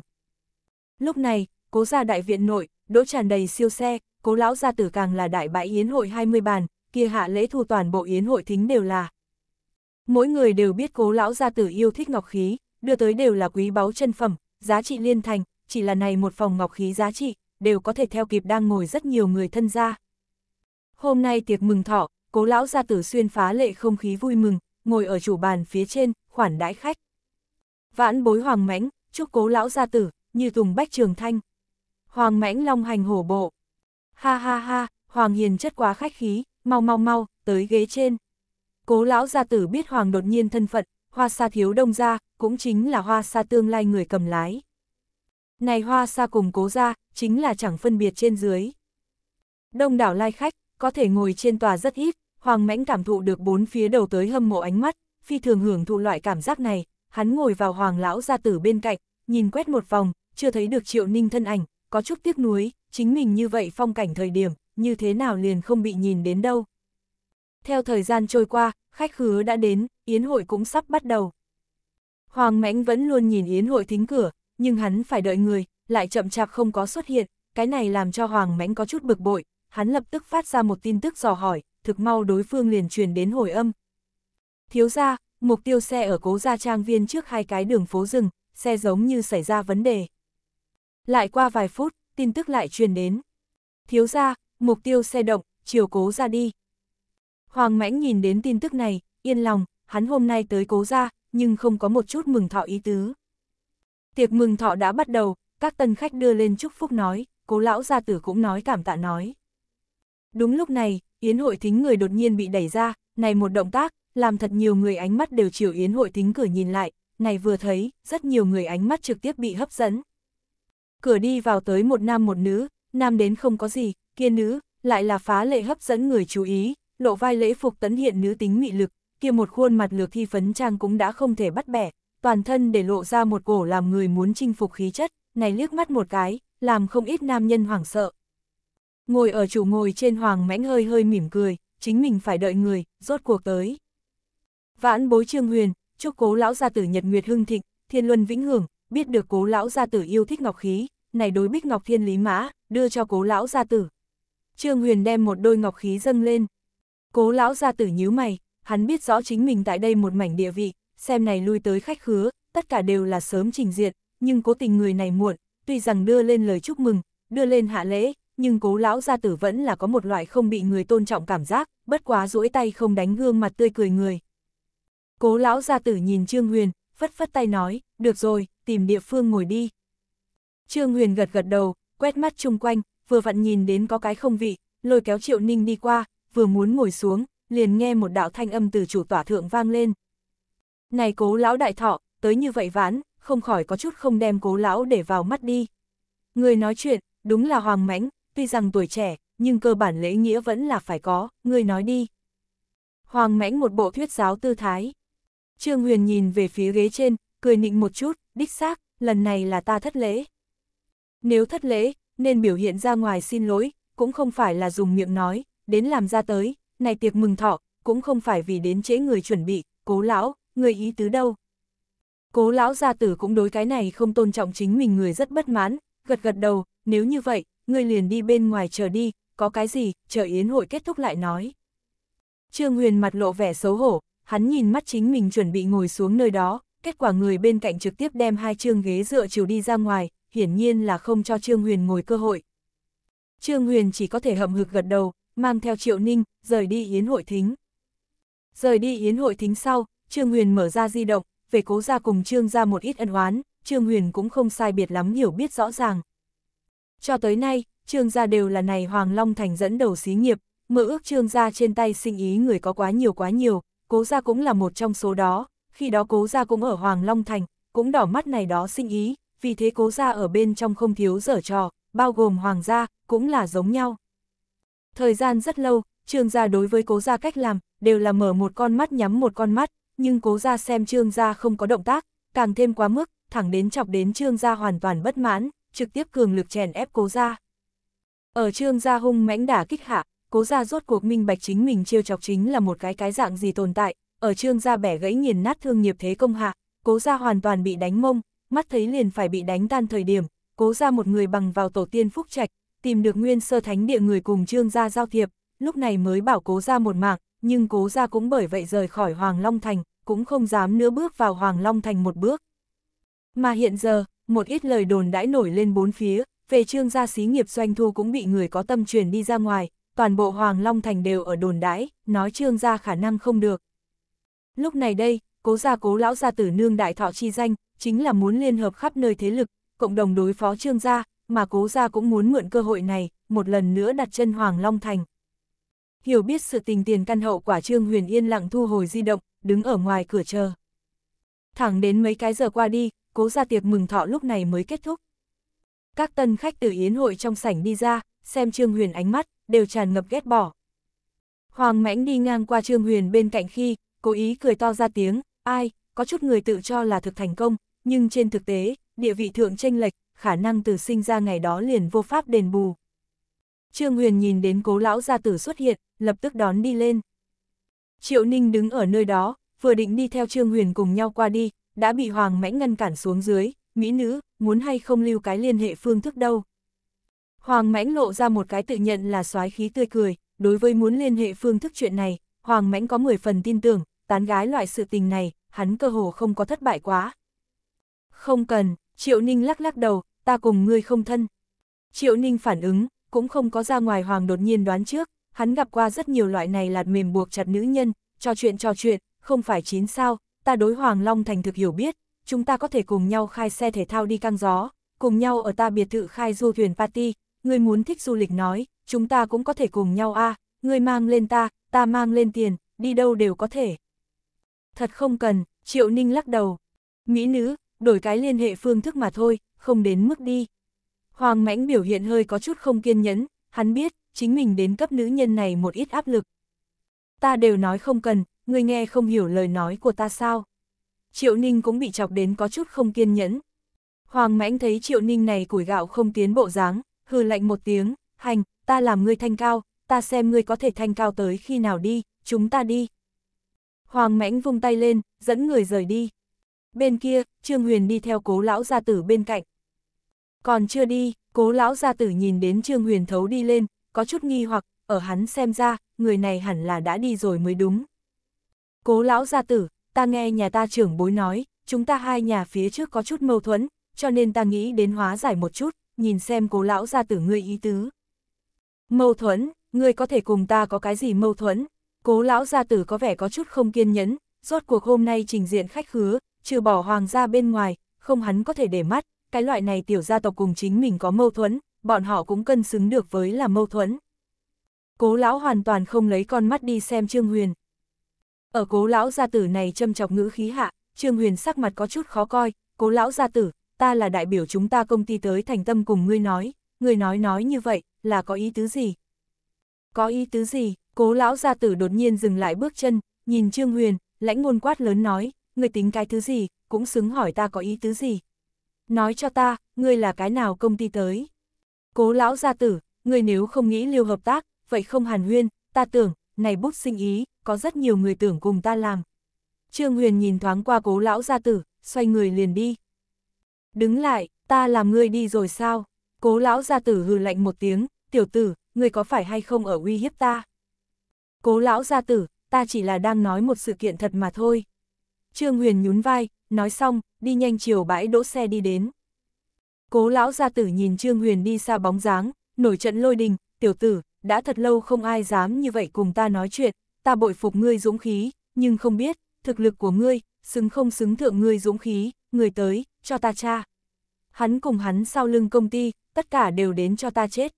Lúc này, cố ra đại viện nội, đỗ tràn đầy siêu xe, cố lão gia tử càng là đại bãi yến hội 20 bàn, kia hạ lễ thu toàn bộ yến hội thính đều là. Mỗi người đều biết cố lão gia tử yêu thích ngọc khí, đưa tới đều là quý báu chân phẩm, giá trị liên thành, chỉ là này một phòng ngọc khí giá trị, đều có thể theo kịp đang ngồi rất nhiều người thân gia. Hôm nay tiệc mừng thọ, cố lão gia tử xuyên phá lệ không khí vui mừng, ngồi ở chủ bàn phía trên, khoản đãi khách. Vãn bối hoàng mãnh, chúc cố lão gia tử, như tùng bách trường thanh. Hoàng mãnh long hành hổ bộ. Ha ha ha, hoàng hiền chất quá khách khí, mau mau mau, tới ghế trên. Cố lão gia tử biết hoàng đột nhiên thân phận, hoa sa thiếu đông gia, cũng chính là hoa sa tương lai người cầm lái. Này hoa sa cùng cố gia, chính là chẳng phân biệt trên dưới. Đông đảo lai khách, có thể ngồi trên tòa rất ít, Hoàng Mãnh cảm thụ được bốn phía đầu tới hâm mộ ánh mắt, phi thường hưởng thụ loại cảm giác này, hắn ngồi vào Hoàng lão gia tử bên cạnh, nhìn quét một vòng, chưa thấy được Triệu Ninh thân ảnh, có chút tiếc nuối, chính mình như vậy phong cảnh thời điểm, như thế nào liền không bị nhìn đến đâu. Theo thời gian trôi qua, khách khứa đã đến, yến hội cũng sắp bắt đầu. Hoàng Mãnh vẫn luôn nhìn yến hội thính cửa, nhưng hắn phải đợi người, lại chậm chạp không có xuất hiện, cái này làm cho Hoàng Mãnh có chút bực bội, hắn lập tức phát ra một tin tức dò hỏi, thực mau đối phương liền truyền đến hồi âm. Thiếu ra, mục tiêu xe ở cố gia trang viên trước hai cái đường phố rừng, xe giống như xảy ra vấn đề. Lại qua vài phút, tin tức lại truyền đến. Thiếu ra, mục tiêu xe động, chiều cố ra đi. Hoàng mãnh nhìn đến tin tức này, yên lòng, hắn hôm nay tới cố ra, nhưng không có một chút mừng thọ ý tứ. Tiệc mừng thọ đã bắt đầu, các tân khách đưa lên chúc phúc nói, cố lão gia tử cũng nói cảm tạ nói. Đúng lúc này, Yến hội thính người đột nhiên bị đẩy ra, này một động tác, làm thật nhiều người ánh mắt đều chiều Yến hội thính cửa nhìn lại, này vừa thấy, rất nhiều người ánh mắt trực tiếp bị hấp dẫn. Cửa đi vào tới một nam một nữ, nam đến không có gì, kia nữ, lại là phá lệ hấp dẫn người chú ý, lộ vai lễ phục tấn hiện nữ tính mị lực, kia một khuôn mặt lược thi phấn trang cũng đã không thể bắt bẻ, toàn thân để lộ ra một cổ làm người muốn chinh phục khí chất, này liếc mắt một cái, làm không ít nam nhân hoảng sợ, Ngồi ở chủ ngồi trên hoàng mãnh hơi hơi mỉm cười, chính mình phải đợi người, rốt cuộc tới. Vãn bối trương huyền, chúc cố lão gia tử nhật nguyệt hưng thịnh, thiên luân vĩnh hưởng, biết được cố lão gia tử yêu thích ngọc khí, này đối bích ngọc thiên lý mã, đưa cho cố lão gia tử. Trương huyền đem một đôi ngọc khí dâng lên. Cố lão gia tử nhíu mày, hắn biết rõ chính mình tại đây một mảnh địa vị, xem này lui tới khách khứa, tất cả đều là sớm trình diện, nhưng cố tình người này muộn, tuy rằng đưa lên lời chúc mừng, đưa lên hạ lễ, nhưng cố lão gia tử vẫn là có một loại không bị người tôn trọng cảm giác, bất quá duỗi tay không đánh gương mặt tươi cười người. Cố lão gia tử nhìn Trương Huyền, phất phất tay nói, được rồi, tìm địa phương ngồi đi. Trương Huyền gật gật đầu, quét mắt chung quanh, vừa vặn nhìn đến có cái không vị, lôi kéo Triệu Ninh đi qua, vừa muốn ngồi xuống, liền nghe một đạo thanh âm từ chủ tỏa thượng vang lên. Này cố lão đại thọ, tới như vậy ván, không khỏi có chút không đem cố lão để vào mắt đi. Người nói chuyện, đúng là hoàng mãnh, tuy rằng tuổi trẻ, nhưng cơ bản lễ nghĩa vẫn là phải có, ngươi nói đi. Hoàng mãnh một bộ thuyết giáo tư thái. Trương Huyền nhìn về phía ghế trên, cười nịnh một chút, đích xác, lần này là ta thất lễ. Nếu thất lễ, nên biểu hiện ra ngoài xin lỗi, cũng không phải là dùng miệng nói, đến làm ra tới, này tiệc mừng thọ, cũng không phải vì đến chế người chuẩn bị, cố lão, người ý tứ đâu. Cố lão gia tử cũng đối cái này không tôn trọng chính mình người rất bất mãn, gật gật đầu, nếu như vậy, ngươi liền đi bên ngoài chờ đi, có cái gì, chờ yến hội kết thúc lại nói. Trương Huyền mặt lộ vẻ xấu hổ, hắn nhìn mắt chính mình chuẩn bị ngồi xuống nơi đó, kết quả người bên cạnh trực tiếp đem hai trương ghế dựa chiều đi ra ngoài, hiển nhiên là không cho Trương Huyền ngồi cơ hội. Trương Huyền chỉ có thể hậm hực gật đầu, mang theo Triệu Ninh, rời đi yến hội thính. Rời đi yến hội thính sau, Trương Huyền mở ra di động, về cố ra cùng Trương ra một ít ân oán, Trương Huyền cũng không sai biệt lắm hiểu biết rõ ràng. Cho tới nay, trương gia đều là này Hoàng Long Thành dẫn đầu xí nghiệp, mơ ước trương gia trên tay sinh ý người có quá nhiều quá nhiều, cố gia cũng là một trong số đó, khi đó cố gia cũng ở Hoàng Long Thành, cũng đỏ mắt này đó sinh ý, vì thế cố gia ở bên trong không thiếu dở trò, bao gồm hoàng gia, cũng là giống nhau. Thời gian rất lâu, trương gia đối với cố gia cách làm, đều là mở một con mắt nhắm một con mắt, nhưng cố gia xem trương gia không có động tác, càng thêm quá mức, thẳng đến chọc đến trương gia hoàn toàn bất mãn, trực tiếp cường lực chèn ép cố gia. Ở trương gia hung mãnh đả kích hạ, cố gia rốt cuộc minh bạch chính mình chiêu chọc chính là một cái cái dạng gì tồn tại, ở trương gia bẻ gãy nghiền nát thương nghiệp thế công hạ, cố gia hoàn toàn bị đánh mông, mắt thấy liền phải bị đánh tan thời điểm, cố gia một người bằng vào tổ tiên phúc trạch, tìm được nguyên sơ thánh địa người cùng trương gia giao thiệp, lúc này mới bảo cố gia một mạng, nhưng cố gia cũng bởi vậy rời khỏi Hoàng Long Thành, cũng không dám nữa bước vào Hoàng Long Thành một bước. Mà hiện giờ, một ít lời đồn đãi nổi lên bốn phía, về trương gia xí nghiệp doanh thu cũng bị người có tâm truyền đi ra ngoài, toàn bộ Hoàng Long Thành đều ở đồn đãi, nói trương gia khả năng không được. Lúc này đây, cố gia cố lão gia tử nương đại thọ chi danh, chính là muốn liên hợp khắp nơi thế lực, cộng đồng đối phó trương gia, mà cố gia cũng muốn mượn cơ hội này, một lần nữa đặt chân Hoàng Long Thành. Hiểu biết sự tình tiền căn hậu quả trương huyền yên lặng thu hồi di động, đứng ở ngoài cửa chờ. Thẳng đến mấy cái giờ qua đi, cố ra tiệc mừng thọ lúc này mới kết thúc. Các tân khách từ yến hội trong sảnh đi ra, xem Trương Huyền ánh mắt, đều tràn ngập ghét bỏ. Hoàng mãnh đi ngang qua Trương Huyền bên cạnh khi, cố ý cười to ra tiếng, ai, có chút người tự cho là thực thành công, nhưng trên thực tế, địa vị thượng tranh lệch, khả năng từ sinh ra ngày đó liền vô pháp đền bù. Trương Huyền nhìn đến cố lão gia tử xuất hiện, lập tức đón đi lên. Triệu Ninh đứng ở nơi đó, vừa định đi theo Trương Huyền cùng nhau qua đi, đã bị Hoàng Mãnh ngăn cản xuống dưới, mỹ nữ, muốn hay không lưu cái liên hệ phương thức đâu. Hoàng Mãnh lộ ra một cái tự nhận là soái khí tươi cười, đối với muốn liên hệ phương thức chuyện này, Hoàng Mãnh có 10 phần tin tưởng, tán gái loại sự tình này, hắn cơ hồ không có thất bại quá. Không cần, Triệu Ninh lắc lắc đầu, ta cùng ngươi không thân. Triệu Ninh phản ứng, cũng không có ra ngoài Hoàng đột nhiên đoán trước, hắn gặp qua rất nhiều loại này lạt mềm buộc chặt nữ nhân, trò chuyện trò chuyện, không phải chín sao, ta đối Hoàng Long Thành thực hiểu biết, chúng ta có thể cùng nhau khai xe thể thao đi căng gió, cùng nhau ở ta biệt thự khai du thuyền party, ngươi muốn thích du lịch nói, chúng ta cũng có thể cùng nhau a, à, ngươi mang lên ta, ta mang lên tiền, đi đâu đều có thể. Thật không cần, Triệu Ninh lắc đầu. Mỹ nữ, đổi cái liên hệ phương thức mà thôi, không đến mức đi. Hoàng Mãnh biểu hiện hơi có chút không kiên nhẫn, hắn biết, chính mình đến cấp nữ nhân này một ít áp lực. Ta đều nói không cần, ngươi nghe không hiểu lời nói của ta sao? Triệu Ninh cũng bị chọc đến có chút không kiên nhẫn. Hoàng mãnh thấy Triệu Ninh này củi gạo không tiến bộ dáng, hừ lạnh một tiếng, hành, ta làm ngươi thanh cao, ta xem ngươi có thể thanh cao tới khi nào đi, chúng ta đi. Hoàng mãnh vung tay lên, dẫn người rời đi. Bên kia, Trương Huyền đi theo cố lão gia tử bên cạnh. Còn chưa đi, cố lão gia tử nhìn đến Trương Huyền thấu đi lên, có chút nghi hoặc, ở hắn xem ra, người này hẳn là đã đi rồi mới đúng. Cố lão gia tử, ta nghe nhà ta trưởng bối nói, chúng ta hai nhà phía trước có chút mâu thuẫn, cho nên ta nghĩ đến hóa giải một chút, nhìn xem cố lão gia tử ngươi ý tứ. Mâu thuẫn, ngươi có thể cùng ta có cái gì mâu thuẫn? Cố lão gia tử có vẻ có chút không kiên nhẫn, rốt cuộc hôm nay trình diện khách khứa, trừ bỏ hoàng gia bên ngoài, không hắn có thể để mắt, cái loại này tiểu gia tộc cùng chính mình có mâu thuẫn, bọn họ cũng cân xứng được với là mâu thuẫn. Cố lão hoàn toàn không lấy con mắt đi xem Trương Huyền, ở cố lão gia tử này châm chọc ngữ khí hạ, Trương Huyền sắc mặt có chút khó coi, cố lão gia tử, ta là đại biểu chúng ta công ty tới thành tâm cùng ngươi nói, ngươi nói nói như vậy, là có ý tứ gì? Có ý tứ gì? Cố lão gia tử đột nhiên dừng lại bước chân, nhìn Trương Huyền, lãnh ngôn quát lớn nói, ngươi tính cái thứ gì, cũng xứng hỏi ta có ý tứ gì? Nói cho ta, ngươi là cái nào công ty tới? Cố lão gia tử, ngươi nếu không nghĩ liêu hợp tác, vậy không hàn huyên, ta tưởng, này bút sinh ý, có rất nhiều người tưởng cùng ta làm. Trương Huyền nhìn thoáng qua cố lão gia tử, xoay người liền đi. Đứng lại, ta làm ngươi đi rồi sao? Cố lão gia tử hừ lạnh một tiếng, tiểu tử, ngươi có phải hay không ở uy hiếp ta? Cố lão gia tử, ta chỉ là đang nói một sự kiện thật mà thôi. Trương Huyền nhún vai, nói xong, đi nhanh chiều bãi đỗ xe đi đến. Cố lão gia tử nhìn Trương Huyền đi xa bóng dáng, nổi trận lôi đình, tiểu tử, đã thật lâu không ai dám như vậy cùng ta nói chuyện, ta bội phục ngươi dũng khí, nhưng không biết, thực lực của ngươi, xứng không xứng thượng ngươi dũng khí, người tới, cho ta cha. Hắn cùng hắn sau lưng công ty, tất cả đều đến cho ta chết.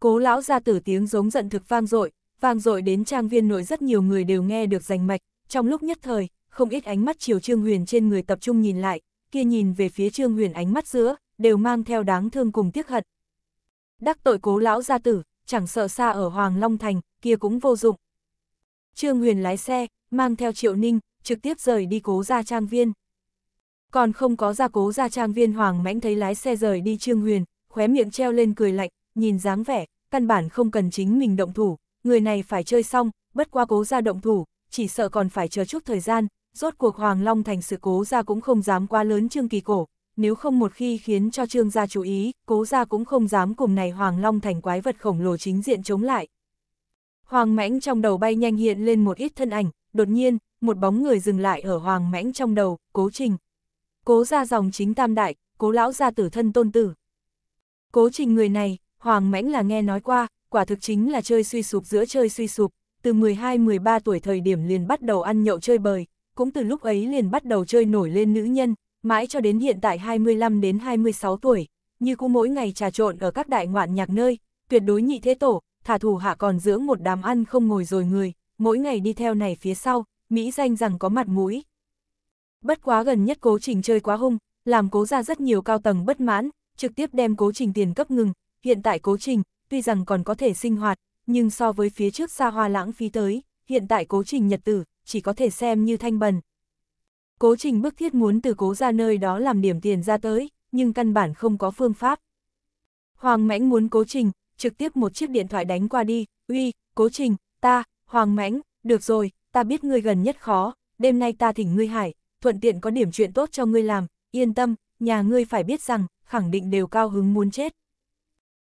Cố lão ra tử tiếng giống giận thực vang dội, vang dội đến trang viên nội rất nhiều người đều nghe được rành mạch, trong lúc nhất thời, không ít ánh mắt chiều Trương Huyền trên người tập trung nhìn lại, kia nhìn về phía Trương Huyền ánh mắt giữa, đều mang theo đáng thương cùng tiếc hận. Đắc tội cố lão gia tử, chẳng sợ xa ở Hoàng Long Thành, kia cũng vô dụng. Trương Huyền lái xe, mang theo Triệu Ninh, trực tiếp rời đi cố gia trang viên. Còn không có gia cố gia trang viên Hoàng Mãnh thấy lái xe rời đi Trương Huyền, khóe miệng treo lên cười lạnh, nhìn dáng vẻ, căn bản không cần chính mình động thủ, người này phải chơi xong, bất qua cố gia động thủ, chỉ sợ còn phải chờ chút thời gian, rốt cuộc Hoàng Long thành sự cố gia cũng không dám quá lớn Trương Kỳ Cổ, nếu không một khi khiến cho Trương gia chú ý, cố gia cũng không dám cùng này Hoàng Long thành quái vật khổng lồ chính diện chống lại, Hoàng mãnh trong đầu bay nhanh hiện lên một ít thân ảnh, đột nhiên, một bóng người dừng lại ở hoàng mãnh trong đầu, cố trình. Cố ra dòng chính tam đại, cố lão gia tử thân tôn tử. Cố trình người này, hoàng mãnh là nghe nói qua, quả thực chính là chơi suy sụp giữa chơi suy sụp, từ 12-13 tuổi thời điểm liền bắt đầu ăn nhậu chơi bời, cũng từ lúc ấy liền bắt đầu chơi nổi lên nữ nhân, mãi cho đến hiện tại 25 đến 26 tuổi, như cũng mỗi ngày trà trộn ở các đại ngoạn nhạc nơi, tuyệt đối nhị thế tổ, thả thủ hạ còn dưỡng một đám ăn không ngồi rồi người, mỗi ngày đi theo này phía sau, Mỹ danh rằng có mặt mũi. Bất quá gần nhất cố trình chơi quá hung, làm cố ra rất nhiều cao tầng bất mãn, trực tiếp đem cố trình tiền cấp ngừng, hiện tại cố trình, tuy rằng còn có thể sinh hoạt, nhưng so với phía trước xa hoa lãng phí tới, hiện tại cố trình nhật tử, chỉ có thể xem như thanh bần. Cố trình bức thiết muốn từ cố ra nơi đó làm điểm tiền ra tới, nhưng căn bản không có phương pháp. Hoàng mãnh muốn cố trình, trực tiếp một chiếc điện thoại đánh qua đi, uy, cố trình, ta, hoàng mãnh, được rồi, ta biết ngươi gần nhất khó, đêm nay ta thỉnh ngươi hải, thuận tiện có điểm chuyện tốt cho ngươi làm, yên tâm, nhà ngươi phải biết rằng, khẳng định đều cao hứng muốn chết.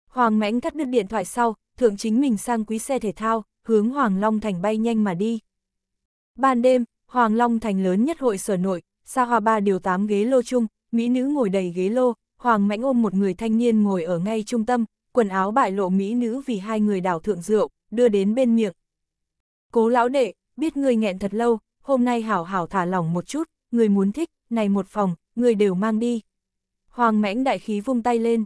Hoàng mãnh cắt đứt điện thoại sau, thượng chính mình sang quý xe thể thao, hướng Hoàng Long Thành bay nhanh mà đi. Ban đêm, Hoàng Long Thành lớn nhất hội sở nội, xa hoa ba điều tám ghế lô chung, mỹ nữ ngồi đầy ghế lô, Hoàng Mãnh ôm một người thanh niên ngồi ở ngay trung tâm, quần áo bại lộ mỹ nữ vì hai người đảo thượng rượu, đưa đến bên miệng. Cố lão đệ, biết ngươi nghẹn thật lâu, hôm nay hảo hảo thả lỏng một chút, người muốn thích, này một phòng, người đều mang đi. Hoàng mãnh đại khí vung tay lên.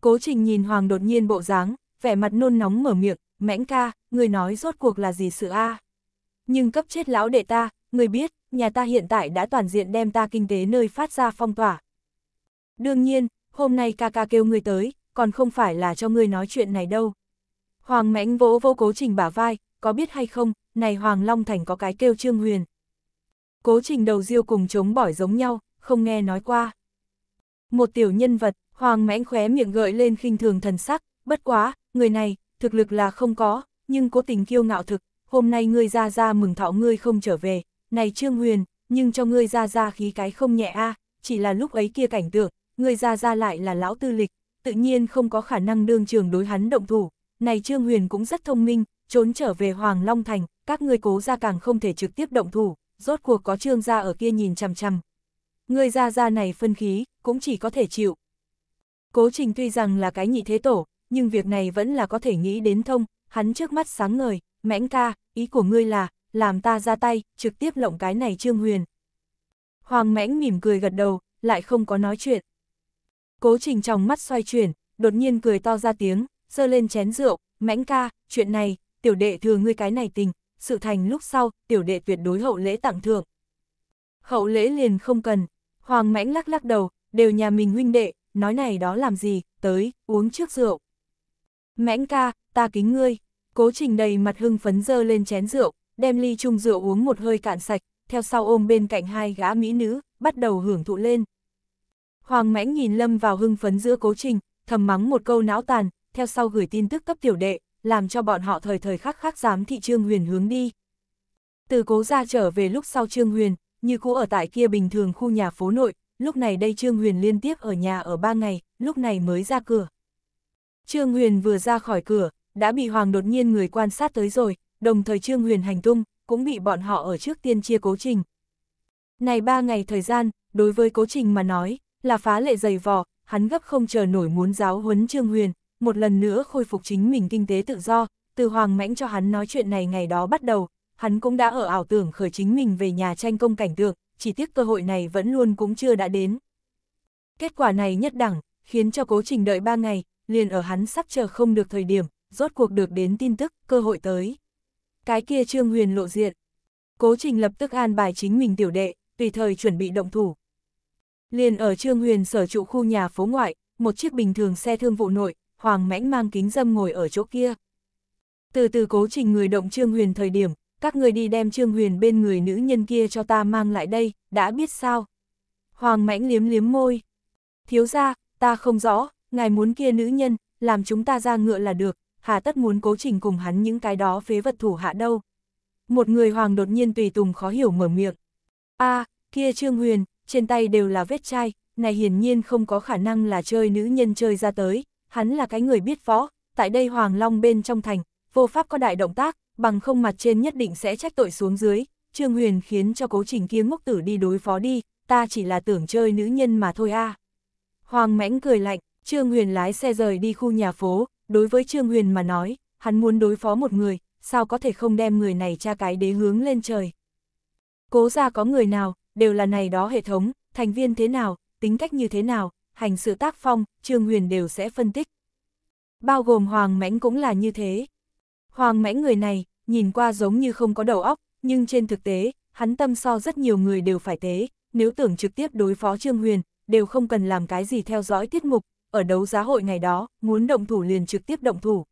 Cố trình nhìn Hoàng đột nhiên bộ dáng, vẻ mặt nôn nóng mở miệng, mãnh ca, người nói rốt cuộc là gì sự a? Nhưng cấp chết lão đệ ta, người biết, nhà ta hiện tại đã toàn diện đem ta kinh tế nơi phát ra phong tỏa. Đương nhiên, hôm nay ca ca kêu người tới, còn không phải là cho ngươi nói chuyện này đâu. Hoàng mãnh vỗ vô cố trình bả vai, có biết hay không, này Hoàng Long Thành có cái kêu trương huyền. Cố trình đầu diêu cùng chống bỏi giống nhau, không nghe nói qua. Một tiểu nhân vật, Hoàng mãnh khóe miệng gợi lên khinh thường thần sắc, bất quá, người này, thực lực là không có, nhưng cố tình kiêu ngạo thực, hôm nay ngươi ra ra mừng thọ ngươi không trở về, này trương huyền, nhưng cho ngươi ra ra khí cái không nhẹ a chỉ là lúc ấy kia cảnh tượng, ngươi ra ra lại là lão tư lịch, tự nhiên không có khả năng đương trường đối hắn động thủ. Này Trương Huyền cũng rất thông minh, trốn trở về Hoàng Long Thành, các ngươi cố ra càng không thể trực tiếp động thủ, rốt cuộc có Trương gia ở kia nhìn chằm chằm. Người ra ra này phân khí, cũng chỉ có thể chịu. Cố Trình tuy rằng là cái nhị thế tổ, nhưng việc này vẫn là có thể nghĩ đến thông, hắn trước mắt sáng ngời, mãnh ca, ý của ngươi là, làm ta ra tay, trực tiếp lộng cái này Trương Huyền. Hoàng mãnh mỉm cười gật đầu, lại không có nói chuyện. Cố trình trong mắt xoay chuyển, đột nhiên cười to ra tiếng, giơ lên chén rượu, mãnh ca, chuyện này, tiểu đệ thừa ngươi cái này tình, sự thành lúc sau, tiểu đệ tuyệt đối hậu lễ tặng thưởng. Hậu lễ liền không cần, hoàng mãnh lắc lắc đầu, đều nhà mình huynh đệ, nói này đó làm gì, tới, uống trước rượu. Mãnh ca, ta kính ngươi, cố trình đầy mặt hưng phấn dơ lên chén rượu, đem ly chung rượu uống một hơi cạn sạch, theo sau ôm bên cạnh hai gã mỹ nữ, bắt đầu hưởng thụ lên. Hoàng mãnh nhìn lâm vào hưng phấn giữa cố trình, thầm mắng một câu não tàn, theo sau gửi tin tức cấp tiểu đệ, làm cho bọn họ thời thời khắc khắc dám thị Trương Huyền hướng đi. Từ cố ra trở về lúc sau Trương Huyền, như cũ ở tại kia bình thường khu nhà phố nội, lúc này đây Trương Huyền liên tiếp ở nhà ở ba ngày, lúc này mới ra cửa. Trương Huyền vừa ra khỏi cửa, đã bị Hoàng đột nhiên người quan sát tới rồi, đồng thời Trương Huyền hành tung, cũng bị bọn họ ở trước tiên chia cố trình. Này ba ngày thời gian, đối với cố trình mà nói, là phá lệ dày vò, hắn gấp không chờ nổi muốn giáo huấn Trương Huyền, một lần nữa khôi phục chính mình kinh tế tự do, từ Hoàng Mãnh cho hắn nói chuyện này ngày đó bắt đầu, hắn cũng đã ở ảo tưởng khởi chính mình về nhà tranh công cảnh tượng, chỉ tiếc cơ hội này vẫn luôn cũng chưa đã đến. Kết quả này nhất đẳng, khiến cho cố trình đợi ba ngày, liền ở hắn sắp chờ không được thời điểm, rốt cuộc được đến tin tức, cơ hội tới. Cái kia Trương Huyền lộ diện. Cố trình lập tức an bài chính mình tiểu đệ, tùy thời chuẩn bị động thủ, Liền ở Trương Huyền sở trụ khu nhà phố ngoại, một chiếc bình thường xe thương vụ nội, Hoàng Mãnh mang kính dâm ngồi ở chỗ kia. Từ từ cố trình người động Trương Huyền thời điểm, các người đi đem Trương Huyền bên người nữ nhân kia cho ta mang lại đây, đã biết sao? Hoàng Mãnh liếm liếm môi. Thiếu ra, ta không rõ, ngài muốn kia nữ nhân, làm chúng ta ra ngựa là được, hà tất muốn cố trình cùng hắn những cái đó phế vật thủ hạ đâu. Một người hoàng đột nhiên tùy tùng khó hiểu mở miệng. a à, kia Trương Huyền, trên tay đều là vết chai, này hiển nhiên không có khả năng là chơi nữ nhân chơi ra tới, hắn là cái người biết võ, tại đây Hoàng Long bên trong thành, vô pháp có đại động tác, bằng không mặt trên nhất định sẽ trách tội xuống dưới, Trương Huyền khiến cho cố trình kia ngốc tử đi đối phó đi, ta chỉ là tưởng chơi nữ nhân mà thôi a. Hoàng mãnh cười lạnh, Trương Huyền lái xe rời đi khu nhà phố, đối với Trương Huyền mà nói, hắn muốn đối phó một người, sao có thể không đem người này tra cái đế hướng lên trời. Cố ra có người nào, đều là này đó hệ thống, thành viên thế nào, tính cách như thế nào, hành sự tác phong, Trương Huyền đều sẽ phân tích. Bao gồm Hoàng Mãnh cũng là như thế. Hoàng Mãnh người này, nhìn qua giống như không có đầu óc, nhưng trên thực tế, hắn tâm so rất nhiều người đều phải tế, nếu tưởng trực tiếp đối phó Trương Huyền, đều không cần làm cái gì theo dõi tiết mục, ở đấu giá hội ngày đó, muốn động thủ liền trực tiếp động thủ.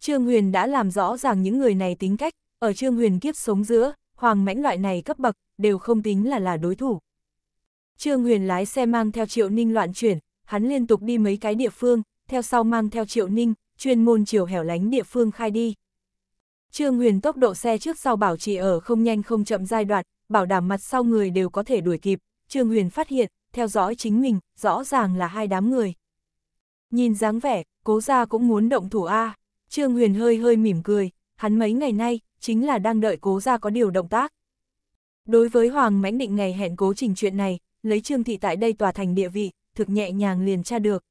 Trương Huyền đã làm rõ ràng những người này tính cách, ở Trương Huyền kiếp sống giữa, Hoàng Mãnh loại này cấp bậc, đều không tính là là đối thủ. Trương Huyền lái xe mang theo Triệu Ninh loạn chuyển, hắn liên tục đi mấy cái địa phương, theo sau mang theo Triệu Ninh, chuyên môn chiều hẻo lánh địa phương khai đi. Trương Huyền tốc độ xe trước sau bảo trì ở không nhanh không chậm giai đoạn, bảo đảm mặt sau người đều có thể đuổi kịp. Trương Huyền phát hiện, theo dõi chính mình, rõ ràng là hai đám người. Nhìn dáng vẻ, cố ra cũng muốn động thủ A. Trương Huyền hơi hơi mỉm cười, hắn mấy ngày nay, chính là đang đợi cố ra có điều động tác. Đối với Hoàng Mãnh Định ngày hẹn cố trình chuyện này, lấy Trương Thị tại đây tòa thành địa vị, thực nhẹ nhàng liền tra được.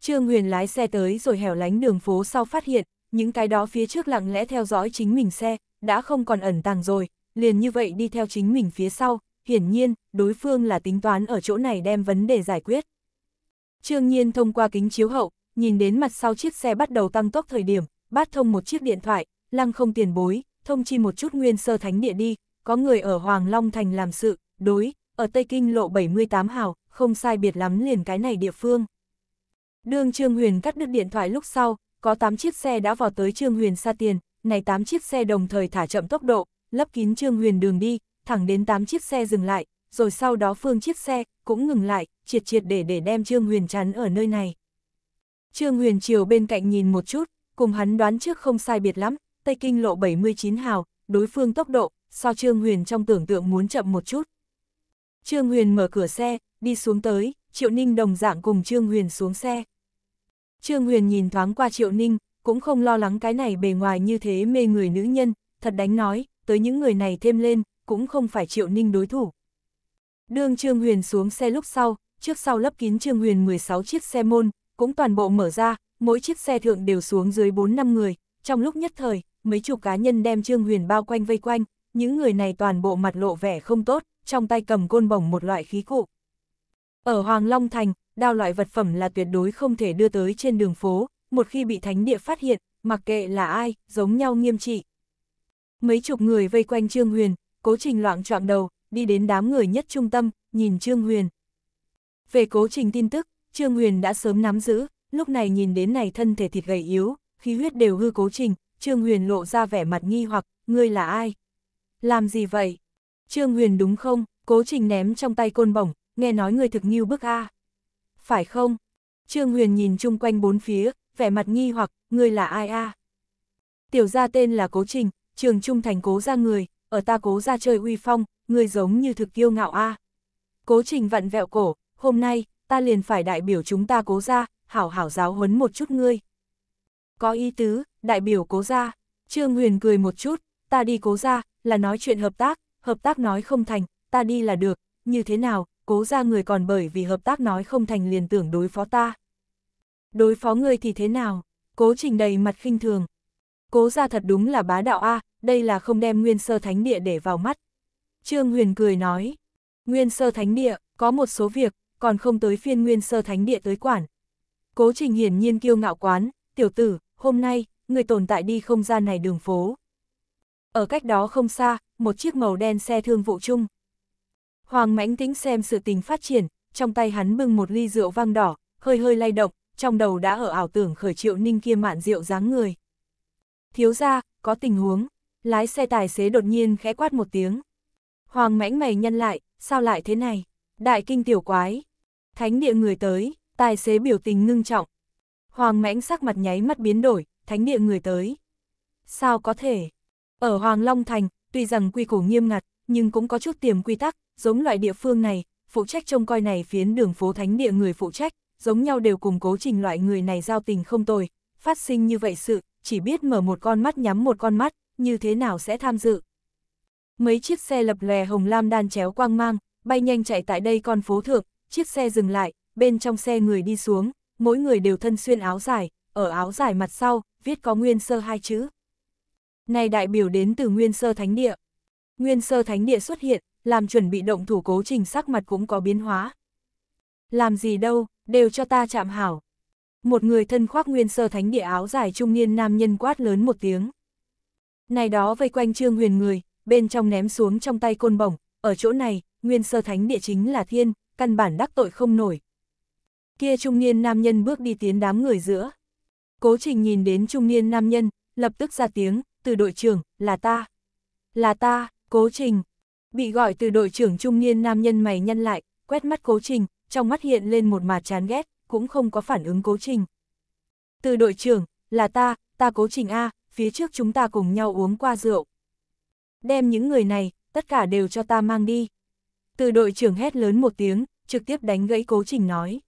Trương Huyền lái xe tới rồi hẻo lánh đường phố sau phát hiện, những cái đó phía trước lặng lẽ theo dõi chính mình xe, đã không còn ẩn tàng rồi, liền như vậy đi theo chính mình phía sau, hiển nhiên, đối phương là tính toán ở chỗ này đem vấn đề giải quyết. Trương Nhiên thông qua kính chiếu hậu, nhìn đến mặt sau chiếc xe bắt đầu tăng tốc thời điểm, bát thông một chiếc điện thoại, lăng không tiền bối, thông chi một chút nguyên sơ thánh địa đi, có người ở Hoàng Long Thành làm sự, đối, ở Tây Kinh lộ 78 hào, không sai biệt lắm liền cái này địa phương. Đường Trương Huyền cắt đứt điện thoại lúc sau, có 8 chiếc xe đã vào tới Trương Huyền xa tiền, này 8 chiếc xe đồng thời thả chậm tốc độ, lấp kín Trương Huyền đường đi, thẳng đến 8 chiếc xe dừng lại, rồi sau đó phương chiếc xe cũng ngừng lại, triệt triệt để để đem Trương Huyền chắn ở nơi này. Trương Huyền chiều bên cạnh nhìn một chút, Cùng hắn đoán trước không sai biệt lắm, Tây Kinh lộ 79 hào, đối phương tốc độ, so Trương Huyền trong tưởng tượng muốn chậm một chút. Trương Huyền mở cửa xe, đi xuống tới, Triệu Ninh đồng dạng cùng Trương Huyền xuống xe. Trương Huyền nhìn thoáng qua Triệu Ninh, cũng không lo lắng cái này bề ngoài như thế mê người nữ nhân, thật đánh nói, tới những người này thêm lên, cũng không phải Triệu Ninh đối thủ. Đương Trương Huyền xuống xe lúc sau, trước sau lấp kín Trương Huyền 16 chiếc xe môn, cũng toàn bộ mở ra, mỗi chiếc xe thượng đều xuống dưới 4-5 người, trong lúc nhất thời, mấy chục cá nhân đem Trương Huyền bao quanh vây quanh, những người này toàn bộ mặt lộ vẻ không tốt, trong tay cầm côn bổng một loại khí cụ. Ở Hoàng Long Thành, đao loại vật phẩm là tuyệt đối không thể đưa tới trên đường phố, một khi bị thánh địa phát hiện, mặc kệ là ai, giống nhau nghiêm trị. Mấy chục người vây quanh Trương Huyền, cố trình loạn trọng đầu, đi đến đám người nhất trung tâm, nhìn Trương Huyền. Về cố trình tin tức, Trương Huyền đã sớm nắm giữ, lúc này nhìn đến này thân thể thịt gầy yếu, khí huyết đều hư cố trình, Trương Huyền lộ ra vẻ mặt nghi hoặc, ngươi là ai? Làm gì vậy? Trương Huyền đúng không? Cố trình ném trong tay côn bổng, nghe nói ngươi thực nghiêu bức A. Phải không? Trương Huyền nhìn chung quanh bốn phía, vẻ mặt nghi hoặc, ngươi là ai A? Tiểu gia tên là Cố Trình, trường trung thành cố ra người, ở ta cố ra chơi uy phong, ngươi giống như thực kiêu ngạo A. Cố Trình vặn vẹo cổ, hôm nay, ta liền phải đại biểu chúng ta cố ra, hảo hảo giáo huấn một chút ngươi. Có ý tứ, đại biểu cố ra, Trương Huyền cười một chút, ta đi cố ra, là nói chuyện hợp tác, hợp tác nói không thành, ta đi là được, như thế nào, cố ra người còn bởi vì hợp tác nói không thành liền tưởng đối phó ta. Đối phó người thì thế nào, cố trình đầy mặt khinh thường. Cố ra thật đúng là bá đạo A, đây là không đem nguyên sơ thánh địa để vào mắt. Trương Huyền cười nói, nguyên sơ thánh địa, có một số việc, còn không tới phiên nguyên sơ thánh địa tới quản, Cố Trình hiển nhiên kiêu ngạo quán, tiểu tử, hôm nay, người tồn tại đi không gian này đường phố. Ở cách đó không xa, một chiếc màu đen xe thương vụ chung. Hoàng mãnh tĩnh xem sự tình phát triển, trong tay hắn bưng một ly rượu vang đỏ, hơi hơi lay động, trong đầu đã ở ảo tưởng khởi triệu ninh kia mạn rượu dáng người. Thiếu ra, có tình huống, lái xe tài xế đột nhiên khẽ quát một tiếng. Hoàng mãnh mày nhân lại, sao lại thế này? Đại kinh tiểu quái. Thánh địa người tới, Tài xế biểu tình ngưng trọng. Hoàng mãnh sắc mặt nháy mắt biến đổi, thánh địa người tới. Sao có thể? Ở Hoàng Long Thành, tuy rằng quy củ nghiêm ngặt, nhưng cũng có chút tiềm quy tắc, giống loại địa phương này, phụ trách trông coi này phiến đường phố thánh địa người phụ trách, giống nhau đều cùng cố trình loại người này giao tình không tồi, phát sinh như vậy sự, chỉ biết mở một con mắt nhắm một con mắt, như thế nào sẽ tham dự. Mấy chiếc xe lập lè hồng lam đan chéo quang mang, bay nhanh chạy tại đây con phố thượng, chiếc xe dừng lại, bên trong xe người đi xuống, mỗi người đều thân xuyên áo dài, ở áo dài mặt sau, viết có nguyên sơ hai chữ. Này đại biểu đến từ nguyên sơ thánh địa. Nguyên sơ thánh địa xuất hiện, làm chuẩn bị động thủ cố trình sắc mặt cũng có biến hóa. Làm gì đâu, đều cho ta chạm hảo. Một người thân khoác nguyên sơ thánh địa áo dài trung niên nam nhân quát lớn một tiếng. Này đó vây quanh trương huyền người, bên trong ném xuống trong tay côn bổng, ở chỗ này, nguyên sơ thánh địa chính là thiên, căn bản đắc tội không nổi, Kia trung niên nam nhân bước đi tiến đám người giữa. Cố trình nhìn đến trung niên nam nhân, lập tức ra tiếng, từ đội trưởng, là ta. Là ta, cố trình. Bị gọi từ đội trưởng trung niên nam nhân mày nhăn lại, quét mắt cố trình, trong mắt hiện lên một mặt chán ghét, cũng không có phản ứng cố trình. Từ đội trưởng, là ta, ta cố trình A, phía trước chúng ta cùng nhau uống qua rượu. Đem những người này, tất cả đều cho ta mang đi. Từ đội trưởng hét lớn một tiếng, trực tiếp đánh gãy cố trình nói.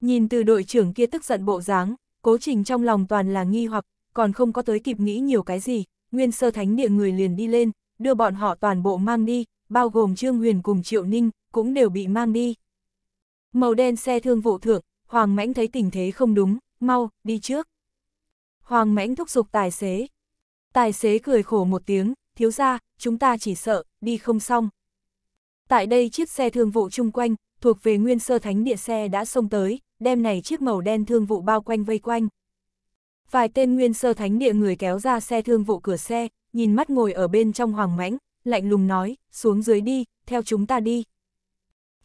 Nhìn từ đội trưởng kia tức giận bộ dáng, cố trình trong lòng toàn là nghi hoặc, còn không có tới kịp nghĩ nhiều cái gì, nguyên sơ thánh địa người liền đi lên, đưa bọn họ toàn bộ mang đi, bao gồm Trương Huyền cùng Triệu Ninh, cũng đều bị mang đi. Màu đen xe thương vụ thượng, Hoàng Mãnh thấy tình thế không đúng, mau, đi trước. Hoàng Mãnh thúc giục tài xế. Tài xế cười khổ một tiếng, thiếu ra, chúng ta chỉ sợ, đi không xong. Tại đây chiếc xe thương vụ chung quanh, thuộc về nguyên sơ thánh địa xe đã xông tới, đem này chiếc màu đen thương vụ bao quanh vây quanh. Vài tên nguyên sơ thánh địa người kéo ra xe thương vụ cửa xe, nhìn mắt ngồi ở bên trong hoàng mãnh, lạnh lùng nói, xuống dưới đi, theo chúng ta đi.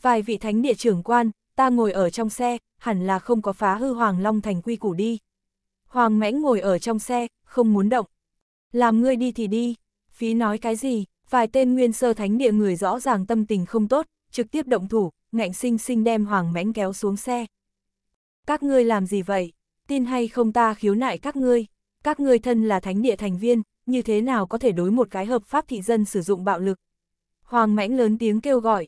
Vài vị thánh địa trưởng quan, ta ngồi ở trong xe, hẳn là không có phá hư Hoàng Long thành quy củ đi. Hoàng mãnh ngồi ở trong xe, không muốn động. Làm ngươi đi thì đi, phí nói cái gì, vài tên nguyên sơ thánh địa người rõ ràng tâm tình không tốt, trực tiếp động thủ, ngạnh sinh sinh đem Hoàng Mãnh kéo xuống xe. Các ngươi làm gì vậy? Tin hay không ta khiếu nại các ngươi? Các ngươi thân là thánh địa thành viên, như thế nào có thể đối một cái hợp pháp thị dân sử dụng bạo lực? Hoàng Mãnh lớn tiếng kêu gọi.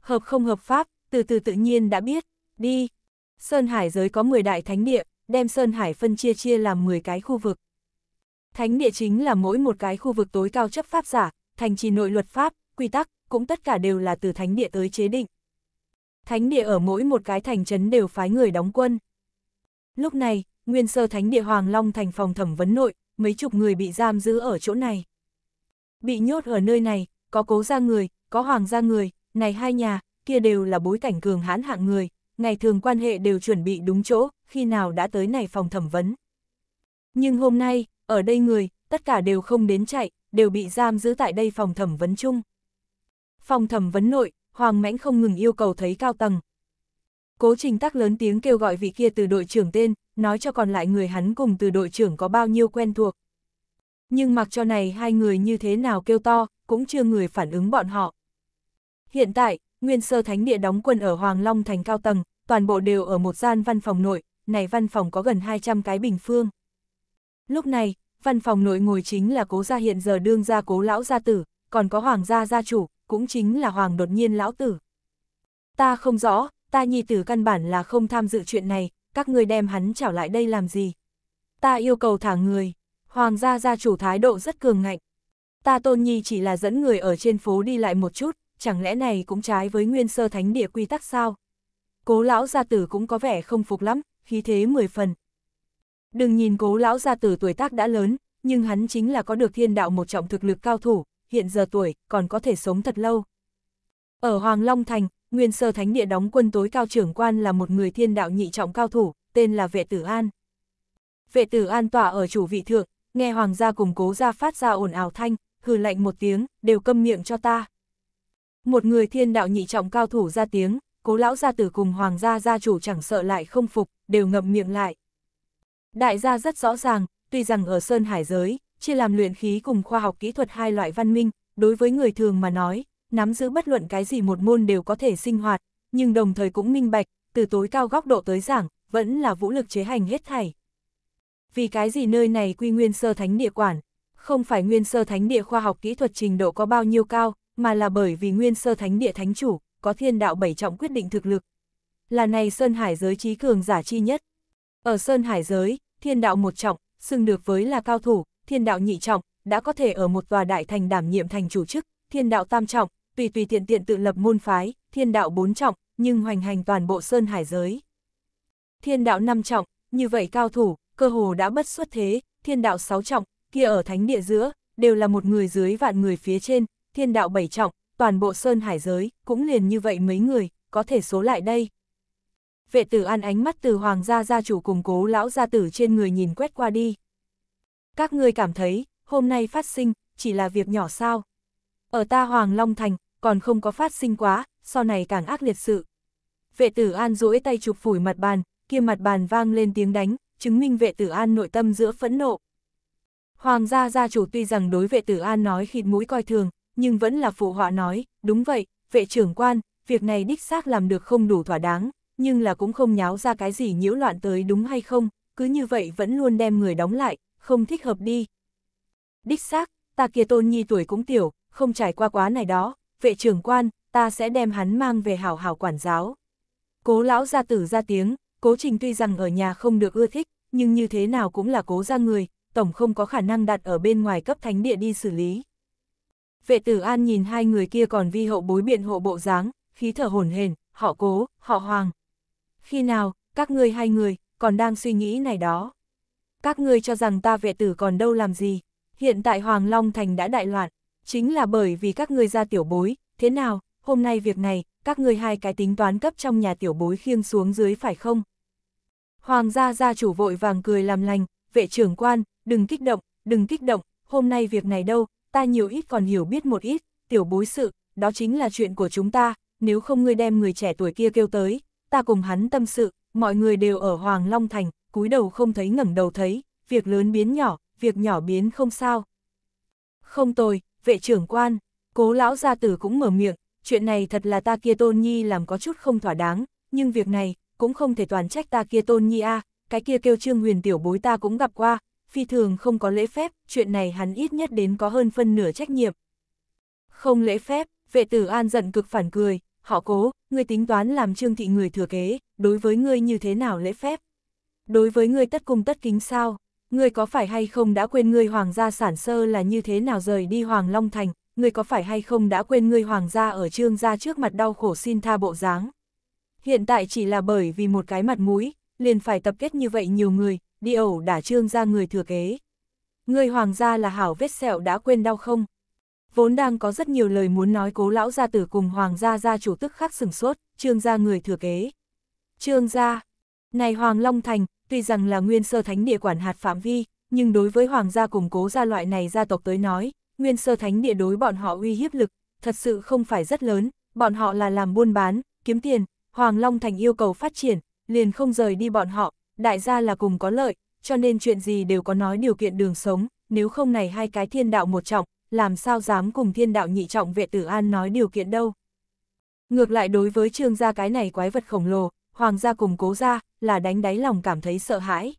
Hợp không hợp pháp, từ từ tự nhiên đã biết. Đi! Sơn Hải giới có 10 đại thánh địa, đem Sơn Hải phân chia chia làm 10 cái khu vực. Thánh địa chính là mỗi một cái khu vực tối cao chấp pháp giả, thành trì nội luật pháp, quy tắc, cũng tất cả đều là từ thánh địa tới chế định thánh địa ở mỗi một cái thành trấn đều phái người đóng quân. Lúc này, nguyên sơ thánh địa Hoàng Long thành phòng thẩm vấn nội, mấy chục người bị giam giữ ở chỗ này. Bị nhốt ở nơi này, có cố gia người, có hoàng gia người, này hai nhà, kia đều là bối cảnh cường hãn hạng người, ngày thường quan hệ đều chuẩn bị đúng chỗ, khi nào đã tới này phòng thẩm vấn. Nhưng hôm nay, ở đây người, tất cả đều không đến chạy, đều bị giam giữ tại đây phòng thẩm vấn chung. Phòng thẩm vấn nội, Hoàng Mãnh không ngừng yêu cầu thấy cao tầng. Cố trình tắc lớn tiếng kêu gọi vị kia từ đội trưởng tên, nói cho còn lại người hắn cùng từ đội trưởng có bao nhiêu quen thuộc. Nhưng mặc cho này hai người như thế nào kêu to, cũng chưa người phản ứng bọn họ. Hiện tại, Nguyên Sơ Thánh Địa đóng quân ở Hoàng Long thành cao tầng, toàn bộ đều ở một gian văn phòng nội, này văn phòng có gần 200 cái bình phương. Lúc này, văn phòng nội ngồi chính là cố gia hiện giờ đương gia cố lão gia tử, còn có hoàng gia gia chủ, cũng chính là hoàng đột nhiên lão tử. Ta không rõ, ta nhi tử căn bản là không tham dự chuyện này, các người đem hắn trảo lại đây làm gì. Ta yêu cầu thả người, hoàng gia gia chủ thái độ rất cường ngạnh. Ta tôn nhi chỉ là dẫn người ở trên phố đi lại một chút, chẳng lẽ này cũng trái với nguyên sơ thánh địa quy tắc sao? Cố lão gia tử cũng có vẻ không phục lắm, khí thế mười phần. Đừng nhìn cố lão gia tử tuổi tác đã lớn, nhưng hắn chính là có được thiên đạo một trọng thực lực cao thủ, hiện giờ tuổi, còn có thể sống thật lâu. Ở Hoàng Long Thành, nguyên sơ thánh địa đóng quân tối cao trưởng quan là một người thiên đạo nhị trọng cao thủ, tên là Vệ Tử An. Vệ Tử An tỏa ở chủ vị thượng, nghe Hoàng gia cùng cố ra phát ra ồn ào thanh, hừ lạnh một tiếng, đều câm miệng cho ta. Một người thiên đạo nhị trọng cao thủ ra tiếng, cố lão gia tử cùng Hoàng gia gia chủ chẳng sợ lại không phục, đều ngậm miệng lại. Đại gia rất rõ ràng, tuy rằng ở Sơn Hải giới, chia làm luyện khí cùng khoa học kỹ thuật hai loại văn minh, đối với người thường mà nói, nắm giữ bất luận cái gì một môn đều có thể sinh hoạt, nhưng đồng thời cũng minh bạch, từ tối cao góc độ tới giảng, vẫn là vũ lực chế hành hết thảy. Vì cái gì nơi này quy nguyên sơ thánh địa quản, không phải nguyên sơ thánh địa khoa học kỹ thuật trình độ có bao nhiêu cao, mà là bởi vì nguyên sơ thánh địa thánh chủ, có thiên đạo bảy trọng quyết định thực lực. Là này Sơn Hải giới trí cường giả chi nhất. Ở Sơn Hải giới, thiên đạo một trọng, xưng được với là cao thủ, thiên đạo nhị trọng, đã có thể ở một tòa đại thành đảm nhiệm thành chủ chức, thiên đạo tam trọng, tùy tùy tiện tiện tự lập môn phái, thiên đạo bốn trọng, nhưng hoành hành toàn bộ sơn hải giới. Thiên đạo năm trọng, như vậy cao thủ, cơ hồ đã bất xuất thế, thiên đạo sáu trọng, kia ở thánh địa giữa, đều là một người dưới vạn người phía trên, thiên đạo bảy trọng, toàn bộ sơn hải giới, cũng liền như vậy mấy người, có thể số lại đây. Vệ tử an ánh mắt từ hoàng gia gia chủ cùng cố lão gia tử trên người nhìn quét qua đi. Các ngươi cảm thấy, hôm nay phát sinh, chỉ là việc nhỏ sao. Ở ta Hoàng Long Thành, còn không có phát sinh quá, sau này càng ác liệt sự. Vệ tử an duỗi tay chụp phủi mặt bàn, kia mặt bàn vang lên tiếng đánh, chứng minh vệ tử an nội tâm giữa phẫn nộ. Hoàng gia gia chủ tuy rằng đối vệ tử an nói khịt mũi coi thường, nhưng vẫn là phụ họa nói, đúng vậy, vệ trưởng quan, việc này đích xác làm được không đủ thỏa đáng, nhưng là cũng không nháo ra cái gì nhiễu loạn tới đúng hay không, cứ như vậy vẫn luôn đem người đóng lại, không thích hợp đi. Đích xác, ta kia tôn nhi tuổi cũng tiểu, không trải qua quá này đó, vệ trưởng quan, ta sẽ đem hắn mang về hảo hảo quản giáo. Cố lão gia tử ra tiếng, cố trình tuy rằng ở nhà không được ưa thích, nhưng như thế nào cũng là cố ra người, tổng không có khả năng đặt ở bên ngoài cấp thánh địa đi xử lý. Vệ tử an nhìn hai người kia còn vi hậu bối biện hộ bộ dáng, khí thở hồn hền, họ cố, họ hoàng. Khi nào, các ngươi hai người, còn đang suy nghĩ này đó các ngươi cho rằng ta vệ tử còn đâu làm gì, hiện tại Hoàng Long Thành đã đại loạn, chính là bởi vì các ngươi ra tiểu bối, thế nào, hôm nay việc này, các ngươi hai cái tính toán cấp trong nhà tiểu bối khiêng xuống dưới phải không? Hoàng gia gia chủ vội vàng cười làm lành, vệ trưởng quan, đừng kích động, đừng kích động, hôm nay việc này đâu, ta nhiều ít còn hiểu biết một ít, tiểu bối sự, đó chính là chuyện của chúng ta, nếu không ngươi đem người trẻ tuổi kia kêu tới, ta cùng hắn tâm sự, mọi người đều ở Hoàng Long Thành, cúi đầu không thấy ngẩng đầu thấy, việc lớn biến nhỏ, việc nhỏ biến không sao. Không tồi, vệ trưởng quan, cố lão gia tử cũng mở miệng, chuyện này thật là ta kia tôn nhi làm có chút không thỏa đáng, nhưng việc này cũng không thể toàn trách ta kia tôn nhi a à, cái kia kêu trương huyền tiểu bối ta cũng gặp qua, phi thường không có lễ phép, chuyện này hắn ít nhất đến có hơn phân nửa trách nhiệm. Không lễ phép, vệ tử an giận cực phản cười, họ cố, ngươi tính toán làm trương thị người thừa kế, đối với ngươi như thế nào lễ phép đối với ngươi tất cung tất kính sao, ngươi có phải hay không đã quên ngươi hoàng gia sản sơ là như thế nào rời đi Hoàng Long Thành, ngươi có phải hay không đã quên ngươi hoàng gia ở trương gia trước mặt đau khổ xin tha bộ dáng. Hiện tại chỉ là bởi vì một cái mặt mũi, liền phải tập kết như vậy nhiều người, đi ẩu đả trương gia người thừa kế. Ngươi hoàng gia là hảo vết sẹo đã quên đau không? Vốn đang có rất nhiều lời muốn nói cố lão gia tử cùng hoàng gia gia chủ tức khắc sửng sốt, trương gia người thừa kế. Trương gia, này Hoàng Long Thành, tuy rằng là nguyên sơ thánh địa quản hạt phạm vi, nhưng đối với hoàng gia củng cố gia loại này gia tộc tới nói, nguyên sơ thánh địa đối bọn họ uy hiếp lực, thật sự không phải rất lớn, bọn họ là làm buôn bán, kiếm tiền, Hoàng Long Thành yêu cầu phát triển, liền không rời đi bọn họ, đại gia là cùng có lợi, cho nên chuyện gì đều có nói điều kiện đường sống, nếu không này hai cái thiên đạo một trọng, làm sao dám cùng thiên đạo nhị trọng vệ tử an nói điều kiện đâu. Ngược lại đối với trương gia cái này quái vật khổng lồ, hoàng gia củng cố gia, là đánh đáy lòng cảm thấy sợ hãi.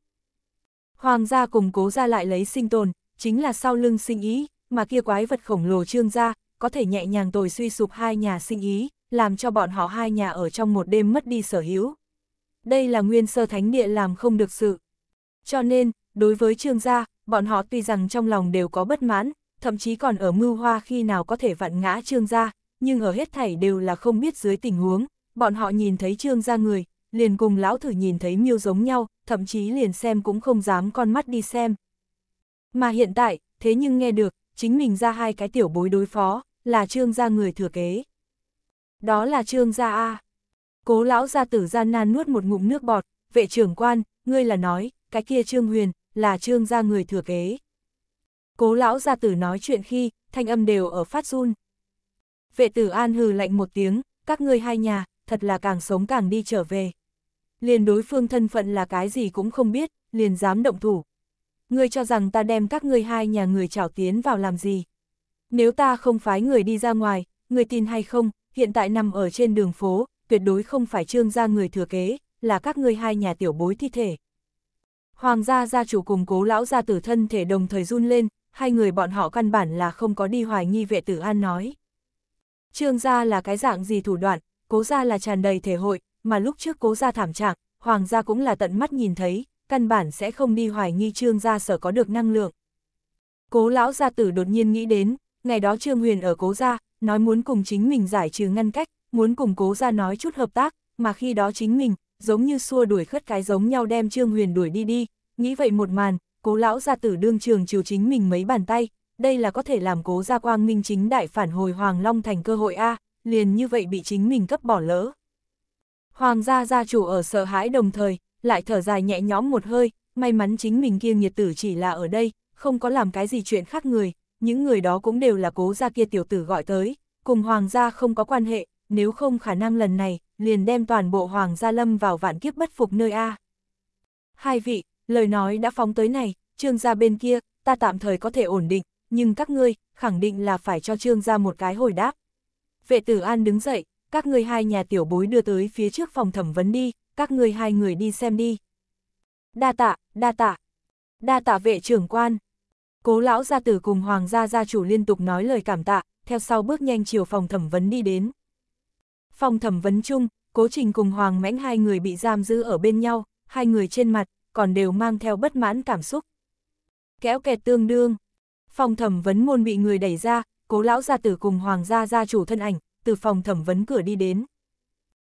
Hoàng gia cùng cố ra lại lấy sinh tồn, chính là sau lưng sinh ý, mà kia quái vật khổng lồ trương gia, có thể nhẹ nhàng tồi suy sụp hai nhà sinh ý, làm cho bọn họ hai nhà ở trong một đêm mất đi sở hữu. Đây là nguyên sơ thánh địa làm không được sự. Cho nên, đối với trương gia, bọn họ tuy rằng trong lòng đều có bất mãn, thậm chí còn ở mưu hoa khi nào có thể vặn ngã trương gia, nhưng ở hết thảy đều là không biết dưới tình huống, bọn họ nhìn thấy trương gia người, liền cùng lão thử nhìn thấy miêu giống nhau, thậm chí liền xem cũng không dám con mắt đi xem. Mà hiện tại, thế nhưng nghe được, chính mình ra hai cái tiểu bối đối phó, là trương gia người thừa kế. Đó là trương gia A. Cố lão gia tử gian nan nuốt một ngụm nước bọt, vệ trưởng quan, ngươi là nói, cái kia trương huyền, là trương gia người thừa kế. Cố lão gia tử nói chuyện khi, thanh âm đều ở phát run. Vệ tử an hừ lạnh một tiếng, các ngươi hai nhà, thật là càng sống càng đi trở về liền đối phương thân phận là cái gì cũng không biết, liền dám động thủ. Ngươi cho rằng ta đem các ngươi hai nhà người trảo tiến vào làm gì? Nếu ta không phái người đi ra ngoài, người tin hay không, hiện tại nằm ở trên đường phố, tuyệt đối không phải trương gia người thừa kế, là các ngươi hai nhà tiểu bối thi thể. Hoàng gia gia chủ cùng cố lão gia tử thân thể đồng thời run lên, hai người bọn họ căn bản là không có đi hoài nghi vệ tử an nói. Trương gia là cái dạng gì thủ đoạn, cố gia là tràn đầy thể hội, mà lúc trước cố ra thảm trạng, hoàng gia cũng là tận mắt nhìn thấy, căn bản sẽ không đi hoài nghi trương gia sở có được năng lượng. Cố lão gia tử đột nhiên nghĩ đến, ngày đó trương huyền ở cố gia, nói muốn cùng chính mình giải trừ ngăn cách, muốn cùng cố gia nói chút hợp tác, mà khi đó chính mình, giống như xua đuổi khất cái giống nhau đem trương huyền đuổi đi đi, nghĩ vậy một màn, cố lão gia tử đương trường chiều chính mình mấy bàn tay, đây là có thể làm cố gia quang minh chính đại phản hồi Hoàng Long thành cơ hội A, liền như vậy bị chính mình cấp bỏ lỡ. Hoàng gia gia chủ ở sợ hãi đồng thời, lại thở dài nhẹ nhõm một hơi, may mắn chính mình kia nhiệt tử chỉ là ở đây, không có làm cái gì chuyện khác người, những người đó cũng đều là cố gia kia tiểu tử gọi tới, cùng hoàng gia không có quan hệ, nếu không khả năng lần này, liền đem toàn bộ hoàng gia lâm vào vạn kiếp bất phục nơi A. Hai vị, lời nói đã phóng tới này, trương gia bên kia, ta tạm thời có thể ổn định, nhưng các ngươi, khẳng định là phải cho trương gia một cái hồi đáp. Vệ tử an đứng dậy, các ngươi hai nhà tiểu bối đưa tới phía trước phòng thẩm vấn đi, các ngươi hai người đi xem đi. Đa tạ, đa tạ, đa tạ vệ trưởng quan. Cố lão gia tử cùng hoàng gia gia chủ liên tục nói lời cảm tạ, theo sau bước nhanh chiều phòng thẩm vấn đi đến. Phòng thẩm vấn chung, cố trình cùng hoàng mãnh hai người bị giam giữ ở bên nhau, hai người trên mặt, còn đều mang theo bất mãn cảm xúc. Kéo kẹt tương đương. Phòng thẩm vấn môn bị người đẩy ra, cố lão gia tử cùng hoàng gia gia chủ thân ảnh, từ phòng thẩm vấn cửa đi đến.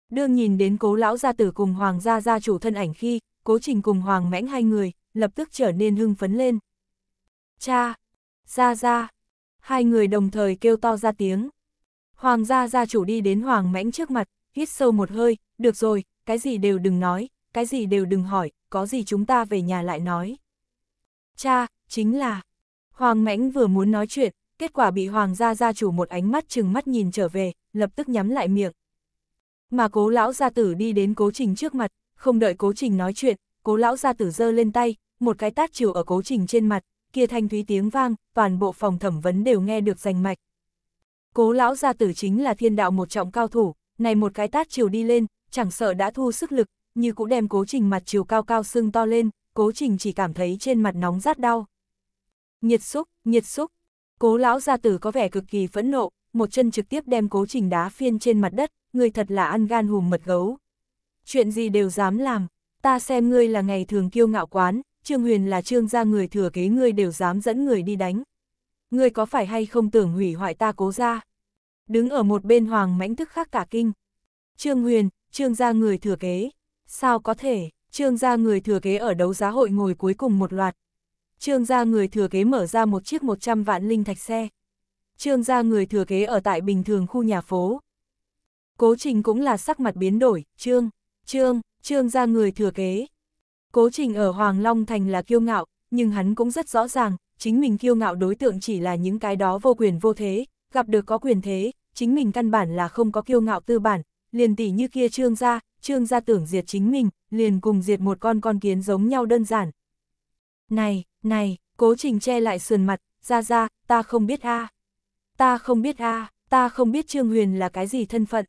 Đương nhìn đến cố lão gia tử cùng hoàng gia gia chủ thân ảnh khi, cố trình cùng hoàng mãnh hai người, lập tức trở nên hưng phấn lên. Cha, gia gia, hai người đồng thời kêu to ra tiếng. Hoàng gia gia chủ đi đến hoàng mãnh trước mặt, hít sâu một hơi, được rồi, cái gì đều đừng nói, cái gì đều đừng hỏi, có gì chúng ta về nhà lại nói. Cha, chính là, hoàng mãnh vừa muốn nói chuyện, kết quả bị hoàng gia gia chủ một ánh mắt chừng mắt nhìn trở về, lập tức nhắm lại miệng. Mà cố lão gia tử đi đến cố trình trước mặt, không đợi cố trình nói chuyện, cố lão gia tử giơ lên tay, một cái tát chiều ở cố trình trên mặt, kia thanh thúy tiếng vang, toàn bộ phòng thẩm vấn đều nghe được rành mạch. Cố lão gia tử chính là thiên đạo một trọng cao thủ, này một cái tát chiều đi lên, chẳng sợ đã thu sức lực, như cũng đem cố trình mặt chiều cao cao sưng to lên, cố trình chỉ cảm thấy trên mặt nóng rát đau. Nhiệt xúc, nhiệt xúc, Cố lão gia tử có vẻ cực kỳ phẫn nộ, một chân trực tiếp đem cố trình đá phiên trên mặt đất, người thật là ăn gan hùm mật gấu. Chuyện gì đều dám làm, ta xem ngươi là ngày thường kiêu ngạo quán, Trương Huyền là trương gia người thừa kế ngươi đều dám dẫn người đi đánh. Ngươi có phải hay không tưởng hủy hoại ta cố ra? Đứng ở một bên hoàng mãnh thức khác cả kinh. Trương Huyền, trương gia người thừa kế. Sao có thể, trương gia người thừa kế ở đấu giá hội ngồi cuối cùng một loạt, Trương gia người thừa kế mở ra một chiếc 100 vạn linh thạch xe. Trương gia người thừa kế ở tại bình thường khu nhà phố. Cố Trình cũng là sắc mặt biến đổi, Trương, Trương, Trương gia người thừa kế. Cố Trình ở Hoàng Long Thành là kiêu ngạo, nhưng hắn cũng rất rõ ràng, chính mình kiêu ngạo đối tượng chỉ là những cái đó vô quyền vô thế, gặp được có quyền thế, chính mình căn bản là không có kiêu ngạo tư bản, liền tỷ như kia Trương gia, Trương gia tưởng diệt chính mình, liền cùng diệt một con con kiến giống nhau đơn giản. Này, này, cố trình che lại sườn mặt, ra ra, ta không biết a Ta không biết a ta không biết Trương Huyền là cái gì thân phận.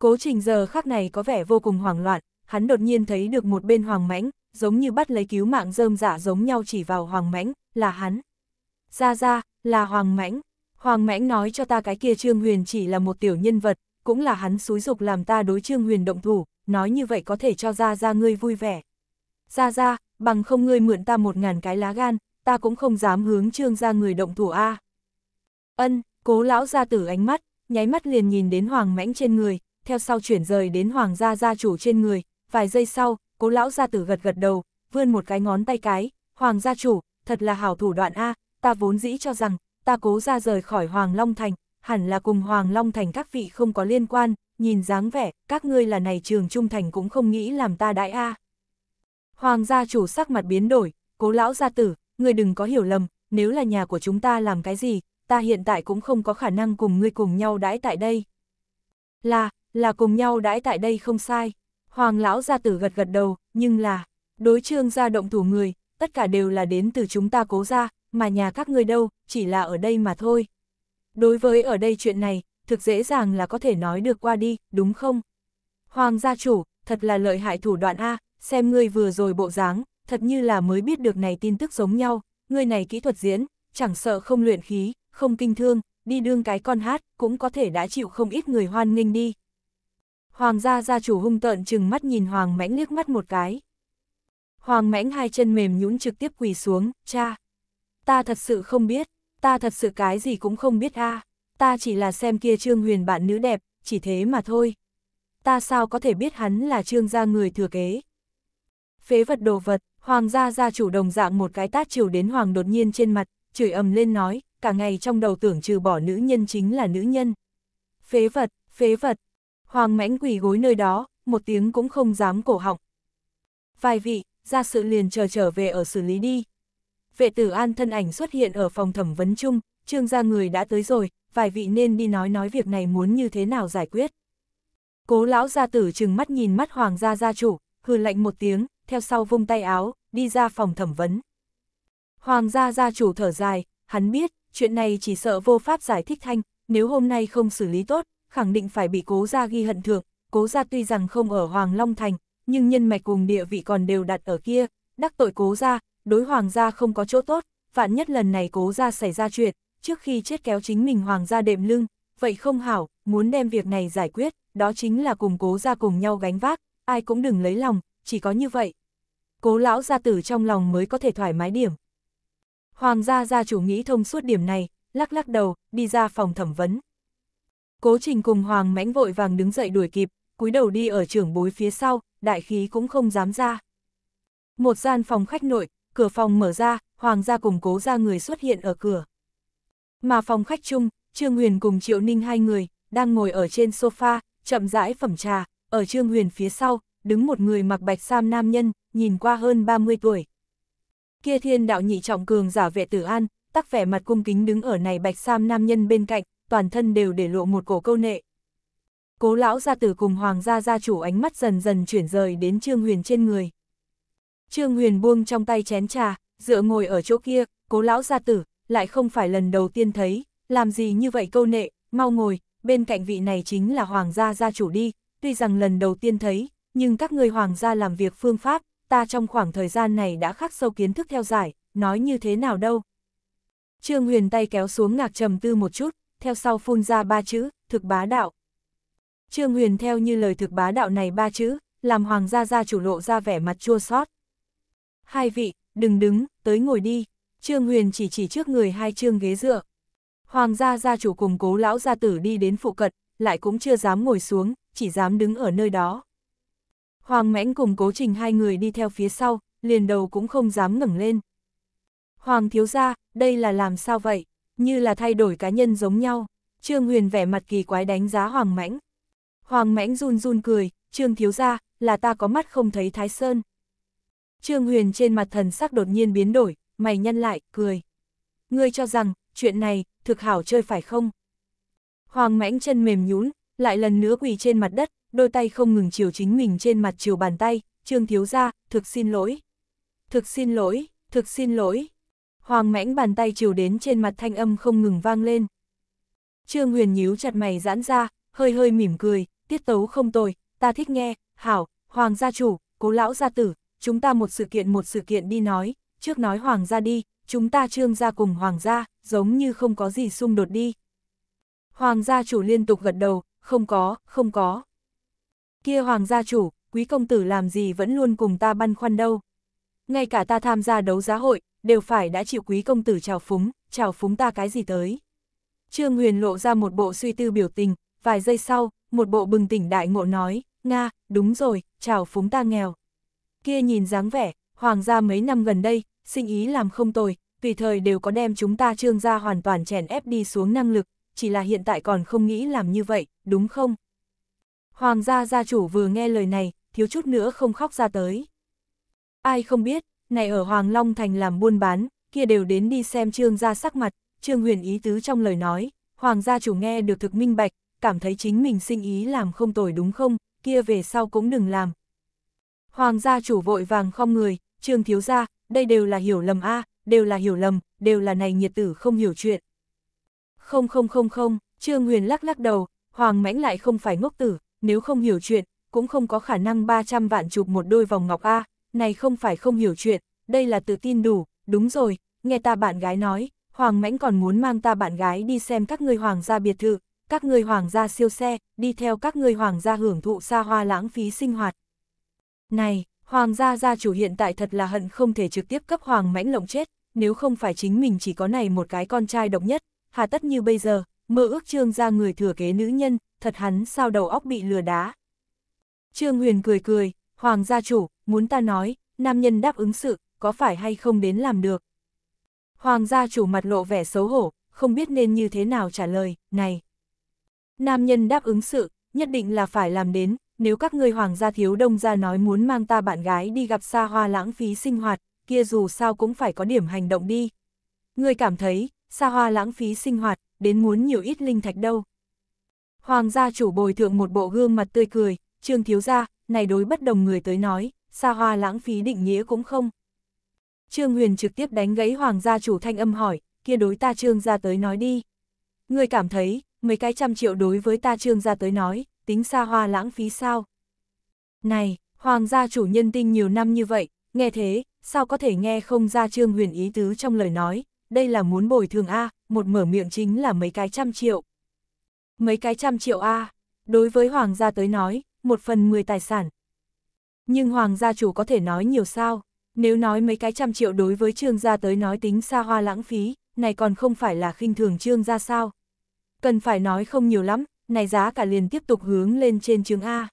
Cố trình giờ khắc này có vẻ vô cùng hoảng loạn, hắn đột nhiên thấy được một bên hoàng mãnh, giống như bắt lấy cứu mạng rơm giả giống nhau chỉ vào hoàng mãnh, là hắn. Ra ra, là hoàng mãnh. Hoàng mãnh nói cho ta cái kia Trương Huyền chỉ là một tiểu nhân vật, cũng là hắn xúi dục làm ta đối Trương Huyền động thủ, nói như vậy có thể cho ra ra ngươi vui vẻ ra ra, bằng không ngươi mượn ta một ngàn cái lá gan, ta cũng không dám hướng trương ra người động thủ A. Ân, cố lão ra tử ánh mắt, nháy mắt liền nhìn đến hoàng mãnh trên người, theo sau chuyển rời đến hoàng gia gia chủ trên người, vài giây sau, cố lão gia tử gật gật đầu, vươn một cái ngón tay cái, hoàng gia chủ, thật là hảo thủ đoạn A, ta vốn dĩ cho rằng, ta cố ra rời khỏi hoàng long thành, hẳn là cùng hoàng long thành các vị không có liên quan, nhìn dáng vẻ, các ngươi là này trường trung thành cũng không nghĩ làm ta đại A. Hoàng gia chủ sắc mặt biến đổi, cố lão gia tử, người đừng có hiểu lầm, nếu là nhà của chúng ta làm cái gì, ta hiện tại cũng không có khả năng cùng ngươi cùng nhau đãi tại đây. Là, là cùng nhau đãi tại đây không sai. Hoàng lão gia tử gật gật đầu, nhưng là, đối trương gia động thủ người, tất cả đều là đến từ chúng ta cố ra, mà nhà các ngươi đâu, chỉ là ở đây mà thôi. Đối với ở đây chuyện này, thực dễ dàng là có thể nói được qua đi, đúng không? Hoàng gia chủ, thật là lợi hại thủ đoạn A, xem ngươi vừa rồi bộ dáng, thật như là mới biết được này tin tức giống nhau, ngươi này kỹ thuật diễn, chẳng sợ không luyện khí, không kinh thương, đi đương cái con hát, cũng có thể đã chịu không ít người hoan nghênh đi. Hoàng gia gia chủ hung tợn chừng mắt nhìn Hoàng mãnh liếc mắt một cái. Hoàng mãnh hai chân mềm nhũn trực tiếp quỳ xuống, cha. Ta thật sự không biết, ta thật sự cái gì cũng không biết a ta chỉ là xem kia trương huyền bạn nữ đẹp, chỉ thế mà thôi. Ta sao có thể biết hắn là trương gia người thừa kế phế vật đồ vật, hoàng gia gia chủ đồng dạng một cái tát chiều đến hoàng đột nhiên trên mặt, chửi ầm lên nói, cả ngày trong đầu tưởng trừ bỏ nữ nhân chính là nữ nhân. Phế vật, phế vật, hoàng mãnh quỳ gối nơi đó, một tiếng cũng không dám cổ họng. Vài vị, ra sự liền chờ trở, trở về ở xử lý đi. Vệ tử an thân ảnh xuất hiện ở phòng thẩm vấn chung, trương gia người đã tới rồi, vài vị nên đi nói nói việc này muốn như thế nào giải quyết. Cố lão gia tử chừng mắt nhìn mắt hoàng gia gia chủ, hừ lạnh một tiếng, theo sau vung tay áo, đi ra phòng thẩm vấn. Hoàng gia gia chủ thở dài, hắn biết, chuyện này chỉ sợ vô pháp giải thích thanh, nếu hôm nay không xử lý tốt, khẳng định phải bị cố gia ghi hận thượng, cố gia tuy rằng không ở Hoàng Long Thành, nhưng nhân mạch cùng địa vị còn đều đặt ở kia, đắc tội cố gia, đối hoàng gia không có chỗ tốt, vạn nhất lần này cố gia xảy ra chuyện, trước khi chết kéo chính mình hoàng gia đệm lưng, vậy không hảo, muốn đem việc này giải quyết, đó chính là cùng cố gia cùng nhau gánh vác, ai cũng đừng lấy lòng, chỉ có như vậy. Cố lão gia tử trong lòng mới có thể thoải mái điểm. Hoàng gia gia chủ nghĩ thông suốt điểm này, lắc lắc đầu, đi ra phòng thẩm vấn. Cố trình cùng Hoàng mãnh vội vàng đứng dậy đuổi kịp, cúi đầu đi ở trưởng bối phía sau, đại khí cũng không dám ra. Một gian phòng khách nội, cửa phòng mở ra, Hoàng gia cùng cố ra người xuất hiện ở cửa. Mà phòng khách chung, Trương Huyền cùng Triệu Ninh hai người, đang ngồi ở trên sofa, chậm rãi phẩm trà, ở Trương Huyền phía sau, đứng một người mặc bạch sam nam nhân, nhìn qua hơn 30 tuổi. Kia thiên đạo nhị trọng cường giả vệ tử an, tắc vẻ mặt cung kính đứng ở này bạch sam nam nhân bên cạnh, toàn thân đều để lộ một cổ câu nệ. Cố lão gia tử cùng hoàng gia gia chủ ánh mắt dần dần chuyển rời đến Trương Huyền trên người. Trương Huyền buông trong tay chén trà, dựa ngồi ở chỗ kia, cố lão gia tử, lại không phải lần đầu tiên thấy, làm gì như vậy câu nệ, mau ngồi, bên cạnh vị này chính là hoàng gia gia chủ đi, tuy rằng lần đầu tiên thấy, nhưng các người hoàng gia làm việc phương pháp, ta trong khoảng thời gian này đã khắc sâu kiến thức theo giải, nói như thế nào đâu. Trương Huyền tay kéo xuống ngạc trầm tư một chút, theo sau phun ra ba chữ, thực bá đạo. Trương Huyền theo như lời thực bá đạo này ba chữ, làm hoàng gia gia chủ lộ ra vẻ mặt chua xót. Hai vị, đừng đứng, tới ngồi đi. Trương Huyền chỉ chỉ trước người hai trương ghế dựa. Hoàng gia gia chủ cùng cố lão gia tử đi đến phụ cận, lại cũng chưa dám ngồi xuống, chỉ dám đứng ở nơi đó. Hoàng Mãnh cùng cố trình hai người đi theo phía sau, liền đầu cũng không dám ngẩng lên. Hoàng thiếu gia, đây là làm sao vậy? Như là thay đổi cá nhân giống nhau. Trương Huyền vẻ mặt kỳ quái đánh giá Hoàng Mãnh. Hoàng Mãnh run run cười, Trương thiếu gia, là ta có mắt không thấy Thái Sơn. Trương Huyền trên mặt thần sắc đột nhiên biến đổi, mày nhăn lại, cười. Ngươi cho rằng, chuyện này, thực hảo chơi phải không? Hoàng Mãnh chân mềm nhún, lại lần nữa quỳ trên mặt đất, đôi tay không ngừng chiều chính mình trên mặt chiều bàn tay, Trương Thiếu Gia, thực xin lỗi. Thực xin lỗi, thực xin lỗi. Hoàng mãnh bàn tay chiều đến trên mặt thanh âm không ngừng vang lên. Trương Huyền nhíu chặt mày giãn ra, hơi hơi mỉm cười, tiết tấu không tồi, ta thích nghe, hảo, Hoàng gia chủ, cố lão gia tử, chúng ta một sự kiện một sự kiện đi nói, trước nói Hoàng gia đi, chúng ta trương gia cùng Hoàng gia, giống như không có gì xung đột đi. Hoàng gia chủ liên tục gật đầu, không có, không có. Kia hoàng gia chủ, quý công tử làm gì vẫn luôn cùng ta băn khoăn đâu. Ngay cả ta tham gia đấu giá hội, đều phải đã chịu quý công tử chào phúng, chào phúng ta cái gì tới. Trương Huyền lộ ra một bộ suy tư biểu tình, vài giây sau, một bộ bừng tỉnh đại ngộ nói, Nga, đúng rồi, chào phúng ta nghèo. Kia nhìn dáng vẻ, hoàng gia mấy năm gần đây, sinh ý làm không tồi, tùy thời đều có đem chúng ta trương gia hoàn toàn chèn ép đi xuống năng lực, chỉ là hiện tại còn không nghĩ làm như vậy, đúng không? Hoàng gia gia chủ vừa nghe lời này, thiếu chút nữa không khóc ra tới. Ai không biết, này ở Hoàng Long Thành làm buôn bán, kia đều đến đi xem trương gia sắc mặt, trương huyền ý tứ trong lời nói, Hoàng gia chủ nghe được thực minh bạch, cảm thấy chính mình sinh ý làm không tồi đúng không, kia về sau cũng đừng làm. Hoàng gia chủ vội vàng không người, trương thiếu gia, đây đều là hiểu lầm a đều là hiểu lầm, đều là này nhiệt tử không hiểu chuyện. Không không không không, trương huyền lắc lắc đầu, Hoàng Mãnh lại không phải ngốc tử, nếu không hiểu chuyện, cũng không có khả năng 300 vạn chụp một đôi vòng ngọc A, này không phải không hiểu chuyện, đây là tự tin đủ, đúng rồi, nghe ta bạn gái nói, Hoàng Mãnh còn muốn mang ta bạn gái đi xem các người hoàng gia biệt thự, các người hoàng gia siêu xe, đi theo các người hoàng gia hưởng thụ xa hoa lãng phí sinh hoạt. Này, hoàng gia gia chủ hiện tại thật là hận không thể trực tiếp cấp hoàng mãnh lộng chết, nếu không phải chính mình chỉ có này một cái con trai độc nhất, hà tất như bây giờ, mơ ước trương ra người thừa kế nữ nhân, thật hắn sao đầu óc bị lừa đá. Trương Huyền cười cười, Hoàng gia chủ, muốn ta nói, nam nhân đáp ứng sự, có phải hay không đến làm được. Hoàng gia chủ mặt lộ vẻ xấu hổ, không biết nên như thế nào trả lời, này. Nam nhân đáp ứng sự, nhất định là phải làm đến, nếu các ngươi hoàng gia thiếu đông gia nói muốn mang ta bạn gái đi gặp xa hoa lãng phí sinh hoạt, kia dù sao cũng phải có điểm hành động đi. người cảm thấy, xa hoa lãng phí sinh hoạt, đến muốn nhiều ít linh thạch đâu. Hoàng gia chủ bồi thượng một bộ gương mặt tươi cười, trương thiếu gia, này đối bất đồng người tới nói, xa hoa lãng phí định nghĩa cũng không. Trương Huyền trực tiếp đánh gãy hoàng gia chủ thanh âm hỏi, kia đối ta trương gia tới nói đi. Người cảm thấy, mấy cái trăm triệu đối với ta trương gia tới nói, tính xa hoa lãng phí sao? Này, hoàng gia chủ nhân tinh nhiều năm như vậy, nghe thế, sao có thể nghe không ra trương huyền ý tứ trong lời nói, đây là muốn bồi thường A, một mở miệng chính là mấy cái trăm triệu. Mấy cái trăm triệu A, đối với hoàng gia tới nói, một phần mười tài sản. Nhưng hoàng gia chủ có thể nói nhiều sao, nếu nói mấy cái trăm triệu đối với trương gia tới nói tính xa hoa lãng phí, này còn không phải là khinh thường trương gia sao. Cần phải nói không nhiều lắm, này giá cả liền tiếp tục hướng lên trên trương A.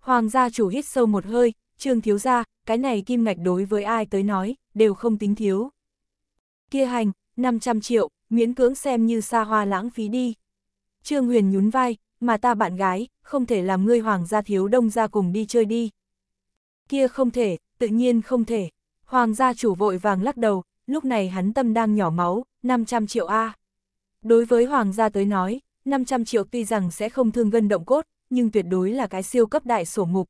Hoàng gia chủ hít sâu một hơi, trương thiếu gia, cái này kim ngạch đối với ai tới nói, đều không tính thiếu kia hành, 500 triệu, miễn cưỡng xem như xa hoa lãng phí đi. Trương Huyền nhún vai, mà ta bạn gái, không thể làm ngươi hoàng gia thiếu đông ra cùng đi chơi đi. Kia không thể, tự nhiên không thể. Hoàng gia chủ vội vàng lắc đầu, lúc này hắn tâm đang nhỏ máu, 500 triệu A. Đối với hoàng gia tới nói, 500 triệu tuy rằng sẽ không thương gân động cốt, nhưng tuyệt đối là cái siêu cấp đại sổ mục.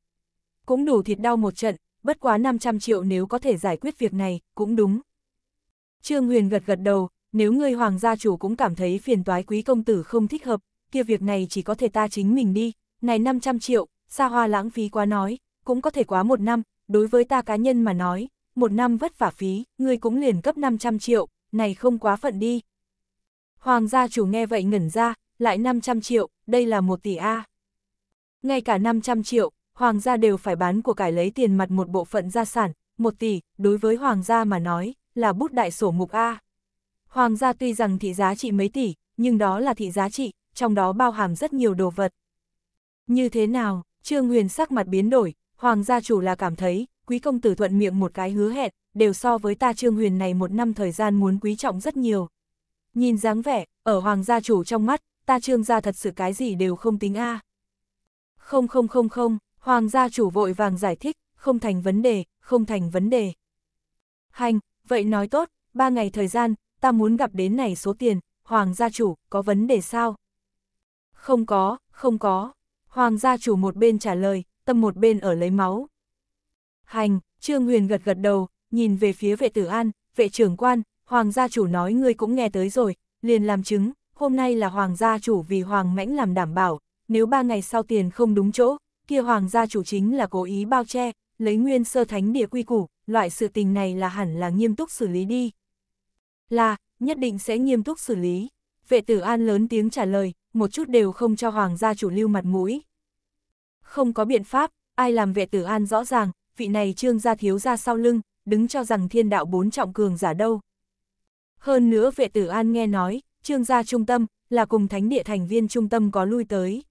Cũng đủ thịt đau một trận, bất quá 500 triệu nếu có thể giải quyết việc này, cũng đúng. Trương Huyền gật gật đầu, nếu ngươi hoàng gia chủ cũng cảm thấy phiền toái quý công tử không thích hợp, kia việc này chỉ có thể ta chính mình đi, này 500 triệu, xa hoa lãng phí quá nói, cũng có thể quá một năm, đối với ta cá nhân mà nói, một năm vất vả phí, ngươi cũng liền cấp 500 triệu, này không quá phận đi. Hoàng gia chủ nghe vậy ngẩn ra, lại 500 triệu, đây là một tỷ A. Ngay cả 500 triệu, hoàng gia đều phải bán của cải lấy tiền mặt một bộ phận gia sản, một tỷ, đối với hoàng gia mà nói, là bút đại sổ mục A. Hoàng gia tuy rằng thị giá trị mấy tỷ, nhưng đó là thị giá trị, trong đó bao hàm rất nhiều đồ vật. Như thế nào, Trương Huyền sắc mặt biến đổi, Hoàng gia chủ là cảm thấy, quý công tử thuận miệng một cái hứa hẹn, đều so với ta Trương Huyền này một năm thời gian muốn quý trọng rất nhiều. Nhìn dáng vẻ, ở Hoàng gia chủ trong mắt, ta Trương gia thật sự cái gì đều không tính A. Không không không không, Hoàng gia chủ vội vàng giải thích, không thành vấn đề, không thành vấn đề. Hành, vậy nói tốt, ba ngày thời gian, ta muốn gặp đến này số tiền, hoàng gia chủ, có vấn đề sao? Không có, không có, hoàng gia chủ một bên trả lời, tâm một bên ở lấy máu. Hành, Trương Huyền gật gật đầu, nhìn về phía vệ tử an, vệ trưởng quan, hoàng gia chủ nói ngươi cũng nghe tới rồi, liền làm chứng, hôm nay là hoàng gia chủ vì hoàng mãnh làm đảm bảo, nếu ba ngày sau tiền không đúng chỗ, kia hoàng gia chủ chính là cố ý bao che, lấy nguyên sơ thánh địa quy củ, loại sự tình này là hẳn là nghiêm túc xử lý đi. Là, nhất định sẽ nghiêm túc xử lý. Vệ tử an lớn tiếng trả lời, một chút đều không cho hoàng gia chủ lưu mặt mũi. Không có biện pháp, ai làm vệ tử an rõ ràng, vị này trương gia thiếu ra sau lưng, đứng cho rằng thiên đạo bốn trọng cường giả đâu. Hơn nữa vệ tử an nghe nói, trương gia trung tâm, là cùng thánh địa thành viên trung tâm có lui tới.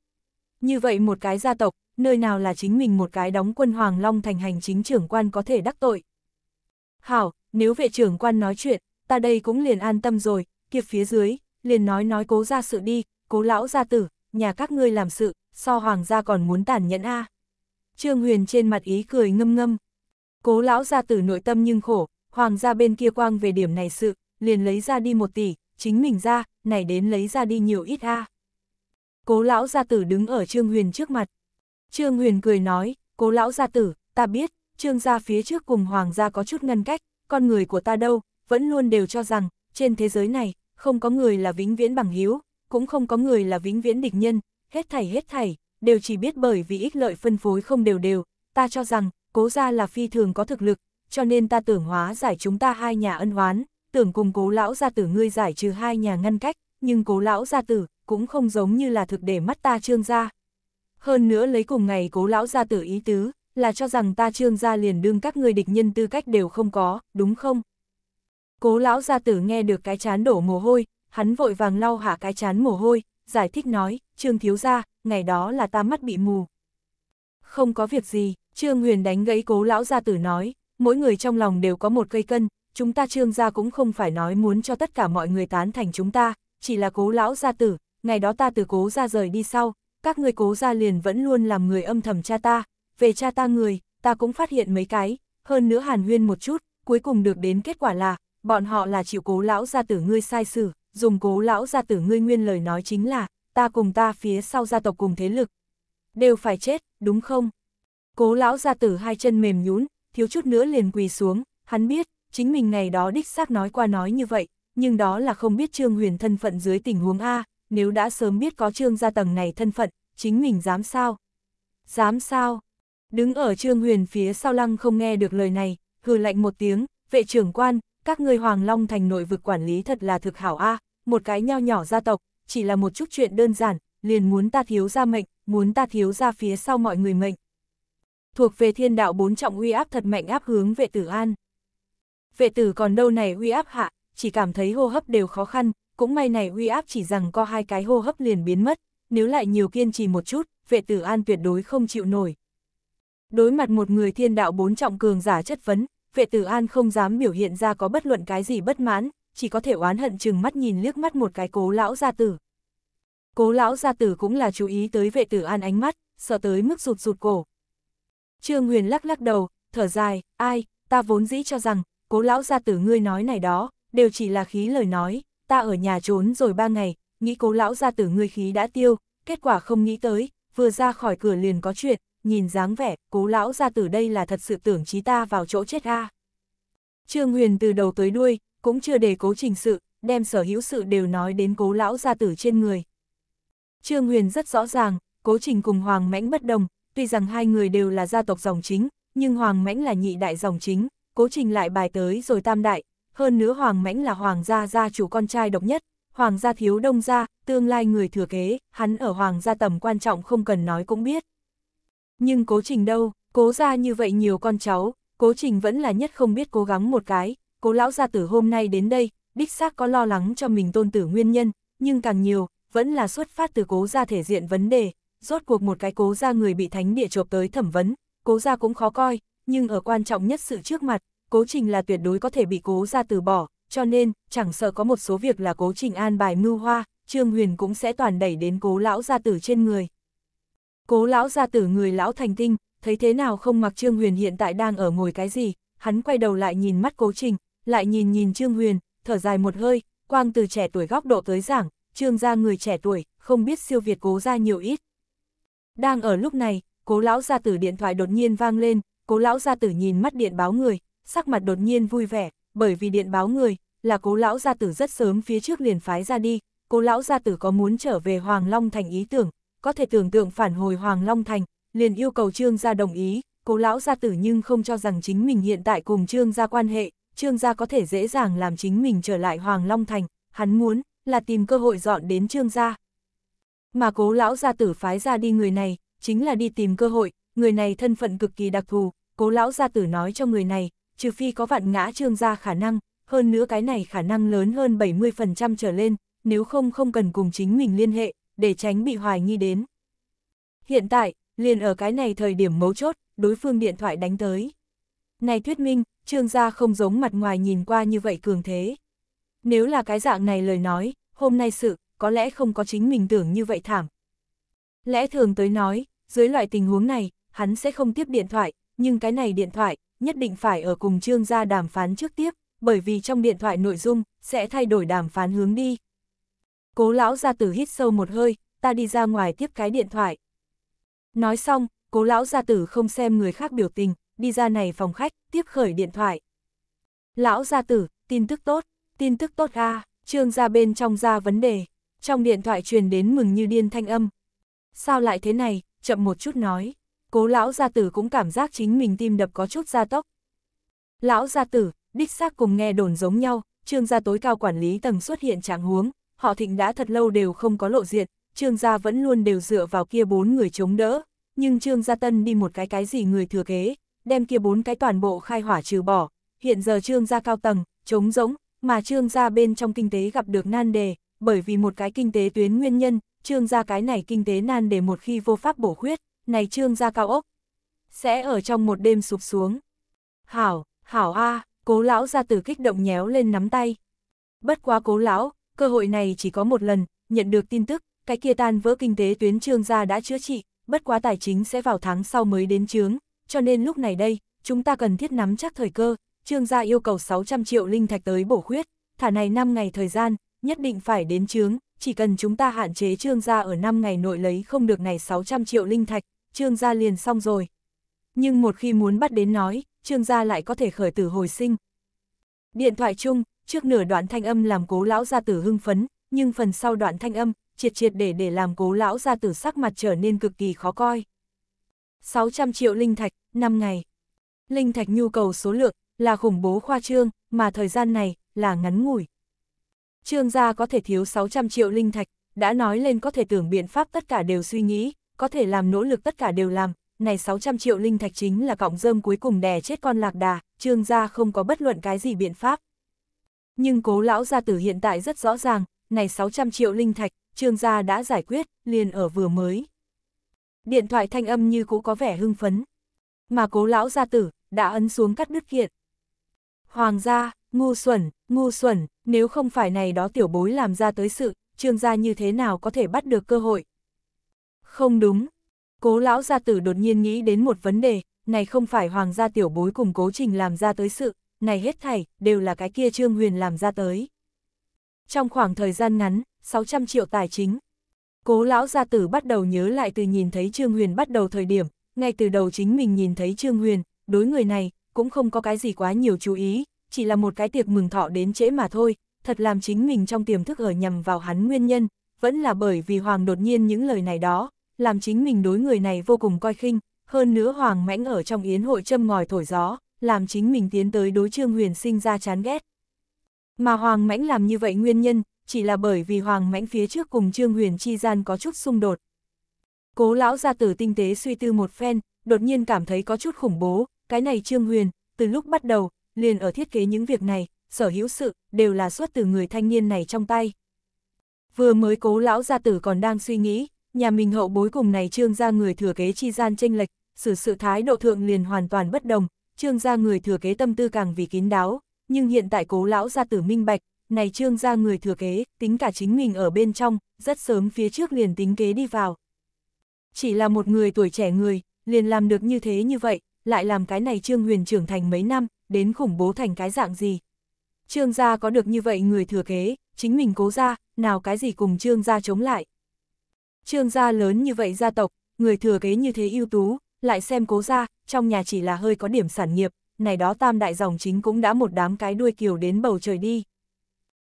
Như vậy một cái gia tộc, nơi nào là chính mình một cái đóng quân Hoàng Long thành hành chính trưởng quan có thể đắc tội. Hảo, nếu vệ trưởng quan nói chuyện, ta đây cũng liền an tâm rồi, Kia phía dưới, liền nói nói cố ra sự đi, cố lão gia tử, nhà các ngươi làm sự, so hoàng gia còn muốn tàn nhẫn a. Trương Huyền trên mặt ý cười ngâm ngâm. Cố lão gia tử nội tâm nhưng khổ, hoàng gia bên kia quang về điểm này sự, liền lấy ra đi một tỷ, chính mình ra, này đến lấy ra đi nhiều ít a. Cố lão gia tử đứng ở Trương Huyền trước mặt, Trương Huyền cười nói, cố lão gia tử, ta biết, trương gia phía trước cùng hoàng gia có chút ngăn cách, con người của ta đâu, vẫn luôn đều cho rằng, trên thế giới này, không có người là vĩnh viễn bằng hiếu, cũng không có người là vĩnh viễn địch nhân, hết thảy hết thảy, đều chỉ biết bởi vì ích lợi phân phối không đều đều, ta cho rằng, cố gia là phi thường có thực lực, cho nên ta tưởng hóa giải chúng ta hai nhà ân oán, tưởng cùng cố lão gia tử ngươi giải trừ hai nhà ngăn cách, nhưng cố lão gia tử cũng không giống như là thực để mắt ta trương gia, hơn nữa lấy cùng ngày cố lão ra tử ý tứ, là cho rằng ta trương gia liền đương các người địch nhân tư cách đều không có, đúng không? Cố lão gia tử nghe được cái chán đổ mồ hôi, hắn vội vàng lau hạ cái chán mồ hôi, giải thích nói, trương thiếu gia, ngày đó là ta mắt bị mù. Không có việc gì, trương huyền đánh gãy cố lão gia tử nói, mỗi người trong lòng đều có một cây cân, chúng ta trương gia cũng không phải nói muốn cho tất cả mọi người tán thành chúng ta, chỉ là cố lão gia tử, ngày đó ta từ cố ra rời đi sau, các ngươi cố ra liền vẫn luôn làm người âm thầm cha ta, về cha ta người, ta cũng phát hiện mấy cái, hơn nữa hàn huyên một chút, cuối cùng được đến kết quả là, bọn họ là chịu cố lão gia tử ngươi sai xử, dùng cố lão gia tử ngươi nguyên lời nói chính là, ta cùng ta phía sau gia tộc cùng thế lực, đều phải chết, đúng không? Cố lão gia tử hai chân mềm nhún, thiếu chút nữa liền quỳ xuống, hắn biết, chính mình ngày đó đích xác nói qua nói như vậy, nhưng đó là không biết Trương Huyền thân phận dưới tình huống A, nếu đã sớm biết có trương gia tầng này thân phận, chính mình dám sao? Dám sao? Đứng ở trương huyền phía sau lăng không nghe được lời này, hừ lạnh một tiếng, vệ trưởng quan, các ngươi Hoàng Long thành nội vực quản lý thật là thực hảo a, một cái nho nhỏ gia tộc, chỉ là một chút chuyện đơn giản, liền muốn ta thiếu ra mệnh, muốn ta thiếu ra phía sau mọi người mệnh. Thuộc về thiên đạo bốn trọng uy áp thật mạnh áp hướng vệ tử an. Vệ tử còn đâu này uy áp hạ, chỉ cảm thấy hô hấp đều khó khăn, cũng may này uy áp chỉ rằng có hai cái hô hấp liền biến mất, nếu lại nhiều kiên trì một chút, vệ tử an tuyệt đối không chịu nổi. Đối mặt một người thiên đạo bốn trọng cường giả chất vấn, vệ tử an không dám biểu hiện ra có bất luận cái gì bất mãn, chỉ có thể oán hận chừng mắt nhìn liếc mắt một cái cố lão gia tử. Cố lão gia tử cũng là chú ý tới vệ tử an ánh mắt, sợ tới mức rụt rụt cổ. Trương Huyền lắc lắc đầu, thở dài, ai, ta vốn dĩ cho rằng, cố lão gia tử ngươi nói này đó, đều chỉ là khí lời nói, ta ở nhà trốn rồi ba ngày, nghĩ cố lão ra tử ngươi khí đã tiêu, kết quả không nghĩ tới, vừa ra khỏi cửa liền có chuyện, nhìn dáng vẻ, cố lão ra tử đây là thật sự tưởng trí ta vào chỗ chết a. Trương Huyền từ đầu tới đuôi, cũng chưa để cố trình sự, đem sở hữu sự đều nói đến cố lão gia tử trên người. Trương Huyền rất rõ ràng, cố trình cùng Hoàng Mãnh bất đồng, tuy rằng hai người đều là gia tộc dòng chính, nhưng Hoàng Mãnh là nhị đại dòng chính, cố trình lại bài tới rồi tam đại, hơn nữa Hoàng Mãnh là Hoàng gia gia chủ con trai độc nhất, Hoàng gia thiếu đông gia, tương lai người thừa kế, hắn ở Hoàng gia tầm quan trọng không cần nói cũng biết. Nhưng cố trình đâu, cố gia như vậy nhiều con cháu, cố trình vẫn là nhất không biết cố gắng một cái, cố lão gia tử hôm nay đến đây, đích xác có lo lắng cho mình tôn tử nguyên nhân, nhưng càng nhiều, vẫn là xuất phát từ cố gia thể diện vấn đề, rốt cuộc một cái cố gia người bị thánh địa chộp tới thẩm vấn, cố gia cũng khó coi, nhưng ở quan trọng nhất sự trước mặt, cố trình là tuyệt đối có thể bị cố ra từ bỏ, cho nên, chẳng sợ có một số việc là cố trình an bài mưu hoa, Trương Huyền cũng sẽ toàn đẩy đến cố lão gia tử trên người. Cố lão gia tử người lão thành tinh, thấy thế nào không mặc Trương Huyền hiện tại đang ở ngồi cái gì, hắn quay đầu lại nhìn mắt cố trình, lại nhìn nhìn Trương Huyền, thở dài một hơi, quang từ trẻ tuổi góc độ tới giảng, Trương gia người trẻ tuổi, không biết siêu việt cố ra nhiều ít. Đang ở lúc này, cố lão gia tử điện thoại đột nhiên vang lên, cố lão gia tử nhìn mắt điện báo người, sắc mặt đột nhiên vui vẻ, bởi vì điện báo người, là cố lão gia tử rất sớm phía trước liền phái ra đi, cố lão gia tử có muốn trở về Hoàng Long Thành ý tưởng, có thể tưởng tượng phản hồi Hoàng Long Thành, liền yêu cầu Trương gia đồng ý, cố lão gia tử nhưng không cho rằng chính mình hiện tại cùng Trương gia quan hệ, Trương gia có thể dễ dàng làm chính mình trở lại Hoàng Long Thành, hắn muốn là tìm cơ hội dọn đến Trương gia. Mà cố lão gia tử phái ra đi người này, chính là đi tìm cơ hội, người này thân phận cực kỳ đặc thù, cố lão gia tử nói cho người này, trừ phi có vạn ngã trương gia khả năng, hơn nữa cái này khả năng lớn hơn 70% trở lên, nếu không không cần cùng chính mình liên hệ, để tránh bị hoài nghi đến. Hiện tại, liền ở cái này thời điểm mấu chốt, đối phương điện thoại đánh tới. Này thuyết minh, trương gia không giống mặt ngoài nhìn qua như vậy cường thế. Nếu là cái dạng này lời nói, hôm nay sự, có lẽ không có chính mình tưởng như vậy thảm. Lẽ thường tới nói, dưới loại tình huống này, hắn sẽ không tiếp điện thoại, nhưng cái này điện thoại, nhất định phải ở cùng trương gia đàm phán trước tiếp, bởi vì trong điện thoại nội dung, sẽ thay đổi đàm phán hướng đi. Cố lão gia tử hít sâu một hơi, ta đi ra ngoài tiếp cái điện thoại. Nói xong, cố lão gia tử không xem người khác biểu tình, đi ra này phòng khách, tiếp khởi điện thoại. Lão gia tử, tin tức tốt, tin tức tốt a trương gia bên trong ra vấn đề, trong điện thoại truyền đến mừng như điên thanh âm. Sao lại thế này, chậm một chút nói cố lão gia tử cũng cảm giác chính mình tim đập có chút gia tốc. Lão gia tử, đích xác cùng nghe đồn giống nhau, trương gia tối cao quản lý tầng xuất hiện trạng huống, họ thịnh đã thật lâu đều không có lộ diện, trương gia vẫn luôn đều dựa vào kia bốn người chống đỡ, nhưng trương gia tân đi một cái cái gì người thừa kế, đem kia bốn cái toàn bộ khai hỏa trừ bỏ, hiện giờ trương gia cao tầng, chống rỗng, mà trương gia bên trong kinh tế gặp được nan đề, bởi vì một cái kinh tế tuyến nguyên nhân, trương gia cái này kinh tế nan đề một khi vô pháp bổ khuyết, này trương gia cao ốc, sẽ ở trong một đêm sụp xuống. Hảo, hảo a, cố lão ra từ kích động nhéo lên nắm tay. Bất quá cố lão, cơ hội này chỉ có một lần, nhận được tin tức, cái kia tan vỡ kinh tế tuyến trương gia đã chữa trị, bất quá tài chính sẽ vào tháng sau mới đến chướng, cho nên lúc này đây, chúng ta cần thiết nắm chắc thời cơ, trương gia yêu cầu 600 triệu linh thạch tới bổ khuyết, thả này 5 ngày thời gian, nhất định phải đến chướng, chỉ cần chúng ta hạn chế trương gia ở 5 ngày nội lấy không được này 600 triệu linh thạch, Trương gia liền xong rồi. Nhưng một khi muốn bắt đến nói, Trương gia lại có thể khởi tử hồi sinh. Điện thoại chung, trước nửa đoạn thanh âm làm cố lão gia tử hưng phấn, nhưng phần sau đoạn thanh âm, triệt triệt để để làm cố lão gia tử sắc mặt trở nên cực kỳ khó coi. 600 triệu linh thạch, 5 ngày. Linh thạch nhu cầu số lượng là khủng bố khoa trương, mà thời gian này là ngắn ngủi. Trương gia có thể thiếu 600 triệu linh thạch, đã nói lên có thể tưởng biện pháp tất cả đều suy nghĩ, có thể làm nỗ lực tất cả đều làm, này 600 triệu linh thạch chính là cọng rơm cuối cùng đè chết con lạc đà, trương gia không có bất luận cái gì biện pháp. Nhưng cố lão gia tử hiện tại rất rõ ràng, này 600 triệu linh thạch, trương gia đã giải quyết, liền ở vừa mới. Điện thoại thanh âm như cũ có vẻ hưng phấn. Mà cố lão gia tử, đã ấn xuống cắt đứt kiện. Hoàng gia, ngu xuẩn, ngu xuẩn, nếu không phải này đó tiểu bối làm ra tới sự, trương gia như thế nào có thể bắt được cơ hội, không đúng. Cố lão gia tử đột nhiên nghĩ đến một vấn đề, này không phải hoàng gia tiểu bối cùng cố trình làm ra tới sự, này hết thảy, đều là cái kia Trương Huyền làm ra tới. Trong khoảng thời gian ngắn, 600 triệu tài chính. Cố lão gia tử bắt đầu nhớ lại từ nhìn thấy Trương Huyền bắt đầu thời điểm, ngay từ đầu chính mình nhìn thấy Trương Huyền, đối người này, cũng không có cái gì quá nhiều chú ý, chỉ là một cái tiệc mừng thọ đến trễ mà thôi, thật làm chính mình trong tiềm thức ở nhầm vào hắn nguyên nhân, vẫn là bởi vì Hoàng đột nhiên những lời này đó, làm chính mình đối người này vô cùng coi khinh, hơn nữa Hoàng Mãnh ở trong yến hội châm ngòi thổi gió, làm chính mình tiến tới đối Trương Huyền sinh ra chán ghét. Mà Hoàng Mãnh làm như vậy nguyên nhân, chỉ là bởi vì Hoàng Mãnh phía trước cùng Trương Huyền chi gian có chút xung đột. Cố lão gia tử tinh tế suy tư một phen, đột nhiên cảm thấy có chút khủng bố, cái này Trương Huyền, từ lúc bắt đầu, liền ở thiết kế những việc này, sở hữu sự, đều là xuất từ người thanh niên này trong tay. Vừa mới cố lão gia tử còn đang suy nghĩ, nhà mình hậu bối cùng này trương gia người thừa kế chi gian tranh lệch, xử sự, sự thái độ thượng liền hoàn toàn bất đồng, trương gia người thừa kế tâm tư càng vì kín đáo, nhưng hiện tại cố lão gia tử minh bạch, này trương gia người thừa kế, tính cả chính mình ở bên trong, rất sớm phía trước liền tính kế đi vào. Chỉ là một người tuổi trẻ người, liền làm được như thế như vậy, lại làm cái này trương huyền trưởng thành mấy năm, đến khủng bố thành cái dạng gì. Trương gia có được như vậy người thừa kế, chính mình cố ra, nào cái gì cùng trương gia chống lại. Trương gia lớn như vậy gia tộc, người thừa kế như thế ưu tú, lại xem cố gia, trong nhà chỉ là hơi có điểm sản nghiệp, này đó tam đại dòng chính cũng đã một đám cái đuôi kiều đến bầu trời đi.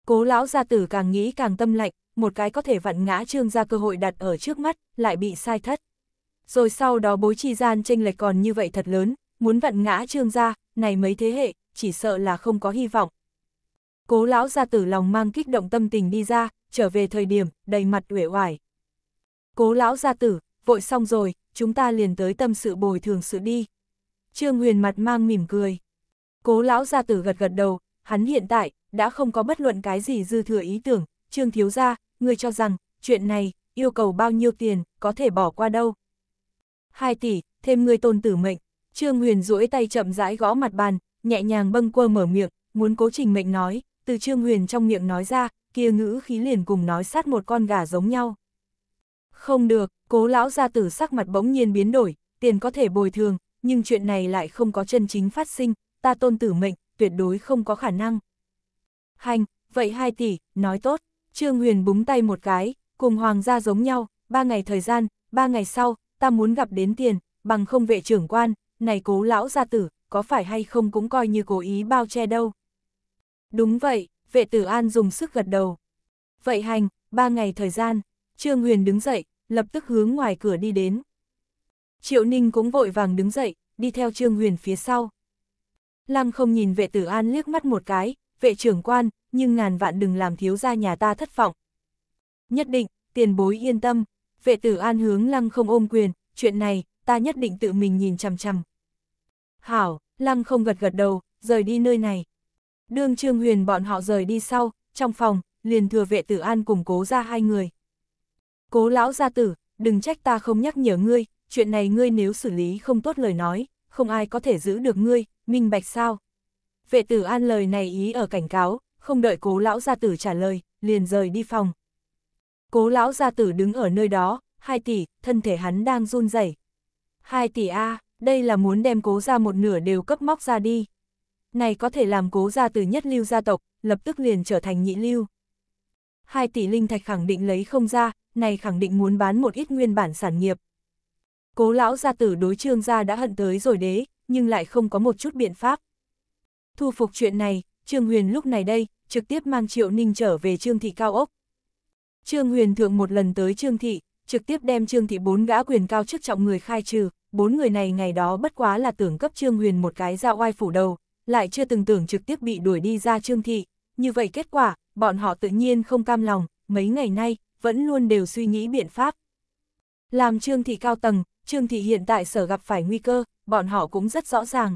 Cố lão gia tử càng nghĩ càng tâm lạnh, một cái có thể vặn ngã trương gia cơ hội đặt ở trước mắt, lại bị sai thất. Rồi sau đó bối chi gian tranh lệch còn như vậy thật lớn, muốn vặn ngã trương gia, này mấy thế hệ, chỉ sợ là không có hy vọng. Cố lão gia tử lòng mang kích động tâm tình đi ra, trở về thời điểm, đầy mặt uể oải. Cố lão gia tử, vội xong rồi, chúng ta liền tới tâm sự bồi thường sự đi. Trương Huyền mặt mang mỉm cười. Cố lão gia tử gật gật đầu, hắn hiện tại, đã không có bất luận cái gì dư thừa ý tưởng, Trương Thiếu Gia, người cho rằng, chuyện này, yêu cầu bao nhiêu tiền, có thể bỏ qua đâu. 2 tỷ, thêm người tôn tử mệnh, Trương Huyền duỗi tay chậm rãi gõ mặt bàn, nhẹ nhàng bâng quơ mở miệng, muốn cố trình mệnh nói, từ Trương Huyền trong miệng nói ra, kia ngữ khí liền cùng nói sát một con gà giống nhau. Không được, cố lão gia tử sắc mặt bỗng nhiên biến đổi, tiền có thể bồi thường, nhưng chuyện này lại không có chân chính phát sinh, ta tôn tử mệnh, tuyệt đối không có khả năng. Hành, vậy 2 tỷ, nói tốt, Trương Huyền búng tay một cái, cùng hoàng gia giống nhau, 3 ngày thời gian, 3 ngày sau, ta muốn gặp đến tiền, bằng không vệ trưởng quan, này cố lão gia tử, có phải hay không cũng coi như cố ý bao che đâu. Đúng vậy, vệ tử an dùng sức gật đầu. Vậy hành, 3 ngày thời gian, Trương Huyền đứng dậy, lập tức hướng ngoài cửa đi đến. Triệu Ninh cũng vội vàng đứng dậy, đi theo Trương Huyền phía sau. Lăng không nhìn vệ tử an liếc mắt một cái, vệ trưởng quan, nhưng ngàn vạn đừng làm thiếu gia nhà ta thất vọng. Nhất định, tiền bối yên tâm, vệ tử an hướng lăng không ôm quyền, chuyện này, ta nhất định tự mình nhìn chằm chằm. Hảo, lăng không gật gật đầu, rời đi nơi này. Đương Trương Huyền bọn họ rời đi sau, trong phòng, liền thừa vệ tử an củng cố ra hai người. Cố lão gia tử, đừng trách ta không nhắc nhở ngươi, chuyện này ngươi nếu xử lý không tốt lời nói, không ai có thể giữ được ngươi, minh bạch sao. Vệ tử an lời này ý ở cảnh cáo, không đợi cố lão gia tử trả lời, liền rời đi phòng. Cố lão gia tử đứng ở nơi đó, hai tỷ, thân thể hắn đang run rẩy. Hai tỷ A, đây là muốn đem cố ra một nửa đều cấp móc ra đi. Này có thể làm cố gia từ nhất lưu gia tộc, lập tức liền trở thành nhị lưu. 2 tỷ linh thạch khẳng định lấy không ra, này khẳng định muốn bán một ít nguyên bản sản nghiệp. Cố lão gia tử đối trương gia đã hận tới rồi đế, nhưng lại không có một chút biện pháp. Thu phục chuyện này, Trương Huyền lúc này đây, trực tiếp mang Triệu Ninh trở về Trương Thị Cao Ốc. Trương Huyền thượng một lần tới Trương Thị, trực tiếp đem Trương Thị bốn gã quyền cao chức trọng người khai trừ, bốn người này ngày đó bất quá là tưởng cấp Trương Huyền một cái dao oai phủ đầu, lại chưa từng tưởng trực tiếp bị đuổi đi ra Trương Thị, như vậy kết quả, bọn họ tự nhiên không cam lòng, mấy ngày nay, vẫn luôn đều suy nghĩ biện pháp. Làm Trương Thị cao tầng, Trương Thị hiện tại sở gặp phải nguy cơ, bọn họ cũng rất rõ ràng.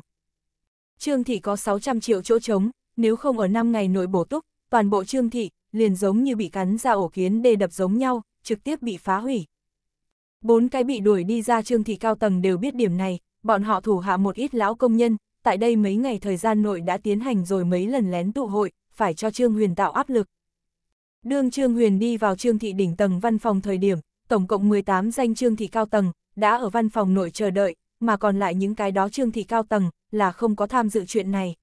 Trương Thị có 600 triệu chỗ trống, nếu không ở 5 ngày nội bổ túc, toàn bộ Trương Thị liền giống như bị cắn ra ổ kiến đê đập giống nhau, trực tiếp bị phá hủy. Bốn cái bị đuổi đi ra Trương Thị cao tầng đều biết điểm này, bọn họ thủ hạ một ít lão công nhân, tại đây mấy ngày thời gian nội đã tiến hành rồi mấy lần lén tụ hội, phải cho Trương Huyền tạo áp lực. Đương Trương Huyền đi vào Trương Thị đỉnh tầng văn phòng thời điểm, tổng cộng 18 danh Trương Thị cao tầng, đã ở văn phòng nội chờ đợi, mà còn lại những cái đó Trương Thị cao tầng, là không có tham dự chuyện này.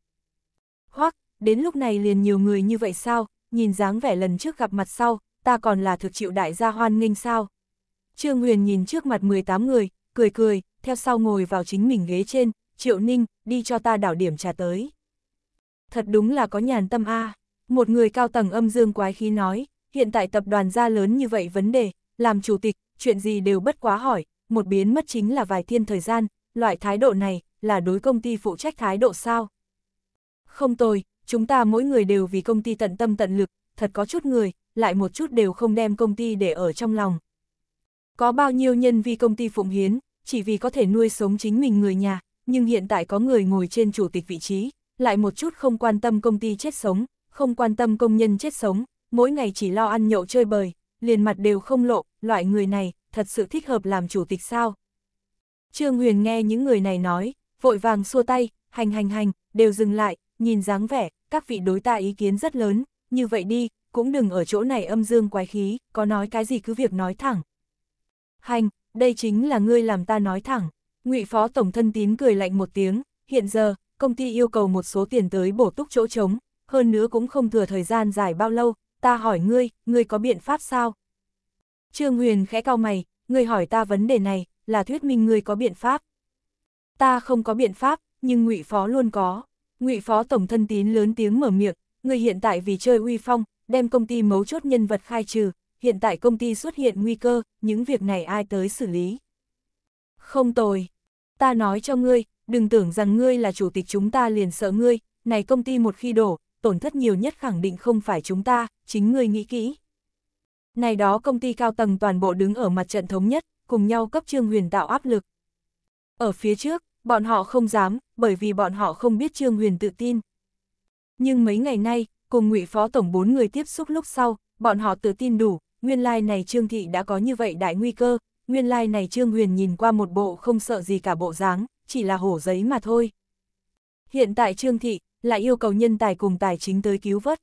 Hoắc, đến lúc này liền nhiều người như vậy sao, nhìn dáng vẻ lần trước gặp mặt sau, ta còn là thực chịu đại gia hoan nghênh sao. Trương Huyền nhìn trước mặt 18 người, cười cười, theo sau ngồi vào chính mình ghế trên, Triệu Ninh, đi cho ta đảo điểm trà tới thật đúng là có nhàn tâm a Một người cao tầng âm dương quái khí nói, hiện tại tập đoàn gia lớn như vậy vấn đề, làm chủ tịch, chuyện gì đều bất quá hỏi, một biến mất chính là vài thiên thời gian, loại thái độ này, là đối công ty phụ trách thái độ sao? Không tồi, chúng ta mỗi người đều vì công ty tận tâm tận lực, thật có chút người, lại một chút đều không đem công ty để ở trong lòng. Có bao nhiêu nhân vì công ty phụng hiến, chỉ vì có thể nuôi sống chính mình người nhà, nhưng hiện tại có người ngồi trên chủ tịch vị trí, lại một chút không quan tâm công ty chết sống, không quan tâm công nhân chết sống, mỗi ngày chỉ lo ăn nhậu chơi bời, liền mặt đều không lộ, loại người này, thật sự thích hợp làm chủ tịch sao. Trương Huyền nghe những người này nói, vội vàng xua tay, hành hành hành, đều dừng lại, nhìn dáng vẻ, các vị đối ta ý kiến rất lớn, như vậy đi, cũng đừng ở chỗ này âm dương quái khí, có nói cái gì cứ việc nói thẳng. Hành, đây chính là ngươi làm ta nói thẳng, ngụy Phó Tổng thân tín cười lạnh một tiếng, hiện giờ, công ty yêu cầu một số tiền tới bổ túc chỗ trống, hơn nữa cũng không thừa thời gian dài bao lâu, ta hỏi ngươi, ngươi có biện pháp sao? Trương Huyền khẽ cao mày, ngươi hỏi ta vấn đề này, là thuyết minh ngươi có biện pháp. Ta không có biện pháp, nhưng Ngụy Phó luôn có. Ngụy Phó tổng thân tín lớn tiếng mở miệng, ngươi hiện tại vì chơi uy phong, đem công ty mấu chốt nhân vật khai trừ, hiện tại công ty xuất hiện nguy cơ, những việc này ai tới xử lý? Không tồi, ta nói cho ngươi, đừng tưởng rằng ngươi là chủ tịch chúng ta liền sợ ngươi, này công ty một khi đổ, tổn thất nhiều nhất khẳng định không phải chúng ta, chính ngươi nghĩ kỹ. Này đó công ty cao tầng toàn bộ đứng ở mặt trận thống nhất, cùng nhau cấp Trương Huyền tạo áp lực. Ở phía trước, bọn họ không dám, bởi vì bọn họ không biết Trương Huyền tự tin. Nhưng mấy ngày nay, cùng ngụy Phó Tổng bốn người tiếp xúc lúc sau, bọn họ tự tin đủ, nguyên lai like này Trương Thị đã có như vậy đại nguy cơ, nguyên lai like này Trương Huyền nhìn qua một bộ không sợ gì cả bộ dáng, chỉ là hổ giấy mà thôi. Hiện tại Trương Thị lại yêu cầu nhân tài cùng tài chính tới cứu vớt.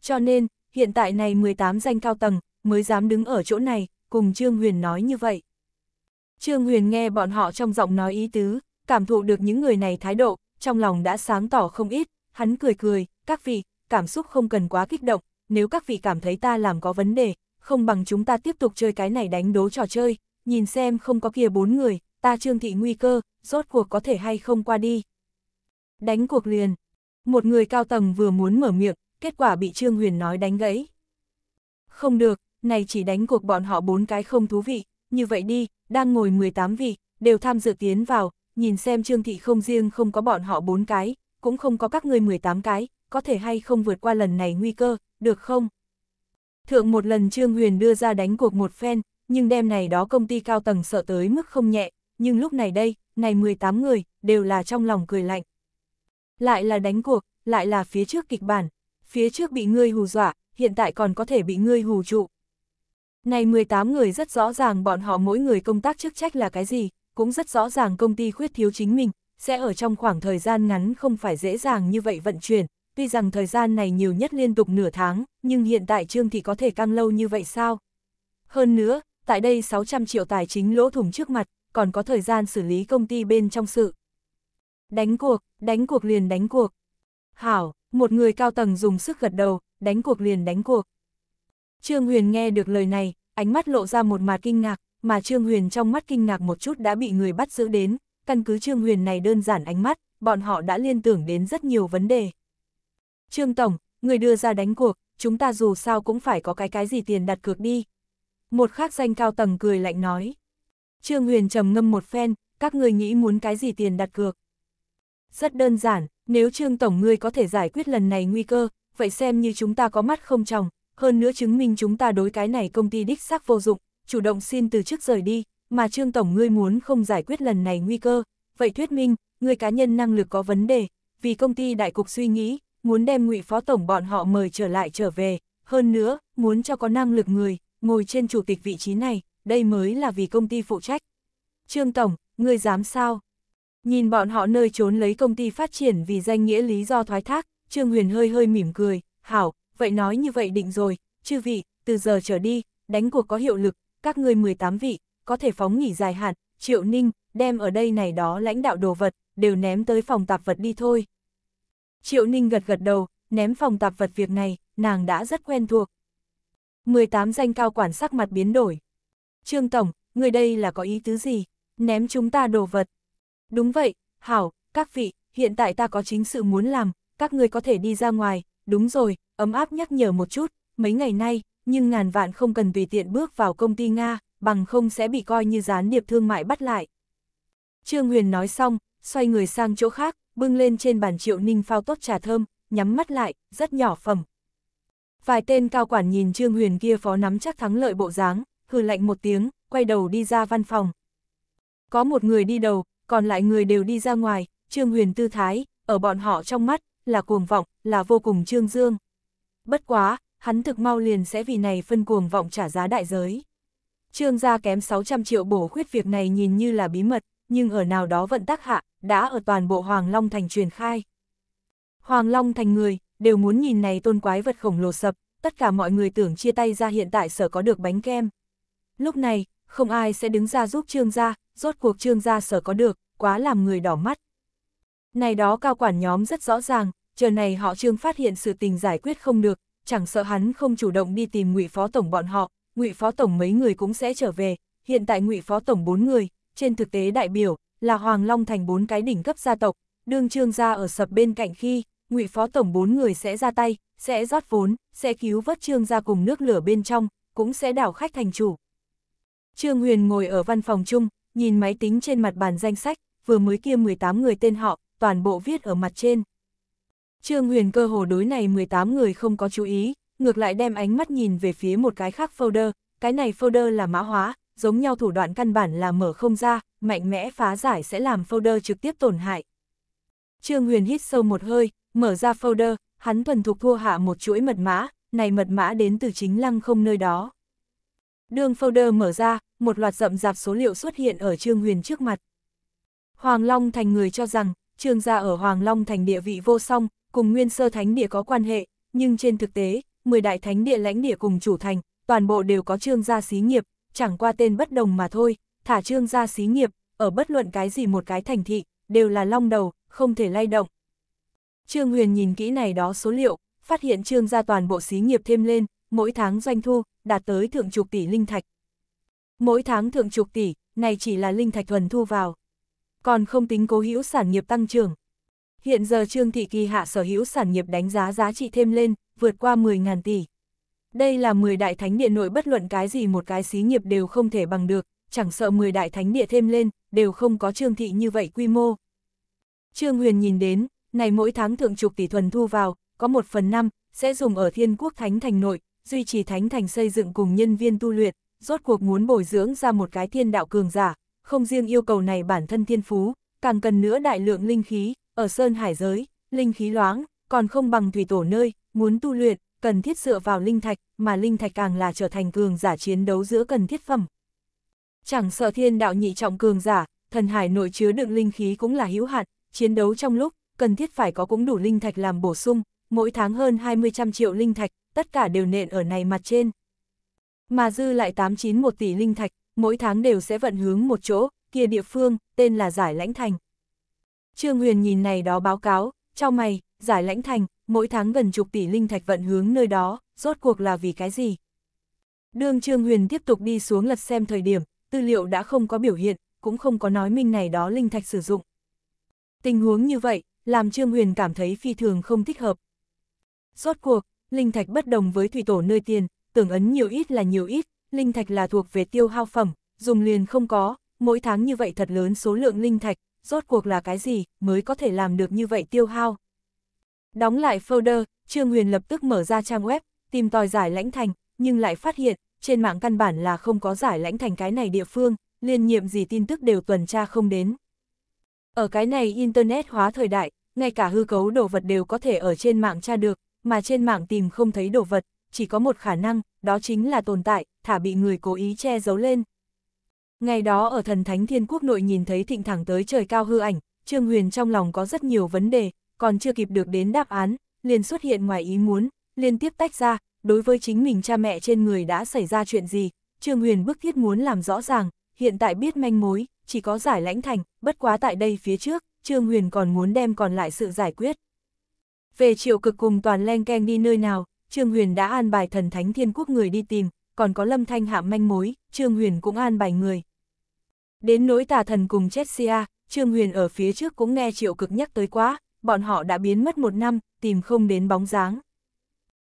Cho nên, hiện tại này 18 danh cao tầng mới dám đứng ở chỗ này, cùng Trương Huyền nói như vậy. Trương Huyền nghe bọn họ trong giọng nói ý tứ, cảm thụ được những người này thái độ, trong lòng đã sáng tỏ không ít, hắn cười cười, các vị, cảm xúc không cần quá kích động, nếu các vị cảm thấy ta làm có vấn đề, không bằng chúng ta tiếp tục chơi cái này đánh đố trò chơi, nhìn xem không có kia bốn người, ta trương thị nguy cơ, rốt cuộc có thể hay không qua đi. Đánh cuộc liền. Một người cao tầng vừa muốn mở miệng, kết quả bị Trương Huyền nói đánh gãy. Không được, này chỉ đánh cuộc bọn họ bốn cái không thú vị, như vậy đi, đang ngồi 18 vị, đều tham dự tiến vào, nhìn xem Trương Thị không riêng không có bọn họ bốn cái, cũng không có các người 18 cái, có thể hay không vượt qua lần này nguy cơ, được không? Thượng một lần Trương Huyền đưa ra đánh cuộc một phen, nhưng đêm này đó công ty cao tầng sợ tới mức không nhẹ, nhưng lúc này đây, này 18 người, đều là trong lòng cười lạnh. Lại là đánh cuộc, lại là phía trước kịch bản, phía trước bị ngươi hù dọa, hiện tại còn có thể bị ngươi hù trụ. Này 18 người rất rõ ràng bọn họ mỗi người công tác chức trách là cái gì, cũng rất rõ ràng công ty khuyết thiếu chính mình, sẽ ở trong khoảng thời gian ngắn không phải dễ dàng như vậy vận chuyển. Tuy rằng thời gian này nhiều nhất liên tục nửa tháng, nhưng hiện tại Trương thì có thể căng lâu như vậy sao? Hơn nữa, tại đây 600 triệu tài chính lỗ thủng trước mặt, còn có thời gian xử lý công ty bên trong sự. Đánh cuộc, đánh cuộc liền đánh cuộc. Hảo, một người cao tầng dùng sức gật đầu, đánh cuộc liền đánh cuộc. Trương Huyền nghe được lời này, ánh mắt lộ ra một mặt kinh ngạc, mà Trương Huyền trong mắt kinh ngạc một chút đã bị người bắt giữ đến, căn cứ Trương Huyền này đơn giản ánh mắt, bọn họ đã liên tưởng đến rất nhiều vấn đề. Trương Tổng, người đưa ra đánh cuộc, chúng ta dù sao cũng phải có cái cái gì tiền đặt cược đi. Một khác danh cao tầng cười lạnh nói. Trương Huyền trầm ngâm một phen, các người nghĩ muốn cái gì tiền đặt cược? Rất đơn giản, nếu Trương Tổng ngươi có thể giải quyết lần này nguy cơ, vậy xem như chúng ta có mắt không tròng, hơn nữa chứng minh chúng ta đối cái này công ty đích xác vô dụng, chủ động xin từ trước rời đi, mà Trương Tổng ngươi muốn không giải quyết lần này nguy cơ, vậy thuyết minh, người cá nhân năng lực có vấn đề, vì công ty đại cục suy nghĩ, muốn đem ngụy Phó Tổng bọn họ mời trở lại trở về, hơn nữa, muốn cho có năng lực người, ngồi trên chủ tịch vị trí này, đây mới là vì công ty phụ trách. Trương Tổng, ngươi dám sao? Nhìn bọn họ nơi trốn lấy công ty phát triển vì danh nghĩa lý do thoái thác, Trương Huyền hơi hơi mỉm cười, hảo, vậy nói như vậy định rồi, chư vị, từ giờ trở đi, đánh cuộc có hiệu lực, các ngươi 18 vị, có thể phóng nghỉ dài hạn, triệu ninh, đem ở đây này đó lãnh đạo đồ vật, đều ném tới phòng tạp vật đi thôi. Triệu ninh gật gật đầu, ném phòng tạp vật việc này, nàng đã rất quen thuộc. 18 danh cao quản sắc mặt biến đổi, Trương Tổng, người đây là có ý tứ gì? Ném chúng ta đồ vật. Đúng vậy, Hảo, các vị, hiện tại ta có chính sự muốn làm, các người có thể đi ra ngoài, đúng rồi, ấm áp nhắc nhở một chút, mấy ngày nay, nhưng ngàn vạn không cần tùy tiện bước vào công ty Nga, bằng không sẽ bị coi như gián điệp thương mại bắt lại. Trương Huyền nói xong, xoay người sang chỗ khác, bưng lên trên bàn triệu ninh phao tốt trà thơm, nhắm mắt lại, rất nhỏ phẩm. Vài tên cao quản nhìn Trương Huyền kia phó nắm chắc thắng lợi bộ dáng, hừ lạnh một tiếng, quay đầu đi ra văn phòng. Có một người đi đầu, còn lại người đều đi ra ngoài, Trương Huyền tư thái, ở bọn họ trong mắt, là cuồng vọng, là vô cùng trương dương. Bất quá, hắn thực mau liền sẽ vì này phân cuồng vọng trả giá đại giới. Trương gia kém 600 triệu bổ khuyết việc này nhìn như là bí mật, nhưng ở nào đó vận tắc hạ, đã ở toàn bộ Hoàng Long Thành truyền khai. Hoàng Long Thành người, đều muốn nhìn này tôn quái vật khổng lồ sập, tất cả mọi người tưởng chia tay ra hiện tại sở có được bánh kem. Lúc này, không ai sẽ đứng ra giúp trương gia, rốt cuộc trương gia sở có được, quá làm người đỏ mắt. Này đó cao quản nhóm rất rõ ràng, chờ này họ trương phát hiện sự tình giải quyết không được, chẳng sợ hắn không chủ động đi tìm ngụy phó tổng bọn họ, ngụy phó tổng mấy người cũng sẽ trở về, hiện tại ngụy phó tổng bốn người, trên thực tế đại biểu là Hoàng Long thành bốn cái đỉnh cấp gia tộc, đương trương gia ở sập bên cạnh khi, ngụy phó tổng bốn người sẽ ra tay, sẽ rót vốn, sẽ cứu vớt trương gia cùng nước lửa bên trong, cũng sẽ đảo khách thành chủ. Trương Huyền ngồi ở văn phòng chung, nhìn máy tính trên mặt bàn danh sách, vừa mới kia 18 người tên họ, toàn bộ viết ở mặt trên. Trương Huyền cơ hồ đối này 18 người không có chú ý, ngược lại đem ánh mắt nhìn về phía một cái khác folder, cái này folder là mã hóa, giống nhau thủ đoạn căn bản là mở không ra, mạnh mẽ phá giải sẽ làm folder trực tiếp tổn hại. Trương Huyền hít sâu một hơi, mở ra folder, hắn thuần thục thua hạ một chuỗi mật mã, này mật mã đến từ chính lăng không nơi đó. Đường folder mở ra, một loạt rậm rạp số liệu xuất hiện ở Trương Huyền trước mặt. Hoàng Long Thành người cho rằng, Trương gia ở Hoàng Long Thành địa vị vô song, cùng Nguyên Sơ Thánh Địa có quan hệ, nhưng trên thực tế, 10 đại thánh địa lãnh địa cùng chủ thành, toàn bộ đều có Trương gia xí nghiệp, chẳng qua tên bất đồng mà thôi, thả Trương gia xí nghiệp, ở bất luận cái gì một cái thành thị, đều là long đầu, không thể lay động. Trương Huyền nhìn kỹ này đó số liệu, phát hiện Trương gia toàn bộ xí nghiệp thêm lên, mỗi tháng doanh thu đạt tới thượng chục tỷ linh thạch. Mỗi tháng thượng chục tỷ, này chỉ là linh thạch thuần thu vào, còn không tính cố hữu sản nghiệp tăng trưởng. Hiện giờ Trương Thị Kỳ hạ sở hữu sản nghiệp đánh giá giá trị thêm lên, vượt qua 10.000 tỷ. Đây là 10 đại thánh địa nội bất luận cái gì một cái xí nghiệp đều không thể bằng được, chẳng sợ 10 đại thánh địa thêm lên, đều không có Trương Thị như vậy quy mô. Trương Huyền nhìn đến, này mỗi tháng thượng chục tỷ thuần thu vào, có một phần năm, sẽ dùng ở thiên quốc thánh thành nội, duy trì thánh thành xây dựng cùng nhân viên tu luyện, rốt cuộc muốn bồi dưỡng ra một cái thiên đạo cường giả, không riêng yêu cầu này bản thân thiên phú, càng cần nữa đại lượng linh khí, ở sơn hải giới, linh khí loáng, còn không bằng thủy tổ nơi, muốn tu luyện, cần thiết dựa vào linh thạch, mà linh thạch càng là trở thành cường giả chiến đấu giữa cần thiết phẩm. Chẳng sợ thiên đạo nhị trọng cường giả, thần hải nội chứa đựng linh khí cũng là hữu hạn, chiến đấu trong lúc, cần thiết phải có cũng đủ linh thạch làm bổ sung, mỗi tháng hơn 20 trăm triệu linh thạch, tất cả đều nện ở này mặt trên. Mà dư lại 89 một tỷ linh thạch, mỗi tháng đều sẽ vận hướng một chỗ, kia địa phương, tên là Giải Lãnh Thành. Trương Huyền nhìn này đó báo cáo, cho mày, Giải Lãnh Thành, mỗi tháng gần chục tỷ linh thạch vận hướng nơi đó, rốt cuộc là vì cái gì? đường Trương Huyền tiếp tục đi xuống lật xem thời điểm, tư liệu đã không có biểu hiện, cũng không có nói minh này đó linh thạch sử dụng. Tình huống như vậy, làm Trương Huyền cảm thấy phi thường không thích hợp. Rốt cuộc, linh thạch bất đồng với thủy tổ nơi tiền, tưởng ấn nhiều ít là nhiều ít, linh thạch là thuộc về tiêu hao phẩm, dùng liền không có, mỗi tháng như vậy thật lớn số lượng linh thạch, rốt cuộc là cái gì mới có thể làm được như vậy tiêu hao. Đóng lại folder, Trương Huyền lập tức mở ra trang web, tìm tòi giải lãnh thành, nhưng lại phát hiện, trên mạng căn bản là không có giải lãnh thành cái này địa phương, liên nhiệm gì tin tức đều tuần tra không đến. Ở cái này Internet hóa thời đại, ngay cả hư cấu đồ vật đều có thể ở trên mạng tra được, mà trên mạng tìm không thấy đồ vật, chỉ có một khả năng, đó chính là tồn tại, thả bị người cố ý che giấu lên. Ngày đó ở thần thánh thiên quốc nội nhìn thấy thịnh thẳng tới trời cao hư ảnh, Trương Huyền trong lòng có rất nhiều vấn đề, còn chưa kịp được đến đáp án, liền xuất hiện ngoài ý muốn, liên tiếp tách ra, đối với chính mình cha mẹ trên người đã xảy ra chuyện gì, Trương Huyền bức thiết muốn làm rõ ràng, hiện tại biết manh mối, chỉ có giải lãnh thành, bất quá tại đây phía trước, Trương Huyền còn muốn đem còn lại sự giải quyết về triệu cực cùng toàn len keng đi nơi nào, Trương Huyền đã an bài thần thánh thiên quốc người đi tìm, còn có lâm thanh hạm manh mối, Trương Huyền cũng an bài người. Đến nỗi tà thần cùng chết Chessia, Trương Huyền ở phía trước cũng nghe triệu cực nhắc tới quá, bọn họ đã biến mất một năm, tìm không đến bóng dáng.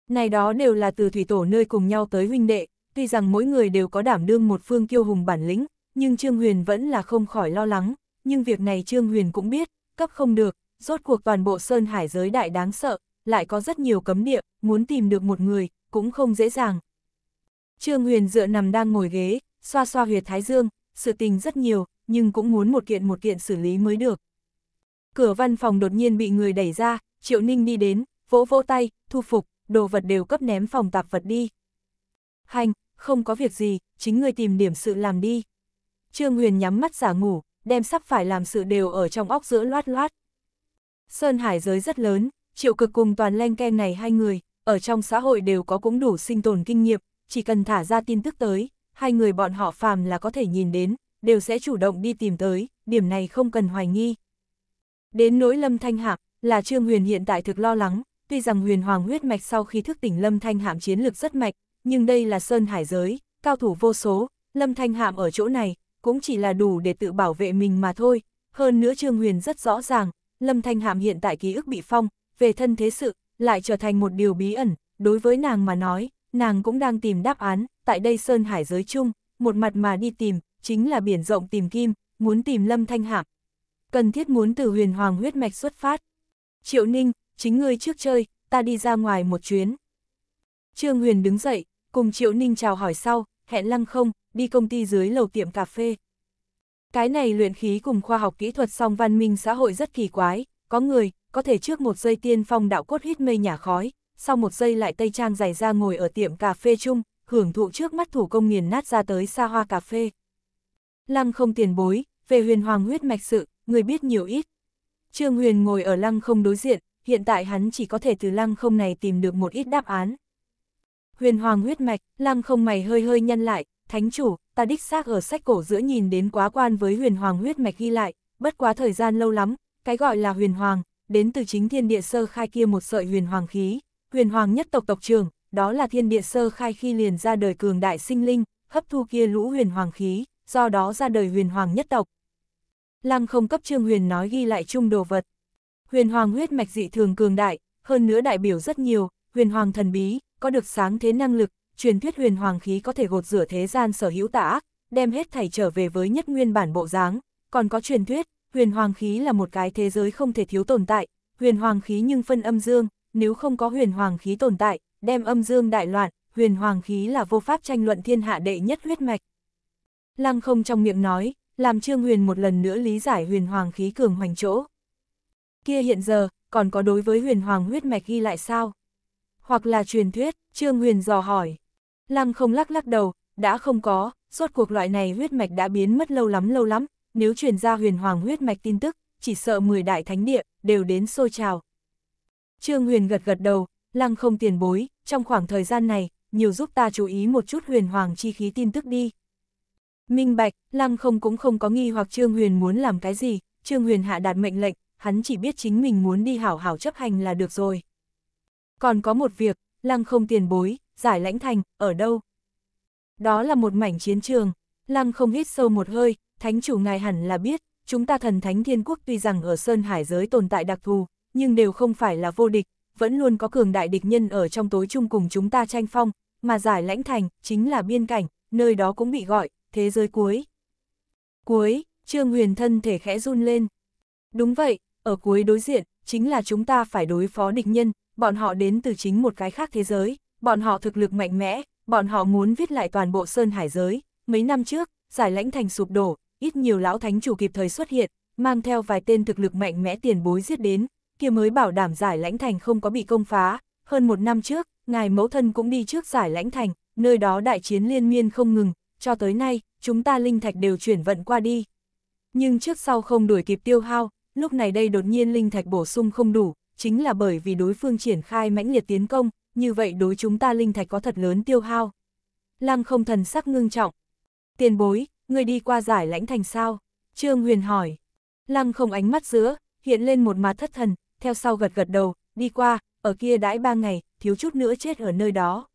Này đó đều là từ thủy tổ nơi cùng nhau tới huynh đệ, tuy rằng mỗi người đều có đảm đương một phương kiêu hùng bản lĩnh, nhưng Trương Huyền vẫn là không khỏi lo lắng, nhưng việc này Trương Huyền cũng biết, cấp không được, rốt cuộc toàn bộ Sơn Hải giới đại đáng sợ, lại có rất nhiều cấm địa, muốn tìm được một người, cũng không dễ dàng. Trương Huyền dựa nằm đang ngồi ghế, xoa xoa huyệt thái dương, sự tình rất nhiều, nhưng cũng muốn một kiện một kiện xử lý mới được. Cửa văn phòng đột nhiên bị người đẩy ra, Triệu Ninh đi đến, vỗ vỗ tay, thu phục, đồ vật đều cấp ném phòng tạp vật đi. Hành, không có việc gì, chính người tìm điểm sự làm đi. Trương Huyền nhắm mắt giả ngủ, đem sắp phải làm sự đều ở trong óc giữa loát loát, Sơn Hải giới rất lớn, triệu cực cùng toàn len keng này hai người, ở trong xã hội đều có cũng đủ sinh tồn kinh nghiệm, chỉ cần thả ra tin tức tới, hai người bọn họ phàm là có thể nhìn đến, đều sẽ chủ động đi tìm tới, điểm này không cần hoài nghi. Đến nỗi Lâm Thanh Hạm, là Trương Huyền hiện tại thực lo lắng, tuy rằng Huyền Hoàng huyết mạch sau khi thức tỉnh Lâm Thanh Hạm chiến lực rất mạnh, nhưng đây là Sơn Hải giới, cao thủ vô số, Lâm Thanh Hạm ở chỗ này, cũng chỉ là đủ để tự bảo vệ mình mà thôi, hơn nữa Trương Huyền rất rõ ràng, Lâm Thanh Hàm hiện tại ký ức bị phong, về thân thế sự, lại trở thành một điều bí ẩn, đối với nàng mà nói, nàng cũng đang tìm đáp án, tại đây Sơn Hải giới chung, một mặt mà đi tìm, chính là biển rộng tìm kim, muốn tìm Lâm Thanh Hàm Cần thiết muốn từ huyền hoàng huyết mạch xuất phát. Triệu Ninh, chính ngươi trước chơi, ta đi ra ngoài một chuyến. Trương Huyền đứng dậy, cùng Triệu Ninh chào hỏi sau, hẹn lăng không, đi công ty dưới lầu tiệm cà phê. Cái này luyện khí cùng khoa học kỹ thuật song văn minh xã hội rất kỳ quái, có người, có thể trước một giây tiên phong đạo cốt hít mây nhà khói, sau một giây lại tây trang dài ra ngồi ở tiệm cà phê chung, hưởng thụ trước mắt thủ công nghiền nát ra tới xa hoa cà phê. Lăng không tiền bối, về huyền hoàng huyết mạch sự, người biết nhiều ít. Trương Huyền ngồi ở lăng không đối diện, hiện tại hắn chỉ có thể từ lăng không này tìm được một ít đáp án. Huyền hoàng huyết mạch, lăng không mày hơi hơi nhăn lại, Thánh chủ, ta đích xác ở sách cổ giữa nhìn đến quá quan với huyền hoàng huyết mạch ghi lại, bất quá thời gian lâu lắm, cái gọi là huyền hoàng, đến từ chính thiên địa sơ khai kia một sợi huyền hoàng khí, huyền hoàng nhất tộc tộc trường, đó là thiên địa sơ khai khi liền ra đời cường đại sinh linh, hấp thu kia lũ huyền hoàng khí, do đó ra đời huyền hoàng nhất tộc. Lăng không cấp trương huyền nói ghi lại chung đồ vật. Huyền hoàng huyết mạch dị thường cường đại, hơn nữa đại biểu rất nhiều, huyền hoàng thần bí, có được sáng thế năng lực, truyền thuyết huyền hoàng khí có thể gột rửa thế gian sở hữu tà ác, đem hết thảy trở về với nhất nguyên bản bộ dáng, còn có truyền thuyết, huyền hoàng khí là một cái thế giới không thể thiếu tồn tại, huyền hoàng khí nhưng phân âm dương, nếu không có huyền hoàng khí tồn tại, đem âm dương đại loạn, huyền hoàng khí là vô pháp tranh luận thiên hạ đệ nhất huyết mạch. Lăng không trong miệng nói, làm Trương Huyền một lần nữa lý giải huyền hoàng khí cường hoành chỗ. Kia hiện giờ, còn có đối với huyền hoàng huyết mạch ghi lại sao? Hoặc là truyền thuyết, Trương Huyền dò hỏi. Lăng không lắc lắc đầu, đã không có, Suốt cuộc loại này huyết mạch đã biến mất lâu lắm lâu lắm, nếu truyền ra huyền hoàng huyết mạch tin tức, chỉ sợ 10 đại thánh địa, đều đến sôi trào. Trương Huyền gật gật đầu, lăng không tiền bối, trong khoảng thời gian này, nhiều giúp ta chú ý một chút huyền hoàng chi khí tin tức đi. Minh Bạch, Lăng không cũng không có nghi hoặc Trương Huyền muốn làm cái gì, Trương Huyền hạ đạt mệnh lệnh, hắn chỉ biết chính mình muốn đi hảo hảo chấp hành là được rồi. Còn có một việc, Lăng không tiền bối, giải lãnh thành, ở đâu? Đó là một mảnh chiến trường, lăng không hít sâu một hơi, thánh chủ ngài hẳn là biết, chúng ta thần thánh thiên quốc tuy rằng ở Sơn Hải giới tồn tại đặc thù, nhưng đều không phải là vô địch, vẫn luôn có cường đại địch nhân ở trong tối chung cùng chúng ta tranh phong, mà giải lãnh thành chính là biên cảnh, nơi đó cũng bị gọi, thế giới cuối. Cuối, Trương Huyền thân thể khẽ run lên. Đúng vậy, ở cuối đối diện, chính là chúng ta phải đối phó địch nhân, bọn họ đến từ chính một cái khác thế giới, bọn họ thực lực mạnh mẽ, bọn họ muốn viết lại toàn bộ Sơn Hải giới. Mấy năm trước, giải lãnh thành sụp đổ, ít nhiều lão thánh chủ kịp thời xuất hiện, mang theo vài tên thực lực mạnh mẽ tiền bối giết đến, kia mới bảo đảm giải lãnh thành không có bị công phá. Hơn một năm trước, ngài mẫu thân cũng đi trước giải lãnh thành, nơi đó đại chiến liên miên không ngừng, cho tới nay, chúng ta linh thạch đều chuyển vận qua đi. Nhưng trước sau không đuổi kịp tiêu hao, lúc này đây đột nhiên linh thạch bổ sung không đủ, chính là bởi vì đối phương triển khai mãnh liệt tiến công, như vậy đối chúng ta linh thạch có thật lớn tiêu hao. Lăng không thần sắc ngưng trọng. Tiền bối, người đi qua giải lãnh thành sao? Trương Huyền hỏi. Lăng không ánh mắt giữa, hiện lên một mặt thất thần, theo sau gật gật đầu, đi qua, ở kia đãi ba ngày, thiếu chút nữa chết ở nơi đó.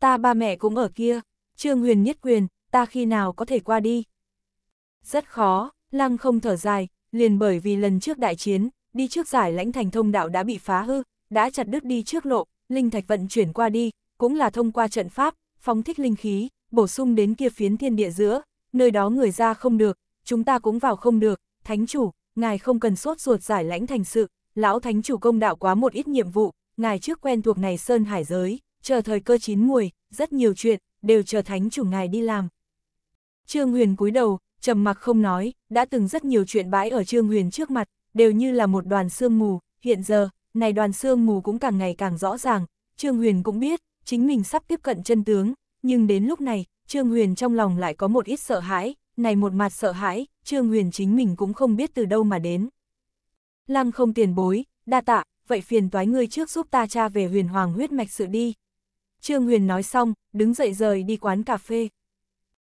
Ta ba mẹ cũng ở kia, Trương Huyền nhất quyền, ta khi nào có thể qua đi? Rất khó, Lăng không thở dài, liền bởi vì lần trước đại chiến, đi trước giải lãnh thành thông đạo đã bị phá hư, đã chặt đứt đi trước lộ, linh thạch vận chuyển qua đi, cũng là thông qua trận pháp, phóng thích linh khí, bổ sung đến kia phiến thiên địa giữa, nơi đó người ra không được, chúng ta cũng vào không được, thánh chủ, ngài không cần sốt ruột giải lãnh thành sự, lão thánh chủ công đạo quá một ít nhiệm vụ, ngài trước quen thuộc này sơn hải giới, chờ thời cơ chín muồi, rất nhiều chuyện, đều chờ thánh chủ ngài đi làm. Trương Huyền cúi đầu, trầm mặc không nói, đã từng rất nhiều chuyện bãi ở Trương Huyền trước mặt, đều như là một đoàn sương mù, hiện giờ, này đoàn xương mù cũng càng ngày càng rõ ràng, Trương Huyền cũng biết, chính mình sắp tiếp cận chân tướng, nhưng đến lúc này, Trương Huyền trong lòng lại có một ít sợ hãi, này một mặt sợ hãi, Trương Huyền chính mình cũng không biết từ đâu mà đến. Lăng không tiền bối, đa tạ, vậy phiền toái ngươi trước giúp ta cha về huyền hoàng huyết mạch sự đi. Trương Huyền nói xong, đứng dậy rời đi quán cà phê.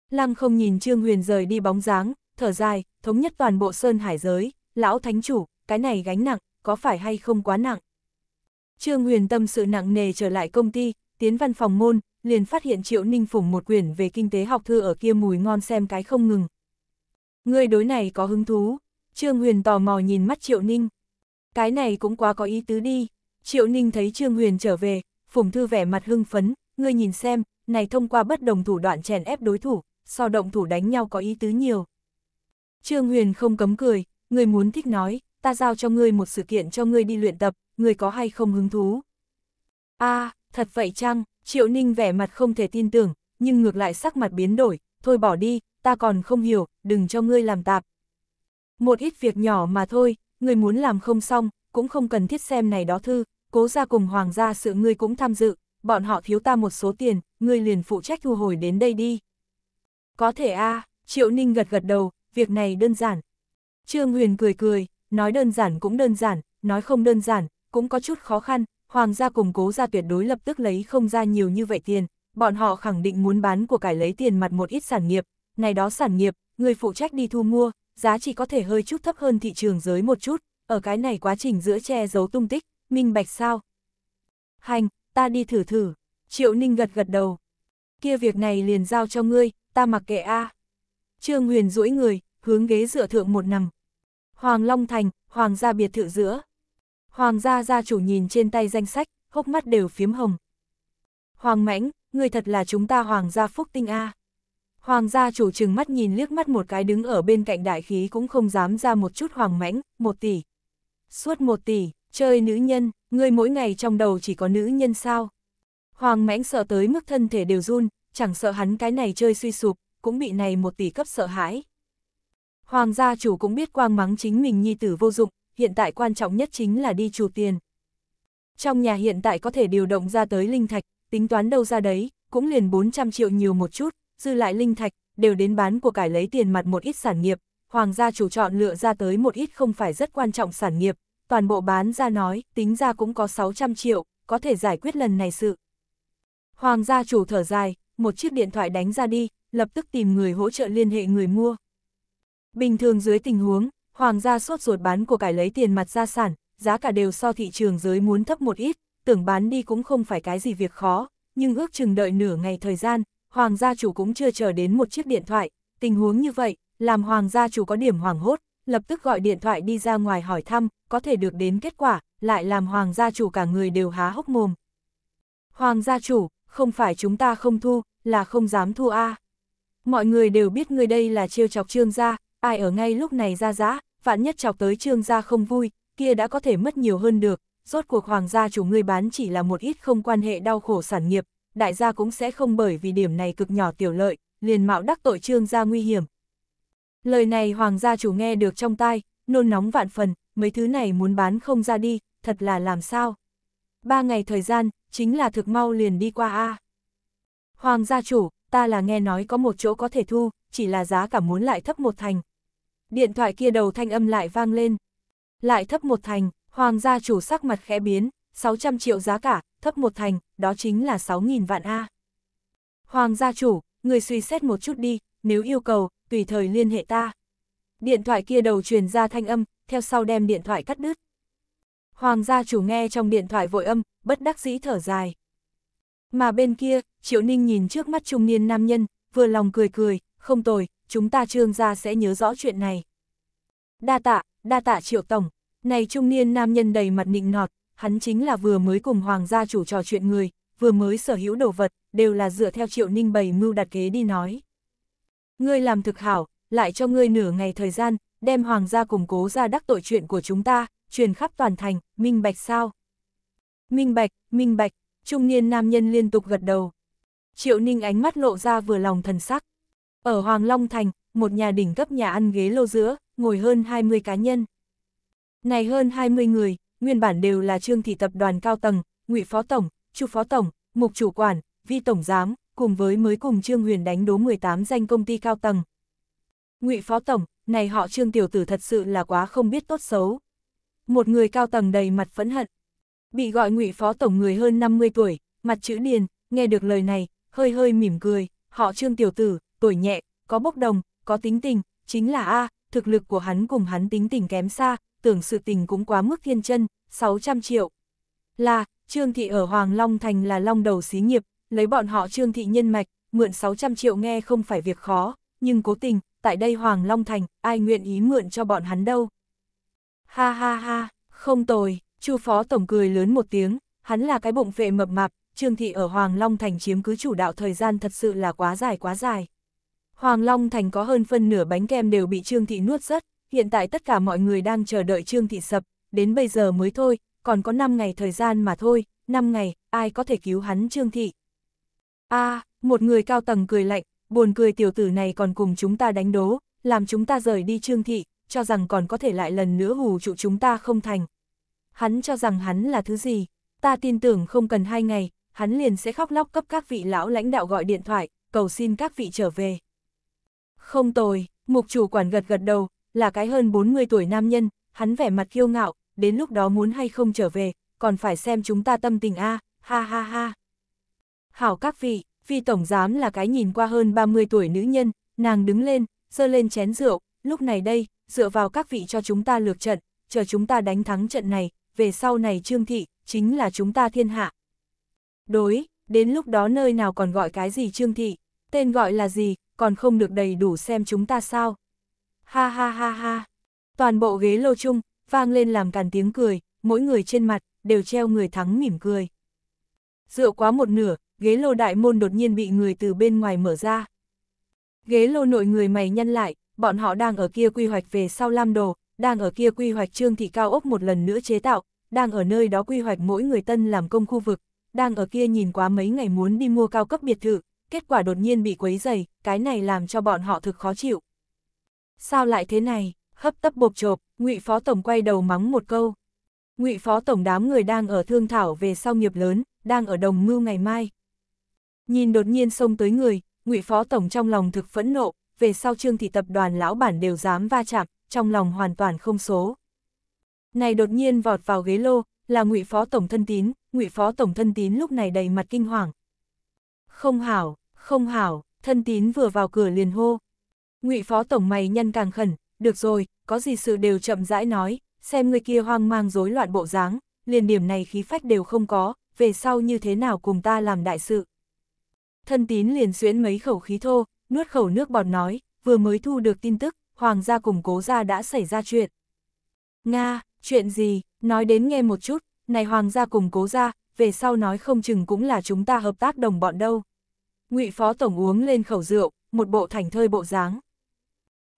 Lăng không nhìn Trương Huyền rời đi bóng dáng, thở dài, thống nhất toàn bộ sơn hải giới, lão thánh chủ, cái này gánh nặng, có phải hay không quá nặng? Trương Huyền tâm sự nặng nề trở lại công ty, tiến văn phòng môn, liền phát hiện Triệu Ninh Phủng một quyển về kinh tế học thư ở kia mùi ngon xem cái không ngừng. Người đối này có hứng thú, Trương Huyền tò mò nhìn mắt Triệu Ninh. Cái này cũng quá có ý tứ đi, Triệu Ninh thấy Trương Huyền trở về, Phủng Thư vẻ mặt hưng phấn, ngươi nhìn xem, này thông qua bất đồng thủ đoạn chèn ép đối thủ, so động thủ đánh nhau có ý tứ nhiều. Trương Huyền không cấm cười, người muốn thích nói, ta giao cho ngươi một sự kiện cho ngươi đi luyện tập, ngươi có hay không hứng thú? a à, thật vậy chăng? Triệu Ninh vẻ mặt không thể tin tưởng, nhưng ngược lại sắc mặt biến đổi, thôi bỏ đi, ta còn không hiểu, đừng cho ngươi làm tạp. Một ít việc nhỏ mà thôi, ngươi muốn làm không xong, cũng không cần thiết xem này đó thư, cố ra cùng hoàng gia sự ngươi cũng tham dự, bọn họ thiếu ta một số tiền, ngươi liền phụ trách thu hồi đến đây đi. Có thể a à, Triệu Ninh gật gật đầu, việc này đơn giản. Trương Huyền cười cười, nói đơn giản cũng đơn giản, nói không đơn giản, cũng có chút khó khăn, hoàng gia cùng cố gia tuyệt đối lập tức lấy không ra nhiều như vậy tiền, bọn họ khẳng định muốn bán của cải lấy tiền mặt một ít sản nghiệp, này đó sản nghiệp, người phụ trách đi thu mua, giá chỉ có thể hơi chút thấp hơn thị trường giới một chút, ở cái này quá trình giữa che giấu tung tích, minh bạch sao. Hành, ta đi thử thử, triệu ninh gật gật đầu. Kia việc này liền giao cho ngươi, ta mặc kệ a. Trương Huyền duỗi người, hướng ghế dựa thượng một nằm, Hoàng Long Thành, Hoàng gia biệt thự giữa. Hoàng gia gia chủ nhìn trên tay danh sách, hốc mắt đều phiếm hồng. Hoàng Mãnh, người thật là chúng ta Hoàng gia Phúc Tinh A. Hoàng gia chủ trừng mắt nhìn liếc mắt một cái đứng ở bên cạnh đại khí cũng không dám ra một chút Hoàng Mãnh, một tỷ. Suốt một tỷ, chơi nữ nhân, người mỗi ngày trong đầu chỉ có nữ nhân sao. Hoàng Mãnh sợ tới mức thân thể đều run, chẳng sợ hắn cái này chơi suy sụp, cũng bị này một tỷ cấp sợ hãi. Hoàng gia chủ cũng biết quang mắng chính mình nhi tử vô dụng, hiện tại quan trọng nhất chính là đi chủ tiền. Trong nhà hiện tại có thể điều động ra tới linh thạch, tính toán đâu ra đấy, cũng liền 400 triệu nhiều một chút, dư lại linh thạch, đều đến bán của cải lấy tiền mặt một ít sản nghiệp, hoàng gia chủ chọn lựa ra tới một ít không phải rất quan trọng sản nghiệp, toàn bộ bán ra nói, tính ra cũng có 600 triệu, có thể giải quyết lần này sự. Hoàng gia chủ thở dài, một chiếc điện thoại đánh ra đi, lập tức tìm người hỗ trợ liên hệ người mua. Bình thường dưới tình huống, hoàng gia sốt ruột bán của cải lấy tiền mặt gia sản, giá cả đều so thị trường giới muốn thấp một ít, tưởng bán đi cũng không phải cái gì việc khó, nhưng ước chừng đợi nửa ngày thời gian, hoàng gia chủ cũng chưa chờ đến một chiếc điện thoại, tình huống như vậy, làm hoàng gia chủ có điểm hoảng hốt, lập tức gọi điện thoại đi ra ngoài hỏi thăm, có thể được đến kết quả, lại làm hoàng gia chủ cả người đều há hốc mồm. Hoàng gia chủ, không phải chúng ta không thu, là không dám thu a. Mọi người đều biết người đây là trêu chọc trương gia, ai ở ngay lúc này ra giã, vạn nhất chọc tới trương gia không vui, kia đã có thể mất nhiều hơn được, rốt cuộc hoàng gia chủ ngươi bán chỉ là một ít không quan hệ đau khổ sản nghiệp, đại gia cũng sẽ không bởi vì điểm này cực nhỏ tiểu lợi, liền mạo đắc tội trương gia nguy hiểm. Lời này hoàng gia chủ nghe được trong tai, nôn nóng vạn phần, mấy thứ này muốn bán không ra đi, thật là làm sao. Ba ngày thời gian, chính là thực mau liền đi qua A. Hoàng gia chủ, ta là nghe nói có một chỗ có thể thu, chỉ là giá cả muốn lại thấp một thành, điện thoại kia đầu thanh âm lại vang lên. Lại thấp một thành, hoàng gia chủ sắc mặt khẽ biến, 600 triệu giá cả, thấp một thành, đó chính là 6.000 vạn A. Hoàng gia chủ, người suy xét một chút đi, nếu yêu cầu, tùy thời liên hệ ta. Điện thoại kia đầu truyền ra thanh âm, theo sau đem điện thoại cắt đứt. Hoàng gia chủ nghe trong điện thoại vội âm, bất đắc dĩ thở dài. Mà bên kia, Triệu Ninh nhìn trước mắt trung niên nam nhân, vừa lòng cười cười, không tồi, chúng ta trương gia sẽ nhớ rõ chuyện này. Đa tạ, đa tạ triệu tổng, này trung niên nam nhân đầy mặt nịnh nọt, hắn chính là vừa mới cùng hoàng gia chủ trò chuyện người, vừa mới sở hữu đồ vật, đều là dựa theo triệu ninh bày mưu đặt kế đi nói. Ngươi làm thực hảo, lại cho ngươi nửa ngày thời gian, đem hoàng gia củng cố ra đắc tội chuyện của chúng ta, truyền khắp toàn thành, minh bạch sao? Minh bạch, minh bạch, trung niên nam nhân liên tục gật đầu. Triệu ninh ánh mắt lộ ra vừa lòng thần sắc. Ở Hoàng Long Thành, một nhà đỉnh cấp nhà ăn ghế lô giữa, ngồi hơn 20 cá nhân. Này hơn 20 người, nguyên bản đều là trương thị tập đoàn cao tầng, ngụy phó tổng, chu phó tổng, mục chủ quản, vi tổng giám, cùng với mới cùng trương huyền đánh đố 18 danh công ty cao tầng. ngụy phó tổng, này họ trương tiểu tử thật sự là quá không biết tốt xấu. Một người cao tầng đầy mặt phẫn hận. Bị gọi ngụy phó tổng người hơn 50 tuổi, mặt chữ điền, nghe được lời này, hơi hơi mỉm cười, họ trương tiểu tử, tuổi nhẹ, có bốc đồng, có tính tình, chính là A, thực lực của hắn cùng hắn tính tình kém xa, tưởng sự tình cũng quá mức thiên chân, 600 triệu. Là, Trương Thị ở Hoàng Long Thành là long đầu xí nghiệp, lấy bọn họ Trương Thị nhân mạch, mượn 600 triệu nghe không phải việc khó, nhưng cố tình, tại đây Hoàng Long Thành, ai nguyện ý mượn cho bọn hắn đâu. Ha ha ha, không tồi, chu phó tổng cười lớn một tiếng, hắn là cái bụng vệ mập mạp, Trương Thị ở Hoàng Long Thành chiếm cứ chủ đạo thời gian thật sự là quá dài quá dài. Hoàng Long Thành có hơn phân nửa bánh kem đều bị Trương Thị nuốt rất, hiện tại tất cả mọi người đang chờ đợi Trương Thị sập, đến bây giờ mới thôi, còn có 5 ngày thời gian mà thôi, 5 ngày, ai có thể cứu hắn Trương Thị. a một người cao tầng cười lạnh, buồn cười tiểu tử này còn cùng chúng ta đánh đố, làm chúng ta rời đi Trương Thị, cho rằng còn có thể lại lần nữa hù trụ chúng ta không thành. Hắn cho rằng hắn là thứ gì, ta tin tưởng không cần hai ngày, hắn liền sẽ khóc lóc cấp các vị lão lãnh đạo gọi điện thoại, cầu xin các vị trở về. Không tồi, mục chủ quản gật gật đầu, là cái hơn 40 tuổi nam nhân, hắn vẻ mặt kiêu ngạo, đến lúc đó muốn hay không trở về, còn phải xem chúng ta tâm tình a ha ha ha. Hảo các vị, phi tổng giám là cái nhìn qua hơn 30 tuổi nữ nhân, nàng đứng lên, dơ lên chén rượu, lúc này đây, dựa vào các vị cho chúng ta lược trận, chờ chúng ta đánh thắng trận này, về sau này trương thị, chính là chúng ta thiên hạ. Đối, đến lúc đó nơi nào còn gọi cái gì trương thị, tên gọi là gì, còn không được đầy đủ xem chúng ta sao. Ha ha ha ha, toàn bộ ghế lô chung, vang lên làm càn tiếng cười, mỗi người trên mặt, đều treo người thắng mỉm cười. Dựa quá một nửa, ghế lô đại môn đột nhiên bị người từ bên ngoài mở ra. Ghế lô nội người mày nhăn lại, bọn họ đang ở kia quy hoạch về sau Lam Đồ, đang ở kia quy hoạch trương thị cao ốc một lần nữa chế tạo, đang ở nơi đó quy hoạch mỗi người tân làm công khu vực, đang ở kia nhìn quá mấy ngày muốn đi mua cao cấp biệt thự, kết quả đột nhiên bị quấy dày, cái này làm cho bọn họ thực khó chịu. Sao lại thế này, hấp tấp bộp chộp, ngụy Phó Tổng quay đầu mắng một câu. ngụy Phó Tổng đám người đang ở thương thảo về sau nghiệp lớn, đang ở đồng mưu ngày mai. Nhìn đột nhiên xông tới người, ngụy Phó Tổng trong lòng thực phẫn nộ, về sau trương thị tập đoàn lão bản đều dám va chạm, trong lòng hoàn toàn không số. Này đột nhiên vọt vào ghế lô, là ngụy Phó Tổng thân tín, ngụy Phó Tổng thân tín lúc này đầy mặt kinh hoàng. Không hảo, không hảo, thân tín vừa vào cửa liền hô. ngụy phó tổng mày nhân càng khẩn, được rồi, có gì sự đều chậm rãi nói, xem người kia hoang mang rối loạn bộ dáng, liền điểm này khí phách đều không có, về sau như thế nào cùng ta làm đại sự. Thân tín liền xuyến mấy khẩu khí thô, nuốt khẩu nước bọt nói, vừa mới thu được tin tức, hoàng gia cùng cố gia đã xảy ra chuyện. Nga, chuyện gì, nói đến nghe một chút, này hoàng gia cùng cố gia, về sau nói không chừng cũng là chúng ta hợp tác đồng bọn đâu ngụy phó tổng uống lên khẩu rượu, một bộ thành thơi bộ dáng.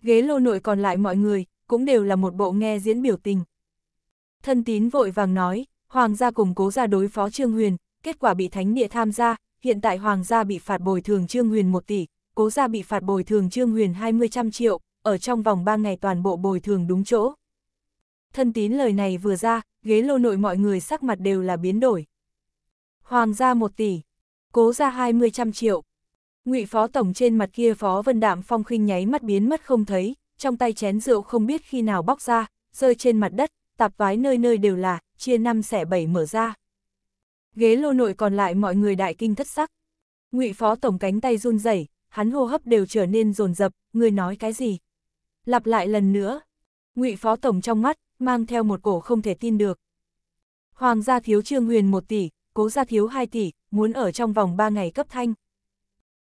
Ghế lô nội còn lại mọi người, cũng đều là một bộ nghe diễn biểu tình. Thân tín vội vàng nói, hoàng gia cùng cố ra đối phó Trương Huyền, kết quả bị thánh địa tham gia, hiện tại hoàng gia bị phạt bồi thường Trương Huyền 1 tỷ, cố gia bị phạt bồi thường Trương Huyền hai mươi trăm triệu, ở trong vòng 3 ngày toàn bộ bồi thường đúng chỗ. Thân tín lời này vừa ra, ghế lô nội mọi người sắc mặt đều là biến đổi. Hoàng gia 1 tỷ, Cố ra 20 trăm triệu. Ngụy phó tổng trên mặt kia phó vân đạm phong khinh nháy mắt biến mất không thấy, trong tay chén rượu không biết khi nào bóc ra, rơi trên mặt đất, tạp vái nơi nơi đều là, chia năm xẻ bảy mở ra. Ghế lô nội còn lại mọi người đại kinh thất sắc. Ngụy phó tổng cánh tay run rẩy, hắn hô hấp đều trở nên rồn rập, người nói cái gì? Lặp lại lần nữa. Ngụy phó tổng trong mắt, mang theo một cổ không thể tin được. Hoàng gia thiếu trương huyền một tỷ, cố ra thiếu 2 tỷ, muốn ở trong vòng 3 ngày cấp thanh.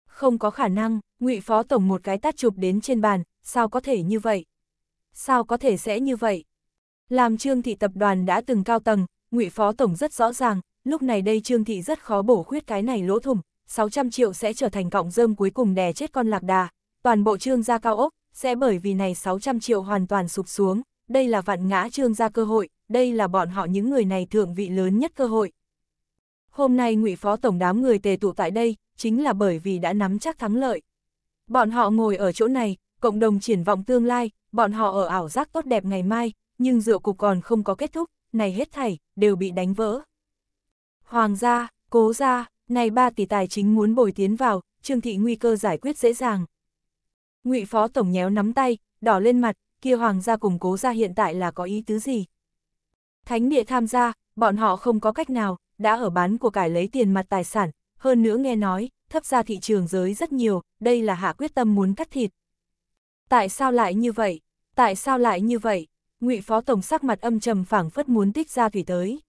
Không có khả năng, ngụy Phó Tổng một cái tát chụp đến trên bàn, sao có thể như vậy? Sao có thể sẽ như vậy? Làm Trương Thị Tập đoàn đã từng cao tầng, ngụy Phó Tổng rất rõ ràng, lúc này đây Trương Thị rất khó bổ khuyết cái này lỗ thủng, 600 triệu sẽ trở thành cọng rơm cuối cùng đè chết con lạc đà, toàn bộ Trương gia cao ốc sẽ bởi vì này 600 triệu hoàn toàn sụp xuống, đây là vạn ngã Trương gia cơ hội, đây là bọn họ những người này thượng vị lớn nhất cơ hội. Hôm nay ngụy phó tổng đám người tề tụ tại đây, chính là bởi vì đã nắm chắc thắng lợi. Bọn họ ngồi ở chỗ này, cộng đồng triển vọng tương lai, bọn họ ở ảo giác tốt đẹp ngày mai, nhưng rượu cục còn không có kết thúc, này hết thảy, đều bị đánh vỡ. Hoàng gia, cố gia, này ba tỷ tài chính muốn bồi tiến vào, Trương Thị nguy cơ giải quyết dễ dàng. Ngụy Phó Tổng nhéo nắm tay, đỏ lên mặt, kia Hoàng gia cùng cố gia hiện tại là có ý tứ gì? Thánh địa tham gia, bọn họ không có cách nào, đã ở bán của cải lấy tiền mặt tài sản, hơn nữa nghe nói, thấp ra thị trường giới rất nhiều, đây là hạ quyết tâm muốn cắt thịt. Tại sao lại như vậy? Tại sao lại như vậy? Ngụy Phó Tổng sắc mặt âm trầm phảng phất muốn tích ra thủy tới.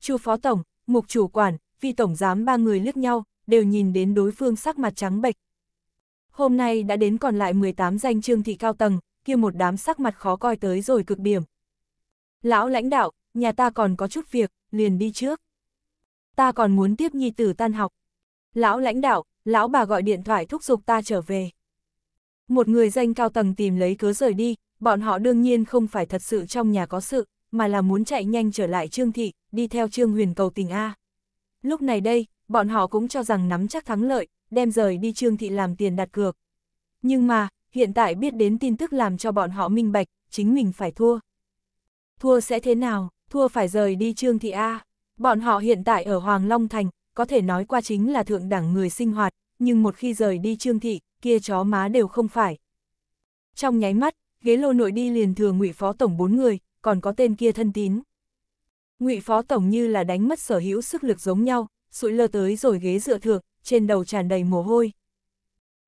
Chu Phó Tổng, Mục Chủ Quản, Vi Tổng Giám ba người liếc nhau, đều nhìn đến đối phương sắc mặt trắng bệch. Hôm nay đã đến còn lại 18 danh trương thị cao tầng, kia một đám sắc mặt khó coi tới rồi cực điểm. Lão lãnh đạo, nhà ta còn có chút việc, liền đi trước ta còn muốn tiếp nhi tử tan học. Lão lãnh đạo, lão bà gọi điện thoại thúc giục ta trở về. Một người danh cao tầng tìm lấy cớ rời đi, bọn họ đương nhiên không phải thật sự trong nhà có sự, mà là muốn chạy nhanh trở lại Trương Thị, đi theo Trương Huyền cầu tình A. Lúc này đây, bọn họ cũng cho rằng nắm chắc thắng lợi, đem rời đi Trương Thị làm tiền đặt cược. Nhưng mà, hiện tại biết đến tin tức làm cho bọn họ minh bạch, chính mình phải thua. Thua sẽ thế nào, thua phải rời đi Trương Thị A. Bọn họ hiện tại ở Hoàng Long Thành, có thể nói qua chính là thượng đẳng người sinh hoạt, nhưng một khi rời đi trương thị, kia chó má đều không phải. Trong nháy mắt, ghế lô nội đi liền thừa ngụy phó tổng bốn người, còn có tên kia thân tín. Ngụy phó tổng như là đánh mất sở hữu sức lực giống nhau, sụi lơ tới rồi ghế dựa thượng, trên đầu tràn đầy mồ hôi.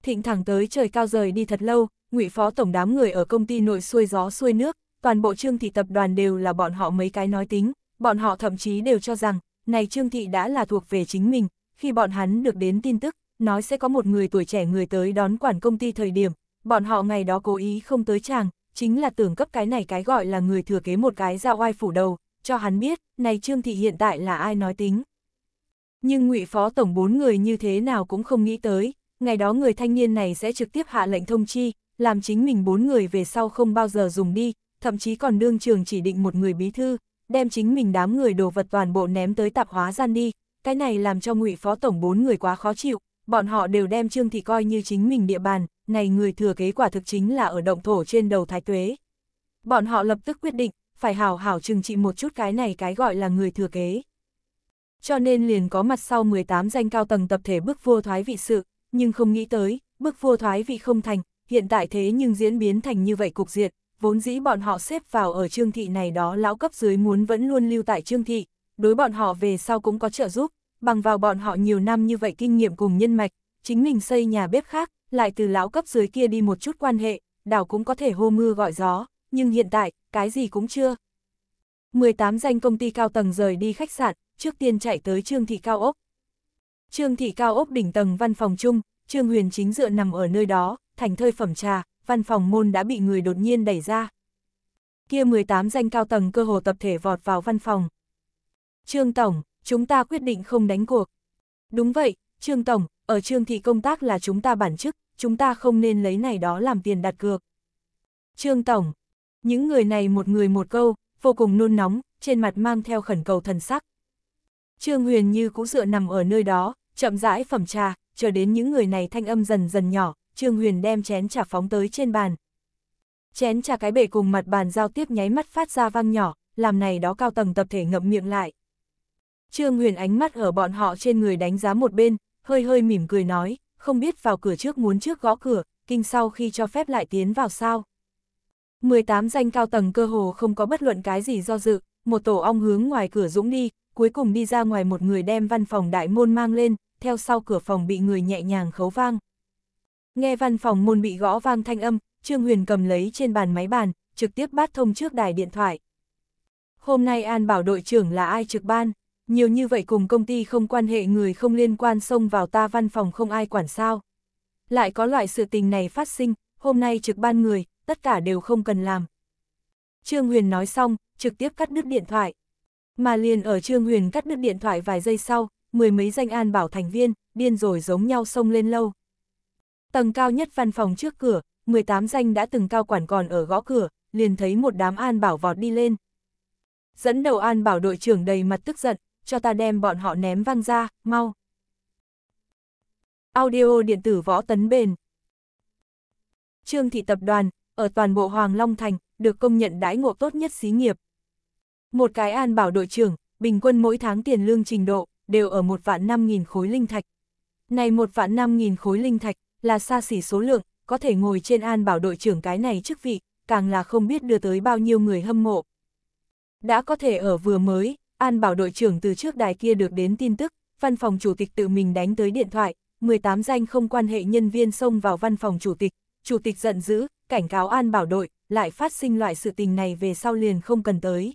Thịnh thẳng tới trời cao rời đi thật lâu, Ngụy phó tổng đám người ở công ty nội xuôi gió xuôi nước, toàn bộ Trương thị tập đoàn đều là bọn họ mấy cái nói tính, bọn họ thậm chí đều cho rằng, này Trương Thị đã là thuộc về chính mình, khi bọn hắn được đến tin tức, nói sẽ có một người tuổi trẻ người tới đón quản công ty thời điểm, bọn họ ngày đó cố ý không tới chàng, chính là tưởng cấp cái này cái gọi là người thừa kế một cái ra oai phủ đầu, cho hắn biết, này Trương Thị hiện tại là ai nói tính. Nhưng ngụy Phó Tổng bốn người như thế nào cũng không nghĩ tới, ngày đó người thanh niên này sẽ trực tiếp hạ lệnh thông chi, làm chính mình bốn người về sau không bao giờ dùng đi, thậm chí còn đương trường chỉ định một người bí thư, đem chính mình đám người đồ vật toàn bộ ném tới tạp hóa gian đi, cái này làm cho ngụy phó tổng bốn người quá khó chịu, bọn họ đều đem Trương Thị coi như chính mình địa bàn, này người thừa kế quả thực chính là ở động thổ trên đầu thái tuế. Bọn họ lập tức quyết định, phải hào hảo trừng trị một chút cái này cái gọi là người thừa kế. Cho nên liền có mặt sau 18 danh cao tầng tập thể bức vua thoái vị sự, nhưng không nghĩ tới, bức vua thoái vị không thành, hiện tại thế nhưng diễn biến thành như vậy cục diện, vốn dĩ bọn họ xếp vào ở trương thị này đó lão cấp dưới muốn vẫn luôn lưu tại trương thị, đối bọn họ về sau cũng có trợ giúp, bằng vào bọn họ nhiều năm như vậy kinh nghiệm cùng nhân mạch, chính mình xây nhà bếp khác, lại từ lão cấp dưới kia đi một chút quan hệ, đảo cũng có thể hô mưa gọi gió, nhưng hiện tại, cái gì cũng chưa. 18 danh công ty cao tầng rời đi khách sạn, trước tiên chạy tới Trương Thị Cao Ốc. Trương Thị Cao Ốc đỉnh tầng văn phòng chung, Trương Huyền chính dựa nằm ở nơi đó, thành thơi phẩm trà, văn phòng môn đã bị người đột nhiên đẩy ra. Kia 18 danh cao tầng cơ hồ tập thể vọt vào văn phòng. Trương Tổng, chúng ta quyết định không đánh cuộc. Đúng vậy, Trương Tổng, ở Trương Thị công tác là chúng ta bản chức, chúng ta không nên lấy này đó làm tiền đặt cược. Trương Tổng, những người này một người một câu, vô cùng nôn nóng, trên mặt mang theo khẩn cầu thần sắc. Trương Huyền như cũng dựa nằm ở nơi đó, chậm rãi phẩm trà, chờ đến những người này thanh âm dần dần nhỏ, Trương Huyền đem chén trà phóng tới trên bàn. Chén trà cái bể cùng mặt bàn giao tiếp nháy mắt phát ra vang nhỏ, làm này đó cao tầng tập thể ngậm miệng lại. Trương Huyền ánh mắt ở bọn họ trên người đánh giá một bên, hơi hơi mỉm cười nói, không biết vào cửa trước muốn trước gõ cửa, kinh sau khi cho phép lại tiến vào sao. 18 danh cao tầng cơ hồ không có bất luận cái gì do dự, một tổ ong hướng ngoài cửa dũng đi, cuối cùng đi ra ngoài một người đem văn phòng đại môn mang lên, theo sau cửa phòng bị người nhẹ nhàng khấu vang. Nghe văn phòng môn bị gõ vang thanh âm, Trương Huyền cầm lấy trên bàn máy bàn, trực tiếp bắt thông trước đài điện thoại. Hôm nay An bảo đội trưởng là ai trực ban, nhiều như vậy cùng công ty không quan hệ người không liên quan xông vào ta văn phòng không ai quản sao. Lại có loại sự tình này phát sinh, hôm nay trực ban người, tất cả đều không cần làm. Trương Huyền nói xong, trực tiếp cắt đứt điện thoại. Mà liền ở Trương Huyền cắt đứt điện thoại vài giây sau, mười mấy danh An bảo thành viên, điên rồi giống nhau xông lên lâu. Tầng cao nhất văn phòng trước cửa, 18 danh đã từng cao quản còn ở gõ cửa, liền thấy một đám an bảo vọt đi lên. Dẫn đầu an bảo đội trưởng đầy mặt tức giận, cho ta đem bọn họ ném văng ra, mau. Audio điện tử võ tấn bền. Trương thị tập đoàn, ở toàn bộ Hoàng Long Thành, được công nhận đãi ngộ tốt nhất xí nghiệp. Một cái an bảo đội trưởng, bình quân mỗi tháng tiền lương trình độ, đều ở một vạn 5.000 khối linh thạch. Này một vạn 5.000 khối linh thạch, là xa xỉ số lượng, có thể ngồi trên an bảo đội trưởng cái này chức vị, càng là không biết đưa tới bao nhiêu người hâm mộ. Đã có thể ở vừa mới, an bảo đội trưởng từ trước đài kia được đến tin tức, văn phòng chủ tịch tự mình đánh tới điện thoại, 18 danh không quan hệ nhân viên xông vào văn phòng chủ tịch, chủ tịch giận dữ, cảnh cáo an bảo đội, lại phát sinh loại sự tình này về sau liền không cần tới.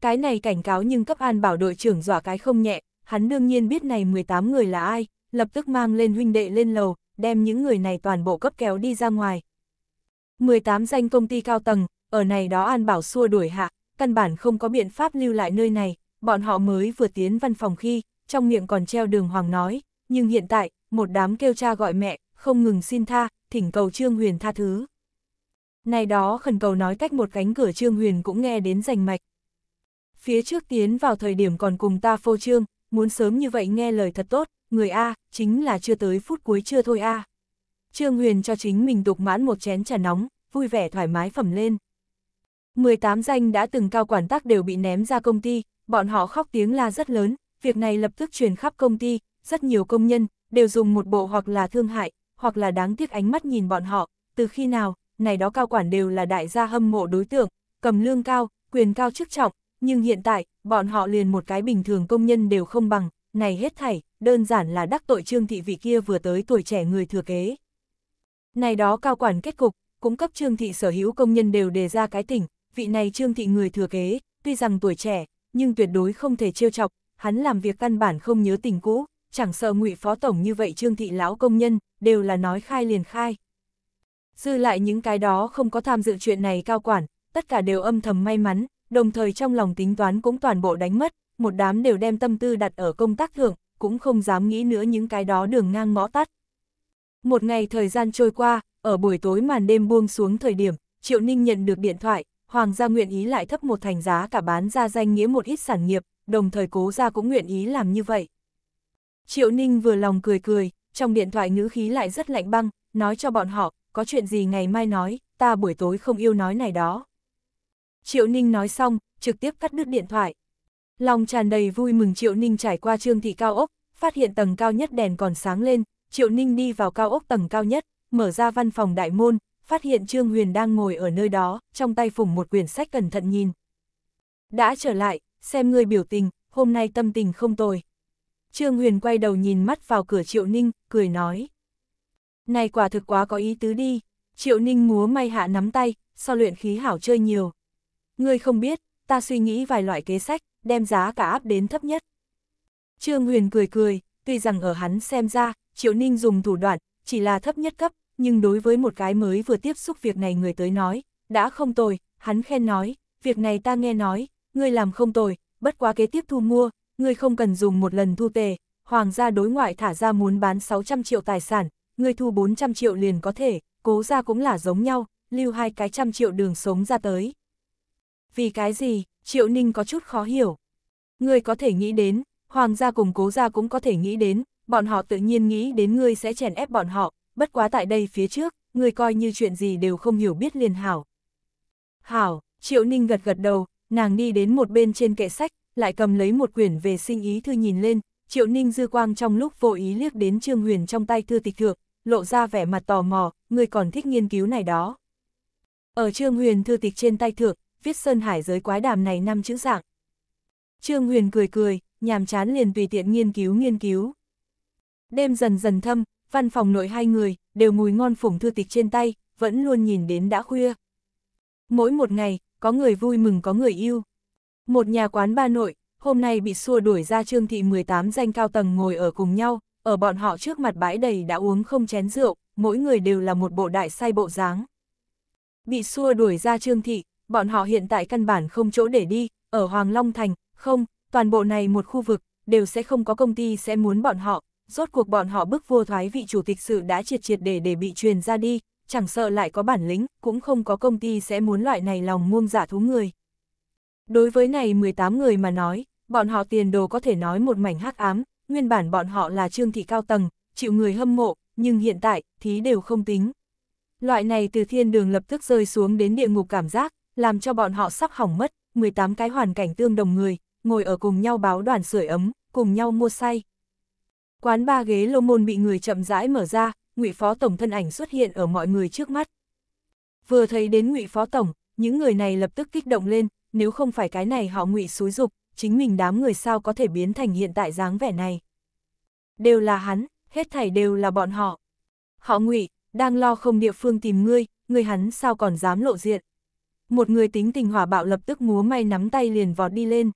Cái này cảnh cáo nhưng cấp an bảo đội trưởng dọa cái không nhẹ, hắn đương nhiên biết này 18 người là ai, lập tức mang lên huynh đệ lên lầu, đem những người này toàn bộ cấp kéo đi ra ngoài. 18 danh công ty cao tầng, ở này đó An Bảo xua đuổi hạ, căn bản không có biện pháp lưu lại nơi này, bọn họ mới vừa tiến văn phòng khi, trong miệng còn treo đường hoàng nói, nhưng hiện tại, một đám kêu cha gọi mẹ, không ngừng xin tha, thỉnh cầu Trương Huyền tha thứ. Này đó khẩn cầu nói cách một cánh cửa Trương Huyền cũng nghe đến rành mạch. Phía trước tiến vào thời điểm còn cùng ta phô trương, muốn sớm như vậy nghe lời thật tốt, người A, chính là chưa tới phút cuối chưa thôi A. Trương Huyền cho chính mình đục mãn một chén trà nóng, vui vẻ thoải mái phẩm lên. 18 danh đã từng cao quản tác đều bị ném ra công ty, bọn họ khóc tiếng la rất lớn, việc này lập tức truyền khắp công ty, rất nhiều công nhân, đều dùng một bộ hoặc là thương hại, hoặc là đáng tiếc ánh mắt nhìn bọn họ, từ khi nào, này đó cao quản đều là đại gia hâm mộ đối tượng, cầm lương cao, quyền cao chức trọng, nhưng hiện tại, bọn họ liền một cái bình thường công nhân đều không bằng, này hết thảy, đơn giản là đắc tội trương thị vị kia vừa tới tuổi trẻ người thừa kế. Này đó cao quản kết cục, cũng cấp trương thị sở hữu công nhân đều đề ra cái tỉnh, vị này trương thị người thừa kế, tuy rằng tuổi trẻ, nhưng tuyệt đối không thể trêu chọc, hắn làm việc căn bản không nhớ tình cũ, chẳng sợ ngụy phó tổng như vậy trương thị lão công nhân, đều là nói khai liền khai. Dư lại những cái đó không có tham dự chuyện này cao quản, tất cả đều âm thầm may mắn, đồng thời trong lòng tính toán cũng toàn bộ đánh mất, một đám đều đem tâm tư đặt ở công tác thượng, cũng không dám nghĩ nữa những cái đó đường ngang ngõ tắt. Một ngày thời gian trôi qua, ở buổi tối màn đêm buông xuống thời điểm, Triệu Ninh nhận được điện thoại, Hoàng gia nguyện ý lại thấp một thành giá cả bán ra danh nghĩa một ít sản nghiệp, đồng thời cố gia cũng nguyện ý làm như vậy. Triệu Ninh vừa lòng cười cười, trong điện thoại ngữ khí lại rất lạnh băng, nói cho bọn họ, có chuyện gì ngày mai nói, ta buổi tối không yêu nói này đó. Triệu Ninh nói xong, trực tiếp cắt đứt điện thoại. Lòng tràn đầy vui mừng Triệu Ninh trải qua trương thị cao ốc, phát hiện tầng cao nhất đèn còn sáng lên, Triệu Ninh đi vào cao ốc tầng cao nhất, mở ra văn phòng đại môn, phát hiện Trương Huyền đang ngồi ở nơi đó, trong tay phủng một quyển sách cẩn thận nhìn. Đã trở lại, xem người biểu tình, hôm nay tâm tình không tồi. Trương Huyền quay đầu nhìn mắt vào cửa Triệu Ninh, cười nói. Này quả thực quá có ý tứ đi, Triệu Ninh múa may hạ nắm tay, so luyện khí hảo chơi nhiều. Ngươi không biết, ta suy nghĩ vài loại kế sách, đem giá cả áp đến thấp nhất. Trương Huyền cười cười, tuy rằng ở hắn xem ra, Triệu Ninh dùng thủ đoạn, chỉ là thấp nhất cấp, nhưng đối với một cái mới vừa tiếp xúc việc này người tới nói, đã không tồi, hắn khen nói, việc này ta nghe nói, ngươi làm không tồi, bất quá kế tiếp thu mua, ngươi không cần dùng một lần thu tề, hoàng gia đối ngoại thả ra muốn bán 600 triệu tài sản, ngươi thu 400 triệu liền có thể, cố ra cũng là giống nhau, lưu hai cái trăm triệu đường sống ra tới. Vì cái gì, Triệu Ninh có chút khó hiểu. Ngươi có thể nghĩ đến, hoàng gia cùng cố gia cũng có thể nghĩ đến, bọn họ tự nhiên nghĩ đến ngươi sẽ chèn ép bọn họ, bất quá tại đây phía trước, ngươi coi như chuyện gì đều không hiểu biết liền hảo. Hảo, Triệu Ninh gật gật đầu, nàng đi đến một bên trên kệ sách, lại cầm lấy một quyển về sinh ý thư nhìn lên, Triệu Ninh dư quang trong lúc vô ý liếc đến Trương Huyền trong tay thư tịch thượng, lộ ra vẻ mặt tò mò, ngươi còn thích nghiên cứu này đó. Ở Trương Huyền thư tịch trên tay thượng, viết Sơn Hải giới quái đàm này năm chữ dạng. Trương Huyền cười cười, nhàm chán liền tùy tiện nghiên cứu nghiên cứu. Đêm dần dần thâm, văn phòng nội hai người, đều mùi ngon phủng thư tịch trên tay, vẫn luôn nhìn đến đã khuya. Mỗi một ngày, có người vui mừng có người yêu. Một nhà quán ba nội, hôm nay bị xua đuổi ra trương thị 18 danh cao tầng ngồi ở cùng nhau, ở bọn họ trước mặt bãi đầy đã uống không chén rượu, mỗi người đều là một bộ đại say bộ dáng. Bị xua đuổi ra trương thị, bọn họ hiện tại căn bản không chỗ để đi, ở Hoàng Long Thành, không, toàn bộ này một khu vực, đều sẽ không có công ty sẽ muốn bọn họ, rốt cuộc bọn họ bức vô thoái vị chủ tịch sự đã triệt triệt để để bị truyền ra đi, chẳng sợ lại có bản lĩnh, cũng không có công ty sẽ muốn loại này lòng muông giả dạ thú người. Đối với này 18 người mà nói, bọn họ tiền đồ có thể nói một mảnh hắc ám, nguyên bản bọn họ là trương thị cao tầng, chịu người hâm mộ, nhưng hiện tại, thí đều không tính. Loại này từ thiên đường lập tức rơi xuống đến địa ngục cảm giác, làm cho bọn họ sắp hỏng mất, 18 cái hoàn cảnh tương đồng người, ngồi ở cùng nhau báo đoàn sưởi ấm, cùng nhau mua say. Quán ba ghế lô môn bị người chậm rãi mở ra, Ngụy Phó Tổng thân ảnh xuất hiện ở mọi người trước mắt. Vừa thấy đến Ngụy Phó Tổng, những người này lập tức kích động lên, nếu không phải cái này họ Ngụy xúi dục, chính mình đám người sao có thể biến thành hiện tại dáng vẻ này. Đều là hắn, hết thảy đều là bọn họ. Họ Ngụy, đang lo không địa phương tìm ngươi, ngươi hắn sao còn dám lộ diện một người tính tình hỏa bạo lập tức múa may nắm tay liền vọt đi lên.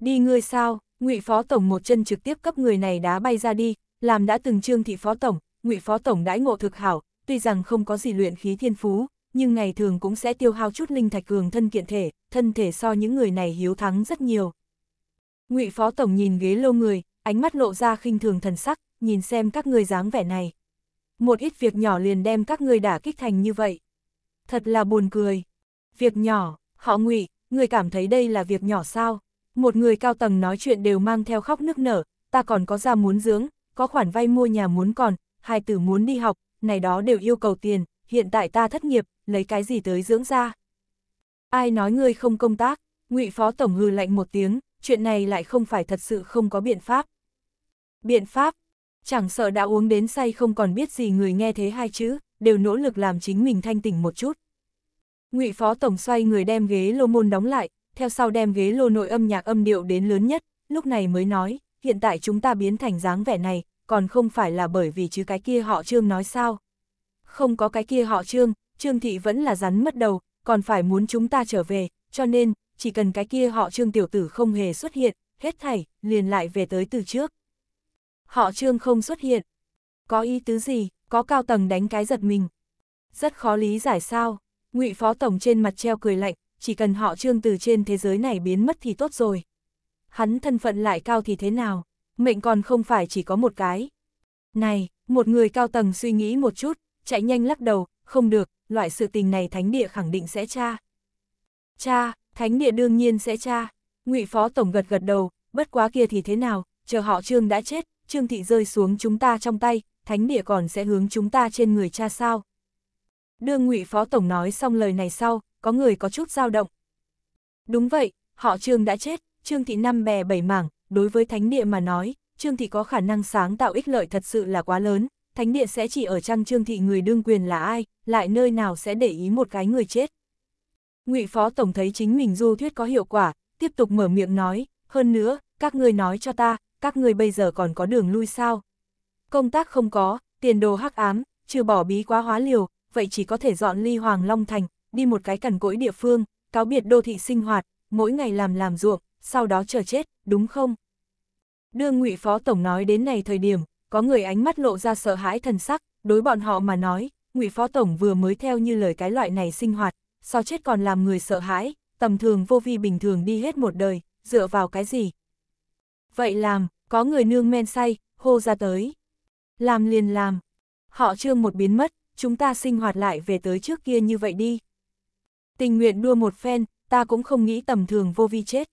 Đi ngươi sao, ngụy phó tổng một chân trực tiếp cấp người này đá bay ra đi, làm đã từng trương thị phó tổng, ngụy phó tổng đãi ngộ thực hảo, tuy rằng không có gì luyện khí thiên phú, nhưng ngày thường cũng sẽ tiêu hao chút linh thạch cường thân kiện thể, thân thể so những người này hiếu thắng rất nhiều. Ngụy phó tổng nhìn ghế lô người, ánh mắt lộ ra khinh thường thần sắc, nhìn xem các người dáng vẻ này. Một ít việc nhỏ liền đem các người đả kích thành như vậy. Thật là buồn cười. Việc nhỏ, họ ngụy, người cảm thấy đây là việc nhỏ sao? Một người cao tầng nói chuyện đều mang theo khóc nức nở, ta còn có ra muốn dưỡng, có khoản vay mua nhà muốn còn, hai tử muốn đi học, này đó đều yêu cầu tiền, hiện tại ta thất nghiệp, lấy cái gì tới dưỡng ra? Ai nói ngươi không công tác? Ngụy Phó Tổng hừ lạnh một tiếng, chuyện này lại không phải thật sự không có biện pháp. Biện pháp? Chẳng sợ đã uống đến say không còn biết gì người nghe thế hai chữ, đều nỗ lực làm chính mình thanh tỉnh một chút ngụy phó tổng xoay người đem ghế lô môn đóng lại, theo sau đem ghế lô nội âm nhạc âm điệu đến lớn nhất, lúc này mới nói, hiện tại chúng ta biến thành dáng vẻ này, còn không phải là bởi vì chứ cái kia họ trương nói sao. Không có cái kia họ trương, trương thị vẫn là rắn mất đầu, còn phải muốn chúng ta trở về, cho nên, chỉ cần cái kia họ trương tiểu tử không hề xuất hiện, hết thảy, liền lại về tới từ trước. Họ trương không xuất hiện. Có ý tứ gì, có cao tầng đánh cái giật mình. Rất khó lý giải sao ngụy Phó Tổng trên mặt treo cười lạnh, chỉ cần họ trương từ trên thế giới này biến mất thì tốt rồi. Hắn thân phận lại cao thì thế nào, mệnh còn không phải chỉ có một cái. Này, một người cao tầng suy nghĩ một chút, chạy nhanh lắc đầu, không được, loại sự tình này thánh địa khẳng định sẽ tra. Cha, thánh địa đương nhiên sẽ tra. Ngụy Phó Tổng gật gật đầu, bất quá kia thì thế nào, chờ họ Trương đã chết, Trương Thị rơi xuống chúng ta trong tay, thánh địa còn sẽ hướng chúng ta trên người cha sao. Đưa ngụy Phó Tổng nói xong lời này sau, có người có chút dao động. Đúng vậy, họ Trương đã chết, Trương Thị năm bè bảy mảng, đối với Thánh Địa mà nói, Trương Thị có khả năng sáng tạo ích lợi thật sự là quá lớn, Thánh Địa sẽ chỉ ở trăng Trương Thị người đương quyền là ai, lại nơi nào sẽ để ý một cái người chết. ngụy Phó Tổng thấy chính mình du thuyết có hiệu quả, tiếp tục mở miệng nói, hơn nữa, các ngươi nói cho ta, các ngươi bây giờ còn có đường lui sao? Công tác không có, tiền đồ hắc ám, trừ bỏ bí quá hóa liều, vậy chỉ có thể dọn ly Hoàng Long Thành, đi một cái cằn cỗi địa phương, cáo biệt đô thị sinh hoạt, mỗi ngày làm làm ruộng, sau đó chờ chết, đúng không? Đưa ngụy Phó Tổng nói đến này thời điểm, có người ánh mắt lộ ra sợ hãi thần sắc, đối bọn họ mà nói, ngụy Phó Tổng vừa mới theo như lời cái loại này sinh hoạt, so chết còn làm người sợ hãi, tầm thường vô vi bình thường đi hết một đời, dựa vào cái gì? Vậy làm, có người nương men say, hô ra tới. Làm liền làm. Họ trương một biến mất, chúng ta sinh hoạt lại về tới trước kia như vậy đi. Tình nguyện đua một phen, ta cũng không nghĩ tầm thường vô vi chết.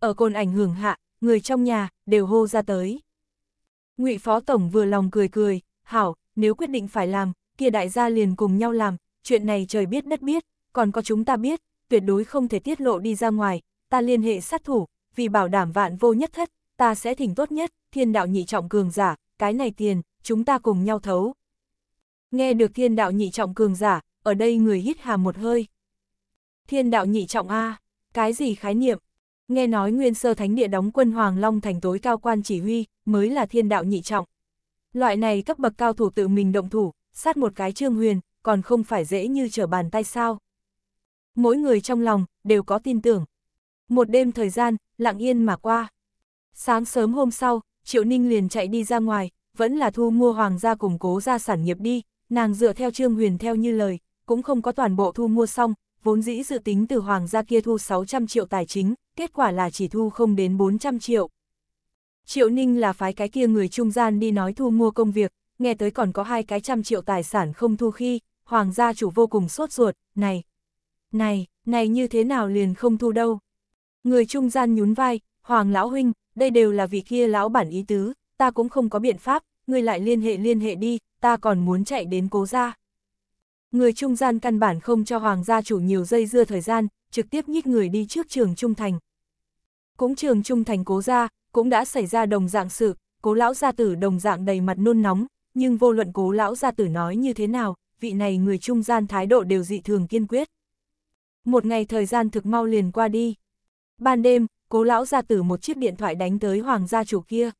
Ở cồn ảnh hưởng hạ, người trong nhà, đều hô ra tới. ngụy Phó Tổng vừa lòng cười cười, hảo, nếu quyết định phải làm, kia đại gia liền cùng nhau làm, chuyện này trời biết đất biết, còn có chúng ta biết, tuyệt đối không thể tiết lộ đi ra ngoài, ta liên hệ sát thủ, vì bảo đảm vạn vô nhất thất, ta sẽ thỉnh tốt nhất, thiên đạo nhị trọng cường giả, cái này tiền, chúng ta cùng nhau thấu, Nghe được thiên đạo nhị trọng cường giả, ở đây người hít hà một hơi. Thiên đạo nhị trọng A, cái gì khái niệm? Nghe nói nguyên sơ thánh địa đóng quân Hoàng Long thành tối cao quan chỉ huy, mới là thiên đạo nhị trọng. Loại này cấp bậc cao thủ tự mình động thủ, sát một cái trương huyền, còn không phải dễ như trở bàn tay sao. Mỗi người trong lòng, đều có tin tưởng. Một đêm thời gian, lặng yên mà qua. Sáng sớm hôm sau, Triệu Ninh liền chạy đi ra ngoài, vẫn là thu mua hoàng gia củng cố ra sản nghiệp đi, Nàng dựa theo Trương Huyền theo như lời, cũng không có toàn bộ thu mua xong, vốn dĩ dự tính từ hoàng gia kia thu 600 triệu tài chính, kết quả là chỉ thu không đến 400 triệu. Triệu Ninh là phái cái kia người trung gian đi nói thu mua công việc, nghe tới còn có hai cái trăm triệu tài sản không thu khi, hoàng gia chủ vô cùng sốt ruột, này, này, này như thế nào liền không thu đâu. Người trung gian nhún vai, hoàng lão huynh, đây đều là vị kia lão bản ý tứ, ta cũng không có biện pháp, người lại liên hệ liên hệ đi, ta còn muốn chạy đến cố gia. Người trung gian căn bản không cho hoàng gia chủ nhiều dây dưa thời gian, trực tiếp nhích người đi trước trường trung thành. Cũng trường trung thành cố gia, cũng đã xảy ra đồng dạng sự, cố lão gia tử đồng dạng đầy mặt nôn nóng, nhưng vô luận cố lão gia tử nói như thế nào, vị này người trung gian thái độ đều dị thường kiên quyết. Một ngày thời gian thực mau liền qua đi. Ban đêm, cố lão gia tử một chiếc điện thoại đánh tới hoàng gia chủ kia.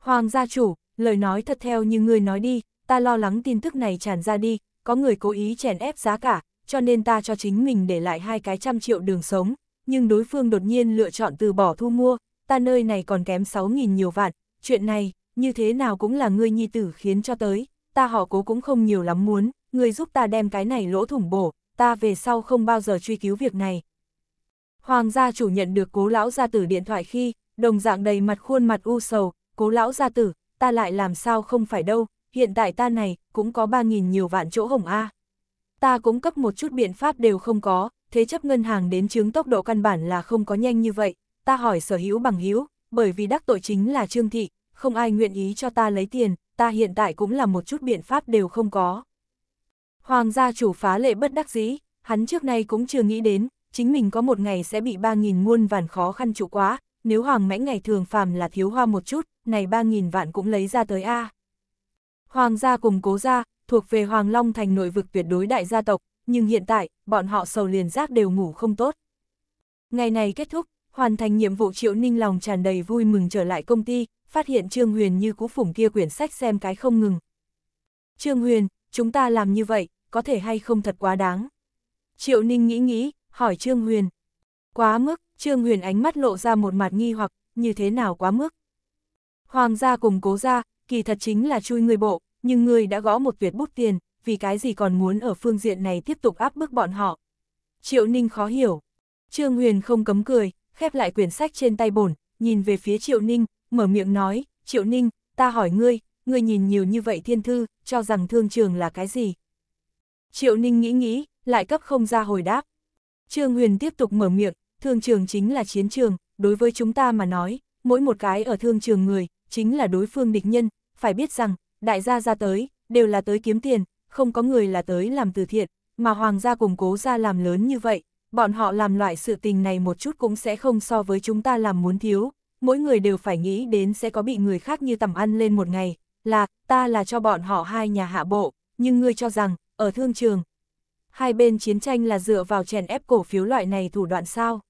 Hoàng gia chủ, lời nói thật theo như ngươi nói đi, ta lo lắng tin tức này tràn ra đi, có người cố ý chèn ép giá cả, cho nên ta cho chính mình để lại hai cái trăm triệu đường sống, nhưng đối phương đột nhiên lựa chọn từ bỏ thu mua, ta nơi này còn kém 6.000 nhiều vạn, chuyện này, như thế nào cũng là ngươi nhi tử khiến cho tới, ta họ cố cũng không nhiều lắm muốn, ngươi giúp ta đem cái này lỗ thủng bổ, ta về sau không bao giờ truy cứu việc này. Hoàng gia chủ nhận được cố lão gia tử điện thoại khi, đồng dạng đầy mặt khuôn mặt u sầu, cố lão gia tử, ta lại làm sao không phải đâu, hiện tại ta này, cũng có 3.000 nhiều vạn chỗ hồng A. Ta cũng cấp một chút biện pháp đều không có, thế chấp ngân hàng đến chứng tốc độ căn bản là không có nhanh như vậy, ta hỏi sở hữu bằng hữu, bởi vì đắc tội chính là Trương Thị, không ai nguyện ý cho ta lấy tiền, ta hiện tại cũng là một chút biện pháp đều không có. Hoàng gia chủ phá lệ bất đắc dĩ, hắn trước nay cũng chưa nghĩ đến, chính mình có một ngày sẽ bị 3.000 muôn vàn khó khăn chủ quá, nếu Hoàng Mãnh ngày thường phàm là thiếu hoa một chút, này ba nghìn vạn cũng lấy ra tới A. Hoàng gia cùng cố gia, thuộc về Hoàng Long thành nội vực tuyệt đối đại gia tộc, nhưng hiện tại, bọn họ sầu liền giác đều ngủ không tốt. Ngày này kết thúc, hoàn thành nhiệm vụ Triệu Ninh lòng tràn đầy vui mừng trở lại công ty, phát hiện Trương Huyền như cú phủng kia quyển sách xem cái không ngừng. Trương Huyền, chúng ta làm như vậy, có thể hay không thật quá đáng. Triệu Ninh nghĩ nghĩ, hỏi Trương Huyền. Quá mức, Trương Huyền ánh mắt lộ ra một mặt nghi hoặc, như thế nào quá mức. Hoàng gia cùng cố gia, kỳ thật chính là chui người bộ, nhưng người đã gõ một tuyệt bút tiền, vì cái gì còn muốn ở phương diện này tiếp tục áp bức bọn họ. Triệu Ninh khó hiểu. Trương Huyền không cấm cười, khép lại quyển sách trên tay bổn, nhìn về phía Triệu Ninh, mở miệng nói, Triệu Ninh, ta hỏi ngươi, ngươi nhìn nhiều như vậy thiên thư, cho rằng thương trường là cái gì? Triệu Ninh nghĩ nghĩ, lại cấp không ra hồi đáp. Trương Huyền tiếp tục mở miệng, thương trường chính là chiến trường, đối với chúng ta mà nói, mỗi một cái ở thương trường người, chính là đối phương địch nhân, phải biết rằng, đại gia ra tới, đều là tới kiếm tiền, không có người là tới làm từ thiện, mà hoàng gia củng cố ra làm lớn như vậy, bọn họ làm loại sự tình này một chút cũng sẽ không so với chúng ta làm muốn thiếu, mỗi người đều phải nghĩ đến sẽ có bị người khác như tầm ăn lên một ngày, là, ta là cho bọn họ hai nhà hạ bộ, nhưng ngươi cho rằng, ở thương trường, hai bên chiến tranh là dựa vào chèn ép cổ phiếu loại này thủ đoạn sao?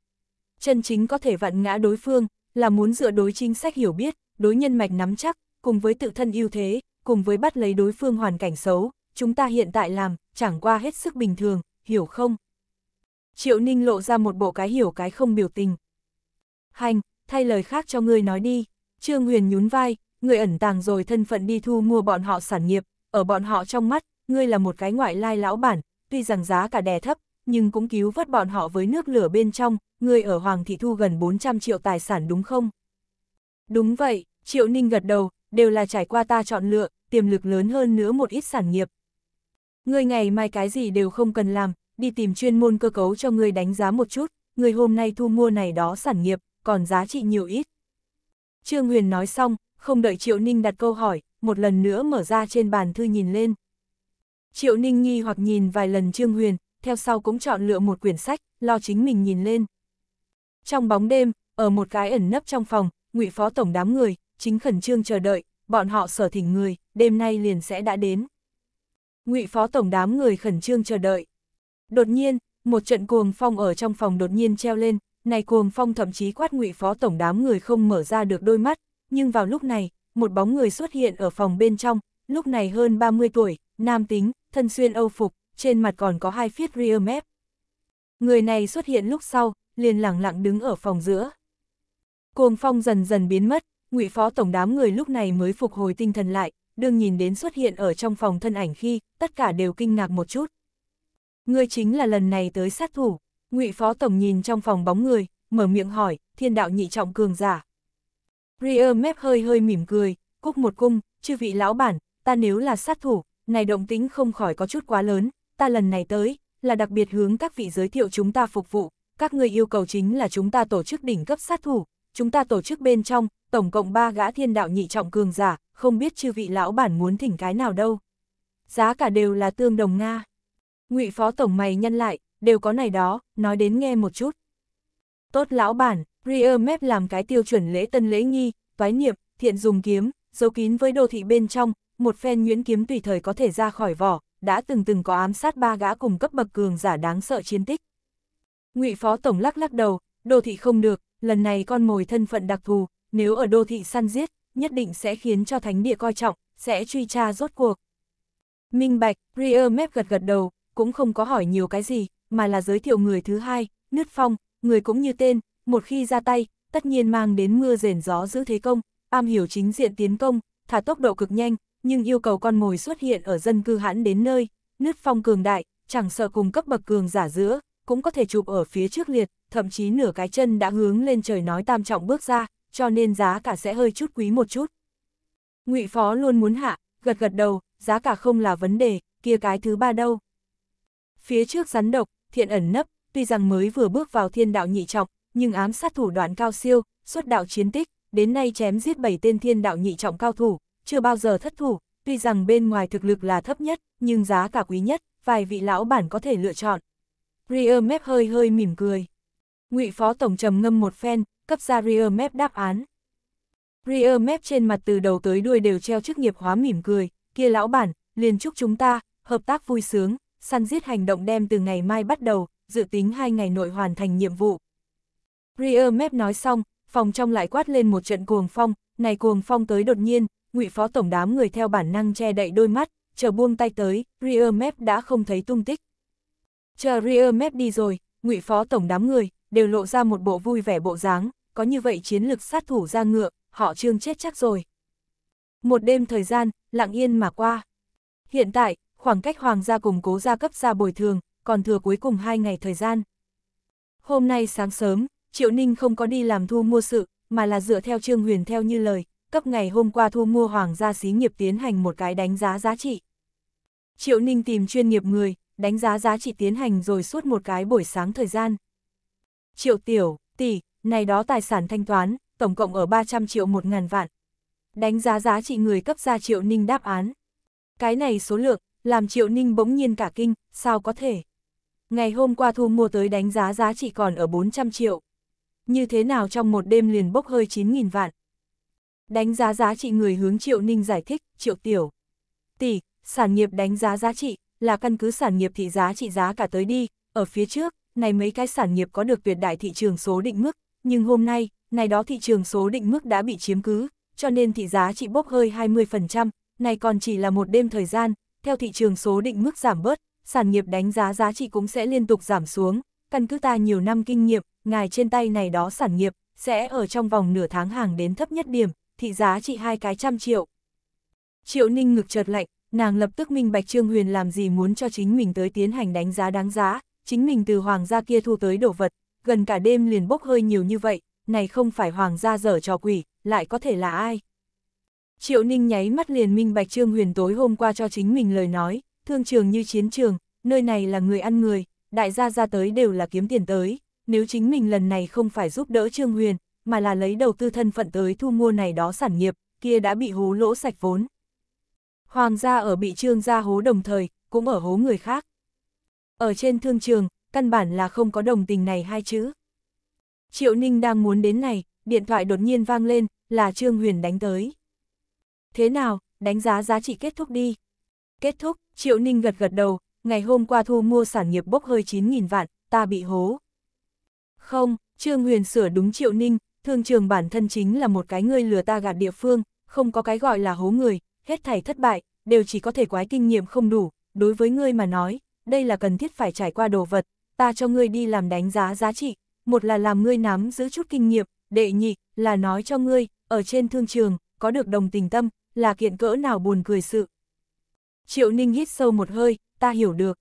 chân chính có thể vặn ngã đối phương, là muốn dựa đối chính sách hiểu biết, đối nhân mạch nắm chắc, cùng với tự thân ưu thế, cùng với bắt lấy đối phương hoàn cảnh xấu, chúng ta hiện tại làm, chẳng qua hết sức bình thường, hiểu không? Triệu Ninh lộ ra một bộ cái hiểu cái không biểu tình. Hành, thay lời khác cho ngươi nói đi, Trương Huyền nhún vai, người ẩn tàng rồi thân phận đi thu mua bọn họ sản nghiệp, ở bọn họ trong mắt, ngươi là một cái ngoại lai lão bản, tuy rằng giá cả đè thấp, nhưng cũng cứu vớt bọn họ với nước lửa bên trong, người ở Hoàng Thị thu gần 400 triệu tài sản đúng không? Đúng vậy, Triệu Ninh gật đầu, đều là trải qua ta chọn lựa, tiềm lực lớn hơn nữa một ít sản nghiệp. Người ngày mai cái gì đều không cần làm, đi tìm chuyên môn cơ cấu cho người đánh giá một chút, người hôm nay thu mua này đó sản nghiệp, còn giá trị nhiều ít. Trương Huyền nói xong, không đợi Triệu Ninh đặt câu hỏi, một lần nữa mở ra trên bàn thư nhìn lên. Triệu Ninh nghi hoặc nhìn vài lần Trương Huyền, theo sau cũng chọn lựa một quyển sách, lo chính mình nhìn lên. Trong bóng đêm, ở một cái ẩn nấp trong phòng, ngụy phó tổng đám người, chính khẩn trương chờ đợi, bọn họ sở thỉnh người, đêm nay liền sẽ đã đến. Ngụy phó tổng đám người khẩn trương chờ đợi. Đột nhiên, một trận cuồng phong ở trong phòng đột nhiên treo lên, này cuồng phong thậm chí quát ngụy phó tổng đám người không mở ra được đôi mắt, nhưng vào lúc này, một bóng người xuất hiện ở phòng bên trong, lúc này hơn 30 tuổi, nam tính, thân xuyên âu phục, trên mặt còn có hai phiết rear mép. Người này xuất hiện lúc sau, liền lặng lặng đứng ở phòng giữa. Cuồng phong dần dần biến mất, ngụy phó tổng đám người lúc này mới phục hồi tinh thần lại, đương nhìn đến xuất hiện ở trong phòng thân ảnh khi, tất cả đều kinh ngạc một chút. Ngươi chính là lần này tới sát thủ, ngụy phó tổng nhìn trong phòng bóng người, mở miệng hỏi, thiên đạo nhị trọng cường giả. Ria mép hơi hơi mỉm cười, cúc một cung, chư vị lão bản, ta nếu là sát thủ, này động tính không khỏi có chút quá lớn, ta lần này tới, là đặc biệt hướng các vị giới thiệu chúng ta phục vụ, các ngươi yêu cầu chính là chúng ta tổ chức đỉnh cấp sát thủ, chúng ta tổ chức bên trong, tổng cộng ba gã thiên đạo nhị trọng cường giả, không biết chư vị lão bản muốn thỉnh cái nào đâu. Giá cả đều là tương đồng Nga. ngụy phó tổng mày nhân lại, đều có này đó, nói đến nghe một chút. Tốt lão bản, Rear Map làm cái tiêu chuẩn lễ tân lễ nghi, toái niệm, thiện dùng kiếm, dấu kín với đô thị bên trong, một phen nhuyễn kiếm tùy thời có thể ra khỏi vỏ, đã từng từng có ám sát ba gã cùng cấp bậc cường giả đáng sợ chiến tích. Ngụy Phó Tổng lắc lắc đầu, đô thị không được, lần này con mồi thân phận đặc thù, nếu ở đô thị săn giết, nhất định sẽ khiến cho thánh địa coi trọng, sẽ truy tra rốt cuộc. Minh Bạch, Rear Map gật gật đầu, cũng không có hỏi nhiều cái gì, mà là giới thiệu người thứ hai, Nứt Phong, người cũng như tên, một khi ra tay, tất nhiên mang đến mưa rền gió giữ thế công, am hiểu chính diện tiến công, thả tốc độ cực nhanh, nhưng yêu cầu con mồi xuất hiện ở dân cư hãn đến nơi, Nứt Phong cường đại, chẳng sợ cùng cấp bậc cường giả giữa, cũng có thể chụp ở phía trước liệt, thậm chí nửa cái chân đã hướng lên trời nói tam trọng bước ra, cho nên giá cả sẽ hơi chút quý một chút. ngụy Phó luôn muốn hạ, gật gật đầu, giá cả không là vấn đề, kia cái thứ ba đâu. Phía trước rắn độc, thiện ẩn nấp, tuy rằng mới vừa bước vào thiên đạo nhị trọng, nhưng ám sát thủ đoạn cao siêu, xuất đạo chiến tích, đến nay chém giết bảy tên thiên đạo nhị trọng cao thủ, chưa bao giờ thất thủ, tuy rằng bên ngoài thực lực là thấp nhất, nhưng giá cả quý nhất, vài vị lão bản có thể lựa chọn. Rear Map hơi hơi mỉm cười. Ngụy Phó Tổng trầm ngâm một phen, cấp ra Rear Map đáp án. Rear Map trên mặt từ đầu tới đuôi đều treo chức nghiệp hóa mỉm cười, kia lão bản, liền chúc chúng ta, hợp tác vui sướng, săn giết hành động đem từ ngày mai bắt đầu, dự tính hai ngày nội hoàn thành nhiệm vụ. Rear Map nói xong, phòng trong lại quát lên một trận cuồng phong, này cuồng phong tới đột nhiên, ngụy phó tổng đám người theo bản năng che đậy đôi mắt, chờ buông tay tới, Rear Map đã không thấy tung tích. Chờ Rear Map đi rồi, ngụy phó tổng đám người, đều lộ ra một bộ vui vẻ bộ dáng, có như vậy chiến lực sát thủ ra ngựa, họ trương chết chắc rồi. Một đêm thời gian, lặng yên mà qua. Hiện tại, khoảng cách hoàng gia cùng cố gia cấp gia bồi thường, còn thừa cuối cùng hai ngày thời gian. Hôm nay sáng sớm, Triệu Ninh không có đi làm thu mua sự, mà là dựa theo Trương Huyền theo như lời, cấp ngày hôm qua thu mua hoàng gia xí nghiệp tiến hành một cái đánh giá giá trị. Triệu Ninh tìm chuyên nghiệp người, đánh giá giá trị tiến hành rồi suốt một cái buổi sáng thời gian. Triệu tiểu, tỷ, này đó tài sản thanh toán, tổng cộng ở 300 triệu 1 ngàn vạn. Đánh giá giá trị người cấp ra Triệu Ninh đáp án. Cái này số lượng, làm Triệu Ninh bỗng nhiên cả kinh, sao có thể. Ngày hôm qua thu mua tới đánh giá giá trị còn ở 400 triệu. Như thế nào trong một đêm liền bốc hơi 9.000 vạn. Đánh giá giá trị người hướng Triệu Ninh giải thích, Triệu Tiểu. Tỷ, sản nghiệp đánh giá giá trị, là căn cứ sản nghiệp thị giá trị giá cả tới đi, ở phía trước, này mấy cái sản nghiệp có được tuyệt đại thị trường số định mức, nhưng hôm nay, này đó thị trường số định mức đã bị chiếm cứ, cho nên thị giá trị bốc hơi 20%, này còn chỉ là một đêm thời gian, theo thị trường số định mức giảm bớt, sản nghiệp đánh giá giá trị cũng sẽ liên tục giảm xuống, căn cứ ta nhiều năm kinh nghiệm, ngài trên tay này đó sản nghiệp, sẽ ở trong vòng nửa tháng hàng đến thấp nhất điểm, thị giá trị hai cái trăm triệu. Triệu Ninh ngực chợt lạnh, nàng lập tức minh bạch Trương Huyền làm gì muốn cho chính mình tới tiến hành đánh giá đáng giá, chính mình từ hoàng gia kia thu tới đồ vật, gần cả đêm liền bốc hơi nhiều như vậy, này không phải hoàng gia dở trò quỷ, lại có thể là ai. Triệu Ninh nháy mắt liền minh bạch Trương Huyền tối hôm qua cho chính mình lời nói, thương trường như chiến trường, nơi này là người ăn người, đại gia ra tới đều là kiếm tiền tới, nếu chính mình lần này không phải giúp đỡ Trương Huyền, mà là lấy đầu tư thân phận tới thu mua này đó sản nghiệp, kia đã bị hú lỗ sạch vốn. Hoàng gia ở bị trương gia hố đồng thời, cũng ở hố người khác. Ở trên thương trường, căn bản là không có đồng tình này hai chữ. Triệu Ninh đang muốn đến này, điện thoại đột nhiên vang lên, là Trương Huyền đánh tới. Thế nào, đánh giá giá trị kết thúc đi. Kết thúc, Triệu Ninh gật gật đầu, ngày hôm qua thu mua sản nghiệp bốc hơi 9.000 vạn, ta bị hố. Không, Trương Huyền sửa đúng Triệu Ninh, thương trường bản thân chính là một cái người lừa ta gạt địa phương, không có cái gọi là hố người, hết thảy thất bại, đều chỉ có thể quái kinh nghiệm không đủ, đối với ngươi mà nói, đây là cần thiết phải trải qua đồ vật, ta cho ngươi đi làm đánh giá giá trị, một là làm ngươi nắm giữ chút kinh nghiệm, đệ nhị là nói cho ngươi, ở trên thương trường, có được đồng tình tâm, là kiện cỡ nào buồn cười sự. Triệu Ninh hít sâu một hơi, ta hiểu được.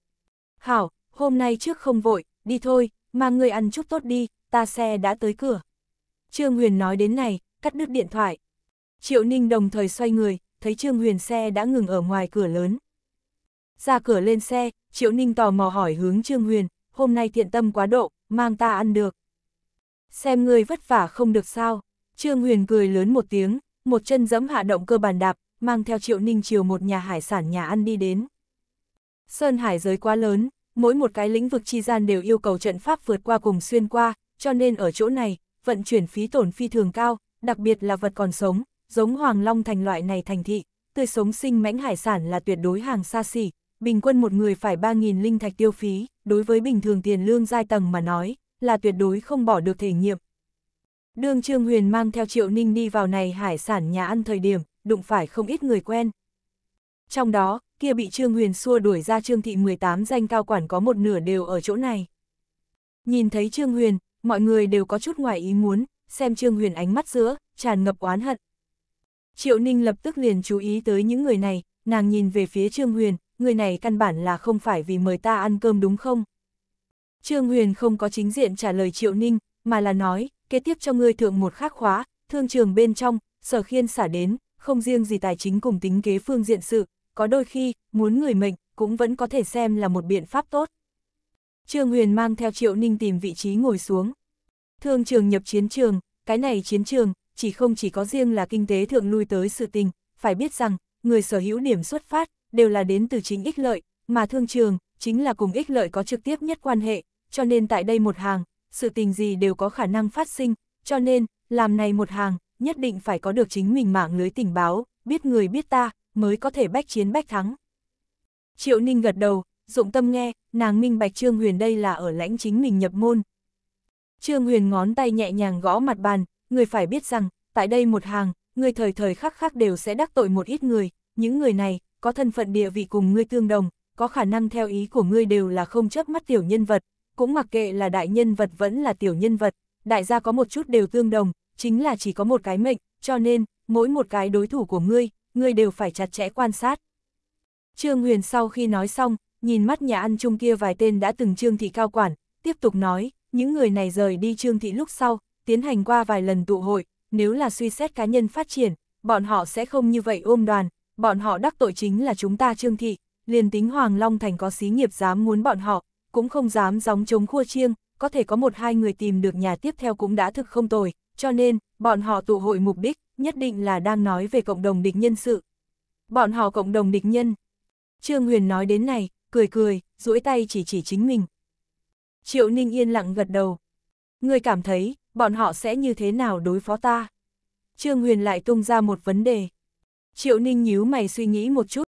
Hảo, hôm nay trước không vội, đi thôi, mà ngươi ăn chút tốt đi, ta xe đã tới cửa. Trương Huyền nói đến này, cắt đứt điện thoại. Triệu Ninh đồng thời xoay người, thấy Trương Huyền xe đã ngừng ở ngoài cửa lớn. Ra cửa lên xe, Triệu Ninh tò mò hỏi hướng Trương Huyền, hôm nay thiện tâm quá độ, mang ta ăn được. Xem người vất vả không được sao, Trương Huyền cười lớn một tiếng, một chân giẫm hạ động cơ bàn đạp, mang theo Triệu Ninh chiều một nhà hải sản nhà ăn đi đến. Sơn hải giới quá lớn, mỗi một cái lĩnh vực chi gian đều yêu cầu trận pháp vượt qua cùng xuyên qua, cho nên ở chỗ này, vận chuyển phí tổn phi thường cao, đặc biệt là vật còn sống, giống Hoàng Long thành loại này thành thị, tươi sống sinh mãnh hải sản là tuyệt đối hàng xa xỉ, bình quân một người phải 3.000 linh thạch tiêu phí, đối với bình thường tiền lương giai tầng mà nói, là tuyệt đối không bỏ được thể nghiệm. Đường Trương Huyền mang theo Triệu Ninh đi vào này hải sản nhà ăn thời điểm, đụng phải không ít người quen. Trong đó, kia bị Trương Huyền xua đuổi ra Trương Thị 18 danh cao quản có một nửa đều ở chỗ này. Nhìn thấy Trương Huyền, mọi người đều có chút ngoài ý muốn, xem Trương Huyền ánh mắt giữa, tràn ngập oán hận, Triệu Ninh lập tức liền chú ý tới những người này, nàng nhìn về phía Trương Huyền, người này căn bản là không phải vì mời ta ăn cơm đúng không? Trương Huyền không có chính diện trả lời Triệu Ninh, mà là nói, kế tiếp cho ngươi thượng một khắc khóa, thương trường bên trong, sở khiên xả đến, không riêng gì tài chính cùng tính kế phương diện sự, có đôi khi, muốn người mệnh, cũng vẫn có thể xem là một biện pháp tốt. Trương Huyền mang theo Triệu Ninh tìm vị trí ngồi xuống. Thương trường nhập chiến trường, cái này chiến trường, chỉ không chỉ có riêng là kinh tế thượng lui tới sự tình, phải biết rằng, người sở hữu điểm xuất phát, đều là đến từ chính ích lợi, mà thương trường, chính là cùng ích lợi có trực tiếp nhất quan hệ, cho nên tại đây một hàng, sự tình gì đều có khả năng phát sinh, cho nên, làm này một hàng, nhất định phải có được chính mình mạng lưới tình báo, biết người biết ta, mới có thể bách chiến bách thắng. Triệu Ninh gật đầu, dụng tâm nghe, nàng minh bạch Trương Huyền đây là ở lãnh chính mình nhập môn. Trương Huyền ngón tay nhẹ nhàng gõ mặt bàn, người phải biết rằng, tại đây một hàng, người thời thời khắc khắc đều sẽ đắc tội một ít người, những người này, có thân phận địa vị cùng ngươi tương đồng, có khả năng theo ý của ngươi đều là không chấp mắt tiểu nhân vật, cũng mặc kệ là đại nhân vật vẫn là tiểu nhân vật, đại gia có một chút đều tương đồng, chính là chỉ có một cái mệnh, cho nên, mỗi một cái đối thủ của ngươi, ngươi đều phải chặt chẽ quan sát. Trương Huyền sau khi nói xong, nhìn mắt nhà ăn chung kia vài tên đã từng Trương Thị cao quản, tiếp tục nói, những người này rời đi Trương Thị lúc sau, tiến hành qua vài lần tụ hội, nếu là suy xét cá nhân phát triển, bọn họ sẽ không như vậy ôm đoàn, bọn họ đắc tội chính là chúng ta trương thị, liền tính Hoàng Long Thành có xí nghiệp dám muốn bọn họ, cũng không dám gióng chống khua chiêng, có thể có một hai người tìm được nhà tiếp theo cũng đã thực không tồi, cho nên, bọn họ tụ hội mục đích, nhất định là đang nói về cộng đồng địch nhân sự. Bọn họ cộng đồng địch nhân. Trương Huyền nói đến này, cười cười, duỗi tay chỉ chỉ chính mình. Triệu Ninh yên lặng gật đầu. Người cảm thấy, bọn họ sẽ như thế nào đối phó ta? Trương Huyền lại tung ra một vấn đề. Triệu Ninh nhíu mày suy nghĩ một chút,